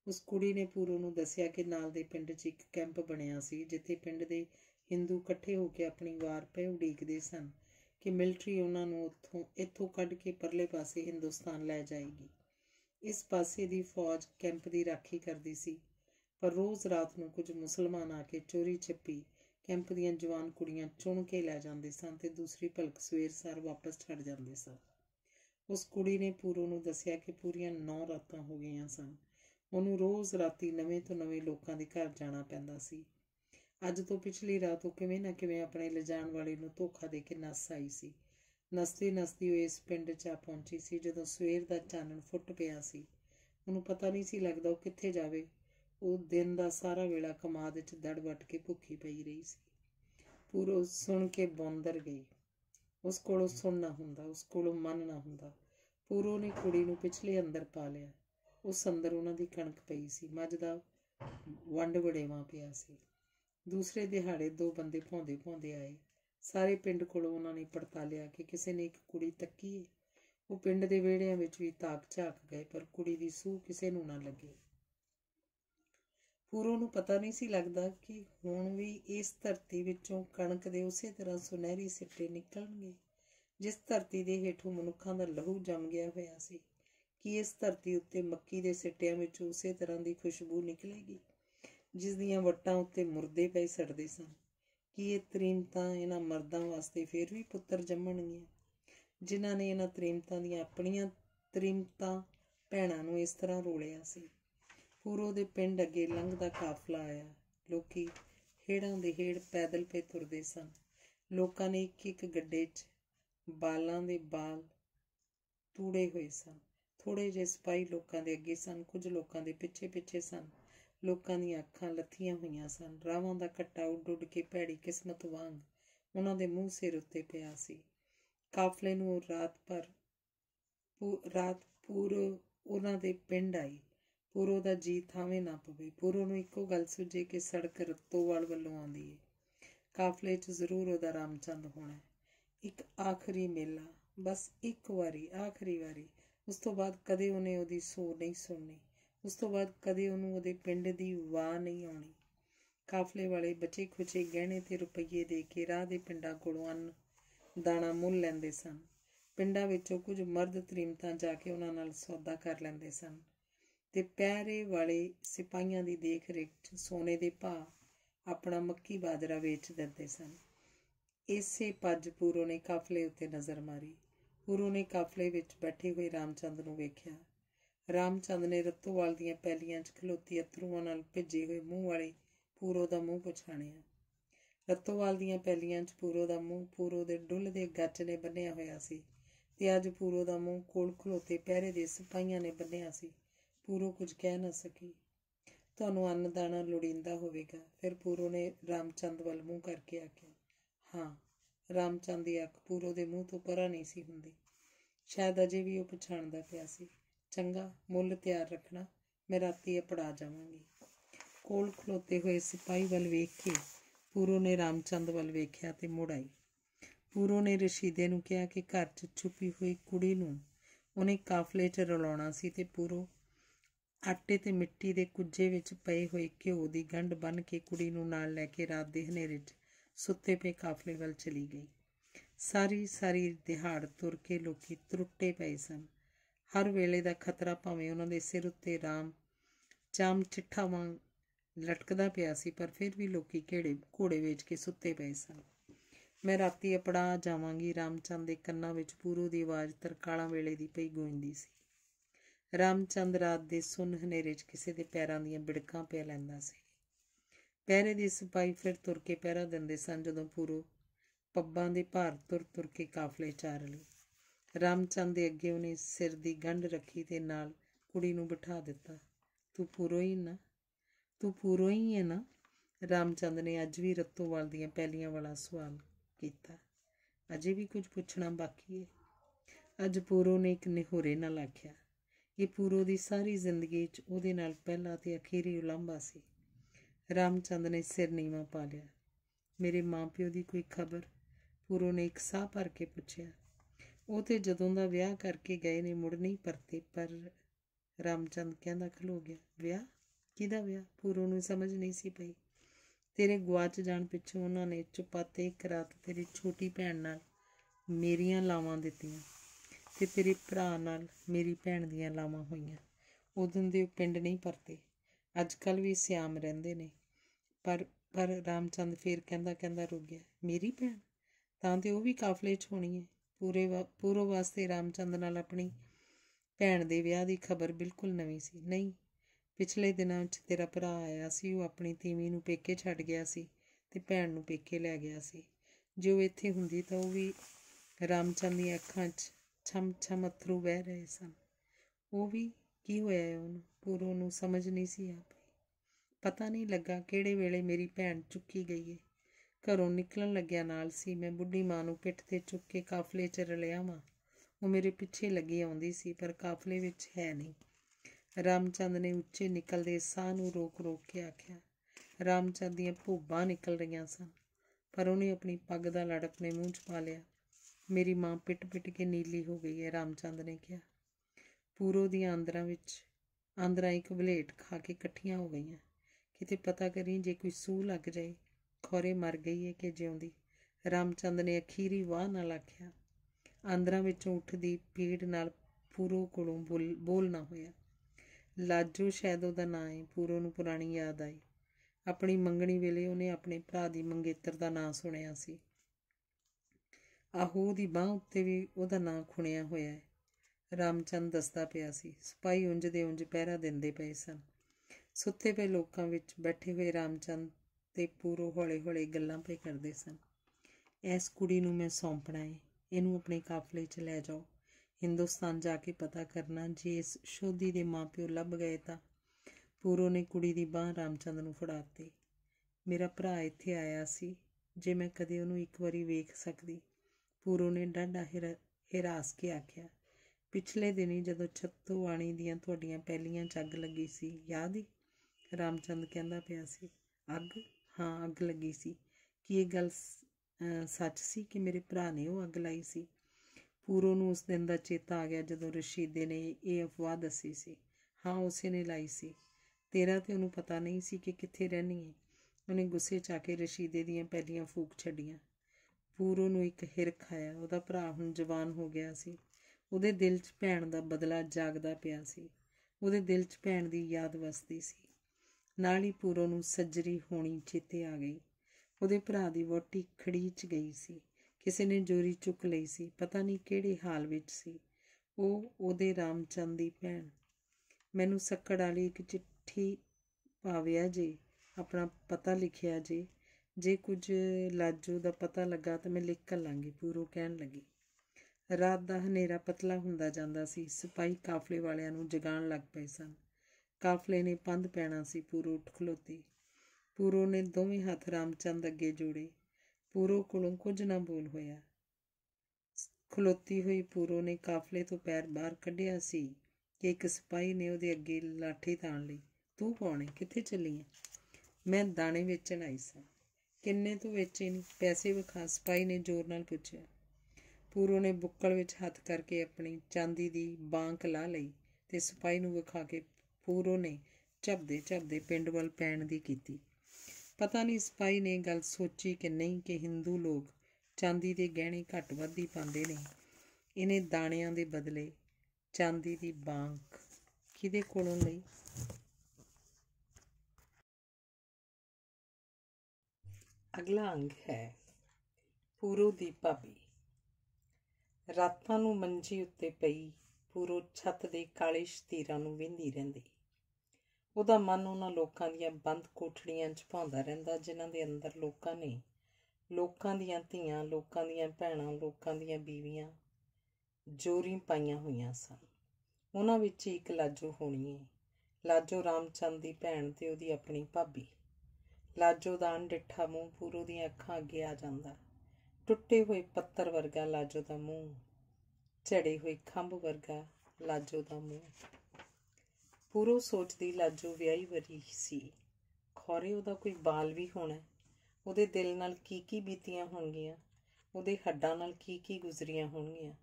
Speaker 1: ਉਸ ਕੁੜੀ ਨੇ ਪੂਰੋ ਨੂੰ ਦੱਸਿਆ ਕਿ ਨਾਲ ਦੇ ਪਿੰਡ 'ਚ ਇੱਕ ਕੈਂਪ ਬਣਿਆ ਸੀ ਜਿੱਥੇ ਪਿੰਡ ਦੇ ਹਿੰਦੂ ਇਕੱਠੇ ਹੋ ਕੇ ਆਪਣੀ ਵਾਰ ਪੈ ਉਡੀਕਦੇ ਸਨ ਕਿ ਮਿਲਟਰੀ ਉਹਨਾਂ ਨੂੰ ਉੱਥੋਂ ਇੱਥੋਂ ਕੱਢ ਕੇ ਪਰਲੇ ਪਾਸੇ ਹਿੰਦੁਸਤਾਨ ਲੈ ਜਾਏਗੀ ਇਸ ਪਾਸੇ ਦੀ ਫੌਜ ਕੈਂਪ ਦੀ ਰਾਖੀ ਕਰਦੀ ਸੀ ਪਰ ਰੋਜ਼ ਰਾਤ ਨੂੰ ਕੁਝ ਮੁਸਲਮਾਨ ਆ ਕੇ ਚੋਰੀ ਛਿਪੀ ਕੈਂਪ ਦੀਆਂ ਜਵਾਨ ਕੁੜੀਆਂ ਚੁਣ ਕੇ ਲੈ ਜਾਂਦੇ ਸਨ ਤੇ ਦੂਸਰੀ ਭਲਕ ਸਵੇਰ ਸਾਰ ਵਾਪਸ ਛੱਡ ਜਾਂਦੇ ਸਨ ਉਸ ਕੁੜੀ ਨੇ ਪੂਰੋ ਨੂੰ ਦੱਸਿਆ ਕਿ ਪੂਰੀਆਂ 9 ਰਾਤਾਂ ਹੋ ਗਈਆਂ ਸਨ ਉਹਨੂੰ ਰੋਜ਼ ਰਾਤੀ ਨਵੇਂ ਤੋਂ ਨਵੇਂ ਲੋਕਾਂ ਦੇ ਘਰ ਜਾਣਾ ਪੈਂਦਾ ਸੀ ਅੱਜ ਤੋਂ ਪਿਛਲੀ ਰਾਤ ਉਹ ਕਿਵੇਂ ਨਾ ਕਿਵੇਂ ਆਪਣੇ ਲਿਜਾਣ ਵਾਲੇ ਨੂੰ ਧੋਖਾ ਦੇ ਕੇ ਨਸ ਆਈ ਸੀ ਨਸਤੀ ਨਸਤੀ ਉਹ ਇਸ ਪਿੰਡ 'ਚ ਆ ਪਹੁੰਚੀ ਸੀ ਜਦੋਂ ਸਵੇਰ ਦਾ ਚਾਨਣ ਫੁੱਟ ਪਿਆ ਸੀ ਉਹਨੂੰ ਪਤਾ ਨਹੀਂ ਸੀ ਲੱਗਦਾ ਉਹ ਕਿੱਥੇ ਜਾਵੇ ਉਹ ਦਿਨ ਦਾ ਸਾਰਾ ਵੇਲਾ ਕਮਾਦ 'ਚ ਦੜਵਟ ਕੇ ਭੁੱਖੀ ਪਈ ਰਹੀ ਸੀ ਪੂਰੋ ਸੁਣ ਕੇ ਬੌਂਦਰ ਗਈ ਉਸ ਕੋਲੋਂ ਸੁਣਨਾ ਹੁੰਦਾ ਉਸ ਕੋਲੋਂ ਮੰਨਣਾ ਹੁੰਦਾ ਪੂਰੋ ਨੇ ਕੁੜੀ ਨੂੰ ਪਿਛਲੇ ਅੰਦਰ ਪਾ ਲਿਆ ਉਸ ਅੰਦਰ ਉਹਨਾਂ ਦੀ ਕਣਕ ਪਈ ਸੀ ਮੱਝ ਦਾ ਵੰਡ ਵੜੇਵਾ ਪਿਆ ਸੀ ਦੂਸਰੇ ਦਿਹਾੜੇ ਦੋ ਬੰਦੇ ਭੌਂਦੇ ਭੌਂਦੇ ਆਏ ਸਾਰੇ ਪਿੰਡ ਕੋਲੋਂ ਉਹਨਾਂ ਨੇ ਪੜਤਾਲਿਆ ਕਿ ਕਿਸੇ ਨੇ ਇੱਕ ਕੁੜੀ ਤੱਕੀ ਹੈ ਉਹ ਪਿੰਡ ਦੇ ਵਿਹੜਿਆਂ ਵਿੱਚ ਵੀ ਤਾਕ ਝਾਕ ਗਏ ਪਰ ਕੁੜੀ ਦੀ ਸੂਹ ਕਿਸੇ ਨੂੰ ਨਾ ਲੱਗੀ ਪੁਰੋ ਨੂੰ ਪਤਾ ਨਹੀਂ ਸੀ ਲੱਗਦਾ ਕਿ ਹੁਣ ਵੀ ਇਸ ਧਰਤੀ ਵਿੱਚੋਂ ਕਣਕ ਦੇ ਉਸੇ ਤਰ੍ਹਾਂ ਸੁਨਹਿਰੀ ਸਿੱਟੇ ਨਿਕਲਣਗੇ ਜਿਸ ਧਰਤੀ ਦੇ ਹੇਠੋਂ ਮਨੁੱਖਾਂ ਦਾ ਲਹੂ ਜੰਮ ਗਿਆ ਹੋਇਆ ਸੀ ਕਿ ਇਸ ਧਰਤੀ ਉੱਤੇ ਮੱਕੀ ਦੇ ਸਿੱਟਿਆਂ ਵਿੱਚ ਉਸੇ ਤਰ੍ਹਾਂ ਦੀ ਖੁਸ਼ਬੂ ਨਿਕਲੇਗੀ ਜਿਸ ਦੀਆਂ ਵੱਟਾਂ ਉੱਤੇ ਮੁਰਦੇ ਪਏ ਸੜਦੇ ਸਨ ਕਿ ਇਹ ਤ੍ਰਿੰਤਾ ਇਹਨਾਂ ਮਰਦਾਂ ਵਾਸਤੇ ਫੇਰ ਵੀ ਪੁੱਤਰ ਜੰਮਣਗੀਆਂ ਜਿਨ੍ਹਾਂ ਨੇ ਇਹਨਾਂ ਤ੍ਰੀਮਤਾਂ ਦੀਆਂ ਆਪਣੀਆਂ ਤ੍ਰਿੰਤਾ ਭੈਣਾਂ ਨੂੰ ਇਸ ਤਰ੍ਹਾਂ ਰੋਲਿਆ ਸੀ ਪੂਰੋ ਦੇ ਪਿੰਡ ਅੱਗੇ ਲੰਘਦਾ ਕਾਫਲਾ ਆਇਆ ਲੋਕੀ ਹੇੜਾਂ ਦੇ ਹੇੜ ਪੈਦਲ ਪੇ ਤੁਰਦੇ ਸਨ ਲੋਕਾਂ ਨੇ ਇੱਕ ਇੱਕ ਗੱਡੇ 'ਚ ਬਾਲਾਂ ਦੇ ਬਾਲ ਤੂੜੇ ਹੋਏ ਸਨ ਥੋੜੇ ਜਿਹੇ ਸਿਪਾਹੀ ਲੋਕਾਂ ਦੇ ਅੱਗੇ ਸਨ ਕੁਝ ਲੋਕਾਂ ਦੇ ਪਿੱਛੇ-ਪਿੱਛੇ ਸਨ ਲੋਕਾਂ ਦੀਆਂ ਅੱਖਾਂ ਲੱਥੀਆਂ ਹੋਈਆਂ ਸਨ ਰਾਵਾਂ ਦਾ ਕੱਟਾ ਉੱਡ-ਉੱਡ ਕੇ ਭੈੜੀ ਕਿਸਮਤ ਵਾਂਗ ਉਹਨਾਂ ਦੇ ਮੂੰਹ ਸਿਰ ਉੱਤੇ ਪਿਆ ਸੀ ਕਾਫਲੇ ਨੂੰ ਰਾਤ ਪਰ ਰਾਤ ਪੂਰ ਉਹਨਾਂ ਦੇ ਪਿੰਡ ਆਈ ਪੂਰੋ ਦਾ ਜੀ ਥਾਵੇਂ ਨਾ ਪਵੇ ਪੂਰੋ ਨੂੰ ਇੱਕੋ ਗੱਲ ਸੁਝੇ ਕਿ ਸੜਕ ਰਤੋਵਾਲ ਵੱਲੋਂ ਆਉਂਦੀ ਏ ਕਾਫਲੇ 'ਚ ਜ਼ਰੂਰ ਉਹਦਾ ਰਾਮਚੰਦ ਹੋਣਾ ਇੱਕ ਆਖਰੀ ਮੇਲਾ ਬਸ ਇੱਕ ਵਾਰੀ ਆਖਰੀ ਵਾਰੀ ਉਸ ਤੋਂ ਬਾਅਦ ਕਦੇ ਉਹਨੇ ਉਹਦੀ ਸੂਰ ਨਹੀਂ ਸੁਣਨੀ ਉਸ ਤੋਂ ਬਾਅਦ ਕਦੇ ਉਹਨੂੰ ਉਹਦੇ ਪਿੰਡ ਦੀ ਵਾਹ ਨਹੀਂ ਆਉਣੀ ਕਾਫਲੇ ਵਾਲੇ ਬੱਚੇ ਖੁਚੇ ਗਹਿਣੇ ਤੇ ਰੁਪਈਏ ਦੇ ਕੇ ਰਾਹ ਦੇ ਪਿੰਡਾਂ ਕੋਲੋਂ ਅੰਨ ਦਾਣਾ ਮੁੱਲ ਲੈਂਦੇ ਸਨ ਪਿੰਡਾਂ ਵਿੱਚੋਂ ਕੁਝ ਮਰਦ ਤਰੀਮਤਾਂ ਜਾ ਕੇ ਉਹਨਾਂ ਨਾਲ ਸੌਦਾ ਕਰ ਲੈਂਦੇ ਸਨ ਤੇ ਪਹਿਰੇ ਵਾਲੇ ਸਿਪਾਹੀਆਂ ਦੀ ਦੇਖ ਰੇਖ 'ਚ ਸੋਨੇ ਦੇ ਭਾਅ ਆਪਣਾ ਮੱਕੀ ਬਾਜਰਾ ਵੇਚ ਦਿੰਦੇ ਸਨ ਇਸੇ ਪੱਜਪੂਰੋਂ ਨੇ ਕਾਫਲੇ ਉੱਤੇ ਨਜ਼ਰ ਮਾਰੀ ਗੁਰੂ ਨੇ ਕਾਫਲੇ ਵਿੱਚ ਬੈਠੇ ਹੋਏ ਰਾਮਚੰਦ ਨੂੰ ਵੇਖਿਆ ਰਾਮਚੰਦ ਨੇ ਰਤੂਵਾਲ ਦੀਆਂ ਪੈਲੀਆਂ 'ਚ ਖਲੋਤੀ ਅਥਰੂਆਂ ਨਾਲ ਭਿੱਜੇ ਹੋਏ ਮੂੰਹ ਵਾਲੇ ਪੂਰੋ ਦਾ ਮੂੰਹ ਪਛਾਣਿਆ ਰਤੂਵਾਲ ਦੀਆਂ ਪੈਲੀਆਂ 'ਚ ਪੂਰੋ ਦਾ ਮੂੰਹ ਪੂਰੋ ਦੇ ਡੁੱਲ ਦੇ ਗੱਜ ਨੇ ਬੰਨਿਆ ਹੋਇਆ ਸੀ ਤੇ ਅੱਜ ਪੂਰੋ ਦਾ ਮੂੰਹ ਕੋਲ ਖਲੋਤੇ ਪਹਿਰੇ ਦੇ ਸਿਪਾਹੀਆਂ ਨੇ ਬੰਨਿਆ ਸੀ ਪੂਰੋ ਕੁਝ ਕਹਿ ਨਾ ਸਕੀ ਤੁਹਾਨੂੰ ਅੰਨ ਦਾਣਾ ਲੋੜਿੰਦਾ ਹੋਵੇਗਾ ਫਿਰ ਪੂਰੋ ਨੇ ਰਾਮਚੰਦ ਵੱਲ ਮੂੰਹ ਕਰਕੇ ਆਖਿਆ ਹਾਂ ਰਾਮਚੰਦ ਦੀ ਅੱਖ ਪੂਰੋ ਦੇ ਮੂੰਹ ਤੋਂ ਪਰਾਂ ਨਹੀਂ ਸੀ ਹੁੰਦੀ ਸ਼ਾਇਦ ਅਜੇ ਵੀ ਉਹ ਪਛਾਣਦਾ ਪਿਆ ਸੀ ਚੰਗਾ ਮੁੱਲ ਤਿਆਰ ਰੱਖਣਾ ਮੈਂ ਰਾਤੀ ਪੜਾ ਜਾਵਾਂਗੀ ਕੋਲ ਖਲੋਤੇ ਹੋਏ ਸਿਪਾਹੀ ਵੱਲ ਵੇਖ ਕੇ ਪੂਰੋ ਨੇ ਰਾਮਚੰਦ ਵੱਲ ਵੇਖਿਆ ਤੇ ਮੁੜ ਆਈ ਪੂਰੋ ਨੇ ਰਸ਼ੀਦੇ ਨੂੰ ਕਿਹਾ ਕਿ ਘਰ 'ਚ ਛੁਪੀ ਹੋਈ ਕੁੜੀ ਨੂੰ ਉਹਨੇ ਕਾਫਲੇ 'ਚ ਰਲਾਉਣਾ ਸੀ ਤੇ ਪੂਰੋ ਆਟੇ ਤੇ ਮਿੱਟੀ ਦੇ ਕੁੱਜੇ ਵਿੱਚ ਪਏ ਹੋਏ ਘਿਓ ਦੀ ਗੰਢ ਬਨ ਕੇ ਕੁੜੀ ਨੂੰ ਨਾਲ ਲੈ ਕੇ ਰਾਤ ਦੇ ਹਨੇਰੇ 'ਚ ਸੁੱਤੇ ਪਏ ਕਾਫਲੇ ਵੱਲ ਚਲੀ ਗਈ ਸਾਰੀ ਸਾਰੀ ਦਿਹਾੜ ਤੁਰ ਕੇ ਲੋਕੀ ਤਰੁੱਟੇ ਪਏ ਸਨ ਹਰ ਵੇਲੇ ਦਾ ਖਤਰਾ ਭਾਵੇਂ ਉਹਨਾਂ ਦੇ ਸਿਰ ਉੱਤੇ ਰਾਮ ਚਾਮ ਚਿੱਠਾ ਵਾਂਗ ਲਟਕਦਾ ਪਿਆ ਸੀ ਪਰ ਫਿਰ ਵੀ ਲੋਕੀ ਘੇੜੇ ਘੋੜੇ ਵੇਚ ਕੇ ਸੁੱਤੇ ਪਏ ਸਨ ਮੈਂ ਰਾਤੀ ਅਪੜਾ ਜਾਵਾਂਗੀ ਰਾਮਚੰਦ ਦੇ ਕੰਨਾਂ ਵਿੱਚ ਪੂਰੂ ਦੀ ਆਵਾਜ਼ ਤਰਕਾਲਾਂ ਵੇਲੇ ਦੀ ਪਈ ਗੂੰਜਦੀ ਸੀ ਰਾਮਚੰਦ ਰਾਤ ਦੇ ਸੁਨ ਹਨੇਰੇ 'ਚ ਕਿਸੇ ਦੇ ਪੈਰਾਂ ਦੀਆਂ ਬਿੜਕਾਂ ਪਿਆ ਲੈਂਦਾ ਸੀ ਪਹਿਰੇ ਦੀ ਸਿਪਾਈ ਫਿਰ ਤੁਰ ਕੇ ਪਹਿਰਾ ਦਿੰਦੇ ਸਨ ਜਦੋਂ ਪੂਰੋ ਪੱਬਾਂ ਦੇ ਭਾਰ ਤੁਰ ਤੁਰ ਕੇ ਕਾਫਲੇ ਚਾਰ ਲਈ ਰਾਮਚੰਦ ਦੇ ਅੱਗੇ ਉਹਨੇ ਸਿਰ ਦੀ ਗੰਢ ਰੱਖੀ ਤੇ ਨਾਲ ਕੁੜੀ ਨੂੰ ਬਿਠਾ ਦਿੱਤਾ ਤੂੰ ਪੂਰੋ ਹੀ ਨਾ ਤੂੰ ਪੂਰੋ ਹੀ ਹੈ ਨਾ ਰਾਮਚੰਦ ਨੇ ਅੱਜ ਵੀ ਰਤੋਵਾਲ ਦੀਆਂ ਪਹਿਲੀਆਂ ਵਾਲਾ ਸਵਾਲ ਕੀਤਾ ਅਜੇ ਵੀ ਕੁਝ ਪੁੱਛਣਾ ਬਾਕੀ ਹੈ ਅੱਜ ਪੂਰੋ ਨੇ ਇੱਕ ਨਿਹੋਰੇ ਨਾਲ ਆਖਿਆ ਇਹ ਪੂਰੋ ਦੀ ਸਾਰੀ ਜ਼ਿੰਦਗੀ 'ਚ ਉਹਦੇ ਨਾਲ ਪਹਿਲਾ ਤੇ ਅਖੀਰੀ ਉਲੰਭਾ ਸੀ ਰਾਮਚੰਦ ਨੇ ਸਿਰ ਨੀਵਾ ਪਾ ਲਿਆ ਮੇਰੇ ਮਾਪਿਓ ਦੀ ਕੋਈ ਖਬਰ ਪੂਰੋ ਨੇ ਇੱਕ ਸਾਹ ਭਰ ਕੇ ਪੁੱਛਿਆ ਉਹ ਤੇ ਜਦੋਂ ਦਾ ਵਿਆਹ ਕਰਕੇ ਗਏ ਨੇ ਮੁੜ ਨਹੀਂ ਪਰਤੇ ਪਰ ਰਾਮਚੰਦ ਕਹਿੰਦਾ ਖਲੋ ਗਿਆ ਵਿਆਹ ਕਿਹਦਾ ਵਿਆਹ ਪੂਰੋ ਨੂੰ ਸਮਝ ਨਹੀਂ ਸੀ ਪਈ ਤੇਰੇ ਗਵਾਚ ਜਾਣ ਪਿੱਛੋਂ ਉਹਨਾਂ ਨੇ ਚੁਪਾਤੇ ਇੱਕ ਰਾਤ ਤੇਰੀ ਛੋਟੀ ਭੈਣ ਨਾਲ ਮੇਰੀਆਂ ਲਾਵਾਂ ਦਿੱਤੀਆਂ ਤੇ ਤੇਰੇ ਭਰਾ ਨਾਲ ਮੇਰੀ ਭੈਣ ਦੀਆਂ ਲਾਵਾਂ ਹੋਈਆਂ ਦਿਨ ਦੇ ਪਿੰਡ ਨਹੀਂ ਪਰਤੇ ਅੱਜ ਕੱਲ ਵੀ ਸਿਆਮ ਰਹਿੰਦੇ ਨੇ ਪਰ ਪਰ ਰਾਮਚੰਦ ਫੇਰ ਕਹਿੰਦਾ ਕਹਿੰਦਾ ਰੁਕ ਗਿਆ ਮੇਰੀ ਭੈਣ ਤਾਂ ਤੇ ਉਹ ਵੀ ਕਾਫਲੇ 'ਚ ਹੋਣੀ ਹੈ ਪੂਰੇ ਪੂਰੋ ਵਾਸਤੇ ਰਾਮਚੰਦ ਨਾਲ ਆਪਣੀ ਭੈਣ ਦੇ ਵਿਆਹ ਦੀ ਖਬਰ ਬਿਲਕੁਲ ਨਵੀਂ ਸੀ ਨਹੀਂ ਪਿਛਲੇ ਦਿਨਾਂ 'ਚ ਤੇਰਾ ਭਰਾ ਆਇਆ ਸੀ ਉਹ ਆਪਣੀ ਤੀਵੀਂ ਨੂੰ ਪੇਕੇ ਛੱਡ ਗਿਆ ਸੀ ਤੇ ਭੈਣ ਨੂੰ ਪੇਕੇ ਲੈ ਗਿਆ ਸੀ ਜੋ ਇੱਥੇ ਹੁੰਦੀ ਤਾਂ ਉਹ ਵੀ ਰਾਮਚੰਦ ਦੀਆਂ ਅੱਖਾਂ 'ਚ ਛਮ ਛਮ ਅਥਰੂ ਵਹਿ ਰਹੇ ਸਨ ਉਹ ਵੀ ਕੀ ਹੋਇਆ ਹੈ ਉਹਨੂੰ ਗੁਰੂ ਨੂੰ ਸਮਝ ਨਹੀਂ ਸੀ ਆ ਪਈ ਪਤਾ ਨਹੀਂ ਲੱਗਾ ਕਿਹੜੇ ਵੇਲੇ ਮੇਰੀ ਭੈਣ ਚੁੱਕੀ ਗਈ ਏ ਘਰੋਂ ਨਿਕਲਣ ਲੱਗਿਆ ਨਾਲ ਸੀ ਮੈਂ ਬੁੱਢੀ ਮਾਂ ਨੂੰ ਪਿੱਠ ਤੇ ਚੁੱਕ ਕੇ ਕਾਫਲੇ 'ਚ ਰਲਿਆ ਵਾਂ ਉਹ ਮੇਰੇ ਪਿੱਛੇ ਲੱਗੀ ਆਉਂਦੀ ਸੀ ਪਰ ਕਾਫਲੇ ਵਿੱਚ ਹੈ ਨਹੀਂ ਰਾਮਚੰਦ ਨੇ ਉੱਚੇ ਨਿਕਲਦੇ ਸਾਹ ਨੂੰ ਰੋਕ-ਰੋਕ ਕੇ ਆਖਿਆ ਰਾਮਚੰਦ ਦੀਆਂ ਭੂਬਾਂ ਨਿਕਲ ਰਹੀਆਂ ਸਨ ਪਰ ਉਹਨੇ ਆਪਣੀ ਪੱਗ ਦਾ ਲੜ ਆਪਣੇ ਮੂੰਹ 'ਚ ਪਾ ਲਿਆ ਮੇਰੀ ਮਾਂ ਪਿੱਟ-ਪਿੱਟ ਕੇ ਨੀਲੀ ਹੋ ਗਈ ਹੈ ਰਾਮਚੰਦ ਨੇ ਕਿਹਾ ਪੂਰੋ ਦੀਆਂ ਅੰਦਰਾਂ ਵਿੱਚ ਆਂਦਰਾ ਇੱਕ ਬਲੇਟ ਖਾ ਕੇ ਇਕੱਠੀਆਂ ਹੋ ਗਈਆਂ ਕਿਤੇ ਪਤਾ ਕਰੀ ਜੇ ਕੋਈ ਸੂ ਲੱਗ ਜਾਏ ਖੋਰੇ ਮਰ ਗਈ ਏ ਕਿ ਜਿਉਂਦੀ ਰਾਮਚੰਦ ਨੇ ਅਖੀਰੀ ਵਾਹ ਨਾਲ ਆਖਿਆ ਆਂਦਰਾ ਵਿੱਚੋਂ ਉੱਠਦੀ ਪੀੜ ਨਾਲ ਪੂਰੋ ਕੋਲੋਂ ਬੋਲ ਨਾ ਹੋਇਆ ਲਾਜੋ ਸ਼ਾਇਦ ਉਹਦਾ ਨਾਂ ਏ ਪੂਰੋ ਨੂੰ ਪੁਰਾਣੀ ਯਾਦ ਆਈ ਆਪਣੀ ਮੰਗਣੀ ਵੇਲੇ ਉਹਨੇ ਆਪਣੇ ਭਰਾ ਦੀ ਮੰਗੇਤਰ ਦਾ ਨਾਂ ਸੁਣਿਆ ਸੀ ਆਹੋ ਦੀ ਬਾਹ ਉੱਤੇ ਵੀ ਉਹਦਾ ਨਾਂ ਖੁਣਿਆ ਹੋਇਆ ਹੈ ਰਾਮਚੰਦ ਦੱਸਦਾ ਪਿਆ ਸੀ ਸਪਾਈ ਉਂਝ ਦੇ ਉਂਝ ਪਹਿਰਾ ਦਿੰਦੇ ਪਏ ਸਨ ਸੁੱਤੇ ਪਏ ਲੋਕਾਂ ਵਿੱਚ ਬੈਠੇ ਹੋਏ ਰਾਮਚੰਦ ਤੇ ਪੂਰੋ ਹੌਲੇ-ਹੌਲੇ ਗੱਲਾਂ ਪਏ ਕਰਦੇ ਸਨ ਇਸ ਕੁੜੀ ਨੂੰ ਮੈਂ ਸੌਂਪਣਾ ਏ ਇਹਨੂੰ ਆਪਣੇ ਕਾਫਲੇ 'ਚ ਲੈ ਜਾਓ ਹਿੰਦੁਸਤਾਨ ਜਾ ਕੇ ਪਤਾ ਕਰਨਾ ਜੇ ਇਸ ਸ਼ੋਦੀ ਦੇ ਮਾਪਿਓ ਲੱਭ ਗਏ ਤਾਂ ਪੂਰੋ ਨੇ ਕੁੜੀ ਦੀ ਬਾਹ ਰਾਮਚੰਦ ਨੂੰ ਫੜਾਤੀ ਮੇਰਾ ਭਰਾ ਇੱਥੇ ਆਇਆ ਸੀ ਜੇ ਮੈਂ ਕਦੇ ਉਹਨੂੰ ਇੱਕ ਵਾਰੀ ਵੇਖ ਸਕਦੀ ਪੂਰੋ ਨੇ ਡਾਢਾ ਹਿਰਾਸ ਕੇ ਆਖਿਆ ਪਿਛਲੇ ਦਿਨੀ ਜਦੋਂ ਛੱਤੂ ਆਣੀ ਦੀਆਂ ਤੁਹਾਡੀਆਂ ਪਹਿਲੀਆਂ ਚੱਗ ਲੱਗੀ ਸੀ ਯਾਦ ਹੀ ਰਾਮਚੰਦ ਕਹਿੰਦਾ ਪਿਆ ਸੀ ਅੱਗ ਹਾਂ ਅੱਗ ਲੱਗੀ ਸੀ ਕਿ ਇਹ ਗੱਲ ਸੱਚ ਸੀ ਕਿ ਮੇਰੇ ਭਰਾ ਨੇ ਉਹ ਅੱਗ ਲਾਈ ਸੀ ਪੂਰੋ ਨੂੰ ਉਸ ਦਿਨ ਦਾ ਚੇਤਾ ਆ ਗਿਆ ਜਦੋਂ ਰਸ਼ੀਦੇ ਨੇ ਇਹ ਅਫਵਾਹ ਦੱਸੀ ਸੀ ਹਾਂ ਉਸੇ ਨੇ ਲਾਈ ਸੀ ਤੇਰਾ ਤੇ ਉਹਨੂੰ ਪਤਾ ਨਹੀਂ ਸੀ ਕਿ ਕਿੱਥੇ ਰਹਿਣੀ ਹੈ ਉਹਨੇ ਗੁੱਸੇ 'ਚ ਆ ਕੇ ਰਸ਼ੀਦੇ ਦੀਆਂ ਪਹਿਲੀਆਂ ਫੂਕ ਛੱਡੀਆਂ ਪੂਰੋ ਨੂੰ ਇੱਕ ਹਿਰਖ ਆਇਆ ਉਹਦਾ ਭਰਾ ਹੁਣ ਜਵਾਨ ਹੋ ਗਿਆ ਸੀ ਉਹਦੇ ਦਿਲ 'ਚ ਭੈਣ ਦਾ ਬਦਲਾ ਜਾਗਦਾ ਪਿਆ ਸੀ ਉਹਦੇ ਦਿਲ 'ਚ ਭੈਣ ਦੀ ਯਾਦ ਵਸਦੀ ਸੀ ਨਾਲ ਹੀ ਪੂਰੋ ਨੂੰ ਸੱਜਰੀ ਹੋਣੀ ਚੇਤੇ ਆ ਗਈ ਉਹਦੇ ਭਰਾ ਦੀ ਵੋਟੀ 'ਚ ਗਈ ਸੀ ਕਿਸੇ ਨੇ ਜੋਰੀ ਚੁੱਕ ਲਈ ਸੀ ਪਤਾ ਨਹੀਂ ਕਿਹੜੇ ਹਾਲ ਵਿੱਚ ਸੀ ਉਹ ਉਹਦੇ ਰਾਮਚੰਦ ਦੀ ਭੈਣ ਮੈਨੂੰ ਸੱਕੜ ਵਾਲੀ ਇੱਕ ਚਿੱਠੀ ਪਾਵਿਆ ਜੀ ਆਪਣਾ ਪਤਾ ਲਿਖਿਆ ਜੀ ਜੇ ਕੁਝ ਲਾਜੂ ਦਾ ਪਤਾ ਲੱਗਾ ਤਾਂ ਮੈਂ ਲਿਖ ਕਰ ਲਾਂਗੀ ਪੂਰੋ ਕਹਿਣ ਲੱਗੀ ਰਾਤ ਦਾ ਹਨੇਰਾ ਪਤਲਾ ਹੁੰਦਾ ਜਾਂਦਾ ਸੀ ਸਿਪਾਹੀ ਕਾਫਲੇ ਵਾਲਿਆਂ ਨੂੰ ਜਗਾਉਣ ਲੱਗ ਪਏ ਸਨ ਕਾਫਲੇ ਨੇ ਪੰਦ ਪੈਣਾ ਸੀ ਪੂਰੋ ਉੱਠ ਖਲੋਤੀ ਪੂਰੋ ਨੇ ਦੋਵੇਂ ਹੱਥ ਰਾਮਚੰਦ ਅੱਗੇ ਜੋੜੇ ਪੂਰੋ ਕੋਲੋਂ ਕੁਝ ਨਾ ਬੋਲ ਹੋਇਆ ਖਲੋਤੀ ਹੋਈ ਪੂਰੋ ਨੇ ਕਾਫਲੇ ਤੋਂ ਪੈਰ ਬਾਹਰ ਕੱਢਿਆ ਸੀ ਕਿ ਇੱਕ ਸਿਪਾਹੀ ਨੇ ਉਹਦੇ ਅੱਗੇ ਲਾਠੀ ਤਾਣ ਲਈ ਤੂੰ ਕੌਣ ਹੈ ਕਿੱਥੇ ਚੱਲੀ ਹੈ ਮੈਂ ਦਾਣੇ ਵੇਚਣ ਆਈ ਸਾਂ ਕਿੰਨੇ ਤੂੰ ਵੇਚੇ ਨਹੀਂ ਪੈਸੇ ਵਿਖਾ ਸਿਪਾਹੀ ਨੇ ਜ਼ੋਰ ਨਾਲ ਪੁੱਛਿਆ ਪੂਰੂ ਨੇ ਬੁੱਕਲ ਵਿੱਚ ਹੱਥ ਕਰਕੇ ਆਪਣੀ ਚਾਂਦੀ ਦੀ ਬਾਂਕ ਲਾ ਲਈ ਤੇ ਸਿਪਾਈ ਨੂੰ ਵਿਖਾ ਕੇ ਪੂਰੂ ਨੇ ਝੱਬਦੇ ਝੱਬਦੇ ਪਿੰਡ ਵੱਲ ਪੈਣ ਦੀ ਕੀਤੀ ਪਤਾ ਨਹੀਂ ਸਿਪਾਈ ਨੇ ਗੱਲ ਸੋਚੀ ਕਿ ਨਹੀਂ ਕਿ ਹਿੰਦੂ ਲੋਕ ਚਾਂਦੀ ਦੇ ਗਹਿਣੇ ਘੱਟ ਵੱਧ ਹੀ ਪਾਉਂਦੇ ਨੇ ਇਹਨੇ ਦਾਣਿਆਂ ਦੇ ਬਦਲੇ ਚਾਂਦੀ ਦੀ ਬਾਂਕ ਕਿਹਦੇ ਕੋਲੋਂ ਲਈ ਅਗਲਾ ਅੰਗ ਹੈ ਪੂਰੋ ਦੀ ਭਾਬੀ ਰਾਤਾਂ ਨੂੰ ਮੰਜੀ ਉੱਤੇ ਪਈ ਪੂਰੋ ਛੱਤ ਦੇ ਕਾਲੇ ਸ਼ਤੀਰਾਂ ਨੂੰ ਵਿੰਦੀ ਰਹਿੰਦੀ ਉਹਦਾ ਮਨ ਉਹਨਾਂ ਲੋਕਾਂ ਦੀਆਂ ਬੰਦ ਕੋਠੜੀਆਂ 'ਚ ਭੌਂਦਾ ਰਹਿੰਦਾ ਜਿਨ੍ਹਾਂ ਦੇ ਅੰਦਰ ਲੋਕਾਂ ਨੇ ਲੋਕਾਂ ਦੀਆਂ ਧੀਆਂ ਲੋਕਾਂ ਦੀਆਂ ਭੈਣਾਂ ਲੋਕਾਂ ਦੀਆਂ ਬੀਵੀਆਂ ਜੋਰੀ ਪਾਈਆਂ ਹੋਈਆਂ ਸਨ ਉਹਨਾਂ ਵਿੱਚ ਇੱਕ ਲਾਜੋ ਹੋਣੀ ਹੈ ਲਾਜੋ ਰਾਮਚੰਦ ਦੀ ਭੈਣ ਤੇ ਉਹਦੀ ਆਪਣੀ ਭਾਬੀ ਲਾਜੋ ਦਾ ਅਣਡਿੱਠਾ ਮੂੰਹ ਪੂਰੋ ਦੀਆਂ ਅੱਖਾਂ ਅੱਗੇ ਆ ਜਾਂਦਾ ਟੁੱਟੇ ਹੋਏ ਪੱਤਰ ਵਰਗਾ ਲਾਜੋ ਦਾ ਮੂੰਹ ਝੜੇ ਹੋਏ ਖੰਭ ਵਰਗਾ ਲਾਜੋ ਦਾ ਮੂੰਹ ਪੂਰੋ ਸੋਚਦੀ ਲਾਜੋ ਵਿਆਹੀ ਵਰੀ ਸੀ ਖੋਰੇ ਉਹਦਾ ਕੋਈ ਬਾਲ ਵੀ ਹੋਣਾ ਉਹਦੇ ਦਿਲ ਨਾਲ ਕੀ ਕੀ ਬੀਤੀਆਂ ਹੋਣਗੀਆਂ ਉਹਦੇ ਹੱਡਾਂ ਨਾਲ ਕੀ ਕੀ ਗੁਜ਼ਰੀਆਂ ਹੋਣਗੀਆਂ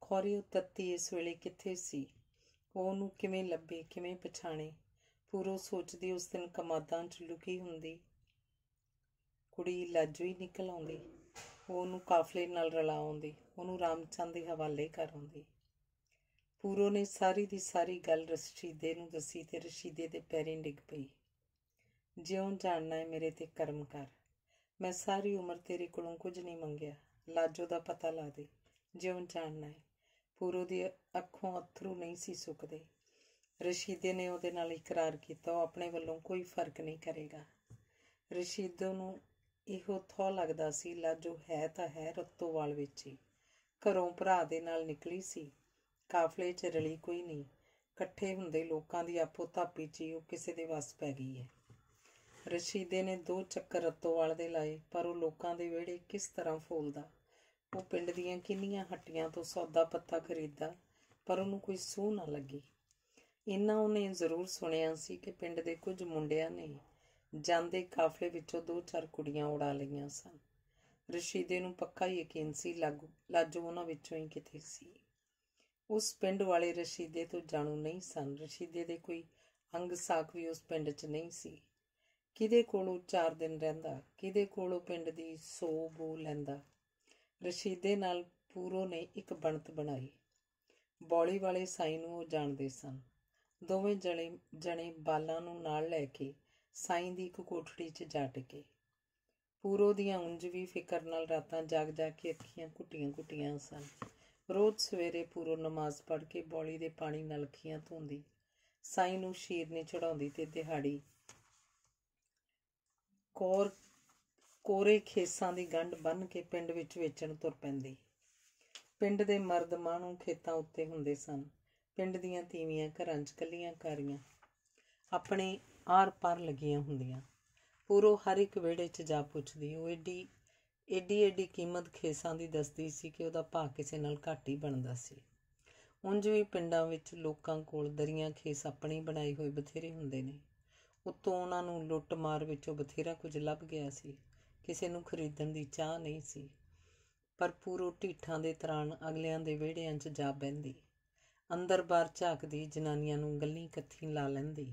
Speaker 1: ਖੋਰੇ ਉਹ ਤੱਤੀ ਇਸ ਵੇਲੇ ਕਿੱਥੇ ਸੀ ਉਹਨੂੰ ਕਿਵੇਂ ਲੱਭੇ ਕਿਵੇਂ ਪਛਾਣੇ ਪੂਰੋ ਸੋਚਦੀ ਉਸ ਦਿਨ ਕਮਾਦਾਂ 'ਚ ਲੁਕੀ ਹੁੰਦੀ ਕੁੜੀ ਲਾਜੋ ਹੀ ਨਿਕਲ ਆਉਂਦੀ ਉਹਨੂੰ ਕਾਫਲੇ ਨਾਲ ਰਲਾਉਂਦੀ ਉਹਨੂੰ ਰਾਮਚੰਦ ਦੇ ਹਵਾਲੇ ਦੀ ਪੂਰੋ ਨੇ ਸਾਰੀ ਦੀ ਸਾਰੀ ਗੱਲ ਰਸ਼ੀਦੇ ਨੂੰ ਦੱਸੀ ਤੇ ਰਸ਼ੀਦੇ ਦੇ ਪੈਰੀਂ ਡਿੱਗ ਪਈ ਜਿਉਂ ਜਾਣਨਾ ਹੈ ਮੇਰੇ ਤੇ ਕਰਮ ਕਰ ਮੈਂ ਸਾਰੀ ਉਮਰ ਤੇਰੇ ਕੋਲੋਂ ਕੁਝ ਨਹੀਂ ਮੰਗਿਆ ਲਾਜੋ ਦਾ ਪਤਾ ਲਾ ਦੇ ਜਿਉਂ ਜਾਣਨਾ ਹੈ ਪੂਰੋ ਦੀ ਅੱਖੋਂ ਅਥਰੂ ਨਹੀਂ ਸੀ ਸੁੱਕਦੇ ਰਸ਼ੀਦੇ ਨੇ ਉਹਦੇ ਨਾਲ ਇਕਰਾਰ ਕੀਤਾ ਉਹ ਆਪਣੇ ਵੱਲੋਂ ਕੋਈ ਫਰਕ ਨਹੀਂ ਕਰੇਗਾ ਰਸ਼ੀਦੋ ਨੂੰ ਇਹੋ ਥੋ ਲੱਗਦਾ ਸੀ ਲਾਜੋ ਹੈ ਤਾਂ ਹੈ ਰਤੋਵਾਲ ਵਿੱਚ ਹੀ ਘਰੋਂ ਭਰਾ ਦੇ ਨਾਲ ਨਿਕਲੀ ਸੀ ਕਾਫਲੇ 'ਚ ਰਲੀ ਕੋਈ ਨਹੀਂ ਇਕੱਠੇ ਹੁੰਦੇ ਲੋਕਾਂ ਦੀ ਆਪੋ ਤਾਪੀ 'ਚ ਉਹ ਕਿਸੇ ਦੇ ਵਸ ਪੈ ਗਈ ਹੈ ਰਸ਼ੀਦੇ ਨੇ ਦੋ ਚੱਕਰ ਰਤੋਵਾਲ ਦੇ ਲਾਏ ਪਰ ਉਹ ਲੋਕਾਂ ਦੇ ਵਿਹੜੇ ਕਿਸ ਤਰ੍ਹਾਂ ਫੋਲਦਾ ਉਹ ਪਿੰਡ ਦੀਆਂ ਕਿੰਨੀਆਂ ਹੱਟੀਆਂ ਤੋਂ ਸੌਦਾ ਪੱਤਾ ਖਰੀਦਾ ਪਰ ਉਹਨੂੰ ਕੋਈ ਸੂ ਨਾ ਲੱਗੀ ਇੰਨਾ ਉਹਨੇ ਜ਼ਰੂਰ ਸੁਣਿਆ ਸੀ ਕਿ ਪਿੰਡ ਦੇ ਕੁਝ ਮੁੰਡਿਆਂ ਨੇ ਜਾਂਦੇ ਕਾਫਲੇ ਵਿੱਚੋਂ ਦੋ ਚਾਰ ਕੁੜੀਆਂ ਉਡਾ ਲਈਆਂ ਸਨ ਰਸ਼ੀਦੇ ਨੂੰ ਪੱਕਾ ਯਕੀਨ ਸੀ ਲਾਜੋ ਉਹਨਾਂ ਵਿੱਚੋਂ ਹੀ ਕਿਤੇ ਸੀ ਉਸ ਪਿੰਡ ਵਾਲੇ ਰਸ਼ੀਦੇ ਤੋਂ ਜਾਣੂ ਨਹੀਂ ਸਨ ਰਸ਼ੀਦੇ ਦੇ ਕੋਈ ਅੰਗ ਸਾਖ ਵੀ ਉਸ ਪਿੰਡ 'ਚ ਨਹੀਂ ਸੀ ਕਿਹਦੇ ਕੋਲੋਂ ਚਾਰ ਦਿਨ ਰਹਿੰਦਾ ਕਿਹਦੇ ਕੋਲੋਂ ਪਿੰਡ ਦੀ ਸੋ ਬੋ ਲੈਂਦਾ ਰਸ਼ੀਦੇ ਨਾਲ ਪੂਰੋ ਨੇ ਇੱਕ ਬਣਤ ਬਣਾਈ ਬੌਲੀ ਵਾਲੇ ਸਾਈ ਨੂੰ ਉਹ ਜਾਣਦੇ ਸਨ ਦੋਵੇਂ ਜਣੇ ਜਣੇ ਬਾਲਾਂ ਨੂੰ ਨਾਲ ਲੈ ਕੇ ਸਾਈਂ ਦੀ ਇੱਕ ਕੋਠੜੀ 'ਚ ਜਾ ਟਿਕੇ ਪੂਰੋ ਦੀਆਂ ਉਂਝ ਵੀ ਫਿਕਰ ਨਾਲ ਰਾਤਾਂ ਜਾਗ ਜਾਗ ਕੇ ਅੱਖੀਆਂ ਘੁੱਟੀਆਂ-ਘੁੱਟੀਆਂ ਸਨ ਰੋਜ਼ ਸਵੇਰੇ ਪੂਰੋ ਨਮਾਜ਼ ਪੜ੍ਹ ਕੇ ਬੌਲੀ ਦੇ ਪਾਣੀ ਨਾਲ ਅੱਖੀਆਂ ਧੋਂਦੀ ਸਾਈਂ ਨੂੰ ਨੇ ਚੜਾਉਂਦੀ ਤੇ ਦਿਹਾੜੀ ਕੋਰ ਕੋਰੇ ਖੇਸਾਂ ਦੀ ਗੰਢ ਬੰਨ ਕੇ ਪਿੰਡ ਵਿੱਚ ਵੇਚਣ ਤੁਰ ਪੈਂਦੀ ਪਿੰਡ ਦੇ ਮਰਦ ਮਾਣੂ ਖੇਤਾਂ ਉੱਤੇ ਹੁੰਦੇ ਸਨ ਪਿੰਡ ਦੀਆਂ ਤੀਵੀਆਂ ਘਰਾਂ 'ਚ ਕੱਲੀਆਂ ਕਾਰੀਆਂ ਆਪਣੇ ਆਰ ਪਾਰ ਲੱਗੀਆਂ ਹੁੰਦੀਆਂ ਪੂਰੋ ਹਰ ਇੱਕ ਵੇੜੇ 'ਚ ਜਾ ਪੁੱਛਦੀ ਉਹ ਏਡੀ ਏਡੀ ਏਡੀ ਕੀਮਤ ਖੇਸਾਂ ਦੀ ਦੱਸਦੀ ਸੀ ਕਿ ਉਹਦਾ ਭਾਅ ਕਿਸੇ ਨਾਲ ਘੱਟ ਹੀ ਬਣਦਾ ਸੀ ਉਂਝ ਵੀ ਪਿੰਡਾਂ ਵਿੱਚ ਲੋਕਾਂ ਕੋਲ ਦਰੀਆਂ ਖੇਸ ਆਪਣੀ ਬਣਾਈ ਹੋਈ ਬਥੇਰੇ ਹੁੰਦੇ ਨੇ ਉਤੋਂ ਉਹਨਾਂ ਨੂੰ ਲੁੱਟਮਾਰ ਵਿੱਚੋਂ ਬਥੇਰਾ ਕੁਝ ਲੱਭ ਗਿਆ ਸੀ ਕਿਸੇ ਨੂੰ ਖਰੀਦਣ ਦੀ ਚਾਹ ਨਹੀਂ ਸੀ ਪਰ ਪੂਰੋ ਢੀਠਾਂ ਦੇ ਤਰਾਨ ਅਗਲਿਆਂ ਦੇ ਵਿਹੜਿਆਂ 'ਚ ਜਾ ਬੈੰਦੀ ਅੰਦਰ ਬਾਹਰ ਝਾਕਦੀ ਜਨਾਨੀਆਂ ਨੂੰ ਗੱਲੀ ਕੱਥੀ ਲਾ ਲੈਂਦੀ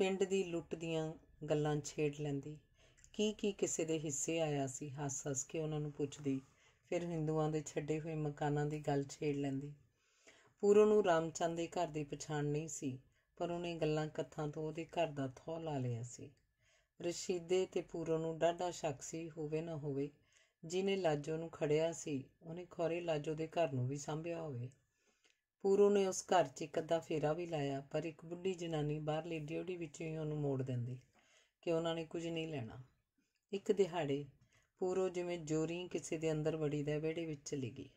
Speaker 1: ਪਿੰਡ ਦੀ ਲੁੱਟ ਦੀਆਂ ਗੱਲਾਂ ਛੇੜ ਲੈਂਦੀ ਕੀ ਕੀ ਕਿਸੇ ਦੇ ਹਿੱਸੇ ਆਇਆ ਸੀ ਹੱਸ ਹੱਸ ਕੇ ਉਹਨਾਂ ਨੂੰ ਪੁੱਛਦੀ ਫਿਰ ਹਿੰਦੂਆਂ ਦੇ ਛੱਡੇ ਹੋਏ ਮਕਾਨਾਂ ਦੀ ਗੱਲ ਛੇੜ ਲੈਂਦੀ ਪੂਰਨ ਨੂੰ ਰਾਮਚੰਦ ਦੇ ਘਰ ਦੀ ਪਛਾਣ ਨਹੀਂ ਸੀ ਪਰ ਉਹਨੇ ਗੱਲਾਂ ਕੱਥਾਂ ਤੋਂ ਉਹਦੇ ਘਰ ਦਾ ਥੌ ਲਾ ਲਿਆ ਸੀ ਰਸ਼ੀਦੇ ਤੇ ਪੂਰਨ ਨੂੰ ਡਾਢਾ ਸ਼ੱਕ ਸੀ ਹੋਵੇ ਨਾ ਹੋਵੇ ਜਿਨੇ ਲਾਜੋ ਨੂੰ ਖੜਿਆ ਸੀ ਉਹਨੇ ਖੋਰੇ ਲਾਜੋ ਦੇ ਘਰ ਨੂੰ ਵੀ ਸੰਭਿਆ ਹੋਵੇ ਪੂਰੋ ਨੇ ਉਸ ਘਰ 'ਚ ਇੱਕ ਅੱਧਾ ਫੇਰਾ ਵੀ ਲਾਇਆ ਪਰ ਇੱਕ ਬੁੱਢੀ ਜਨਾਨੀ ਬਾਹਰਲੀ ਡਿਊਟੀ ਵਿੱਚੋਂ ਹੀ ਉਹਨੂੰ ਮੋੜ ਦਿੰਦੀ ਕਿ ਉਹਨਾਂ ਨੇ ਕੁਝ ਨਹੀਂ ਲੈਣਾ ਇੱਕ ਦਿਹਾੜੇ ਪੂਰੋ ਜਿਵੇਂ ਜੋਰੀ ਕਿਸੇ ਦੇ ਅੰਦਰ ਵੜੀ ਦਾ ਵਿਹੜੇ ਵਿੱਚ ਚਲੀ ਗਈ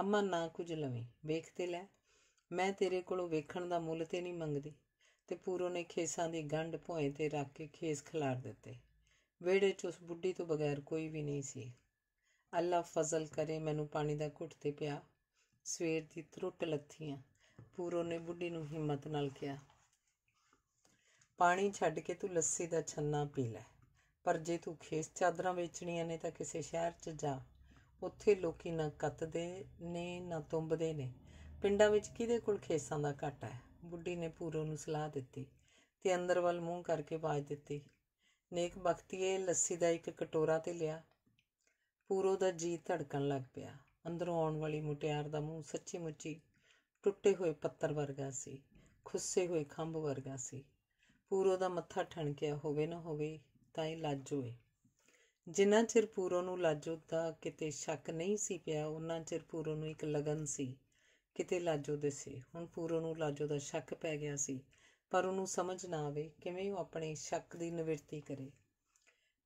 Speaker 1: ਅੰਮਾ ਨਾ ਕੁਝ ਲਵੇਂ ਵੇਖ ਤੇ ਲੈ ਮੈਂ ਤੇਰੇ ਕੋਲੋਂ ਵੇਖਣ ਦਾ ਮੁੱਲ ਤੇ ਨਹੀਂ ਮੰਗਦੀ ਤੇ ਪੂਰੋ ਨੇ ਖੇਸਾਂ ਦੀ ਗੰਢ ਭੋਏ ਤੇ ਰੱਖ ਕੇ ਖੇਸ ਖਿਲਾਰ ਦਿੱਤੇ ਵਿਹੜੇ 'ਚ ਉਸ ਬੁੱਢੀ ਤੋਂ ਬਗੈਰ ਕੋਈ ਵੀ ਨਹੀਂ ਸੀ ਅੱਲਾ ਫਜ਼ਲ ਕਰੇ ਮੈਨੂੰ ਪਾਣੀ ਦਾ ਘੁੱਟ ਤੇ ਪਿਆ ਸਵੇਰ ਦੀ ਤਰੁੱਟ ਲੱਥੀਆਂ ਪੂਰੋ ਨੇ ਬੁੱਢੀ ਨੂੰ ਹਿੰਮਤ ਨਾਲ ਕਿਹਾ ਪਾਣੀ ਛੱਡ ਕੇ ਤੂੰ ਲੱਸੀ ਦਾ ਛੰਨਾ ਪੀ ਲੈ ਪਰ ਜੇ ਤੂੰ ਖੇਸ ਚਾਦਰਾਂ ਵੇਚਣੀਆਂ ਨੇ ਤਾਂ ਕਿਸੇ ਸ਼ਹਿਰ 'ਚ ਜਾ ਉੱਥੇ ਲੋਕੀ ਨਾ ਕੱਤਦੇ ਨੇ ਨਾ ਤੁੰਬਦੇ ਨੇ ਪਿੰਡਾਂ ਵਿੱਚ ਕਿਹਦੇ ਕੋਲ ਖੇਸਾਂ ਦਾ ਘਾਟਾ ਹੈ ਬੁੱਢੀ ਨੇ ਪੂਰੋ ਨੂੰ ਸਲਾਹ ਦਿੱਤੀ ਤੇ ਅੰਦਰ ਵੱਲ ਮੂੰਹ ਕਰਕੇ ਬਾਜ ਦਿੱਤੀ ਨੇਕ ਬਖਤੀਏ ਲੱਸੀ ਦਾ ਇੱਕ ਕਟੋਰਾ ਤੇ ਲਿਆ ਪੂਰੋ ਦਾ ਜੀ ਧੜਕਣ ਲੱਗ ਪਿਆ ਅੰਦਰੋਂ ਆਉਣ ਵਾਲੀ ਮੁਟਿਆਰ ਦਾ ਮੂੰਹ ਸੱਚੀ ਮੁੱਚੀ ਟੁੱਟੇ ਹੋਏ ਪੱਤਰ ਵਰਗਾ ਸੀ ਖੁੱਸੇ ਹੋਏ ਖੰਭ ਵਰਗਾ ਸੀ ਪੂਰੋ ਦਾ ਮੱਥਾ ਠਣਕਿਆ ਹੋਵੇ ਨਾ ਹੋਵੇ ਤਾਂ ਇਹ ਲੱਜ ਏ ਜਿੰਨਾ ਚਿਰ ਪੂਰੋ ਨੂੰ ਲੱਜ ਦਾ ਕਿਤੇ ਸ਼ੱਕ ਨਹੀਂ ਸੀ ਪਿਆ ਉਹਨਾਂ ਚਿਰ ਪੂਰੋ ਨੂੰ ਇੱਕ ਲਗਨ ਸੀ ਕਿਤੇ ਲਾਜੋ ਦੇ ਸੀ ਹੁਣ ਪੂਰੋ ਨੂੰ ਲਾਜੋ ਦਾ ਸ਼ੱਕ ਪੈ ਗਿਆ ਸੀ ਪਰ ਉਹਨੂੰ ਸਮਝ ਨਾ ਆਵੇ ਕਿਵੇਂ ਉਹ ਆਪਣੇ ਸ਼ੱਕ ਦੀ ਨਿਵਰਤੀ ਕਰੇ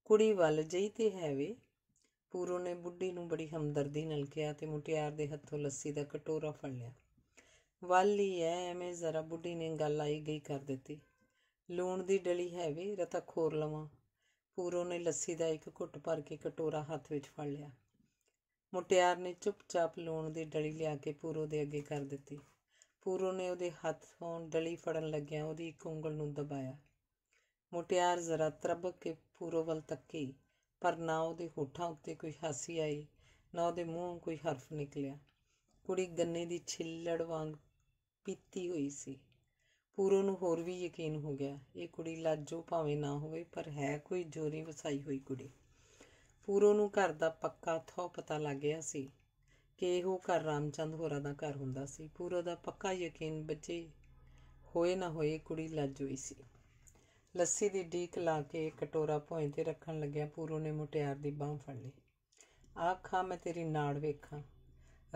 Speaker 1: ਕੁੜੀ ਵੱਲ ਜਈ ਤੇ ਹੈ ਵੇ ਪੂਰੋ ਨੇ ਬੁੱਢੀ ਨੂੰ ਬੜੀ ਹਮਦਰਦੀ ਨਾਲ ਕਿਹਾ ਤੇ ਮੁਟਿਆਰ ਦੇ ਹੱਥੋਂ ਲੱਸੀ ਦਾ ਕਟੋਰਾ ਫੜ ਲਿਆ ਵਾਲੀ ਐ ਐਵੇਂ ਜ਼ਰਾ ਬੁੱਢੀ ਨੇ ਗੱਲ ਆਈ ਗਈ ਕਰ ਦਿੱਤੀ ਲੂਣ ਦੀ ਡਲੀ ਹੈ ਵੀ ਰਤਾ ਖੋਰ ਲਵਾਂ ਪੂਰੋ ਨੇ ਲੱਸੀ ਦਾ ਇੱਕ ਘੁੱਟ ਭਰ ਕੇ ਕਟੋਰਾ ਹੱਥ ਵਿੱਚ ਫੜ ਲਿਆ ਮੁਟਿਆਰ ਨੇ ਚੁੱਪਚਾਪ ਲੂਣ ਦੀ ਡਲੀ ਲਿਆ ਕੇ ਪੂਰੋ ਦੇ ਅੱਗੇ ਕਰ ਦਿੱਤੀ ਪੂਰੋ ਨੇ ਉਹਦੇ ਹੱਥ ਤੋਂ ਡਲੀ ਫੜਨ ਲੱਗਿਆ ਉਹਦੀ ਇੱਕ ਉਂਗਲ ਨੂੰ ਦਬਾਇਆ ਮੁਟਿਆਰ ਜ਼ਰਾ ਤਰਬਕ ਕੇ ਪੂਰੋ ਵੱਲ ਤੱਕੀ ਪਰ ਨਾ ਉਹਦੇ ਹੋਠਾਂ ਉੱਤੇ ਕੋਈ ਹਾਸੀ ਆਈ ਨਾ ਉਹਦੇ ਮੂੰਹੋਂ ਕੋਈ ਹਰਫ ਨਿਕਲਿਆ ਕੁੜੀ ਗੰਨੇ ਦੀ ਛਿੱਲੜ ਵਾਂਗ ਪੀਤੀ ਹੋਈ ਸੀ ਪੂਰੋ ਨੂੰ ਹੋਰ ਵੀ ਯਕੀਨ ਹੋ ਗਿਆ ਇਹ ਕੁੜੀ ਲਾਜੋ ਭਾਵੇਂ ਨਾ ਹੋਵੇ ਪਰ ਹੈ ਕੋਈ ਜੋਰੀ ਵਸਾਈ ਹੋਈ ਕੁੜੀ ਪੂਰੋ ਨੂੰ ਘਰ ਦਾ ਪੱਕਾ ਥੋ ਪਤਾ ਲੱਗ ਗਿਆ ਸੀ ਕਿ ਇਹੋ ਘਰ ਰਾਮਚੰਦ ਹੋਰਾਂ ਦਾ ਘਰ ਹੁੰਦਾ ਸੀ ਪੂਰੋ ਦਾ ਪੱਕਾ ਯਕੀਨ ਬੱਚੇ ਹੋਏ ਨਾ ਹੋਏ ਕੁੜੀ ਲਾਜੋਈ ਸੀ ਲੱਸੀ ਦੀ ਢੀਕ ਲਾ ਕੇ ਕਟੋਰਾ ਭੋਇੰ ਤੇ ਰੱਖਣ ਲੱਗਿਆ ਪੂਰੋ ਨੇ ਮੁਟਿਆਰ ਦੀ ਬਾਹ ਫੜ ਲਈ ਆਖਾ ਮੈਂ ਤੇਰੀ ਨਾੜ ਵੇਖਾਂ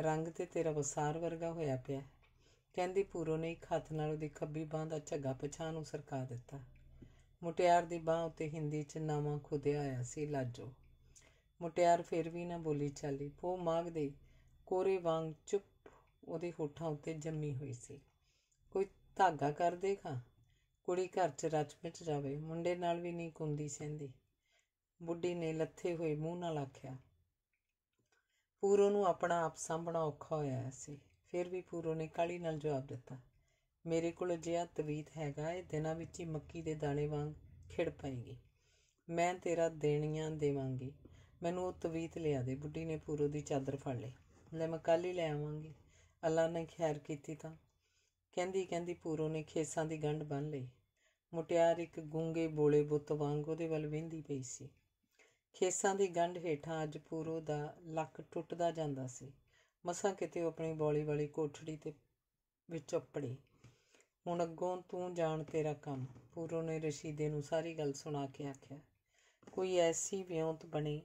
Speaker 1: ਰੰਗ ਤੇ ਤੇਰਾ ਵਸਾਰ ਵਰਗਾ ਹੋਇਆ ਪਿਆ ਕਹਿੰਦੀ ਪੂਰੋ ਨੇ ਇੱਕ ਹੱਥ ਨਾਲ ਉਹਦੀ ਖੱਬੀ ਬਾਹ ਦਾ ਝੱਗਾ ਪਛਾਣ ਨੂੰ ਸਰਕਾ ਦਿੱਤਾ ਮੁਟਿਆਰ ਦੀ ਬਾਹ ਉਤੇ ਹਿੰਦੀ 'ਚ ਨਾਵਾਂ ਖੁਦਿਆ ਆਇਆ ਸੀ ਲਾਜੋ ਮੁਟਿਆਰ ਫਿਰ ਵੀ ਨਾ ਬੋਲੀ ਚਾਲੀ ਪੋ ਮਾਗ ਦੇ ਕੋਰੇ ਵਾਂਗ ਚੁੱਪ ਉਹਦੇ ਹੋਠਾਂ ਉੱਤੇ ਜੰਮੀ ਹੋਈ ਸੀ ਕੋਈ ਧਾਗਾ ਕਰ ਦੇਗਾ ਕੁੜੀ ਘਰ 'ਚ ਰਚ ਮਿਟ ਜਾਵੇ ਮੁੰਡੇ ਨਾਲ ਵੀ ਨਹੀਂ ਕੁੰਦੀ ਸਹਿੰਦੀ ਬੁੱਢੀ ਨੇ ਲੱਥੇ ਹੋਏ ਮੂੰਹ ਨਾਲ ਆਖਿਆ ਪੂਰੋ ਨੂੰ ਆਪਣਾ ਆਪ ਸਾਹਮਣਾ ਔਖਾ ਹੋਇਆ ਸੀ ਫਿਰ ਵੀ ਪੂਰੋ ਨੇ ਕਾਲੀ ਨਾਲ ਜਵਾਬ ਦਿੱਤਾ ਮੇਰੇ ਕੋਲ ਜਿਹਾ ਤਵੀਤ ਹੈਗਾ ਇਹ ਦਿਨਾਂ ਵਿੱਚ ਹੀ ਮੱਕੀ ਦੇ ਦਾਣੇ ਵਾਂਗ ਖਿੜ ਪਾਏਗੀ ਮੈਂ ਤੇਰਾ ਦੇਣੀਆਂ ਦੇਵਾਂਗੀ ਮੈਨੂੰ ਉਹ ਤਵੀਤ ਲਿਆ ਦੇ ਬੁੱਢੀ ਨੇ ਪੂਰੋ ਦੀ ਚਾਦਰ ਫੜ ਲਈ ਲੈ ਮੈਂ ਕੱਲ ਹੀ ਲੈ ਆਵਾਂਗੀ ਅੱਲਾ ਨੇ ਖੈਰ ਕੀਤੀ ਤਾਂ ਕਹਿੰਦੀ ਕਹਿੰਦੀ ਪੂਰੋ ਨੇ ਖੇਸਾਂ ਦੀ ਗੰਢ ਬੰਨ ਲਈ ਮੁਟਿਆਰ ਇੱਕ ਗੁੰਗੇ ਬੋਲੇ ਬੁੱਤ ਵਾਂਗ ਉਹਦੇ ਵੱਲ ਵਹਿੰਦੀ ਪਈ ਸੀ ਖੇਸਾਂ ਦੀ ਗੰਢ ਹੇਠਾਂ ਅੱਜ ਪੂਰੋ ਦਾ ਲੱਕ ਟੁੱਟਦਾ ਜਾਂਦਾ ਸੀ ਮਸਾਂ ਕਿਤੇ ਆਪਣੀ ਬੋਲੀ ਵਾਲੀ ਕੋਠੜੀ ਤੇ ਵਿੱਚ ਅਪੜੀ ਹੁਣ ਅੱਗੋਂ ਤੂੰ ਜਾਣ ਤੇਰਾ ਕੰਮ ਪੂਰੋ ਨੇ ਰਸ਼ੀਦੇ ਨੂੰ ਸਾਰੀ ਗੱਲ ਸੁਣਾ ਕੇ ਆਖਿਆ ਕੋਈ ਐਸੀ ਵਿਉਂਤ ਬਣੀ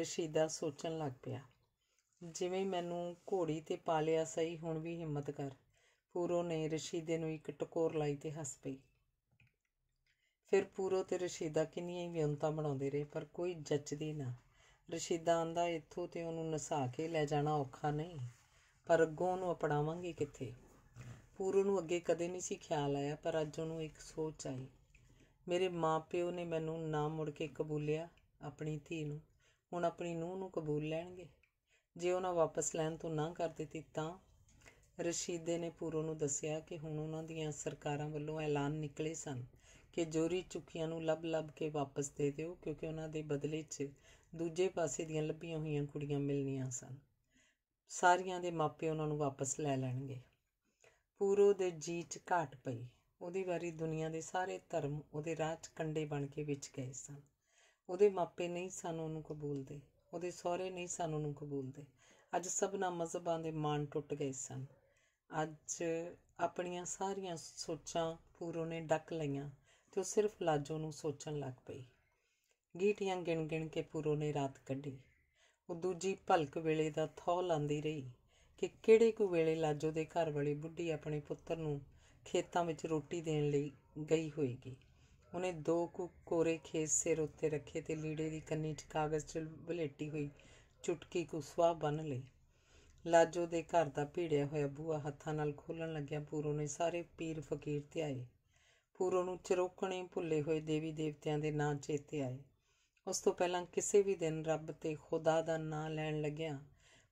Speaker 1: ਰਸ਼ੀਦਾ ਸੋਚਣ ਲੱਗ ਪਿਆ ਜਿਵੇਂ ਮੈਨੂੰ ਘੋੜੀ ਤੇ ਪਾ ਲਿਆ ਸਹੀ ਹੁਣ ਵੀ ਹਿੰਮਤ ਕਰ ਪੂਰੋ ਨੇ ਰਸ਼ੀਦੇ ਨੂੰ ਇੱਕ ਟਕੋਰ ਲਾਈ ਤੇ ਹੱਸ ਪਈ ਫਿਰ ਪੂਰੋ ਤੇ ਰਸ਼ੀਦਾ ਕਿੰਨੀਆਂ ਹੀ ਵਿਉਂਤਾ ਬਣਾਉਂਦੇ ਰਹੇ ਪਰ ਕੋਈ ਜੱਜਦੀ ਨਾ ਰਸ਼ੀਦਾ ਆਂਦਾ ਇੱਥੋਂ ਤੇ ਉਹਨੂੰ ਨਸਾ ਕੇ ਲੈ ਜਾਣਾ ਔਖਾ ਨਹੀਂ ਪਰ ਅੱਗੋਂ ਉਹਨੂੰ ਅਪੜਾਵਾਂਗੇ ਕਿੱਥੇ ਪੂਰੋ ਨੂੰ ਅੱਗੇ ਕਦੇ ਨਹੀਂ ਸੀ ਖਿਆਲ ਆਇਆ ਪਰ ਅੱਜ ਉਹਨੂੰ ਇੱਕ ਸੋਚ ਆਈ ਮੇਰੇ ਮਾਪਿਓ ਨੇ ਮੈਨੂੰ ਨਾ ਮੁੜ ਕੇ ਕਬੂਲਿਆ ਆਪਣੀ ਧੀ ਨੂੰ ਹੁਣ ਆਪਣੀ ਨੂੰਹ ਨੂੰ ਕਬੂਲ ਲੈਣਗੇ ਜੇ ਉਹਨਾਂ ਵਾਪਸ ਲੈਣ ਤੋਂ ਨਾ ਕਰ ਦਿੱਤੀ ਤਾਂ ਰਸ਼ੀਦੇ ਨੇ ਪੂਰੋ ਨੂੰ ਦੱਸਿਆ ਕਿ ਹੁਣ ਉਹਨਾਂ ਦੀਆਂ ਸਰਕਾਰਾਂ ਵੱਲੋਂ ਐਲਾਨ ਨਿਕਲੇ ਸਨ ਕਿ ਜੋਰੀ ਚੁੱਕੀਆਂ ਨੂੰ ਲੱਭ-ਲੱਭ ਕੇ ਵਾਪਸ ਦੇ ਦਿਓ ਕਿਉਂਕਿ ਉਹਨਾਂ ਦੇ ਬਦਲੇ 'ਚ ਦੂਜੇ ਪਾਸੇ ਦੀਆਂ ਲੱਭੀਆਂ ਹੋਈਆਂ ਕੁੜੀਆਂ ਮਿਲਣੀਆਂ ਸਨ ਸਾਰੀਆਂ ਦੇ ਮਾਪੇ ਉਹਨਾਂ ਨੂੰ ਵਾਪਸ ਲੈ ਲੈਣਗੇ ਪੂਰੋ ਦੇ ਜੀ 'ਚ ਘਾਟ ਪਈ ਉਹਦੀ ਵਾਰੀ ਦੁਨੀਆ ਦੇ ਸਾਰੇ ਧਰਮ ਉਹਦੇ ਰਾਹ 'ਚ ਕੰਡੇ ਬਣ ਕੇ ਵਿਚ ਗਏ ਸਨ ਉਹਦੇ ਮਾਪੇ ਨਹੀਂ ਸਨ ਉਹਨੂੰ ਕਬੂਲਦੇ ਉਹਦੇ ਸਹੁਰੇ ਨਹੀਂ ਸਨ ਉਹਨੂੰ ਕਬੂਲਦੇ ਅੱਜ ਸਭਨਾ ਮਜ਼ਬਾਂ ਦੇ ਮਾਨ ਟੁੱਟ ਗਏ ਸਨ ਅੱਜ ਆਪਣੀਆਂ ਸਾਰੀਆਂ ਸੋਚਾਂ ਪੂਰੋ ਨੇ ਡੱਕ ਲਈਆਂ ਤੇ ਉਹ ਸਿਰਫ ਲਾਜੋ ਨੂੰ ਸੋਚਣ ਲੱਗ ਪਈ ਗੀਟੀਆਂ ਗਿਣ-ਗਿਣ ਕੇ ਪੂਰੋ ਨੇ ਰਾਤ ਕੱਢੀ ਉਹ ਦੂਜੀ ਭਲਕ ਵੇਲੇ ਦਾ ਥੌ ਲਾਂਦੀ ਰਹੀ ਕਿ ਕਿਹੜੇ ਕੋ ਵੇਲੇ ਲਾਜੋ ਦੇ ਘਰ ਵਾਲੀ ਬੁੱਢੀ ਆਪਣੇ ਪੁੱਤਰ ਨੂੰ ਖੇਤਾਂ ਵਿੱਚ ਰੋਟੀ ਦੇਣ ਲਈ ਗਈ ਹੋਏਗੀ ਉਹਨੇ ਦੋ ਕੁ ਕੋਰੇ ਖੇਸ ਸਿਰ ਉੱਤੇ ਰੱਖੇ ਤੇ ਲੀੜੇ ਦੀ ਕੰਨੀ 'ਚ ਕਾਗਜ਼ 'ਚ ਬਲੇਟੀ ਹੋਈ ਚੁਟਕੀ ਕੁਸਵਾ ਸਵਾ ਬੰਨ ਲਈ ਲਾਜੋ ਦੇ ਘਰ ਦਾ ਭੀੜਿਆ ਹੋਇਆ ਬੂਆ ਹੱਥਾਂ ਨਾਲ ਖੋਲਣ ਲੱਗਿਆ ਪੂਰੋ ਨੇ ਸਾਰੇ ਪੀਰ ਫਕੀਰ ਤੇ ਆਏ ਪੂਰਨ ਨੂੰ ਚਰੋਕਣੇ ਭੁੱਲੇ ਹੋਏ ਦੇਵੀ ਦੇਵਤਿਆਂ ਦੇ ਨਾਂ ਚੇਤੇ ਆਏ ਉਸ ਤੋਂ ਪਹਿਲਾਂ ਕਿਸੇ ਵੀ ਦਿਨ ਰੱਬ ਤੇ ਖੁਦਾ ਦਾ ਨਾਂ ਲੈਣ ਲੱਗਿਆ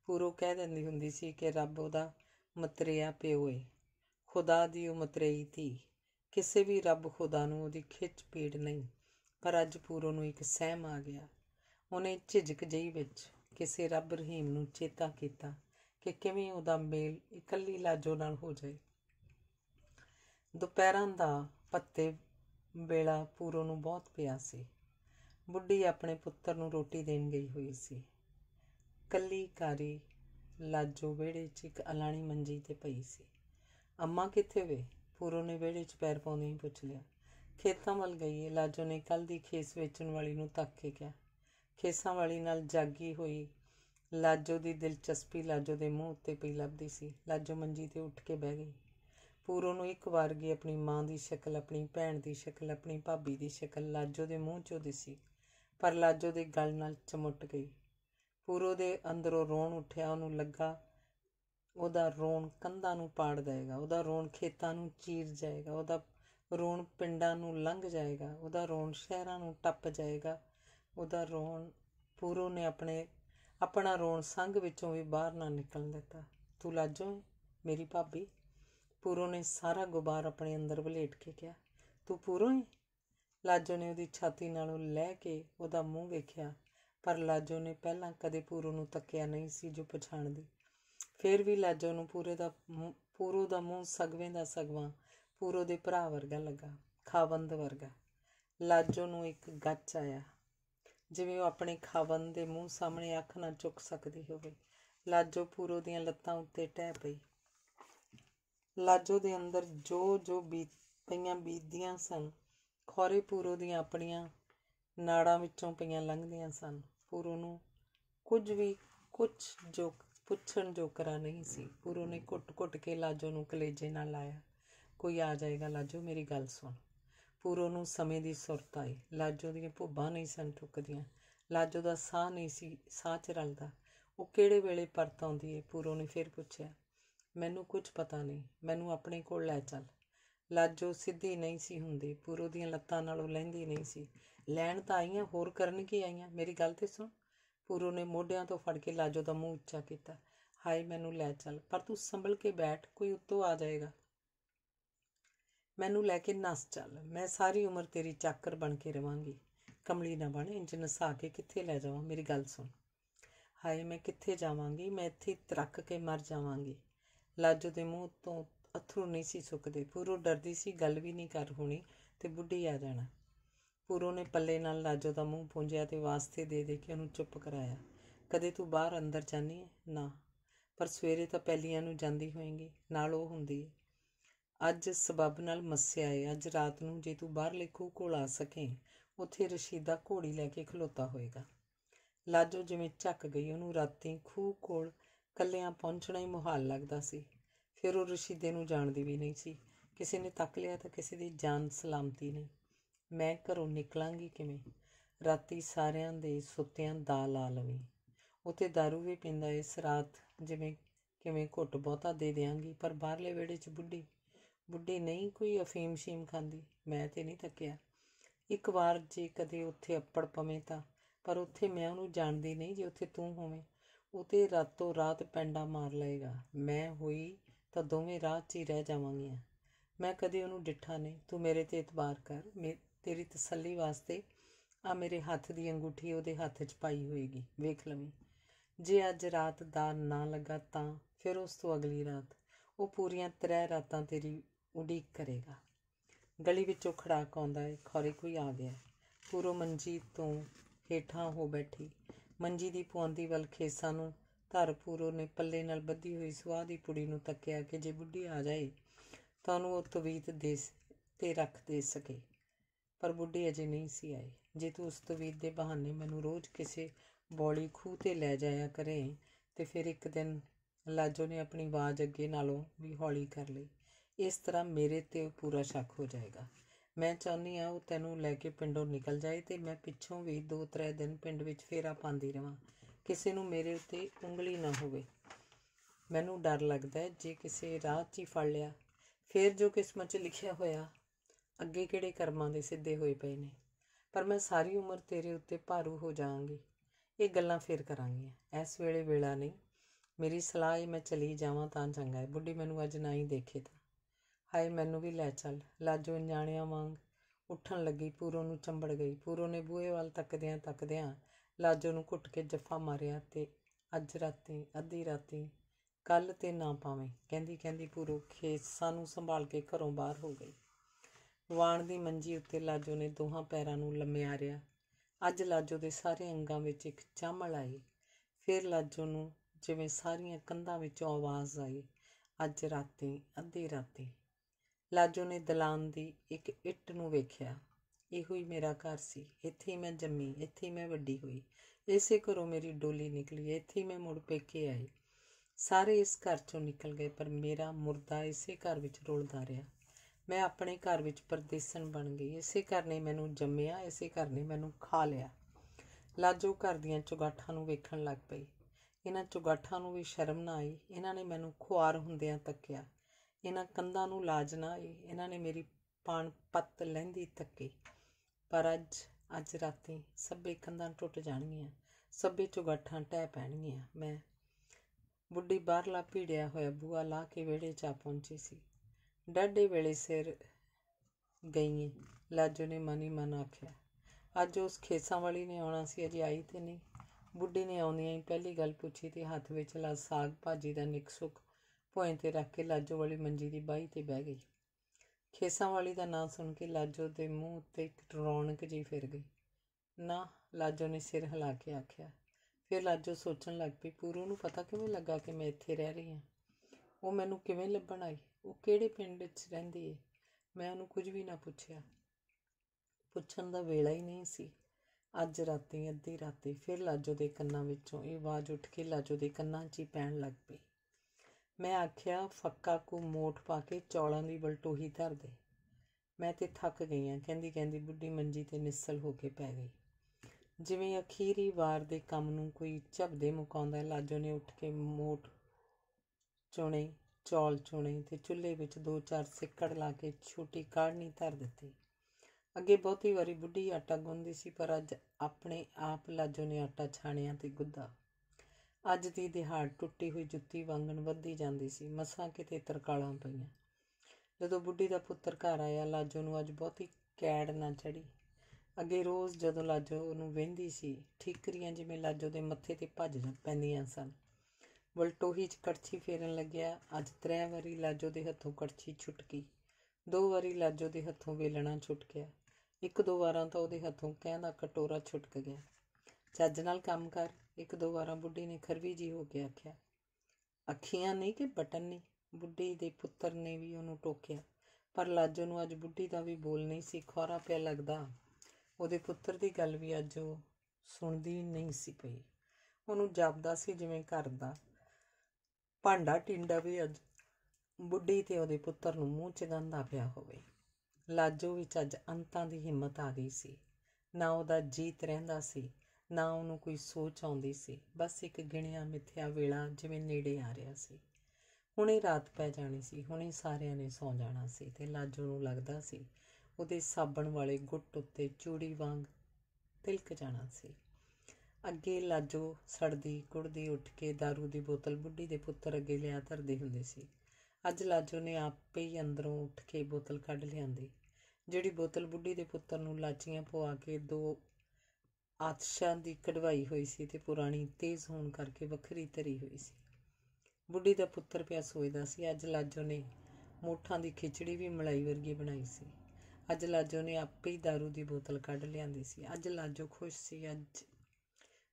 Speaker 1: ਪੂਰੋ ਕਹਿ ਦਿੰਦੀ ਹੁੰਦੀ ਸੀ ਕਿ ਰੱਬ ਉਹਦਾ ਮਤਰਿਆ ਪਿਓ ਏ ਖੁਦਾ ਦੀ ਉਹ ਮਤਰੇਈ ਧੀ ਕਿਸੇ ਵੀ ਰੱਬ ਖੁਦਾ ਨੂੰ ਉਹਦੀ ਖਿੱਚ ਪੀੜ ਨਹੀਂ ਪਰ ਅੱਜ ਪੂਰੋ ਨੂੰ ਇੱਕ ਸਹਿਮ ਆ ਗਿਆ ਉਹਨੇ ਝਿਜਕ ਜਈ ਵਿੱਚ ਕਿਸੇ ਰੱਬ ਰਹੀਮ ਨੂੰ ਚੇਤਾ ਕੀਤਾ ਕਿ ਕਿਵੇਂ ਉਹਦਾ ਮੇਲ ਇਕੱਲੀ ਲਾਜੋ ਨਾਲ ਹੋ ਜਾਏ ਦੁਪਹਿਰਾਂ ਦਾ ਪੱਤੇ ਵੇਲਾ ਪੂਰੋ ਨੂੰ ਬਹੁਤ ਪਿਆ ਸੀ ਬੁੱਢੀ ਆਪਣੇ ਪੁੱਤਰ ਨੂੰ ਰੋਟੀ ਦੇਣ ਗਈ ਹੋਈ ਸੀ ਕੱਲੀ ਕਾਰੀ ਲਾਜੋ ਵੇੜੇ 'ਚ ਇੱਕ ਅਲਾਣੀ ਮੰਜੀ ਤੇ ਪਈ ਸੀ ਅੰਮਾ ਕਿੱਥੇ ਵੇ ਪੂਰੋ ਨੇ ਵੇੜੇ 'ਚ ਪੈਰ ਪਾਉਂਦੇ ਹੀ ਪੁੱਛ ਲਿਆ ਖੇਤਾਂ ਵੱਲ ਗਈ ਲਾਜੋ ਨੇ ਕੱਲ ਦੀ ਖੇਸ ਵੇਚਣ ਵਾਲੀ ਨੂੰ ਤੱਕ ਕੇ ਕਿਹਾ ਖੇਸਾਂ ਵਾਲੀ ਨਾਲ ਜਾਗੀ ਹੋਈ ਲਾਜੋ ਦੀ ਦਿਲਚਸਪੀ ਲਾਜੋ ਦੇ ਮੂੰਹ ਉੱਤੇ ਪਈ ਲੱਭਦੀ ਸੀ ਲਾਜੋ ਮੰਜੀ ਤੇ ਉੱਠ ਕੇ ਬਹਿ ਗਈ ਪੂਰੋ ਨੂੰ ਇੱਕ ਵਾਰ ਗਈ ਆਪਣੀ ਮਾਂ ਦੀ ਸ਼ਕਲ ਆਪਣੀ ਭੈਣ ਦੀ ਸ਼ਕਲ ਆਪਣੀ ਭਾਬੀ ਦੀ ਸ਼ਕਲ ਲਾਜੋ ਦੇ ਮੂੰਹ ਚੋਂ ਦਿਸੀ ਪਰ ਲਾਜੋ ਦੇ ਗਲ ਨਾਲ ਚਮਟ ਗਈ ਪੂਰੋ ਦੇ ਅੰਦਰੋਂ ਰੋਣ ਉੱਠਿਆ ਉਹਨੂੰ ਲੱਗਾ ਉਹਦਾ ਰੋਣ ਕੰਧਾਂ ਨੂੰ ਪਾੜ ਦੇਗਾ ਉਹਦਾ ਰੋਣ ਖੇਤਾਂ ਨੂੰ چیر ਜਾਏਗਾ ਉਹਦਾ ਰੋਣ ਪਿੰਡਾਂ ਨੂੰ ਲੰਘ ਜਾਏਗਾ ਉਹਦਾ ਰੋਣ ਸ਼ਹਿਰਾਂ ਨੂੰ ਟੱਪ ਜਾਏਗਾ ਉਹਦਾ ਰੋਣ ਪੂਰੋ ਨੇ ਆਪਣੇ ਆਪਣਾ ਰੋਣ ਸੰਗ ਵਿੱਚੋਂ ਵੀ ਬਾਹਰ ਨਾ ਨਿਕਲਣ ਦਿੱਤਾ ਤੂੰ ਲਾਜੋ ਮੇਰੀ ਭਾਬੀ ਪੂਰੋ ਨੇ ਸਾਰਾ ਗੁਬਾਰ ਆਪਣੇ ਅੰਦਰ ਭਲੇਟ ਕੇ ਕਿਹਾ ਤੂੰ ਪੂਰੋ ਹੀ ਲਾਜੋ ਨੇ ਉਹਦੀ ਛਾਤੀ ਨਾਲੋਂ ਲੈ ਕੇ ਉਹਦਾ ਮੂੰਹ ਵੇਖਿਆ ਪਰ ਲਾਜੋ ਨੇ ਪਹਿਲਾਂ ਕਦੇ ਪੂਰੋ ਨੂੰ ਤੱਕਿਆ ਨਹੀਂ ਸੀ ਜੋ ਪਛਾਣਦੀ ਫਿਰ ਵੀ ਲਾਜੋ ਨੂੰ ਪੂਰੇ ਦਾ ਪੂਰੋ ਦਾ ਮੂੰਹ ਸਗਵੇਂ ਦਾ ਸਗਵਾ ਪੂਰੋ ਦੇ ਭਰਾ ਵਰਗਾ ਲੱਗਾ ਖਾਵੰਦ ਵਰਗਾ ਲਾਜੋ ਨੂੰ ਇੱਕ ਗੱਚ ਆਇਆ ਜਿਵੇਂ ਉਹ ਆਪਣੇ ਖਾਵੰਦ ਦੇ ਮੂੰਹ ਸਾਹਮਣੇ ਅੱਖ ਨਾ ਚੁੱਕ ਸਕਦੀ ਹੋਵੇ ਲਾਜੋ ਪੂਰੋ ਦੀਆਂ ਲੱਤਾਂ ਉੱਤੇ ਟਹਿ ਪਈ ਲਾਜੋ ਦੇ ਅੰਦਰ ਜੋ ਜੋ ਪਈਆਂ ਬੀਤਦੀਆਂ ਸਨ ਖੋਰੇ ਪੂਰੋ ਦੀਆਂ ਆਪਣੀਆਂ ਨਾੜਾਂ ਵਿੱਚੋਂ ਪਈਆਂ ਲੰਘਦੀਆਂ ਸਨ ਪੂਰੋ ਨੂੰ ਕੁਝ ਵੀ ਕੁਝ ਜੋ ਪੁੱਛਣ ਜੋ ਕਰਾ ਨਹੀਂ ਸੀ ਪੂਰੋ ਨੇ ਘੁੱਟ-ਘੁੱਟ ਕੇ ਲਾਜੋ ਨੂੰ ਕਲੇਜੇ ਨਾਲ ਲਾਇਆ ਕੋਈ ਆ ਜਾਏਗਾ ਲਾਜੋ ਮੇਰੀ ਗੱਲ ਸੁਣ ਪੂਰੋ ਨੂੰ ਸਮੇਂ ਦੀ ਸੁਰਤ ਆਈ ਲਾਜੋ ਦੀਆਂ ਭੁੱਬਾਂ ਨਹੀਂ ਸਨ ਟੁੱਕਦੀਆਂ ਲਾਜੋ ਦਾ ਸਾਹ ਨਹੀਂ ਸੀ ਸਾਹ ਚ ਰਲਦਾ ਉਹ ਕਿਹੜੇ ਵੇਲੇ ਪਰਤ ਆਉਂਦੀ ਏ ਪੂਰੋ ਨੇ ਫਿਰ ਪੁੱਛਿਆ ਮੈਨੂੰ ਕੁਝ ਪਤਾ ਨਹੀਂ ਮੈਨੂੰ ਆਪਣੇ ਕੋਲ ਲੈ ਚੱਲ ਲਾਜੋ ਸਿੱਧੀ ਨਹੀਂ ਸੀ ਹੁੰਦੀ ਪੂਰੋ ਦੀਆਂ ਲੱਤਾਂ ਨਾਲੋਂ ਲਹਿੰਦੀ ਨਹੀਂ ਸੀ ਲੈਣ ਤਾਂ ਆਈਆਂ ਹੋਰ ਕਰਨ ਕੀ ਆਈਆਂ ਮੇਰੀ ਗੱਲ ਤੇ ਸੁਣ ਪੂਰੋ ਨੇ ਮੋਢਿਆਂ ਤੋਂ ਫੜ ਕੇ ਲਾਜੋ ਦਾ ਮੂੰਹ ਉੱਚਾ ਕੀਤਾ ਹਾਏ ਮੈਨੂੰ ਲੈ ਚੱਲ ਪਰ ਤੂੰ ਸੰਭਲ ਕੇ ਬੈਠ ਕੋਈ ਉੱਤੋਂ ਆ ਜਾਏਗਾ ਮੈਨੂੰ ਲੈ ਕੇ ਨਸ ਚੱਲ ਮੈਂ ਸਾਰੀ ਉਮਰ ਤੇਰੀ ਚਾਕਰ ਬਣ ਕੇ ਰਵਾਂਗੀ ਕਮਲੀ ਨਾ ਬਣ ਇੰਜ ਨਸਾ ਕੇ ਕਿੱਥੇ ਲੈ ਜਾਵਾਂ ਮੇਰੀ ਗੱਲ ਸੁਣ ਹਾਏ ਮੈਂ ਕਿੱਥੇ ਜਾਵਾਂਗੀ ਮੈਂ ਇੱਥੇ ਤਰੱਕ ਕੇ ਮਰ ਜਾਵਾਂਗੀ ਲਾਜੋ ਦੇ ਮੂੰਹ ਤੋਂ ਅਥਰੂ ਨਹੀਂ ਸੀ ਸੁੱਕਦੇ ਪੂਰੋ ਡਰਦੀ ਸੀ ਗੱਲ ਵੀ ਨਹੀਂ ਕਰ ਹੋਣੀ ਤੇ ਬੁੱਢੀ ਆ ਜਾਣਾ ਪੂਰੋ ਨੇ ਪੱਲੇ ਨਾਲ ਲਾਜੋ ਦਾ ਮੂੰਹ ਪੁੰਝਿਆ ਤੇ ਵਾਸਤੇ ਦੇ ਦੇ ਕੇ ਉਹਨੂੰ ਚੁੱਪ ਕਰਾਇਆ ਕਦੇ ਤੂੰ ਬਾਹਰ ਅੰਦਰ ਜਾਨੀ ਹੈ ਨਾ ਪਰ ਸਵੇਰੇ ਤਾਂ ਪਹਿਲੀਆਂ ਨੂੰ ਜਾਂਦੀ ਹੋਏਗੀ ਨਾਲ ਉਹ ਹੁੰਦੀ ਹੈ ਅੱਜ ਸਬਬ ਨਾਲ ਮੱਸਿਆ ਹੈ ਅੱਜ ਰਾਤ ਨੂੰ ਜੇ ਤੂੰ ਬਾਹਰ ਲੇਖੂ ਕੋਲ ਆ ਸਕੇ ਉੱਥੇ ਰਸ਼ੀਦਾ ਘੋੜੀ ਲੈ ਕੇ ਖਲੋਤਾ ਹੋਏਗਾ ਲਾਜੋ ਜਿਵੇਂ ਝੱਕ ਗਈ ਉਹਨੂੰ ਰਾਤੀ ਖੂ ਕੋਲ ਕੱਲਿਆਂ ਪਹੁੰਚਣਾ ਹੀ ਮੁਹਾਲ ਲੱਗਦਾ ਸੀ ਫਿਰ ਉਹ ਦੇ ਨੂੰ ਜਾਣਦੀ ਵੀ ਨਹੀਂ ਸੀ ਕਿਸੇ ਨੇ ਤੱਕ ਲਿਆ ਤਾਂ ਕਿਸੇ ਦੀ ਜਾਨ ਸਲਾਮਤੀ ਨਹੀਂ ਮੈਂ ਘਰੋਂ ਨਿਕਲਾਂਗੀ ਕਿਵੇਂ ਰਾਤੀ ਸਾਰਿਆਂ ਦੇ ਸੁੱਤਿਆਂ ਦਾ ਲਾ ਲਵੇ ਉਤੇ दारू ਵੀ ਪੀਂਦਾ ਇਸ ਰਾਤ ਜਿਵੇਂ ਕਿਵੇਂ ਘੁੱਟ ਬਹੁਤਾ ਦੇ ਦੇਾਂਗੀ ਪਰ ਬਾਹਰਲੇ ਵੇੜੇ 'ਚ ਬੁੱਢੀ ਬੁੱਢੀ ਨਹੀਂ ਕੋਈ ਅਫੀਮ ਸ਼ੀਮ ਖਾਂਦੀ ਮੈਂ ਤੇ ਨਹੀਂ ਤੱਕਿਆ ਇੱਕ ਵਾਰ ਜੇ ਕਦੇ ਉੱਥੇ ਅੱਪੜ ਪਵੇਂ ਤਾਂ ਪਰ ਉੱਥੇ ਮੈਂ ਉਹਨੂੰ ਜਾਣਦੀ ਨਹੀਂ ਜੇ ਉੱਥੇ ਤੂੰ ਹੋਵੇਂ ਉਹ ਤੇ ਰਾਤੋਂ ਰਾਤ ਪੈਂਡਾ ਮਾਰ ਲਏਗਾ ਮੈਂ ਹੋਈ ਤਾਂ ਦੋਵੇਂ ਰਾਤ 'ਚ ਹੀ ਰਹਿ ਜਾਵਾਂਗੀਆਂ ਮੈਂ ਕਦੇ ਉਹਨੂੰ ਡਿੱਠਾ ਨਹੀਂ ਤੂੰ ਮੇਰੇ ਤੇ ਇਤਬਾਰ ਕਰ ਤੇਰੀ ਤਸੱਲੀ ਵਾਸਤੇ ਆ ਮੇਰੇ ਹੱਥ ਦੀ ਅੰਗੂਠੀ ਉਹਦੇ ਹੱਥ 'ਚ ਪਾਈ ਹੋਏਗੀ ਵੇਖ ਲਵੀਂ ਜੇ ਅੱਜ ਰਾਤ ਦਾ ਨਾ ਲੱਗਾ ਤਾਂ ਫਿਰ ਉਸ ਤੋਂ ਅਗਲੀ ਰਾਤ ਉਹ ਪੂਰੀਆਂ ਤਰੇ ਰਾਤਾਂ ਤੇਰੀ ਉਡੀਕ ਕਰੇਗਾ ਗਲੀ ਵਿੱਚੋਂ ਖੜਾਕ ਆਉਂਦਾ ਏ ਖੌਰੇ ਕੋਈ ਆ ਗਿਆ ਪੂਰੋ ਮਨਜੀਤ ਤੋਂ ਹੇਠਾਂ ਹੋ ਬੈਠੀ ਮੰਜੀ ਦੀ ਪੁਆਂਦੀ ਵੱਲ ਖੇਸਾਂ ਨੂੰ ਧਰਪੂਰੋ ਨੇ ਪੱਲੇ ਨਾਲ ਬੱਧੀ ਹੋਈ ਸਵਾਹ ਦੀ ਪੁੜੀ ਨੂੰ ਤੱਕਿਆ ਕਿ ਜੇ ਬੁੱਢੀ ਆ ਜਾਏ ਤਾਂ ਉਹਨੂੰ ਉਹ ਤਵੀਤ ਦੇ ਤੇ ਰੱਖ ਦੇ ਸਕੇ ਪਰ ਬੁੱਢੀ ਅਜੇ ਨਹੀਂ ਸੀ ਆਈ ਜੇ ਤੂੰ ਉਸ ਤਵੀਤ ਦੇ ਬਹਾਨੇ ਮੈਨੂੰ ਰੋਜ਼ ਕਿਸੇ ਬੋਲੀ ਖੂਹ ਤੇ ਲੈ ਜਾਇਆ ਕਰੇ ਤੇ ਫਿਰ ਇੱਕ ਦਿਨ ਲਾਜੋ ਨੇ ਆਪਣੀ ਆਵਾਜ਼ ਅੱਗੇ ਨਾਲੋਂ ਵੀ ਹੌਲੀ ਕਰ ਲਈ ਇਸ ਤਰ੍ਹਾਂ ਮੇਰੇ ਤੇ ਪੂਰਾ ਸ਼ੱਕ ਹੋ ਜਾਏਗਾ ਮੈਂ ਚਾਹੁੰਦੀ ਆ ਉਹ ਤੈਨੂੰ ਲੈ ਕੇ ਪਿੰਡੋਂ ਨਿਕਲ ਜਾਏ ਤੇ ਮੈਂ ਪਿੱਛੋਂ ਵੀ ਦੋ ਤਰੇ ਦਿਨ ਪਿੰਡ ਵਿੱਚ ਫੇਰਾ ਪਾਉਂਦੀ ਰਵਾਂ ਕਿਸੇ ਨੂੰ ਮੇਰੇ ਉੱਤੇ ਉਂਗਲੀ ਨਾ ਹੋਵੇ ਮੈਨੂੰ ਡਰ ਲੱਗਦਾ ਜੇ ਕਿਸੇ ਰਾਹ 'ਚ ਹੀ ਫੜ ਲਿਆ ਫਿਰ ਜੋ ਕਿਸਮਤ 'ਚ ਲਿਖਿਆ ਹੋਇਆ ਅੱਗੇ ਕਿਹੜੇ ਕਰਮਾਂ ਦੇ ਸਿੱਧੇ ਹੋਏ ਪਏ ਨੇ ਪਰ ਮੈਂ ਸਾਰੀ ਉਮਰ ਤੇਰੇ ਉੱਤੇ ਭਾਰੂ ਹੋ ਜਾਵਾਂਗੀ ਇਹ ਗੱਲਾਂ ਫੇਰ ਕਰਾਂਗੀਆਂ ਇਸ ਵੇਲੇ ਵੇਲਾ ਨਹੀਂ ਮੇਰੀ ਸਲਾਹ ਹੈ ਮੈਂ ਚਲੀ ਜਾਵਾਂ ਤਾਂ ਚੰਗਾ ਹੈ ਬੁੱਢੀ ਮੈਨੂੰ ਅੱਜ ਨਾ ਹੀ ਦੇਖੇ ਤਾਂ ਹਾਏ ਮੈਨੂੰ ਵੀ ਲੈ ਚੱਲ ਲਾਜੋ ਅਣਜਾਣਿਆਂ ਵਾਂਗ ਉੱਠਣ ਲੱਗੀ ਪੂਰੋ ਨੂੰ ਚੰਬੜ ਗਈ ਪੂਰੋ ਨੇ ਬੂਹੇ ਵੱਲ ਤੱਕਦਿਆਂ ਤੱਕਦਿਆਂ ਲਾਜੋ ਨੂੰ ਘੁੱਟ ਕੇ ਜੱਫਾ ਮਾਰਿਆ ਤੇ ਅੱਜ ਰਾਤੀ ਅੱਧੀ ਰਾਤੀ ਕੱਲ ਤੇ ਨਾ ਪਾਵੇਂ ਕਹਿੰਦੀ ਕਹਿੰਦੀ ਪੂਰੋ ਖੇਸਾਂ ਸਾਨੂੰ ਸੰਭਾਲ ਕੇ ਘਰੋਂ ਬਾਹਰ ਹੋ ਗਈ ਵਾਣ ਦੀ ਮੰਜੀ ਉੱਤੇ ਲਾਜੋ ਨੇ ਦੋਹਾਂ ਪੈਰਾਂ ਨੂੰ ਲੰਮਿਆ ਰਿਆ ਅੱਜ ਲਾਜੋ ਦੇ ਸਾਰੇ ਅੰਗਾਂ ਵਿੱਚ ਇੱਕ ਚਾਮਲ ਆਈ ਫਿਰ ਲਾਜੋ ਨੂੰ ਜਿਵੇਂ ਸਾਰੀਆਂ ਕੰਧਾਂ ਵਿੱਚੋਂ ਆਵਾਜ਼ ਆਈ ਅੱਜ ਰਾਤੀ ਅੱਧੀ ਰਾਤੀ ਲਾਜੋ ਨੇ ਦਲਾਨ ਦੀ ਇੱਕ ਇੱਟ ਨੂੰ ਵੇਖਿਆ ਇਹੋ ਹੀ ਮੇਰਾ ਘਰ ਸੀ ਇੱਥੇ ਹੀ ਮੈਂ ਜੰਮੀ ਇੱਥੇ ਹੀ ਮੈਂ ਵੱਡੀ ਹੋਈ ਇਸੇ ਘਰੋਂ ਮੇਰੀ ਡੋਲੀ ਨਿਕਲੀ ਇੱਥੇ ਹੀ ਮੈਂ ਮੁੜ ਪੇਕੇ ਆਈ ਸਾਰੇ ਇਸ ਘਰ ਚੋਂ ਨਿਕਲ ਗਏ ਪਰ ਮੇਰਾ ਮੁਰਦਾ ਇਸੇ ਘਰ ਵਿੱਚ ਰੋਲਦਾ ਰਿਹਾ ਮੈਂ ਆਪਣੇ ਘਰ ਵਿੱਚ ਪਰਦੇਸਣ ਬਣ ਗਈ ਇਸੇ ਘਰ ਨੇ ਮੈਨੂੰ ਜੰਮਿਆ ਇਸੇ ਘਰ ਨੇ ਮੈਨੂੰ ਖਾ ਲਿਆ ਲਾਜੋ ਘਰ ਦੀਆਂ ਚੁਗਾਠਾਂ ਨੂੰ ਵੇਖਣ ਲੱਗ ਪਈ ਇਹਨਾਂ ਚੁਗਾਠਾਂ ਨੂੰ ਵੀ ਸ਼ਰਮ ਨਾ ਆਈ ਇਹਨਾਂ ਨੇ ਮੈਨੂੰ ਖੁਆਰ ਹੁੰਦਿਆਂ ਤੱਕਿਆ ਇਹਨਾਂ ਕੰਧਾਂ ਨੂੰ ਲਾਜ ਨਾ ਆਈ ਇਹਨਾਂ ਨੇ ਮੇਰੀ ਪਾਣ ਪੱਤ ਲਹਿੰਦੀ ਤੱਕੀ ਪਰ ਅੱਜ ਅੱਜ ਰਾਤੀ ਸਭੇ ਕੰਧਾਂ ਟੁੱਟ ਜਾਣਗੀਆਂ ਸਭੇ ਚੁਗਾਠਾਂ ਟਹਿ ਪੈਣਗੀਆਂ ਮੈਂ ਬੁੱਢੀ ਬਾਹਰਲਾ ਭੀੜਿਆ ਹੋਇਆ ਬੂਆ ਲਾ ਕੇ ਵਿਹੜੇ 'ਚ ਆ ਪਹੁੰਚੀ ਸੀ ਡਾਢੇ ਵੇਲੇ ਸਿਰ ਗਈਏ ਲਾਜੋ ਨੇ ਮਨੀ ਮਨ ਆਖਿਆ ਅੱਜ ਉਸ ਖੇਸਾਂ ਵਾਲੀ ਨੇ ਆਉਣਾ ਸੀ ਅਜੇ ਆਈ ਤੇ ਨਹੀਂ ਬੁੱਢੀ ਨੇ ਆਉਂਦਿਆਂ ਹੀ ਪਹਿਲੀ ਗੱਲ ਪੁੱਛੀ ਤੇ ਹੱਥ ਵਿੱਚ ਲਾ ਸਾਗ ਭਾਜੀ ਦਾ ਨਿਕਸੁਕ ਭੋਇੰ ਤੇ ਰੱਖ ਕੇ ਲਾਜੋ ਵਾਲੀ ਮੰਜੀ ਦੀ ਬਾਹੀ ਤੇ ਬਹਿ ਗਈ ਖੇਸਾਂ ਵਾਲੀ ਦਾ ਨਾਂ ਸੁਣ ਕੇ ਲਾਜੋ ਦੇ ਮੂੰਹ ਉੱਤੇ ਇੱਕ ਰੌਣਕ ਜੀ ਫਿਰ ਗਈ ਨਾ ਲਾਜੋ ਨੇ ਸਿਰ ਹਿਲਾ ਕੇ ਆਖਿਆ ਫਿਰ ਲਾਜੋ ਸੋਚਣ ਲੱਗ ਪਈ ਪੂਰੂ ਨੂੰ ਪਤਾ ਕਿਵੇਂ ਲੱਗਾ ਕਿ ਮੈਂ ਇੱਥੇ ਰਹਿ ਰਹੀ ਹਾਂ ਉਹ ਮੈਨੂੰ ਕਿਵੇਂ ਲੱਭਣ ਆਈ ਉਹ ਕਿਹੜੇ ਪਿੰਡ ਵਿੱਚ ਰਹਿੰਦੀ ਏ ਮੈਂ ਉਹਨੂੰ ਕੁਝ ਵੀ ਨਾ ਪੁੱਛਿਆ ਪੁੱਛਣ ਦਾ ਵੇਲਾ ਹੀ ਨਹੀਂ ਸੀ ਅੱਜ ਰਾਤੀ ਅੱਧੀ ਰਾਤੀ ਫਿਰ ਲਾਜੋ ਦੇ ਕੰਨਾਂ ਵਿੱਚੋਂ ਇਹ ਆਵਾਜ਼ ਉੱਠ ਕੇ ਲਾਜੋ ਦੇ ਕੰਨਾਂ 'ਚ ਹੀ ਪੈਣ ਲੱਗ ਪਈ ਮੈਂ ਆਖਿਆ ਫੱਕਾ ਕੋ ਮੋਟ ਪਾ ਕੇ ਚੌਲਾਂ ਦੀ ਬਲਟੋਹੀ ਧਰ ਦੇ ਮੈਂ ਤੇ ਥੱਕ ਗਈ ਆ ਕਹਿੰਦੀ ਕਹਿੰਦੀ ਬੁੱਢੀ ਮੰਜੀ ਤੇ ਨਿਸਲ ਹੋ ਕੇ ਪੈ ਗਈ ਜਿਵੇਂ ਅਖੀਰੀ ਵਾਰ ਦੇ ਕੰਮ ਨੂੰ ਕੋਈ ਝਬਦੇ ਮੁਕਾਉਂਦਾ ਲਾਜੋ ਨੇ ਉੱਠ ਕੇ ਮੋਟ ਚੁਣੇ ਚੌਲ ਚੁਣੇ ਤੇ ਚੁੱਲ੍ਹੇ ਵਿੱਚ ਦੋ ਚਾਰ ਸਿੱਕੜ ਲਾ ਕੇ ਛੋਟੀ ਕਾੜਨੀ ਧਰ ਦਿੱਤੀ ਅੱਗੇ ਬਹੁਤੀ ਵਾਰੀ ਬੁੱਢੀ ਆਟਾ ਗੁੰਨਦੀ ਸੀ ਪਰ ਅੱਜ ਆਪਣੇ ਆਪ ਲਾਜੋ ਨੇ ਆਟਾ ਛਾਣਿਆ ਤੇ ਗੁੱਦਾ ਅੱਜ ਦੀ ਦਿਹਾੜ ਟੁੱਟੀ ਹੋਈ ਜੁੱਤੀ ਵਾਂਗਣ ਵੱਧਦੀ ਜਾਂਦੀ ਸੀ ਮਸਾਂ ਕਿਤੇ ਤਰਕਾਲਾਂ ਪਈਆਂ ਜਦੋਂ ਬੁੱਢੀ ਦਾ ਪੁੱਤਰ ਘਰ ਆਇਆ ਲਾਜੋ ਨੂੰ ਅੱਜ ਬਹੁਤੀ ਕੈੜ ਨਾ ਚੜੀ ਅੱਗੇ ਰੋਜ਼ ਜਦੋਂ ਲਾਜੋ ਉਹਨੂੰ ਵਹਿੰਦੀ ਸੀ ਠੀਕਰੀਆਂ ਜਿਵੇਂ ਲਾਜੋ ਦੇ ਮੱਥੇ ਤੇ ਭੱਜ ਪੈਂਦੀਆਂ ਸਨ ਬਲਟੋਹੀ 'ਚ ਕੜਛੀ ਫੇਰਨ ਲੱਗਿਆ ਅੱਜ ਤਰੇ ਵਾਰੀ ਲਾਜੋ ਦੇ ਹੱਥੋਂ ਕੜਛੀ ਗਈ ਦੋ ਵਾਰੀ ਲਾਜੋ ਦੇ ਹੱਥੋਂ ਵੇਲਣਾ ਛੁੱਟ ਗਿਆ ਇੱਕ ਦੋ ਵਾਰਾਂ ਤਾਂ ਉਹਦੇ ਹੱਥੋਂ ਕਹਿੰਦਾ ਕਟੋਰਾ ਛੁੱਟ ਗਿਆ ਚੱਜ ਨਾਲ ਕੰਮ ਕਰ ਇੱਕ ਦੋ ਵਾਰਾਂ ਬੁੱਢੀ ਨੇ ਖਰਵੀ ਜੀ ਹੋ ਕੇ ਆਖਿਆ ਅੱਖੀਆਂ ਨਹੀਂ ਕਿ ਬਟਨ ਨਹੀਂ ਬੁੱਢੀ ਦੇ ਪੁੱਤਰ ਨੇ ਵੀ ਉਹਨੂੰ ਟੋਕਿਆ ਪਰ ਲਾਜੋ ਨੂੰ ਅੱਜ ਬੁੱਢੀ ਦਾ ਵੀ ਬੋਲ ਨਹੀਂ ਸੀ ਖੋਰਾ ਪਿਆ ਲੱਗਦਾ ਉਹਦੇ ਪੁੱਤਰ ਦੀ ਗੱਲ ਵੀ ਅੱਜ ਉਹ ਸੁਣਦੀ ਨਹੀਂ ਸੀ ਪਈ ਉਹਨੂੰ ਜਾਪਦਾ ਸੀ ਜਿਵੇਂ ਘਰ ਦਾ ਭਾਂਡਾ ਟਿੰਡਾ ਵੀ ਅੱਜ ਬੁੱਢੀ ਤੇ ਉਹਦੇ ਪੁੱਤਰ ਨੂੰ ਮੂੰਹ 'ਚ ਗੰਦਾ ਪਿਆ ਹੋਵੇ ਲਾਜੋ ਵਿੱਚ ਅੱਜ ਅੰਤਾਂ ਦੀ ਹਿੰਮਤ ਆ ਗਈ ਸੀ ਨਾ ਉਹਦਾ ਜੀਤ ਰਹਿੰਦਾ ਸੀ ਨਾ ਉਹਨੂੰ ਕੋਈ ਸੋਚ ਆਉਂਦੀ ਸੀ ਬਸ ਇੱਕ ਗਿਣਿਆ ਮਿੱਥਿਆ ਵੇਲਾ ਜਿਵੇਂ ਨੇੜੇ ਆ ਰਿਹਾ ਸੀ ਹੁਣੇ ਰਾਤ ਪੈ ਜਾਣੀ ਸੀ ਹੁਣੇ ਸਾਰਿਆਂ ਨੇ ਸੌ ਜਾਣਾ ਸੀ ਤੇ ਲਾਜੋ ਨੂੰ ਲੱਗਦਾ ਸੀ ਉਹਦੇ ਸਾਬਣ ਵਾਲੇ ਗੁੱਟ ਉੱਤੇ ਚੂੜੀ ਵਾਂਗ ਤਿਲਕ ਜਾਣਾ ਸੀ ਅੱਗੇ ਲਾਜੋ ਸੜਦੀ ਕੁੜਦੀ ਉੱਠ ਕੇ दारू ਦੀ ਬੋਤਲ ਬੁੱਢੀ ਦੇ ਪੁੱਤਰ ਅੱਗੇ ਲਿਆ ਧਰਦੀ ਹੁੰਦੀ ਸੀ ਅੱਜ ਲਾਜੋ ਨੇ ਆਪੇ ਹੀ ਅੰਦਰੋਂ ਉੱਠ ਕੇ ਬੋਤਲ ਕੱਢ ਲਿਆਂਦੀ ਜਿਹੜੀ ਬੋਤਲ ਬੁੱਢੀ ਦੇ ਪੁੱਤਰ ਨੂੰ ਲਾਚੀਆਂ ਪਵਾ ਕੇ ਦੋ ਆਤਸ਼ਾਂ ਦੀ ਕਢਵਾਈ ਹੋਈ ਸੀ ਤੇ ਪੁਰਾਣੀ ਤੇਜ਼ ਹੋਣ ਕਰਕੇ ਵੱਖਰੀ ਧਰੀ ਹੋਈ ਸੀ ਬੁੱਢੀ ਦਾ ਪੁੱਤਰ ਪਿਆ ਸੋਚਦਾ ਸੀ ਅੱਜ ਲਾਜੋ ਨੇ ਮੋਠਾਂ ਦੀ ਖਿਚੜੀ ਵੀ ਮਲਾਈ ਵਰਗੀ ਬਣਾਈ ਸੀ ਅੱਜ ਲਾਜੋ ਨੇ ਆਪੇ ਹੀ दारू ਦੀ ਬੋਤਲ ਕੱਢ ਲਿਆਂਦੀ ਸੀ ਅੱਜ ਲਾਜੋ ਖੁਸ਼ ਸੀ ਅੱਜ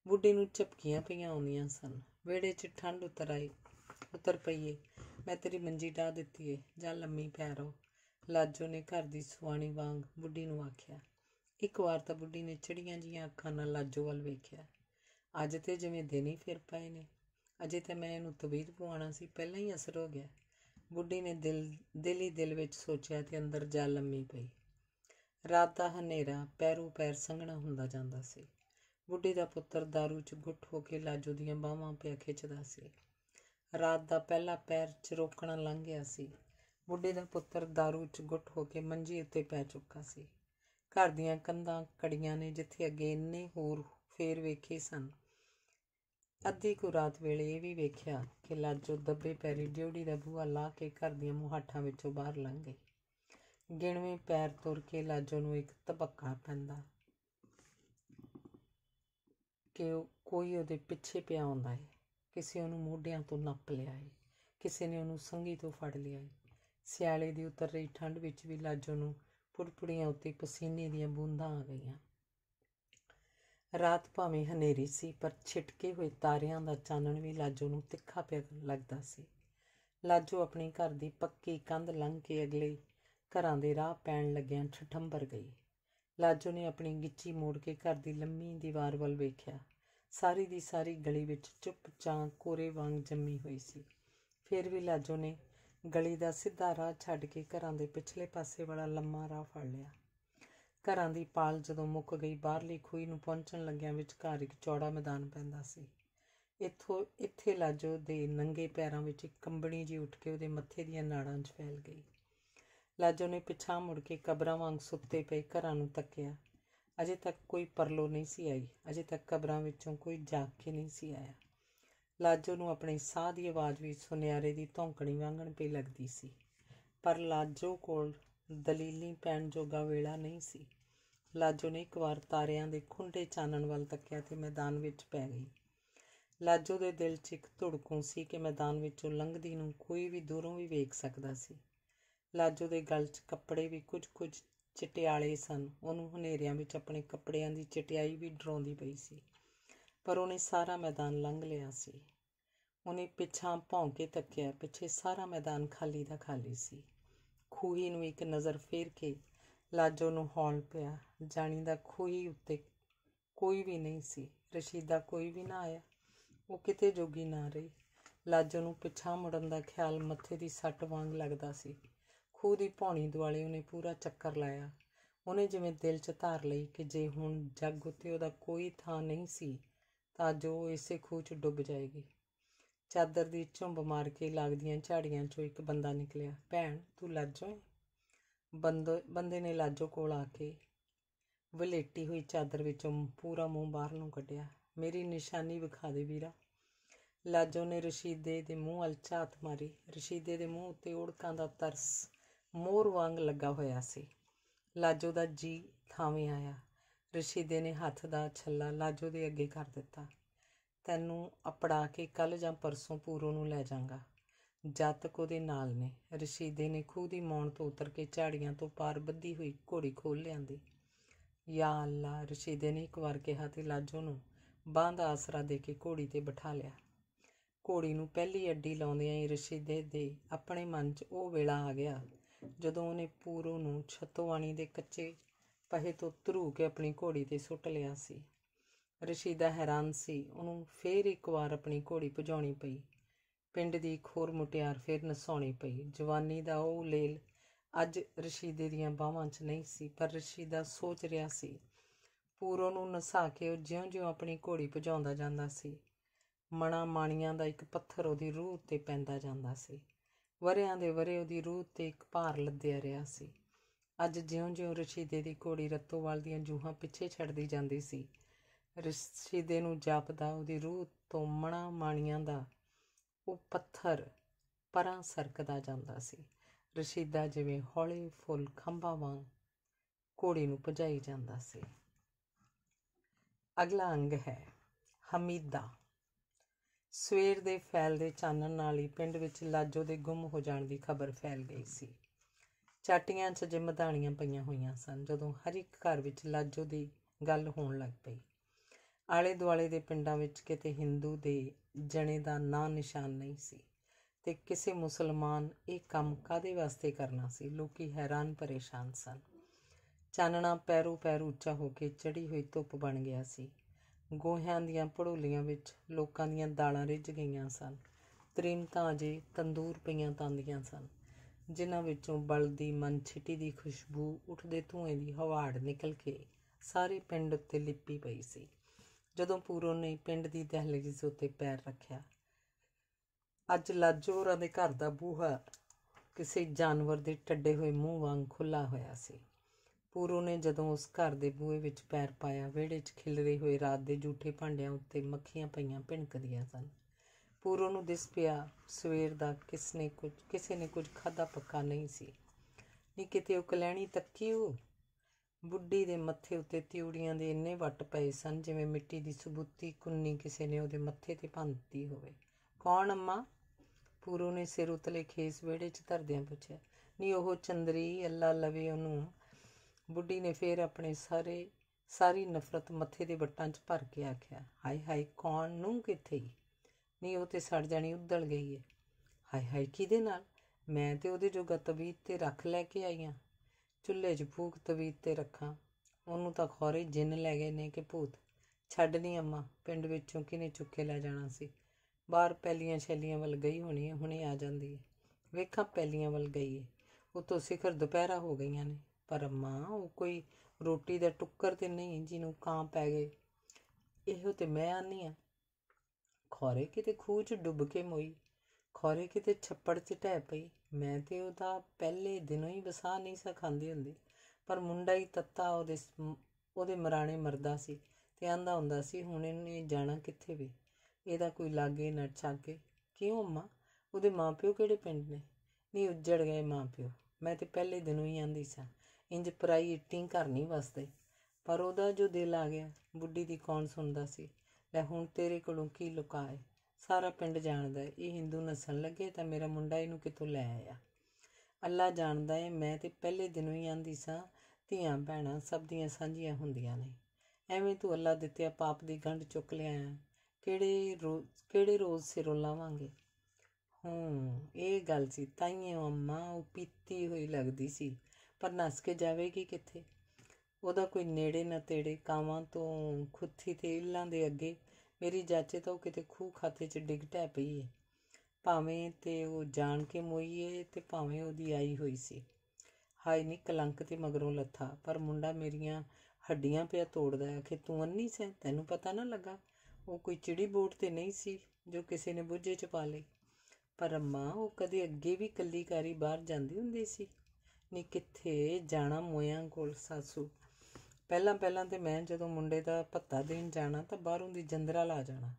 Speaker 1: ਬੁੱਢੀ ਨੂੰ ਚਪਕੀਆਂ ਪਈਆਂ ਆਉਂਦੀਆਂ ਸਨ ਵੇੜੇ 'ਚ ਠੰਡ ਉਤਰ ਆਈ ਉਤਰ ਪਈਏ ਮੈਂ ਤੇਰੀ ਮੰਜੀ ਢਾ ਦਿੱਤੀ ਏ ਜਾਂ ਲੰਮੀ ਪੈਰੋ ਲਾਜੋ ਨੇ ਘਰ ਦੀ ਸੁਆਣੀ ਵਾਂਗ ਬੁੱਢੀ ਨੂੰ ਆਖਿਆ ਇੱਕ ਵਾਰ ਤਾਂ ਬੁੱਢੀ ਨੇ ਚਿੜੀਆਂ ਜੀਆਂ ਅੱਖਾਂ ਨਾਲ ਲਾਜੋ ਵੱਲ ਵੇਖਿਆ ਅੱਜ ਤੇ ਜਿਵੇਂ ਦਿਨ ਹੀ ਫਿਰ ਪਏ ਨੇ ਅਜੇ ਤਾਂ ਮੈਂ ਇਹਨੂੰ ਤਬੀਦ ਪਵਾਉਣਾ ਸੀ ਪਹਿਲਾਂ ਹੀ ਅਸਰ ਹੋ ਗਿਆ ਬੁੱਢੀ ਨੇ ਦਿਲ ਦਿਲ ਹੀ ਦਿਲ ਵਿੱਚ ਸੋਚਿਆ ਤੇ ਅੰਦਰ ਜਲ ਲੰਮੀ ਪਈ ਰਾਤ ਦਾ ਹਨੇਰਾ ਪੈਰੋਂ ਪੈਰ ਸੰਘਣਾ ਹੁੰਦਾ ਜਾਂਦਾ ਸੀ ਬੁੱਢੀ ਦਾ ਪੁੱਤਰ दारू 'ਚ ਘੁੱਟ ਹੋ ਕੇ ਲਾਜੋ ਦੀਆਂ ਬਾਹਾਂ ਪਿਆ ਖਿੱਚਦਾ ਸੀ ਰਾਤ ਦਾ ਪਹਿਲਾ ਪੈਰ ਰੋਕਣਾ ਲੰਘ ਗਿਆ ਸੀ ਬੁੱਢੇ ਦਾ ਪੁੱਤਰ दारू 'ਚ ਘੁੱਟ ਹੋ ਕੇ ਮੰਜੀ ਉੱਤੇ ਪੈ ਚੁੱਕਾ ਸੀ ਘਰ ਦੀਆਂ ਕੰਧਾਂ ਕੜੀਆਂ ਨੇ ਜਿੱਥੇ ਅੱਗੇ ਇੰਨੇ ਹੋਰ ਫੇਰ ਵੇਖੇ ਸਨ ਅੱਧੀ ਕੁ ਰਾਤ ਵੇਲੇ ਇਹ ਵੀ ਵੇਖਿਆ ਕਿ ਲਾਜੋ ਦੱਬੇ ਪੈਰੀ ਡਿਉੜੀ ਦਾ ਬੂਹਾ ਲਾ ਕੇ ਘਰ ਦੀਆਂ ਮੁਹਾਠਾਂ ਵਿੱਚੋਂ ਬਾਹਰ ਲੰਘ ਗਈ ਗਿਣਵੇਂ ਪੈਰ ਤੁਰ ਕੇ ਲਾਜੋ ਨੂੰ ਇੱਕ ਤਬੱਕਾ ਪੈਂਦਾ ਕਿ ਕੋਈ ਉਹਦੇ ਪਿੱਛੇ ਪਿਆ ਹੁੰਦਾ ਹੈ ਕਿਸੇ ਉਹਨੂੰ ਮੋਢਿਆਂ ਤੋਂ ਨੱਪ ਲਿਆ ਹੈ ਕਿਸੇ ਨੇ ਉਹਨੂੰ ਸੰਗੀ ਤੋਂ ਫੜ ਲਿਆ ਹੈ ਸਿਆਲੇ ਦੀ ਉਤਰ ਰਹੀ ਠੰਡ ਵਿੱਚ ਵੀ ਲਾਜੋ ਨੂੰ ਪੁਰਪੁਰੀਆਂ ਉੱਤੇ ਪਸੀਨੇ ਦੀਆਂ ਬੂੰਦਾਂ ਆ ਗਈਆਂ ਰਾਤ ਭਾਵੇਂ ਹਨੇਰੀ ਸੀ ਪਰ ਛਿਟਕੇ ਹੋਏ ਤਾਰਿਆਂ ਦਾ ਚਾਨਣ ਵੀ ਲਾਜੋ ਨੂੰ ਤਿੱਖਾ ਪਿਆ ਲੱਗਦਾ ਸੀ ਲਾਜੋ ਆਪਣੇ ਘਰ ਦੀ ਪੱਕੀ ਕੰਧ ਲੰਘ ਕੇ ਅਗਲੇ ਘਰਾਂ ਦੇ ਰਾਹ ਪੈਣ ਲੱਗਿਆਂ ਠਠੰਬਰ ਗਈ ਲਾਜੋ ਨੇ ਆਪਣੀ ਗਿੱਚੀ ਮੋੜ ਕੇ ਘਰ ਦੀ ਲੰਮੀ ਦੀਵਾਰ ਵੱਲ ਵੇਖਿਆ ਸਾਰੀ ਦੀ ਸਾਰੀ ਗਲੀ ਵਿੱਚ ਚੁੱਪ ਚਾਂ ਕੋਰੇ ਵਾਂਗ ਜੰਮੀ ਹੋਈ ਸੀ ਫਿਰ ਵੀ ਲਾਜੋ ਨੇ ਗਲੀ ਦਾ ਸਿੱਧਾ ਰਾਹ ਛੱਡ ਕੇ ਘਰਾਂ ਦੇ ਪਿਛਲੇ ਪਾਸੇ ਵਾਲਾ ਲੰਮਾ ਰਾਹ ਫੜ ਲਿਆ ਘਰਾਂ ਦੀ ਪਾਲ ਜਦੋਂ ਮੁੱਕ ਗਈ ਬਾਹਰਲੀ ਖੂਹੀ ਨੂੰ ਪਹੁੰਚਣ ਲੱਗਿਆਂ ਵਿੱਚ ਘਰ ਇੱਕ ਚੌੜਾ ਮੈਦਾਨ ਪੈਂਦਾ ਸੀ ਇੱਥੋਂ ਇੱਥੇ ਲਾਜੋ ਦੇ ਨੰਗੇ ਪੈਰਾਂ ਵਿੱਚ ਇੱਕ ਕੰਬਣੀ ਜੀ ਉੱਠ ਕੇ ਉਹਦੇ ਮੱਥੇ ਦੀਆਂ ਨਾੜਾਂ 'ਚ ਫੈਲ ਗਈ ਲਾਜੋ ਨੇ ਪਿਛਾ ਮੁੜ ਕੇ ਕਬਰਾਂ ਵਾਂਗ ਸੁੱਤੇ ਪਏ ਘਰਾਂ ਨੂੰ ਤੱਕਿਆ ਅਜੇ ਤੱਕ ਕੋਈ ਪਰਲੋ ਨਹੀਂ ਸੀ ਆਈ ਅਜੇ ਤੱਕ ਕਬਰਾਂ ਵਿੱਚੋਂ ਕੋਈ ਜਾਗ ਕੇ ਨਹੀਂ ਸੀ ਆਇਆ ਲਾਜੋ ਨੂੰ ਆਪਣੇ ਸਾਹ ਦੀ ਆਵਾਜ਼ ਵਿੱਚ ਸੁਨਿਆਰੇ ਦੀ ਧੌਂਕਣੀ ਵਾਂਗਣ ਪਈ ਲੱਗਦੀ ਸੀ ਪਰ ਲਾਜੋ ਕੋਲ ਦਲੀਲੀ ਪੈਣ ਜੋਗਾ ਵੇਲਾ ਨਹੀਂ ਸੀ ਲਾਜੋ ਨੇ ਇੱਕ ਵਾਰ ਤਾਰਿਆਂ ਦੇ ਖੁੰਡੇ ਚਾਨਣ ਵੱਲ ਤੱਕਿਆ ਤੇ ਮੈਦਾਨ ਵਿੱਚ ਪੈ ਗਈ ਲਾਜੋ ਦੇ ਦਿਲ 'ਚ ਇੱਕ ਧੜਕੂ ਸੀ ਕਿ ਮੈਦਾਨ ਵਿੱਚੋਂ ਲੰਘਦੀ ਨੂੰ ਕੋਈ ਵੀ ਦੂਰੋਂ ਵੀ ਵੇਖ ਸਕਦਾ ਸੀ ਲਾਜੋ ਦੇ ਗਲ 'ਚ ਕੱਪੜੇ ਵੀ ਕੁਝ-ਕੁਝ ਵਾਲੇ ਸਨ ਉਹਨੂੰ ਹਨੇਰਿਆਂ ਵਿੱਚ ਆਪਣੇ ਕੱਪੜਿਆਂ ਦੀ ਚਟਿਆਈ ਵੀ ਡਰਾਉਂਦੀ ਪਈ ਸੀ ਪਰ ਉਹਨੇ ਸਾਰਾ ਮੈਦਾਨ ਲੰਘ ਲਿਆ ਸੀ ਉਹਨੇ ਪਿੱਛਾਂ ਭੌਂਕੇ ਤੱਕਿਆ ਪਿੱਛੇ ਸਾਰਾ ਮੈਦਾਨ ਖਾਲੀ ਦਾ ਖਾਲੀ ਸੀ ਖੂਹੀ ਨੂੰ ਇੱਕ ਨਜ਼ਰ ਫੇਰ ਕੇ ਲਾਜੋ ਨੂੰ ਹੌਲ ਪਿਆ ਜਾਣੀ ਦਾ ਖੂਹੀ ਉੱਤੇ ਕੋਈ ਵੀ ਨਹੀਂ ਸੀ ਰਸ਼ੀਦਾ ਕੋਈ ਵੀ ਨਾ ਆਇਆ ਉਹ ਕਿਤੇ ਜੋਗੀ ਨਾ ਰਹੀ ਲਾਜੋ ਨੂੰ ਪਿੱਛਾ ਮੁੜਨ ਦਾ ਖਿਆਲ ਮੱਥੇ ਦੀ ਸੱਟ ਵਾਂਗ ਲੱਗਦਾ ਸੀ ਖੂਹ ਦੀ ਪੌਣੀ ਦਿਵਾਲੀ ਉਹਨੇ ਪੂਰਾ ਚੱਕਰ ਲਾਇਆ ਉਹਨੇ ਜਿਵੇਂ ਦਿਲ 'ਚ ਧਾਰ ਲਈ ਕਿ ਜੇ ਹੁਣ ਜੱਗ ਉੱਤੇ ਉਹਦਾ ਕੋਈ ਥਾਂ ਨਹੀਂ ਸੀ ਤਾਂ ਜੋ ਇਸੇ ਖੂਹ 'ਚ ਡੁੱਬ ਜਾਏਗੀ ਚਾਦਰ ਦੀ ਝੁੰਬ ਮਾਰ ਕੇ ਲੱਗਦੀਆਂ ਝਾੜੀਆਂ 'ਚੋਂ ਇੱਕ ਬੰਦਾ ਨਿਕਲਿਆ ਭੈਣ ਤੂੰ ਲਾਜੋ ਬੰਦੇ ਬੰਦੇ ਨੇ ਲਾਜੋ ਕੋਲ ਆ ਕੇ ਵਲੇਟੀ ਹੋਈ ਚਾਦਰ ਵਿੱਚੋਂ ਪੂਰਾ ਮੂੰਹ ਬਾਹਰ ਨੂੰ ਕੱਢਿਆ ਮੇਰੀ ਨਿਸ਼ਾਨੀ ਵਿਖਾ ਦੇ ਵੀਰਾ ਲਾਜੋ ਨੇ ਰਸ਼ੀਦੇ ਦੇ ਮੂੰਹ ਵੱਲ ਝਾਤ ਮਾਰੀ ਰਸ਼ੀਦੇ ਦੇ ਮੂੰਹ ਉੱਤੇ ਓੜਕਾਂ ਦਾ ਤਰਸ ਮੋਰ ਵਾਂਗ ਲੱਗਾ ਹੋਇਆ ਸੀ ਲਾਜੋ ਦਾ ਜੀ ਥਾਵੇਂ ਆਇਆ ਰਸ਼ੀਦੇ ਨੇ ਹੱਥ ਦਾ ਛੱਲਾ ਲਾਜੋ ਦੇ ਅੱਗੇ ਕਰ ਦਿੱਤਾ ਤੈਨੂੰ ਅਪੜਾ ਕੇ ਕੱਲ ਜਾਂ ਪਰਸੋਂ ਪੂਰੋ ਨੂੰ ਲੈ ਜੱਤ ਕੋ ਉਹਦੇ ਨਾਲ ਨੇ ਰਸ਼ੀਦੇ ਨੇ ਖੂਹ ਦੀ ਮੌਣ ਤੋਂ ਉਤਰ ਕੇ ਝਾੜੀਆਂ ਤੋਂ ਪਾਰ ਬੱਧੀ ਹੋਈ ਘੋੜੀ ਖੋਲ ਲਿਆਂਦੀ ਯਾ ਅੱਲਾ ਰਸ਼ੀਦੇ ਨੇ ਇੱਕ ਵਾਰ ਕਿਹਾ ਤੇ ਲਾਜੋ ਨੂੰ ਬਾਂਹ ਦਾ ਆਸਰਾ ਦੇ ਕੇ ਘੋੜੀ ਤੇ ਬਿਠਾ ਲਿਆ ਘੋੜੀ ਨੂੰ ਪਹਿਲੀ ਅੱਡੀ ਲਾਉਂਦਿਆਂ ਹੀ ਰਸ਼ੀਦੇ ਦੇ ਆਪਣੇ ਮਨ 'ਚ ਉਹ ਵੇਲਾ ਆ ਗਿਆ ਜਦੋਂ ਉਹਨੇ ਪੂਰੋ ਨੂੰ ਛਤੋਵਾਣੀ ਦੇ ਕੱਚੇ ਪਹੇ ਤੋਂ ਧਰੂ ਕੇ ਆਪਣੀ ਘੋੜੀ ਤੇ ਸੁੱਟ ਲਿਆ ਸੀ ਰਸ਼ੀਦਾ ਹੈਰਾਨ ਸੀ ਉਹਨੂੰ ਫੇਰ ਇੱਕ ਵਾਰ ਆਪਣੀ ਘੋੜੀ ਭਜਾਉਣੀ ਪਈ ਪਿੰਡ ਦੀ ਇੱਕ ਹੋਰ ਮੁਟਿਆਰ ਫੇਰ ਨਸਾਉਣੀ ਪਈ ਜਵਾਨੀ ਦਾ ਉਹ ਲੇਲ ਅੱਜ ਰਸ਼ੀਦੇ ਦੀਆਂ ਬਾਹਾਂ 'ਚ ਨਹੀਂ ਸੀ ਪਰ ਰਸ਼ੀਦਾ ਸੋਚ ਰਿਹਾ ਸੀ ਪੂਰੋਂ ਨੂੰ ਨਸਾ ਕੇ ਉਹ ਜਿਉਂ-ਜਿਉਂ ਆਪਣੀ ਘੋੜੀ ਭਜਾਉਂਦਾ ਜਾਂਦਾ ਸੀ ਮਣਾ ਮਾਣੀਆਂ ਦਾ ਇੱਕ ਪੱਥਰ ਉਹਦੀ ਰੂਹ ਤੇ ਪੈਂਦਾ ਜਾਂਦਾ ਸੀ ਵਰਿਆਂ ਦੇ ਵਰੇ ਉਹਦੀ ਰੂਹ ਤੇ ਇੱਕ ਭਾਰ ਲੱਦਿਆ ਰਿਹਾ ਸੀ ਅੱਜ ਜਿਉਂ-ਜਿਉਂ ਰਸ਼ੀਦੇ ਦੀ ਘੋੜੀ ਰੱਤੋਵਾਲ ਦੀਆਂ ਜੂਹਾਂ ਪਿੱਛੇ ਛੱਡਦੀ ਜਾਂਦੀ ਸੀ ਰਸ਼ੀਦੇ ਨੂੰ ਜਾਪਦਾ ਉਹਦੀ ਰੂਹ ਤੋਂ ਮਣਾ ਮਾਣੀਆਂ ਦਾ ਉਹ ਪੱਥਰ ਪਰਾਂ ਸਰਕਦਾ ਜਾਂਦਾ ਸੀ ਰਸ਼ੀਦਾ ਜਿਵੇਂ ਹੌਲੇ ਫੁੱਲ ਖੰਭਾਂ ਵਾਂਗ ਘੋੜੀ ਨੂੰ ਭਜਾਈ ਜਾਂਦਾ ਸੀ ਅਗਲਾ ਅੰਗ ਹੈ ਹਮੀਦਾ ਸਵੇਰ ਦੇ ਫੈਲ ਦੇ ਚਾਨਣ ਨਾਲ ਹੀ ਪਿੰਡ ਵਿੱਚ ਲਾਜੋ ਦੇ ਗੁੰਮ ਹੋ ਜਾਣ ਦੀ ਖਬਰ ਫੈਲ ਗਈ ਸੀ ਚਾਟੀਆਂ 'ਚ ਜਿਮਦਾਣੀਆਂ ਪਈਆਂ ਹੋਈਆਂ ਸਨ ਜਦੋਂ ਹਰ ਇੱਕ ਘਰ ਵਿੱਚ ਲਾਜੋ ਦੀ ਗੱਲ ਹੋਣ ਲੱਗ ਪਈ ਆਲੇ ਦੁਆਲੇ ਦੇ ਪਿੰਡਾਂ ਵਿੱਚ ਕਿਤੇ ਹਿੰਦੂ ਦੇ ਜਣੇ ਦਾ ਨਾਂ ਨਿਸ਼ਾਨ ਨਹੀਂ ਸੀ ਤੇ ਕਿਸੇ ਮੁਸਲਮਾਨ ਇਹ ਕੰਮ ਕਾਦੇ ਵਾਸਤੇ ਕਰਨਾ ਸੀ ਲੋਕੀ ਹੈਰਾਨ ਪਰੇਸ਼ਾਨ ਸਨ ਚਾਨਣਾ ਪੈਰੂ ਪੈਰ ਉੱਚਾ ਹੋ ਕੇ ਚੜੀ ਹੋਈ ਧੁੱਪ ਬਣ ਗਿਆ ਸੀ ਗੋਹਿਆਂ ਦੀਆਂ ਪੜੋਲੀਆਂ ਵਿੱਚ ਲੋਕਾਂ ਦੀਆਂ ਦਾਲਾਂ ਰਿੱਝ ਗਈਆਂ ਸਨ ਤ੍ਰਿਮਤਾਂ ਜੇ ਤੰਦੂਰ ਪਈਆਂ ਤਾਂਦੀਆਂ ਸਨ ਜਿਨ੍ਹਾਂ ਵਿੱਚੋਂ ਬਲਦੀ ਮਨਛਿਟੀ ਦੀ ਖੁਸ਼ਬੂ ਉੱਠਦੇ ਧੂਏ ਦੀ ਹਵਾੜ ਨਿਕਲ ਕੇ ਸਾਰੇ ਪਿੰਡ ਉੱਤੇ ਲਿਪੀ ਪਈ ਸੀ ਜਦੋਂ ਪੂਰੋ ਨੇ ਪਿੰਡ ਦੀ ਦਹਲੀਜ਼ ਉੱਤੇ ਪੈਰ ਰੱਖਿਆ ਅੱਜ ਲਾਜੋਰਾਂ ਦੇ ਘਰ ਦਾ ਬੂਹਾ ਕਿਸੇ ਜਾਨਵਰ ਦੇ ਟੱਡੇ ਹੋਏ ਮੂੰਹ ਵਾਂਗ ਖੁੱਲਾ ਹੋਇਆ ਸੀ ਪੂਰੋ ਨੇ ਜਦੋਂ ਉਸ ਘਰ ਦੇ ਬੂਹੇ ਵਿੱਚ ਪੈਰ ਪਾਇਆ ਵਿਹੜੇ 'ਚ ਖਿਲਰੇ ਹੋਏ ਰਾਤ ਦੇ ਝੂਠੇ ਭਾਂਡਿਆਂ ਉੱਤੇ ਮੱਖੀਆਂ ਪਈਆਂ ਭਿਣਕਦੀਆਂ ਸਨ ਪੂਰੋ ਨੂੰ ਦਿਸ ਪਿਆ ਸਵੇਰ ਦਾ ਕਿਸਨੇ ਕੁਝ ਕਿਸੇ ਨੇ ਕੁਝ ਖਾਦਾ ਪੱਕਾ ਨਹੀਂ ਸੀ ਨੀ ਕਿਤੇ ਉਹ ਕਲੈਣੀ ਤੱਕੀ ਉਹ ਬੁੱਢੀ ਦੇ ਮੱਥੇ ਉੱਤੇ ਤਿਉੜੀਆਂ ਦੇ ਇੰਨੇ ਵੱਟ ਪਏ ਸਨ ਜਿਵੇਂ ਮਿੱਟੀ ਦੀ ਸਬੂਤੀ ਕੁੰਨੀ ਕਿਸੇ ਨੇ ਉਹਦੇ ਮੱਥੇ ਤੇ ਭੰਨਤੀ ਹੋਵੇ ਕੌਣ ਅੰਮਾ ਪੂਰੋ ਨੇ ਸਿਰ ਉਤਲੇ ਖੇਸ ਵੇੜੇ 'ਚ ਧਰਦਿਆਂ ਪੁੱਛਿਆ ਨਹੀਂ ਉਹ ਚੰਦਰੀ ਅੱਲਾ ਲਵੇ ਉਹਨੂੰ ਬੁੱਢੀ ਨੇ ਫੇਰ ਆਪਣੇ ਸਾਰੇ ਸਾਰੀ ਨਫ਼ਰਤ ਮੱਥੇ ਦੇ ਵੱਟਾਂ 'ਚ ਭਰ ਕੇ ਆਖਿਆ ਹਾਏ ਹਾਏ ਕੌਣ ਨੂੰ ਕਿੱਥੇ ਨਹੀਂ ਉਹ ਤੇ ਸੜ ਜਾਣੀ ਉਦਲ ਗਈ ਹੈ ਹਾਏ ਹਾਏ ਕਿਹਦੇ ਨਾਲ ਮੈਂ ਤੇ ਉਹਦੇ ਜੋਗਾ ਤਵੀਤ ਤੇ ਰੱਖ ਲੈ ਕੇ ਆਈਆਂ ਚੁੱਲ੍ਹੇ 'ਚ ਭੂਖ ਤਵੀਤ ਤੇ ਰੱਖਾਂ ਉਹਨੂੰ ਤਾਂ ਖੌਰੇ ਜਿੰਨ ਲੈ ਗਏ ਨੇ ਕਿ ਭੂਤ ਛੱਡ ਨਹੀਂ ਅੰਮਾ ਪਿੰਡ ਵਿੱਚੋਂ ਕਿਨੇ ਚੁੱਕੇ ਲੈ ਜਾਣਾ ਸੀ ਬਾਹਰ ਪਹਿਲੀਆਂ ਛੈਲੀਆਂ ਵੱਲ ਗਈ ਹੋਣੀ ਹੁਣੇ ਆ ਜਾਂਦੀ ਹੈ ਵੇਖਾਂ ਪਹਿਲੀਆਂ ਵੱਲ ਗਈ ਹੈ ਉਤੋਂ ਸਿਖਰ ਦੁਪਹਿਰਾ ਹੋ ਗਈਆਂ ਨੇ ਪਰ ਅੰਮਾ ਉਹ ਕੋਈ ਰੋਟੀ ਦਾ ਟੁੱਕਰ ਤੇ ਨਹੀਂ ਜਿਹਨੂੰ ਕਾਂ ਪੈ ਗਏ ਇਹੋ ਤੇ ਮੈਂ ਆਨੀ ਆ ਖੋਰੇ ਕਿਤੇ ਖੂਹ 'ਚ ਡੁੱਬ ਕੇ ਮੋਈ ਖੋਰੇ ਕਿਤੇ ਛੱਪੜ 'ਚ ਟਹਿ ਪਈ ਮੈਂ ਤੇ ਉਹਦਾ ਪਹਿਲੇ ਦਿਨੋਂ ਹੀ ਵਸਾ ਨਹੀਂ ਸਖਾਂਦੀ ਹੁੰਦੀ ਪਰ ਮੁੰਡਾ ਹੀ ਤੱਤਾ ਉਹਦੇ ਉਹਦੇ ਮਰਾਣੇ ਮਰਦਾ ਸੀ ਤੇ ਆਂਦਾ ਹੁੰਦਾ ਸੀ ਹੁਣ ਇਹਨੇ ਜਾਣਾ ਕਿੱਥੇ ਵੀ ਇਹਦਾ ਕੋਈ ਲਾਗੇ ਨਾ ਛਾਗੇ ਕਿਉਂ ਮਾਂ ਉਹਦੇ ਮਾਪਿਓ ਕਿਹੜੇ ਪਿੰਡ ਨੇ ਨਹੀਂ ਉੱਜੜ ਗਏ ਮਾਪਿਓ ਮੈਂ ਤੇ ਪਹਿਲੇ ਦਿਨੋਂ ਹੀ ਆਂਦੀ ਸਾਂ ਇੰਜ ਪਰਾਈ ਇੱਟੀਂ ਘਰ ਨਹੀਂ ਵਸਦੇ ਪਰ ਉਹਦਾ ਜੋ ਦਿਲ ਆ ਗਿਆ ਬੁੱਢੀ ਦੀ ਕੌਣ ਸੁਣਦਾ ਸੀ ਲੈ ਹੁਣ ਤੇਰੇ ਕੋਲੋਂ ਕੀ ਲੁਕਾਏ ਸਾਰਾ ਪਿੰਡ ਜਾਣਦਾ ਹੈ ਇਹ ਹਿੰਦੂ ਨਸਣ ਲੱਗੇ ਤਾਂ ਮੇਰਾ ਮੁੰਡਾ ਇਹਨੂੰ ਕਿੱਥੋਂ ਲੈ ਆਇਆ ਅੱਲਾ ਜਾਣਦਾ ਹੈ ਮੈਂ ਤੇ ਪਹਿਲੇ ਦਿਨੋਂ ਹੀ ਆਂਦੀ ਸਾਂ ਧੀਆਂ ਭੈਣਾਂ ਸਭ ਦੀਆਂ ਸਾਂਝੀਆਂ ਹੁੰਦੀਆਂ ਨੇ ਐਵੇਂ ਤੂੰ ਅੱਲਾ ਦਿੱਤਿਆ ਪਾਪ ਦੀ ਗੰਢ ਚੁੱਕ ਲਿਆ ਕਿਹੜੇ ਰੋਜ਼ ਕਿਹੜੇ ਰੋਜ਼ ਸਿਰੋਂ ਲਾਵਾਂਗੇ ਹੂੰ ਇਹ ਗੱਲ ਸੀ ਤਾਈਏ ਅੰਮਾ ਉਹ ਪੀਤੀ ਹੋਈ ਲੱਗਦੀ ਸੀ ਪਰ ਨਸ ਕੇ ਜਾਵੇਗੀ ਕਿੱਥੇ ਉਹਦਾ ਕੋਈ ਨੇੜੇ ਨਾ ਤੇੜੇ ਕਾਵਾਂ ਤੋਂ ਖੁੱਥੀ ਤੇ ਇਲਾਂ ਦੇ ਅੱਗੇ ਮੇਰੀ ਜਾਚੇ ਤਾਂ ਉਹ ਕਿਤੇ ਖੂ ਖਾਤੇ 'ਚ ਡਿੱਗ ਟੈ ਪਈ ਏ ਭਾਵੇਂ ਤੇ ਉਹ ਜਾਣ ਕੇ ਮੋਈਏ ਤੇ ਭਾਵੇਂ ਉਹਦੀ ਆਈ ਹੋਈ ਸੀ ਹਾਈ ਨਹੀਂ ਕਲੰਕ ਤੇ ਮਗਰੋਂ ਲੱਥਾ ਪਰ ਮੁੰਡਾ ਮੇਰੀਆਂ ਹੱਡੀਆਂ ਪਿਆ ਤੋੜਦਾ ਹੈ ਕਿ ਤੂੰ ਅੰਨੀ ਸੈਂ ਤੈਨੂੰ ਪਤਾ ਨਾ ਲੱਗਾ ਉਹ ਕੋਈ ਚਿੜੀ ਬੋਟ ਤੇ ਨਹੀਂ ਸੀ ਜੋ ਕਿਸੇ ਨੇ ਬੁੱਝੇ ਚ ਪਾ ਲਈ ਪਰ ਮਾਂ ਉਹ ਕਦੇ ਅੱਗੇ ਵੀ ਕੱਲੀ ਕਾਰੀ ਬਾਹਰ ਜਾਂਦੀ ਹੁੰਦੀ ਸੀ ਨੀ ਕਿੱਥੇ ਜਾਣਾ ਮੋਇਆਂ ਕੋਲ ਸਾਸੂ ਪਹਿਲਾਂ ਪਹਿਲਾਂ ਤੇ ਮੈਂ ਜਦੋਂ ਮੁੰਡੇ ਦਾ ਭੱਤਾ ਦੇਣ ਜਾਣਾ ਤਾਂ ਬਾਹਰੋਂ ਦੀ ਜੰਦਰਾ ਲਾ ਜਾਣਾ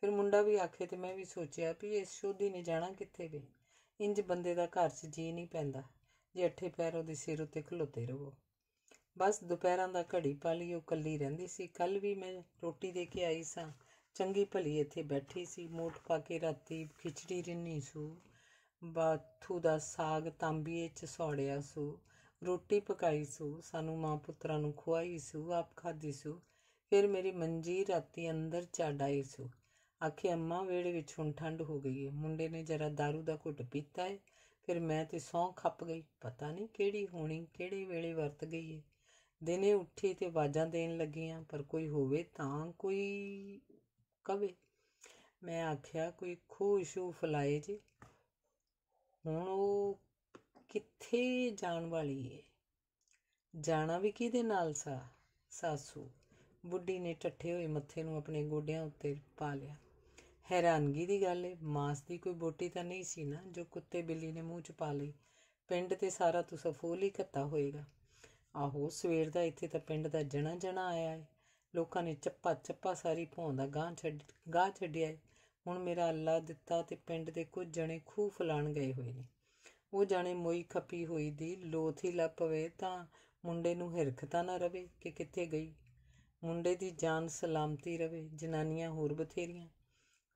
Speaker 1: ਫਿਰ ਮੁੰਡਾ ਵੀ ਆਖੇ ਤੇ ਮੈਂ ਵੀ ਸੋਚਿਆ ਵੀ ਇਸ ਸ਼ੋਧੀ ਨੇ ਜਾਣਾ ਕਿੱਥੇ ਵੀ ਇੰਜ ਬੰਦੇ ਦਾ ਘਰ 'ਚ ਜੀ ਨਹੀਂ ਪੈਂਦਾ ਜੇ ਅੱਠੇ ਪੈਰ ਉਹਦੇ ਸਿਰ ਉੱਤੇ ਖਲੋਤੇ ਰਹੋ ਬਸ ਦੁਪਹਿਰਾਂ ਦਾ ਘੜੀ ਪਾਲੀ ਉਹ ਕੱਲੀ ਰਹਿੰਦੀ ਸੀ ਕੱਲ ਵੀ ਮੈਂ ਰੋਟੀ ਦੇ ਕੇ ਆਈ ਸਾਂ ਚੰਗੀ ਭਲੀ ਇੱਥੇ ਬੈਠੀ ਸੀ ਮੋਟ ਪਾ ਕੇ ਰਾਤੀ ਖਿਚੜੀ ਰਿੰਨੀ ਸੂ ਬਾਥੂ ਦਾ ਸਾਗ ਤਾਂਬੀਏ ਚ ਸੌੜਿਆ ਸੂ ਰੋਟੀ ਪਕਾਈ ਸੂ ਸਾਨੂੰ ਮਾਂ ਪੁੱਤਰਾਂ ਨੂੰ ਖਵਾਈ ਸੂ ਆਪ ਖਾਦੀ ਸੂ ਫਿਰ ਮੇਰੀ ਮੰਜੀ ਰਾਤੀ ਅੰਦਰ ਚਾੜਾਈ ਸੂ ਆਖੇ ਅੰਮਾ ਵੇੜੇ ਵਿੱਚ ਹੁਣ ਠੰਡ ਹੋ ਗਈ ਹੈ ਮੁੰਡੇ ਨੇ ਜਰਾ दारू ਦਾ ਘੁੱਟ ਪੀਤਾ ਹੈ ਫਿਰ ਮੈਂ ਤੇ ਸੌਂ ਖੱਪ ਗਈ ਪਤਾ ਨਹੀਂ ਕਿਹੜੀ ਹੋਣੀ ਕਿਹੜੇ ਵੇਲੇ ਵਰਤ ਗਈ ਹੈ ਦਿਨੇ ਉੱਠੀ ਤੇ ਆਵਾਜ਼ਾਂ ਦੇਣ ਲੱਗੀਆਂ ਪਰ ਕੋਈ ਹੋਵੇ ਤਾਂ ਕੋਈ ਕਵੇ ਮੈਂ ਆਖਿਆ ਕੋਈ ਖੂਸ਼ੂ ਫਲਾਏ ਜੀ ਹੁਣ ਉਹ ਕਿੱਥੇ ਜਾਣ ਵਾਲੀ ਏ ਜਾਣਾ ਵੀ ਕਿਹਦੇ ਨਾਲ ਸਾ ਸਾਸੂ ਬੁੱਢੀ ਨੇ ਟੱਠੇ ਹੋਏ ਮੱਥੇ ਨੂੰ ਆਪਣੇ ਗੋਡਿਆਂ ਉੱਤੇ ਪਾ ਲਿਆ ਹੈਰਾਨਗੀ ਦੀ ਗੱਲ ਏ ਮਾਸ ਦੀ ਕੋਈ ਬੋਟੀ ਤਾਂ ਨਹੀਂ ਸੀ ਨਾ ਜੋ ਕੁੱਤੇ ਬਿੱਲੀ ਨੇ ਮੂੰਹ ਚ ਪਾ ਲਈ ਪਿੰਡ ਤੇ ਸਾਰਾ ਤੁਸਫੂਲ ਹੀ ਘੱਤਾ ਹੋਏਗਾ ਆਹੋ ਸਵੇਰ ਦਾ ਇੱਥੇ ਤਾਂ ਪਿੰਡ ਦਾ ਜਣਾ ਜਣਾ ਆਇਆ ਏ ਲੋਕਾਂ ਨੇ ਚੱਪਾ ਚੱਪਾ ਸਾਰੀ ਦਾ ਗਾਂ ਛੱਡ ਗਾਂ ਛੱਡਿਆ ਹੁਣ ਮੇਰਾ ਅੱਲਾ ਦਿੱਤਾ ਤੇ ਪਿੰਡ ਦੇ ਕੁਝ ਜਣੇ ਖੂਫ ਲਾਣ ਗਏ ਹੋਏ ਨੇ ਉਹ ਜਾਣੇ ਮੋਈ ਖੱਪੀ ਹੋਈ ਦੀ ਲੋਥ ਹੀ ਲੱਪਵੇ ਤਾਂ ਮੁੰਡੇ ਨੂੰ ਤਾਂ ਨਾ ਰਵੇ ਕਿ ਕਿੱਥੇ ਗਈ ਮੁੰਡੇ ਦੀ ਜਾਨ ਸਲਾਮਤੀ ਰਵੇ ਜਨਾਨੀਆਂ ਹੋਰ ਬਥੇਰੀਆਂ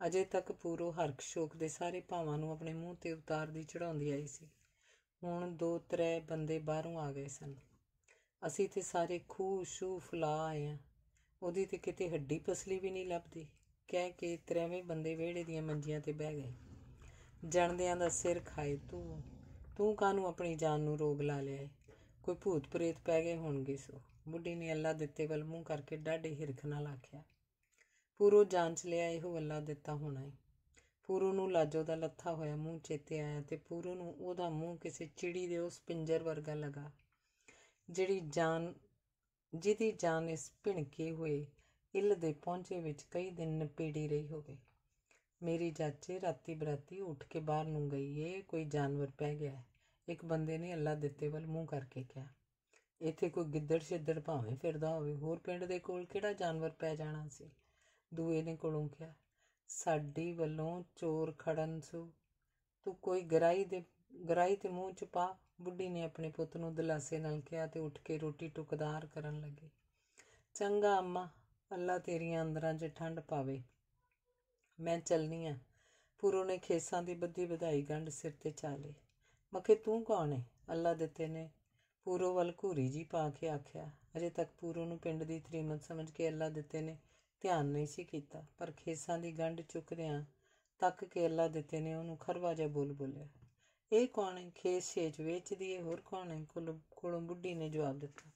Speaker 1: ਅਜੇ ਤੱਕ ਪੂਰੋ ਹਰਖ ਸ਼ੋਕ ਦੇ ਸਾਰੇ ਭਾਵਾਂ ਨੂੰ ਆਪਣੇ ਮੂੰਹ ਤੇ ਉਤਾਰ ਦੀ ਚੜਾਉਂਦੀ ਆਈ ਸੀ ਹੁਣ ਦੋ ਤਰੇ ਬੰਦੇ ਬਾਹਰੋਂ ਆ ਗਏ ਸਨ ਅਸੀਂ ਤੇ ਸਾਰੇ ਖੂ ਸ਼ੂ ਫਲਾ ਆਏ ਆ ਉਹਦੀ ਤੇ ਕਿਤੇ ਹੱਡੀ ਪਸਲੀ ਵੀ ਨਹੀਂ ਲੱਭਦੀ ਕਹਿ ਕੇ ਤਰੇਵੇਂ ਬੰਦੇ ਵਿਹੜੇ ਦੀਆਂ ਮੰਜੀਆਂ ਤੇ ਬਹਿ ਗਏ ਜਣਦਿਆਂ ਦਾ ਸਿਰ ਖਾਏ ਤੂੰ ਤੂੰ ਕਾਹਨੂੰ ਆਪਣੀ ਜਾਨ ਨੂੰ ਰੋਗ ਲਾ ਲਿਆ ਏ ਕੋਈ ਭੂਤ ਪ੍ਰੇਤ ਪੈ ਗਏ ਹੋਣਗੇ ਸੋ ਬੁੱਢੀ ਨੇ ਅੱਲਾ ਦਿੱਤੇ ਵੱਲ ਮੂੰਹ ਕਰਕੇ ਡਾਢੇ ਹਿਰਖ ਨਾਲ ਆਖਿਆ ਪੂਰੋ ਜਾਂਚ ਲਿਆ ਇਹੋ ਅੱਲਾ ਦਿੱਤਾ ਹੋਣਾ ਏ ਪੂਰੋ ਨੂੰ ਲਾਜੋ ਦਾ ਲੱਥਾ ਹੋਇਆ ਮੂੰਹ ਚੇਤੇ ਆਇਆ ਤੇ ਪੂਰੋ ਨੂੰ ਉਹਦਾ ਮੂੰਹ ਕਿਸੇ ਚਿੜੀ ਦੇ ਉਸ ਪਿੰਜਰ ਵਰਗਾ ਲਗਾ ਜਿਹੜੀ ਜਾਨ ਜਿਹਦੀ ਜਾਨ ਇਸ ਭਿਣਕੇ ਹੋਏ ਇਲ ਦੇ ਪਹੁੰਚੇ ਵਿੱਚ ਕਈ ਦਿਨ ਨਪੀੜੀ ਰਹੀ ਹੋਵੇ ਮੇਰੀ ਚਾਚੇ ਰਾਤੀ ਬਰਾਤੀ ਉੱਠ ਕੇ ਬਾਹਰ ਨੂੰ ਗਈ ਏ ਕੋਈ ਜਾਨਵਰ ਪੈ ਗਿਆ ਇੱਕ ਬੰਦੇ ਨੇ ਅੱਲਾ ਦਿੱਤੇ ਵੱਲ ਮੂੰਹ ਕਰਕੇ ਕਿਹਾ ਇੱਥੇ ਕੋਈ ਗਿੱਦੜ ਛਿੱਦੜ ਭਾਵੇਂ ਫਿਰਦਾ ਹੋਵੇ ਹੋਰ ਪਿੰਡ ਦੇ ਕੋਲ ਕਿਹੜਾ ਜਾਨਵਰ ਪੈ ਜਾਣਾ ਸੀ ਦੂਏ ਨੇ ਕੋਲੋਂ ਕਿਹਾ ਸਾਡੀ ਵੱਲੋਂ ਚੋਰ ਖੜਨ ਸੂ ਤੂੰ ਕੋਈ ਗਰਾਈ ਦੇ ਗਰਾਈ ਤੇ ਮੂੰਹ ਚ ਪਾ ਬੁੱਢੀ ਨੇ ਆਪਣੇ ਪੁੱਤ ਨੂੰ ਦਿਲਾਸੇ ਨਾਲ ਕਿਹਾ ਤੇ ਉੱਠ ਕੇ ਰੋਟੀ ਟੁਕਦਾਰ ਕਰਨ ਲੱਗੇ ਚੰਗਾ ਅੰਮਾ ਅੱਲਾ ਤੇਰੀਆਂ ਅੰਦਰਾਂ 'ਚ ਠੰਡ ਪਾਵੇ ਮੈਂ ਚਲਨੀ ਆ ਪੂਰੋ ਨੇ ਖੇਸਾਂ ਦੀ ਬੱਧੀ ਵਧਾਈ ਗੰਢ ਸਿਰ ਤੇ ਚਾਲੇ ਮਖੇ ਤੂੰ ਕੌਣ ਹੈ ਅੱਲਾ ਦਿੱਤੇ ਨੇ ਪੂਰੋ ਵੱਲ ਘੂਰੀ ਜੀ ਪਾ ਕੇ ਆਖਿਆ ਅਜੇ ਤੱਕ ਪੂਰੋ ਨੂੰ ਪਿੰਡ ਦੀ ਤਰੀਮਤ ਸਮਝ ਕੇ ਅੱਲਾ ਦਿੱਤੇ ਨੇ ਧਿਆਨ ਨਹੀਂ ਸੀ ਕੀਤਾ ਪਰ ਖੇਸਾਂ ਦੀ ਗੰਢ ਚੁੱਕਦਿਆਂ ਤੱਕ ਕੇ ਅੱਲਾ ਦਿੱਤੇ ਨੇ ਉਹਨੂੰ ਖਰਵਾ ਬੋਲ ਬੋਲਿਆ ਇਹ ਕੌਣ ਹੈ ਖੇਸ ਛੇਚ ਵੇਚਦੀ ਹੈ ਹੋਰ ਕੌਣ ਹੈ ਕੋਲੋਂ ਬੁੱਢੀ ਨੇ ਜਵਾਬ ਦਿੱਤਾ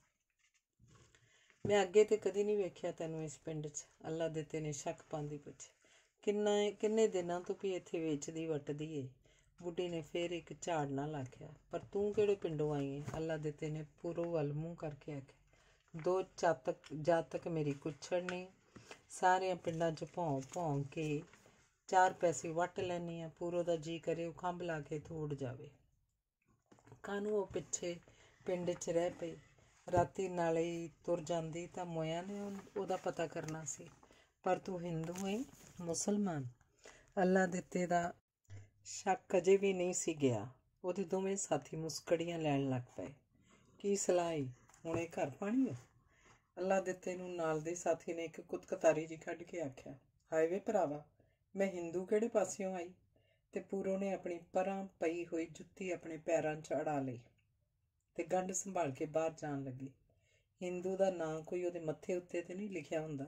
Speaker 1: ਮੈਂ ਅੱਗੇ ਤੇ ਕਦੀ ਨਹੀਂ ਵੇਖਿਆ ਤੈਨੂੰ ਇਸ ਪਿੰਡ 'ਚ ਅੱਲਾ ਦਿੱਤੇ ਨੇ ਸ਼ੱਕ ਪਾਉਂਦੀ ਪੁੱਛ ਕਿੰਨਾ ਕਿੰਨੇ ਦਿਨਾਂ ਤੋਂ ਵੀ ਇੱਥੇ ਵੇਚਦੀ ਵੱਟਦੀ ਏ ਬੁੱਢੀ ਨੇ ਫੇਰ ਇੱਕ ਝਾੜ ਨਾਲ ਆਖਿਆ ਪਰ ਤੂੰ ਕਿਹੜੇ ਪਿੰਡੋਂ ਆਈ ਏ ਅੱਲਾ ਦਿੱਤੇ ਨੇ ਪੂਰੋ ਵੱਲ ਮੂੰਹ ਕਰਕੇ ਆਖਿਆ ਦੋ ਚਾਤਕ ਜਾਤਕ ਮੇਰੀ ਕੁਛੜ ਨਹੀਂ ਸਾਰੇ ਪਿੰਡਾਂ 'ਚ ਭੌਂ ਭੌਂ ਕੇ ਚਾਰ ਪੈਸੇ ਵੱਟ ਲੈਣੀ ਆ ਪੂਰੋ ਦਾ ਜੀ ਕਰੇ ਉਹ ਖੰਭ ਲਾ ਕੇ ਥੋੜ ਜਾਵੇ ਕਾਨੂੰ ਉਹ ਪਿੱਛੇ ਪਿੰਡ 'ਚ ਰਹਿ ਪਈ ਰਾਤੀ ਨਾਲੇ ਤੁਰ ਜਾਂਦੀ ਤਾਂ ਮੋਇਆ ਨੇ ਉਹਦਾ ਪਤਾ ਕਰਨਾ ਸੀ ਪਰ ਤੂੰ ਹਿੰਦੂ ਹੈ ਮੁਸਲਮਾਨ ਅੱਲਾ ਦਿੱਤੇ ਦਾ ਸ਼ੱਕ ਅਜੇ ਵੀ ਨਹੀਂ ਸੀ ਗਿਆ ਉਹਦੇ ਦੋਵੇਂ ਸਾਥੀ ਮੁਸਕੜੀਆਂ ਲੈਣ ਲੱਗ ਪਏ ਕੀ ਸਲਾਈ ਹੁਣੇ ਘਰ ਪਾਣੀ ਹੈ ਅੱਲਾ ਦਿੱਤੇ ਨੂੰ ਨਾਲ ਦੇ ਸਾਥੀ ਨੇ ਇੱਕ ਕੁਤਕਤਾਰੀ ਜੀ ਕੱਢ ਕੇ ਆਖਿਆ ਹਾਈਵੇ ਭਰਾਵਾ ਮੈਂ ਹਿੰਦੂ ਕਿਹੜੇ ਪਾਸਿਓਂ ਆਈ ਤੇ ਪੂਰੋ ਨੇ ਆਪਣੀ ਪਰਾਂ ਪਈ ਹੋਈ ਜੁੱਤੀ ਆਪਣੇ ਪੈਰਾਂ 'ਚ ਅੜਾ ਲਈ ਤੇ ਗੰਢ ਸੰਭਾਲ ਕੇ ਬਾਹਰ ਜਾਣ ਲੱਗੀ ਹਿੰਦੂ ਦਾ ਨਾਂ ਕੋਈ ਉਹਦੇ ਮੱਥੇ ਉੱਤੇ ਤੇ ਨਹੀਂ ਲਿਖਿਆ ਹੁੰਦਾ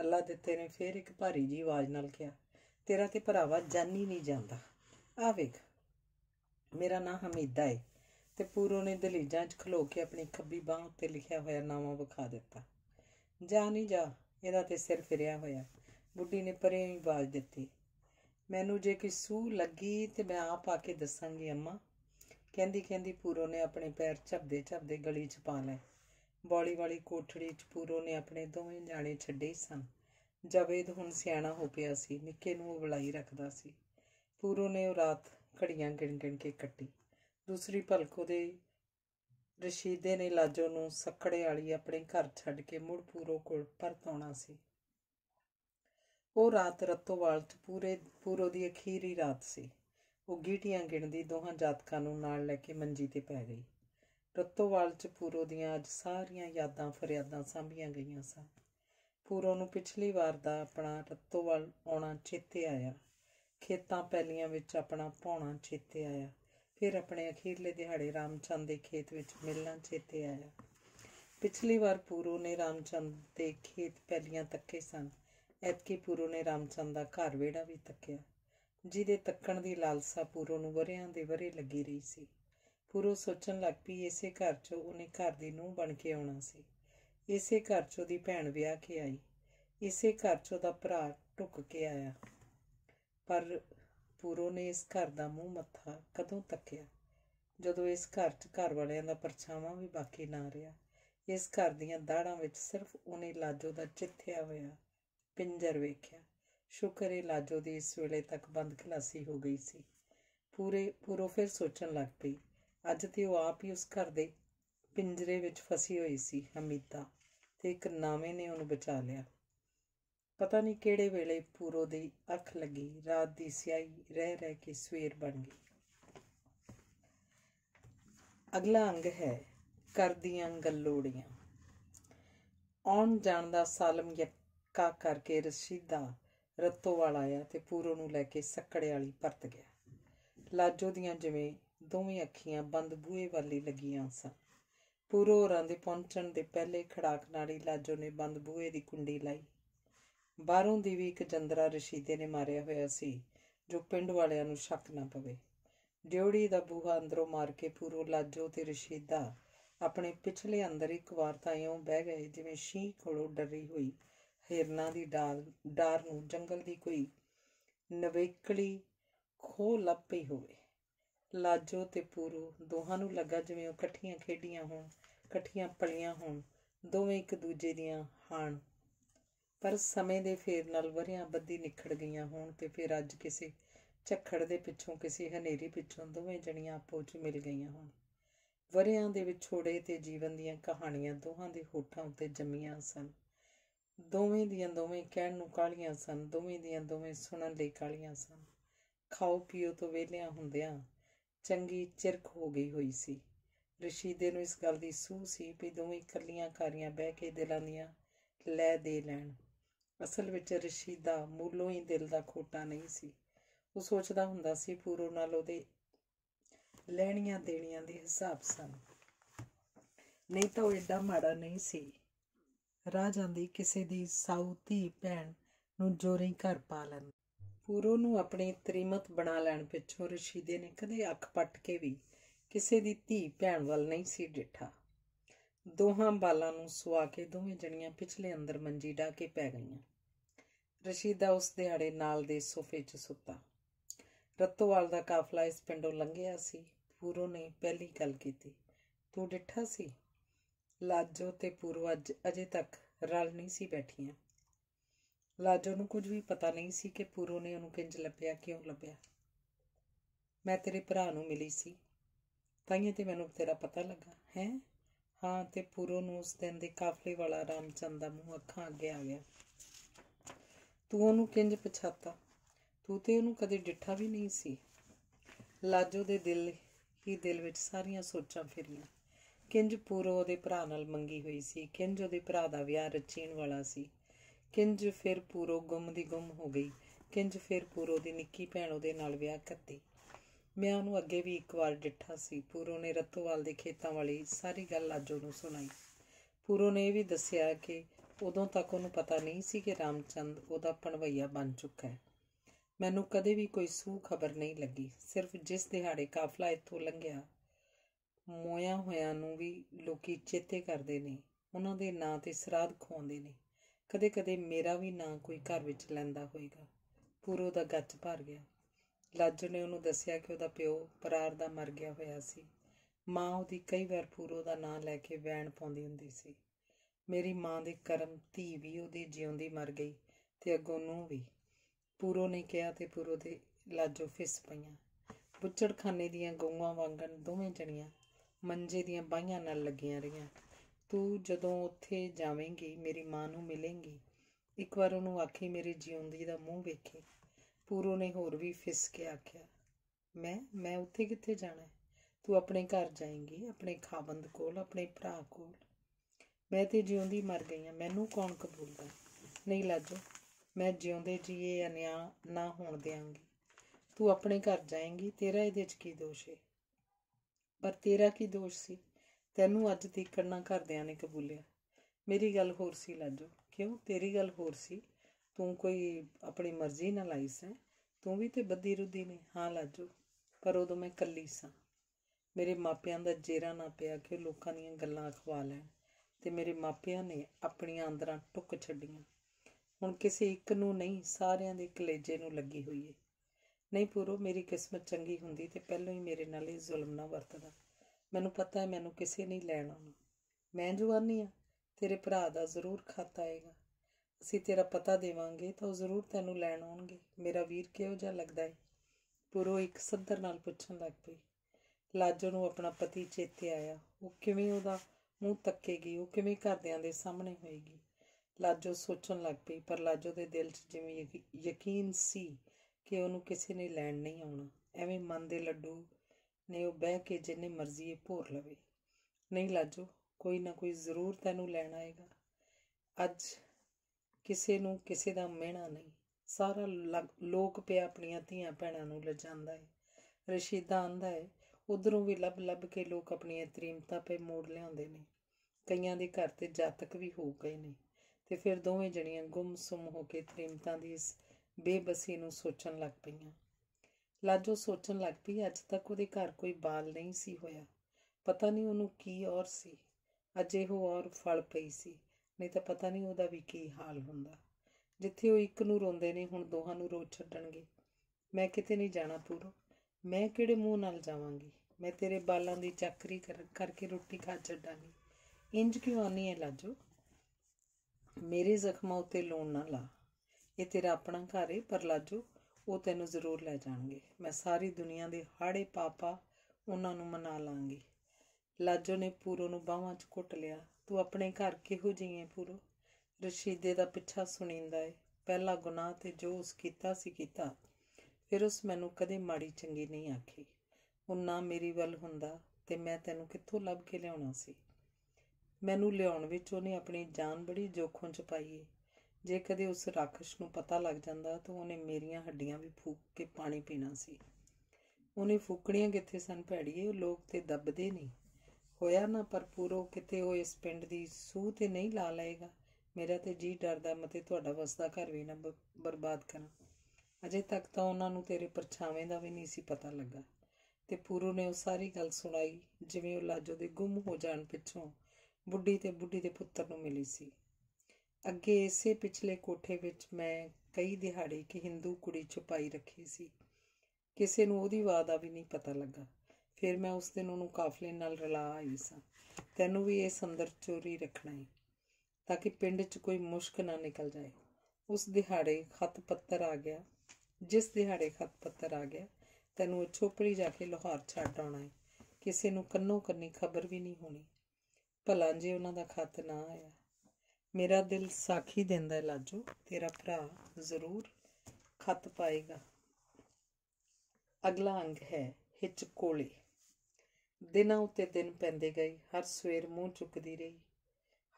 Speaker 1: ਅੱਲਾ ਦਿੱਤੇ ਨੇ ਫੇਰ ਇੱਕ ਭਾਰੀ ਜੀ ਆਵਾਜ਼ ਨਾਲ ਕਿਹਾ ਤੇਰਾ ਤੇ ਭਰਾਵਾ ਜਾਨੀ ਨਹੀਂ ਜਾਂਦਾ ਆ ਵੇਖ ਮੇਰਾ ਨਾਂ ਹਮੀਦਾ ਏ ਤੇ ਪੂਰੋ ਨੇ ਦਲੀਜਾਂ 'ਚ ਖਲੋ ਕੇ ਆਪਣੀ ਖੱਬੀ ਬਾਹ ਉੱਤੇ ਲਿਖਿਆ ਹੋਇਆ ਨਾਮ ਵਿਖਾ ਦਿੱਤਾ ਜਾ ਨਹੀਂ ਜਾ ਇਹਦਾ ਤੇ ਸਿਰ ਫਿਰਿਆ ਹੋਇਆ ਬੁੱਢੀ ਨੇ ਪਰੇ ਹੀ ਬਾਜ ਦਿੱਤੀ ਮੈਨੂੰ ਜੇ ਕੋਈ ਸੂ ਲੱਗੀ ਤੇ ਮੈਂ ਆਪ ਆ ਕੇ ਦੱਸਾਂਗੀ ਅੰਮਾ ਕਹਿੰਦੀ ਕਹਿੰਦੀ ਪੂਰੋ ਨੇ ਆਪਣੇ ਪੈਰ ਝਪਦੇ ਝਪਦੇ ਗਲੀ 'ਚ ਪਾ ਲਏ ਬੌਲੀ ਵਾਲੀ ਕੋਠੜੀ 'ਚ ਪੂਰੋ ਨੇ ਆਪਣੇ ਦੋਵੇਂ ਜਾਣੇ ਛੱਡੇ ਸਨ ਜਵੇਦ ਹੁਣ ਸਿਆਣਾ ਹੋ ਪਿਆ ਸੀ ਨਿੱਕੇ ਨੂੰ ਬੁਲਾਈ ਰੱਖਦਾ ਸੀ ਪੂਰੋ ਨੇ ਉਹ ਰਾਤ ਘੜੀਆਂ ਗਿਣ-ਗਿਣ ਕੇ ਕੱਟੀ ਦੂਸਰੀ ਭਲਕ ਦੇ ਰਸ਼ੀਦੇ ਨੇ ਲਾਜੋ ਨੂੰ ਸੱਕੜੇ ਵਾਲੀ ਆਪਣੇ ਘਰ ਛੱਡ ਕੇ ਮੁੜ ਪੂਰੋ ਕੋਲ ਪਰਤਾਉਣਾ ਸੀ ਉਹ ਰਾਤ ਰਤੋਵਾਲ 'ਚ ਪੂਰੇ ਪੂਰੋ ਦੀ ਅਖੀਰੀ ਰਾਤ ਸੀ ਉਹ ਗੀਟੀਆਂ ਗਿਣਦੀ ਦੋਹਾਂ ਜਾਤਕਾਂ ਨੂੰ ਨਾਲ ਲੈ ਕੇ ਮੰਜੀ ਤੇ ਪੈ ਗਈ ਰਤੋਵਾਲ 'ਚ ਪੂਰੋ ਦੀਆਂ ਅੱਜ ਸਾਰੀਆਂ ਯਾਦਾਂ ਫਰਿਆਦਾਂ ਸਾਂਭੀਆਂ ਗਈਆਂ ਸਨ ਪੂਰੋ ਨੂੰ ਪਿਛਲੀ ਵਾਰ ਦਾ ਆਪਣਾ ਰਤੋਵਾਲ ਆਉਣਾ ਚੇਤੇ ਆਇਆ ਖੇਤਾਂ ਪੈਲੀਆਂ ਵਿੱਚ ਆਪਣਾ ਪੌਣਾ ਚੇਤੇ ਆਇਆ ਫਿਰ ਆਪਣੇ ਅਖੀਰਲੇ ਦਿਹਾੜੇ ਰਾਮਚੰਦ ਦੇ ਖੇਤ ਵਿੱਚ ਮਿਲਣਾ ਚੇਤੇ ਆਇਆ ਪਿਛਲੀ ਵਾਰ ਪੂਰੋ ਨੇ ਰਾਮਚੰਦ ਦੇ ਖੇਤ ਪੈਲੀਆਂ ਤੱਕੇ ਸਨ ਐਤਕੀ ਪੂਰੋ ਨੇ ਰਾਮਚੰਦ ਦਾ ਘਰ ਵੇੜਾ ਵੀ ਤੱਕਿਆ ਜਿਹਦੇ ਤੱਕਣ ਦੀ ਲਾਲਸਾ ਪੂਰੋ ਨੂੰ ਵਰਿਆਂ ਦੇ ਵਰੇ ਲੱਗੀ ਰਹੀ ਸੀ ਗੁਰੂ ਸੋਚਣ ਲੱਗ ਪਈ ਇਸੇ ਘਰ 'ਚੋਂ ਉਹਨੇ ਘਰ ਦੀ ਨੂੰ ਬਣ ਕੇ ਆਉਣਾ ਸੀ ਇਸੇ ਘਰ 'ਚੋਂ ਦੀ ਭੈਣ ਵਿਆਹ ਕੇ ਆਈ ਇਸੇ ਘਰ 'ਚੋਂ ਦਾ ਭਰਾ ਟੁੱਕ ਕੇ ਆਇਆ ਪਰ ਪੂਰੋ ਨੇ ਇਸ ਘਰ ਦਾ ਮੂੰਹ ਮੱਥਾ ਕਦੋਂ ਤੱਕਿਆ ਜਦੋਂ ਇਸ ਘਰ 'ਚ ਘਰ ਵਾਲਿਆਂ ਦਾ ਪਰਛਾਵਾਂ ਵੀ ਬਾਕੀ ਨਾ ਰਿਹਾ ਇਸ ਘਰ ਦੀਆਂ ਦਾੜਾਂ ਵਿੱਚ ਸਿਰਫ ਉਹਨੇ ਲਾਜੋ ਦਾ ਚਿੱਥਿਆ ਹੋਇਆ ਪਿੰਜਰ ਵੇਖਿਆ ਸ਼ੁਕਰ ਹੈ ਲਾਜੋ ਦੀ ਇਸ ਵੇਲੇ ਤੱਕ ਬੰਦ ਖਲਾਸੀ ਹੋ ਗਈ ਸੀ ਪੂਰੇ ਪੂਰੋ ਫਿਰ ਸੋਚਣ ਲੱਗ ਪਈ ਅੱਜ ਤੇ ਉਹ ਆਪ ਹੀ ਉਸ ਘਰ ਦੇ ਪਿੰਜਰੇ ਵਿੱਚ ਫਸੀ ਹੋਈ ਸੀ ਅਮੀਤਾ ਤੇ ਇੱਕ ਨਾਵੇਂ ਨੇ ਉਹਨੂੰ ਬਚਾ ਲਿਆ ਪਤਾ ਨਹੀਂ ਕਿਹੜੇ ਵੇਲੇ ਪੂਰੋ ਦੀ ਅੱਖ ਲੱਗੀ ਰਾਤ ਦੀ ਸਿਆਹੀ ਰਹਿ ਰਹਿ ਕੇ ਸਵੇਰ ਬਣ ਗਈ ਅਗਲਾ ਅੰਗ ਹੈ ਕਰਦੀਆਂ ਗੱਲੋੜੀਆਂ ਆਉਣ ਜਾਣ ਦਾ ਸਾਲਮ ਯੱਕਾ ਕਰਕੇ ਰਸ਼ੀਦਾ ਰੱਤੋ ਵਾਲਾ ਆਇਆ ਤੇ ਪੂਰੋ ਨੂੰ ਲੈ ਕੇ ਸੱਕੜੇ ਵਾਲੀ ਪਰਤ ਗਿਆ ਲਾਜੋ ਦੀਆਂ ਜਿਵੇਂ ਦੋਵੇਂ ਅੱਖੀਆਂ ਬੰਦ ਬੂਏ ਵਾਲੀ ਲੱਗੀਆਂ ਸਨ ਪੂਰੋਰਾਂ ਦੇ ਪਹੁੰਚਣ ਦੇ ਪਹਿਲੇ ਖੜਾਕ ਨਾਲ ਹੀ ਲਾਜੋ ਨੇ ਬੰਦ ਬੂਏ ਦੀ ਕੁੰਡੀ ਲਾਈ ਬਾਹਰੋਂ ਦੀ ਵੀ ਇੱਕ ਜੰਦਰਾ ਰਸ਼ੀਦੇ ਨੇ ਮਾਰਿਆ ਹੋਇਆ ਸੀ ਜੋ ਪਿੰਡ ਵਾਲਿਆਂ ਨੂੰ ਸ਼ੱਕ ਨਾ ਪਵੇ ਡਿਉੜੀ ਦਾ ਬੂਹਾ ਅੰਦਰੋਂ ਮਾਰ ਕੇ ਪੂਰੋ ਲਾਜੋ ਤੇ ਰਸ਼ੀਦਾ ਆਪਣੇ ਪਿਛਲੇ ਅੰਦਰ ਇੱਕ ਵਾਰ ਤਾਂ ਇਉਂ ਬਹਿ ਗਏ ਜਿਵੇਂ ਸ਼ੀਂਹ ਕੋਲੋਂ ਡਰੀ ਹੋਈ ਹਿਰਨਾ ਦੀ ਡਾਰ ਨੂੰ ਜੰਗਲ ਦੀ ਕੋਈ ਨਵੇਕਲੀ ਖੋ ਲੱਪੀ ਹੋਵੇ ਲਾਜੋ ਤੇ ਪੂਰੂ ਦੋਹਾਂ ਨੂੰ ਲੱਗਾ ਜਿਵੇਂ ਉਹ ਇਕੱਠੀਆਂ ਖੇਡੀਆਂ ਹੋਣ ਇਕੱਠੀਆਂ ਪਲੀਆਂ ਹੋਣ ਦੋਵੇਂ ਇੱਕ ਦੂਜੇ ਦੀਆਂ ਹਾਣ ਪਰ ਸਮੇਂ ਦੇ ਫੇਰ ਨਾਲ ਵਰਿਆਂ ਬੱਦੀ ਨਿਖੜ ਗਈਆਂ ਹੋਣ ਤੇ ਫਿਰ ਅੱਜ ਕਿਸੇ ਝੱਖੜ ਦੇ ਪਿੱਛੋਂ ਕਿਸੇ ਹਨੇਰੀ ਪਿੱਛੋਂ ਦੋਵੇਂ ਜਣੀਆਂ ਆਪੋ ਵਿੱਚ ਮਿਲ ਗਈਆਂ ਹੋਣ ਵਰਿਆਂ ਦੇ ਵਿਛੋੜੇ ਤੇ ਜੀਵਨ ਦੀਆਂ ਕਹਾਣੀਆਂ ਦੋਹਾਂ ਦੇ ਹੋਠਾਂ ਉੱਤੇ ਜੰਮੀਆਂ ਸਨ ਦੋਵੇਂ ਦੀਆਂ ਦੋਵੇਂ ਕਹਿਣ ਨੂੰ ਕਾਲੀਆਂ ਸਨ ਦੋਵੇਂ ਦੀਆਂ ਦੋਵੇਂ ਸੁਣਨ ਲਈ ਕਾਲੀਆਂ ਸਨ ਖਾਓ ਪੀਓ ਤੋਂ ਵੇਲਿਆਂ ਹੁੰਦਿਆਂ ਚੰਗੀ ਚਿਰਕ ਹੋ ਗਈ ਹੋਈ ਸੀ ਰਸ਼ੀਦੇ ਨੂੰ ਇਸ ਗੱਲ ਦੀ ਸੂਹ ਸੀ ਵੀ ਦੋਵੇਂ ਇਕੱਲੀਆਂ ਕਾਰੀਆਂ ਬਹਿ ਕੇ ਦਿਲਾਂ ਦੀਆਂ ਲੈ ਦੇ ਲੈਣ ਅਸਲ ਵਿੱਚ ਰਸ਼ੀਦਾ ਮੂਲੋਂ ਹੀ ਦਿਲ ਦਾ ਖੋਟਾ ਨਹੀਂ ਸੀ ਉਹ ਸੋਚਦਾ ਹੁੰਦਾ ਸੀ ਪੂਰੋ ਨਾਲ ਉਹਦੇ ਲੈਣੀਆਂ ਦੇਣੀਆਂ ਦੇ ਹਿਸਾਬ ਸਨ ਨਹੀਂ ਤਾਂ ਉਹ ਐਡਾ ਮਾੜਾ ਨਹੀਂ ਸੀ ਰਾਜਾਂ ਦੀ ਕਿਸੇ ਦੀ ਸਾਊਤੀ ਭੈਣ ਨੂੰ ਜੋਰੀ ਘਰ ਪਾ ਲੈਂਦਾ ਪੂਰੋ ਨੂੰ ਆਪਣੀ ਤ੍ਰਿਮਤ ਬਣਾ ਲੈਣ ਪਿੱਛੋਂ ਰਸ਼ੀਦੇ ਨੇ ਕਦੇ ਅੱਖ ਪੱਟ ਕੇ ਵੀ ਕਿਸੇ ਦੀ ਧੀ ਭੈਣ ਵੱਲ ਨਹੀਂ ਸੀ ਡਿੱਠਾ ਦੋਹਾਂ ਬਾਲਾਂ ਨੂੰ ਸੁਆ ਕੇ ਦੋਵੇਂ ਜਣੀਆਂ ਪਿਛਲੇ ਅੰਦਰ ਮੰਜੀ ਢਾ ਕੇ ਪੈ ਗਈਆਂ ਰਸ਼ੀਦਾ ਉਸ ਦਿਹਾੜੇ ਨਾਲ ਦੇ ਸੋਫੇ 'ਚ ਸੁੱਤਾ ਰਤੋਵਾਲ ਦਾ ਕਾਫਲਾ ਇਸ ਪਿੰਡੋਂ ਲੰਘਿਆ ਸੀ ਪੂਰੋ ਨੇ ਪਹਿਲੀ ਗੱਲ ਕੀਤੀ ਤੂੰ ਡਿੱਠਾ ਸੀ ਲਾਜੋ ਤੇ ਪੂਰੋ ਅੱਜ ਅਜੇ ਤੱਕ ਰਲ ਨਹੀਂ ਸੀ ਬੈਠੀਆਂ ਲਾਜੋ ਨੂੰ ਕੁਝ ਵੀ ਪਤਾ ਨਹੀਂ ਸੀ ਕਿ ਪੂਰੋ ਨੇ ਉਹਨੂੰ ਕਿੰਜ ਲੱਭਿਆ ਕਿਉਂ ਲੱਭਿਆ ਮੈਂ ਤੇਰੇ ਭਰਾ ਨੂੰ ਮਿਲੀ ਸੀ ਤਾਈਆਂ ਤੇ ਮੈਨੂੰ ਤੇਰਾ ਪਤਾ ਲੱਗਾ ਹੈ ਹਾਂ ਤੇ ਪੂਰੋ ਨੂੰ ਉਸ ਦਿਨ ਦੇ ਕਾਫਲੇ ਵਾਲਾ ਰਾਮਚੰਦ ਦਾ ਮੂੰਹ ਅੱਖਾਂ ਅੱਗੇ ਆ ਗਿਆ ਤੂੰ ਉਹਨੂੰ ਕਿੰਜ ਪਛਾਤਾ ਤੂੰ ਤੇ ਉਹਨੂੰ ਕਦੇ ਡਿੱਠਾ ਵੀ ਨਹੀਂ ਸੀ ਲਾਜੋ ਦੇ ਦਿਲ ਹੀ ਦਿਲ ਵਿੱਚ ਸਾਰੀਆਂ ਸੋਚਾਂ ਫਿਰੀਆਂ ਕਿੰਜ ਪੂਰੋ ਉਹਦੇ ਭਰਾ ਨਾਲ ਮੰਗੀ ਹੋਈ ਸੀ ਕਿੰਜ ਉਹਦੇ ਭਰਾ ਦਾ ਵਿਆਹ ਰਚੀਨ ਵਾਲਾ ਸੀ ਕਿੰਜ ਫਿਰ ਪੂਰੋ ਗੁੰਮ ਦੀ ਗੁੰਮ ਹੋ ਗਈ ਕਿੰਜ ਫਿਰ ਪੂਰੋ ਦੀ ਨਿੱਕੀ ਭੈਣ ਉਹਦੇ ਨਾਲ ਵਿਆਹ ਕਰਤੀ ਮੈਂ ਉਹਨੂੰ ਅੱਗੇ ਵੀ ਇੱਕ ਵਾਰ ਡਿੱਠਾ ਸੀ ਪੂਰੋ ਨੇ ਰਤੋਵਾਲ ਦੇ ਖੇਤਾਂ ਵਾਲੀ ਸਾਰੀ ਗੱਲ ਅੱਜ ਉਹਨੂੰ ਸੁਣਾਈ ਪੂਰੋ ਨੇ ਇਹ ਵੀ ਦੱਸਿਆ ਕਿ ਉਦੋਂ ਤੱਕ ਉਹਨੂੰ ਪਤਾ ਨਹੀਂ ਸੀ ਕਿ ਰਾਮਚੰਦ ਉਹਦਾ ਪਣਵਈਆ ਬਣ ਚੁੱਕਾ ਹੈ ਮੈਨੂੰ ਕਦੇ ਵੀ ਕੋਈ ਸੂ ਖਬਰ ਨਹੀਂ ਲੱਗੀ ਸਿਰਫ ਜਿਸ ਦਿਹਾੜੇ ਕਾਫਲਾ ਇੱਥੋਂ ਲੰਘਿਆ ਮੋਇਆ ਹੋਇਆਂ ਨੂੰ ਵੀ ਲੋਕੀ ਚੇਤੇ ਕਰਦੇ ਨੇ ਉਹਨਾਂ ਦੇ ਨਾਂ ਤੇ ਸਰਾਧ ਖਵਾਉਂਦੇ ਨੇ ਕਦੇ-ਕਦੇ ਮੇਰਾ ਵੀ ਨਾਂ ਕੋਈ ਘਰ ਵਿੱਚ ਲੈਂਦਾ ਹੋਏਗਾ ਪੂਰੋ ਦਾ ਗੱਜ ਭਰ ਗਿਆ ਲੱਜ ਨੇ ਉਹਨੂੰ ਦੱਸਿਆ ਕਿ ਉਹਦਾ ਪਿਓ ਪਰਾਰ ਦਾ ਮਰ ਗਿਆ ਹੋਇਆ ਸੀ ਮਾਂ ਉਹਦੀ ਕਈ ਵਾਰ ਪੂਰੋ ਦਾ ਨਾਂ ਲੈ ਕੇ ਵੈਣ ਪਾਉਂਦੀ ਹੁੰਦੀ ਸੀ ਮੇਰੀ ਮਾਂ ਦੇ ਕਰਮ ਧੀ ਵੀ ਉਹਦੀ ਜਿਉਂਦੀ ਮਰ ਗਈ ਤੇ ਅੱਗੋਂ ਨੂੰ ਵੀ ਪੂਰੋ ਨੇ ਕਿਹਾ ਤੇ ਪੂਰੋ ਦੇ ਲਾਜੋ ਫਿਸ ਪਈਆਂ ਬੁੱਚੜਖਾਨੇ ਦੀਆਂ ਗਊਆਂ ਵਾਂਗਣ ਦੋਵੇਂ ਜਣੀਆਂ ਮੰਜੇ ਦੀਆਂ ਬਾਹਾਂ ਨਾਲ ਲੱਗੀਆਂ ਰਹੀਆਂ ਤੂੰ ਜਦੋਂ ਉੱਥੇ ਜਾਵੇਂਗੀ ਮੇਰੀ ਮਾਂ ਨੂੰ ਮਿਲੇਂਗੀ ਇੱਕ ਵਾਰ ਉਹਨੂੰ ਆਖੀ ਮੇਰੇ ਜਿਉਂਦੀ ਦਾ ਮੂੰਹ ਵੇਖੇ ਪੂਰੋ ਨੇ ਹੋਰ ਵੀ ਫਿਸ ਕੇ ਆਖਿਆ ਮੈਂ ਮੈਂ ਉੱਥੇ ਕਿੱਥੇ ਜਾਣਾ ਤੂੰ ਆਪਣੇ ਘਰ ਜਾਏਂਗੀ ਆਪਣੇ ਖਾਵੰਦ ਕੋਲ ਆਪਣੇ ਭਰਾ ਕੋਲ ਮੈਂ ਤੇ ਜਿਉਂਦੀ ਮਰ ਗਈ ਆ ਮੈਨੂੰ ਕੌਣ ਕਬੂਲਦਾ ਨਹੀਂ ਲਾਜੋ ਮੈਂ ਜਿਉਂਦੇ ਜੀਏ ਅਨਿਆ ਨਾ ਹੋਣ ਦਿਆਂਗੀ ਤੂੰ ਆਪਣੇ ਘਰ ਜਾਏਂਗੀ ਤੇਰਾ ਇਹਦੇ 'ਚ ਕੀ ਦੋਸ਼ ਹੈ ਪਰ ਤੇਰਾ ਕੀ ਦੋਸ਼ ਸੀ ਤੈਨੂੰ ਅੱਜ ਤੀਕਰ ਨਾ ਕਰਦਿਆਂ ਨੇ ਕਬੂਲਿਆ ਮੇਰੀ ਗੱਲ ਹੋਰ ਸੀ ਲਾਜੋ ਕਿਉਂ ਤੇਰੀ ਗੱਲ ਹੋਰ ਸੀ ਤੂੰ ਕੋਈ ਆਪਣੀ ਮਰਜ਼ੀ ਨਾਲ ਆਈ ਸੈਂ ਤੂੰ ਵੀ ਤੇ ਬੱਦੀ ਰੁੱਦੀ ਨੇ ਹਾਂ ਲਾਜੋ ਪਰ ਉਦੋਂ ਮੈਂ ਕੱਲੀ ਸਾਂ ਮੇਰੇ ਮਾਪਿਆਂ ਦਾ ਜੇਰਾ ਨਾ ਪਿਆ ਕਿ ਲੋਕਾਂ ਦੀਆਂ ਗੱਲਾਂ ਅਖਵਾ ਲੈਣ ਤੇ ਮੇਰੇ ਮਾਪਿਆਂ ਨੇ ਆਪਣੀਆਂ ਅੰਦਰਾਂ ਟੁੱਕ ਛੱਡੀਆਂ ਹੁਣ ਕਿਸੇ ਇੱਕ ਨੂੰ ਨਹੀਂ ਸਾਰਿਆਂ ਦੇ ਕਲੇਜੇ ਨੂੰ ਲੱਗੀ ਹੋਈ ਏ ਨਹੀਂ ਪੂਰੋ ਮੇਰੀ ਕਿਸਮਤ ਚੰਗੀ ਹੁੰਦੀ ਤੇ ਪਹਿਲਾਂ ਹੀ ਮੇਰੇ ਨਾਲ ਇਹ ਜ਼ੁਲਮ ਨਾ ਵਰਤਦਾ ਮੈਨੂੰ ਪਤਾ ਹੈ ਮੈਨੂੰ ਕਿਸੇ ਨਹੀਂ ਲੈਣ ਆਉਣਾ ਮੈਂ ਜਵਾਨੀ ਆ ਤੇਰੇ ਭਰਾ ਦਾ ਜ਼ਰੂਰ ਖਾਤਾ ਆਏਗਾ ਅਸੀਂ ਤੇਰਾ ਪਤਾ ਦੇਵਾਂਗੇ ਤਾਂ ਉਹ ਜ਼ਰੂਰ ਤੈਨੂੰ ਲੈਣ ਆਉਣਗੇ ਮੇਰਾ ਵੀਰ ਕਿਹੋ ਜਿਹਾ ਲੱਗਦਾ ਹੈ ਪੁਰੋ ਇੱਕ ਸੱਦਰ ਨਾਲ ਪੁੱਛਣ ਲੱਗ ਪਈ ਲਾਜੋ ਨੂੰ ਆਪਣਾ ਪਤੀ ਚੇਤੇ ਆਇਆ ਉਹ ਕਿਵੇਂ ਉਹਦਾ ਮੂੰਹ ਤੱਕੇਗੀ ਉਹ ਕਿਵੇਂ ਘਰਦਿਆਂ ਦੇ ਸਾਹਮਣੇ ਹੋਏਗੀ ਲਾਜੋ ਸੋਚਣ ਲੱਗ ਪਈ ਪਰ ਲਾਜੋ ਦੇ ਦਿਲ 'ਚ ਜਿਵੇਂ ਯਕੀਨ ਸੀ ਕਿ ਉਹਨੂੰ ਕਿਸੇ ਨੇ ਲੈਣ ਨਹੀਂ ਆਉਣਾ ਐਵੇਂ ਮਨ ਦੇ ਲੱਡੂ ਨੇ ਉਹ ਬਹਿ ਕੇ ਜਿੰਨੇ ਮਰਜ਼ੀ ਇਹ ਭੋਰ ਲਵੇ ਨਹੀਂ ਲਾਜੋ ਕੋਈ ਨਾ ਕੋਈ ਜ਼ਰੂਰ ਤੈਨੂੰ ਲੈਣ ਆਏਗਾ ਅੱਜ ਕਿਸੇ ਨੂੰ ਕਿਸੇ ਦਾ ਮਹਿਣਾ ਨਹੀਂ ਸਾਰਾ ਲੋਕ ਪਿਆ ਆਪਣੀਆਂ ਧੀਆਂ ਭੈਣਾਂ ਨੂੰ ਲਜਾਂਦਾ ਹੈ ਰਸ਼ੀਦਾ ਆਂਦਾ ਹੈ ਉਧਰੋਂ ਵੀ ਲੱਭ ਲੱਭ ਕੇ ਲੋਕ ਆਪਣੀਆਂ ਤਰੀਮਤਾਂ 'ਤੇ ਮੋੜ ਲਿਆਉਂਦੇ ਨੇ ਕਈਆਂ ਦੇ ਘਰ ਤੇ ਜਾਤਕ ਵੀ ਹੋ ਗਏ ਨੇ ਤੇ ਫਿਰ ਦੋਵੇਂ ਜਣੀਆਂ ਗੁੰਮ ਹੋ ਕੇ ਤਰੀਮਤਾਂ ਦੀ ਇਸ ਬੇਬਸੀ ਨੂੰ ਸੋਚਣ ਲੱਗ ਪਈਆਂ ਲਾਜੋ ਸੋਚਣ ਲੱਗ ਪਈ ਅੱਜ ਤੱਕ ਉਹਦੇ ਘਰ ਕੋਈ ਬਾਲ ਨਹੀਂ ਸੀ ਹੋਇਆ ਪਤਾ ਨਹੀਂ ਉਹਨੂੰ ਕੀ ਔਰ ਸੀ ਅੱਜ ਇਹੋ ਔਰ ਫਲ ਪਈ ਸੀ ਨਹੀਂ ਤਾਂ ਪਤਾ ਨਹੀਂ ਉਹਦਾ ਵੀ ਕੀ ਹਾਲ ਹੁੰਦਾ ਜਿੱਥੇ ਉਹ ਇੱਕ ਨੂੰ ਰੋਂਦੇ ਨੇ ਹੁਣ ਦੋਹਾਂ ਨੂੰ ਰੋ ਛੱਡਣਗੇ ਮੈਂ ਕਿਤੇ ਨਹੀਂ ਜਾਣਾ ਪੂਰੋ ਮੈਂ ਕਿਹੜੇ ਮੂੰਹ ਨਾਲ ਜਾਵਾਂਗੀ ਮੈਂ ਤੇਰੇ ਬਾਲਾਂ ਦੀ ਚੱਕਰੀ ਕਰਕੇ ਰੋਟੀ ਖਾ ਛੱਡਾਂਗੀ ਇੰਜ ਕਿਉਂ ਆਨੀ ਹੈ ਲਾਜੋ ਮੇਰੇ ਜ਼ਖਮਾਂ ਉੱਤੇ ਲੋਣ ਨਾ ਲਾ ਇਹ ਤੇਰਾ ਆਪਣਾ ਘਰ ਹੈ ਪਰ ਲਾਜੋ ਉਹ ਤੈਨੂੰ ਜ਼ਰੂਰ ਲੈ ਜਾਣਗੇ ਮੈਂ ਸਾਰੀ ਦੁਨੀਆ ਦੇ ਹਾੜੇ ਪਾਪਾ ਉਹਨਾਂ ਨੂੰ ਮਨਾ ਲਾਂਗੀ ਲਾਜੋ ਨੇ ਪੂਰੋ ਨੂੰ ਬਾਹਾਂ 'ਚ ਘੁੱਟ ਲਿਆ ਤੂੰ ਆਪਣੇ ਘਰ ਕਿਹੋ ਜਿਹੀ ਹੈ ਪੂਰੋ ਰਸ਼ੀਦੇ ਦਾ ਪਿੱਛਾ ਸੁਣੀਂਦਾ ਏ ਪਹਿਲਾ ਗੁਨਾਹ ਤੇ ਜੋ ਉਸ ਕੀਤਾ ਸੀ ਕੀਤਾ ਫਿਰ ਉਸ ਮੈਨੂੰ ਕਦੇ ਮਾੜੀ ਚੰਗੀ ਨਹੀਂ ਆਖੀ ਉਹ ਨਾ ਮੇਰੀ ਵੱਲ ਹੁੰਦਾ ਤੇ ਮੈਂ ਤੈਨੂੰ ਕਿੱਥੋਂ ਲੱਭ ਕੇ ਲਿਆਉਣਾ ਸੀ ਮੈਨੂੰ ਲਿਆਉਣ ਵਿੱਚ ਉਹਨੇ ਆਪਣੀ ਜਾਨ ਬੜੀ ਜੋਖਮ 'ਚ ਪਾਈ ਏ ਜੇ ਕਦੇ ਉਸ ਰਾਖਸ਼ ਨੂੰ ਪਤਾ ਲੱਗ ਜਾਂਦਾ ਤਾਂ ਉਹਨੇ ਮੇਰੀਆਂ ਹੱਡੀਆਂ ਵੀ ਫੂਕ ਕੇ ਪਾਣੀ ਪੀਣਾ ਸੀ ਉਹਨੇ ਫੂਕਣੀਆਂ ਕਿੱਥੇ ਸਨ ਭੈੜੀਏ ਲੋਕ ਤੇ ਦੱਬਦੇ ਨਹੀਂ ਹੋਇਆ ਨਾ ਪਰ ਪੂਰੋ ਕਿਤੇ ਉਹ ਇਸ ਪਿੰਡ ਦੀ ਸੂਹ ਤੇ ਨਹੀਂ ਲਾ ਲਏਗਾ ਮੇਰਾ ਤੇ ਜੀ ਡਰਦਾ ਮਤੇ ਤੁਹਾਡਾ ਵਸਦਾ ਘਰ ਵੀ ਨਾ ਬਰਬਾਦ ਕਰਾਂ ਅਜੇ ਤੱਕ ਤਾਂ ਉਹਨਾਂ ਨੂੰ ਤੇਰੇ ਪਰਛਾਵੇਂ ਦਾ ਵੀ ਨਹੀਂ ਸੀ ਪਤਾ ਲੱਗਾ ਤੇ ਪੂਰੂ ਨੇ ਉਹ ਸਾਰੀ ਗੱਲ ਸੁਣਾਈ ਜਿਵੇਂ ਉਹ ਲਾਜੋ ਦੇ ਗੁੰਮ ਹੋ ਜਾਣ ਪਿੱਛੋਂ ਬੁੱਢੀ ਤੇ ਬੁੱਢੀ ਦੇ ਪੁੱਤਰ ਨੂੰ ਮਿਲੀ ਸੀ ਅੱਗੇ ਇਸੇ ਪਿਛਲੇ ਕੋਠੇ ਵਿੱਚ ਮੈਂ ਕਈ ਦਿਹਾੜੇ ਕਿ ਹਿੰਦੂ ਕੁੜੀ ਛੁਪਾਈ ਰੱਖੀ ਸੀ ਕਿਸੇ ਨੂੰ ਉਹਦੀ ਬਾਤ ਆ ਵੀ ਨਹੀਂ ਪਤਾ ਲੱਗਾ ਫਿਰ ਮੈਂ ਉਸ ਦਿਨ ਉਹਨੂੰ ਕਾਫਲੇ ਨਾਲ ਰਲਾ ਆਈ ਸਾਂ ਤੈਨੂੰ ਵੀ ਇਹ ਸੰਦਰ ਚੋਰੀ ਰੱਖਣਾ ਹੈ ਤਾਂ ਕਿ ਪਿੰਡ 'ਚ ਕੋਈ ਮੁਸ਼ਕ ਨਾ ਨਿਕਲ ਜਾਏ ਉਸ ਦਿਹਾੜੇ ਖਤ ਪੱਤਰ ਆ ਗਿਆ ਜਿਸ ਦਿਹਾੜੇ ਖਤ ਪੱਤਰ ਆ ਗਿਆ ਤੈਨੂੰ ਉਹ ਛੋਪੜੀ ਜਾ ਕੇ ਲਾਹੌਰ ਛੱਡ ਆਉਣਾ ਹੈ ਕਿਸੇ ਨੂੰ ਕੰਨੋ ਕੰਨੀ ਖਬਰ ਵੀ ਨਹੀਂ ਹੋਣੀ ਭਲਾ ਜੇ ਉਹਨਾਂ ਦਾ ਖਤ ਨਾ ਆਇਆ ਮੇਰਾ ਦਿਲ ਸਾਖੀ ਦਿੰਦਾ ਹੈ ਲਾਜੋ ਤੇਰਾ ਭਰਾ ਜ਼ਰੂਰ ਖਤ ਪਾਏਗਾ ਅਗਲਾ ਅੰਗ ਹੈ ਹਿੱਚ ਕੋਲੇ ਦਿਨਾਂ ਉਤੇ ਦਿਨ ਪੈਂਦੇ ਗਏ ਹਰ ਸਵੇਰ ਮੂੰਹ ਚੁੱਕਦੀ ਰਹੀ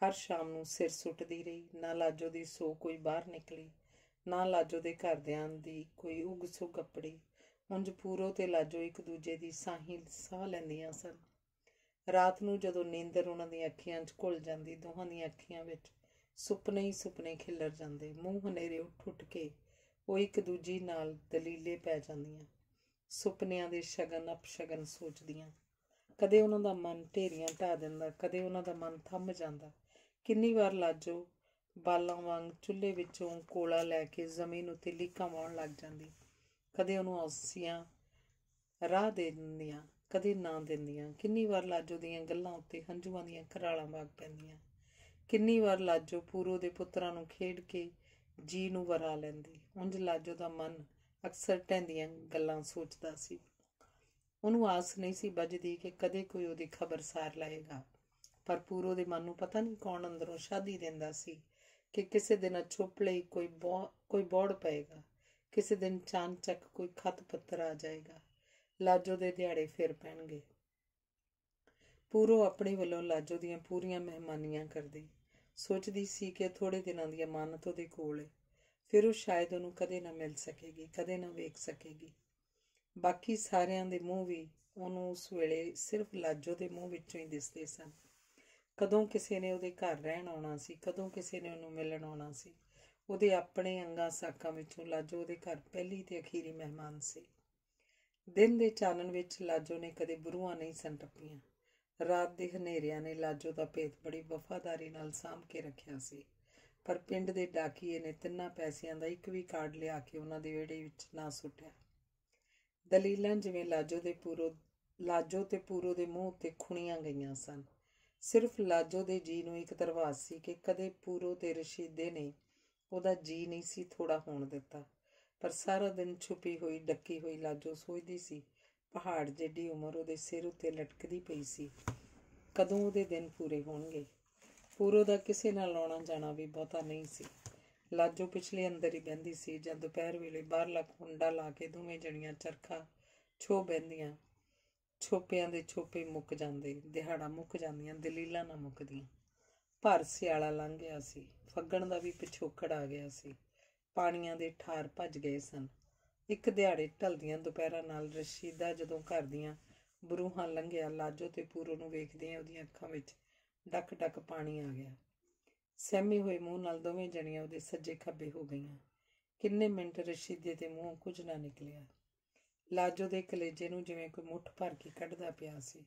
Speaker 1: ਹਰ ਸ਼ਾਮ ਨੂੰ ਸਿਰ ਸੁੱਟਦੀ ਰਹੀ ਨਾ ਲਾਜੋ ਦੀ ਸੋ ਕੋਈ ਬਾਹਰ ਨਿਕਲੀ ਨਾ ਲਾਜੋ ਦੇ ਘਰਦਿਆਂ ਦੀ ਕੋਈ ਉਗ ਸੁਗ ਕੱਪੜੀ ਉੰਜ ਪੂਰੋ ਤੇ ਲਾਜੋ ਇੱਕ ਦੂਜੇ ਦੀ ਸਾਹੀ ਸਾਹ ਲੈਂਦੀਆਂ ਸਨ ਰਾਤ ਨੂੰ ਜਦੋਂ ਨੀਂਦਰ ਉਹਨਾਂ ਦੀਆਂ ਅੱਖੀਆਂ 'ਚ ਘੁਲ ਜਾਂਦੀ ਦੋਹਾਂ ਦੀਆਂ ਅੱਖੀਆਂ ਵਿੱਚ ਸੁਪਨੇ ਹੀ ਸੁਪਨੇ ਖਿਲਰ ਜਾਂਦੇ ਮੂੰਹ ਹਨੇਰੇ ਉੱਠ ਉੱਠ ਕੇ ਉਹ ਇੱਕ ਦੂਜੀ ਨਾਲ ਦਲੀਲੇ ਪੈ ਜਾਂਦੀਆਂ ਸੁਪਨਿਆਂ ਦੇ ਸ਼ਗਨ ਅਪਸ਼ਗਨ ਸੋਚਦੀਆਂ ਕਦੇ ਉਹਨਾਂ ਦਾ ਮਨ ਢੇਰੀਆਂ ਢਾ ਦਿੰਦਾ ਕਦੇ ਉਹਨਾਂ ਦਾ ਮਨ ਥੰਮ ਜਾਂਦਾ ਕਿੰਨੀ ਵਾਰ ਲਾਜੋ ਬਾਲਾਂ ਵਾਂਗ ਚੁੱਲ੍ਹੇ ਵਿੱਚੋਂ ਕੋਲਾ ਲੈ ਕੇ ਜ਼ਮੀਨ ਉੱਤੇ ਲੀਕਾਂ ਵਾਉਣ ਲੱਗ ਜਾਂਦੀ ਕਦੇ ਉਹਨੂੰ ਔਸੀਆਂ ਰਾਹ ਦੇ ਦਿੰਦੀਆਂ ਕਦੇ ਨਾ ਦਿੰਦੀਆਂ ਕਿੰਨੀ ਵਾਰ ਲਾਜੋ ਦੀਆਂ ਗੱਲਾਂ ਉੱਤੇ ਹੰਝੂਆਂ ਦੀਆਂ ਖਰਾਲਾਂ ਵਗ ਪੈਂਦੀਆਂ ਕਿੰਨੀ ਵਾਰ ਲਾਜੋ ਪੂਰੋ ਦੇ ਪੁੱਤਰਾਂ ਨੂੰ ਖੇਡ ਕੇ ਜੀ ਨੂੰ ਵਰਾ ਲੈਂਦੀ ਉੰਜ ਲਾਜੋ ਦਾ ਮਨ ਅਕਸਰ ਟੈਂਦੀਆਂ ਗੱਲਾਂ ਸੋਚਦਾ ਸੀ ਉਹਨੂੰ ਆਸ ਨਹੀਂ ਸੀ ਬੱਜਦੀ ਕਿ ਕਦੇ ਕੋਈ ਉਹਦੀ ਖਬਰ ਸਾਰ ਲਏਗਾ ਪਰ ਪੂਰੋ ਦੇ ਮਨ ਨੂੰ ਪਤਾ ਨਹੀਂ ਕੌਣ ਅੰਦਰੋਂ ਸ਼ਾਦੀ ਦਿੰਦਾ ਸੀ ਕਿ ਕਿਸੇ ਦਿਨ ਅਛੁੱਪ ਲਈ ਕੋਈ ਕੋਈ ਬੋੜ ਪਏਗਾ ਕਿਸੇ ਦਿਨ ਚੱਕ ਕੋਈ ਖਤ ਪੱਤਰ ਆ ਜਾਏਗਾ ਲਾਜੋ ਦੇ ਦਿਹਾੜੇ ਫੇਰ ਪੈਣਗੇ ਪੂਰੋ ਆਪਣੇ ਵੱਲੋਂ ਲਾਜੋ ਦੀਆਂ ਪੂਰੀਆਂ ਮਹਿਮਾਨੀਆਂ ਕਰਦੀ ਸੋਚਦੀ ਸੀ ਕਿ ਥੋੜੇ ਦਿਨਾਂ ਦੀ ਅਮਾਨਤ ਉਹਦੇ ਕੋਲ ਹੈ ਫਿਰ ਉਹ ਸ਼ਾਇਦ ਉਹਨੂੰ ਕਦੇ ਨਾ ਮਿਲ ਸਕੇਗੀ ਕਦੇ ਨਾ ਵੇਖ ਸਕੇਗੀ ਬਾਕੀ ਸਾਰਿਆਂ ਦੇ ਮੂੰਹ ਵੀ ਉਹਨੂੰ ਉਸ ਵੇਲੇ ਸਿਰਫ ਲਾਜੋ ਦੇ ਮੂੰਹ ਵਿੱਚੋਂ ਹੀ ਦਿਸਦੇ ਸਨ ਕਦੋਂ ਕਿਸੇ ਨੇ ਉਹਦੇ ਘਰ ਰਹਿਣ ਆਉਣਾ ਸੀ ਕਦੋਂ ਕਿਸੇ ਨੇ ਉਹਨੂੰ ਮਿਲਣ ਆਉਣਾ ਸੀ ਉਹਦੇ ਆਪਣੇ ਅੰਗਾਂ ਸਾਕਾਂ ਵਿੱਚੋਂ ਲਾਜੋ ਉਹਦੇ ਘਰ ਪਹਿਲੀ ਤੇ ਅਖੀਰੀ ਮਹਿਮਾਨ ਸੀ ਦਿਨ ਦੇ ਚਾਨਣ ਵਿੱਚ ਲਾਜੋ ਨੇ ਕਦੇ ਬੁਰੂਆਂ ਨਹੀਂ ਸੰਟਪੀਆਂ ਰਾਤ ਦੇ ਹਨੇਰਿਆਂ ਨੇ ਲਾਜੋ ਦਾ ਭੇਤ ਬੜੀ ਵਫਾਦਾਰੀ ਨਾਲ ਸਾਂਭ ਕੇ ਰੱਖਿਆ ਸੀ ਪਰ ਪਿੰਡ ਦੇ ਡਾਕੀਏ ਨੇ ਤਿੰਨਾਂ ਪੈਸਿਆਂ ਦਾ ਇੱਕ ਵੀ ਕਾਰਡ ਲਿਆ ਕੇ ਉਹਨਾਂ ਦੇ ਵਿਹੜੇ ਵਿੱਚ ਨਾ ਸੁੱਟਿਆ ਦਲੀਲਾਂ ਜਿਵੇਂ ਲਾਜੋ ਦੇ ਪੂਰੋ ਲਾਜੋ ਤੇ ਪੂਰੋ ਦੇ ਮੂੰਹ ਤੇ ਖੁਣੀਆਂ ਗਈਆਂ ਸਨ ਸਿਰਫ ਲਾਜੋ ਦੇ ਜੀ ਨੂੰ ਇੱਕ ਦਰਵਾਜ਼ ਸੀ ਕਿ ਕਦੇ ਪੂਰੋ ਤੇ ਰਸ਼ੀਦੇ ਨੇ ਉਹਦਾ ਜੀ ਨਹੀਂ ਸੀ ਥੋੜਾ ਹੋਣ ਦਿੱਤਾ ਪਰ ਸਾਰਾ ਦਿਨ ਛੁਪੀ ਹੋਈ ਡੱਕੀ ਹੋਈ ਲਾਜੋ ਸੋਚਦੀ ਸੀ ਪਹਾੜ ਜਿੱਡੀ ਉਮਰ ਉਹਦੇ ਸਿਰ ਉੱਤੇ ਲਟਕਦੀ ਪਈ ਸੀ ਕਦੋਂ ਉਹਦੇ ਦਿਨ ਪੂਰੇ ਹੋਣਗੇ ਪੂਰੋ ਦਾ ਕਿਸੇ ਨਾਲ ਲਾਉਣਾ ਜਾਣਾ ਵੀ ਬਹੁਤਾ ਨਹੀਂ ਸੀ ਲਾਜੋ ਪਿਛਲੇ ਅੰਦਰ ਹੀ ਬੈੰਦੀ ਸੀ ਜਦ ਦੁਪਹਿਰ ਵੇਲੇ ਬਾਹਰ ਲਾ ਕੁੰਡਾ ਲਾ ਕੇ ਦੋਵੇਂ ਜਣੀਆਂ ਚਰਖਾ ਛੋ ਬੈੰਦੀਆਂ ਛੋਪਿਆਂ ਦੇ ਛੋਪੇ ਮੁੱਕ ਜਾਂਦੇ ਦਿਹਾੜਾ ਮੁੱਕ ਜਾਂਦੀਆਂ ਦਲੀਲਾਂ ਨਾ ਮੁੱਕਦੀਆਂ ਭਰ ਸਿਆਲਾ ਲੰਘ ਗਿਆ ਸੀ ਫੱਗਣ ਦਾ ਵੀ ਪਿਛੋਕੜ ਆ ਗਿਆ ਸੀ ਪਾਣੀਆਂ ਦੇ ਠਾਰ ਭੱਜ ਗਏ ਸਨ ਇੱਕ ਦਿਹਾੜੇ ਢਲਦੀਆਂ ਦੁਪਹਿਰਾਂ ਨਾਲ ਰਸ਼ੀਦਾ ਜਦੋਂ ਘਰ ਦੀਆਂ ਬਰੂਹਾਂ ਲੰਘਿਆ ਲਾਜੋ ਤੇ ਪੂਰੋ ਨੂੰ ਵੇਖਦੇ ਆ ਉਹਦੀਆਂ ਅੱਖਾਂ ਵਿੱਚ ਡੱਕ ਡੱਕ ਪਾਣੀ ਆ ਗਿਆ ਸਹਿਮੇ ਹੋਏ ਮੂੰਹ ਨਾਲ ਦੋਵੇਂ ਜਣੀਆਂ ਉਹਦੇ ਸੱਜੇ ਖੱਬੇ ਹੋ ਗਈਆਂ ਕਿੰਨੇ ਮਿੰਟ ਰਸ਼ੀਦੇ ਦੇ ਮੂੰਹੋਂ ਕੁਝ ਨਾ ਨਿਕਲਿਆ ਲਾਜੋ ਦੇ ਕਲੇਜੇ ਨੂੰ ਜਿਵੇਂ ਕੋਈ ਮੁੱਠ ਭਰ ਕੇ ਕੱਢਦਾ ਪਿਆ ਸੀ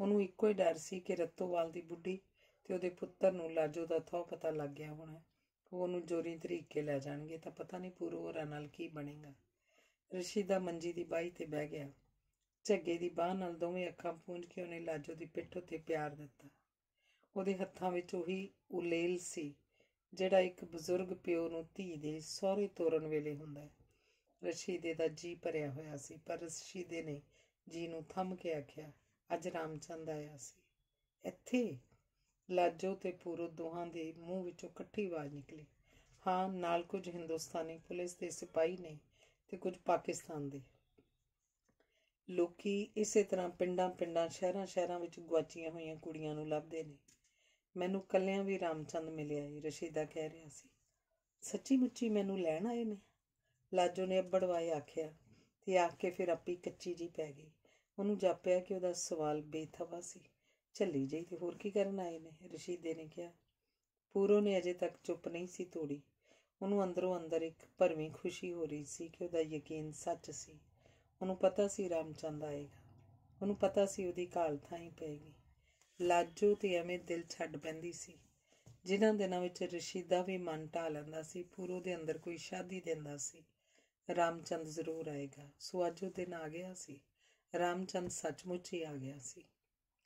Speaker 1: ਉਹਨੂੰ ਇੱਕੋ ਹੀ ਡਰ ਸੀ ਕਿ ਰਤੋਵਾਲ ਦੀ ਬੁੱਢੀ ਤੇ ਉਹਦੇ ਪੁੱਤਰ ਨੂੰ ਲਾਜੋ ਦਾ ਥੋ ਪਤਾ ਲੱਗ ਗਿਆ ਹੋਣਾ ਉਹਨੂੰ ਜੋਰੀ ਤਰੀਕੇ ਲੈ ਜਾਣਗੇ ਤਾਂ ਪਤਾ ਨਹੀਂ ਪੂਰੋ ਹੋਰਾਂ ਨਾਲ ਕੀ ਬਣੇਗਾ ਰਸ਼ੀਦਾ ਮੰਜੀ ਦੀ ਬਾਈ ਤੇ ਬਹਿ ਗਿਆ ਝੱਗੇ ਦੀ ਬਾਹ ਨਾਲ ਦੋਵੇਂ ਅੱਖਾਂ ਪੂੰਝ ਕੇ ਉਹਨੇ ਲਾਜੋ ਦੀ ਪਿੱਠ ਉੱਤੇ ਪਿਆਰ ਦਿੱਤਾ ਉਹਦੇ ਹੱਥਾਂ ਵਿੱਚ ਉਹੀ ਉਲੇਲ ਸੀ ਜਿਹੜਾ ਇੱਕ ਬਜ਼ੁਰਗ ਪਿਓ ਨੂੰ ਧੀ ਦੇ ਸਹੁਰੇ ਤੋਰਨ ਵੇਲੇ ਹੁੰਦਾ ਹੈ ਰਸ਼ੀਦੇ ਦਾ ਜੀ ਭਰਿਆ ਹੋਇਆ ਸੀ ਪਰ ਰਸ਼ੀਦੇ ਨੇ ਜੀ ਨੂੰ ਥੰਮ ਕੇ ਆਖਿਆ ਅੱਜ ਰਾਮਚੰਦ ਆਇਆ ਸੀ ਇੱਥੇ ਲਾਜੋ ਤੇ ਪੂਰੋ ਦੋਹਾਂ ਦੇ ਮੂੰਹ ਵਿੱਚੋਂ ਇਕੱਠੀ ਆਵਾਜ਼ ਨਿਕਲੀ ਹਾਂ ਨਾਲ ਕੁਝ ਹਿੰਦੁਸਤਾਨੀ ਪੁਲਿਸ ਦੇ ਸਿਪਾਹੀ ਨੇ ਤੇ ਕੁਝ ਪਾਕਿਸਤਾਨ ਦੇ ਲੋਕੀ ਇਸੇ ਤਰ੍ਹਾਂ ਪਿੰਡਾਂ ਪਿੰਡਾਂ ਸ਼ਹਿਰਾਂ ਸ਼ਹਿਰਾਂ ਵਿੱਚ ਗਵਾਚੀਆਂ ਹੋਈਆਂ ਕੁੜੀਆਂ ਨੂੰ ਲੱਭਦੇ ਨੇ ਮੈਨੂੰ ਕੱਲਿਆਂ ਵੀ ਰਾਮਚੰਦ ਮਿਲਿਆ ਏ ਰਸ਼ੀਦਾ ਕਹਿ ਰਿਹਾ ਸੀ ਸੱਚੀ ਮੁੱਚੀ ਮੈਨੂੰ ਲੈਣ ਆਏ ਨੇ ਲਾਜੋ ਨੇ ਅੱਬੜਵਾਏ ਆਖਿਆ ਤੇ ਆਖ ਕੇ ਫਿਰ ਆਪੀ ਕੱਚੀ ਜੀ ਪੈ ਗਈ ਉਹਨੂੰ ਜਾਪਿਆ ਕਿ ਉਹਦਾ ਸਵਾਲ ਬੇਥਵਾ ਸੀ ਚੱਲੀ ਜਾਈ ਤੇ ਹੋਰ ਕੀ ਕਰਨ ਆਏ ਨੇ ਰਸ਼ੀਦੇ ਨੇ ਕਿਹਾ ਪੂਰੋ ਨੇ ਅਜੇ ਤੱਕ ਚੁੱਪ ਨਹੀਂ ਸੀ ਤੋੜੀ ਉਹਨੂੰ ਅੰਦਰੋਂ ਅੰਦਰ ਇੱਕ ਭਰਵੀਂ ਖੁਸ਼ੀ ਹੋ ਰਹੀ ਸੀ ਕਿ ਉਹਦਾ ਯਕੀਨ ਸੱਚ ਸੀ ਉਹਨੂੰ ਪਤਾ ਸੀ ਰਾਮਚੰਦ ਆਏਗਾ ਉਹਨੂੰ ਪਤਾ ਸੀ ਉਹਦੀ ਕਾਲ ਥਾਈ ਪਏਗੀ ਲਾਜੋ ਤੇ ਐਵੇਂ ਦਿਲ ਛੱਡ ਪੈਂਦੀ ਸੀ ਜਿਨ੍ਹਾਂ ਦਿਨਾਂ ਵਿੱਚ ਦਾ ਵੀ ਮਨ ਢਾ ਲੈਂਦਾ ਸੀ ਪੂਰੋ ਦੇ ਅੰਦਰ ਕੋਈ ਸ਼ਾਦੀ ਦਿੰਦਾ ਸੀ ਰਾਮਚੰਦ ਜ਼ਰੂਰ ਆਏਗਾ ਸੋ ਅੱਜ ਉਹ ਦਿਨ ਆ ਗਿਆ ਸੀ ਰਾਮਚੰਦ ਸੱਚਮੁੱਚ ਹੀ ਆ ਗਿਆ ਸੀ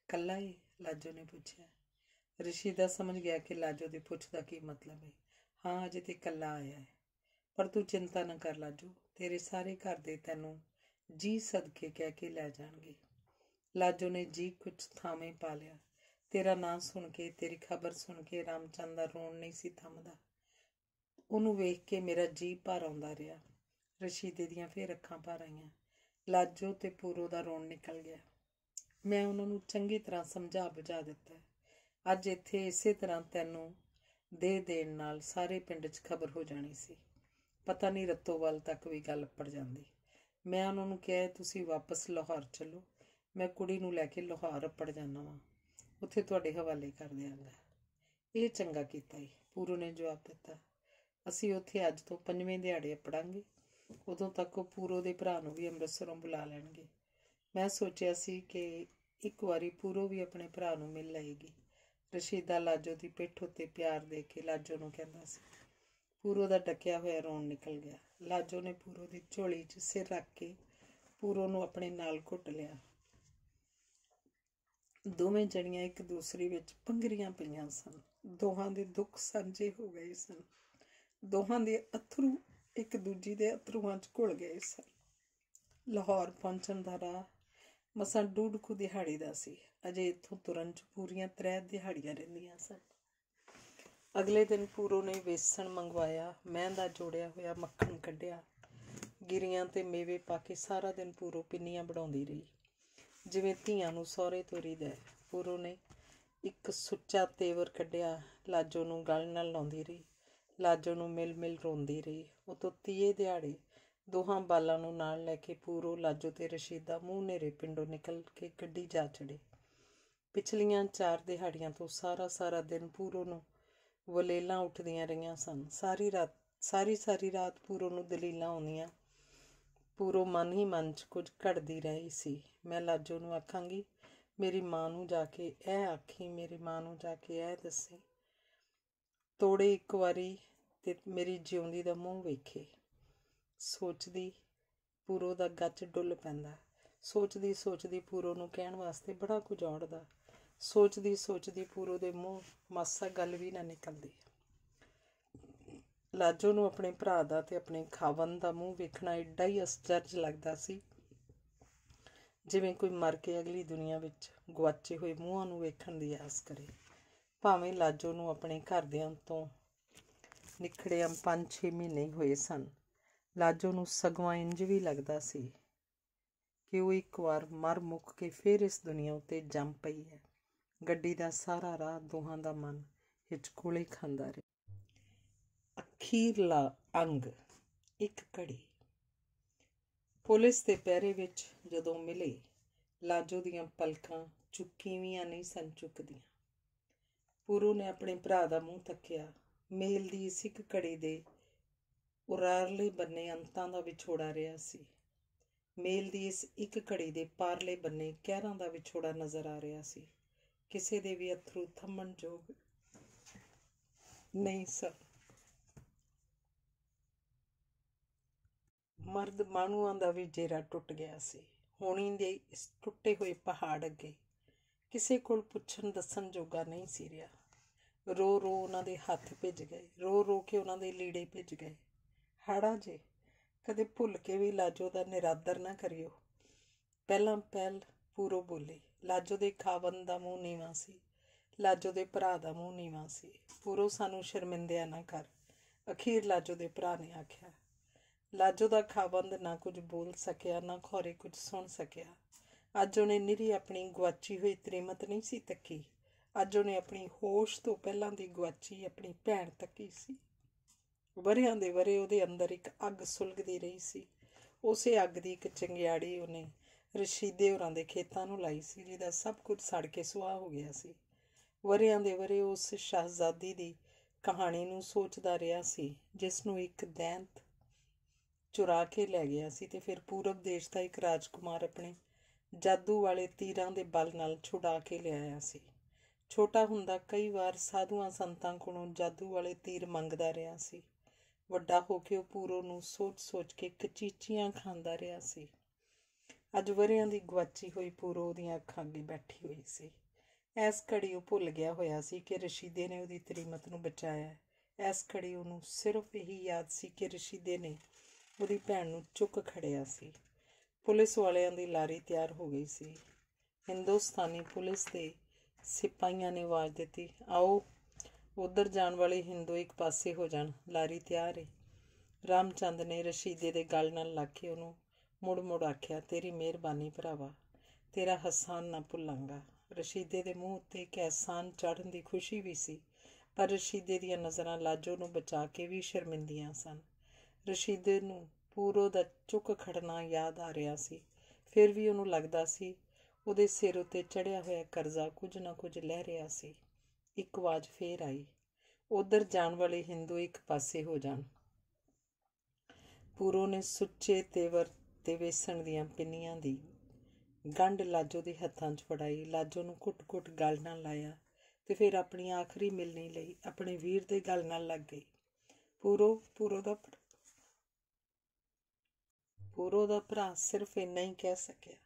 Speaker 1: ਕੱਲਾ ਹੀ ਲਾਜੋ ਨੇ ਪੁੱਛਿਆ ਦਾ ਸਮਝ ਗਿਆ ਕਿ ਲਾਜੋ ਦੀ ਪੁੱਛ ਦਾ ਕੀ ਮਤਲਬ ਹੈ ਹਾਂ ਅਜੇ ਤੇ ਇਕੱਲਾ ਆਇਆ ਹੈ ਪਰ ਤੂੰ ਚਿੰਤਾ ਨਾ ਕਰ ਲਾਜੂ ਤੇਰੇ ਸਾਰੇ ਘਰ ਦੇ ਤੈਨੂੰ ਜੀ ਸਦਕੇ ਕਹਿ ਕੇ ਲੈ ਜਾਣਗੇ ਲਾਜੋ ਨੇ ਜੀ ਕੁਝ ਥਾਵੇਂ ਪਾ ਲਿਆ ਤੇਰਾ ਨਾਂ ਸੁਣ ਕੇ ਤੇਰੀ ਖਬਰ ਸੁਣ ਕੇ ਰਾਮਚੰਦ ਦਾ ਰੋਣ ਨਹੀਂ ਸੀ ਥੰਮਦਾ ਉਹਨੂੰ ਵੇਖ ਕੇ ਮੇਰਾ ਜੀ ਭਰ ਆਉਂਦਾ ਰਿਹਾ ਰਸ਼ੀਦੇ ਦੀਆਂ ਫੇਰ ਅੱਖਾਂ ਭਰ ਆਈਆਂ ਲਾਜੋ ਤੇ ਪੂਰੋ ਦਾ ਰੋਣ ਨਿਕਲ ਗਿਆ ਮੈਂ ਉਹਨਾਂ ਨੂੰ ਚੰਗੀ ਤਰ੍ਹਾਂ ਸਮਝਾ ਬੁਝਾ ਦਿੱਤਾ ਅੱਜ ਇੱਥੇ ਇਸੇ ਤਰ੍ਹਾਂ ਤੈਨੂੰ ਦੇ ਦੇਣ ਨਾਲ ਸਾਰੇ ਪਿੰਡ 'ਚ ਖਬਰ ਹੋ ਜਾਣੀ ਸੀ ਪਤਾ ਨਹੀਂ ਰਤੋਵਾਲ ਤੱਕ ਵੀ ਗੱਲ ਪੜ ਜਾਂਦੀ ਮੈਂ ਉਹਨਾਂ ਨੂੰ ਕਿਹਾ ਤੁਸੀਂ ਵਾਪਸ ਲਾਹੌਰ ਚਲੋ ਮੈਂ ਕੁੜੀ ਨੂੰ ਲੈ ਕੇ ਲਾਹੌਰ ਪੜ ਜਾਣਾ ਵਾਂ ਉੱਥੇ ਤੁਹਾਡੇ ਹਵਾਲੇ ਕਰ ਦਿਆਂਗਾ ਇਹ ਚੰਗਾ ਕੀਤਾ ਹੀ ਪੂਰੂ ਨੇ ਜਵਾਬ ਦਿੱਤਾ ਅਸੀਂ ਉੱਥੇ ਅੱਜ ਤੋਂ ਪੰਜਵੇਂ ਦਿਹਾੜੇ ਪੜਾਂਗੇ ਉਦੋਂ ਤੱਕ ਉਹ ਪੂਰੋ ਦੇ ਭਰਾ ਨੂੰ ਵੀ ਅੰਮ੍ਰਿਤਸਰੋਂ ਬੁਲਾ ਲੈਣਗੇ ਮੈਂ ਸੋਚਿਆ ਸੀ ਕਿ ਇੱਕ ਵਾਰੀ ਪੂਰੋ ਵੀ ਆਪਣੇ ਭਰਾ ਨੂੰ ਮਿਲ ਲਏਗੀ ਰਸ਼ੀਦਾ ਲਾਜੋ ਦੀ ਪਿੱਠ ਉੱਤੇ ਪਿਆਰ ਦੇ ਕੇ ਲਾਜੋ ਨੂੰ ਕਹਿੰਦਾ ਸੀ ਪੂਰੋ ਦਾ ਟੱਕਿਆ ਹੋਇਆ ਰੋਣ ਨਿਕਲ ਗਿਆ ਲਾਜੋ ਨੇ ਪੂਰੋ ਦੀ ਝੋਲੀ 'ਚ ਸਿਰ ਰੱਖ ਕੇ ਪੂਰੋ ਨੂੰ ਆਪਣੇ ਨਾਲ ਘੁੱਟ ਲਿਆ ਦੋਵੇਂ ਜਣੀਆਂ ਇੱਕ ਦੂਸਰੀ ਵਿੱਚ ਪੰਗਰੀਆਂ ਪਈਆਂ ਸਨ ਦੋਹਾਂ ਦੇ ਦੁੱਖ ਸਾਂਝੇ ਹੋ ਗਏ ਸਨ ਦੋਹਾਂ ਦੇ ਅਥਰੂ ਇੱਕ ਦੂਜੀ ਦੇ ਅਥਰੂਆਂ 'ਚ ਘੁਲ ਗਏ ਸਨ ਲਾਹੌਰ ਪਹੁੰਚਣ ਦਾ ਰਾਹ ਮਸਾਂ ਡੂਡ ਕੁ ਦਿਹਾੜੀ ਦਾ ਸੀ ਅਜੇ ਇੱਥੋਂ ਤੁਰਨ ਚ ਪੂਰੀਆਂ ਤਰੇ ਦਿਹਾੜੀਆਂ ਰਹਿੰਦੀਆਂ ਸਨ ਅਗਲੇ ਦਿਨ ਪੂਰੋ ਨੇ ਵੇਸਣ ਮੰਗਵਾਇਆ ਮੈਂ ਦਾ ਜੋੜਿਆ ਹੋਇਆ ਮੱਖਣ ਕੱਢਿਆ ਗਿਰੀਆਂ ਤੇ ਮੇਵੇ ਪਾ ਕੇ ਸਾਰਾ ਦਿਨ ਪੂਰੋ ਪਿੰਨੀਆਂ ਬਣਾਉਂਦੀ ਰਹੀ ਜਿਵੇਂ ਧੀਆਂ ਨੂੰ ਤੋਰੀ ਤੋਰੀਦਾ ਪੂਰੋ ਨੇ ਇੱਕ ਸੁੱਚਾ ਤੇਵਰ ਕੱਢਿਆ ਲਾਜੋ ਨੂੰ ਗਲ ਨਾਲ ਲਾਉਂਦੀ ਰਹੀ ਲਾਜੋ ਨੂੰ ਮਿਲ ਮਿਲ ਰੋਂਦੀ ਰਹੀ ਉਹ ਤੋਂ ਤੀਏ ਦਿਹਾੜੇ ਦੋਹਾਂ ਬਾਲਾਂ ਨੂੰ ਨਾਲ ਲੈ ਕੇ ਪੂਰੋ ਲਾਜੋ ਤੇ ਰਸ਼ੀਦਾ ਮੂੰਹ ਨੇਰੇ ਪਿੰਡੋਂ ਨਿਕਲ ਕੇ ਗੱਡੀ ਜਾ ਚੜੇ ਪਿਛਲੀਆਂ ਚਾਰ ਦਿਹਾੜੀਆਂ ਤੋਂ ਸਾਰਾ ਸਾਰਾ ਦਿਨ ਪੂਰੋ ਨੂੰ ਵਲੇਲਾਂ ਉੱਠਦੀਆਂ ਰਹੀਆਂ ਸਨ ਸਾਰੀ ਰਾਤ ਸਾਰੀ ਸਾਰੀ ਰਾਤ ਪੂਰੋ ਨੂੰ ਦਲੀਲਾਂ ਆਉਂਦੀਆਂ ਪੂਰੋ ਮਨ ਹੀ ਮਨ 'ਚ ਕੁਝ ਘੜਦੀ ਰਹੀ ਸੀ ਮੈਂ ਲਾਜੋ ਨੂੰ ਆਖਾਂਗੀ ਮੇਰੀ ਮਾਂ ਨੂੰ ਜਾ ਕੇ ਇਹ ਆਖੀ ਮੇਰੀ ਮਾਂ ਨੂੰ ਜਾ ਕੇ ਇਹ ਦੱਸੀ ਤੋੜੇ ਇੱਕ ਵਾਰੀ ਤੇ ਮੇਰੀ ਜਿਉਂਦੀ ਦਾ ਮੂੰਹ ਵੇਖੇ ਸੋਚਦੀ ਪੂਰੋ ਦਾ ਗੱਚ ਡੁੱਲ ਪੈਂਦਾ ਸੋਚਦੀ ਸੋਚਦੀ ਪੂਰੋ ਨੂੰ ਕਹਿਣ ਵਾਸਤੇ ਬੜਾ ਕੁਝ ਔੜਦਾ ਸੋਚਦੀ ਸੋਚਦੀ ਪੂਰੋ ਦੇ ਮੂੰਹ ਮਾਸਾ ਗੱਲ ਵੀ ਨਾ ਨਿਕਲਦੀ ਲਾਜੋ ਨੂੰ ਆਪਣੇ ਭਰਾ ਦਾ ਤੇ ਆਪਣੇ ਖਾਵਨ ਦਾ ਮੂੰਹ ਵੇਖਣਾ ਐਡਾ ਹੀ ਅਸਚਰਜ ਲੱਗਦਾ ਸੀ ਜਿਵੇਂ ਕੋਈ ਮਰ ਕੇ ਅਗਲੀ ਦੁਨੀਆ ਵਿੱਚ ਗਵਾਚੇ ਹੋਏ ਮੂੰਹਾਂ ਨੂੰ ਵੇਖਣ ਦੀ ਆਸ ਕਰੇ ਭਾਵੇਂ ਲਾਜੋ ਨੂੰ ਆਪਣੇ ਘਰਦਿਆਂ ਤੋਂ ਅੰ 5-6 ਮਹੀਨੇ ਹੋਏ ਸਨ ਲਾਜੋ ਨੂੰ ਸਗਵਾ ਇੰਜ ਵੀ ਲੱਗਦਾ ਸੀ ਕਿ ਉਹ ਇੱਕ ਵਾਰ ਮਰ ਮੁੱਕ ਕੇ ਫਿਰ ਇਸ ਦੁਨੀਆ ਉੱਤੇ ਜੰਮ ਪਈ ਹੈ ਗੱਡੀ ਦਾ ਸਾਰਾ ਰਾਹ ਦੋਹਾਂ ਦਾ ਮਨ ਹਿਚਕੋਲੇ ਖਾਂਦਾ ਰਿਹਾ ਅਖੀਰਲਾ ਅੰਗ ਇੱਕ ਕੜੀ ਪੁਲਿਸ ਦੇ ਪਹਿਰੇ ਵਿੱਚ ਜਦੋਂ ਮਿਲੇ ਲਾਜੋ ਦੀਆਂ ਪਲਕਾਂ ਚੁੱਕੀਆਂ ਨਹੀਂ ਸਨ ਚੁੱਕਦੀਆਂ ਪੂਰੂ ਨੇ ਆਪਣੇ ਭਰਾ ਦਾ ਮੂੰਹ ਤੱਕਿਆ ਮੇਲ ਦੀ ਇਸ ਇੱਕ ਕੜੀ ਦੇ ਉਰਾਰਲੇ ਬੰਨੇ ਅੰਤਾਂ ਦਾ ਵਿਛੋੜਾ ਰਿਹਾ ਸੀ ਮੇਲ ਦੀ ਇਸ ਇੱਕ ਘੜੀ ਦੇ ਪਾਰਲੇ ਬੰਨੇ ਕਹਿਰਾਂ ਦਾ ਵਿਛੋੜਾ ਨਜ਼ਰ ਆ ਰਿਹਾ ਸੀ ਕਿਸੇ ਦੇ ਵੀ ਅਥਰੂ ਥੰਮਣ ਜੋਗ ਨਹੀਂ ਸਰ ਮਰਦ ਮਾਨੂਆਂ ਦਾ ਵੀ ਜੇਰਾ ਟੁੱਟ ਗਿਆ ਸੀ ਹੋਣੀ ਦੇ ਇਸ ਟੁੱਟੇ ਹੋਏ ਪਹਾੜ ਅੱਗੇ ਕਿਸੇ ਕੋਲ ਪੁੱਛਣ ਦੱਸਣ ਜੋਗਾ ਨਹੀਂ ਸੀ ਰਿਹਾ ਰੋ ਰੋ ਉਹਨਾਂ ਦੇ ਹੱਥ ਭਿੱਜ ਗਏ ਰੋ ਰੋ ਕੇ ਉਹਨਾਂ ਦੇ ਲੀੜੇ ਭਿੱਜ ਗਏ ਹਾੜਾ ਜੇ ਕਦੇ ਭੁੱਲ ਕੇ ਵੀ ਲਾਜੋ ਦਾ ਨਿਰਾਦਰ ਨਾ ਕਰਿਓ ਪਹਿਲਾਂ ਪਹਿਲ ਪੂਰੋ ਬੋਲੀ ਲਾਜੋ ਦੇ ਖਾਵਨ ਦਾ ਮੂੰਹ ਨੀਵਾ ਸੀ ਲਾਜੋ ਦੇ ਭਰਾ ਦਾ ਮੂੰਹ ਨੀਵਾ ਸੀ ਪੂਰੋ ਸਾਨੂੰ ਸ਼ਰਮਿੰਦਿਆ ਨਾ ਕਰ ਅਖੀਰ ਲਾਜੋ ਦੇ ਭਰਾ ਨੇ ਆਖਿਆ ਲਾਜੋ ਦਾ ਖਾਵਨ ਨਾ ਕੁਝ ਬੋਲ ਸਕਿਆ ਨਾ ਖੋਰੇ ਕੁਝ ਸੁਣ ਸਕਿਆ ਅੱਜ ਉਹਨੇ ਨਿਰੀ ਆਪਣੀ ਗਵਾਚੀ ਹੋਈ ਤ੍ਰੀਮਤ ਨਹੀਂ ਸੀ ਤੱਕੀ ਅੱਜ ਉਹਨੇ ਆਪਣੀ ਹੋਸ਼ ਤੋਂ ਪਹਿਲਾਂ ਦੀ ਗਵਾਚੀ ਆਪਣੀ ਭੈਣ ਤੱਕੀ ਸੀ ਵਰਿਆਂ ਦੇ ਵਰੇ ਉਹਦੇ ਅੰਦਰ ਇੱਕ ਅੱਗ ਸੁਲਗਦੀ ਰਹੀ ਸੀ ਉਸੇ ਅੱਗ ਦੀ ਇੱਕ ਚੰਗਿਆੜੀ ਉਹਨੇ ਰਸ਼ੀਦੇ ਹੋਰਾਂ ਦੇ ਖੇਤਾਂ ਨੂੰ ਲਾਈ ਸੀ ਜਿਹਦਾ ਸਭ ਕੁਝ ਸੜ ਕੇ ਸੁਆਹ ਹੋ ਗਿਆ ਸੀ ਵਰਿਆਂ ਦੇ ਵਰੇ ਉਸ ਸ਼ਹਿਜ਼ਾਦੀ ਦੀ ਕਹਾਣੀ ਨੂੰ ਸੋਚਦਾ ਰਿਹਾ ਸੀ ਜਿਸ ਨੂੰ ਇੱਕ ਦੈਂਤ ਚੁਰਾ ਕੇ ਲੈ ਗਿਆ ਸੀ ਤੇ ਫਿਰ ਪੂਰਬ ਦੇਸ਼ ਦਾ ਇੱਕ ਰਾਜਕੁਮਾਰ ਆਪਣੇ ਜਾਦੂ ਵਾਲੇ ਤੀਰਾਂ ਦੇ ਬਲ ਨਾਲ ਛੁਡਾ ਕੇ ਲਿਆਇਆ ਸੀ ਛੋਟਾ ਹੁੰਦਾ ਕਈ ਵਾਰ ਸਾਧੂਆਂ ਸੰਤਾਂ ਕੋਲੋਂ ਜਾਦੂ ਵਾਲੇ ਤੀਰ ਮੰਗਦਾ ਰਿਹਾ ਸੀ ਵੱਡਾ ਹੋ ਕੇ ਉਹ ਪੂਰੋ ਨੂੰ ਸੋਚ-ਸੋਚ ਕੇ ਕਚੀਚੀਆਂ ਖਾਂਦਾ ਰਿਹਾ ਸੀ ਅੱਜ ਵਰਿਆਂ ਦੀ ਗਵਾਚੀ ਹੋਈ ਪੂਰੋ ਦੀਆਂ ਅੱਖਾਂ ਅੱਗੇ ਬੈਠੀ ਹੋਈ ਸੀ ਐਸ ਘੜੀ ਉਹ ਭੁੱਲ ਗਿਆ ਹੋਇਆ ਸੀ ਕਿ ਰਸ਼ੀਦੇ ਨੇ ਉਹਦੀ ਤਰੀਮਤ ਨੂੰ ਬਚਾਇਆ ਐਸ ਘੜੀ ਉਹਨੂੰ ਸਿਰਫ ਇਹੀ ਯਾਦ ਸੀ ਕਿ ਰਸ਼ੀਦੇ ਨੇ ਉਹਦੀ ਭੈਣ ਨੂੰ ਚੁੱਕ ਖੜਿਆ ਸੀ ਪੁਲਿਸ ਵਾਲਿਆਂ ਦੀ ਲਾਰੀ ਤਿਆਰ ਹੋ ਗਈ ਸੀ ਹਿੰਦੁਸਤਾਨੀ ਪੁਲਿਸ ਦੇ ਸਿਪਾਹੀਆਂ ਨੇ ਆਵਾਜ਼ ਦਿੱਤੀ ਆਓ ਉਧਰ ਜਾਣ ਵਾਲੇ ਹਿੰਦੂ ਇੱਕ ਪਾਸੇ ਹੋ ਜਾਣ ਲਾਰੀ ਤਿਆਰ ਹੈ ਰਾਮਚੰਦ ਨੇ ਰਸ਼ੀਦੇ ਦੇ ਗਲ ਨਾਲ ਲਾ ਕੇ ਉਹਨੂੰ ਮੁੜ ਮੁੜ ਆਖਿਆ ਤੇਰੀ ਮਿਹਰਬਾਨੀ ਭਰਾਵਾ ਤੇਰਾ ਹਸਾਨ ਨਾ ਭੁੱਲਾਂਗਾ ਰਸ਼ੀਦੇ ਦੇ ਮੂੰਹ ਉੱਤੇ ਇੱਕ ਐਸਾਨ ਚੜ੍ਹਨ ਦੀ ਖੁਸ਼ੀ ਵੀ ਸੀ ਪਰ ਰਸ਼ੀਦੇ ਦੀਆਂ ਨਜ਼ਰਾਂ ਲਾਜੋ ਨੂੰ ਬਚਾ ਕੇ ਵੀ ਸ਼ਰਮਿੰਦੀਆਂ ਸਨ ਰਸ਼ੀਦੇ ਨੂੰ ਪੂਰੋ ਦਾ ਚੁੱਕ ਖੜਨਾ ਯਾਦ ਆ ਰਿਹਾ ਸੀ ਫਿਰ ਵੀ ਉਹਨੂੰ ਲੱਗਦਾ ਸੀ ਉਹਦੇ ਸਿਰ ਉੱਤੇ ਚੜਿਆ ਹੋਇਆ ਕਰਜ਼ਾ ਕੁਝ ਨਾ ਕੁਝ ਲੈ ਰਿਹਾ ਸੀ ਇੱਕ ਆਵਾਜ਼ ਫੇਰ ਆਈ ਉਧਰ ਜਾਣ ਵਾਲੇ ਹਿੰਦੂ ਇੱਕ ਪਾਸੇ ਹੋ ਜਾਣ ਪੂਰੋ ਨੇ ਸੁੱਚੇ ਤੇਵਰ ਤੇ ਵੇਸਣ ਦੀਆਂ ਪਿੰਨੀਆਂ ਦੀ ਗੰਢ ਲਾਜੋ ਦੇ ਹੱਥਾਂ 'ਚ ਫੜਾਈ ਲਾਜੋ ਨੂੰ ਘੁੱਟ-ਘੁੱਟ ਗਲ ਨਾਲ ਲਾਇਆ ਤੇ ਫਿਰ ਆਪਣੀ ਆਖਰੀ ਮਿਲਣੀ ਲਈ ਆਪਣੇ ਵੀਰ ਦੇ ਗਲ ਨਾਲ ਲੱਗ ਗਈ ਪੂਰੋ ਪੂਰੋ ਦਾ ਪੂਰੋ ਦਾ ਭਰਾ ਸਿਰਫ ਇੰਨਾ ਹੀ ਕਹਿ ਸਕਿਆ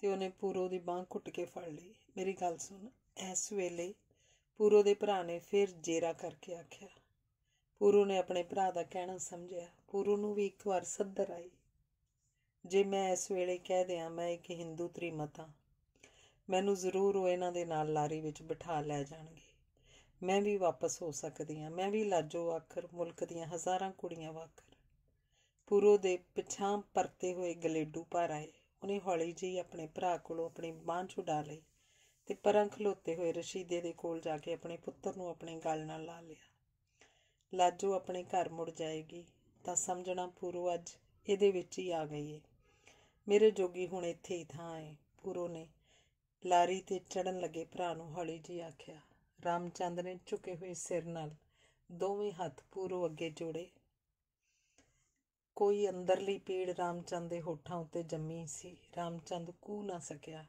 Speaker 1: ਤੇ ਉਹਨੇ ਪੂਰੋ ਦੀ ਬਾਹ ਘੁੱਟ ਕੇ ਫੜ ਲਈ ਮੇਰੀ ਗੱਲ ਸੁਣ ਇਸ ਵੇਲੇ ਪੂਰੋ ਦੇ ਭਰਾ ਨੇ ਫਿਰ ਜੇਰਾ ਕਰਕੇ ਆਖਿਆ ਪੂਰੋ ਨੇ ਆਪਣੇ ਭਰਾ ਦਾ ਕਹਿਣਾ ਸਮਝਿਆ ਪੂਰੋ ਨੂੰ ਵੀ ਇੱਕ ਵਾਰ ਸੱਦਰ ਆਈ ਜੇ ਮੈਂ ਇਸ ਵੇਲੇ ਕਹਿ ਦਿਆਂ ਮੈਂ ਇੱਕ ਹਿੰਦੂ ਤ੍ਰਿਮਤਾ ਮੈਨੂੰ ਜ਼ਰੂਰ ਉਹ ਇਹਨਾਂ ਦੇ ਨਾਲ ਲਾਰੀ ਵਿੱਚ ਬਿਠਾ ਲੈ ਜਾਣਗੇ ਮੈਂ ਵੀ ਵਾਪਸ ਹੋ ਸਕਦੀ ਹਾਂ ਮੈਂ ਵੀ ਲਾਜੋ ਆਖਰ ਮੁਲਕ ਦੀਆਂ ਹਜ਼ਾਰਾਂ ਕੁੜੀਆਂ ਵਾਖਰ ਪੂਰੋ ਦੇ ਪਿਛਾਂ ਪਰਤੇ ਹੋਏ ਗਲੇਡੂ ਪਰ ਆਏ ਉਹਨੇ ਹੌਲੀ ਜਿਹੀ ਆਪਣੇ ਭਰਾ ਕੋਲੋਂ ਆਪਣੀ ਬਾਂਹ ਛੁਡਾ ਲਈ ਤੇ ਪਰਾਂ ਖਲੋਤੇ ਹੋਏ ਰਸ਼ੀਦੇ ਦੇ ਕੋਲ ਜਾ ਕੇ ਆਪਣੇ ਪੁੱਤਰ ਨੂੰ ਆਪਣੇ ਗਲ ਨਾਲ ਲਾ ਲਿਆ ਲਾਜੋ ਆਪਣੇ ਘਰ ਮੁੜ ਜਾਏਗੀ ਤਾਂ ਸਮਝਣਾ ਪੂਰੋ ਅੱਜ ਇਹਦੇ ਵਿੱਚ ਹੀ ਆ ਗਈ ਏ ਮੇਰੇ ਜੋਗੀ ਹੁਣ ਇੱਥੇ ਹੀ ਥਾਂ ਏ ਪੂਰੋ ਨੇ ਲਾਰੀ ਤੇ ਚੜਨ ਲੱਗੇ ਭਰਾ ਨੂੰ ਹੌਲੀ ਜੀ ਆਖਿਆ ਰਾਮਚੰਦ ਨੇ ਝੁਕੇ ਹੋਏ ਸਿਰ ਨਾਲ ਦੋਵੇਂ ਹੱਥ ਪੂਰੋ ਅੱਗੇ ਜੋੜੇ ਕੋਈ ਅੰਦਰਲੀ ਪੀੜ ਰਾਮਚੰਦ ਦੇ ਹੋਠਾਂ ਉੱਤੇ ਜੰਮੀ ਸੀ ਰਾਮਚੰਦ ਕੂ ਨਾ ਸਕਿਆ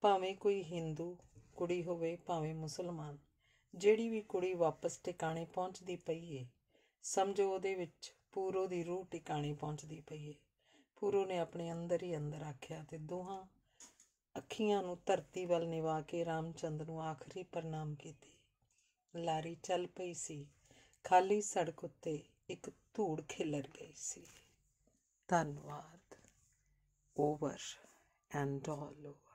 Speaker 1: ਭਾਵੇਂ ਕੋਈ ਹਿੰਦੂ ਕੁੜੀ ਹੋਵੇ ਭਾਵੇਂ ਮੁਸਲਮਾਨ ਜਿਹੜੀ ਵੀ ਕੁੜੀ ਵਾਪਸ ਟਿਕਾਣੇ ਪਹੁੰਚਦੀ ਪਈ ਏ ਸਮਝੋ ਉਹਦੇ ਵਿੱਚ ਪੂਰੋ ਦੀ ਰੂਹ ਟਿਕਾਣੇ ਪਹੁੰਚਦੀ ਪਈ ਏ ਪੂਰੋ ਨੇ ਆਪਣੇ ਅੰਦਰ ਹੀ ਅੰਦਰ ਆਖਿਆ ਤੇ ਦੋਹਾਂ ਅੱਖੀਆਂ ਨੂੰ ਧਰਤੀ ਵੱਲ ਨਿਵਾ ਕੇ ਰਾਮਚੰਦ ਨੂੰ ਆਖਰੀ ਪ੍ਰਣਾਮ ਕੀਤੀ ਲਾਰੀ ਚੱਲ ਪਈ ਸੀ ਖਾਲੀ ਸੜਕ ਉੱਤੇ ਇੱਕ ਧੂੜ ਖਿਲਰ ਗਈ ਸੀ ਧੰਨਵਾਦ ਓਵਰ ਐਂਡ ਆਲ ਓਵਰ